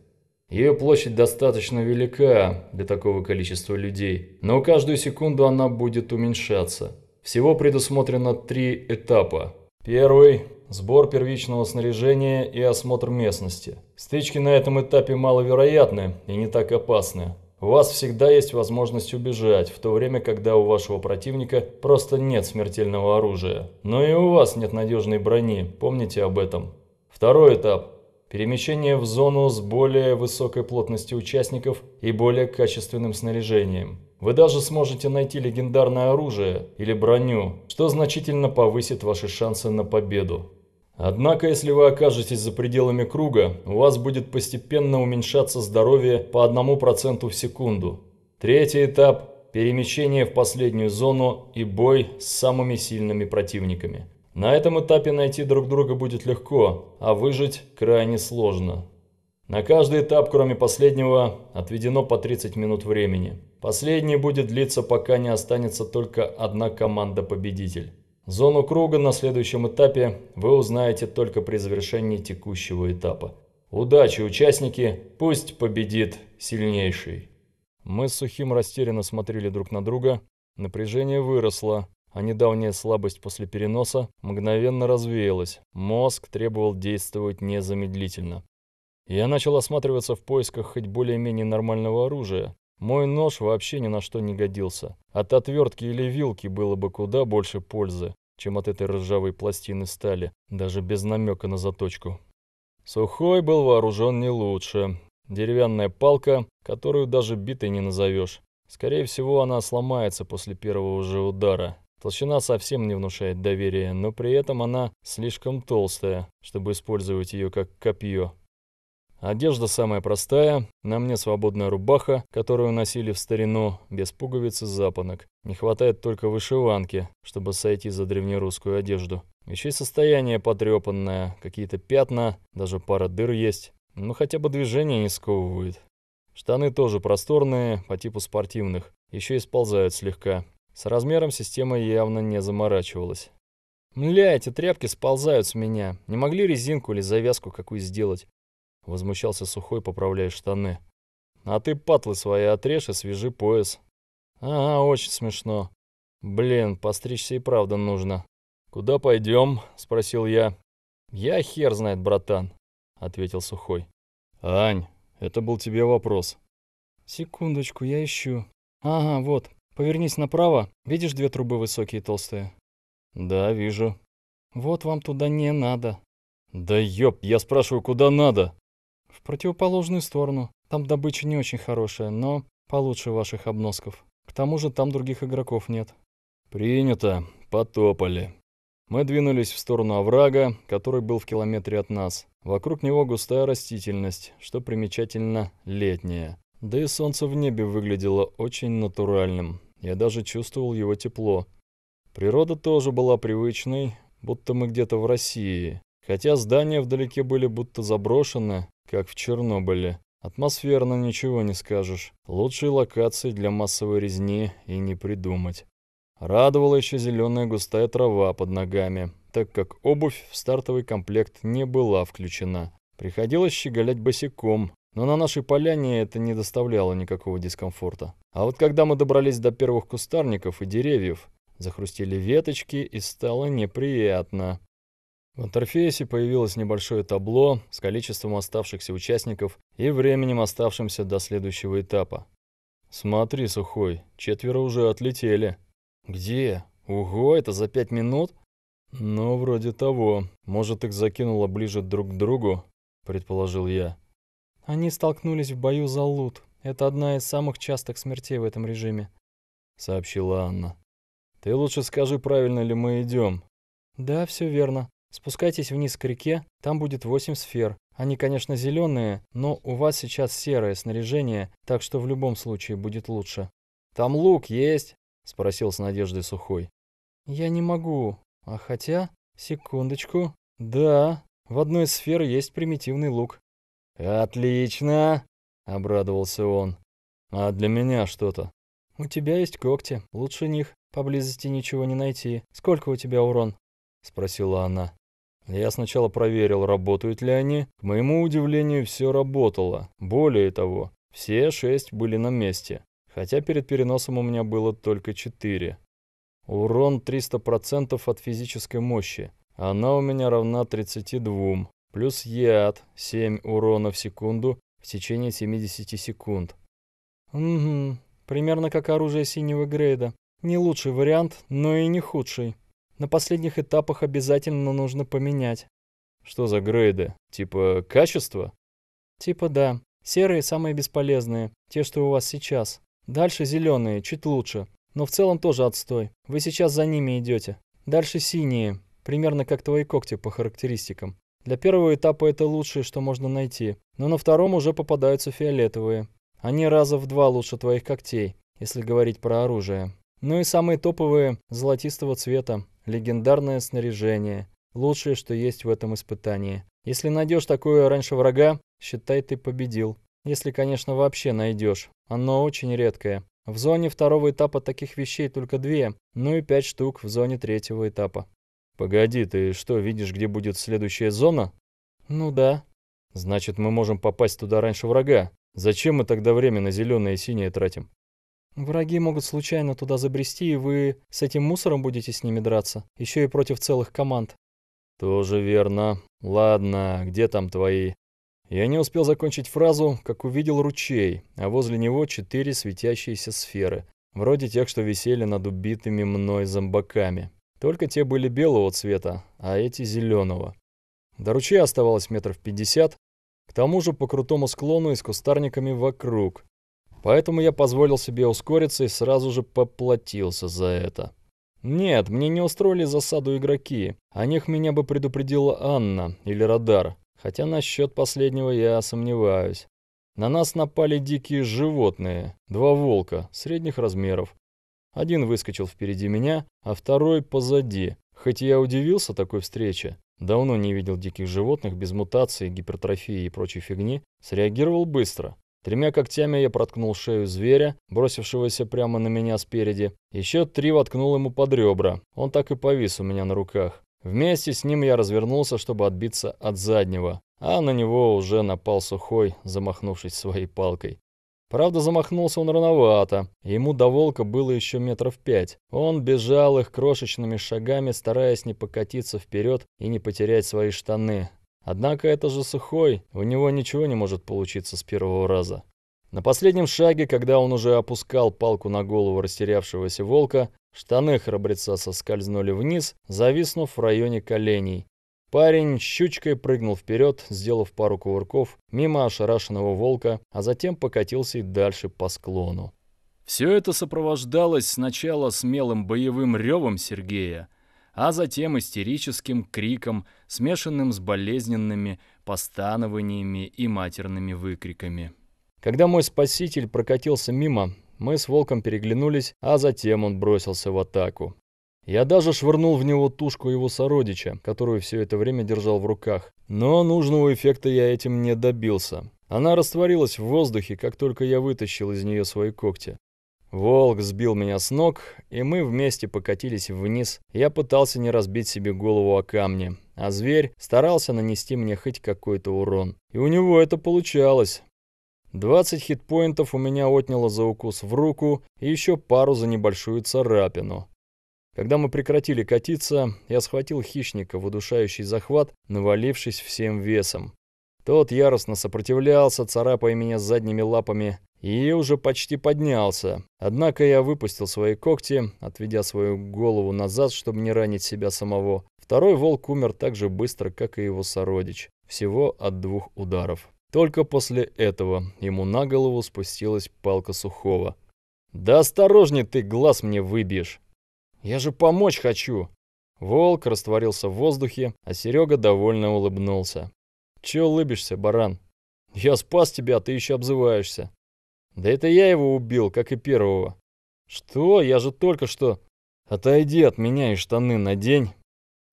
Ее площадь достаточно велика для такого количества людей, но каждую секунду она будет уменьшаться. Всего предусмотрено три этапа. Первый – сбор первичного снаряжения и осмотр местности. Стычки на этом этапе маловероятны и не так опасны. У вас всегда есть возможность убежать, в то время, когда у вашего противника просто нет смертельного оружия. Но и у вас нет надежной брони, помните об этом. Второй этап. Перемещение в зону с более высокой плотностью участников и более качественным снаряжением. Вы даже сможете найти легендарное оружие или броню, что значительно повысит ваши шансы на победу. Однако, если вы окажетесь за пределами круга, у вас будет постепенно уменьшаться здоровье по 1% в секунду. Третий этап – перемещение в последнюю зону и бой с самыми сильными противниками. На этом этапе найти друг друга будет легко, а выжить крайне сложно. На каждый этап, кроме последнего, отведено по 30 минут времени. Последний будет длиться, пока не останется только одна команда-победитель. Зону круга на следующем этапе вы узнаете только при завершении текущего этапа. Удачи, участники! Пусть победит сильнейший! Мы с Сухим растерянно смотрели друг на друга. Напряжение выросло, а недавняя слабость после переноса мгновенно развеялась. Мозг требовал действовать незамедлительно. Я начал осматриваться в поисках хоть более-менее нормального оружия, мой нож вообще ни на что не годился. От отвертки или вилки было бы куда больше пользы, чем от этой ржавой пластины стали, даже без намека на заточку. Сухой был вооружен не лучше. Деревянная палка, которую даже битой не назовешь. Скорее всего, она сломается после первого же удара. Толщина совсем не внушает доверия, но при этом она слишком толстая, чтобы использовать ее как копье. Одежда самая простая, на мне свободная рубаха, которую носили в старину, без пуговиц и запонок. Не хватает только вышиванки, чтобы сойти за древнерусскую одежду. Еще и состояние потрепанное, какие-то пятна, даже пара дыр есть. Но ну, хотя бы движение не сковывает. Штаны тоже просторные, по типу спортивных. Еще и сползают слегка. С размером система явно не заморачивалась. «Мля, эти тряпки сползают с меня. Не могли резинку или завязку какую сделать? Возмущался Сухой, поправляя штаны. «А ты патлы свои отрежь и свяжи пояс». «Ага, очень смешно. Блин, постричься и правда нужно». «Куда пойдем?» — спросил я. «Я хер знает, братан», — ответил Сухой. «Ань, это был тебе вопрос». «Секундочку, я ищу. Ага, вот, повернись направо. Видишь две трубы высокие и толстые?» «Да, вижу». «Вот вам туда не надо». «Да ёб, я спрашиваю, куда надо?» В противоположную сторону. Там добыча не очень хорошая, но получше ваших обносков. К тому же там других игроков нет. Принято. Потопали. Мы двинулись в сторону оврага, который был в километре от нас. Вокруг него густая растительность, что примечательно летняя. Да и солнце в небе выглядело очень натуральным. Я даже чувствовал его тепло. Природа тоже была привычной, будто мы где-то в России. Хотя здания вдалеке были будто заброшены, как в Чернобыле. Атмосферно ничего не скажешь. Лучшей локации для массовой резни и не придумать. Радовала еще зеленая густая трава под ногами, так как обувь в стартовый комплект не была включена. Приходилось щеголять босиком, но на нашей поляне это не доставляло никакого дискомфорта. А вот когда мы добрались до первых кустарников и деревьев, захрустили веточки и стало неприятно. В интерфейсе появилось небольшое табло с количеством оставшихся участников и временем оставшимся до следующего этапа. «Смотри, Сухой, четверо уже отлетели». «Где? Ого, это за пять минут?» «Ну, вроде того. Может, их закинуло ближе друг к другу», — предположил я. Они столкнулись в бою за лут. Это одна из самых частых смертей в этом режиме», — сообщила Анна. «Ты лучше скажи, правильно ли мы идем?» «Да, все верно. Спускайтесь вниз к реке, там будет 8 сфер. Они, конечно, зеленые, но у вас сейчас серое снаряжение, так что в любом случае будет лучше. «Там лук есть?» – спросил с надеждой Сухой. «Я не могу. А хотя... Секундочку. Да, в одной из сфер есть примитивный лук». «Отлично!» – обрадовался он. «А для меня что-то?» «У тебя есть когти. Лучше них. Поблизости ничего не найти. Сколько у тебя урон?» — спросила она. Я сначала проверил, работают ли они. К моему удивлению, все работало. Более того, все шесть были на месте. Хотя перед переносом у меня было только четыре. Урон 300% от физической мощи. Она у меня равна 32. Плюс яд 7 урона в секунду в течение 70 секунд. Угу, примерно как оружие синего грейда. Не лучший вариант, но и не худший. На последних этапах обязательно нужно поменять. Что за грейды? Типа качество? Типа да. Серые самые бесполезные, те, что у вас сейчас. Дальше зеленые, чуть лучше. Но в целом тоже отстой. Вы сейчас за ними идете. Дальше синие, примерно как твои когти по характеристикам. Для первого этапа это лучшее, что можно найти. Но на втором уже попадаются фиолетовые. Они раза в два лучше твоих когтей, если говорить про оружие. Ну и самые топовые, золотистого цвета легендарное снаряжение. Лучшее, что есть в этом испытании. Если найдешь такое раньше врага, считай, ты победил. Если, конечно, вообще найдешь. Оно очень редкое. В зоне второго этапа таких вещей только две, ну и пять штук в зоне третьего этапа. Погоди, ты что, видишь, где будет следующая зона? Ну да. Значит, мы можем попасть туда раньше врага. Зачем мы тогда время на зеленое и синее тратим? Враги могут случайно туда забрести, и вы с этим мусором будете с ними драться, еще и против целых команд. Тоже верно. Ладно, где там твои? Я не успел закончить фразу, как увидел ручей, а возле него четыре светящиеся сферы, вроде тех, что висели над убитыми мной зомбаками. Только те были белого цвета, а эти зеленого. До ручья оставалось метров пятьдесят, к тому же по крутому склону и с кустарниками вокруг. Поэтому я позволил себе ускориться и сразу же поплатился за это. Нет, мне не устроили засаду игроки. О них меня бы предупредила Анна или Радар. Хотя насчет последнего я сомневаюсь. На нас напали дикие животные. Два волка, средних размеров. Один выскочил впереди меня, а второй позади. Хоть я удивился такой встрече, давно не видел диких животных без мутации, гипертрофии и прочей фигни, среагировал быстро. Тремя когтями я проткнул шею зверя, бросившегося прямо на меня спереди. Еще три воткнул ему под ребра. Он так и повис у меня на руках. Вместе с ним я развернулся, чтобы отбиться от заднего. А на него уже напал сухой, замахнувшись своей палкой. Правда, замахнулся он рановато, ему до волка было еще метров пять. Он бежал их крошечными шагами, стараясь не покатиться вперед и не потерять свои штаны, Однако это же сухой, у него ничего не может получиться с первого раза. На последнем шаге, когда он уже опускал палку на голову растерявшегося волка, штаны храбреца соскользнули вниз, зависнув в районе коленей. Парень щучкой прыгнул вперед, сделав пару кувырков мимо ошарашенного волка, а затем покатился и дальше по склону. Все это сопровождалось сначала смелым боевым ревом Сергея, а затем истерическим криком, смешанным с болезненными постанованиями и матерными выкриками. Когда мой спаситель прокатился мимо, мы с волком переглянулись, а затем он бросился в атаку. Я даже швырнул в него тушку его сородича, которую все это время держал в руках. Но нужного эффекта я этим не добился. Она растворилась в воздухе, как только я вытащил из нее свои когти. Волк сбил меня с ног, и мы вместе покатились вниз. Я пытался не разбить себе голову о камни, а зверь старался нанести мне хоть какой-то урон. И у него это получалось. 20 хитпоинтов у меня отняло за укус в руку и еще пару за небольшую царапину. Когда мы прекратили катиться, я схватил хищника в удушающий захват, навалившись всем весом. Тот яростно сопротивлялся, царапая меня задними лапами, и уже почти поднялся. Однако я выпустил свои когти, отведя свою голову назад, чтобы не ранить себя самого. Второй волк умер так же быстро, как и его сородич, всего от двух ударов. Только после этого ему на голову спустилась палка сухого. «Да осторожней ты, глаз мне выбьешь!» «Я же помочь хочу!» Волк растворился в воздухе, а Серега довольно улыбнулся. Че улыбишься, баран? Я спас тебя, а ты еще обзываешься. Да это я его убил, как и первого. Что? Я же только что... Отойди от меня и штаны надень.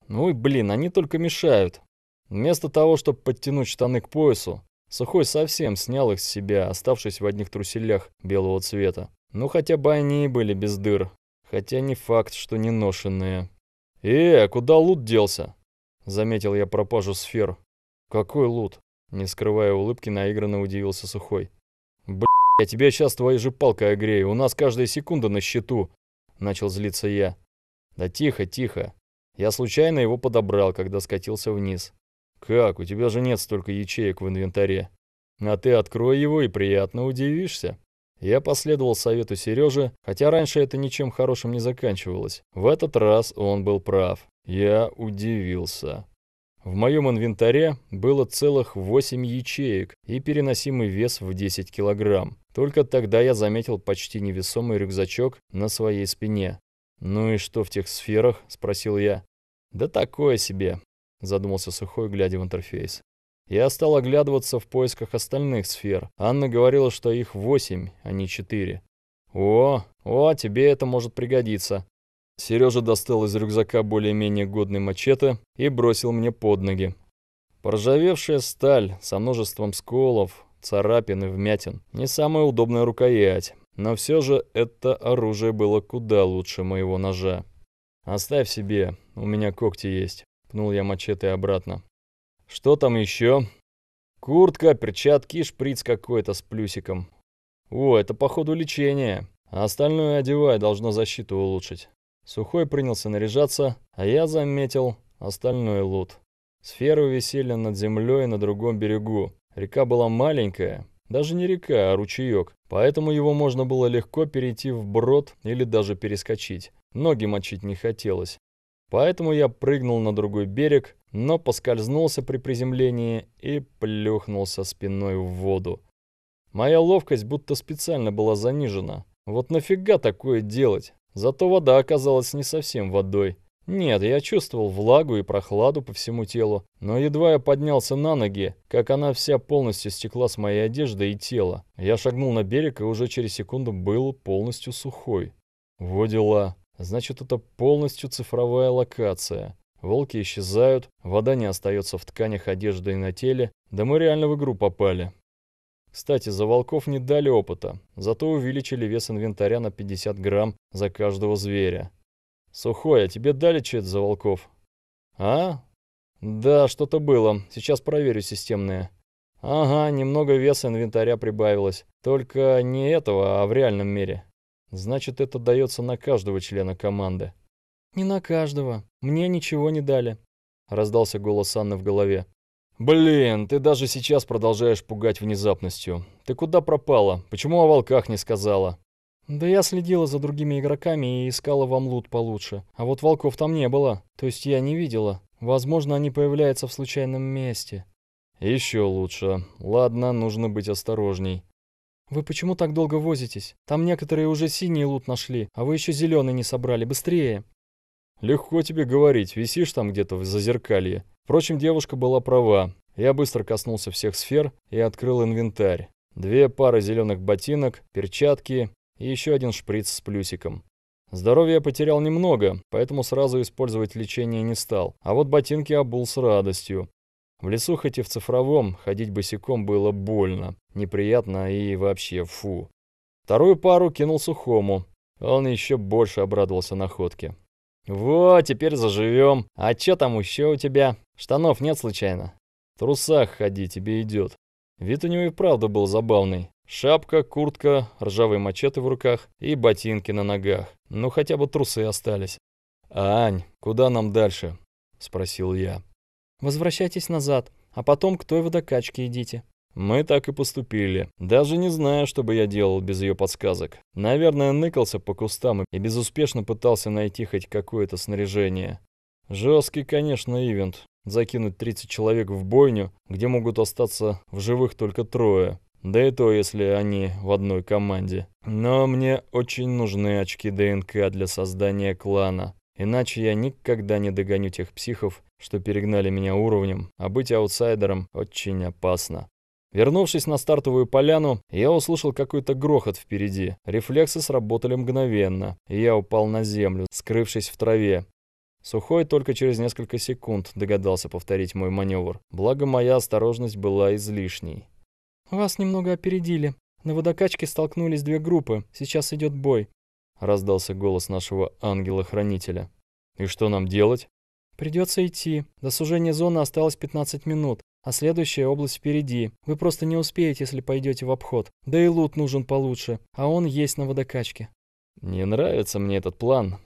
Ну и блин, они только мешают. Вместо того, чтобы подтянуть штаны к поясу, Сухой совсем снял их с себя, оставшись в одних труселях белого цвета. Ну хотя бы они и были без дыр. Хотя не факт, что не ношенные. «Э, а куда лут делся?» Заметил я пропажу сфер. «Какой лут?» Не скрывая улыбки, наигранно удивился Сухой. я тебя сейчас твоей же палкой огрею, у нас каждая секунда на счету!» Начал злиться я. «Да тихо, тихо!» Я случайно его подобрал, когда скатился вниз. «Как? У тебя же нет столько ячеек в инвентаре. А ты открой его и приятно удивишься». Я последовал совету Сережи, хотя раньше это ничем хорошим не заканчивалось. В этот раз он был прав. Я удивился. В моем инвентаре было целых 8 ячеек и переносимый вес в 10 килограмм. Только тогда я заметил почти невесомый рюкзачок на своей спине. «Ну и что в тех сферах?» – спросил я. «Да такое себе», – задумался Сухой, глядя в интерфейс. Я стал оглядываться в поисках остальных сфер. Анна говорила, что их восемь, а не четыре. «О, о, тебе это может пригодиться», Сережа достал из рюкзака более-менее годный мачете и бросил мне под ноги. Поржавевшая сталь со множеством сколов, царапин и вмятин. Не самая удобная рукоять, но все же это оружие было куда лучше моего ножа. «Оставь себе, у меня когти есть», — пнул я мачете обратно. «Что там еще?» «Куртка, перчатки, шприц какой-то с плюсиком». «О, это походу лечение, а остальное одевай, должно защиту улучшить». Сухой принялся наряжаться, а я заметил остальной лут. Сферы висели над землей на другом берегу. Река была маленькая, даже не река, а ручеек, поэтому его можно было легко перейти вброд или даже перескочить. Ноги мочить не хотелось. Поэтому я прыгнул на другой берег, но поскользнулся при приземлении и плюхнулся спиной в воду. Моя ловкость будто специально была занижена. Вот нафига такое делать? Зато вода оказалась не совсем водой. Нет, я чувствовал влагу и прохладу по всему телу, но едва я поднялся на ноги, как она вся полностью стекла с моей одежды и тела. Я шагнул на берег и уже через секунду был полностью сухой. Водила. Значит, это полностью цифровая локация. Волки исчезают, вода не остается в тканях одежды и на теле, да мы реально в игру попали. Кстати, за волков не дали опыта, зато увеличили вес инвентаря на 50 грамм за каждого зверя. «Сухой, а тебе дали чет за волков?» «А? Да, что-то было. Сейчас проверю системные». «Ага, немного веса инвентаря прибавилось. Только не этого, а в реальном мире. Значит, это дается на каждого члена команды». «Не на каждого. Мне ничего не дали», — раздался голос Анны в голове. «Блин, ты даже сейчас продолжаешь пугать внезапностью. Ты куда пропала? Почему о волках не сказала?» «Да я следила за другими игроками и искала вам лут получше. А вот волков там не было. То есть я не видела. Возможно, они появляются в случайном месте». «Еще лучше. Ладно, нужно быть осторожней». «Вы почему так долго возитесь? Там некоторые уже синий лут нашли, а вы еще зеленый не собрали. Быстрее!» «Легко тебе говорить, висишь там где-то в зазеркалье». Впрочем, девушка была права. Я быстро коснулся всех сфер и открыл инвентарь. Две пары зеленых ботинок, перчатки и еще один шприц с плюсиком. Здоровье я потерял немного, поэтому сразу использовать лечение не стал. А вот ботинки обул с радостью. В лесу, хоть и в цифровом, ходить босиком было больно, неприятно и вообще фу. Вторую пару кинул сухому. Он еще больше обрадовался находке. «Во, теперь заживем. А че там еще у тебя? Штанов нет случайно?» «В трусах ходи, тебе идет. Вид у него и правда был забавный. Шапка, куртка, ржавые мачете в руках и ботинки на ногах. Ну, хотя бы трусы остались. «Ань, куда нам дальше?» – спросил я. «Возвращайтесь назад, а потом к той водокачке идите», мы так и поступили, даже не зная, что бы я делал без ее подсказок. Наверное, ныкался по кустам и безуспешно пытался найти хоть какое-то снаряжение. Жесткий, конечно, ивент. Закинуть 30 человек в бойню, где могут остаться в живых только трое. Да и то, если они в одной команде. Но мне очень нужны очки ДНК для создания клана. Иначе я никогда не догоню тех психов, что перегнали меня уровнем, а быть аутсайдером очень опасно. Вернувшись на стартовую поляну, я услышал какой-то грохот впереди. Рефлексы сработали мгновенно, и я упал на землю, скрывшись в траве. Сухой только через несколько секунд догадался повторить мой маневр, благо моя осторожность была излишней. «Вас немного опередили. На водокачке столкнулись две группы. Сейчас идет бой», — раздался голос нашего ангела-хранителя. «И что нам делать?» «Придется идти. До сужения зоны осталось 15 минут а следующая область впереди. Вы просто не успеете, если пойдете в обход. Да и лут нужен получше, а он есть на водокачке». «Не нравится мне этот план»,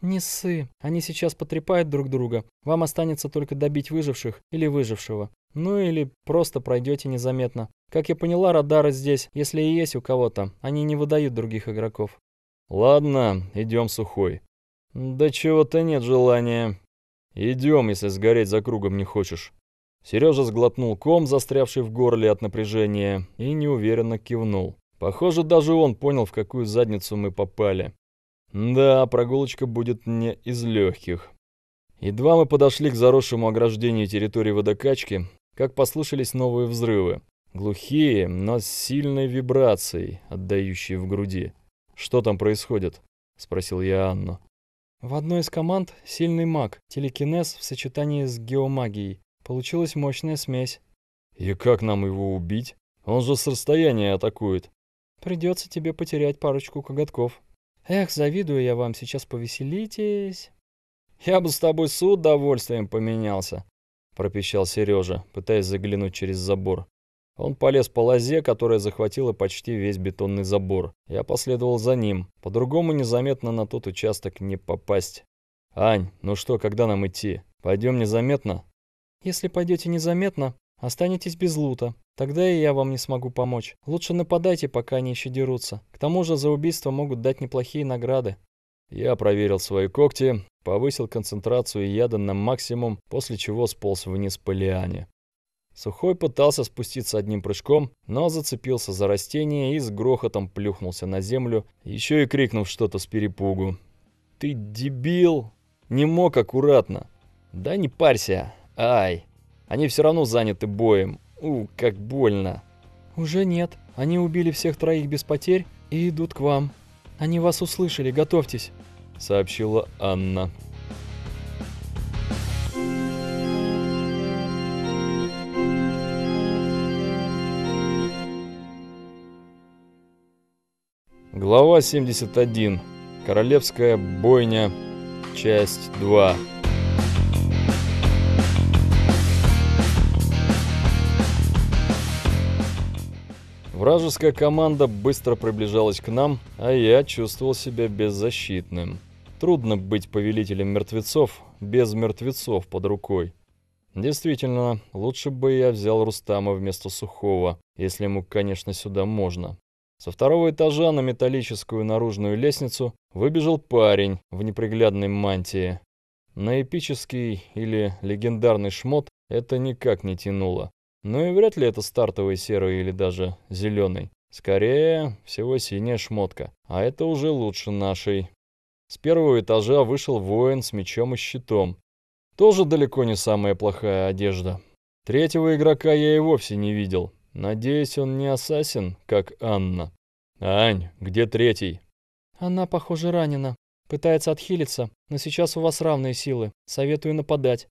«Не ссы. Они сейчас потрепают друг друга. Вам останется только добить выживших или выжившего. Ну или просто пройдете незаметно. Как я поняла, радары здесь, если и есть у кого-то, они не выдают других игроков». «Ладно, идем сухой». «Да чего-то нет желания. Идем, если сгореть за кругом не хочешь». Сережа сглотнул ком, застрявший в горле от напряжения, и неуверенно кивнул. Похоже, даже он понял, в какую задницу мы попали. Да, прогулочка будет не из легких. Едва мы подошли к заросшему ограждению территории водокачки, как послышались новые взрывы. Глухие, но с сильной вибрацией, отдающие в груди. «Что там происходит?» — спросил я Анну. «В одной из команд сильный маг, телекинез в сочетании с геомагией. Получилась мощная смесь. И как нам его убить? Он же с расстояния атакует. Придется тебе потерять парочку коготков. Эх, завидую я вам, сейчас повеселитесь. Я бы с тобой с удовольствием поменялся, пропищал Сережа, пытаясь заглянуть через забор. Он полез по лозе, которая захватила почти весь бетонный забор. Я последовал за ним. По-другому незаметно на тот участок не попасть. «Ань, ну что, когда нам идти? Пойдем незаметно?» Если пойдете незаметно, останетесь без лута. Тогда и я вам не смогу помочь. Лучше нападайте, пока они еще дерутся. К тому же за убийство могут дать неплохие награды. Я проверил свои когти, повысил концентрацию яда на максимум, после чего сполз вниз по лиане. Сухой пытался спуститься одним прыжком, но зацепился за растение и с грохотом плюхнулся на землю, еще и крикнув что-то с перепугу. «Ты дебил! Не мог аккуратно!» «Да не парься!» Ай, они все равно заняты боем. У, как больно. Уже нет. Они убили всех троих без потерь и идут к вам. Они вас услышали, готовьтесь, сообщила Анна. Глава 71. Королевская бойня. Часть 2. Вражеская команда быстро приближалась к нам, а я чувствовал себя беззащитным. Трудно быть повелителем мертвецов без мертвецов под рукой. Действительно, лучше бы я взял Рустама вместо Сухого, если ему, конечно, сюда можно. Со второго этажа на металлическую наружную лестницу выбежал парень в неприглядной мантии. На эпический или легендарный шмот это никак не тянуло. Ну и вряд ли это стартовый серый или даже зеленый. Скорее всего синяя шмотка, а это уже лучше нашей. С первого этажа вышел воин с мечом и щитом. Тоже далеко не самая плохая одежда. Третьего игрока я и вовсе не видел. Надеюсь, он не ассасин, как Анна. «Ань, где третий?» «Она, похоже, ранена. Пытается отхилиться, но сейчас у вас равные силы. Советую нападать.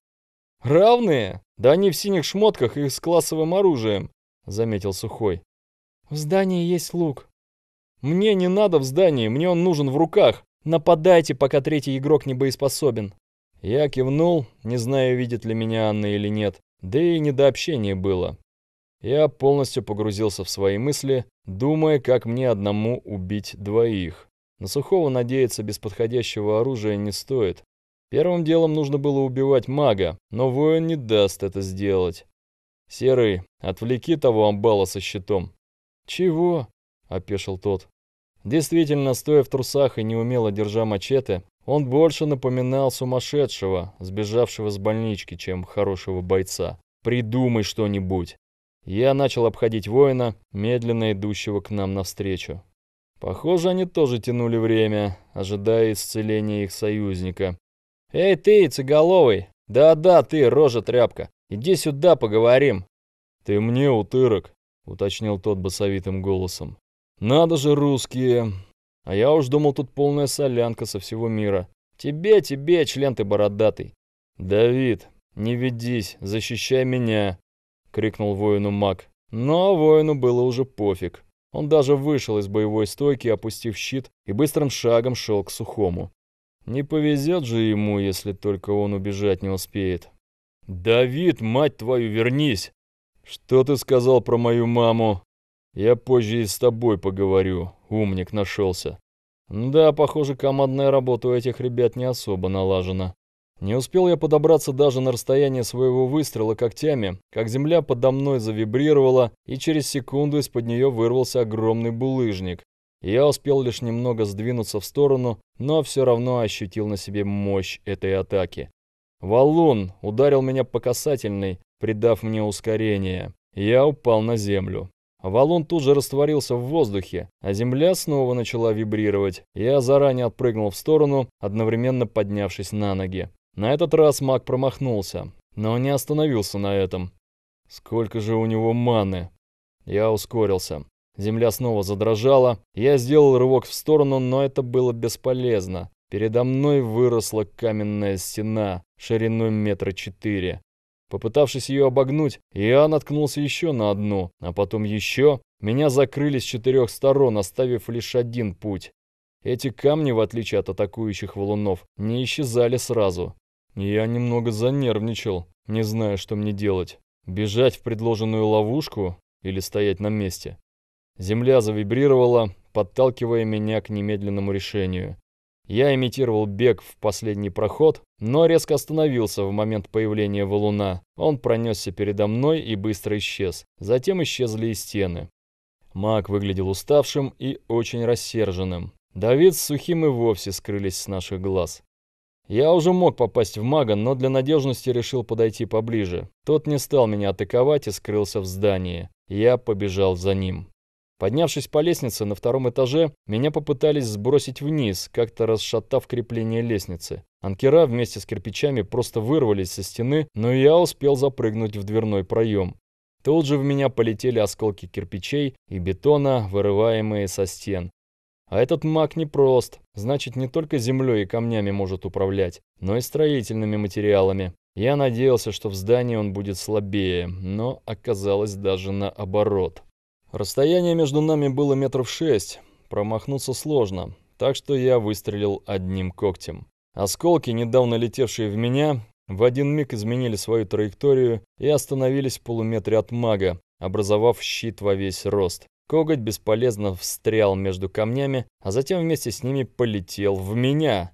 «Равные? Да они в синих шмотках и с классовым оружием», — заметил Сухой. «В здании есть лук». «Мне не надо в здании, мне он нужен в руках. Нападайте, пока третий игрок не боеспособен». Я кивнул, не знаю, видит ли меня Анна или нет, да и не до общения было. Я полностью погрузился в свои мысли, думая, как мне одному убить двоих. На сухого надеяться без подходящего оружия не стоит. Первым делом нужно было убивать мага, но воин не даст это сделать. «Серый, отвлеки того амбала со щитом». «Чего?» – опешил тот. Действительно, стоя в трусах и неумело держа мачете, он больше напоминал сумасшедшего, сбежавшего с больнички, чем хорошего бойца. «Придумай что-нибудь!» Я начал обходить воина, медленно идущего к нам навстречу. Похоже, они тоже тянули время, ожидая исцеления их союзника. «Эй ты, цыголовый! Да-да, ты, рожа тряпка! Иди сюда, поговорим!» «Ты мне, утырок!» — уточнил тот басовитым голосом. «Надо же, русские! А я уж думал, тут полная солянка со всего мира. Тебе, тебе, член ты бородатый!» «Давид, не ведись, защищай меня!» — крикнул воину маг. Но воину было уже пофиг. Он даже вышел из боевой стойки, опустив щит, и быстрым шагом шел к сухому. Не повезет же ему, если только он убежать не успеет. «Давид, мать твою, вернись!» «Что ты сказал про мою маму?» «Я позже и с тобой поговорю», — умник нашелся. «Да, похоже, командная работа у этих ребят не особо налажена». Не успел я подобраться даже на расстояние своего выстрела когтями, как земля подо мной завибрировала, и через секунду из-под нее вырвался огромный булыжник. Я успел лишь немного сдвинуться в сторону, но все равно ощутил на себе мощь этой атаки. Валун ударил меня по касательной, придав мне ускорение. Я упал на землю. Валун тут же растворился в воздухе, а земля снова начала вибрировать. Я заранее отпрыгнул в сторону, одновременно поднявшись на ноги. На этот раз маг промахнулся, но не остановился на этом. Сколько же у него маны? Я ускорился. Земля снова задрожала. Я сделал рывок в сторону, но это было бесполезно. Передо мной выросла каменная стена шириной метра четыре. Попытавшись ее обогнуть, я наткнулся еще на одну, а потом еще. Меня закрыли с четырех сторон, оставив лишь один путь. Эти камни, в отличие от атакующих валунов, не исчезали сразу. Я немного занервничал, не зная, что мне делать. Бежать в предложенную ловушку или стоять на месте? Земля завибрировала, подталкивая меня к немедленному решению. Я имитировал бег в последний проход, но резко остановился в момент появления валуна. Он пронесся передо мной и быстро исчез. Затем исчезли и стены. Маг выглядел уставшим и очень рассерженным. Давид с Сухим и вовсе скрылись с наших глаз. Я уже мог попасть в мага, но для надежности решил подойти поближе. Тот не стал меня атаковать и скрылся в здании. Я побежал за ним. Поднявшись по лестнице на втором этаже, меня попытались сбросить вниз, как-то расшатав крепление лестницы. Анкера вместе с кирпичами просто вырвались со стены, но я успел запрыгнуть в дверной проем. Тут же в меня полетели осколки кирпичей и бетона, вырываемые со стен. А этот маг непрост, значит не только землей и камнями может управлять, но и строительными материалами. Я надеялся, что в здании он будет слабее, но оказалось даже наоборот. Расстояние между нами было метров шесть, промахнуться сложно, так что я выстрелил одним когтем. Осколки, недавно летевшие в меня, в один миг изменили свою траекторию и остановились в полуметре от мага, образовав щит во весь рост. Коготь бесполезно встрял между камнями, а затем вместе с ними полетел в меня.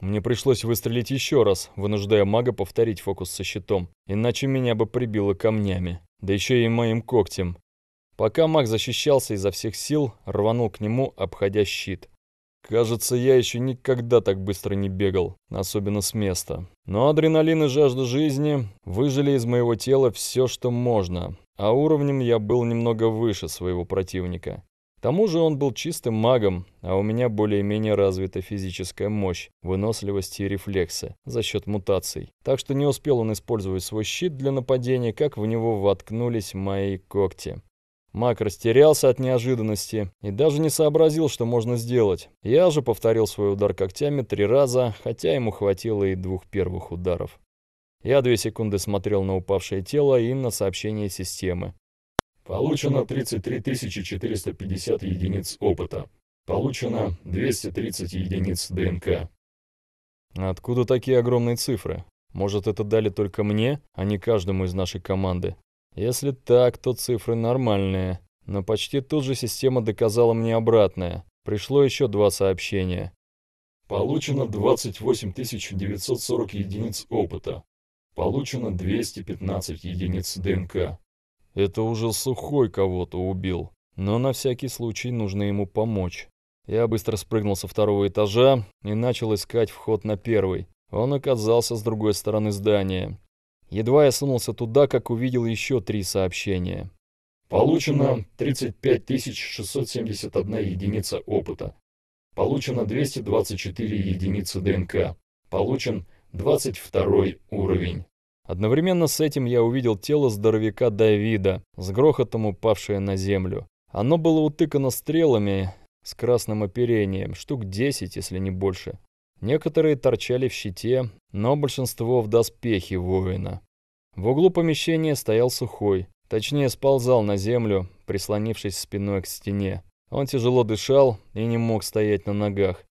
Мне пришлось выстрелить еще раз, вынуждая мага повторить фокус со щитом, иначе меня бы прибило камнями, да еще и моим когтем. Пока маг защищался изо всех сил, рванул к нему, обходя щит. Кажется, я еще никогда так быстро не бегал, особенно с места. Но адреналин и жажда жизни выжили из моего тела все, что можно, а уровнем я был немного выше своего противника. К тому же он был чистым магом, а у меня более-менее развита физическая мощь, выносливость и рефлексы за счет мутаций. Так что не успел он использовать свой щит для нападения, как в него воткнулись мои когти. Мак растерялся от неожиданности и даже не сообразил, что можно сделать. Я же повторил свой удар когтями три раза, хотя ему хватило и двух первых ударов. Я две секунды смотрел на упавшее тело и на сообщение системы. Получено 33 450 единиц опыта. Получено 230 единиц ДНК. Откуда такие огромные цифры? Может, это дали только мне, а не каждому из нашей команды? Если так, то цифры нормальные. Но почти тут же система доказала мне обратное. Пришло еще два сообщения. Получено 28 940 единиц опыта. Получено 215 единиц ДНК. Это уже сухой кого-то убил. Но на всякий случай нужно ему помочь. Я быстро спрыгнул со второго этажа и начал искать вход на первый. Он оказался с другой стороны здания. Едва я сунулся туда, как увидел еще три сообщения. Получено 35 671 единица опыта. Получено 224 единицы ДНК. Получен 22 уровень. Одновременно с этим я увидел тело здоровяка Давида, с грохотом упавшее на землю. Оно было утыкано стрелами с красным оперением, штук 10, если не больше. Некоторые торчали в щите, но большинство в доспехе воина. В углу помещения стоял сухой, точнее сползал на землю, прислонившись спиной к стене. Он тяжело дышал и не мог стоять на ногах.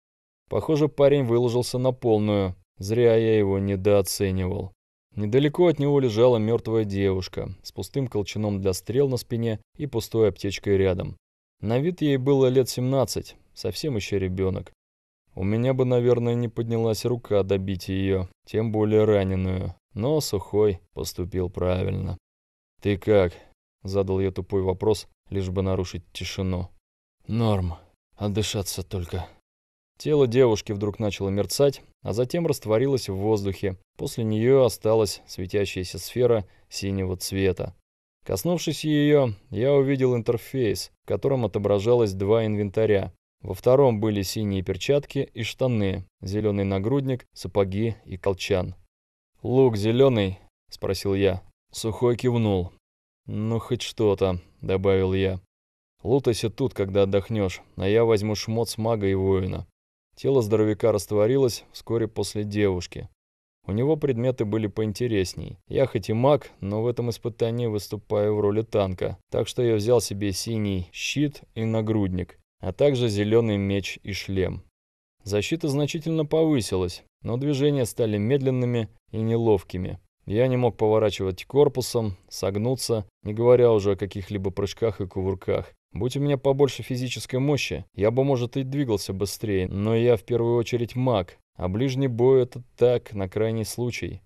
Похоже, парень выложился на полную, зря я его недооценивал. Недалеко от него лежала мертвая девушка с пустым колчаном для стрел на спине и пустой аптечкой рядом. На вид ей было лет 17, совсем еще ребенок. У меня бы, наверное, не поднялась рука добить ее, тем более раненую. Но Сухой поступил правильно. «Ты как?» — задал я тупой вопрос, лишь бы нарушить тишину. «Норм. Отдышаться только». Тело девушки вдруг начало мерцать, а затем растворилось в воздухе. После нее осталась светящаяся сфера синего цвета. Коснувшись ее, я увидел интерфейс, в котором отображалось два инвентаря. Во втором были синие перчатки и штаны, зеленый нагрудник, сапоги и колчан. «Лук зеленый?» – спросил я. Сухой кивнул. «Ну, хоть что-то», – добавил я. «Лутайся тут, когда отдохнешь, а я возьму шмот с мага и воина». Тело здоровяка растворилось вскоре после девушки. У него предметы были поинтересней. Я хоть и маг, но в этом испытании выступаю в роли танка, так что я взял себе синий щит и нагрудник а также зеленый меч и шлем. Защита значительно повысилась, но движения стали медленными и неловкими. Я не мог поворачивать корпусом, согнуться, не говоря уже о каких-либо прыжках и кувырках. Будь у меня побольше физической мощи, я бы, может, и двигался быстрее, но я в первую очередь маг, а ближний бой — это так, на крайний случай.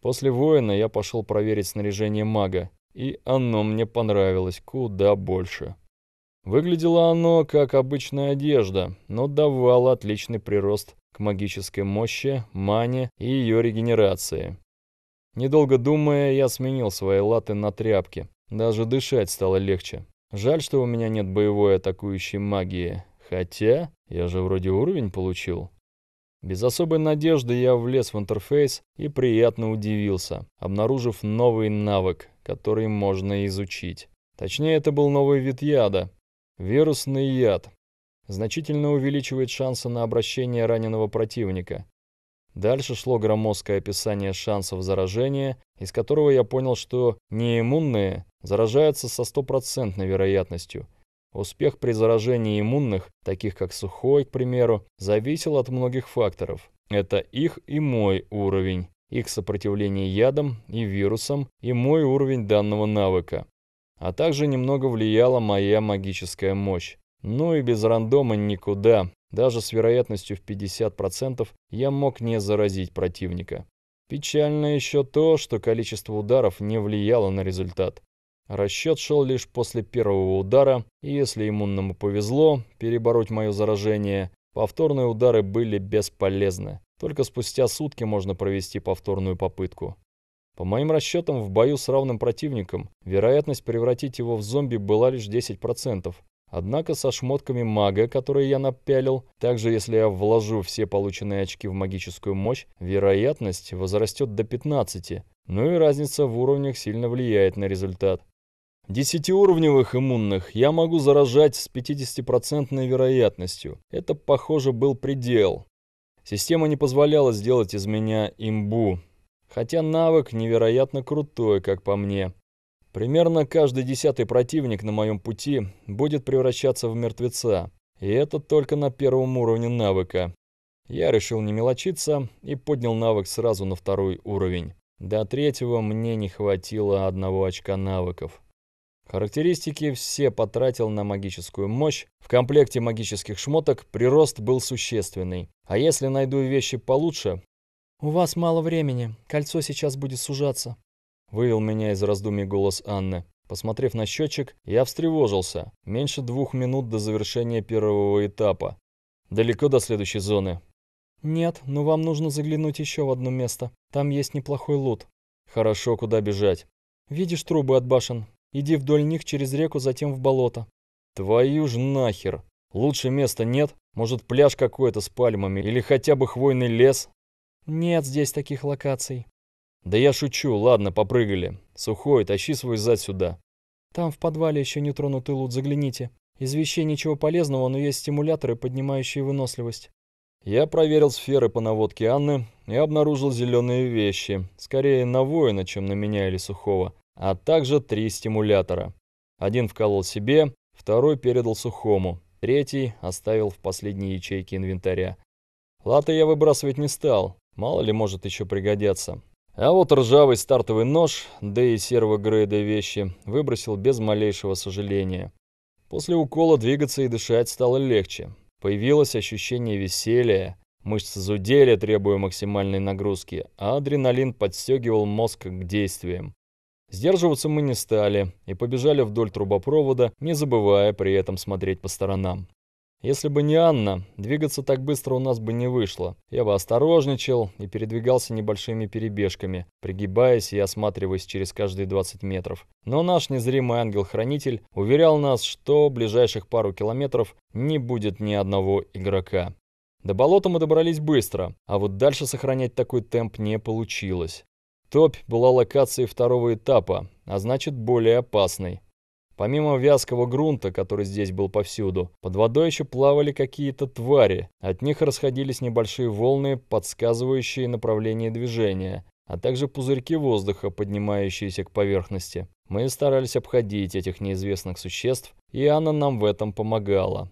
После воина я пошел проверить снаряжение мага, и оно мне понравилось куда больше. Выглядело оно как обычная одежда, но давало отличный прирост к магической мощи, мане и ее регенерации. Недолго думая, я сменил свои латы на тряпки. Даже дышать стало легче. Жаль, что у меня нет боевой атакующей магии. Хотя, я же вроде уровень получил. Без особой надежды я влез в интерфейс и приятно удивился, обнаружив новый навык, который можно изучить. Точнее, это был новый вид яда, Вирусный яд. Значительно увеличивает шансы на обращение раненого противника. Дальше шло громоздкое описание шансов заражения, из которого я понял, что неиммунные заражаются со стопроцентной вероятностью. Успех при заражении иммунных, таких как сухой, к примеру, зависел от многих факторов. Это их и мой уровень, их сопротивление ядам и вирусам и мой уровень данного навыка а также немного влияла моя магическая мощь. Ну и без рандома никуда. Даже с вероятностью в 50% я мог не заразить противника. Печально еще то, что количество ударов не влияло на результат. Расчет шел лишь после первого удара, и если иммунному повезло перебороть мое заражение, повторные удары были бесполезны. Только спустя сутки можно провести повторную попытку. По моим расчетам, в бою с равным противником вероятность превратить его в зомби была лишь 10%. Однако со шмотками мага, которые я напялил, также если я вложу все полученные очки в магическую мощь, вероятность возрастет до 15, ну и разница в уровнях сильно влияет на результат. Десятиуровневых иммунных я могу заражать с 50% вероятностью. Это, похоже, был предел. Система не позволяла сделать из меня имбу, Хотя навык невероятно крутой, как по мне. Примерно каждый десятый противник на моем пути будет превращаться в мертвеца. И это только на первом уровне навыка. Я решил не мелочиться и поднял навык сразу на второй уровень. До третьего мне не хватило одного очка навыков. Характеристики все потратил на магическую мощь. В комплекте магических шмоток прирост был существенный. А если найду вещи получше, «У вас мало времени. Кольцо сейчас будет сужаться». Вывел меня из раздумий голос Анны. Посмотрев на счетчик, я встревожился. Меньше двух минут до завершения первого этапа. Далеко до следующей зоны. «Нет, но вам нужно заглянуть еще в одно место. Там есть неплохой лут». «Хорошо, куда бежать?» «Видишь трубы от башен? Иди вдоль них через реку, затем в болото». «Твою ж нахер! Лучше места нет? Может, пляж какой-то с пальмами или хотя бы хвойный лес?» Нет здесь таких локаций. Да я шучу, ладно, попрыгали. Сухой, тащи свой зад сюда. Там в подвале еще не тронутый лут, загляните. Из вещей ничего полезного, но есть стимуляторы, поднимающие выносливость. Я проверил сферы по наводке Анны и обнаружил зеленые вещи, скорее на воина, чем на меня или сухого, а также три стимулятора. Один вколол себе, второй передал сухому, третий оставил в последней ячейке инвентаря. Латы я выбрасывать не стал, Мало ли, может еще пригодятся. А вот ржавый стартовый нож, да и серого грейда вещи, выбросил без малейшего сожаления. После укола двигаться и дышать стало легче. Появилось ощущение веселья, мышцы зудели, требуя максимальной нагрузки, а адреналин подстегивал мозг к действиям. Сдерживаться мы не стали и побежали вдоль трубопровода, не забывая при этом смотреть по сторонам. Если бы не Анна, двигаться так быстро у нас бы не вышло. Я бы осторожничал и передвигался небольшими перебежками, пригибаясь и осматриваясь через каждые 20 метров. Но наш незримый ангел-хранитель уверял нас, что ближайших пару километров не будет ни одного игрока. До болота мы добрались быстро, а вот дальше сохранять такой темп не получилось. Топь была локацией второго этапа, а значит более опасной. Помимо вязкого грунта, который здесь был повсюду, под водой еще плавали какие-то твари. От них расходились небольшие волны, подсказывающие направление движения, а также пузырьки воздуха, поднимающиеся к поверхности. Мы старались обходить этих неизвестных существ, и она нам в этом помогала.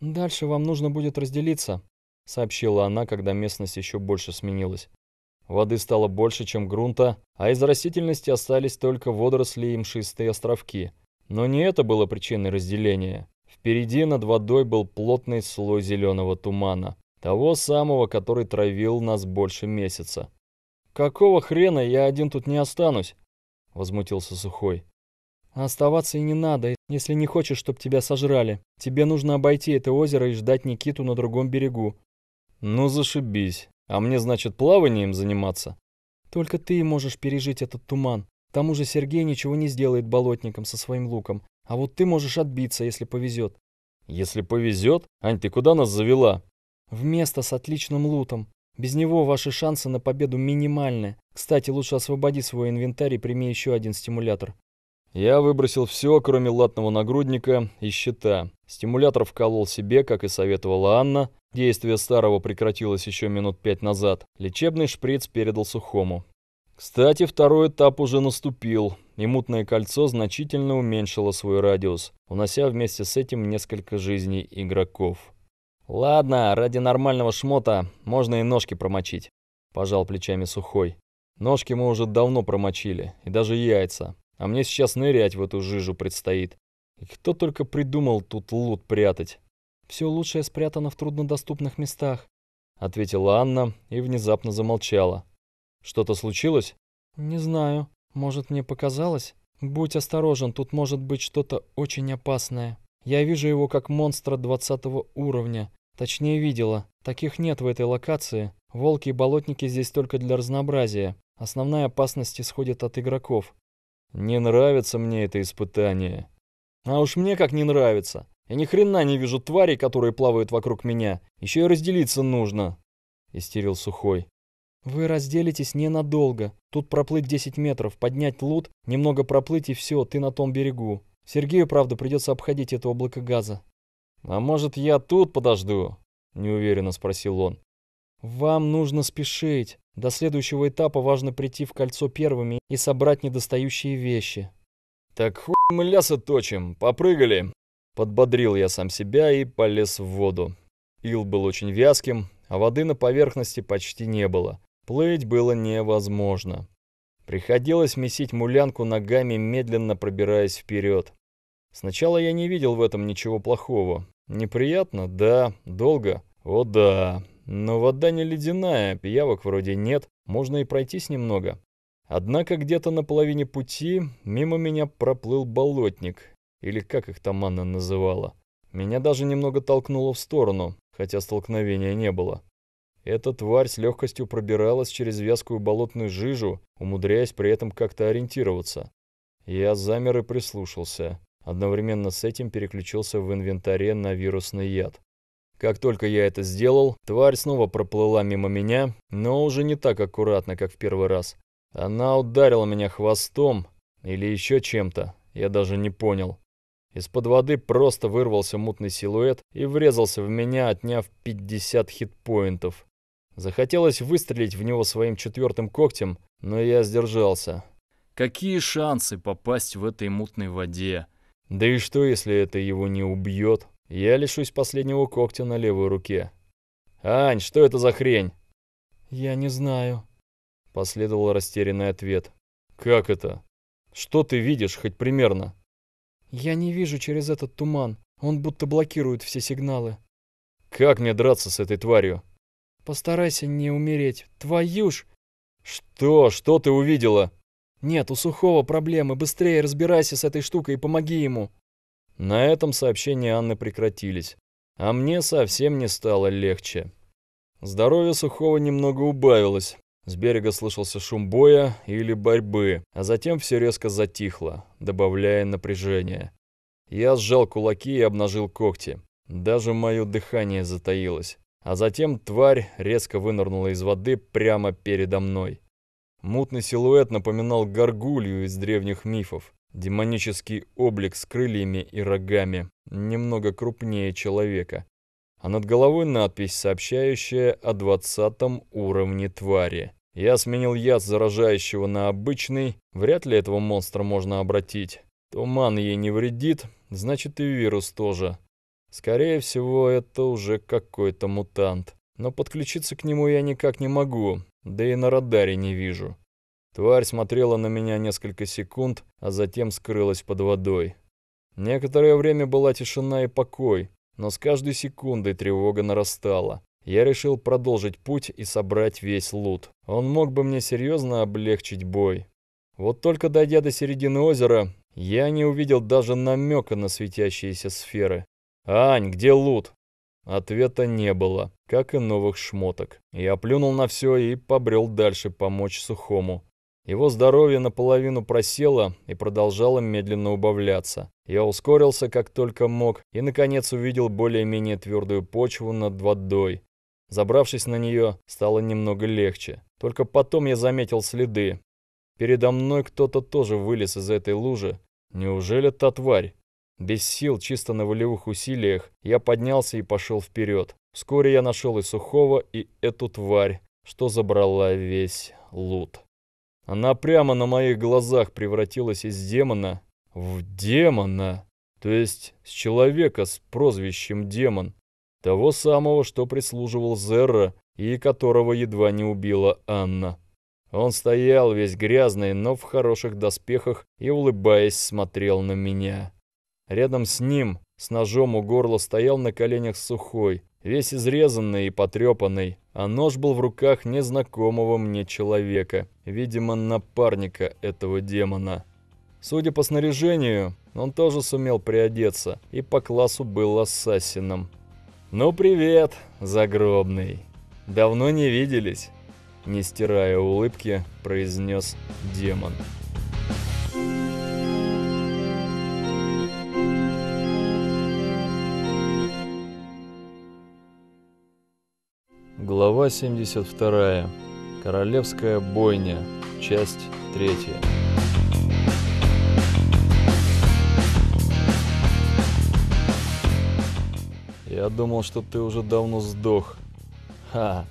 «Дальше вам нужно будет разделиться», — сообщила она, когда местность еще больше сменилась. Воды стало больше, чем грунта, а из растительности остались только водоросли и мшистые островки — но не это было причиной разделения. Впереди над водой был плотный слой зеленого тумана, того самого, который травил нас больше месяца. «Какого хрена я один тут не останусь?» — возмутился Сухой. «Оставаться и не надо, если не хочешь, чтобы тебя сожрали. Тебе нужно обойти это озеро и ждать Никиту на другом берегу». «Ну зашибись. А мне, значит, плаванием заниматься?» «Только ты можешь пережить этот туман. К тому же Сергей ничего не сделает болотником со своим луком, а вот ты можешь отбиться, если повезет. Если повезет? Ань, ты куда нас завела? В место с отличным лутом. Без него ваши шансы на победу минимальны. Кстати, лучше освободи свой инвентарь и прими еще один стимулятор. Я выбросил все, кроме латного нагрудника и щита. Стимулятор вколол себе, как и советовала Анна. Действие старого прекратилось еще минут пять назад. Лечебный шприц передал сухому. Кстати, второй этап уже наступил, и мутное кольцо значительно уменьшило свой радиус, унося вместе с этим несколько жизней игроков. «Ладно, ради нормального шмота можно и ножки промочить», – пожал плечами Сухой. «Ножки мы уже давно промочили, и даже яйца, а мне сейчас нырять в эту жижу предстоит. И кто только придумал тут лут прятать?» «Все лучшее спрятано в труднодоступных местах», – ответила Анна и внезапно замолчала. Что-то случилось? Не знаю. Может, мне показалось? Будь осторожен, тут может быть что-то очень опасное. Я вижу его как монстра 20 уровня. Точнее, видела. Таких нет в этой локации. Волки и болотники здесь только для разнообразия. Основная опасность исходит от игроков. Не нравится мне это испытание. А уж мне как не нравится. Я ни хрена не вижу тварей, которые плавают вокруг меня. Еще и разделиться нужно. Истерил Сухой. «Вы разделитесь ненадолго. Тут проплыть 10 метров, поднять лут, немного проплыть и все, ты на том берегу. Сергею, правда, придется обходить это облако газа». «А может, я тут подожду?» – неуверенно спросил он. «Вам нужно спешить. До следующего этапа важно прийти в кольцо первыми и собрать недостающие вещи». «Так хуй мы лясы точим, попрыгали!» Подбодрил я сам себя и полез в воду. Ил был очень вязким, а воды на поверхности почти не было – Плыть было невозможно. Приходилось месить мулянку ногами, медленно пробираясь вперед. Сначала я не видел в этом ничего плохого. Неприятно? Да. Долго? О да. Но вода не ледяная, пиявок вроде нет, можно и пройтись немного. Однако где-то на половине пути мимо меня проплыл болотник, или как их там Анна называла. Меня даже немного толкнуло в сторону, хотя столкновения не было. Эта тварь с легкостью пробиралась через вязкую болотную жижу, умудряясь при этом как-то ориентироваться. Я замер и прислушался. Одновременно с этим переключился в инвентаре на вирусный яд. Как только я это сделал, тварь снова проплыла мимо меня, но уже не так аккуратно, как в первый раз. Она ударила меня хвостом или еще чем-то, я даже не понял. Из-под воды просто вырвался мутный силуэт и врезался в меня, отняв 50 хитпоинтов. Захотелось выстрелить в него своим четвертым когтем, но я сдержался. Какие шансы попасть в этой мутной воде? Да и что, если это его не убьет? Я лишусь последнего когтя на левой руке. «Ань, что это за хрень?» «Я не знаю», — последовал растерянный ответ. «Как это? Что ты видишь хоть примерно?» «Я не вижу через этот туман. Он будто блокирует все сигналы». «Как мне драться с этой тварью?» Постарайся не умереть. Твою ж!» «Что? Что ты увидела?» «Нет, у Сухого проблемы. Быстрее разбирайся с этой штукой и помоги ему». На этом сообщения Анны прекратились. А мне совсем не стало легче. Здоровье Сухого немного убавилось. С берега слышался шум боя или борьбы, а затем все резко затихло, добавляя напряжение. Я сжал кулаки и обнажил когти. Даже мое дыхание затаилось. А затем тварь резко вынырнула из воды прямо передо мной. Мутный силуэт напоминал горгулью из древних мифов. Демонический облик с крыльями и рогами, немного крупнее человека. А над головой надпись, сообщающая о двадцатом уровне твари. Я сменил яд заражающего на обычный, вряд ли этого монстра можно обратить. Туман ей не вредит, значит и вирус тоже. Скорее всего, это уже какой-то мутант. Но подключиться к нему я никак не могу, да и на радаре не вижу. Тварь смотрела на меня несколько секунд, а затем скрылась под водой. Некоторое время была тишина и покой, но с каждой секундой тревога нарастала. Я решил продолжить путь и собрать весь лут. Он мог бы мне серьезно облегчить бой. Вот только дойдя до середины озера, я не увидел даже намека на светящиеся сферы. «Ань, где лут?» Ответа не было, как и новых шмоток. Я плюнул на все и побрел дальше помочь сухому. Его здоровье наполовину просело и продолжало медленно убавляться. Я ускорился как только мог и, наконец, увидел более-менее твердую почву над водой. Забравшись на нее, стало немного легче. Только потом я заметил следы. Передо мной кто-то тоже вылез из этой лужи. Неужели та тварь? Без сил, чисто на волевых усилиях, я поднялся и пошел вперед. Вскоре я нашел и Сухого, и эту тварь, что забрала весь лут. Она прямо на моих глазах превратилась из демона в демона, то есть с человека с прозвищем демон, того самого, что прислуживал Зерра и которого едва не убила Анна. Он стоял весь грязный, но в хороших доспехах и, улыбаясь, смотрел на меня. Рядом с ним, с ножом у горла, стоял на коленях сухой, весь изрезанный и потрепанный, а нож был в руках незнакомого мне человека, видимо, напарника этого демона. Судя по снаряжению, он тоже сумел приодеться и по классу был ассасином. «Ну привет, загробный! Давно не виделись!» Не стирая улыбки, произнес демон. Thank you. Глава 72. Королевская бойня. Часть 3. Я думал, что ты уже давно сдох. Ха,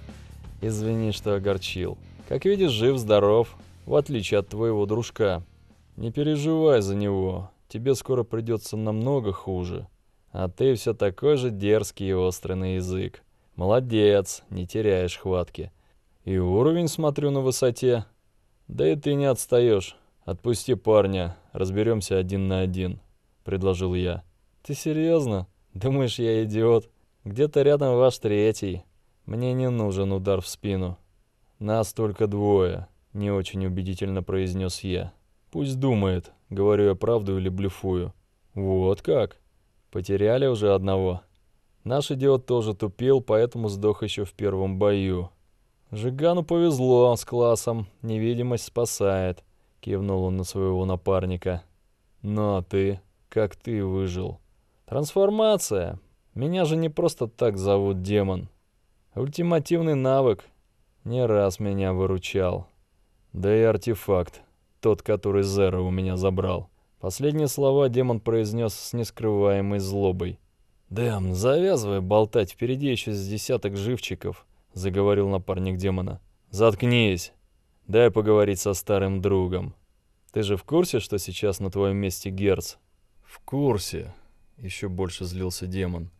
извини, что огорчил. Как видишь, жив-здоров, в отличие от твоего дружка. Не переживай за него, тебе скоро придется намного хуже. А ты все такой же дерзкий и острый на язык. Молодец, не теряешь хватки. И уровень, смотрю, на высоте. Да и ты не отстаешь. Отпусти парня, разберемся один на один, предложил я. Ты серьезно? Думаешь, я идиот? Где-то рядом ваш третий. Мне не нужен удар в спину. Нас только двое, не очень убедительно произнес я. Пусть думает, говорю я правду или блефую. Вот как? Потеряли уже одного. Наш идиот тоже тупил, поэтому сдох еще в первом бою. «Жигану повезло с классом. Невидимость спасает», — кивнул он на своего напарника. «Ну а ты? Как ты выжил?» «Трансформация. Меня же не просто так зовут демон. Ультимативный навык. Не раз меня выручал. Да и артефакт. Тот, который Зеро у меня забрал». Последние слова демон произнес с нескрываемой злобой. «Дэм, завязывай болтать, впереди еще с десяток живчиков», — заговорил напарник демона. «Заткнись! Дай поговорить со старым другом. Ты же в курсе, что сейчас на твоем месте Герц?» «В курсе», — еще больше злился демон.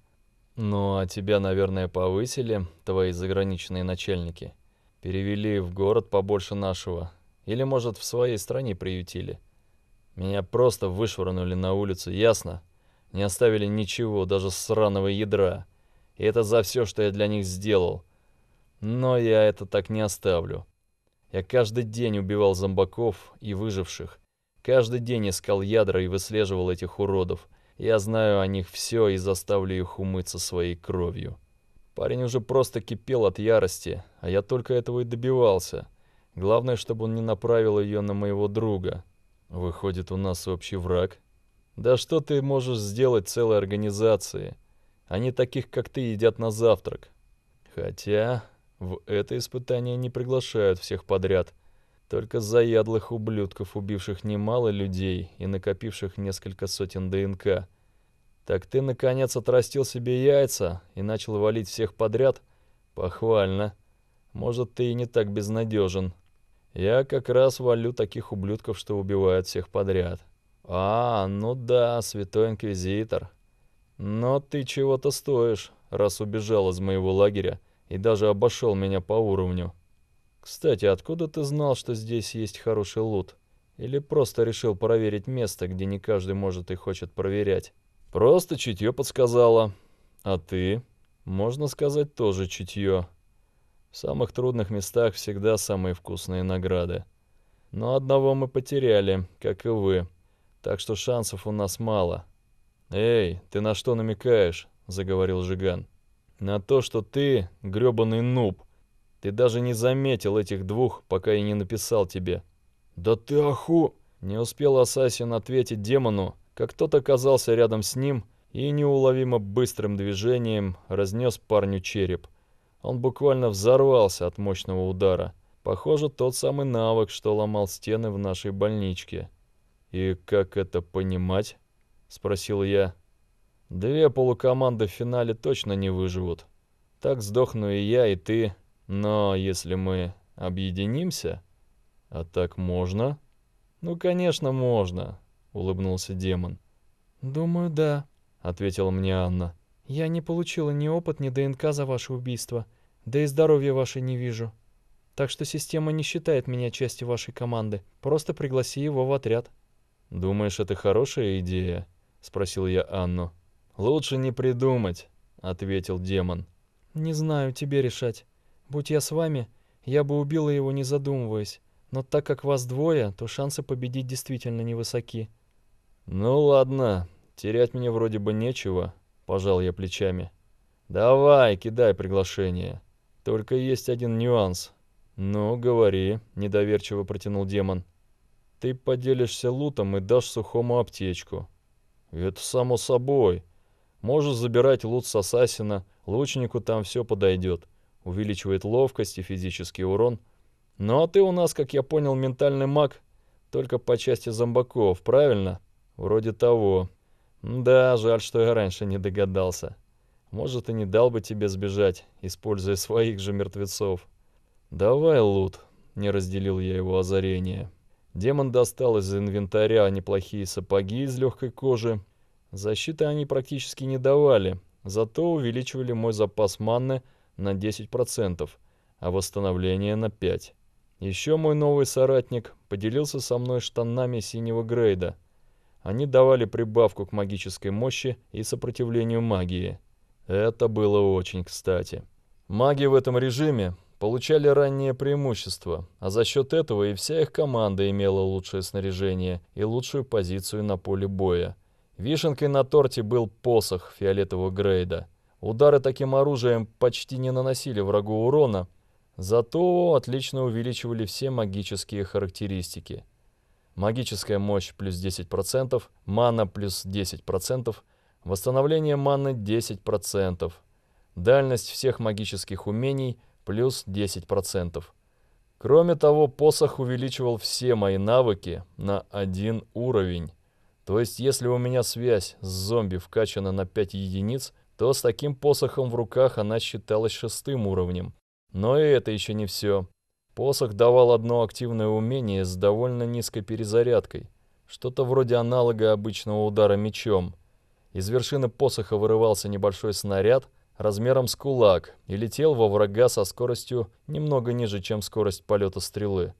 «Ну, а тебя, наверное, повысили твои заграничные начальники. Перевели в город побольше нашего. Или, может, в своей стране приютили. Меня просто вышвырнули на улицу, ясно?» Не оставили ничего, даже сраного ядра. И это за все, что я для них сделал. Но я это так не оставлю. Я каждый день убивал зомбаков и выживших. Каждый день искал ядра и выслеживал этих уродов. Я знаю о них все и заставлю их умыться своей кровью. Парень уже просто кипел от ярости, а я только этого и добивался. Главное, чтобы он не направил ее на моего друга. Выходит, у нас общий враг? Да что ты можешь сделать целой организации? Они таких, как ты, едят на завтрак. Хотя в это испытание не приглашают всех подряд. Только заядлых ублюдков, убивших немало людей и накопивших несколько сотен ДНК. Так ты, наконец, отрастил себе яйца и начал валить всех подряд? Похвально. Может, ты и не так безнадежен. Я как раз валю таких ублюдков, что убивают всех подряд. «А, ну да, святой инквизитор. Но ты чего-то стоишь, раз убежал из моего лагеря и даже обошел меня по уровню. Кстати, откуда ты знал, что здесь есть хороший лут? Или просто решил проверить место, где не каждый может и хочет проверять?» «Просто чутье подсказало. А ты?» «Можно сказать, тоже чутье». В самых трудных местах всегда самые вкусные награды. Но одного мы потеряли, как и вы так что шансов у нас мало. «Эй, ты на что намекаешь?» — заговорил Жиган. «На то, что ты грёбаный нуб. Ты даже не заметил этих двух, пока я не написал тебе». «Да ты аху! Не успел Ассасин ответить демону, как тот оказался рядом с ним и неуловимо быстрым движением разнес парню череп. Он буквально взорвался от мощного удара. Похоже, тот самый навык, что ломал стены в нашей больничке. «И как это понимать?» — спросил я. «Две полукоманды в финале точно не выживут. Так сдохну и я, и ты. Но если мы объединимся...» «А так можно?» «Ну, конечно, можно», — улыбнулся демон. «Думаю, да», — ответила мне Анна. «Я не получила ни опыт, ни ДНК за ваше убийство, да и здоровья ваше не вижу. Так что система не считает меня частью вашей команды, просто пригласи его в отряд». «Думаешь, это хорошая идея?» — спросил я Анну. «Лучше не придумать», — ответил демон. «Не знаю, тебе решать. Будь я с вами, я бы убила его, не задумываясь. Но так как вас двое, то шансы победить действительно невысоки». «Ну ладно, терять мне вроде бы нечего», — пожал я плечами. «Давай, кидай приглашение. Только есть один нюанс». «Ну, говори», — недоверчиво протянул демон. Ты поделишься лутом и дашь сухому аптечку. Это само собой. Можешь забирать лут с ассасина, лучнику там все подойдет. Увеличивает ловкость и физический урон. Ну а ты у нас, как я понял, ментальный маг, только по части зомбаков, правильно? Вроде того. Да, жаль, что я раньше не догадался. Может, и не дал бы тебе сбежать, используя своих же мертвецов. Давай лут, не разделил я его озарение. Демон достал из инвентаря неплохие сапоги из легкой кожи. Защиты они практически не давали, зато увеличивали мой запас манны на 10%, а восстановление на 5%. Еще мой новый соратник поделился со мной штанами синего грейда. Они давали прибавку к магической мощи и сопротивлению магии. Это было очень кстати. Маги в этом режиме получали раннее преимущество, а за счет этого и вся их команда имела лучшее снаряжение и лучшую позицию на поле боя. Вишенкой на торте был посох фиолетового Грейда. Удары таким оружием почти не наносили врагу урона, зато отлично увеличивали все магические характеристики. Магическая мощь плюс 10%, мана плюс 10%, восстановление маны 10%, дальность всех магических умений – плюс 10%. Кроме того, посох увеличивал все мои навыки на один уровень. То есть, если у меня связь с зомби вкачана на 5 единиц, то с таким посохом в руках она считалась шестым уровнем. Но и это еще не все. Посох давал одно активное умение с довольно низкой перезарядкой. Что-то вроде аналога обычного удара мечом. Из вершины посоха вырывался небольшой снаряд – размером с кулак и летел во врага со скоростью немного ниже, чем скорость полета стрелы.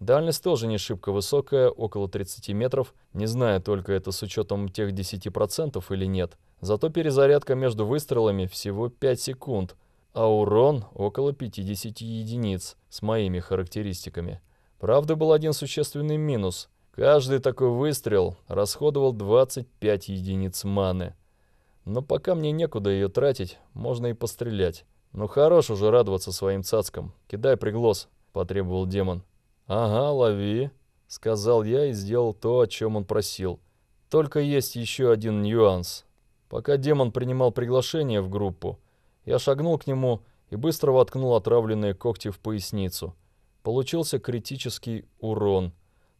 Дальность тоже не шибко высокая, около 30 метров, не знаю только это с учетом тех 10% или нет. Зато перезарядка между выстрелами всего 5 секунд, а урон около 50 единиц с моими характеристиками. Правда, был один существенный минус. Каждый такой выстрел расходовал 25 единиц маны. Но пока мне некуда ее тратить, можно и пострелять. Ну хорош уже радоваться своим цацкам. Кидай приглас, потребовал демон. Ага, лови, сказал я и сделал то, о чем он просил. Только есть еще один нюанс. Пока демон принимал приглашение в группу, я шагнул к нему и быстро воткнул отравленные когти в поясницу. Получился критический урон.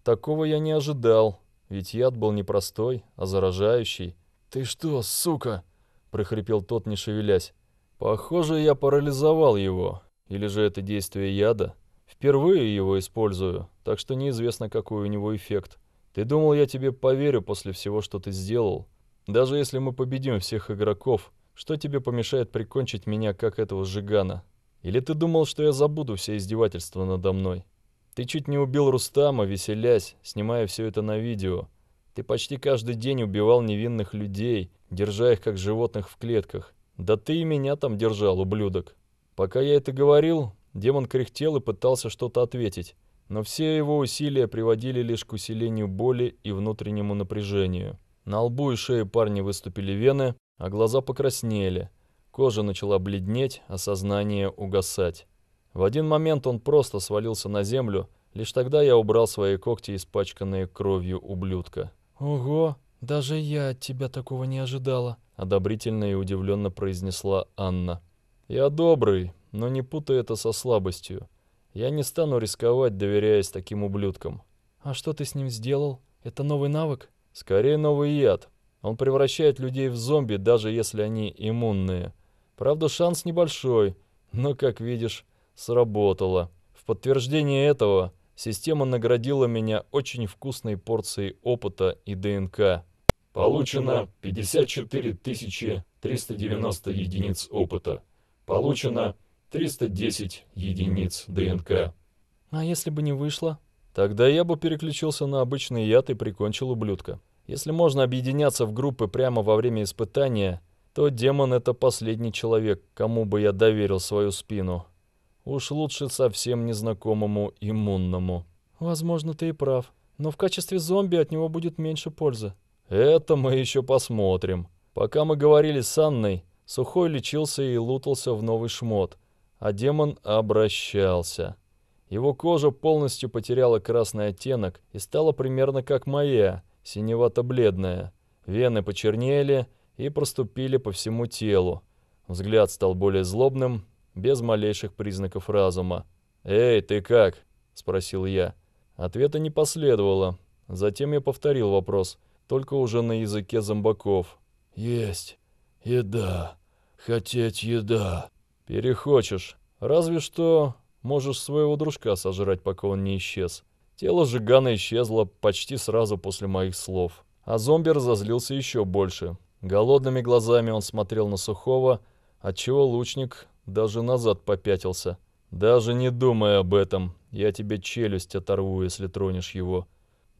Такого я не ожидал, ведь яд был не простой, а заражающий. «Ты что, сука?» – прохрипел тот, не шевелясь. «Похоже, я парализовал его. Или же это действие яда? Впервые его использую, так что неизвестно, какой у него эффект. Ты думал, я тебе поверю после всего, что ты сделал? Даже если мы победим всех игроков, что тебе помешает прикончить меня, как этого жигана? Или ты думал, что я забуду все издевательства надо мной? Ты чуть не убил Рустама, веселясь, снимая все это на видео». Ты почти каждый день убивал невинных людей, держа их как животных в клетках. Да ты и меня там держал, ублюдок. Пока я это говорил, демон кряхтел и пытался что-то ответить, но все его усилия приводили лишь к усилению боли и внутреннему напряжению. На лбу и шее парня выступили вены, а глаза покраснели. Кожа начала бледнеть, а сознание угасать. В один момент он просто свалился на землю, лишь тогда я убрал свои когти, испачканные кровью ублюдка. «Ого, даже я от тебя такого не ожидала», — одобрительно и удивленно произнесла Анна. «Я добрый, но не путай это со слабостью. Я не стану рисковать, доверяясь таким ублюдкам». «А что ты с ним сделал? Это новый навык?» «Скорее новый яд. Он превращает людей в зомби, даже если они иммунные. Правда, шанс небольшой, но, как видишь, сработало. В подтверждение этого Система наградила меня очень вкусной порцией опыта и ДНК. Получено 54 390 единиц опыта. Получено 310 единиц ДНК. А если бы не вышло? Тогда я бы переключился на обычный яд и прикончил ублюдка. Если можно объединяться в группы прямо во время испытания, то демон — это последний человек, кому бы я доверил свою спину. Уж лучше совсем незнакомому иммунному. Возможно, ты и прав. Но в качестве зомби от него будет меньше пользы. Это мы еще посмотрим. Пока мы говорили с Анной, Сухой лечился и лутался в новый шмот, а демон обращался. Его кожа полностью потеряла красный оттенок и стала примерно как моя, синевато-бледная. Вены почернели и проступили по всему телу. Взгляд стал более злобным, без малейших признаков разума. «Эй, ты как?» – спросил я. Ответа не последовало. Затем я повторил вопрос, только уже на языке зомбаков. «Есть. Еда. Хотеть еда». «Перехочешь. Разве что можешь своего дружка сожрать, пока он не исчез». Тело Жигана исчезло почти сразу после моих слов. А зомби разозлился еще больше. Голодными глазами он смотрел на Сухого, отчего лучник даже назад попятился. «Даже не думай об этом. Я тебе челюсть оторву, если тронешь его».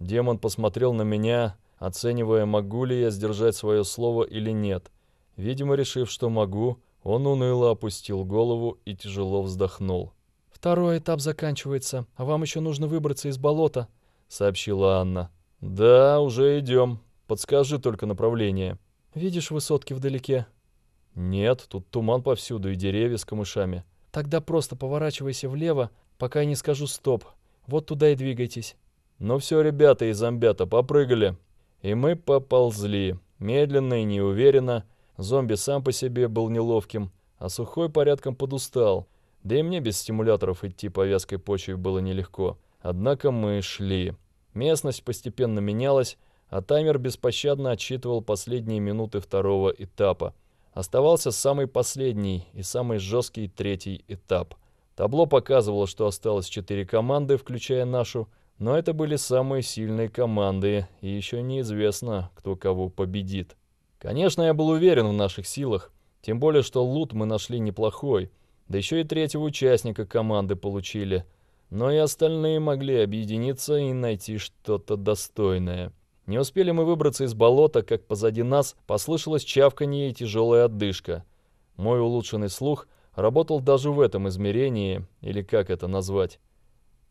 Демон посмотрел на меня, оценивая, могу ли я сдержать свое слово или нет. Видимо, решив, что могу, он уныло опустил голову и тяжело вздохнул. «Второй этап заканчивается, а вам еще нужно выбраться из болота», — сообщила Анна. «Да, уже идем. Подскажи только направление». «Видишь высотки вдалеке? «Нет, тут туман повсюду и деревья с камышами». «Тогда просто поворачивайся влево, пока я не скажу «стоп». Вот туда и двигайтесь». «Ну все, ребята и зомбята, попрыгали». И мы поползли. Медленно и неуверенно. Зомби сам по себе был неловким, а сухой порядком подустал. Да и мне без стимуляторов идти по вязкой почве было нелегко. Однако мы шли. Местность постепенно менялась, а таймер беспощадно отсчитывал последние минуты второго этапа – Оставался самый последний и самый жесткий третий этап. Табло показывало, что осталось четыре команды, включая нашу, но это были самые сильные команды, и еще неизвестно, кто кого победит. Конечно, я был уверен в наших силах, тем более, что лут мы нашли неплохой, да еще и третьего участника команды получили, но и остальные могли объединиться и найти что-то достойное. Не успели мы выбраться из болота, как позади нас послышалось чавканье и тяжелая отдышка. Мой улучшенный слух работал даже в этом измерении, или как это назвать.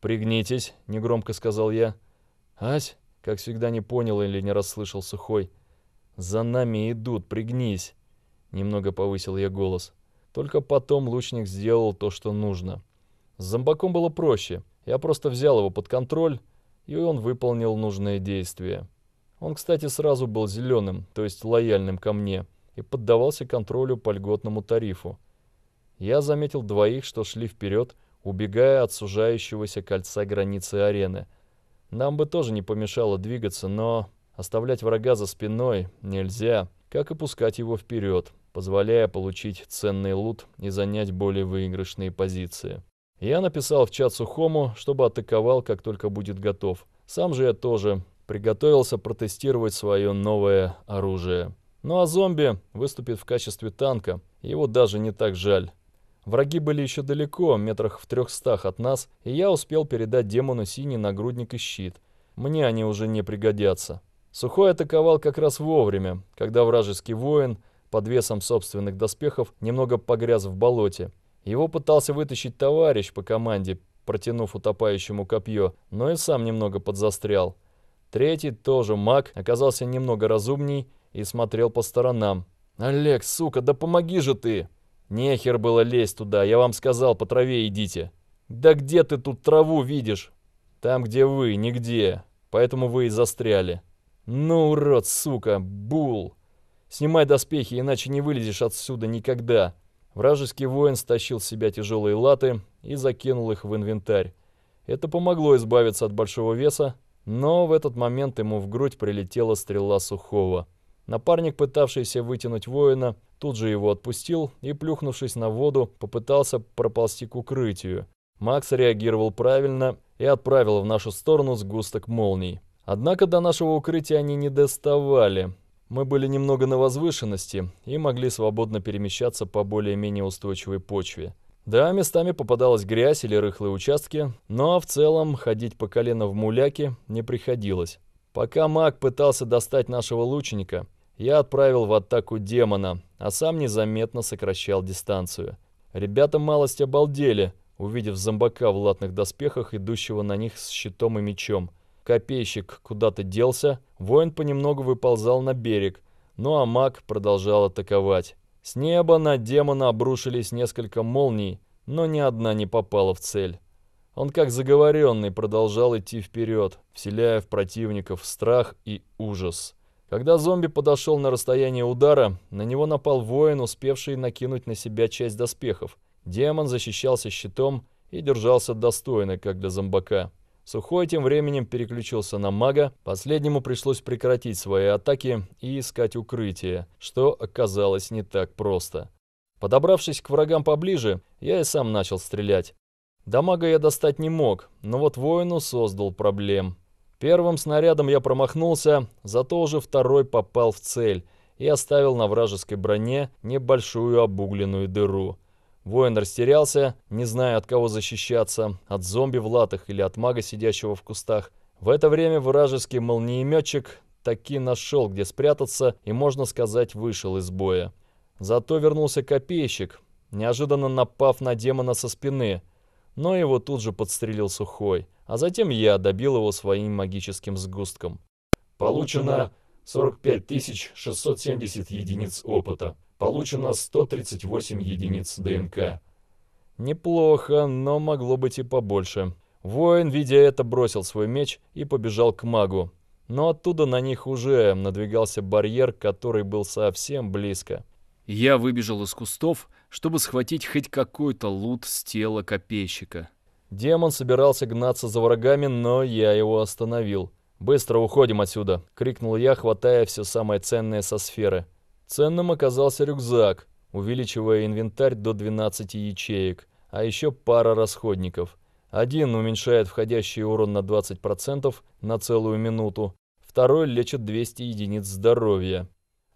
«Пригнитесь», — негромко сказал я. «Ась», — как всегда не понял или не расслышал сухой, — «за нами идут, пригнись», — немного повысил я голос. Только потом лучник сделал то, что нужно. С зомбаком было проще. Я просто взял его под контроль, и он выполнил нужное действие. Он, кстати, сразу был зеленым, то есть лояльным ко мне, и поддавался контролю по льготному тарифу. Я заметил двоих, что шли вперед, убегая от сужающегося кольца границы арены. Нам бы тоже не помешало двигаться, но оставлять врага за спиной нельзя, как и пускать его вперед, позволяя получить ценный лут и занять более выигрышные позиции. Я написал в чат Сухому, чтобы атаковал, как только будет готов. Сам же я тоже приготовился протестировать свое новое оружие. Ну а зомби выступит в качестве танка, его даже не так жаль. Враги были еще далеко, метрах в трехстах от нас, и я успел передать демону синий нагрудник и щит. Мне они уже не пригодятся. Сухой атаковал как раз вовремя, когда вражеский воин под весом собственных доспехов немного погряз в болоте. Его пытался вытащить товарищ по команде, протянув утопающему копье, но и сам немного подзастрял. Третий, тоже маг, оказался немного разумней и смотрел по сторонам. «Олег, сука, да помоги же ты!» «Нехер было лезть туда, я вам сказал, по траве идите». «Да где ты тут траву видишь?» «Там, где вы, нигде. Поэтому вы и застряли». «Ну, урод, сука, бул! Снимай доспехи, иначе не вылезешь отсюда никогда!» Вражеский воин стащил с себя тяжелые латы и закинул их в инвентарь. Это помогло избавиться от большого веса но в этот момент ему в грудь прилетела стрела сухого. Напарник, пытавшийся вытянуть воина, тут же его отпустил и, плюхнувшись на воду, попытался проползти к укрытию. Макс реагировал правильно и отправил в нашу сторону сгусток молний. Однако до нашего укрытия они не доставали. Мы были немного на возвышенности и могли свободно перемещаться по более-менее устойчивой почве. Да, местами попадалась грязь или рыхлые участки, но в целом ходить по колено в муляке не приходилось. Пока маг пытался достать нашего лучника, я отправил в атаку демона, а сам незаметно сокращал дистанцию. Ребята малость обалдели, увидев зомбака в латных доспехах, идущего на них с щитом и мечом. Копейщик куда-то делся, воин понемногу выползал на берег, ну а маг продолжал атаковать. С неба на демона обрушились несколько молний, но ни одна не попала в цель. Он, как заговоренный, продолжал идти вперед, вселяя в противников страх и ужас. Когда зомби подошел на расстояние удара, на него напал воин, успевший накинуть на себя часть доспехов. Демон защищался щитом и держался достойно, как для зомбака. Сухой тем временем переключился на мага, последнему пришлось прекратить свои атаки и искать укрытие, что оказалось не так просто. Подобравшись к врагам поближе, я и сам начал стрелять. До мага я достать не мог, но вот воину создал проблем. Первым снарядом я промахнулся, зато уже второй попал в цель и оставил на вражеской броне небольшую обугленную дыру. Воин растерялся, не зная, от кого защищаться, от зомби в латах или от мага, сидящего в кустах. В это время вражеский молниеметчик таки нашел, где спрятаться, и, можно сказать, вышел из боя. Зато вернулся копейщик, неожиданно напав на демона со спины. Но его тут же подстрелил сухой, а затем я добил его своим магическим сгустком. Получено 45 670 единиц опыта. Получено 138 единиц ДНК. Неплохо, но могло быть и побольше. Воин, видя это, бросил свой меч и побежал к магу. Но оттуда на них уже надвигался барьер, который был совсем близко. Я выбежал из кустов, чтобы схватить хоть какой-то лут с тела копейщика. Демон собирался гнаться за врагами, но я его остановил. «Быстро уходим отсюда!» — крикнул я, хватая все самое ценное со сферы. Ценным оказался рюкзак, увеличивая инвентарь до 12 ячеек, а еще пара расходников. Один уменьшает входящий урон на 20% на целую минуту, второй лечит 200 единиц здоровья.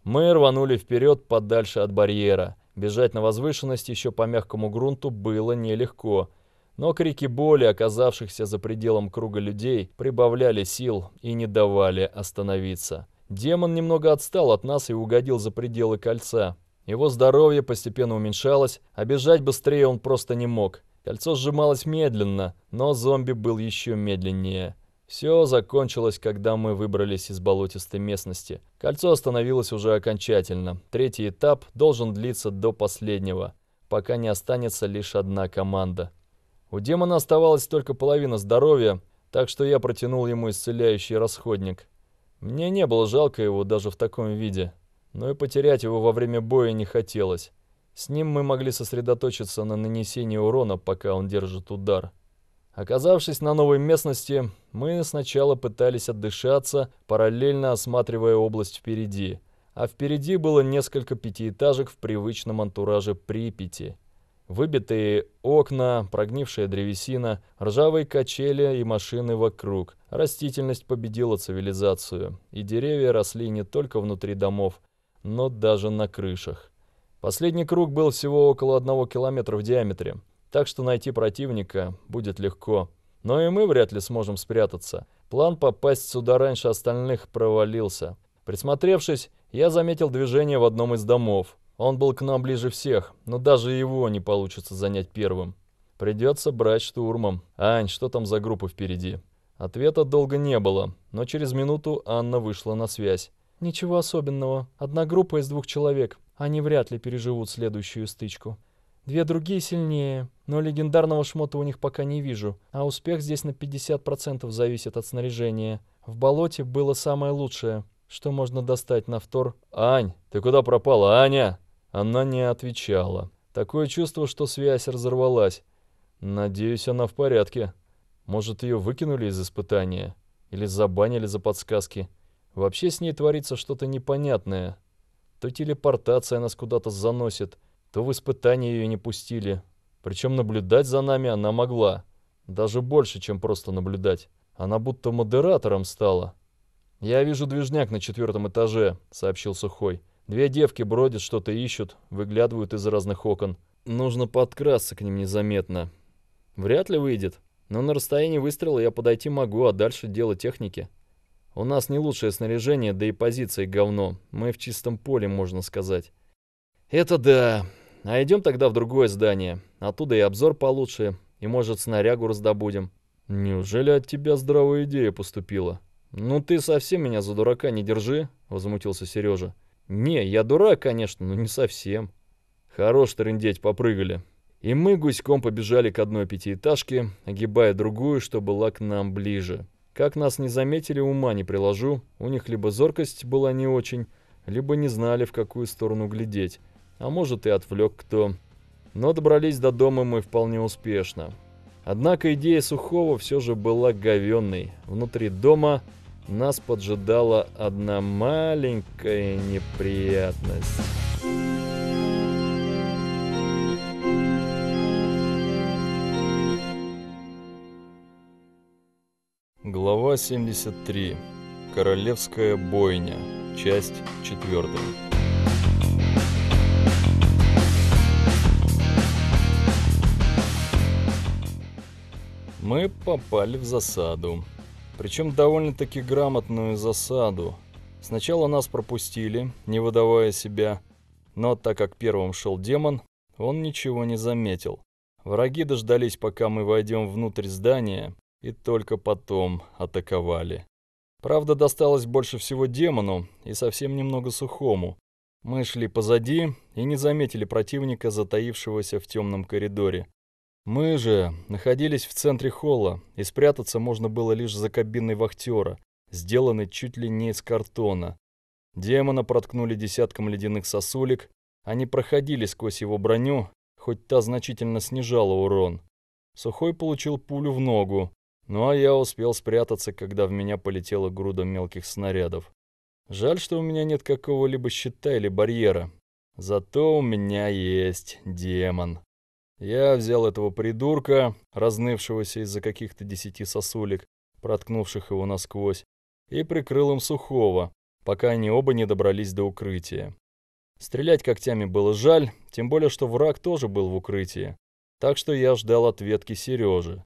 Мы рванули вперед подальше от барьера. Бежать на возвышенность еще по мягкому грунту было нелегко. Но крики боли, оказавшихся за пределом круга людей, прибавляли сил и не давали остановиться. Демон немного отстал от нас и угодил за пределы кольца. Его здоровье постепенно уменьшалось, а бежать быстрее он просто не мог. Кольцо сжималось медленно, но зомби был еще медленнее. Все закончилось, когда мы выбрались из болотистой местности. Кольцо остановилось уже окончательно. Третий этап должен длиться до последнего, пока не останется лишь одна команда. У демона оставалась только половина здоровья, так что я протянул ему исцеляющий расходник. Мне не было жалко его даже в таком виде, но и потерять его во время боя не хотелось. С ним мы могли сосредоточиться на нанесении урона, пока он держит удар. Оказавшись на новой местности, мы сначала пытались отдышаться, параллельно осматривая область впереди. А впереди было несколько пятиэтажек в привычном антураже Припяти. Выбитые окна, прогнившая древесина, ржавые качели и машины вокруг. Растительность победила цивилизацию, и деревья росли не только внутри домов, но даже на крышах. Последний круг был всего около одного километра в диаметре, так что найти противника будет легко. Но и мы вряд ли сможем спрятаться. План попасть сюда раньше остальных провалился. Присмотревшись, я заметил движение в одном из домов. Он был к нам ближе всех, но даже его не получится занять первым. Придется брать штурмом. Ань, что там за группа впереди? Ответа долго не было, но через минуту Анна вышла на связь. «Ничего особенного. Одна группа из двух человек. Они вряд ли переживут следующую стычку. Две другие сильнее, но легендарного шмота у них пока не вижу, а успех здесь на 50% зависит от снаряжения. В болоте было самое лучшее, что можно достать на втор...» «Ань, ты куда пропала, Аня?» Она не отвечала. Такое чувство, что связь разорвалась. Надеюсь, она в порядке. Может, ее выкинули из испытания? Или забанили за подсказки? Вообще с ней творится что-то непонятное. То телепортация нас куда-то заносит, то в испытание ее не пустили. Причем наблюдать за нами она могла. Даже больше, чем просто наблюдать. Она будто модератором стала. «Я вижу движняк на четвертом этаже», — сообщил Сухой. Две девки бродят, что-то ищут, выглядывают из разных окон. Нужно подкрасться к ним незаметно. Вряд ли выйдет, но на расстоянии выстрела я подойти могу, а дальше дело техники. У нас не лучшее снаряжение, да и позиции говно. Мы в чистом поле, можно сказать. Это да. А идем тогда в другое здание. Оттуда и обзор получше, и, может, снарягу раздобудем. Неужели от тебя здравая идея поступила? Ну ты совсем меня за дурака не держи, возмутился Сережа. Не, я дурак, конечно, но не совсем. Хорош трындеть, попрыгали. И мы гуськом побежали к одной пятиэтажке, огибая другую, что была к нам ближе. Как нас не заметили, ума не приложу. У них либо зоркость была не очень, либо не знали, в какую сторону глядеть. А может и отвлек кто. Но добрались до дома мы вполне успешно. Однако идея Сухого все же была говенной. Внутри дома нас поджидала одна маленькая неприятность. Глава 73. Королевская бойня. Часть 4. Мы попали в засаду. Причем довольно-таки грамотную засаду. Сначала нас пропустили, не выдавая себя, но так как первым шел демон, он ничего не заметил. Враги дождались, пока мы войдем внутрь здания, и только потом атаковали. Правда, досталось больше всего демону и совсем немного сухому. Мы шли позади и не заметили противника, затаившегося в темном коридоре. Мы же находились в центре холла, и спрятаться можно было лишь за кабиной вахтера, сделанной чуть ли не из картона. Демона проткнули десятком ледяных сосулек, они проходили сквозь его броню, хоть та значительно снижала урон. Сухой получил пулю в ногу, ну а я успел спрятаться, когда в меня полетела груда мелких снарядов. Жаль, что у меня нет какого-либо щита или барьера. Зато у меня есть демон. Я взял этого придурка, разнывшегося из-за каких-то десяти сосулек, проткнувших его насквозь, и прикрыл им сухого, пока они оба не добрались до укрытия. Стрелять когтями было жаль, тем более, что враг тоже был в укрытии, так что я ждал ответки Сережи.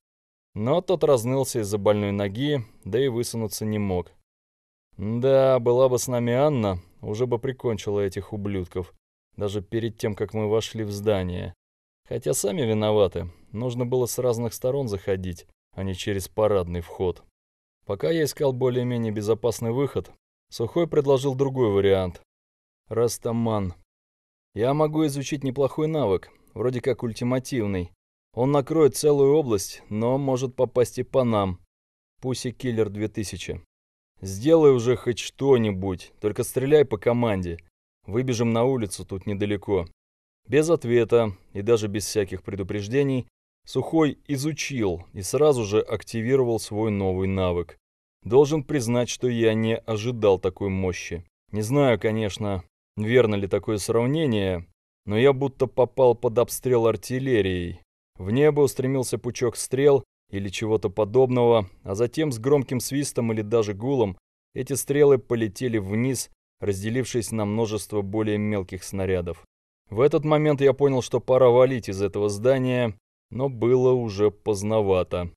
Но тот разнылся из-за больной ноги, да и высунуться не мог. Да, была бы с нами Анна, уже бы прикончила этих ублюдков, даже перед тем, как мы вошли в здание. Хотя сами виноваты, нужно было с разных сторон заходить, а не через парадный вход. Пока я искал более-менее безопасный выход, Сухой предложил другой вариант. Растаман. Я могу изучить неплохой навык, вроде как ультимативный. Он накроет целую область, но может попасть и по нам. Пуси Киллер 2000. Сделай уже хоть что-нибудь, только стреляй по команде. Выбежим на улицу, тут недалеко. Без ответа и даже без всяких предупреждений Сухой изучил и сразу же активировал свой новый навык. Должен признать, что я не ожидал такой мощи. Не знаю, конечно, верно ли такое сравнение, но я будто попал под обстрел артиллерией. В небо устремился пучок стрел или чего-то подобного, а затем с громким свистом или даже гулом эти стрелы полетели вниз, разделившись на множество более мелких снарядов. В этот момент я понял, что пора валить из этого здания, но было уже поздновато.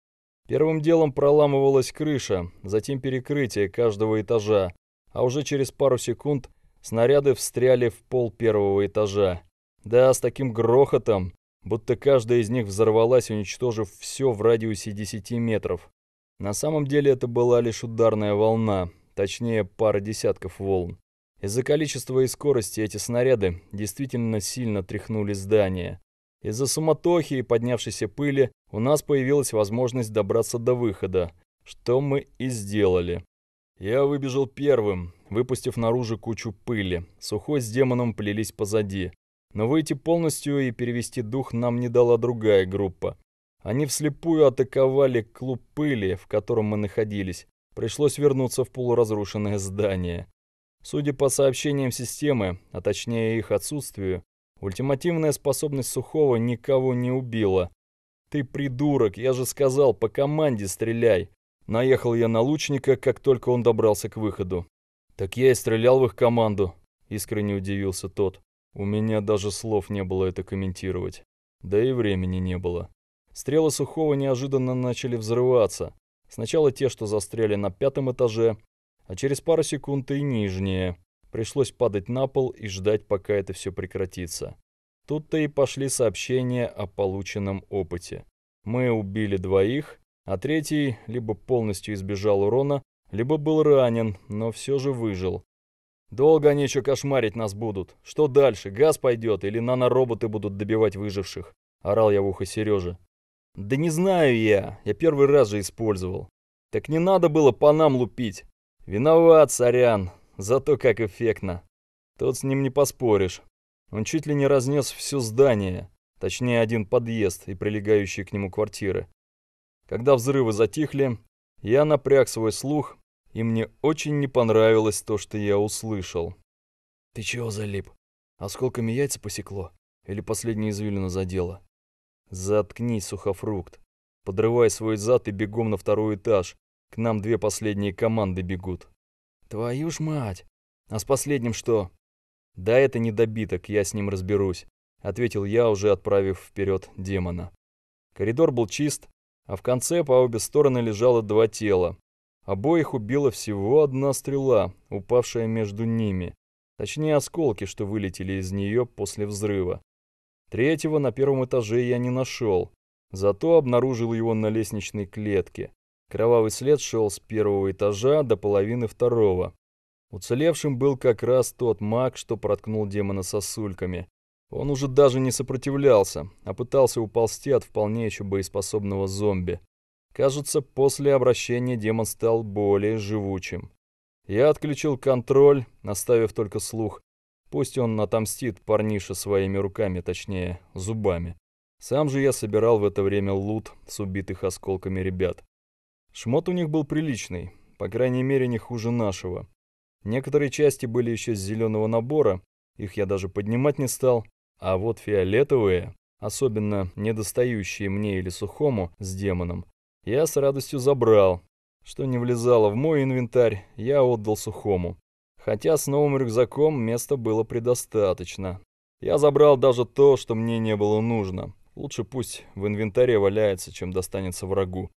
Первым делом проламывалась крыша, затем перекрытие каждого этажа, а уже через пару секунд снаряды встряли в пол первого этажа. Да, с таким грохотом, будто каждая из них взорвалась, уничтожив все в радиусе 10 метров. На самом деле это была лишь ударная волна, точнее пара десятков волн. Из-за количества и скорости эти снаряды действительно сильно тряхнули здание. Из-за суматохи и поднявшейся пыли у нас появилась возможность добраться до выхода, что мы и сделали. Я выбежал первым, выпустив наружу кучу пыли. Сухой с демоном плелись позади. Но выйти полностью и перевести дух нам не дала другая группа. Они вслепую атаковали клуб пыли, в котором мы находились. Пришлось вернуться в полуразрушенное здание. Судя по сообщениям системы, а точнее их отсутствию, ультимативная способность Сухого никого не убила. «Ты придурок, я же сказал, по команде стреляй!» Наехал я на лучника, как только он добрался к выходу. «Так я и стрелял в их команду», — искренне удивился тот. У меня даже слов не было это комментировать. Да и времени не было. Стрелы Сухого неожиданно начали взрываться. Сначала те, что застряли на пятом этаже, а через пару секунд и нижнее. Пришлось падать на пол и ждать, пока это все прекратится. Тут-то и пошли сообщения о полученном опыте. Мы убили двоих, а третий либо полностью избежал урона, либо был ранен, но все же выжил. Долго они еще кошмарить нас будут. Что дальше, газ пойдет или нанороботы будут добивать выживших? Орал я в ухо Сереже. Да не знаю я, я первый раз же использовал. Так не надо было по нам лупить. «Виноват, сорян, зато как эффектно. Тут с ним не поспоришь. Он чуть ли не разнес все здание, точнее один подъезд и прилегающие к нему квартиры. Когда взрывы затихли, я напряг свой слух, и мне очень не понравилось то, что я услышал. «Ты чего залип? Осколками яйца посекло? Или последняя извилина задело? «Заткни, сухофрукт. Подрывай свой зад и бегом на второй этаж. К нам две последние команды бегут. Твою ж мать! А с последним что? Да это не добиток, я с ним разберусь, ответил я, уже отправив вперед демона. Коридор был чист, а в конце по обе стороны лежало два тела. Обоих убила всего одна стрела, упавшая между ними. Точнее, осколки, что вылетели из нее после взрыва. Третьего на первом этаже я не нашел, зато обнаружил его на лестничной клетке. Кровавый след шел с первого этажа до половины второго. Уцелевшим был как раз тот маг, что проткнул демона сосульками. Он уже даже не сопротивлялся, а пытался уползти от вполне еще боеспособного зомби. Кажется, после обращения демон стал более живучим. Я отключил контроль, оставив только слух. Пусть он отомстит парниша своими руками, точнее, зубами. Сам же я собирал в это время лут с убитых осколками ребят. Шмот у них был приличный, по крайней мере, не хуже нашего. Некоторые части были еще с зеленого набора, их я даже поднимать не стал, а вот фиолетовые, особенно недостающие мне или сухому с демоном, я с радостью забрал. Что не влезало в мой инвентарь, я отдал сухому. Хотя с новым рюкзаком места было предостаточно. Я забрал даже то, что мне не было нужно. Лучше пусть в инвентаре валяется, чем достанется врагу.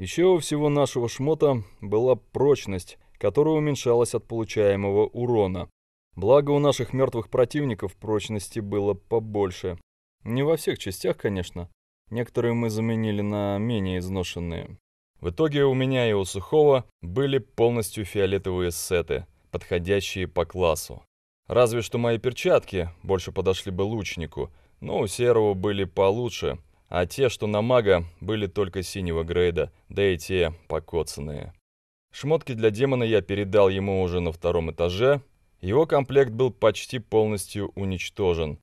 Еще у всего нашего шмота была прочность, которая уменьшалась от получаемого урона. Благо у наших мертвых противников прочности было побольше. Не во всех частях, конечно. Некоторые мы заменили на менее изношенные. В итоге у меня и у Сухого были полностью фиолетовые сеты, подходящие по классу. Разве что мои перчатки больше подошли бы лучнику, но у Серого были получше – а те, что на мага, были только синего грейда, да и те покоцанные. Шмотки для демона я передал ему уже на втором этаже, его комплект был почти полностью уничтожен.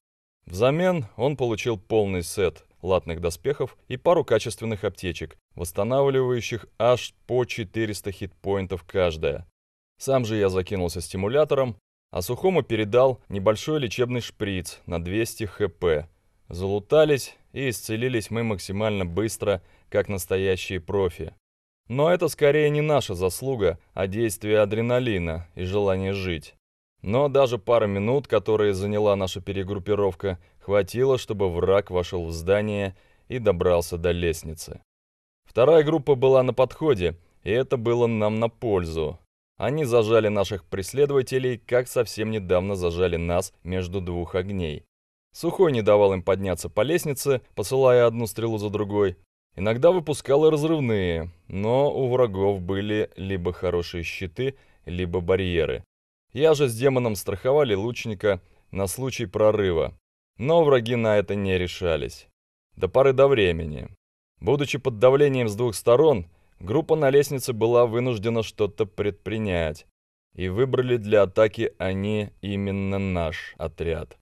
Взамен он получил полный сет латных доспехов и пару качественных аптечек, восстанавливающих аж по 400 хитпоинтов каждая. Сам же я закинулся стимулятором, а Сухому передал небольшой лечебный шприц на 200 хп, Залутались и исцелились мы максимально быстро, как настоящие профи. Но это скорее не наша заслуга, а действие адреналина и желание жить. Но даже пара минут, которые заняла наша перегруппировка, хватило, чтобы враг вошел в здание и добрался до лестницы. Вторая группа была на подходе, и это было нам на пользу. Они зажали наших преследователей, как совсем недавно зажали нас между двух огней. Сухой не давал им подняться по лестнице, посылая одну стрелу за другой. Иногда выпускал и разрывные, но у врагов были либо хорошие щиты, либо барьеры. Я же с демоном страховали лучника на случай прорыва, но враги на это не решались. До поры до времени. Будучи под давлением с двух сторон, группа на лестнице была вынуждена что-то предпринять. И выбрали для атаки они именно наш отряд.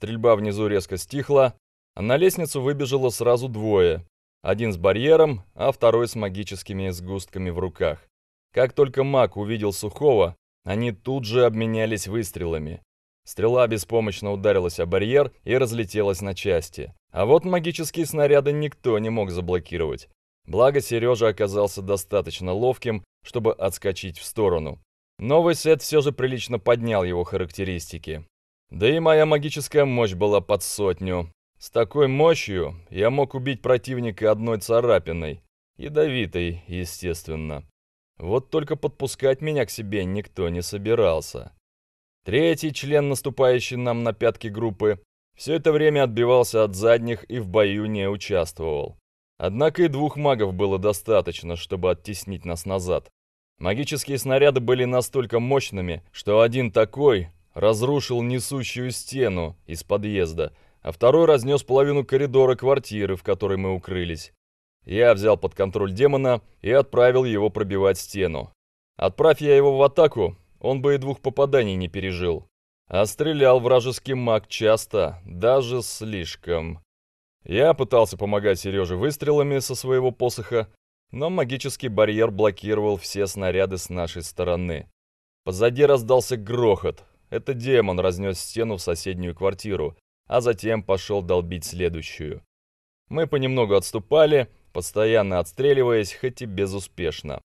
Стрельба внизу резко стихла, а на лестницу выбежало сразу двое. Один с барьером, а второй с магическими сгустками в руках. Как только маг увидел Сухого, они тут же обменялись выстрелами. Стрела беспомощно ударилась о барьер и разлетелась на части. А вот магические снаряды никто не мог заблокировать. Благо Сережа оказался достаточно ловким, чтобы отскочить в сторону. Новый сет все же прилично поднял его характеристики. Да и моя магическая мощь была под сотню. С такой мощью я мог убить противника одной царапиной. Ядовитой, естественно. Вот только подпускать меня к себе никто не собирался. Третий член наступающий нам на пятки группы все это время отбивался от задних и в бою не участвовал. Однако и двух магов было достаточно, чтобы оттеснить нас назад. Магические снаряды были настолько мощными, что один такой разрушил несущую стену из подъезда, а второй разнес половину коридора квартиры, в которой мы укрылись. Я взял под контроль демона и отправил его пробивать стену. Отправь я его в атаку, он бы и двух попаданий не пережил. А стрелял вражеский маг часто, даже слишком. Я пытался помогать Сереже выстрелами со своего посоха, но магический барьер блокировал все снаряды с нашей стороны. Позади раздался грохот, это демон разнес стену в соседнюю квартиру, а затем пошел долбить следующую. Мы понемногу отступали, постоянно отстреливаясь, хоть и безуспешно.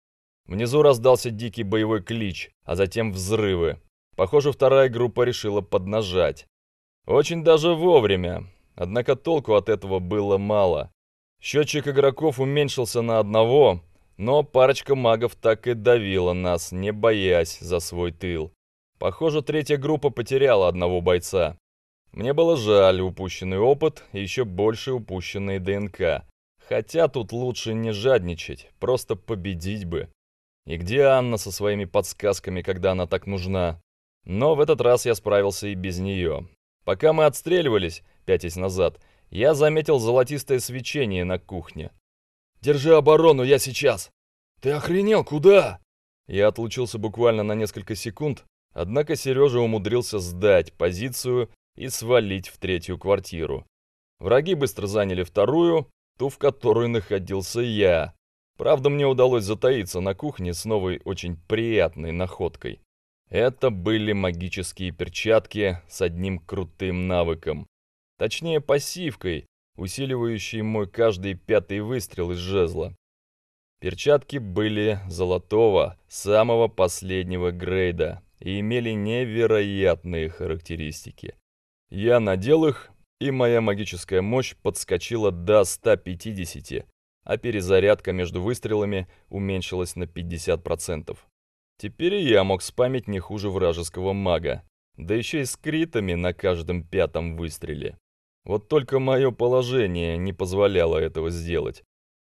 Внизу раздался дикий боевой клич, а затем взрывы. Похоже, вторая группа решила поднажать. Очень даже вовремя. Однако толку от этого было мало. Счетчик игроков уменьшился на одного, но парочка магов так и давила нас, не боясь за свой тыл. Похоже, третья группа потеряла одного бойца. Мне было жаль упущенный опыт и еще больше упущенные ДНК. Хотя тут лучше не жадничать, просто победить бы. И где Анна со своими подсказками, когда она так нужна? Но в этот раз я справился и без нее. Пока мы отстреливались, пятясь назад, я заметил золотистое свечение на кухне. «Держи оборону, я сейчас!» «Ты охренел, куда?» Я отлучился буквально на несколько секунд, Однако Сережа умудрился сдать позицию и свалить в третью квартиру. Враги быстро заняли вторую, ту, в которой находился я. Правда, мне удалось затаиться на кухне с новой очень приятной находкой. Это были магические перчатки с одним крутым навыком. Точнее, пассивкой, усиливающей мой каждый пятый выстрел из жезла. Перчатки были золотого, самого последнего грейда, и имели невероятные характеристики. Я надел их, и моя магическая мощь подскочила до 150, а перезарядка между выстрелами уменьшилась на 50%. Теперь я мог спамить не хуже вражеского мага, да еще и с критами на каждом пятом выстреле. Вот только мое положение не позволяло этого сделать.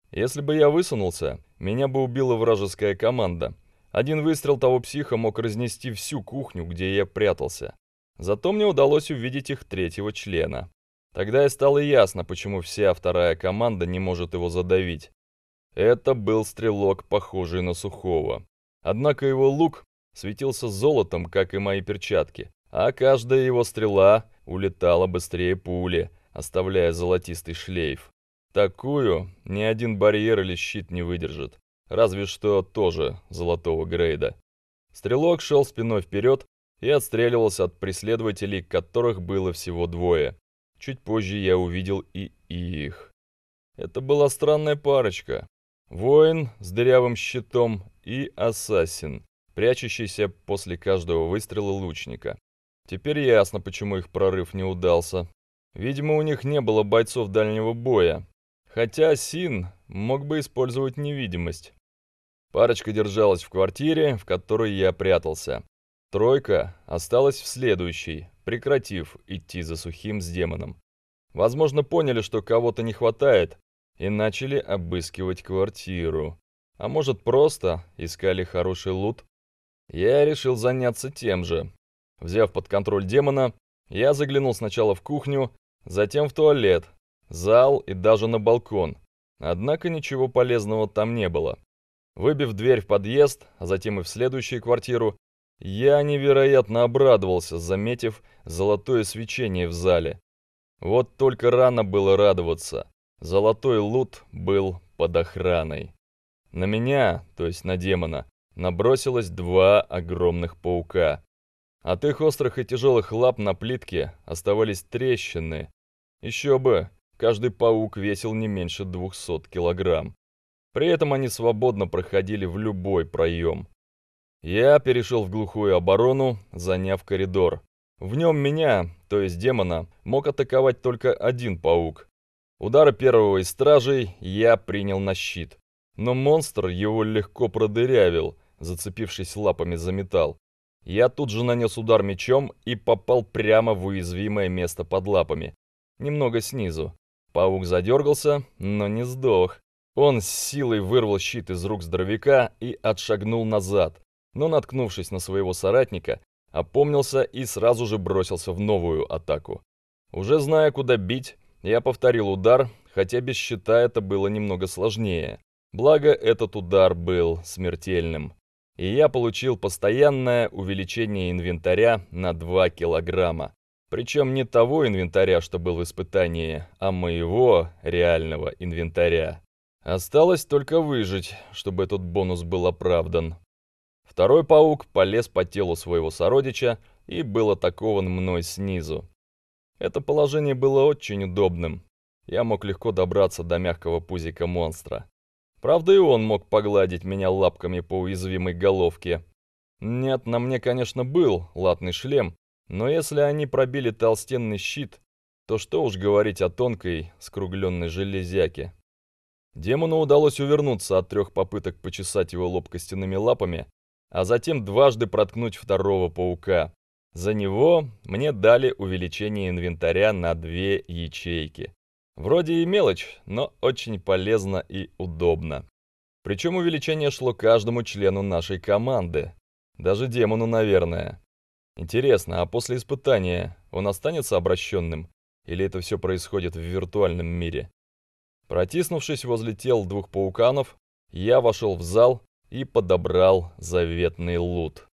Если бы я высунулся, меня бы убила вражеская команда – один выстрел того психа мог разнести всю кухню, где я прятался. Зато мне удалось увидеть их третьего члена. Тогда и стало ясно, почему вся вторая команда не может его задавить. Это был стрелок, похожий на сухого. Однако его лук светился золотом, как и мои перчатки, а каждая его стрела улетала быстрее пули, оставляя золотистый шлейф. Такую ни один барьер или щит не выдержит разве что тоже золотого грейда. Стрелок шел спиной вперед и отстреливался от преследователей, которых было всего двое. Чуть позже я увидел и их. Это была странная парочка. Воин с дырявым щитом и ассасин, прячущийся после каждого выстрела лучника. Теперь ясно, почему их прорыв не удался. Видимо, у них не было бойцов дальнего боя. Хотя Син мог бы использовать невидимость. Парочка держалась в квартире, в которой я прятался. Тройка осталась в следующей, прекратив идти за сухим с демоном. Возможно, поняли, что кого-то не хватает, и начали обыскивать квартиру. А может, просто искали хороший лут? Я решил заняться тем же. Взяв под контроль демона, я заглянул сначала в кухню, затем в туалет, зал и даже на балкон. Однако ничего полезного там не было. Выбив дверь в подъезд, а затем и в следующую квартиру, я невероятно обрадовался, заметив золотое свечение в зале. Вот только рано было радоваться. Золотой лут был под охраной. На меня, то есть на демона, набросилось два огромных паука. От их острых и тяжелых лап на плитке оставались трещины. Еще бы, каждый паук весил не меньше 200 килограмм. При этом они свободно проходили в любой проем. Я перешел в глухую оборону, заняв коридор. В нем меня, то есть демона, мог атаковать только один паук. Удары первого из стражей я принял на щит. Но монстр его легко продырявил, зацепившись лапами за металл. Я тут же нанес удар мечом и попал прямо в уязвимое место под лапами. Немного снизу. Паук задергался, но не сдох. Он с силой вырвал щит из рук здоровяка и отшагнул назад, но, наткнувшись на своего соратника, опомнился и сразу же бросился в новую атаку. Уже зная, куда бить, я повторил удар, хотя без щита это было немного сложнее. Благо, этот удар был смертельным. И я получил постоянное увеличение инвентаря на 2 килограмма. Причем не того инвентаря, что был в испытании, а моего реального инвентаря. Осталось только выжить, чтобы этот бонус был оправдан. Второй паук полез по телу своего сородича и был атакован мной снизу. Это положение было очень удобным. Я мог легко добраться до мягкого пузика монстра. Правда, и он мог погладить меня лапками по уязвимой головке. Нет, на мне, конечно, был латный шлем, но если они пробили толстенный щит, то что уж говорить о тонкой, скругленной железяке. Демону удалось увернуться от трех попыток почесать его лоб костяными лапами, а затем дважды проткнуть второго паука. За него мне дали увеличение инвентаря на две ячейки. Вроде и мелочь, но очень полезно и удобно. Причем увеличение шло каждому члену нашей команды. Даже демону, наверное. Интересно, а после испытания он останется обращенным? Или это все происходит в виртуальном мире? Протиснувшись возле тел двух пауканов, я вошел в зал и подобрал заветный лут.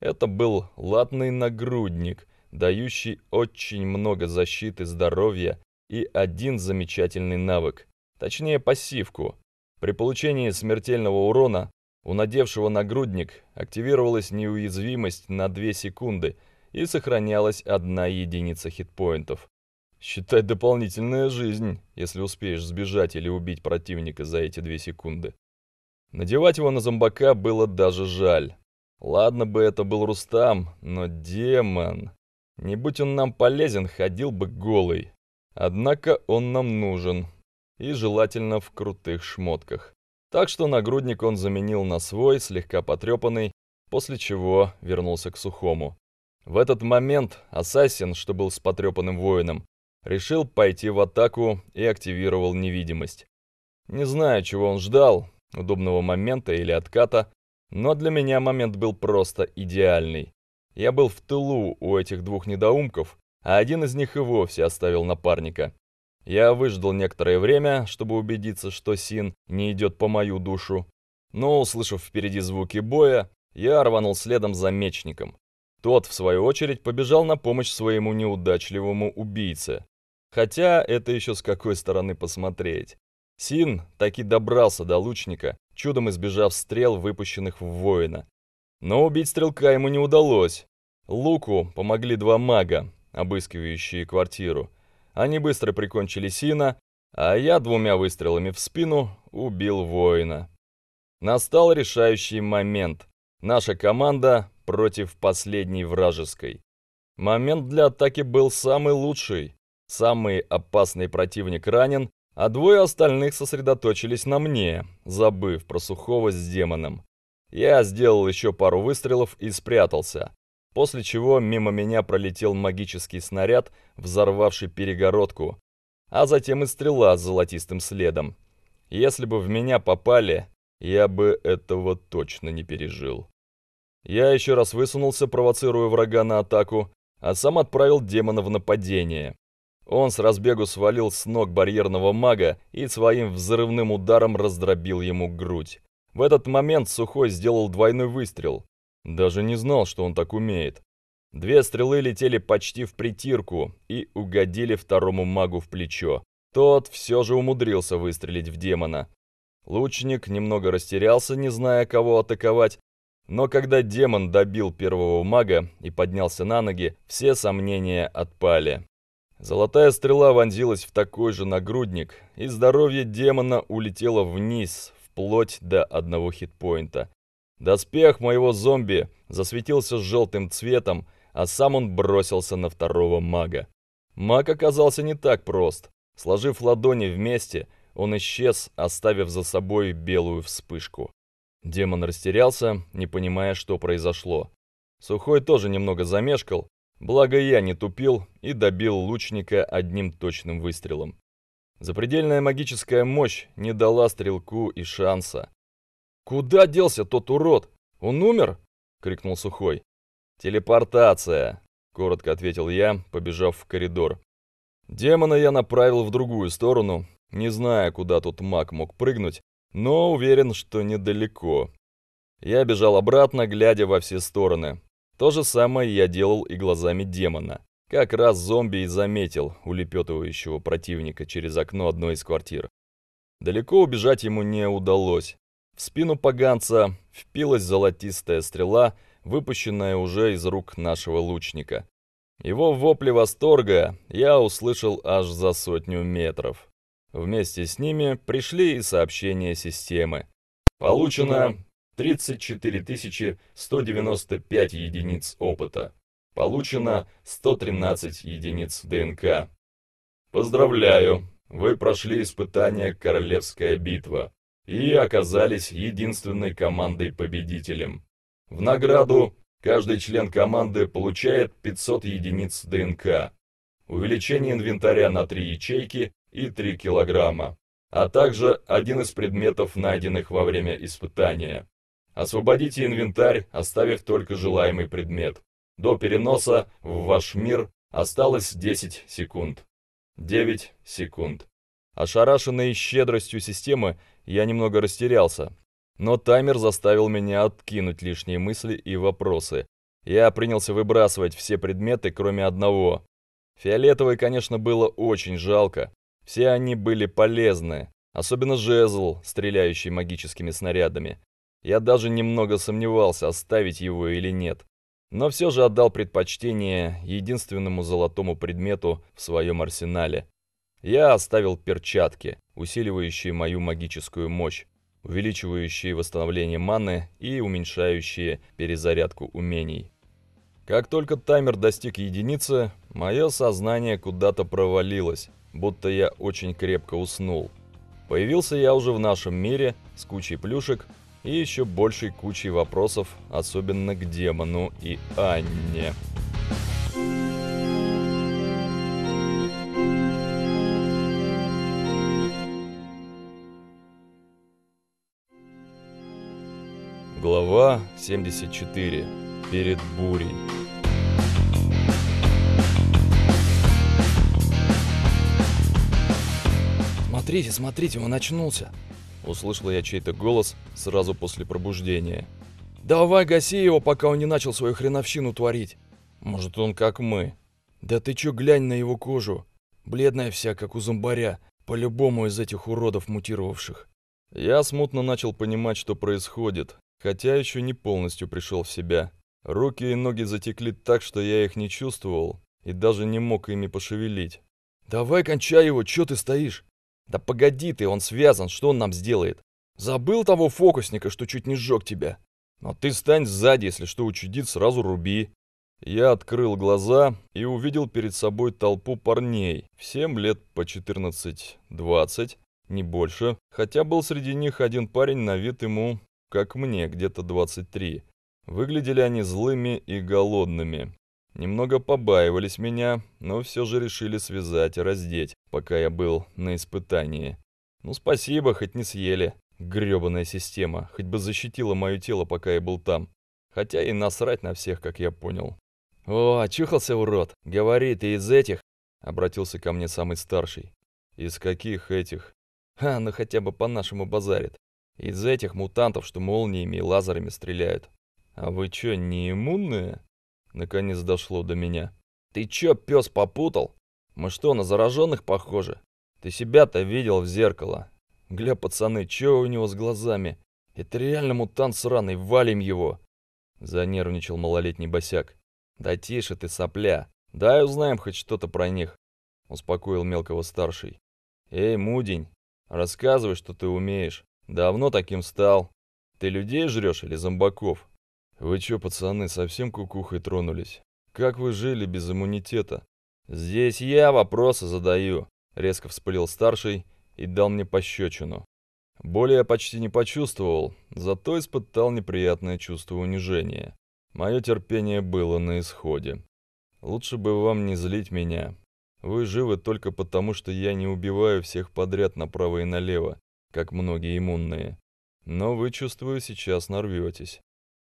Это был латный нагрудник, дающий очень много защиты здоровья и один замечательный навык, точнее пассивку. При получении смертельного урона у надевшего нагрудник активировалась неуязвимость на 2 секунды и сохранялась одна единица хитпоинтов считать дополнительная жизнь, если успеешь сбежать или убить противника за эти две секунды. Надевать его на зомбака было даже жаль. Ладно бы это был Рустам, но демон. Не будь он нам полезен, ходил бы голый. Однако он нам нужен. И желательно в крутых шмотках. Так что нагрудник он заменил на свой, слегка потрепанный, после чего вернулся к сухому. В этот момент ассасин, что был с потрепанным воином, решил пойти в атаку и активировал невидимость. Не знаю, чего он ждал, удобного момента или отката, но для меня момент был просто идеальный. Я был в тылу у этих двух недоумков, а один из них и вовсе оставил напарника. Я выждал некоторое время, чтобы убедиться, что Син не идет по мою душу, но, услышав впереди звуки боя, я рванул следом за мечником. Тот, в свою очередь, побежал на помощь своему неудачливому убийце. Хотя это еще с какой стороны посмотреть. Син таки добрался до лучника, чудом избежав стрел, выпущенных в воина. Но убить стрелка ему не удалось. Луку помогли два мага, обыскивающие квартиру. Они быстро прикончили Сина, а я двумя выстрелами в спину убил воина. Настал решающий момент. Наша команда против последней вражеской. Момент для атаки был самый лучший. Самый опасный противник ранен, а двое остальных сосредоточились на мне, забыв про сухого с демоном. Я сделал еще пару выстрелов и спрятался, после чего мимо меня пролетел магический снаряд, взорвавший перегородку, а затем и стрела с золотистым следом. Если бы в меня попали, я бы этого точно не пережил. Я еще раз высунулся, провоцируя врага на атаку, а сам отправил демона в нападение. Он с разбегу свалил с ног барьерного мага и своим взрывным ударом раздробил ему грудь. В этот момент Сухой сделал двойной выстрел. Даже не знал, что он так умеет. Две стрелы летели почти в притирку и угодили второму магу в плечо. Тот все же умудрился выстрелить в демона. Лучник немного растерялся, не зная, кого атаковать, но когда демон добил первого мага и поднялся на ноги, все сомнения отпали. Золотая стрела вонзилась в такой же нагрудник, и здоровье демона улетело вниз, вплоть до одного хитпоинта. Доспех моего зомби засветился желтым цветом, а сам он бросился на второго мага. Маг оказался не так прост. Сложив ладони вместе, он исчез, оставив за собой белую вспышку. Демон растерялся, не понимая, что произошло. Сухой тоже немного замешкал, Благо я не тупил и добил лучника одним точным выстрелом. Запредельная магическая мощь не дала стрелку и шанса. «Куда делся тот урод? Он умер?» — крикнул Сухой. «Телепортация!» — коротко ответил я, побежав в коридор. Демона я направил в другую сторону, не зная, куда тут маг мог прыгнуть, но уверен, что недалеко. Я бежал обратно, глядя во все стороны. То же самое я делал и глазами демона. Как раз зомби и заметил улепетывающего противника через окно одной из квартир. Далеко убежать ему не удалось. В спину поганца впилась золотистая стрела, выпущенная уже из рук нашего лучника. Его вопли восторга я услышал аж за сотню метров. Вместе с ними пришли и сообщения системы. Получено 34 195 единиц опыта. Получено 113 единиц ДНК. Поздравляю, вы прошли испытание «Королевская битва» и оказались единственной командой-победителем. В награду каждый член команды получает 500 единиц ДНК, увеличение инвентаря на 3 ячейки и 3 килограмма, а также один из предметов, найденных во время испытания. Освободите инвентарь, оставив только желаемый предмет. До переноса в ваш мир осталось 10 секунд. 9 секунд. Ошарашенный щедростью системы, я немного растерялся. Но таймер заставил меня откинуть лишние мысли и вопросы. Я принялся выбрасывать все предметы, кроме одного. Фиолетовый, конечно, было очень жалко. Все они были полезны. Особенно жезл, стреляющий магическими снарядами. Я даже немного сомневался, оставить его или нет. Но все же отдал предпочтение единственному золотому предмету в своем арсенале. Я оставил перчатки, усиливающие мою магическую мощь, увеличивающие восстановление маны и уменьшающие перезарядку умений. Как только таймер достиг единицы, мое сознание куда-то провалилось, будто я очень крепко уснул. Появился я уже в нашем мире с кучей плюшек, и еще большей кучей вопросов, особенно к демону и Анне. Глава 74. Перед бурей. Смотрите, смотрите, он очнулся. Услышал я чей-то голос сразу после пробуждения. «Давай гаси его, пока он не начал свою хреновщину творить!» «Может, он как мы?» «Да ты чё, глянь на его кожу! Бледная вся, как у зомбаря, по-любому из этих уродов мутировавших!» Я смутно начал понимать, что происходит, хотя еще не полностью пришел в себя. Руки и ноги затекли так, что я их не чувствовал и даже не мог ими пошевелить. «Давай кончай его, чё ты стоишь?» Да погоди ты, он связан, что он нам сделает? Забыл того фокусника, что чуть не сжег тебя? Но ты стань сзади, если что учудит, сразу руби. Я открыл глаза и увидел перед собой толпу парней, всем лет по 14-20, не больше, хотя был среди них один парень на вид ему, как мне, где-то 23. Выглядели они злыми и голодными. Немного побаивались меня, но все же решили связать и раздеть, пока я был на испытании. Ну спасибо, хоть не съели. Грёбаная система, хоть бы защитила мое тело, пока я был там. Хотя и насрать на всех, как я понял. «О, очухался, урод! Говори, ты из этих?» Обратился ко мне самый старший. «Из каких этих?» «Ха, ну хотя бы по-нашему базарит. Из этих мутантов, что молниями и лазерами стреляют». «А вы чё, не иммунные?» Наконец дошло до меня. «Ты чё, пёс, попутал? Мы что, на зараженных похожи? Ты себя-то видел в зеркало. Гля, пацаны, чё у него с глазами? Это реально мутант сраный, валим его!» Занервничал малолетний босяк. «Да тише ты, сопля! Дай узнаем хоть что-то про них!» Успокоил мелкого старший. «Эй, мудень, рассказывай, что ты умеешь. Давно таким стал. Ты людей жрёшь или зомбаков?» Вы чё, пацаны, совсем кукухой тронулись? Как вы жили без иммунитета? Здесь я вопросы задаю, резко вспылил старший и дал мне пощечину. Боли я почти не почувствовал, зато испытал неприятное чувство унижения. Мое терпение было на исходе. Лучше бы вам не злить меня. Вы живы только потому, что я не убиваю всех подряд направо и налево, как многие иммунные. Но вы, чувствую, сейчас нарветесь.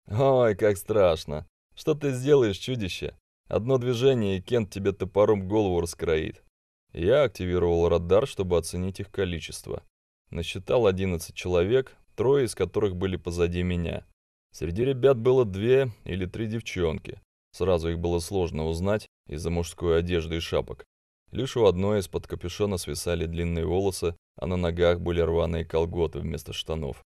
Ой, как страшно. Что ты сделаешь, чудище? Одно движение, и Кент тебе топором голову раскроит. Я активировал радар, чтобы оценить их количество. Насчитал 11 человек, трое из которых были позади меня. Среди ребят было две или три девчонки. Сразу их было сложно узнать из-за мужской одежды и шапок. Лишь у одной из-под капюшона свисали длинные волосы, а на ногах были рваные колготы вместо штанов.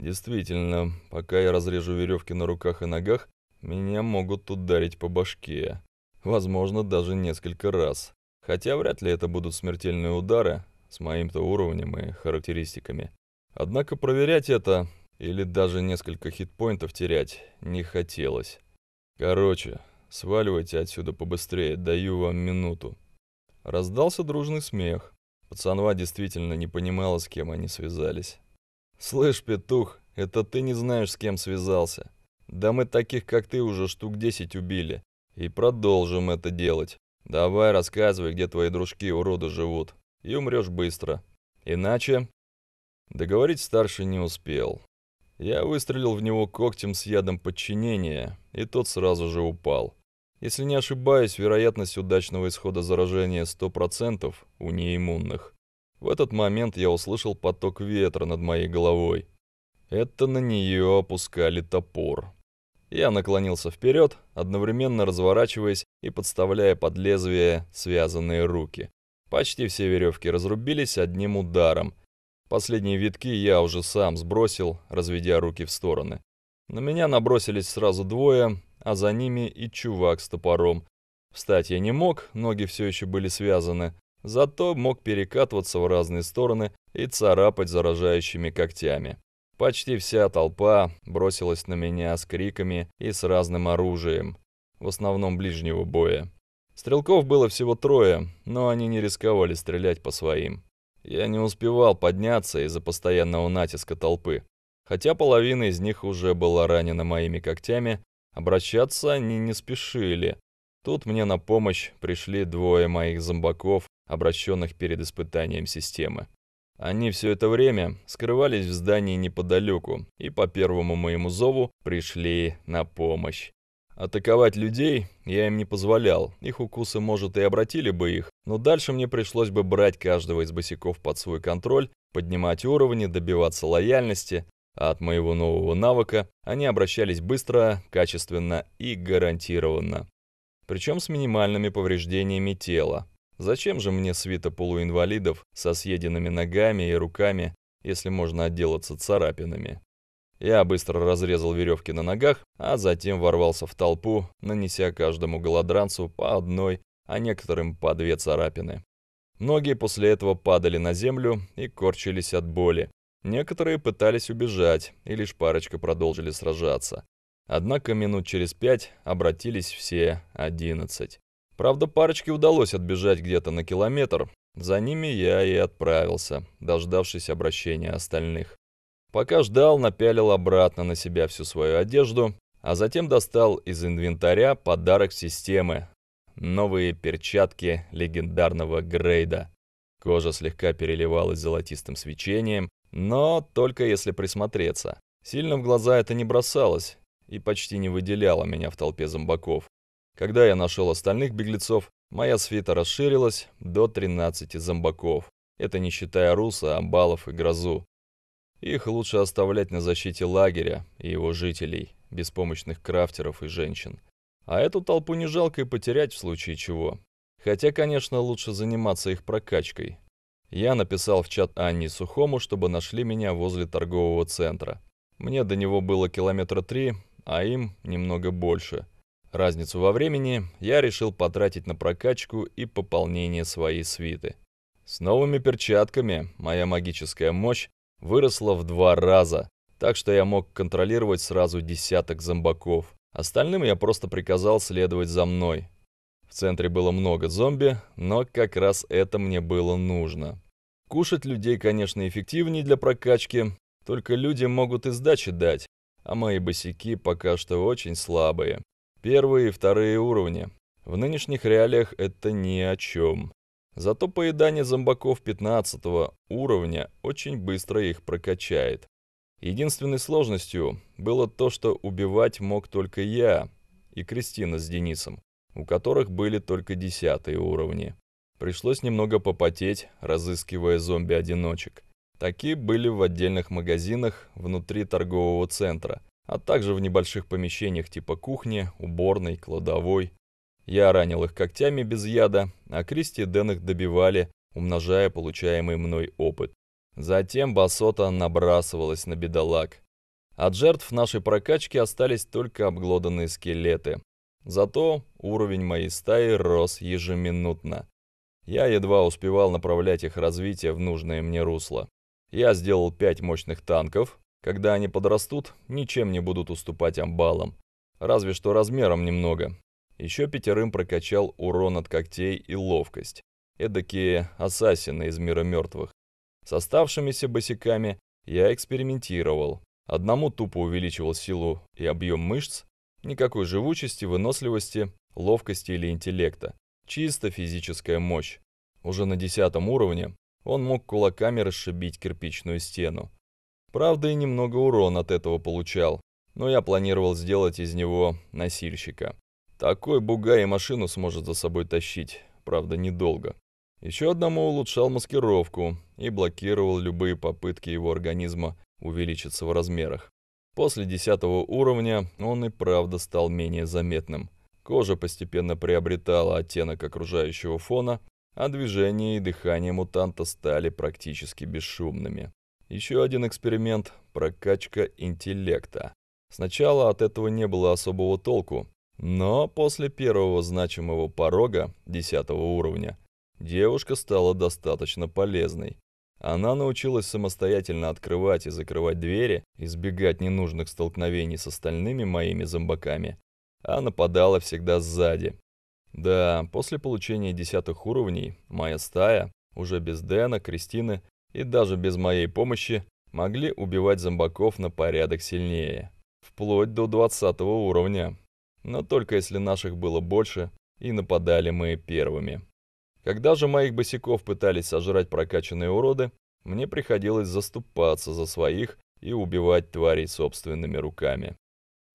Действительно, пока я разрежу веревки на руках и ногах, меня могут ударить по башке. Возможно, даже несколько раз. Хотя вряд ли это будут смертельные удары с моим-то уровнем и характеристиками. Однако проверять это, или даже несколько хитпоинтов терять, не хотелось. Короче, сваливайте отсюда побыстрее, даю вам минуту. Раздался дружный смех. Пацанва действительно не понимала, с кем они связались. «Слышь, петух, это ты не знаешь, с кем связался. Да мы таких, как ты, уже штук десять убили. И продолжим это делать. Давай рассказывай, где твои дружки, уроды, живут. И умрешь быстро. Иначе...» Договорить старший не успел. Я выстрелил в него когтем с ядом подчинения, и тот сразу же упал. Если не ошибаюсь, вероятность удачного исхода заражения 100% у неиммунных. В этот момент я услышал поток ветра над моей головой. Это на нее опускали топор. Я наклонился вперед, одновременно разворачиваясь и подставляя под лезвие связанные руки. Почти все веревки разрубились одним ударом. Последние витки я уже сам сбросил, разведя руки в стороны. На меня набросились сразу двое, а за ними и чувак с топором. Встать я не мог, ноги все еще были связаны, Зато мог перекатываться в разные стороны и царапать заражающими когтями. Почти вся толпа бросилась на меня с криками и с разным оружием, в основном ближнего боя. Стрелков было всего трое, но они не рисковали стрелять по своим. Я не успевал подняться из-за постоянного натиска толпы. Хотя половина из них уже была ранена моими когтями, обращаться они не спешили. Тут мне на помощь пришли двое моих зомбаков обращенных перед испытанием системы. Они все это время скрывались в здании неподалеку и по первому моему зову пришли на помощь. Атаковать людей я им не позволял, их укусы, может, и обратили бы их, но дальше мне пришлось бы брать каждого из босиков под свой контроль, поднимать уровни, добиваться лояльности, а от моего нового навыка они обращались быстро, качественно и гарантированно. Причем с минимальными повреждениями тела, Зачем же мне свита полуинвалидов со съеденными ногами и руками, если можно отделаться царапинами? Я быстро разрезал веревки на ногах, а затем ворвался в толпу, нанеся каждому голодранцу по одной, а некоторым по две царапины. Многие после этого падали на землю и корчились от боли. Некоторые пытались убежать, и лишь парочка продолжили сражаться. Однако минут через пять обратились все одиннадцать. Правда, парочке удалось отбежать где-то на километр. За ними я и отправился, дождавшись обращения остальных. Пока ждал, напялил обратно на себя всю свою одежду, а затем достал из инвентаря подарок системы. Новые перчатки легендарного Грейда. Кожа слегка переливалась золотистым свечением, но только если присмотреться. Сильно в глаза это не бросалось и почти не выделяло меня в толпе зомбаков. Когда я нашел остальных беглецов, моя свита расширилась до 13 зомбаков. Это не считая Руса, Амбалов и Грозу. Их лучше оставлять на защите лагеря и его жителей, беспомощных крафтеров и женщин. А эту толпу не жалко и потерять в случае чего. Хотя, конечно, лучше заниматься их прокачкой. Я написал в чат Анне Сухому, чтобы нашли меня возле торгового центра. Мне до него было километра три, а им немного больше. Разницу во времени я решил потратить на прокачку и пополнение своей свиты. С новыми перчатками моя магическая мощь выросла в два раза, так что я мог контролировать сразу десяток зомбаков. Остальным я просто приказал следовать за мной. В центре было много зомби, но как раз это мне было нужно. Кушать людей, конечно, эффективнее для прокачки, только люди могут и сдачи дать, а мои босики пока что очень слабые. Первые и вторые уровни. В нынешних реалиях это ни о чем. Зато поедание зомбаков 15 уровня очень быстро их прокачает. Единственной сложностью было то, что убивать мог только я и Кристина с Денисом, у которых были только десятые уровни. Пришлось немного попотеть, разыскивая зомби-одиночек. Такие были в отдельных магазинах внутри торгового центра – а также в небольших помещениях типа кухни, уборной, кладовой. Я ранил их когтями без яда, а Кристи и Дэн их добивали, умножая получаемый мной опыт. Затем басота набрасывалась на бедолаг. От жертв нашей прокачки остались только обглоданные скелеты. Зато уровень моей стаи рос ежеминутно. Я едва успевал направлять их развитие в нужное мне русло. Я сделал пять мощных танков, когда они подрастут, ничем не будут уступать амбалам. Разве что размером немного. Еще пятерым прокачал урон от когтей и ловкость. Эдакие ассасины из мира мертвых. С оставшимися босиками я экспериментировал. Одному тупо увеличивал силу и объем мышц, никакой живучести, выносливости, ловкости или интеллекта. Чисто физическая мощь. Уже на десятом уровне он мог кулаками расшибить кирпичную стену. Правда, и немного урон от этого получал, но я планировал сделать из него носильщика. Такой бугай и машину сможет за собой тащить, правда, недолго. Еще одному улучшал маскировку и блокировал любые попытки его организма увеличиться в размерах. После десятого уровня он и правда стал менее заметным. Кожа постепенно приобретала оттенок окружающего фона, а движения и дыхание мутанта стали практически бесшумными. Еще один эксперимент – прокачка интеллекта. Сначала от этого не было особого толку, но после первого значимого порога, десятого уровня, девушка стала достаточно полезной. Она научилась самостоятельно открывать и закрывать двери, избегать ненужных столкновений с остальными моими зомбаками, а нападала всегда сзади. Да, после получения десятых уровней моя стая, уже без Дэна, Кристины и даже без моей помощи могли убивать зомбаков на порядок сильнее, вплоть до 20 уровня. Но только если наших было больше, и нападали мы первыми. Когда же моих босиков пытались сожрать прокачанные уроды, мне приходилось заступаться за своих и убивать тварей собственными руками.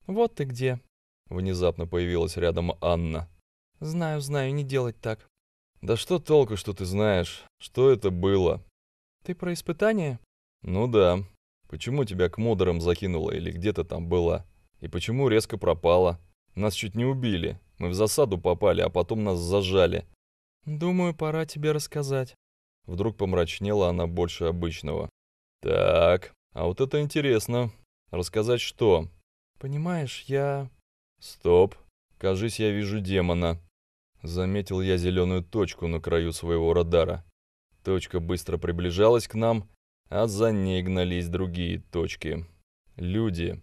«Вот ты где!» — внезапно появилась рядом Анна. «Знаю, знаю, не делать так». «Да что толку, что ты знаешь? Что это было?» «Ты про испытание?» «Ну да. Почему тебя к модерам закинуло или где-то там была? И почему резко пропала? Нас чуть не убили. Мы в засаду попали, а потом нас зажали». «Думаю, пора тебе рассказать». Вдруг помрачнела она больше обычного. «Так, а вот это интересно. Рассказать что?» «Понимаешь, я...» «Стоп. Кажись, я вижу демона». Заметил я зеленую точку на краю своего радара. Точка быстро приближалась к нам, а за ней гнались другие точки. Люди.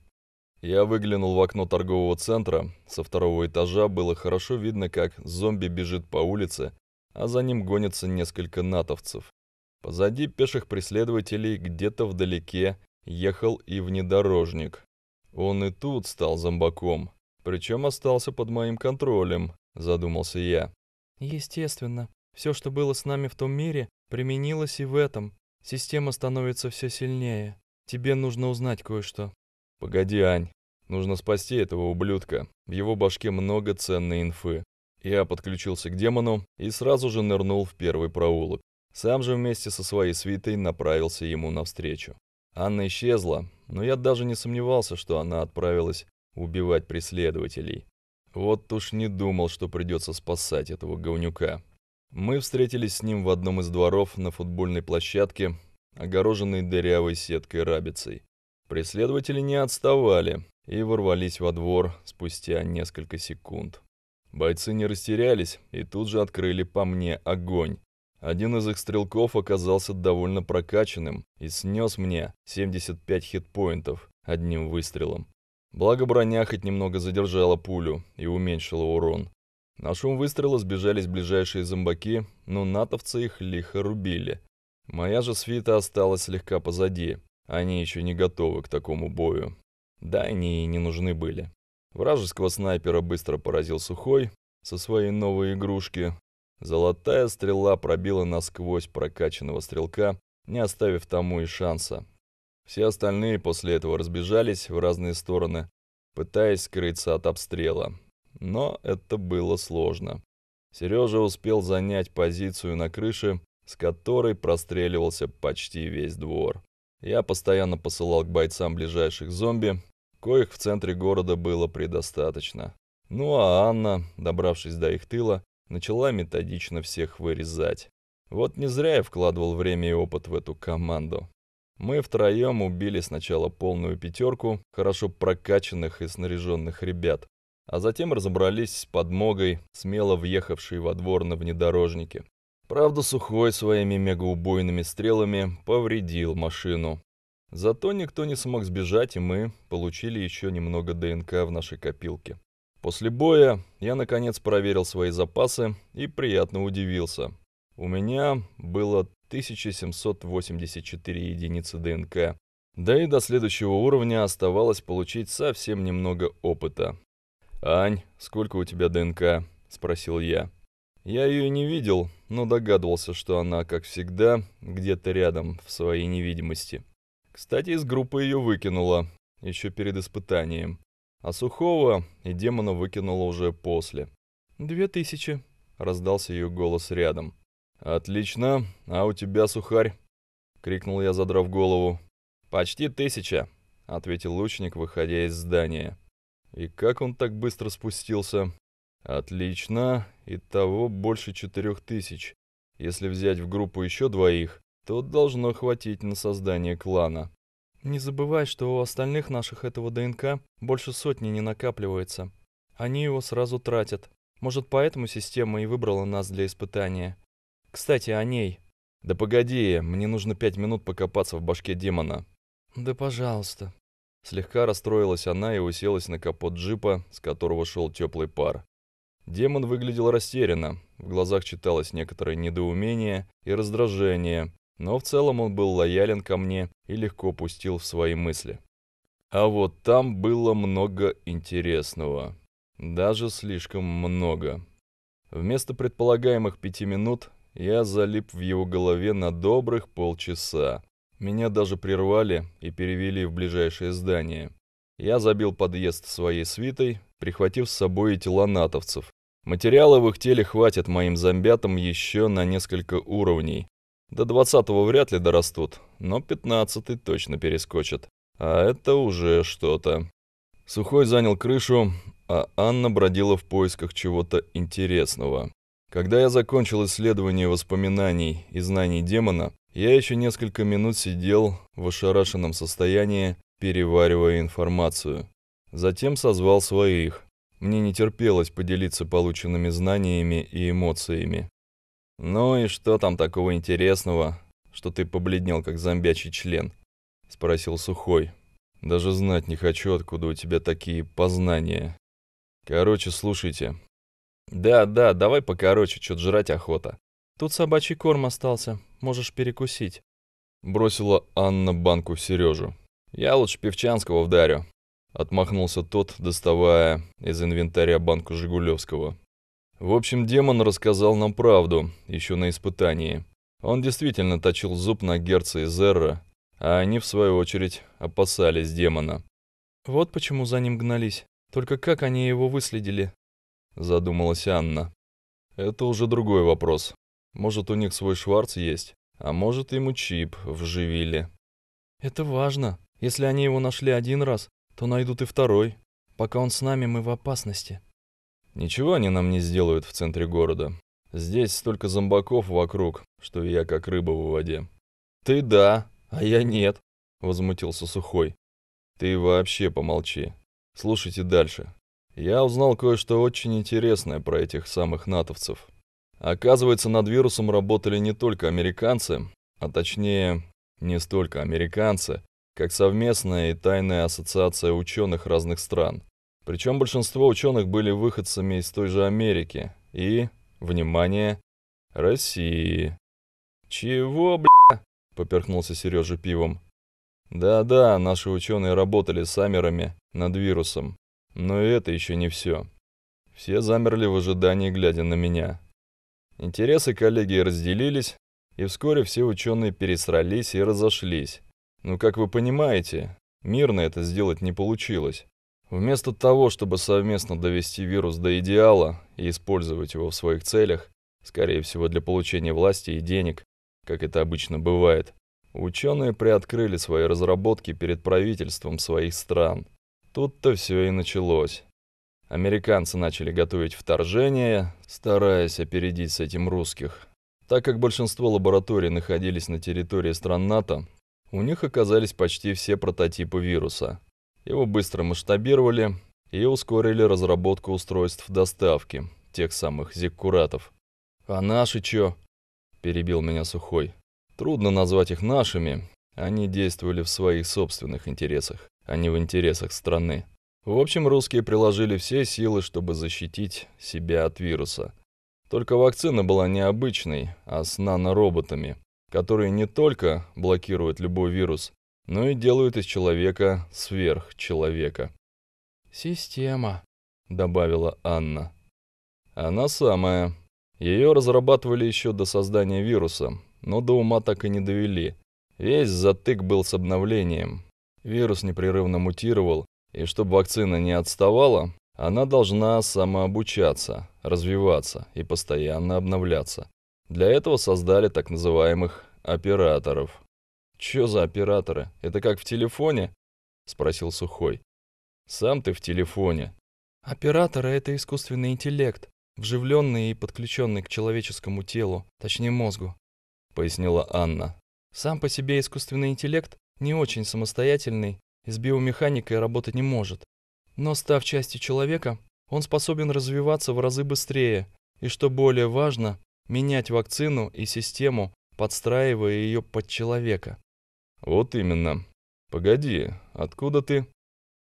Я выглянул в окно торгового центра. Со второго этажа было хорошо видно, как зомби бежит по улице, а за ним гонятся несколько натовцев. Позади пеших преследователей где-то вдалеке ехал и внедорожник. Он и тут стал зомбаком. Причем остался под моим контролем, задумался я. Естественно, все, что было с нами в том мире, применилось и в этом. Система становится все сильнее. Тебе нужно узнать кое-что. Погоди, Ань. Нужно спасти этого ублюдка. В его башке много ценной инфы. Я подключился к демону и сразу же нырнул в первый проулок. Сам же вместе со своей свитой направился ему навстречу. Анна исчезла, но я даже не сомневался, что она отправилась убивать преследователей. Вот уж не думал, что придется спасать этого говнюка. Мы встретились с ним в одном из дворов на футбольной площадке, огороженной дырявой сеткой рабицей. Преследователи не отставали и ворвались во двор спустя несколько секунд. Бойцы не растерялись и тут же открыли по мне огонь. Один из их стрелков оказался довольно прокачанным и снес мне 75 хитпоинтов одним выстрелом. Благо броня хоть немного задержала пулю и уменьшила урон. На шум выстрела сбежались ближайшие зомбаки, но натовцы их лихо рубили. Моя же свита осталась слегка позади. Они еще не готовы к такому бою. Да, они и не нужны были. Вражеского снайпера быстро поразил Сухой со своей новой игрушки. Золотая стрела пробила насквозь прокачанного стрелка, не оставив тому и шанса. Все остальные после этого разбежались в разные стороны, пытаясь скрыться от обстрела но это было сложно. Сережа успел занять позицию на крыше, с которой простреливался почти весь двор. Я постоянно посылал к бойцам ближайших зомби, коих в центре города было предостаточно. Ну а Анна, добравшись до их тыла, начала методично всех вырезать. Вот не зря я вкладывал время и опыт в эту команду. Мы втроем убили сначала полную пятерку хорошо прокачанных и снаряженных ребят, а затем разобрались с подмогой, смело въехавшей во двор на внедорожнике. Правда, Сухой своими мегаубойными стрелами повредил машину. Зато никто не смог сбежать, и мы получили еще немного ДНК в нашей копилке. После боя я наконец проверил свои запасы и приятно удивился. У меня было 1784 единицы ДНК. Да и до следующего уровня оставалось получить совсем немного опыта. «Ань, сколько у тебя ДНК?» – спросил я. Я ее не видел, но догадывался, что она, как всегда, где-то рядом в своей невидимости. Кстати, из группы ее выкинула, еще перед испытанием. А сухого и демона выкинула уже после. «Две тысячи», — раздался ее голос рядом. «Отлично, а у тебя, сухарь?» — крикнул я, задрав голову. «Почти тысяча», — ответил лучник, выходя из здания. И как он так быстро спустился? Отлично. Итого больше четырех тысяч. Если взять в группу еще двоих, то должно хватить на создание клана. Не забывай, что у остальных наших этого ДНК больше сотни не накапливается. Они его сразу тратят. Может, поэтому система и выбрала нас для испытания. Кстати, о ней. Да погоди, мне нужно пять минут покопаться в башке демона. Да пожалуйста. Слегка расстроилась она и уселась на капот джипа, с которого шел теплый пар. Демон выглядел растерянно, в глазах читалось некоторое недоумение и раздражение, но в целом он был лоялен ко мне и легко пустил в свои мысли. А вот там было много интересного. Даже слишком много. Вместо предполагаемых пяти минут я залип в его голове на добрых полчаса. Меня даже прервали и перевели в ближайшее здание. Я забил подъезд своей свитой, прихватив с собой и тела натовцев. Материала в их теле хватит моим зомбятам еще на несколько уровней. До двадцатого вряд ли дорастут, но пятнадцатый точно перескочит. А это уже что-то. Сухой занял крышу, а Анна бродила в поисках чего-то интересного. Когда я закончил исследование воспоминаний и знаний демона, я еще несколько минут сидел в ошарашенном состоянии, переваривая информацию. Затем созвал своих. Мне не терпелось поделиться полученными знаниями и эмоциями. «Ну и что там такого интересного, что ты побледнел, как зомбячий член?» — спросил Сухой. «Даже знать не хочу, откуда у тебя такие познания. Короче, слушайте». «Да, да, давай покороче, чё жрать охота. Тут собачий корм остался», можешь перекусить». Бросила Анна банку Сережу. «Я лучше Певчанского вдарю», — отмахнулся тот, доставая из инвентаря банку Жигулевского. В общем, демон рассказал нам правду, еще на испытании. Он действительно точил зуб на Герца и Зерра, а они, в свою очередь, опасались демона. «Вот почему за ним гнались. Только как они его выследили?» Задумалась Анна. «Это уже другой вопрос. Может, у них свой Шварц есть, а может, ему чип вживили. Это важно. Если они его нашли один раз, то найдут и второй. Пока он с нами, мы в опасности. Ничего они нам не сделают в центре города. Здесь столько зомбаков вокруг, что я как рыба в воде. Ты да, а я нет, возмутился Сухой. Ты вообще помолчи. Слушайте дальше. Я узнал кое-что очень интересное про этих самых натовцев. Оказывается, над вирусом работали не только американцы, а точнее, не столько американцы, как совместная и тайная ассоциация ученых разных стран. Причем большинство ученых были выходцами из той же Америки и, внимание, России. «Чего, бля?» – поперхнулся Сережа пивом. «Да-да, наши ученые работали с Амерами над вирусом. Но это еще не все. Все замерли в ожидании, глядя на меня. Интересы коллегии разделились, и вскоре все ученые пересрались и разошлись. Но, как вы понимаете, мирно это сделать не получилось. Вместо того, чтобы совместно довести вирус до идеала и использовать его в своих целях, скорее всего для получения власти и денег, как это обычно бывает, ученые приоткрыли свои разработки перед правительством своих стран. Тут-то все и началось. Американцы начали готовить вторжение, стараясь опередить с этим русских. Так как большинство лабораторий находились на территории стран НАТО, у них оказались почти все прототипы вируса. Его быстро масштабировали и ускорили разработку устройств доставки, тех самых зиккуратов. «А наши чё?» – перебил меня Сухой. «Трудно назвать их нашими. Они действовали в своих собственных интересах, а не в интересах страны. В общем, русские приложили все силы, чтобы защитить себя от вируса. Только вакцина была не обычной, а с нанороботами, которые не только блокируют любой вирус, но и делают из человека сверхчеловека. «Система», — добавила Анна. «Она самая. Ее разрабатывали еще до создания вируса, но до ума так и не довели. Весь затык был с обновлением. Вирус непрерывно мутировал, и чтобы вакцина не отставала, она должна самообучаться, развиваться и постоянно обновляться. Для этого создали так называемых операторов. «Чё за операторы? Это как в телефоне?» – спросил Сухой. «Сам ты в телефоне». «Операторы – это искусственный интеллект, вживленный и подключенный к человеческому телу, точнее мозгу», – пояснила Анна. «Сам по себе искусственный интеллект не очень самостоятельный с биомеханикой работать не может. Но став частью человека, он способен развиваться в разы быстрее и, что более важно, менять вакцину и систему, подстраивая ее под человека. Вот именно. Погоди, откуда ты?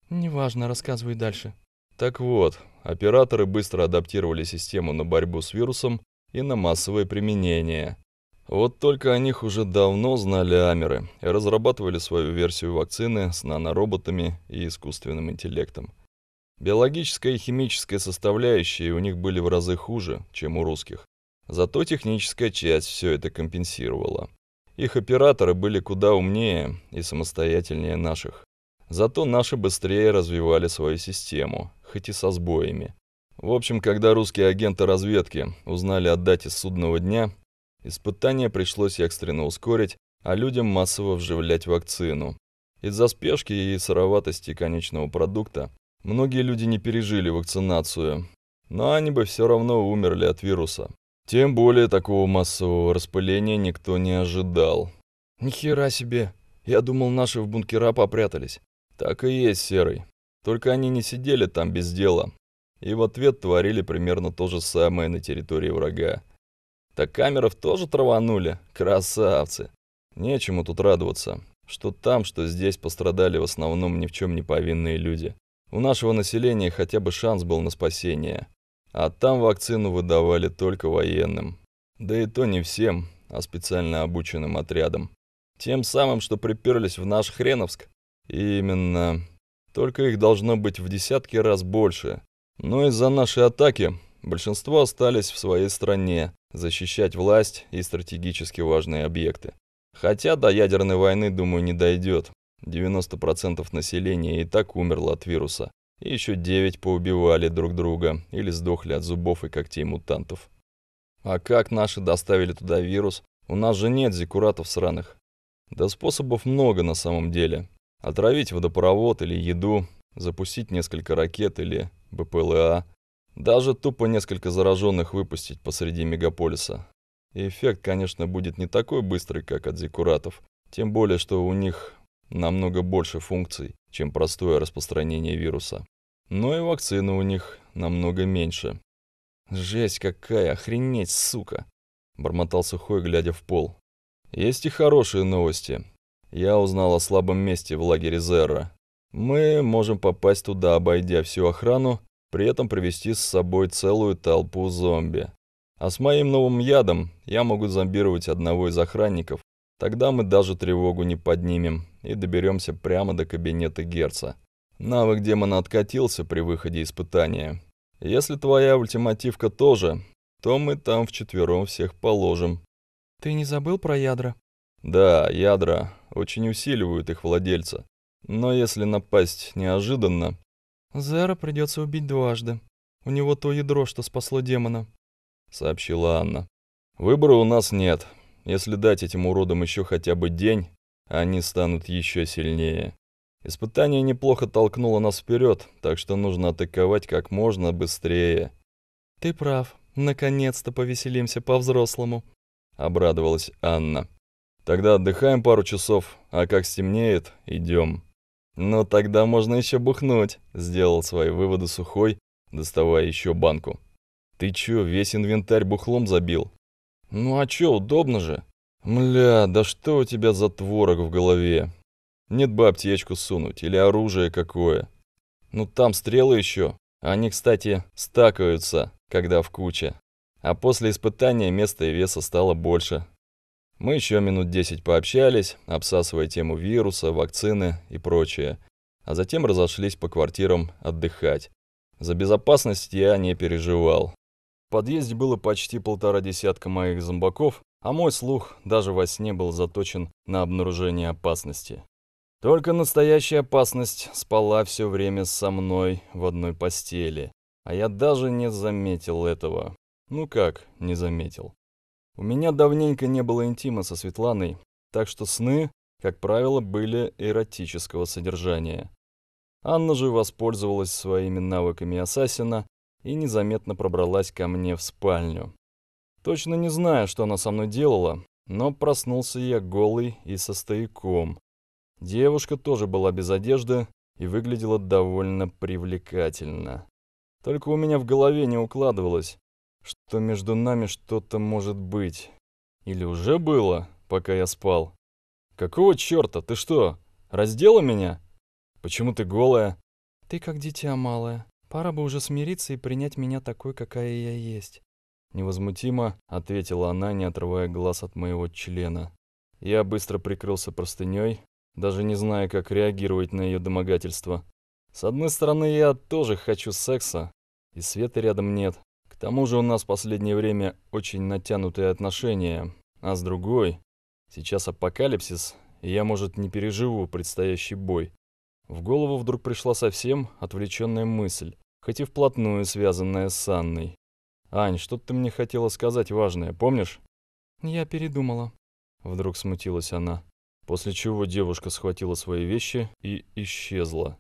Неважно, рассказывай дальше. Так вот, операторы быстро адаптировали систему на борьбу с вирусом и на массовое применение – вот только о них уже давно знали Амеры, и разрабатывали свою версию вакцины с нанороботами и искусственным интеллектом. Биологическая и химическая составляющие у них были в разы хуже, чем у русских. Зато техническая часть все это компенсировала. Их операторы были куда умнее и самостоятельнее наших. Зато наши быстрее развивали свою систему, хоть и со сбоями. В общем, когда русские агенты разведки узнали о дате судного дня – Испытания пришлось экстренно ускорить, а людям массово вживлять вакцину. Из-за спешки и сыроватости конечного продукта многие люди не пережили вакцинацию, но они бы все равно умерли от вируса. Тем более такого массового распыления никто не ожидал. «Нихера себе! Я думал, наши в бункера попрятались». «Так и есть, Серый. Только они не сидели там без дела. И в ответ творили примерно то же самое на территории врага. Так камеров тоже траванули? Красавцы! Нечему тут радоваться. Что там, что здесь пострадали в основном ни в чем не повинные люди. У нашего населения хотя бы шанс был на спасение. А там вакцину выдавали только военным. Да и то не всем, а специально обученным отрядам. Тем самым, что приперлись в наш Хреновск. именно. Только их должно быть в десятки раз больше. Но из-за нашей атаки большинство остались в своей стране, защищать власть и стратегически важные объекты. Хотя до ядерной войны, думаю, не дойдет. 90% населения и так умерло от вируса. И еще 9 поубивали друг друга или сдохли от зубов и когтей мутантов. А как наши доставили туда вирус? У нас же нет зикуратов сраных. Да способов много на самом деле. Отравить водопровод или еду, запустить несколько ракет или БПЛА – даже тупо несколько зараженных выпустить посреди мегаполиса. И эффект, конечно, будет не такой быстрый, как от зекуратов, тем более, что у них намного больше функций, чем простое распространение вируса. Но и вакцины у них намного меньше. «Жесть какая, охренеть, сука!» – бормотал Сухой, глядя в пол. «Есть и хорошие новости. Я узнал о слабом месте в лагере Зерра. Мы можем попасть туда, обойдя всю охрану при этом привести с собой целую толпу зомби. А с моим новым ядом я могу зомбировать одного из охранников, тогда мы даже тревогу не поднимем и доберемся прямо до кабинета Герца. Навык демона откатился при выходе испытания. Если твоя ультимативка тоже, то мы там вчетвером всех положим. Ты не забыл про ядра? Да, ядра очень усиливают их владельца. Но если напасть неожиданно, «Зера придется убить дважды. У него то ядро, что спасло демона», — сообщила Анна. «Выбора у нас нет. Если дать этим уродам еще хотя бы день, они станут еще сильнее. Испытание неплохо толкнуло нас вперед, так что нужно атаковать как можно быстрее». «Ты прав. Наконец-то повеселимся по-взрослому», — обрадовалась Анна. «Тогда отдыхаем пару часов, а как стемнеет, идем. «Ну тогда можно еще бухнуть», — сделал свои выводы сухой, доставая еще банку. «Ты че весь инвентарь бухлом забил?» «Ну а че удобно же?» «Мля, да что у тебя за творог в голове? Нет бы аптечку сунуть или оружие какое. Ну там стрелы еще. Они, кстати, стакаются, когда в куче. А после испытания места и веса стало больше, мы еще минут десять пообщались, обсасывая тему вируса, вакцины и прочее, а затем разошлись по квартирам отдыхать. За безопасность я не переживал. В подъезде было почти полтора десятка моих зомбаков, а мой слух даже во сне был заточен на обнаружение опасности. Только настоящая опасность спала все время со мной в одной постели, а я даже не заметил этого. Ну как, не заметил. У меня давненько не было интима со Светланой, так что сны, как правило, были эротического содержания. Анна же воспользовалась своими навыками ассасина и незаметно пробралась ко мне в спальню. Точно не знаю, что она со мной делала, но проснулся я голый и со стояком. Девушка тоже была без одежды и выглядела довольно привлекательно. Только у меня в голове не укладывалось, что между нами что-то может быть. Или уже было, пока я спал. Какого черта? Ты что, раздела меня? Почему ты голая? Ты как дитя малое. Пора бы уже смириться и принять меня такой, какая я есть. Невозмутимо ответила она, не отрывая глаз от моего члена. Я быстро прикрылся простыней, даже не зная, как реагировать на ее домогательство. С одной стороны, я тоже хочу секса, и света рядом нет, тому же у нас в последнее время очень натянутые отношения, а с другой, сейчас апокалипсис, и я, может, не переживу предстоящий бой. В голову вдруг пришла совсем отвлеченная мысль, хоть и вплотную связанная с Анной. «Ань, что ты мне хотела сказать важное, помнишь?» «Я передумала», — вдруг смутилась она, после чего девушка схватила свои вещи и исчезла.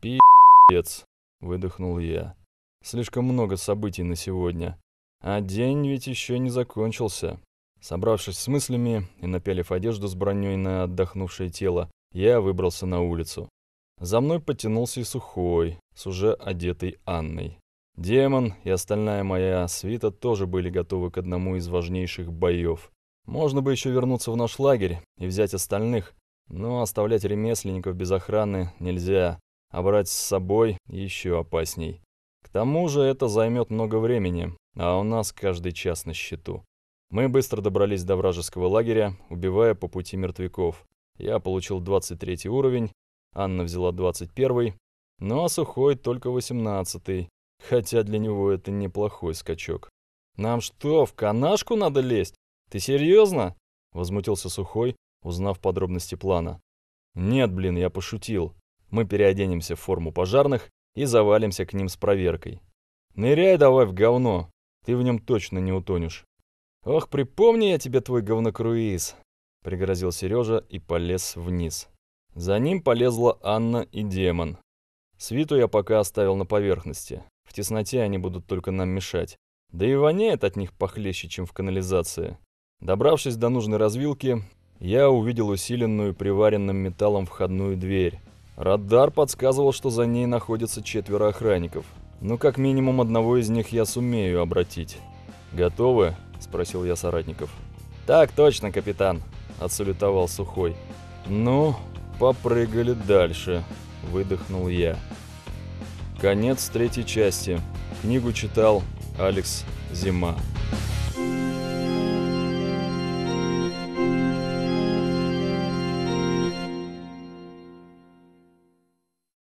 «Пи***ц», — выдохнул я. Слишком много событий на сегодня. А день ведь еще не закончился. Собравшись с мыслями и напялив одежду с броней на отдохнувшее тело, я выбрался на улицу. За мной потянулся и сухой, с уже одетой Анной. Демон и остальная моя свита тоже были готовы к одному из важнейших боев. Можно бы еще вернуться в наш лагерь и взять остальных, но оставлять ремесленников без охраны нельзя, а брать с собой еще опасней. К тому же это займет много времени, а у нас каждый час на счету. Мы быстро добрались до вражеского лагеря, убивая по пути мертвяков. Я получил 23 уровень, Анна взяла 21, ну а Сухой только 18, хотя для него это неплохой скачок. «Нам что, в канашку надо лезть? Ты серьезно? Возмутился Сухой, узнав подробности плана. «Нет, блин, я пошутил. Мы переоденемся в форму пожарных и завалимся к ним с проверкой. Ныряй давай в говно, ты в нем точно не утонешь. Ох, припомни я тебе твой говнокруиз, пригрозил Сережа и полез вниз. За ним полезла Анна и демон. Свиту я пока оставил на поверхности. В тесноте они будут только нам мешать. Да и воняет от них похлеще, чем в канализации. Добравшись до нужной развилки, я увидел усиленную приваренным металлом входную дверь. Радар подсказывал, что за ней находятся четверо охранников, но ну, как минимум одного из них я сумею обратить. «Готовы?» – спросил я соратников. «Так точно, капитан!» – отсалютовал Сухой. «Ну, попрыгали дальше», – выдохнул я. Конец третьей части. Книгу читал Алекс Зима. Thank you.